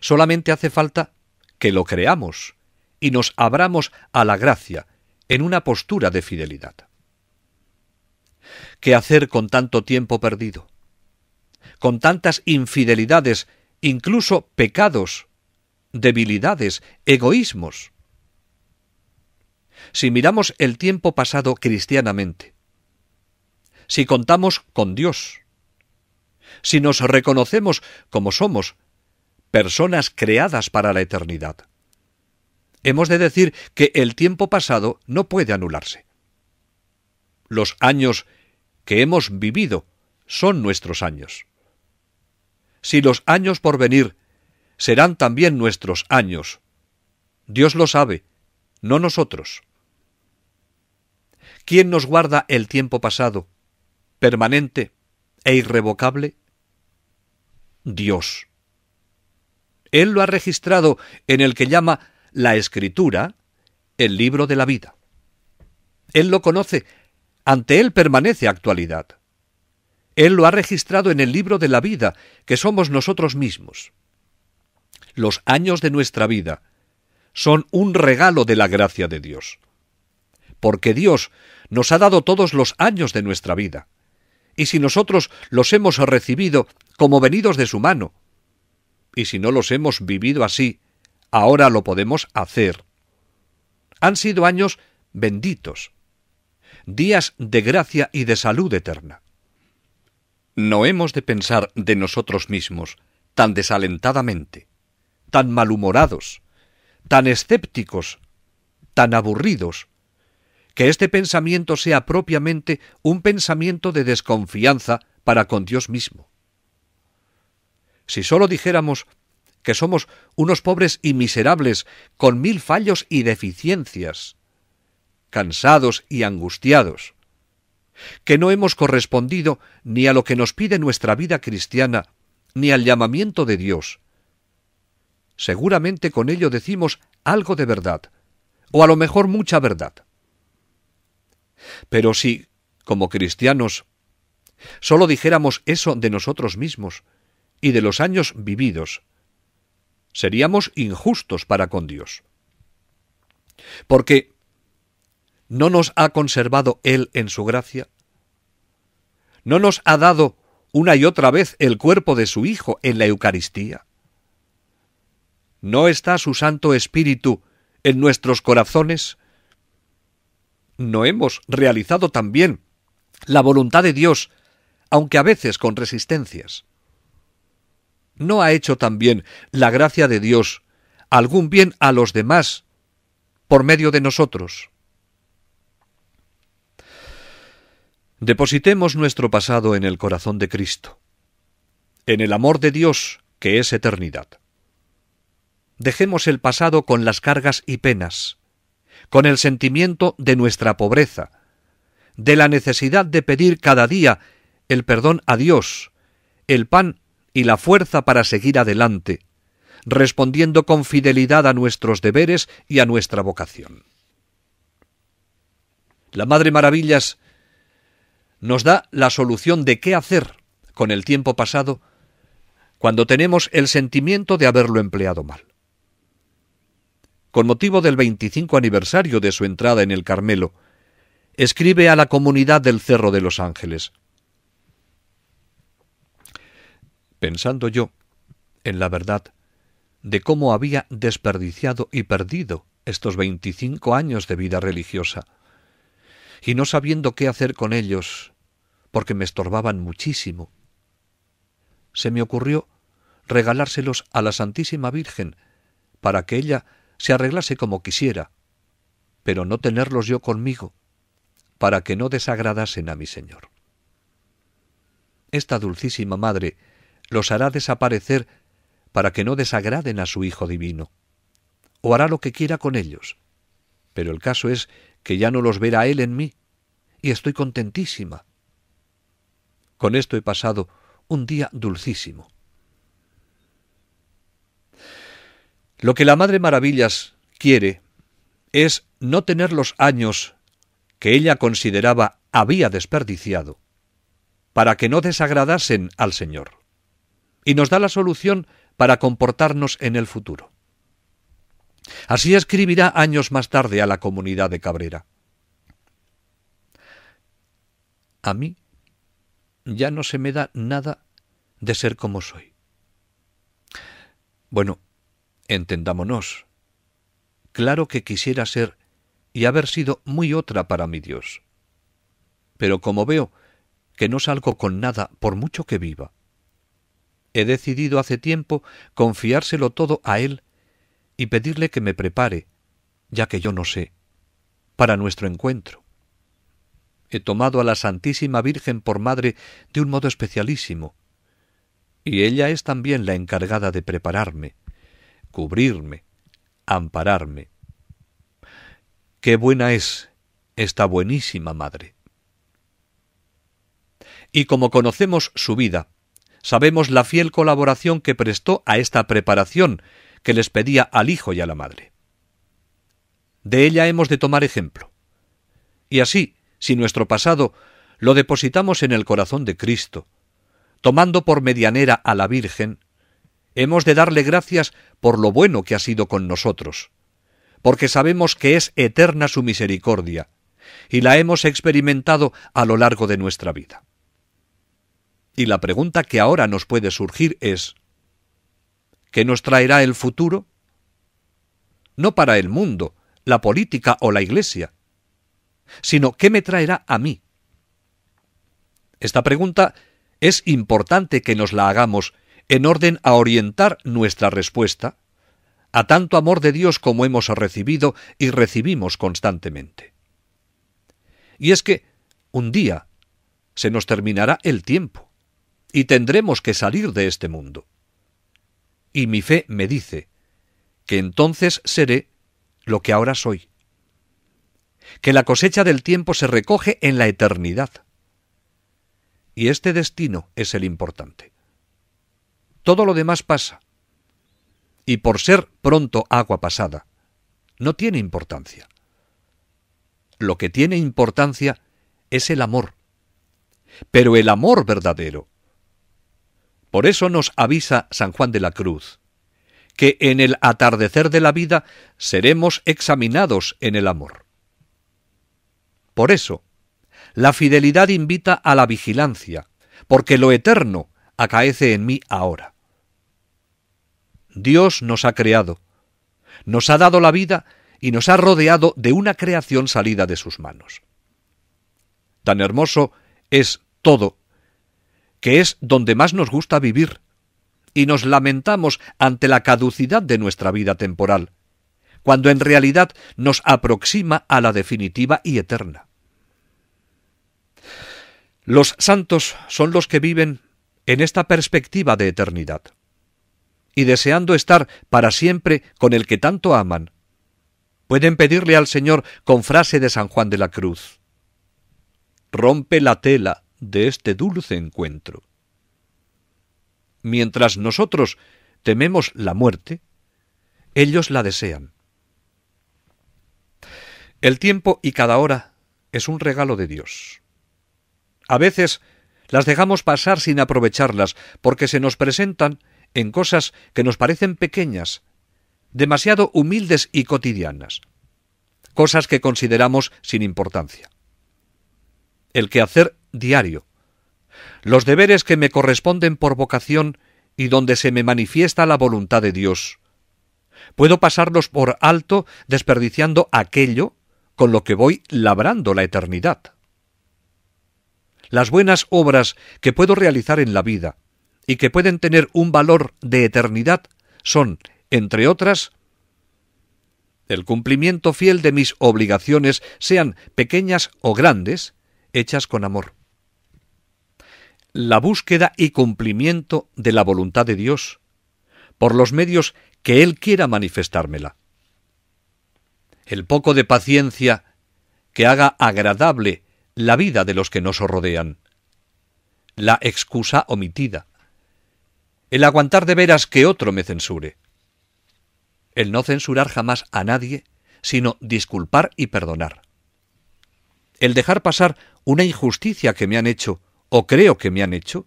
Solamente hace falta que lo creamos y nos abramos a la gracia en una postura de fidelidad. ¿Qué hacer con tanto tiempo perdido? Con tantas infidelidades, incluso pecados, debilidades, egoísmos. Si miramos el tiempo pasado cristianamente, si contamos con Dios, si nos reconocemos como somos personas creadas para la eternidad. Hemos de decir que el tiempo pasado no puede anularse. Los años que hemos vivido son nuestros años. Si los años por venir serán también nuestros años, Dios lo sabe, no nosotros. ¿Quién nos guarda el tiempo pasado, permanente e irrevocable? Dios. Él lo ha registrado en el que llama la escritura el libro de la vida. Él lo conoce, ante él permanece actualidad. Él lo ha registrado en el libro de la vida, que somos nosotros mismos. Los años de nuestra vida son un regalo de la gracia de Dios, porque Dios nos ha dado todos los años de nuestra vida, y si nosotros los hemos recibido como venidos de su mano, y si no los hemos vivido así, ahora lo podemos hacer. Han sido años benditos, días de gracia y de salud eterna. No hemos de pensar de nosotros mismos tan desalentadamente, tan malhumorados, tan escépticos, tan aburridos, que este pensamiento sea propiamente un pensamiento de desconfianza para con Dios mismo. Si solo dijéramos que somos unos pobres y miserables, con mil fallos y deficiencias, cansados y angustiados, que no hemos correspondido ni a lo que nos pide nuestra vida cristiana, ni al llamamiento de Dios. Seguramente con ello decimos algo de verdad, o a lo mejor mucha verdad. Pero si, como cristianos, solo dijéramos eso de nosotros mismos, y de los años vividos. Seríamos injustos para con Dios. Porque ¿no nos ha conservado Él en su gracia? ¿No nos ha dado una y otra vez el cuerpo de su Hijo en la Eucaristía? ¿No está su Santo Espíritu en nuestros corazones? ¿No hemos realizado también la voluntad de Dios, aunque a veces con resistencias? ¿No ha hecho también la gracia de Dios algún bien a los demás por medio de nosotros? Depositemos nuestro pasado en el corazón de Cristo, en el amor de Dios que es eternidad. Dejemos el pasado con las cargas y penas, con el sentimiento de nuestra pobreza, de la necesidad de pedir cada día el perdón a Dios, el pan y la fuerza para seguir adelante, respondiendo con fidelidad a nuestros deberes y a nuestra vocación. La Madre Maravillas nos da la solución de qué hacer con el tiempo pasado cuando tenemos el sentimiento de haberlo empleado mal. Con motivo del 25 aniversario de su entrada en el Carmelo, escribe a la comunidad del Cerro de los Ángeles. pensando yo en la verdad de cómo había desperdiciado y perdido estos veinticinco años de vida religiosa, y no sabiendo qué hacer con ellos, porque me estorbaban muchísimo. Se me ocurrió regalárselos a la Santísima Virgen, para que ella se arreglase como quisiera, pero no tenerlos yo conmigo, para que no desagradasen a mi Señor. Esta dulcísima madre los hará desaparecer para que no desagraden a su Hijo Divino. O hará lo que quiera con ellos. Pero el caso es que ya no los verá Él en mí, y estoy contentísima. Con esto he pasado un día dulcísimo. Lo que la Madre Maravillas quiere es no tener los años que ella consideraba había desperdiciado, para que no desagradasen al Señor y nos da la solución para comportarnos en el futuro. Así escribirá años más tarde a la comunidad de Cabrera. A mí ya no se me da nada de ser como soy. Bueno, entendámonos. Claro que quisiera ser y haber sido muy otra para mi Dios. Pero como veo que no salgo con nada por mucho que viva, He decidido hace tiempo confiárselo todo a Él y pedirle que me prepare, ya que yo no sé, para nuestro encuentro. He tomado a la Santísima Virgen por madre de un modo especialísimo, y ella es también la encargada de prepararme, cubrirme, ampararme. Qué buena es esta buenísima madre. Y como conocemos su vida, sabemos la fiel colaboración que prestó a esta preparación que les pedía al hijo y a la madre. De ella hemos de tomar ejemplo. Y así, si nuestro pasado lo depositamos en el corazón de Cristo, tomando por medianera a la Virgen, hemos de darle gracias por lo bueno que ha sido con nosotros, porque sabemos que es eterna su misericordia, y la hemos experimentado a lo largo de nuestra vida. Y la pregunta que ahora nos puede surgir es, ¿qué nos traerá el futuro? No para el mundo, la política o la Iglesia, sino ¿qué me traerá a mí? Esta pregunta es importante que nos la hagamos en orden a orientar nuestra respuesta a tanto amor de Dios como hemos recibido y recibimos constantemente. Y es que un día se nos terminará el tiempo y tendremos que salir de este mundo. Y mi fe me dice que entonces seré lo que ahora soy, que la cosecha del tiempo se recoge en la eternidad. Y este destino es el importante. Todo lo demás pasa, y por ser pronto agua pasada, no tiene importancia. Lo que tiene importancia es el amor, pero el amor verdadero, por eso nos avisa San Juan de la Cruz, que en el atardecer de la vida seremos examinados en el amor. Por eso, la fidelidad invita a la vigilancia, porque lo eterno acaece en mí ahora. Dios nos ha creado, nos ha dado la vida y nos ha rodeado de una creación salida de sus manos. Tan hermoso es todo que es donde más nos gusta vivir, y nos lamentamos ante la caducidad de nuestra vida temporal, cuando en realidad nos aproxima a la definitiva y eterna. Los santos son los que viven en esta perspectiva de eternidad, y deseando estar para siempre con el que tanto aman, pueden pedirle al Señor con frase de San Juan de la Cruz, Rompe la tela, de este dulce encuentro. Mientras nosotros tememos la muerte, ellos la desean. El tiempo y cada hora es un regalo de Dios. A veces las dejamos pasar sin aprovecharlas porque se nos presentan en cosas que nos parecen pequeñas, demasiado humildes y cotidianas, cosas que consideramos sin importancia. El quehacer diario. Los deberes que me corresponden por vocación y donde se me manifiesta la voluntad de Dios. Puedo pasarlos por alto desperdiciando aquello con lo que voy labrando la eternidad. Las buenas obras que puedo realizar en la vida y que pueden tener un valor de eternidad son, entre otras, el cumplimiento fiel de mis obligaciones, sean pequeñas o grandes, hechas con amor la búsqueda y cumplimiento de la voluntad de Dios, por los medios que Él quiera manifestármela. El poco de paciencia que haga agradable la vida de los que nos rodean. La excusa omitida. El aguantar de veras que otro me censure. El no censurar jamás a nadie, sino disculpar y perdonar. El dejar pasar una injusticia que me han hecho, o creo que me han hecho,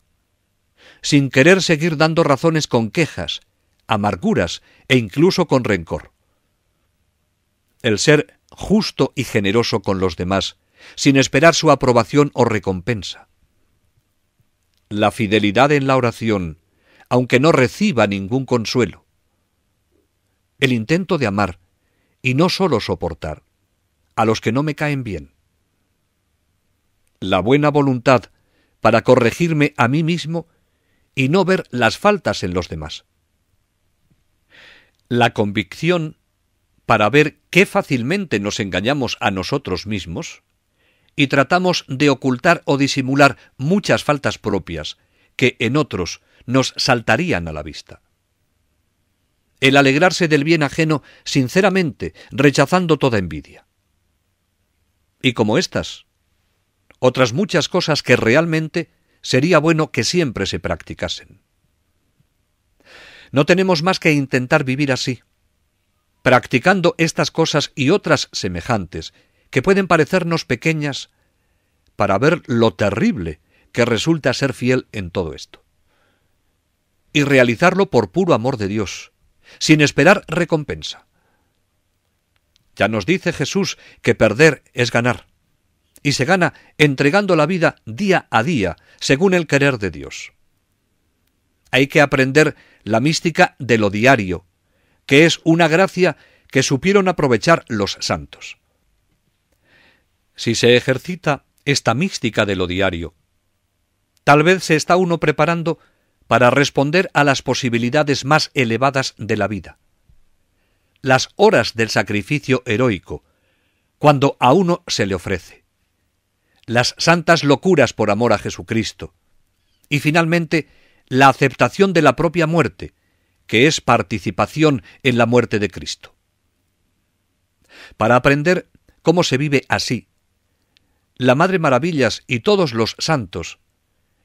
sin querer seguir dando razones con quejas, amarguras e incluso con rencor. El ser justo y generoso con los demás, sin esperar su aprobación o recompensa. La fidelidad en la oración, aunque no reciba ningún consuelo. El intento de amar, y no solo soportar, a los que no me caen bien. La buena voluntad para corregirme a mí mismo y no ver las faltas en los demás. La convicción para ver qué fácilmente nos engañamos a nosotros mismos y tratamos de ocultar o disimular muchas faltas propias que en otros nos saltarían a la vista. El alegrarse del bien ajeno sinceramente, rechazando toda envidia. Y como estas, otras muchas cosas que realmente sería bueno que siempre se practicasen. No tenemos más que intentar vivir así, practicando estas cosas y otras semejantes, que pueden parecernos pequeñas, para ver lo terrible que resulta ser fiel en todo esto. Y realizarlo por puro amor de Dios, sin esperar recompensa. Ya nos dice Jesús que perder es ganar y se gana entregando la vida día a día, según el querer de Dios. Hay que aprender la mística de lo diario, que es una gracia que supieron aprovechar los santos. Si se ejercita esta mística de lo diario, tal vez se está uno preparando para responder a las posibilidades más elevadas de la vida. Las horas del sacrificio heroico, cuando a uno se le ofrece las santas locuras por amor a Jesucristo, y finalmente la aceptación de la propia muerte, que es participación en la muerte de Cristo. Para aprender cómo se vive así, la Madre Maravillas y todos los santos,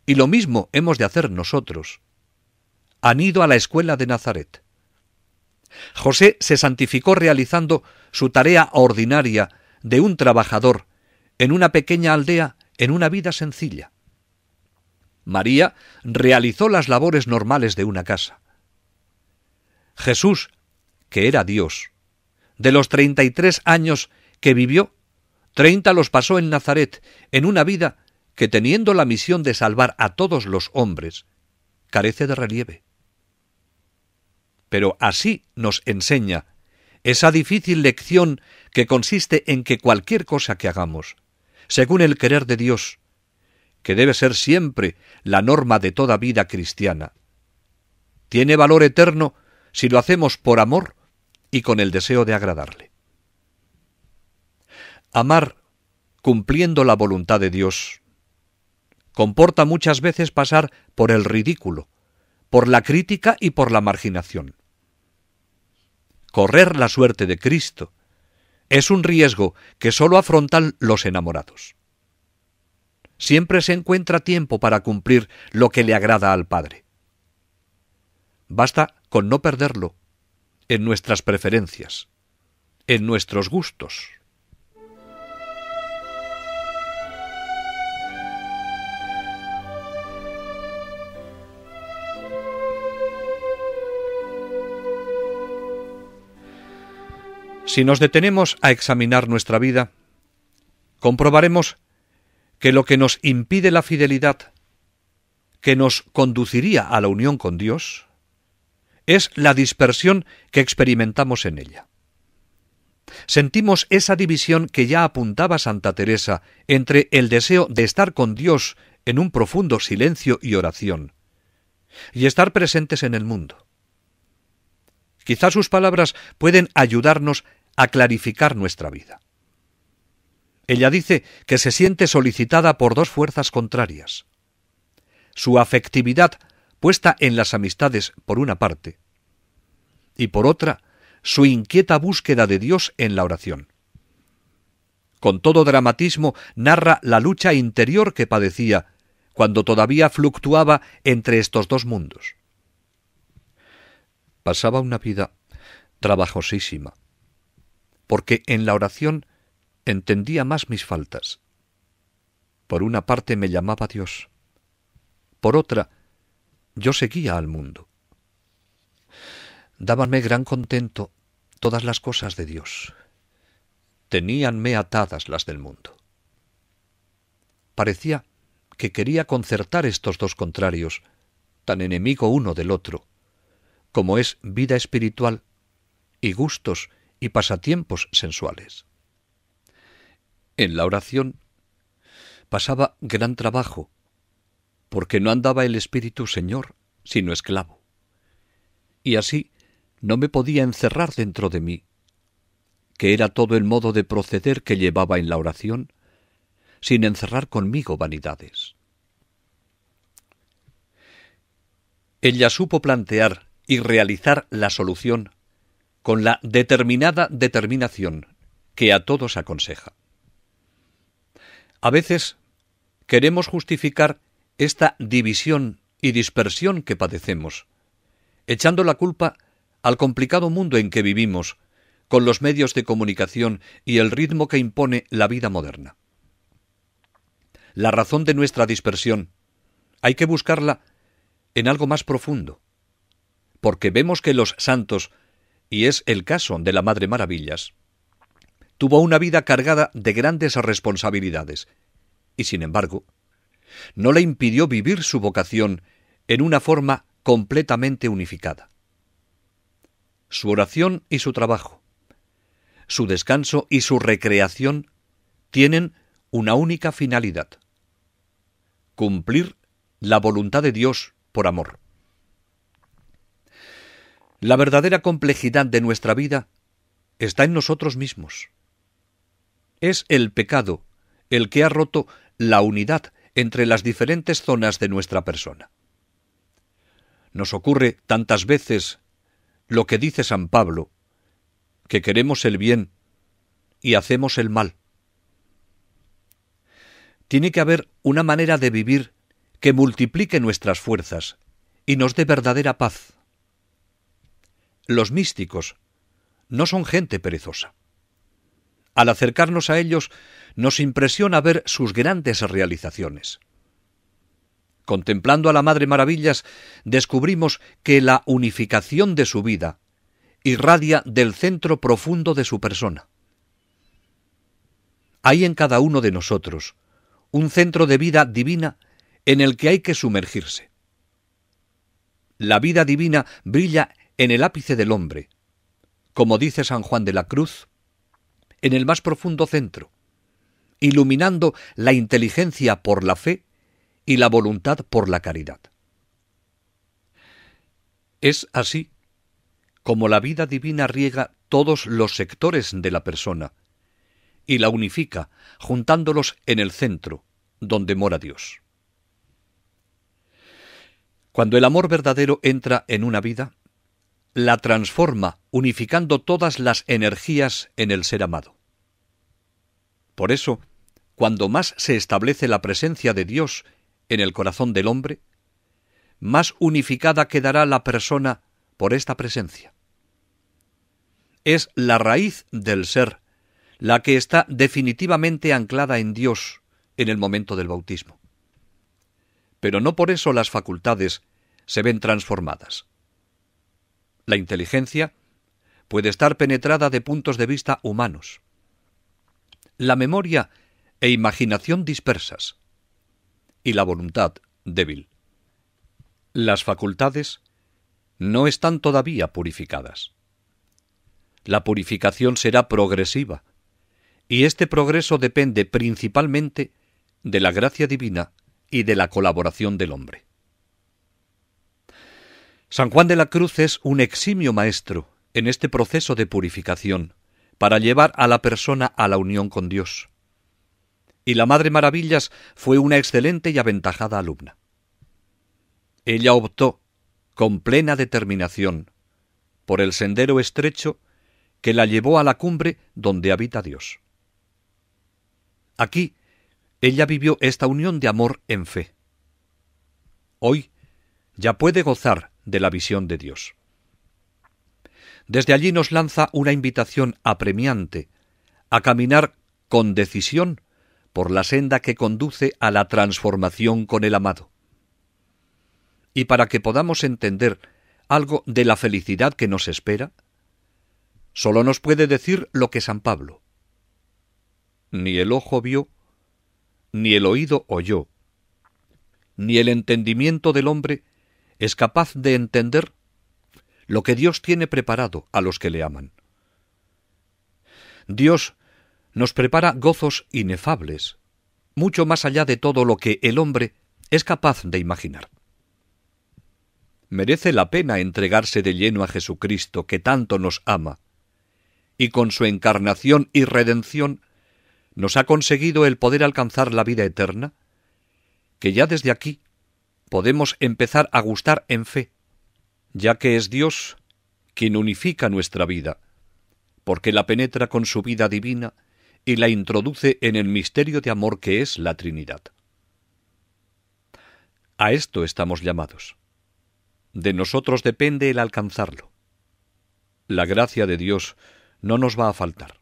y lo mismo hemos de hacer nosotros, han ido a la escuela de Nazaret. José se santificó realizando su tarea ordinaria de un trabajador en una pequeña aldea, en una vida sencilla. María realizó las labores normales de una casa. Jesús, que era Dios, de los treinta y tres años que vivió, treinta los pasó en Nazaret, en una vida que teniendo la misión de salvar a todos los hombres, carece de relieve. Pero así nos enseña esa difícil lección que consiste en que cualquier cosa que hagamos, según el querer de Dios, que debe ser siempre la norma de toda vida cristiana. Tiene valor eterno si lo hacemos por amor y con el deseo de agradarle. Amar cumpliendo la voluntad de Dios comporta muchas veces pasar por el ridículo, por la crítica y por la marginación. Correr la suerte de Cristo, es un riesgo que solo afrontan los enamorados. Siempre se encuentra tiempo para cumplir lo que le agrada al Padre. Basta con no perderlo en nuestras preferencias, en nuestros gustos. Si nos detenemos a examinar nuestra vida, comprobaremos que lo que nos impide la fidelidad, que nos conduciría a la unión con Dios, es la dispersión que experimentamos en ella. Sentimos esa división que ya apuntaba Santa Teresa entre el deseo de estar con Dios en un profundo silencio y oración, y estar presentes en el mundo. Quizás sus palabras pueden ayudarnos a clarificar nuestra vida. Ella dice que se siente solicitada por dos fuerzas contrarias. Su afectividad puesta en las amistades por una parte y por otra su inquieta búsqueda de Dios en la oración. Con todo dramatismo narra la lucha interior que padecía cuando todavía fluctuaba entre estos dos mundos. Pasaba una vida trabajosísima, porque en la oración entendía más mis faltas. Por una parte me llamaba Dios, por otra yo seguía al mundo. Dábanme gran contento todas las cosas de Dios. Teníanme atadas las del mundo. Parecía que quería concertar estos dos contrarios, tan enemigo uno del otro, como es vida espiritual y gustos y pasatiempos sensuales. En la oración pasaba gran trabajo, porque no andaba el espíritu señor, sino esclavo. Y así no me podía encerrar dentro de mí, que era todo el modo de proceder que llevaba en la oración, sin encerrar conmigo vanidades. Ella supo plantear y realizar la solución con la determinada determinación que a todos aconseja. A veces queremos justificar esta división y dispersión que padecemos, echando la culpa al complicado mundo en que vivimos, con los medios de comunicación y el ritmo que impone la vida moderna. La razón de nuestra dispersión hay que buscarla en algo más profundo, porque vemos que los santos y es el caso de la Madre Maravillas, tuvo una vida cargada de grandes responsabilidades, y sin embargo, no le impidió vivir su vocación en una forma completamente unificada. Su oración y su trabajo, su descanso y su recreación tienen una única finalidad, cumplir la voluntad de Dios por amor. La verdadera complejidad de nuestra vida está en nosotros mismos. Es el pecado el que ha roto la unidad entre las diferentes zonas de nuestra persona. Nos ocurre tantas veces lo que dice San Pablo, que queremos el bien y hacemos el mal. Tiene que haber una manera de vivir que multiplique nuestras fuerzas y nos dé verdadera paz los místicos no son gente perezosa. Al acercarnos a ellos, nos impresiona ver sus grandes realizaciones. Contemplando a la Madre Maravillas, descubrimos que la unificación de su vida irradia del centro profundo de su persona. Hay en cada uno de nosotros un centro de vida divina en el que hay que sumergirse. La vida divina brilla en el ápice del hombre, como dice San Juan de la Cruz, en el más profundo centro, iluminando la inteligencia por la fe y la voluntad por la caridad. Es así como la vida divina riega todos los sectores de la persona y la unifica, juntándolos en el centro, donde mora Dios. Cuando el amor verdadero entra en una vida, la transforma, unificando todas las energías en el ser amado. Por eso, cuando más se establece la presencia de Dios en el corazón del hombre, más unificada quedará la persona por esta presencia. Es la raíz del ser, la que está definitivamente anclada en Dios en el momento del bautismo. Pero no por eso las facultades se ven transformadas. La inteligencia puede estar penetrada de puntos de vista humanos. La memoria e imaginación dispersas. Y la voluntad débil. Las facultades no están todavía purificadas. La purificación será progresiva, y este progreso depende principalmente de la gracia divina y de la colaboración del hombre. San Juan de la Cruz es un eximio maestro en este proceso de purificación para llevar a la persona a la unión con Dios. Y la Madre Maravillas fue una excelente y aventajada alumna. Ella optó, con plena determinación, por el sendero estrecho que la llevó a la cumbre donde habita Dios. Aquí, ella vivió esta unión de amor en fe. Hoy ya puede gozar de la visión de Dios. Desde allí nos lanza una invitación apremiante a caminar con decisión por la senda que conduce a la transformación con el amado. Y para que podamos entender algo de la felicidad que nos espera, solo nos puede decir lo que San Pablo. Ni el ojo vio, ni el oído oyó, ni el entendimiento del hombre es capaz de entender lo que Dios tiene preparado a los que le aman. Dios nos prepara gozos inefables, mucho más allá de todo lo que el hombre es capaz de imaginar. Merece la pena entregarse de lleno a Jesucristo, que tanto nos ama, y con su encarnación y redención nos ha conseguido el poder alcanzar la vida eterna, que ya desde aquí podemos empezar a gustar en fe, ya que es Dios quien unifica nuestra vida, porque la penetra con su vida divina y la introduce en el misterio de amor que es la Trinidad. A esto estamos llamados. De nosotros depende el alcanzarlo. La gracia de Dios no nos va a faltar.